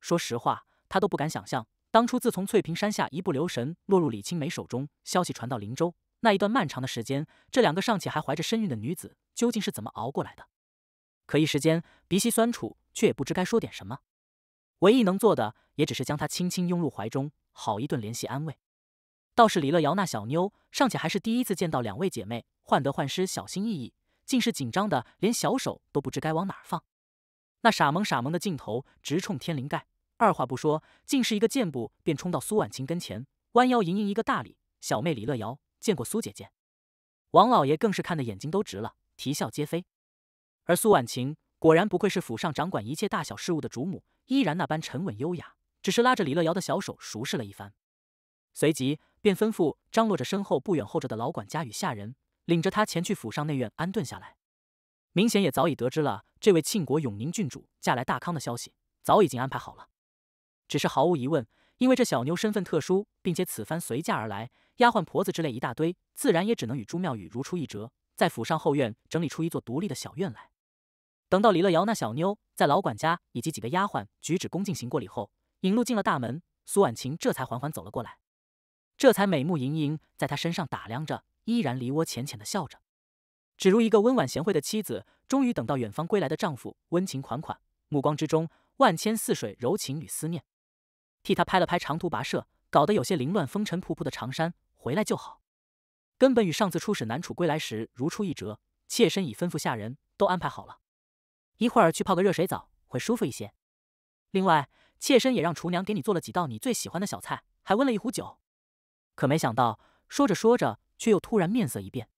说实话，他都不敢想象，当初自从翠屏山下一不留神落入李青梅手中，消息传到林州那一段漫长的时间，这两个尚且还怀着身孕的女子究竟是怎么熬过来的？可一时间鼻息酸楚，却也不知该说点什么。唯一能做的，也只是将她轻轻拥入怀中，好一顿怜惜安慰。倒是李乐瑶那小妞，尚且还是第一次见到两位姐妹，患得患失，小心翼翼，竟是紧张的连小手都不知该往哪放。那傻萌傻萌的劲头直冲天灵盖，二话不说，竟是一个箭步便冲到苏婉晴跟前，弯腰盈盈一个大礼：“小妹李乐瑶见过苏姐姐。”王老爷更是看的眼睛都直了，啼笑皆非。而苏婉晴果然不愧是府上掌管一切大小事务的主母，依然那般沉稳优雅，只是拉着李乐瑶的小手熟视了一番，随即便吩咐张罗着身后不远候着的老管家与下人，领着他前去府上内院安顿下来。明显也早已得知了这位庆国永宁郡主嫁来大康的消息，早已经安排好了。只是毫无疑问，因为这小妞身份特殊，并且此番随嫁而来，丫鬟婆子之类一大堆，自然也只能与朱妙语如出一辙，在府上后院整理出一座独立的小院来。等到李乐瑶那小妞在老管家以及几个丫鬟举止恭敬行过礼后，引路进了大门，苏婉晴这才缓缓走了过来，这才美目盈盈，在他身上打量着，依然梨涡浅浅的笑着，只如一个温婉贤惠的妻子，终于等到远方归来的丈夫，温情款款，目光之中万千似水柔情与思念，替他拍了拍长途跋涉搞得有些凌乱风尘仆仆的长衫，回来就好，根本与上次出使南楚归来时如出一辙，妾身已吩咐下人都安排好了。一会儿去泡个热水澡会舒服一些。另外，妾身也让厨娘给你做了几道你最喜欢的小菜，还温了一壶酒。可没想到，说着说着，却又突然面色一变，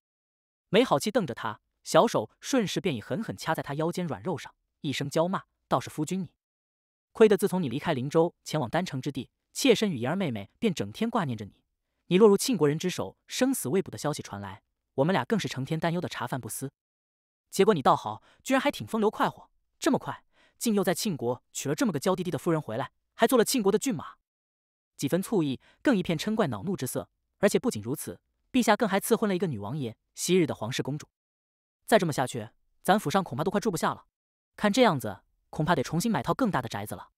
没好气瞪着他，小手顺势便已狠狠掐在他腰间软肉上，一声娇骂：“倒是夫君你，亏得自从你离开林州前往丹城之地，妾身与妍儿妹妹便整天挂念着你。你落入庆国人之手，生死未卜的消息传来，我们俩更是成天担忧的茶饭不思。”结果你倒好，居然还挺风流快活，这么快竟又在庆国娶了这么个娇滴滴的夫人回来，还做了庆国的骏马。几分醋意，更一片嗔怪恼怒之色。而且不仅如此，陛下更还赐婚了一个女王爷，昔日的皇室公主。再这么下去，咱府上恐怕都快住不下了。看这样子，恐怕得重新买套更大的宅子了。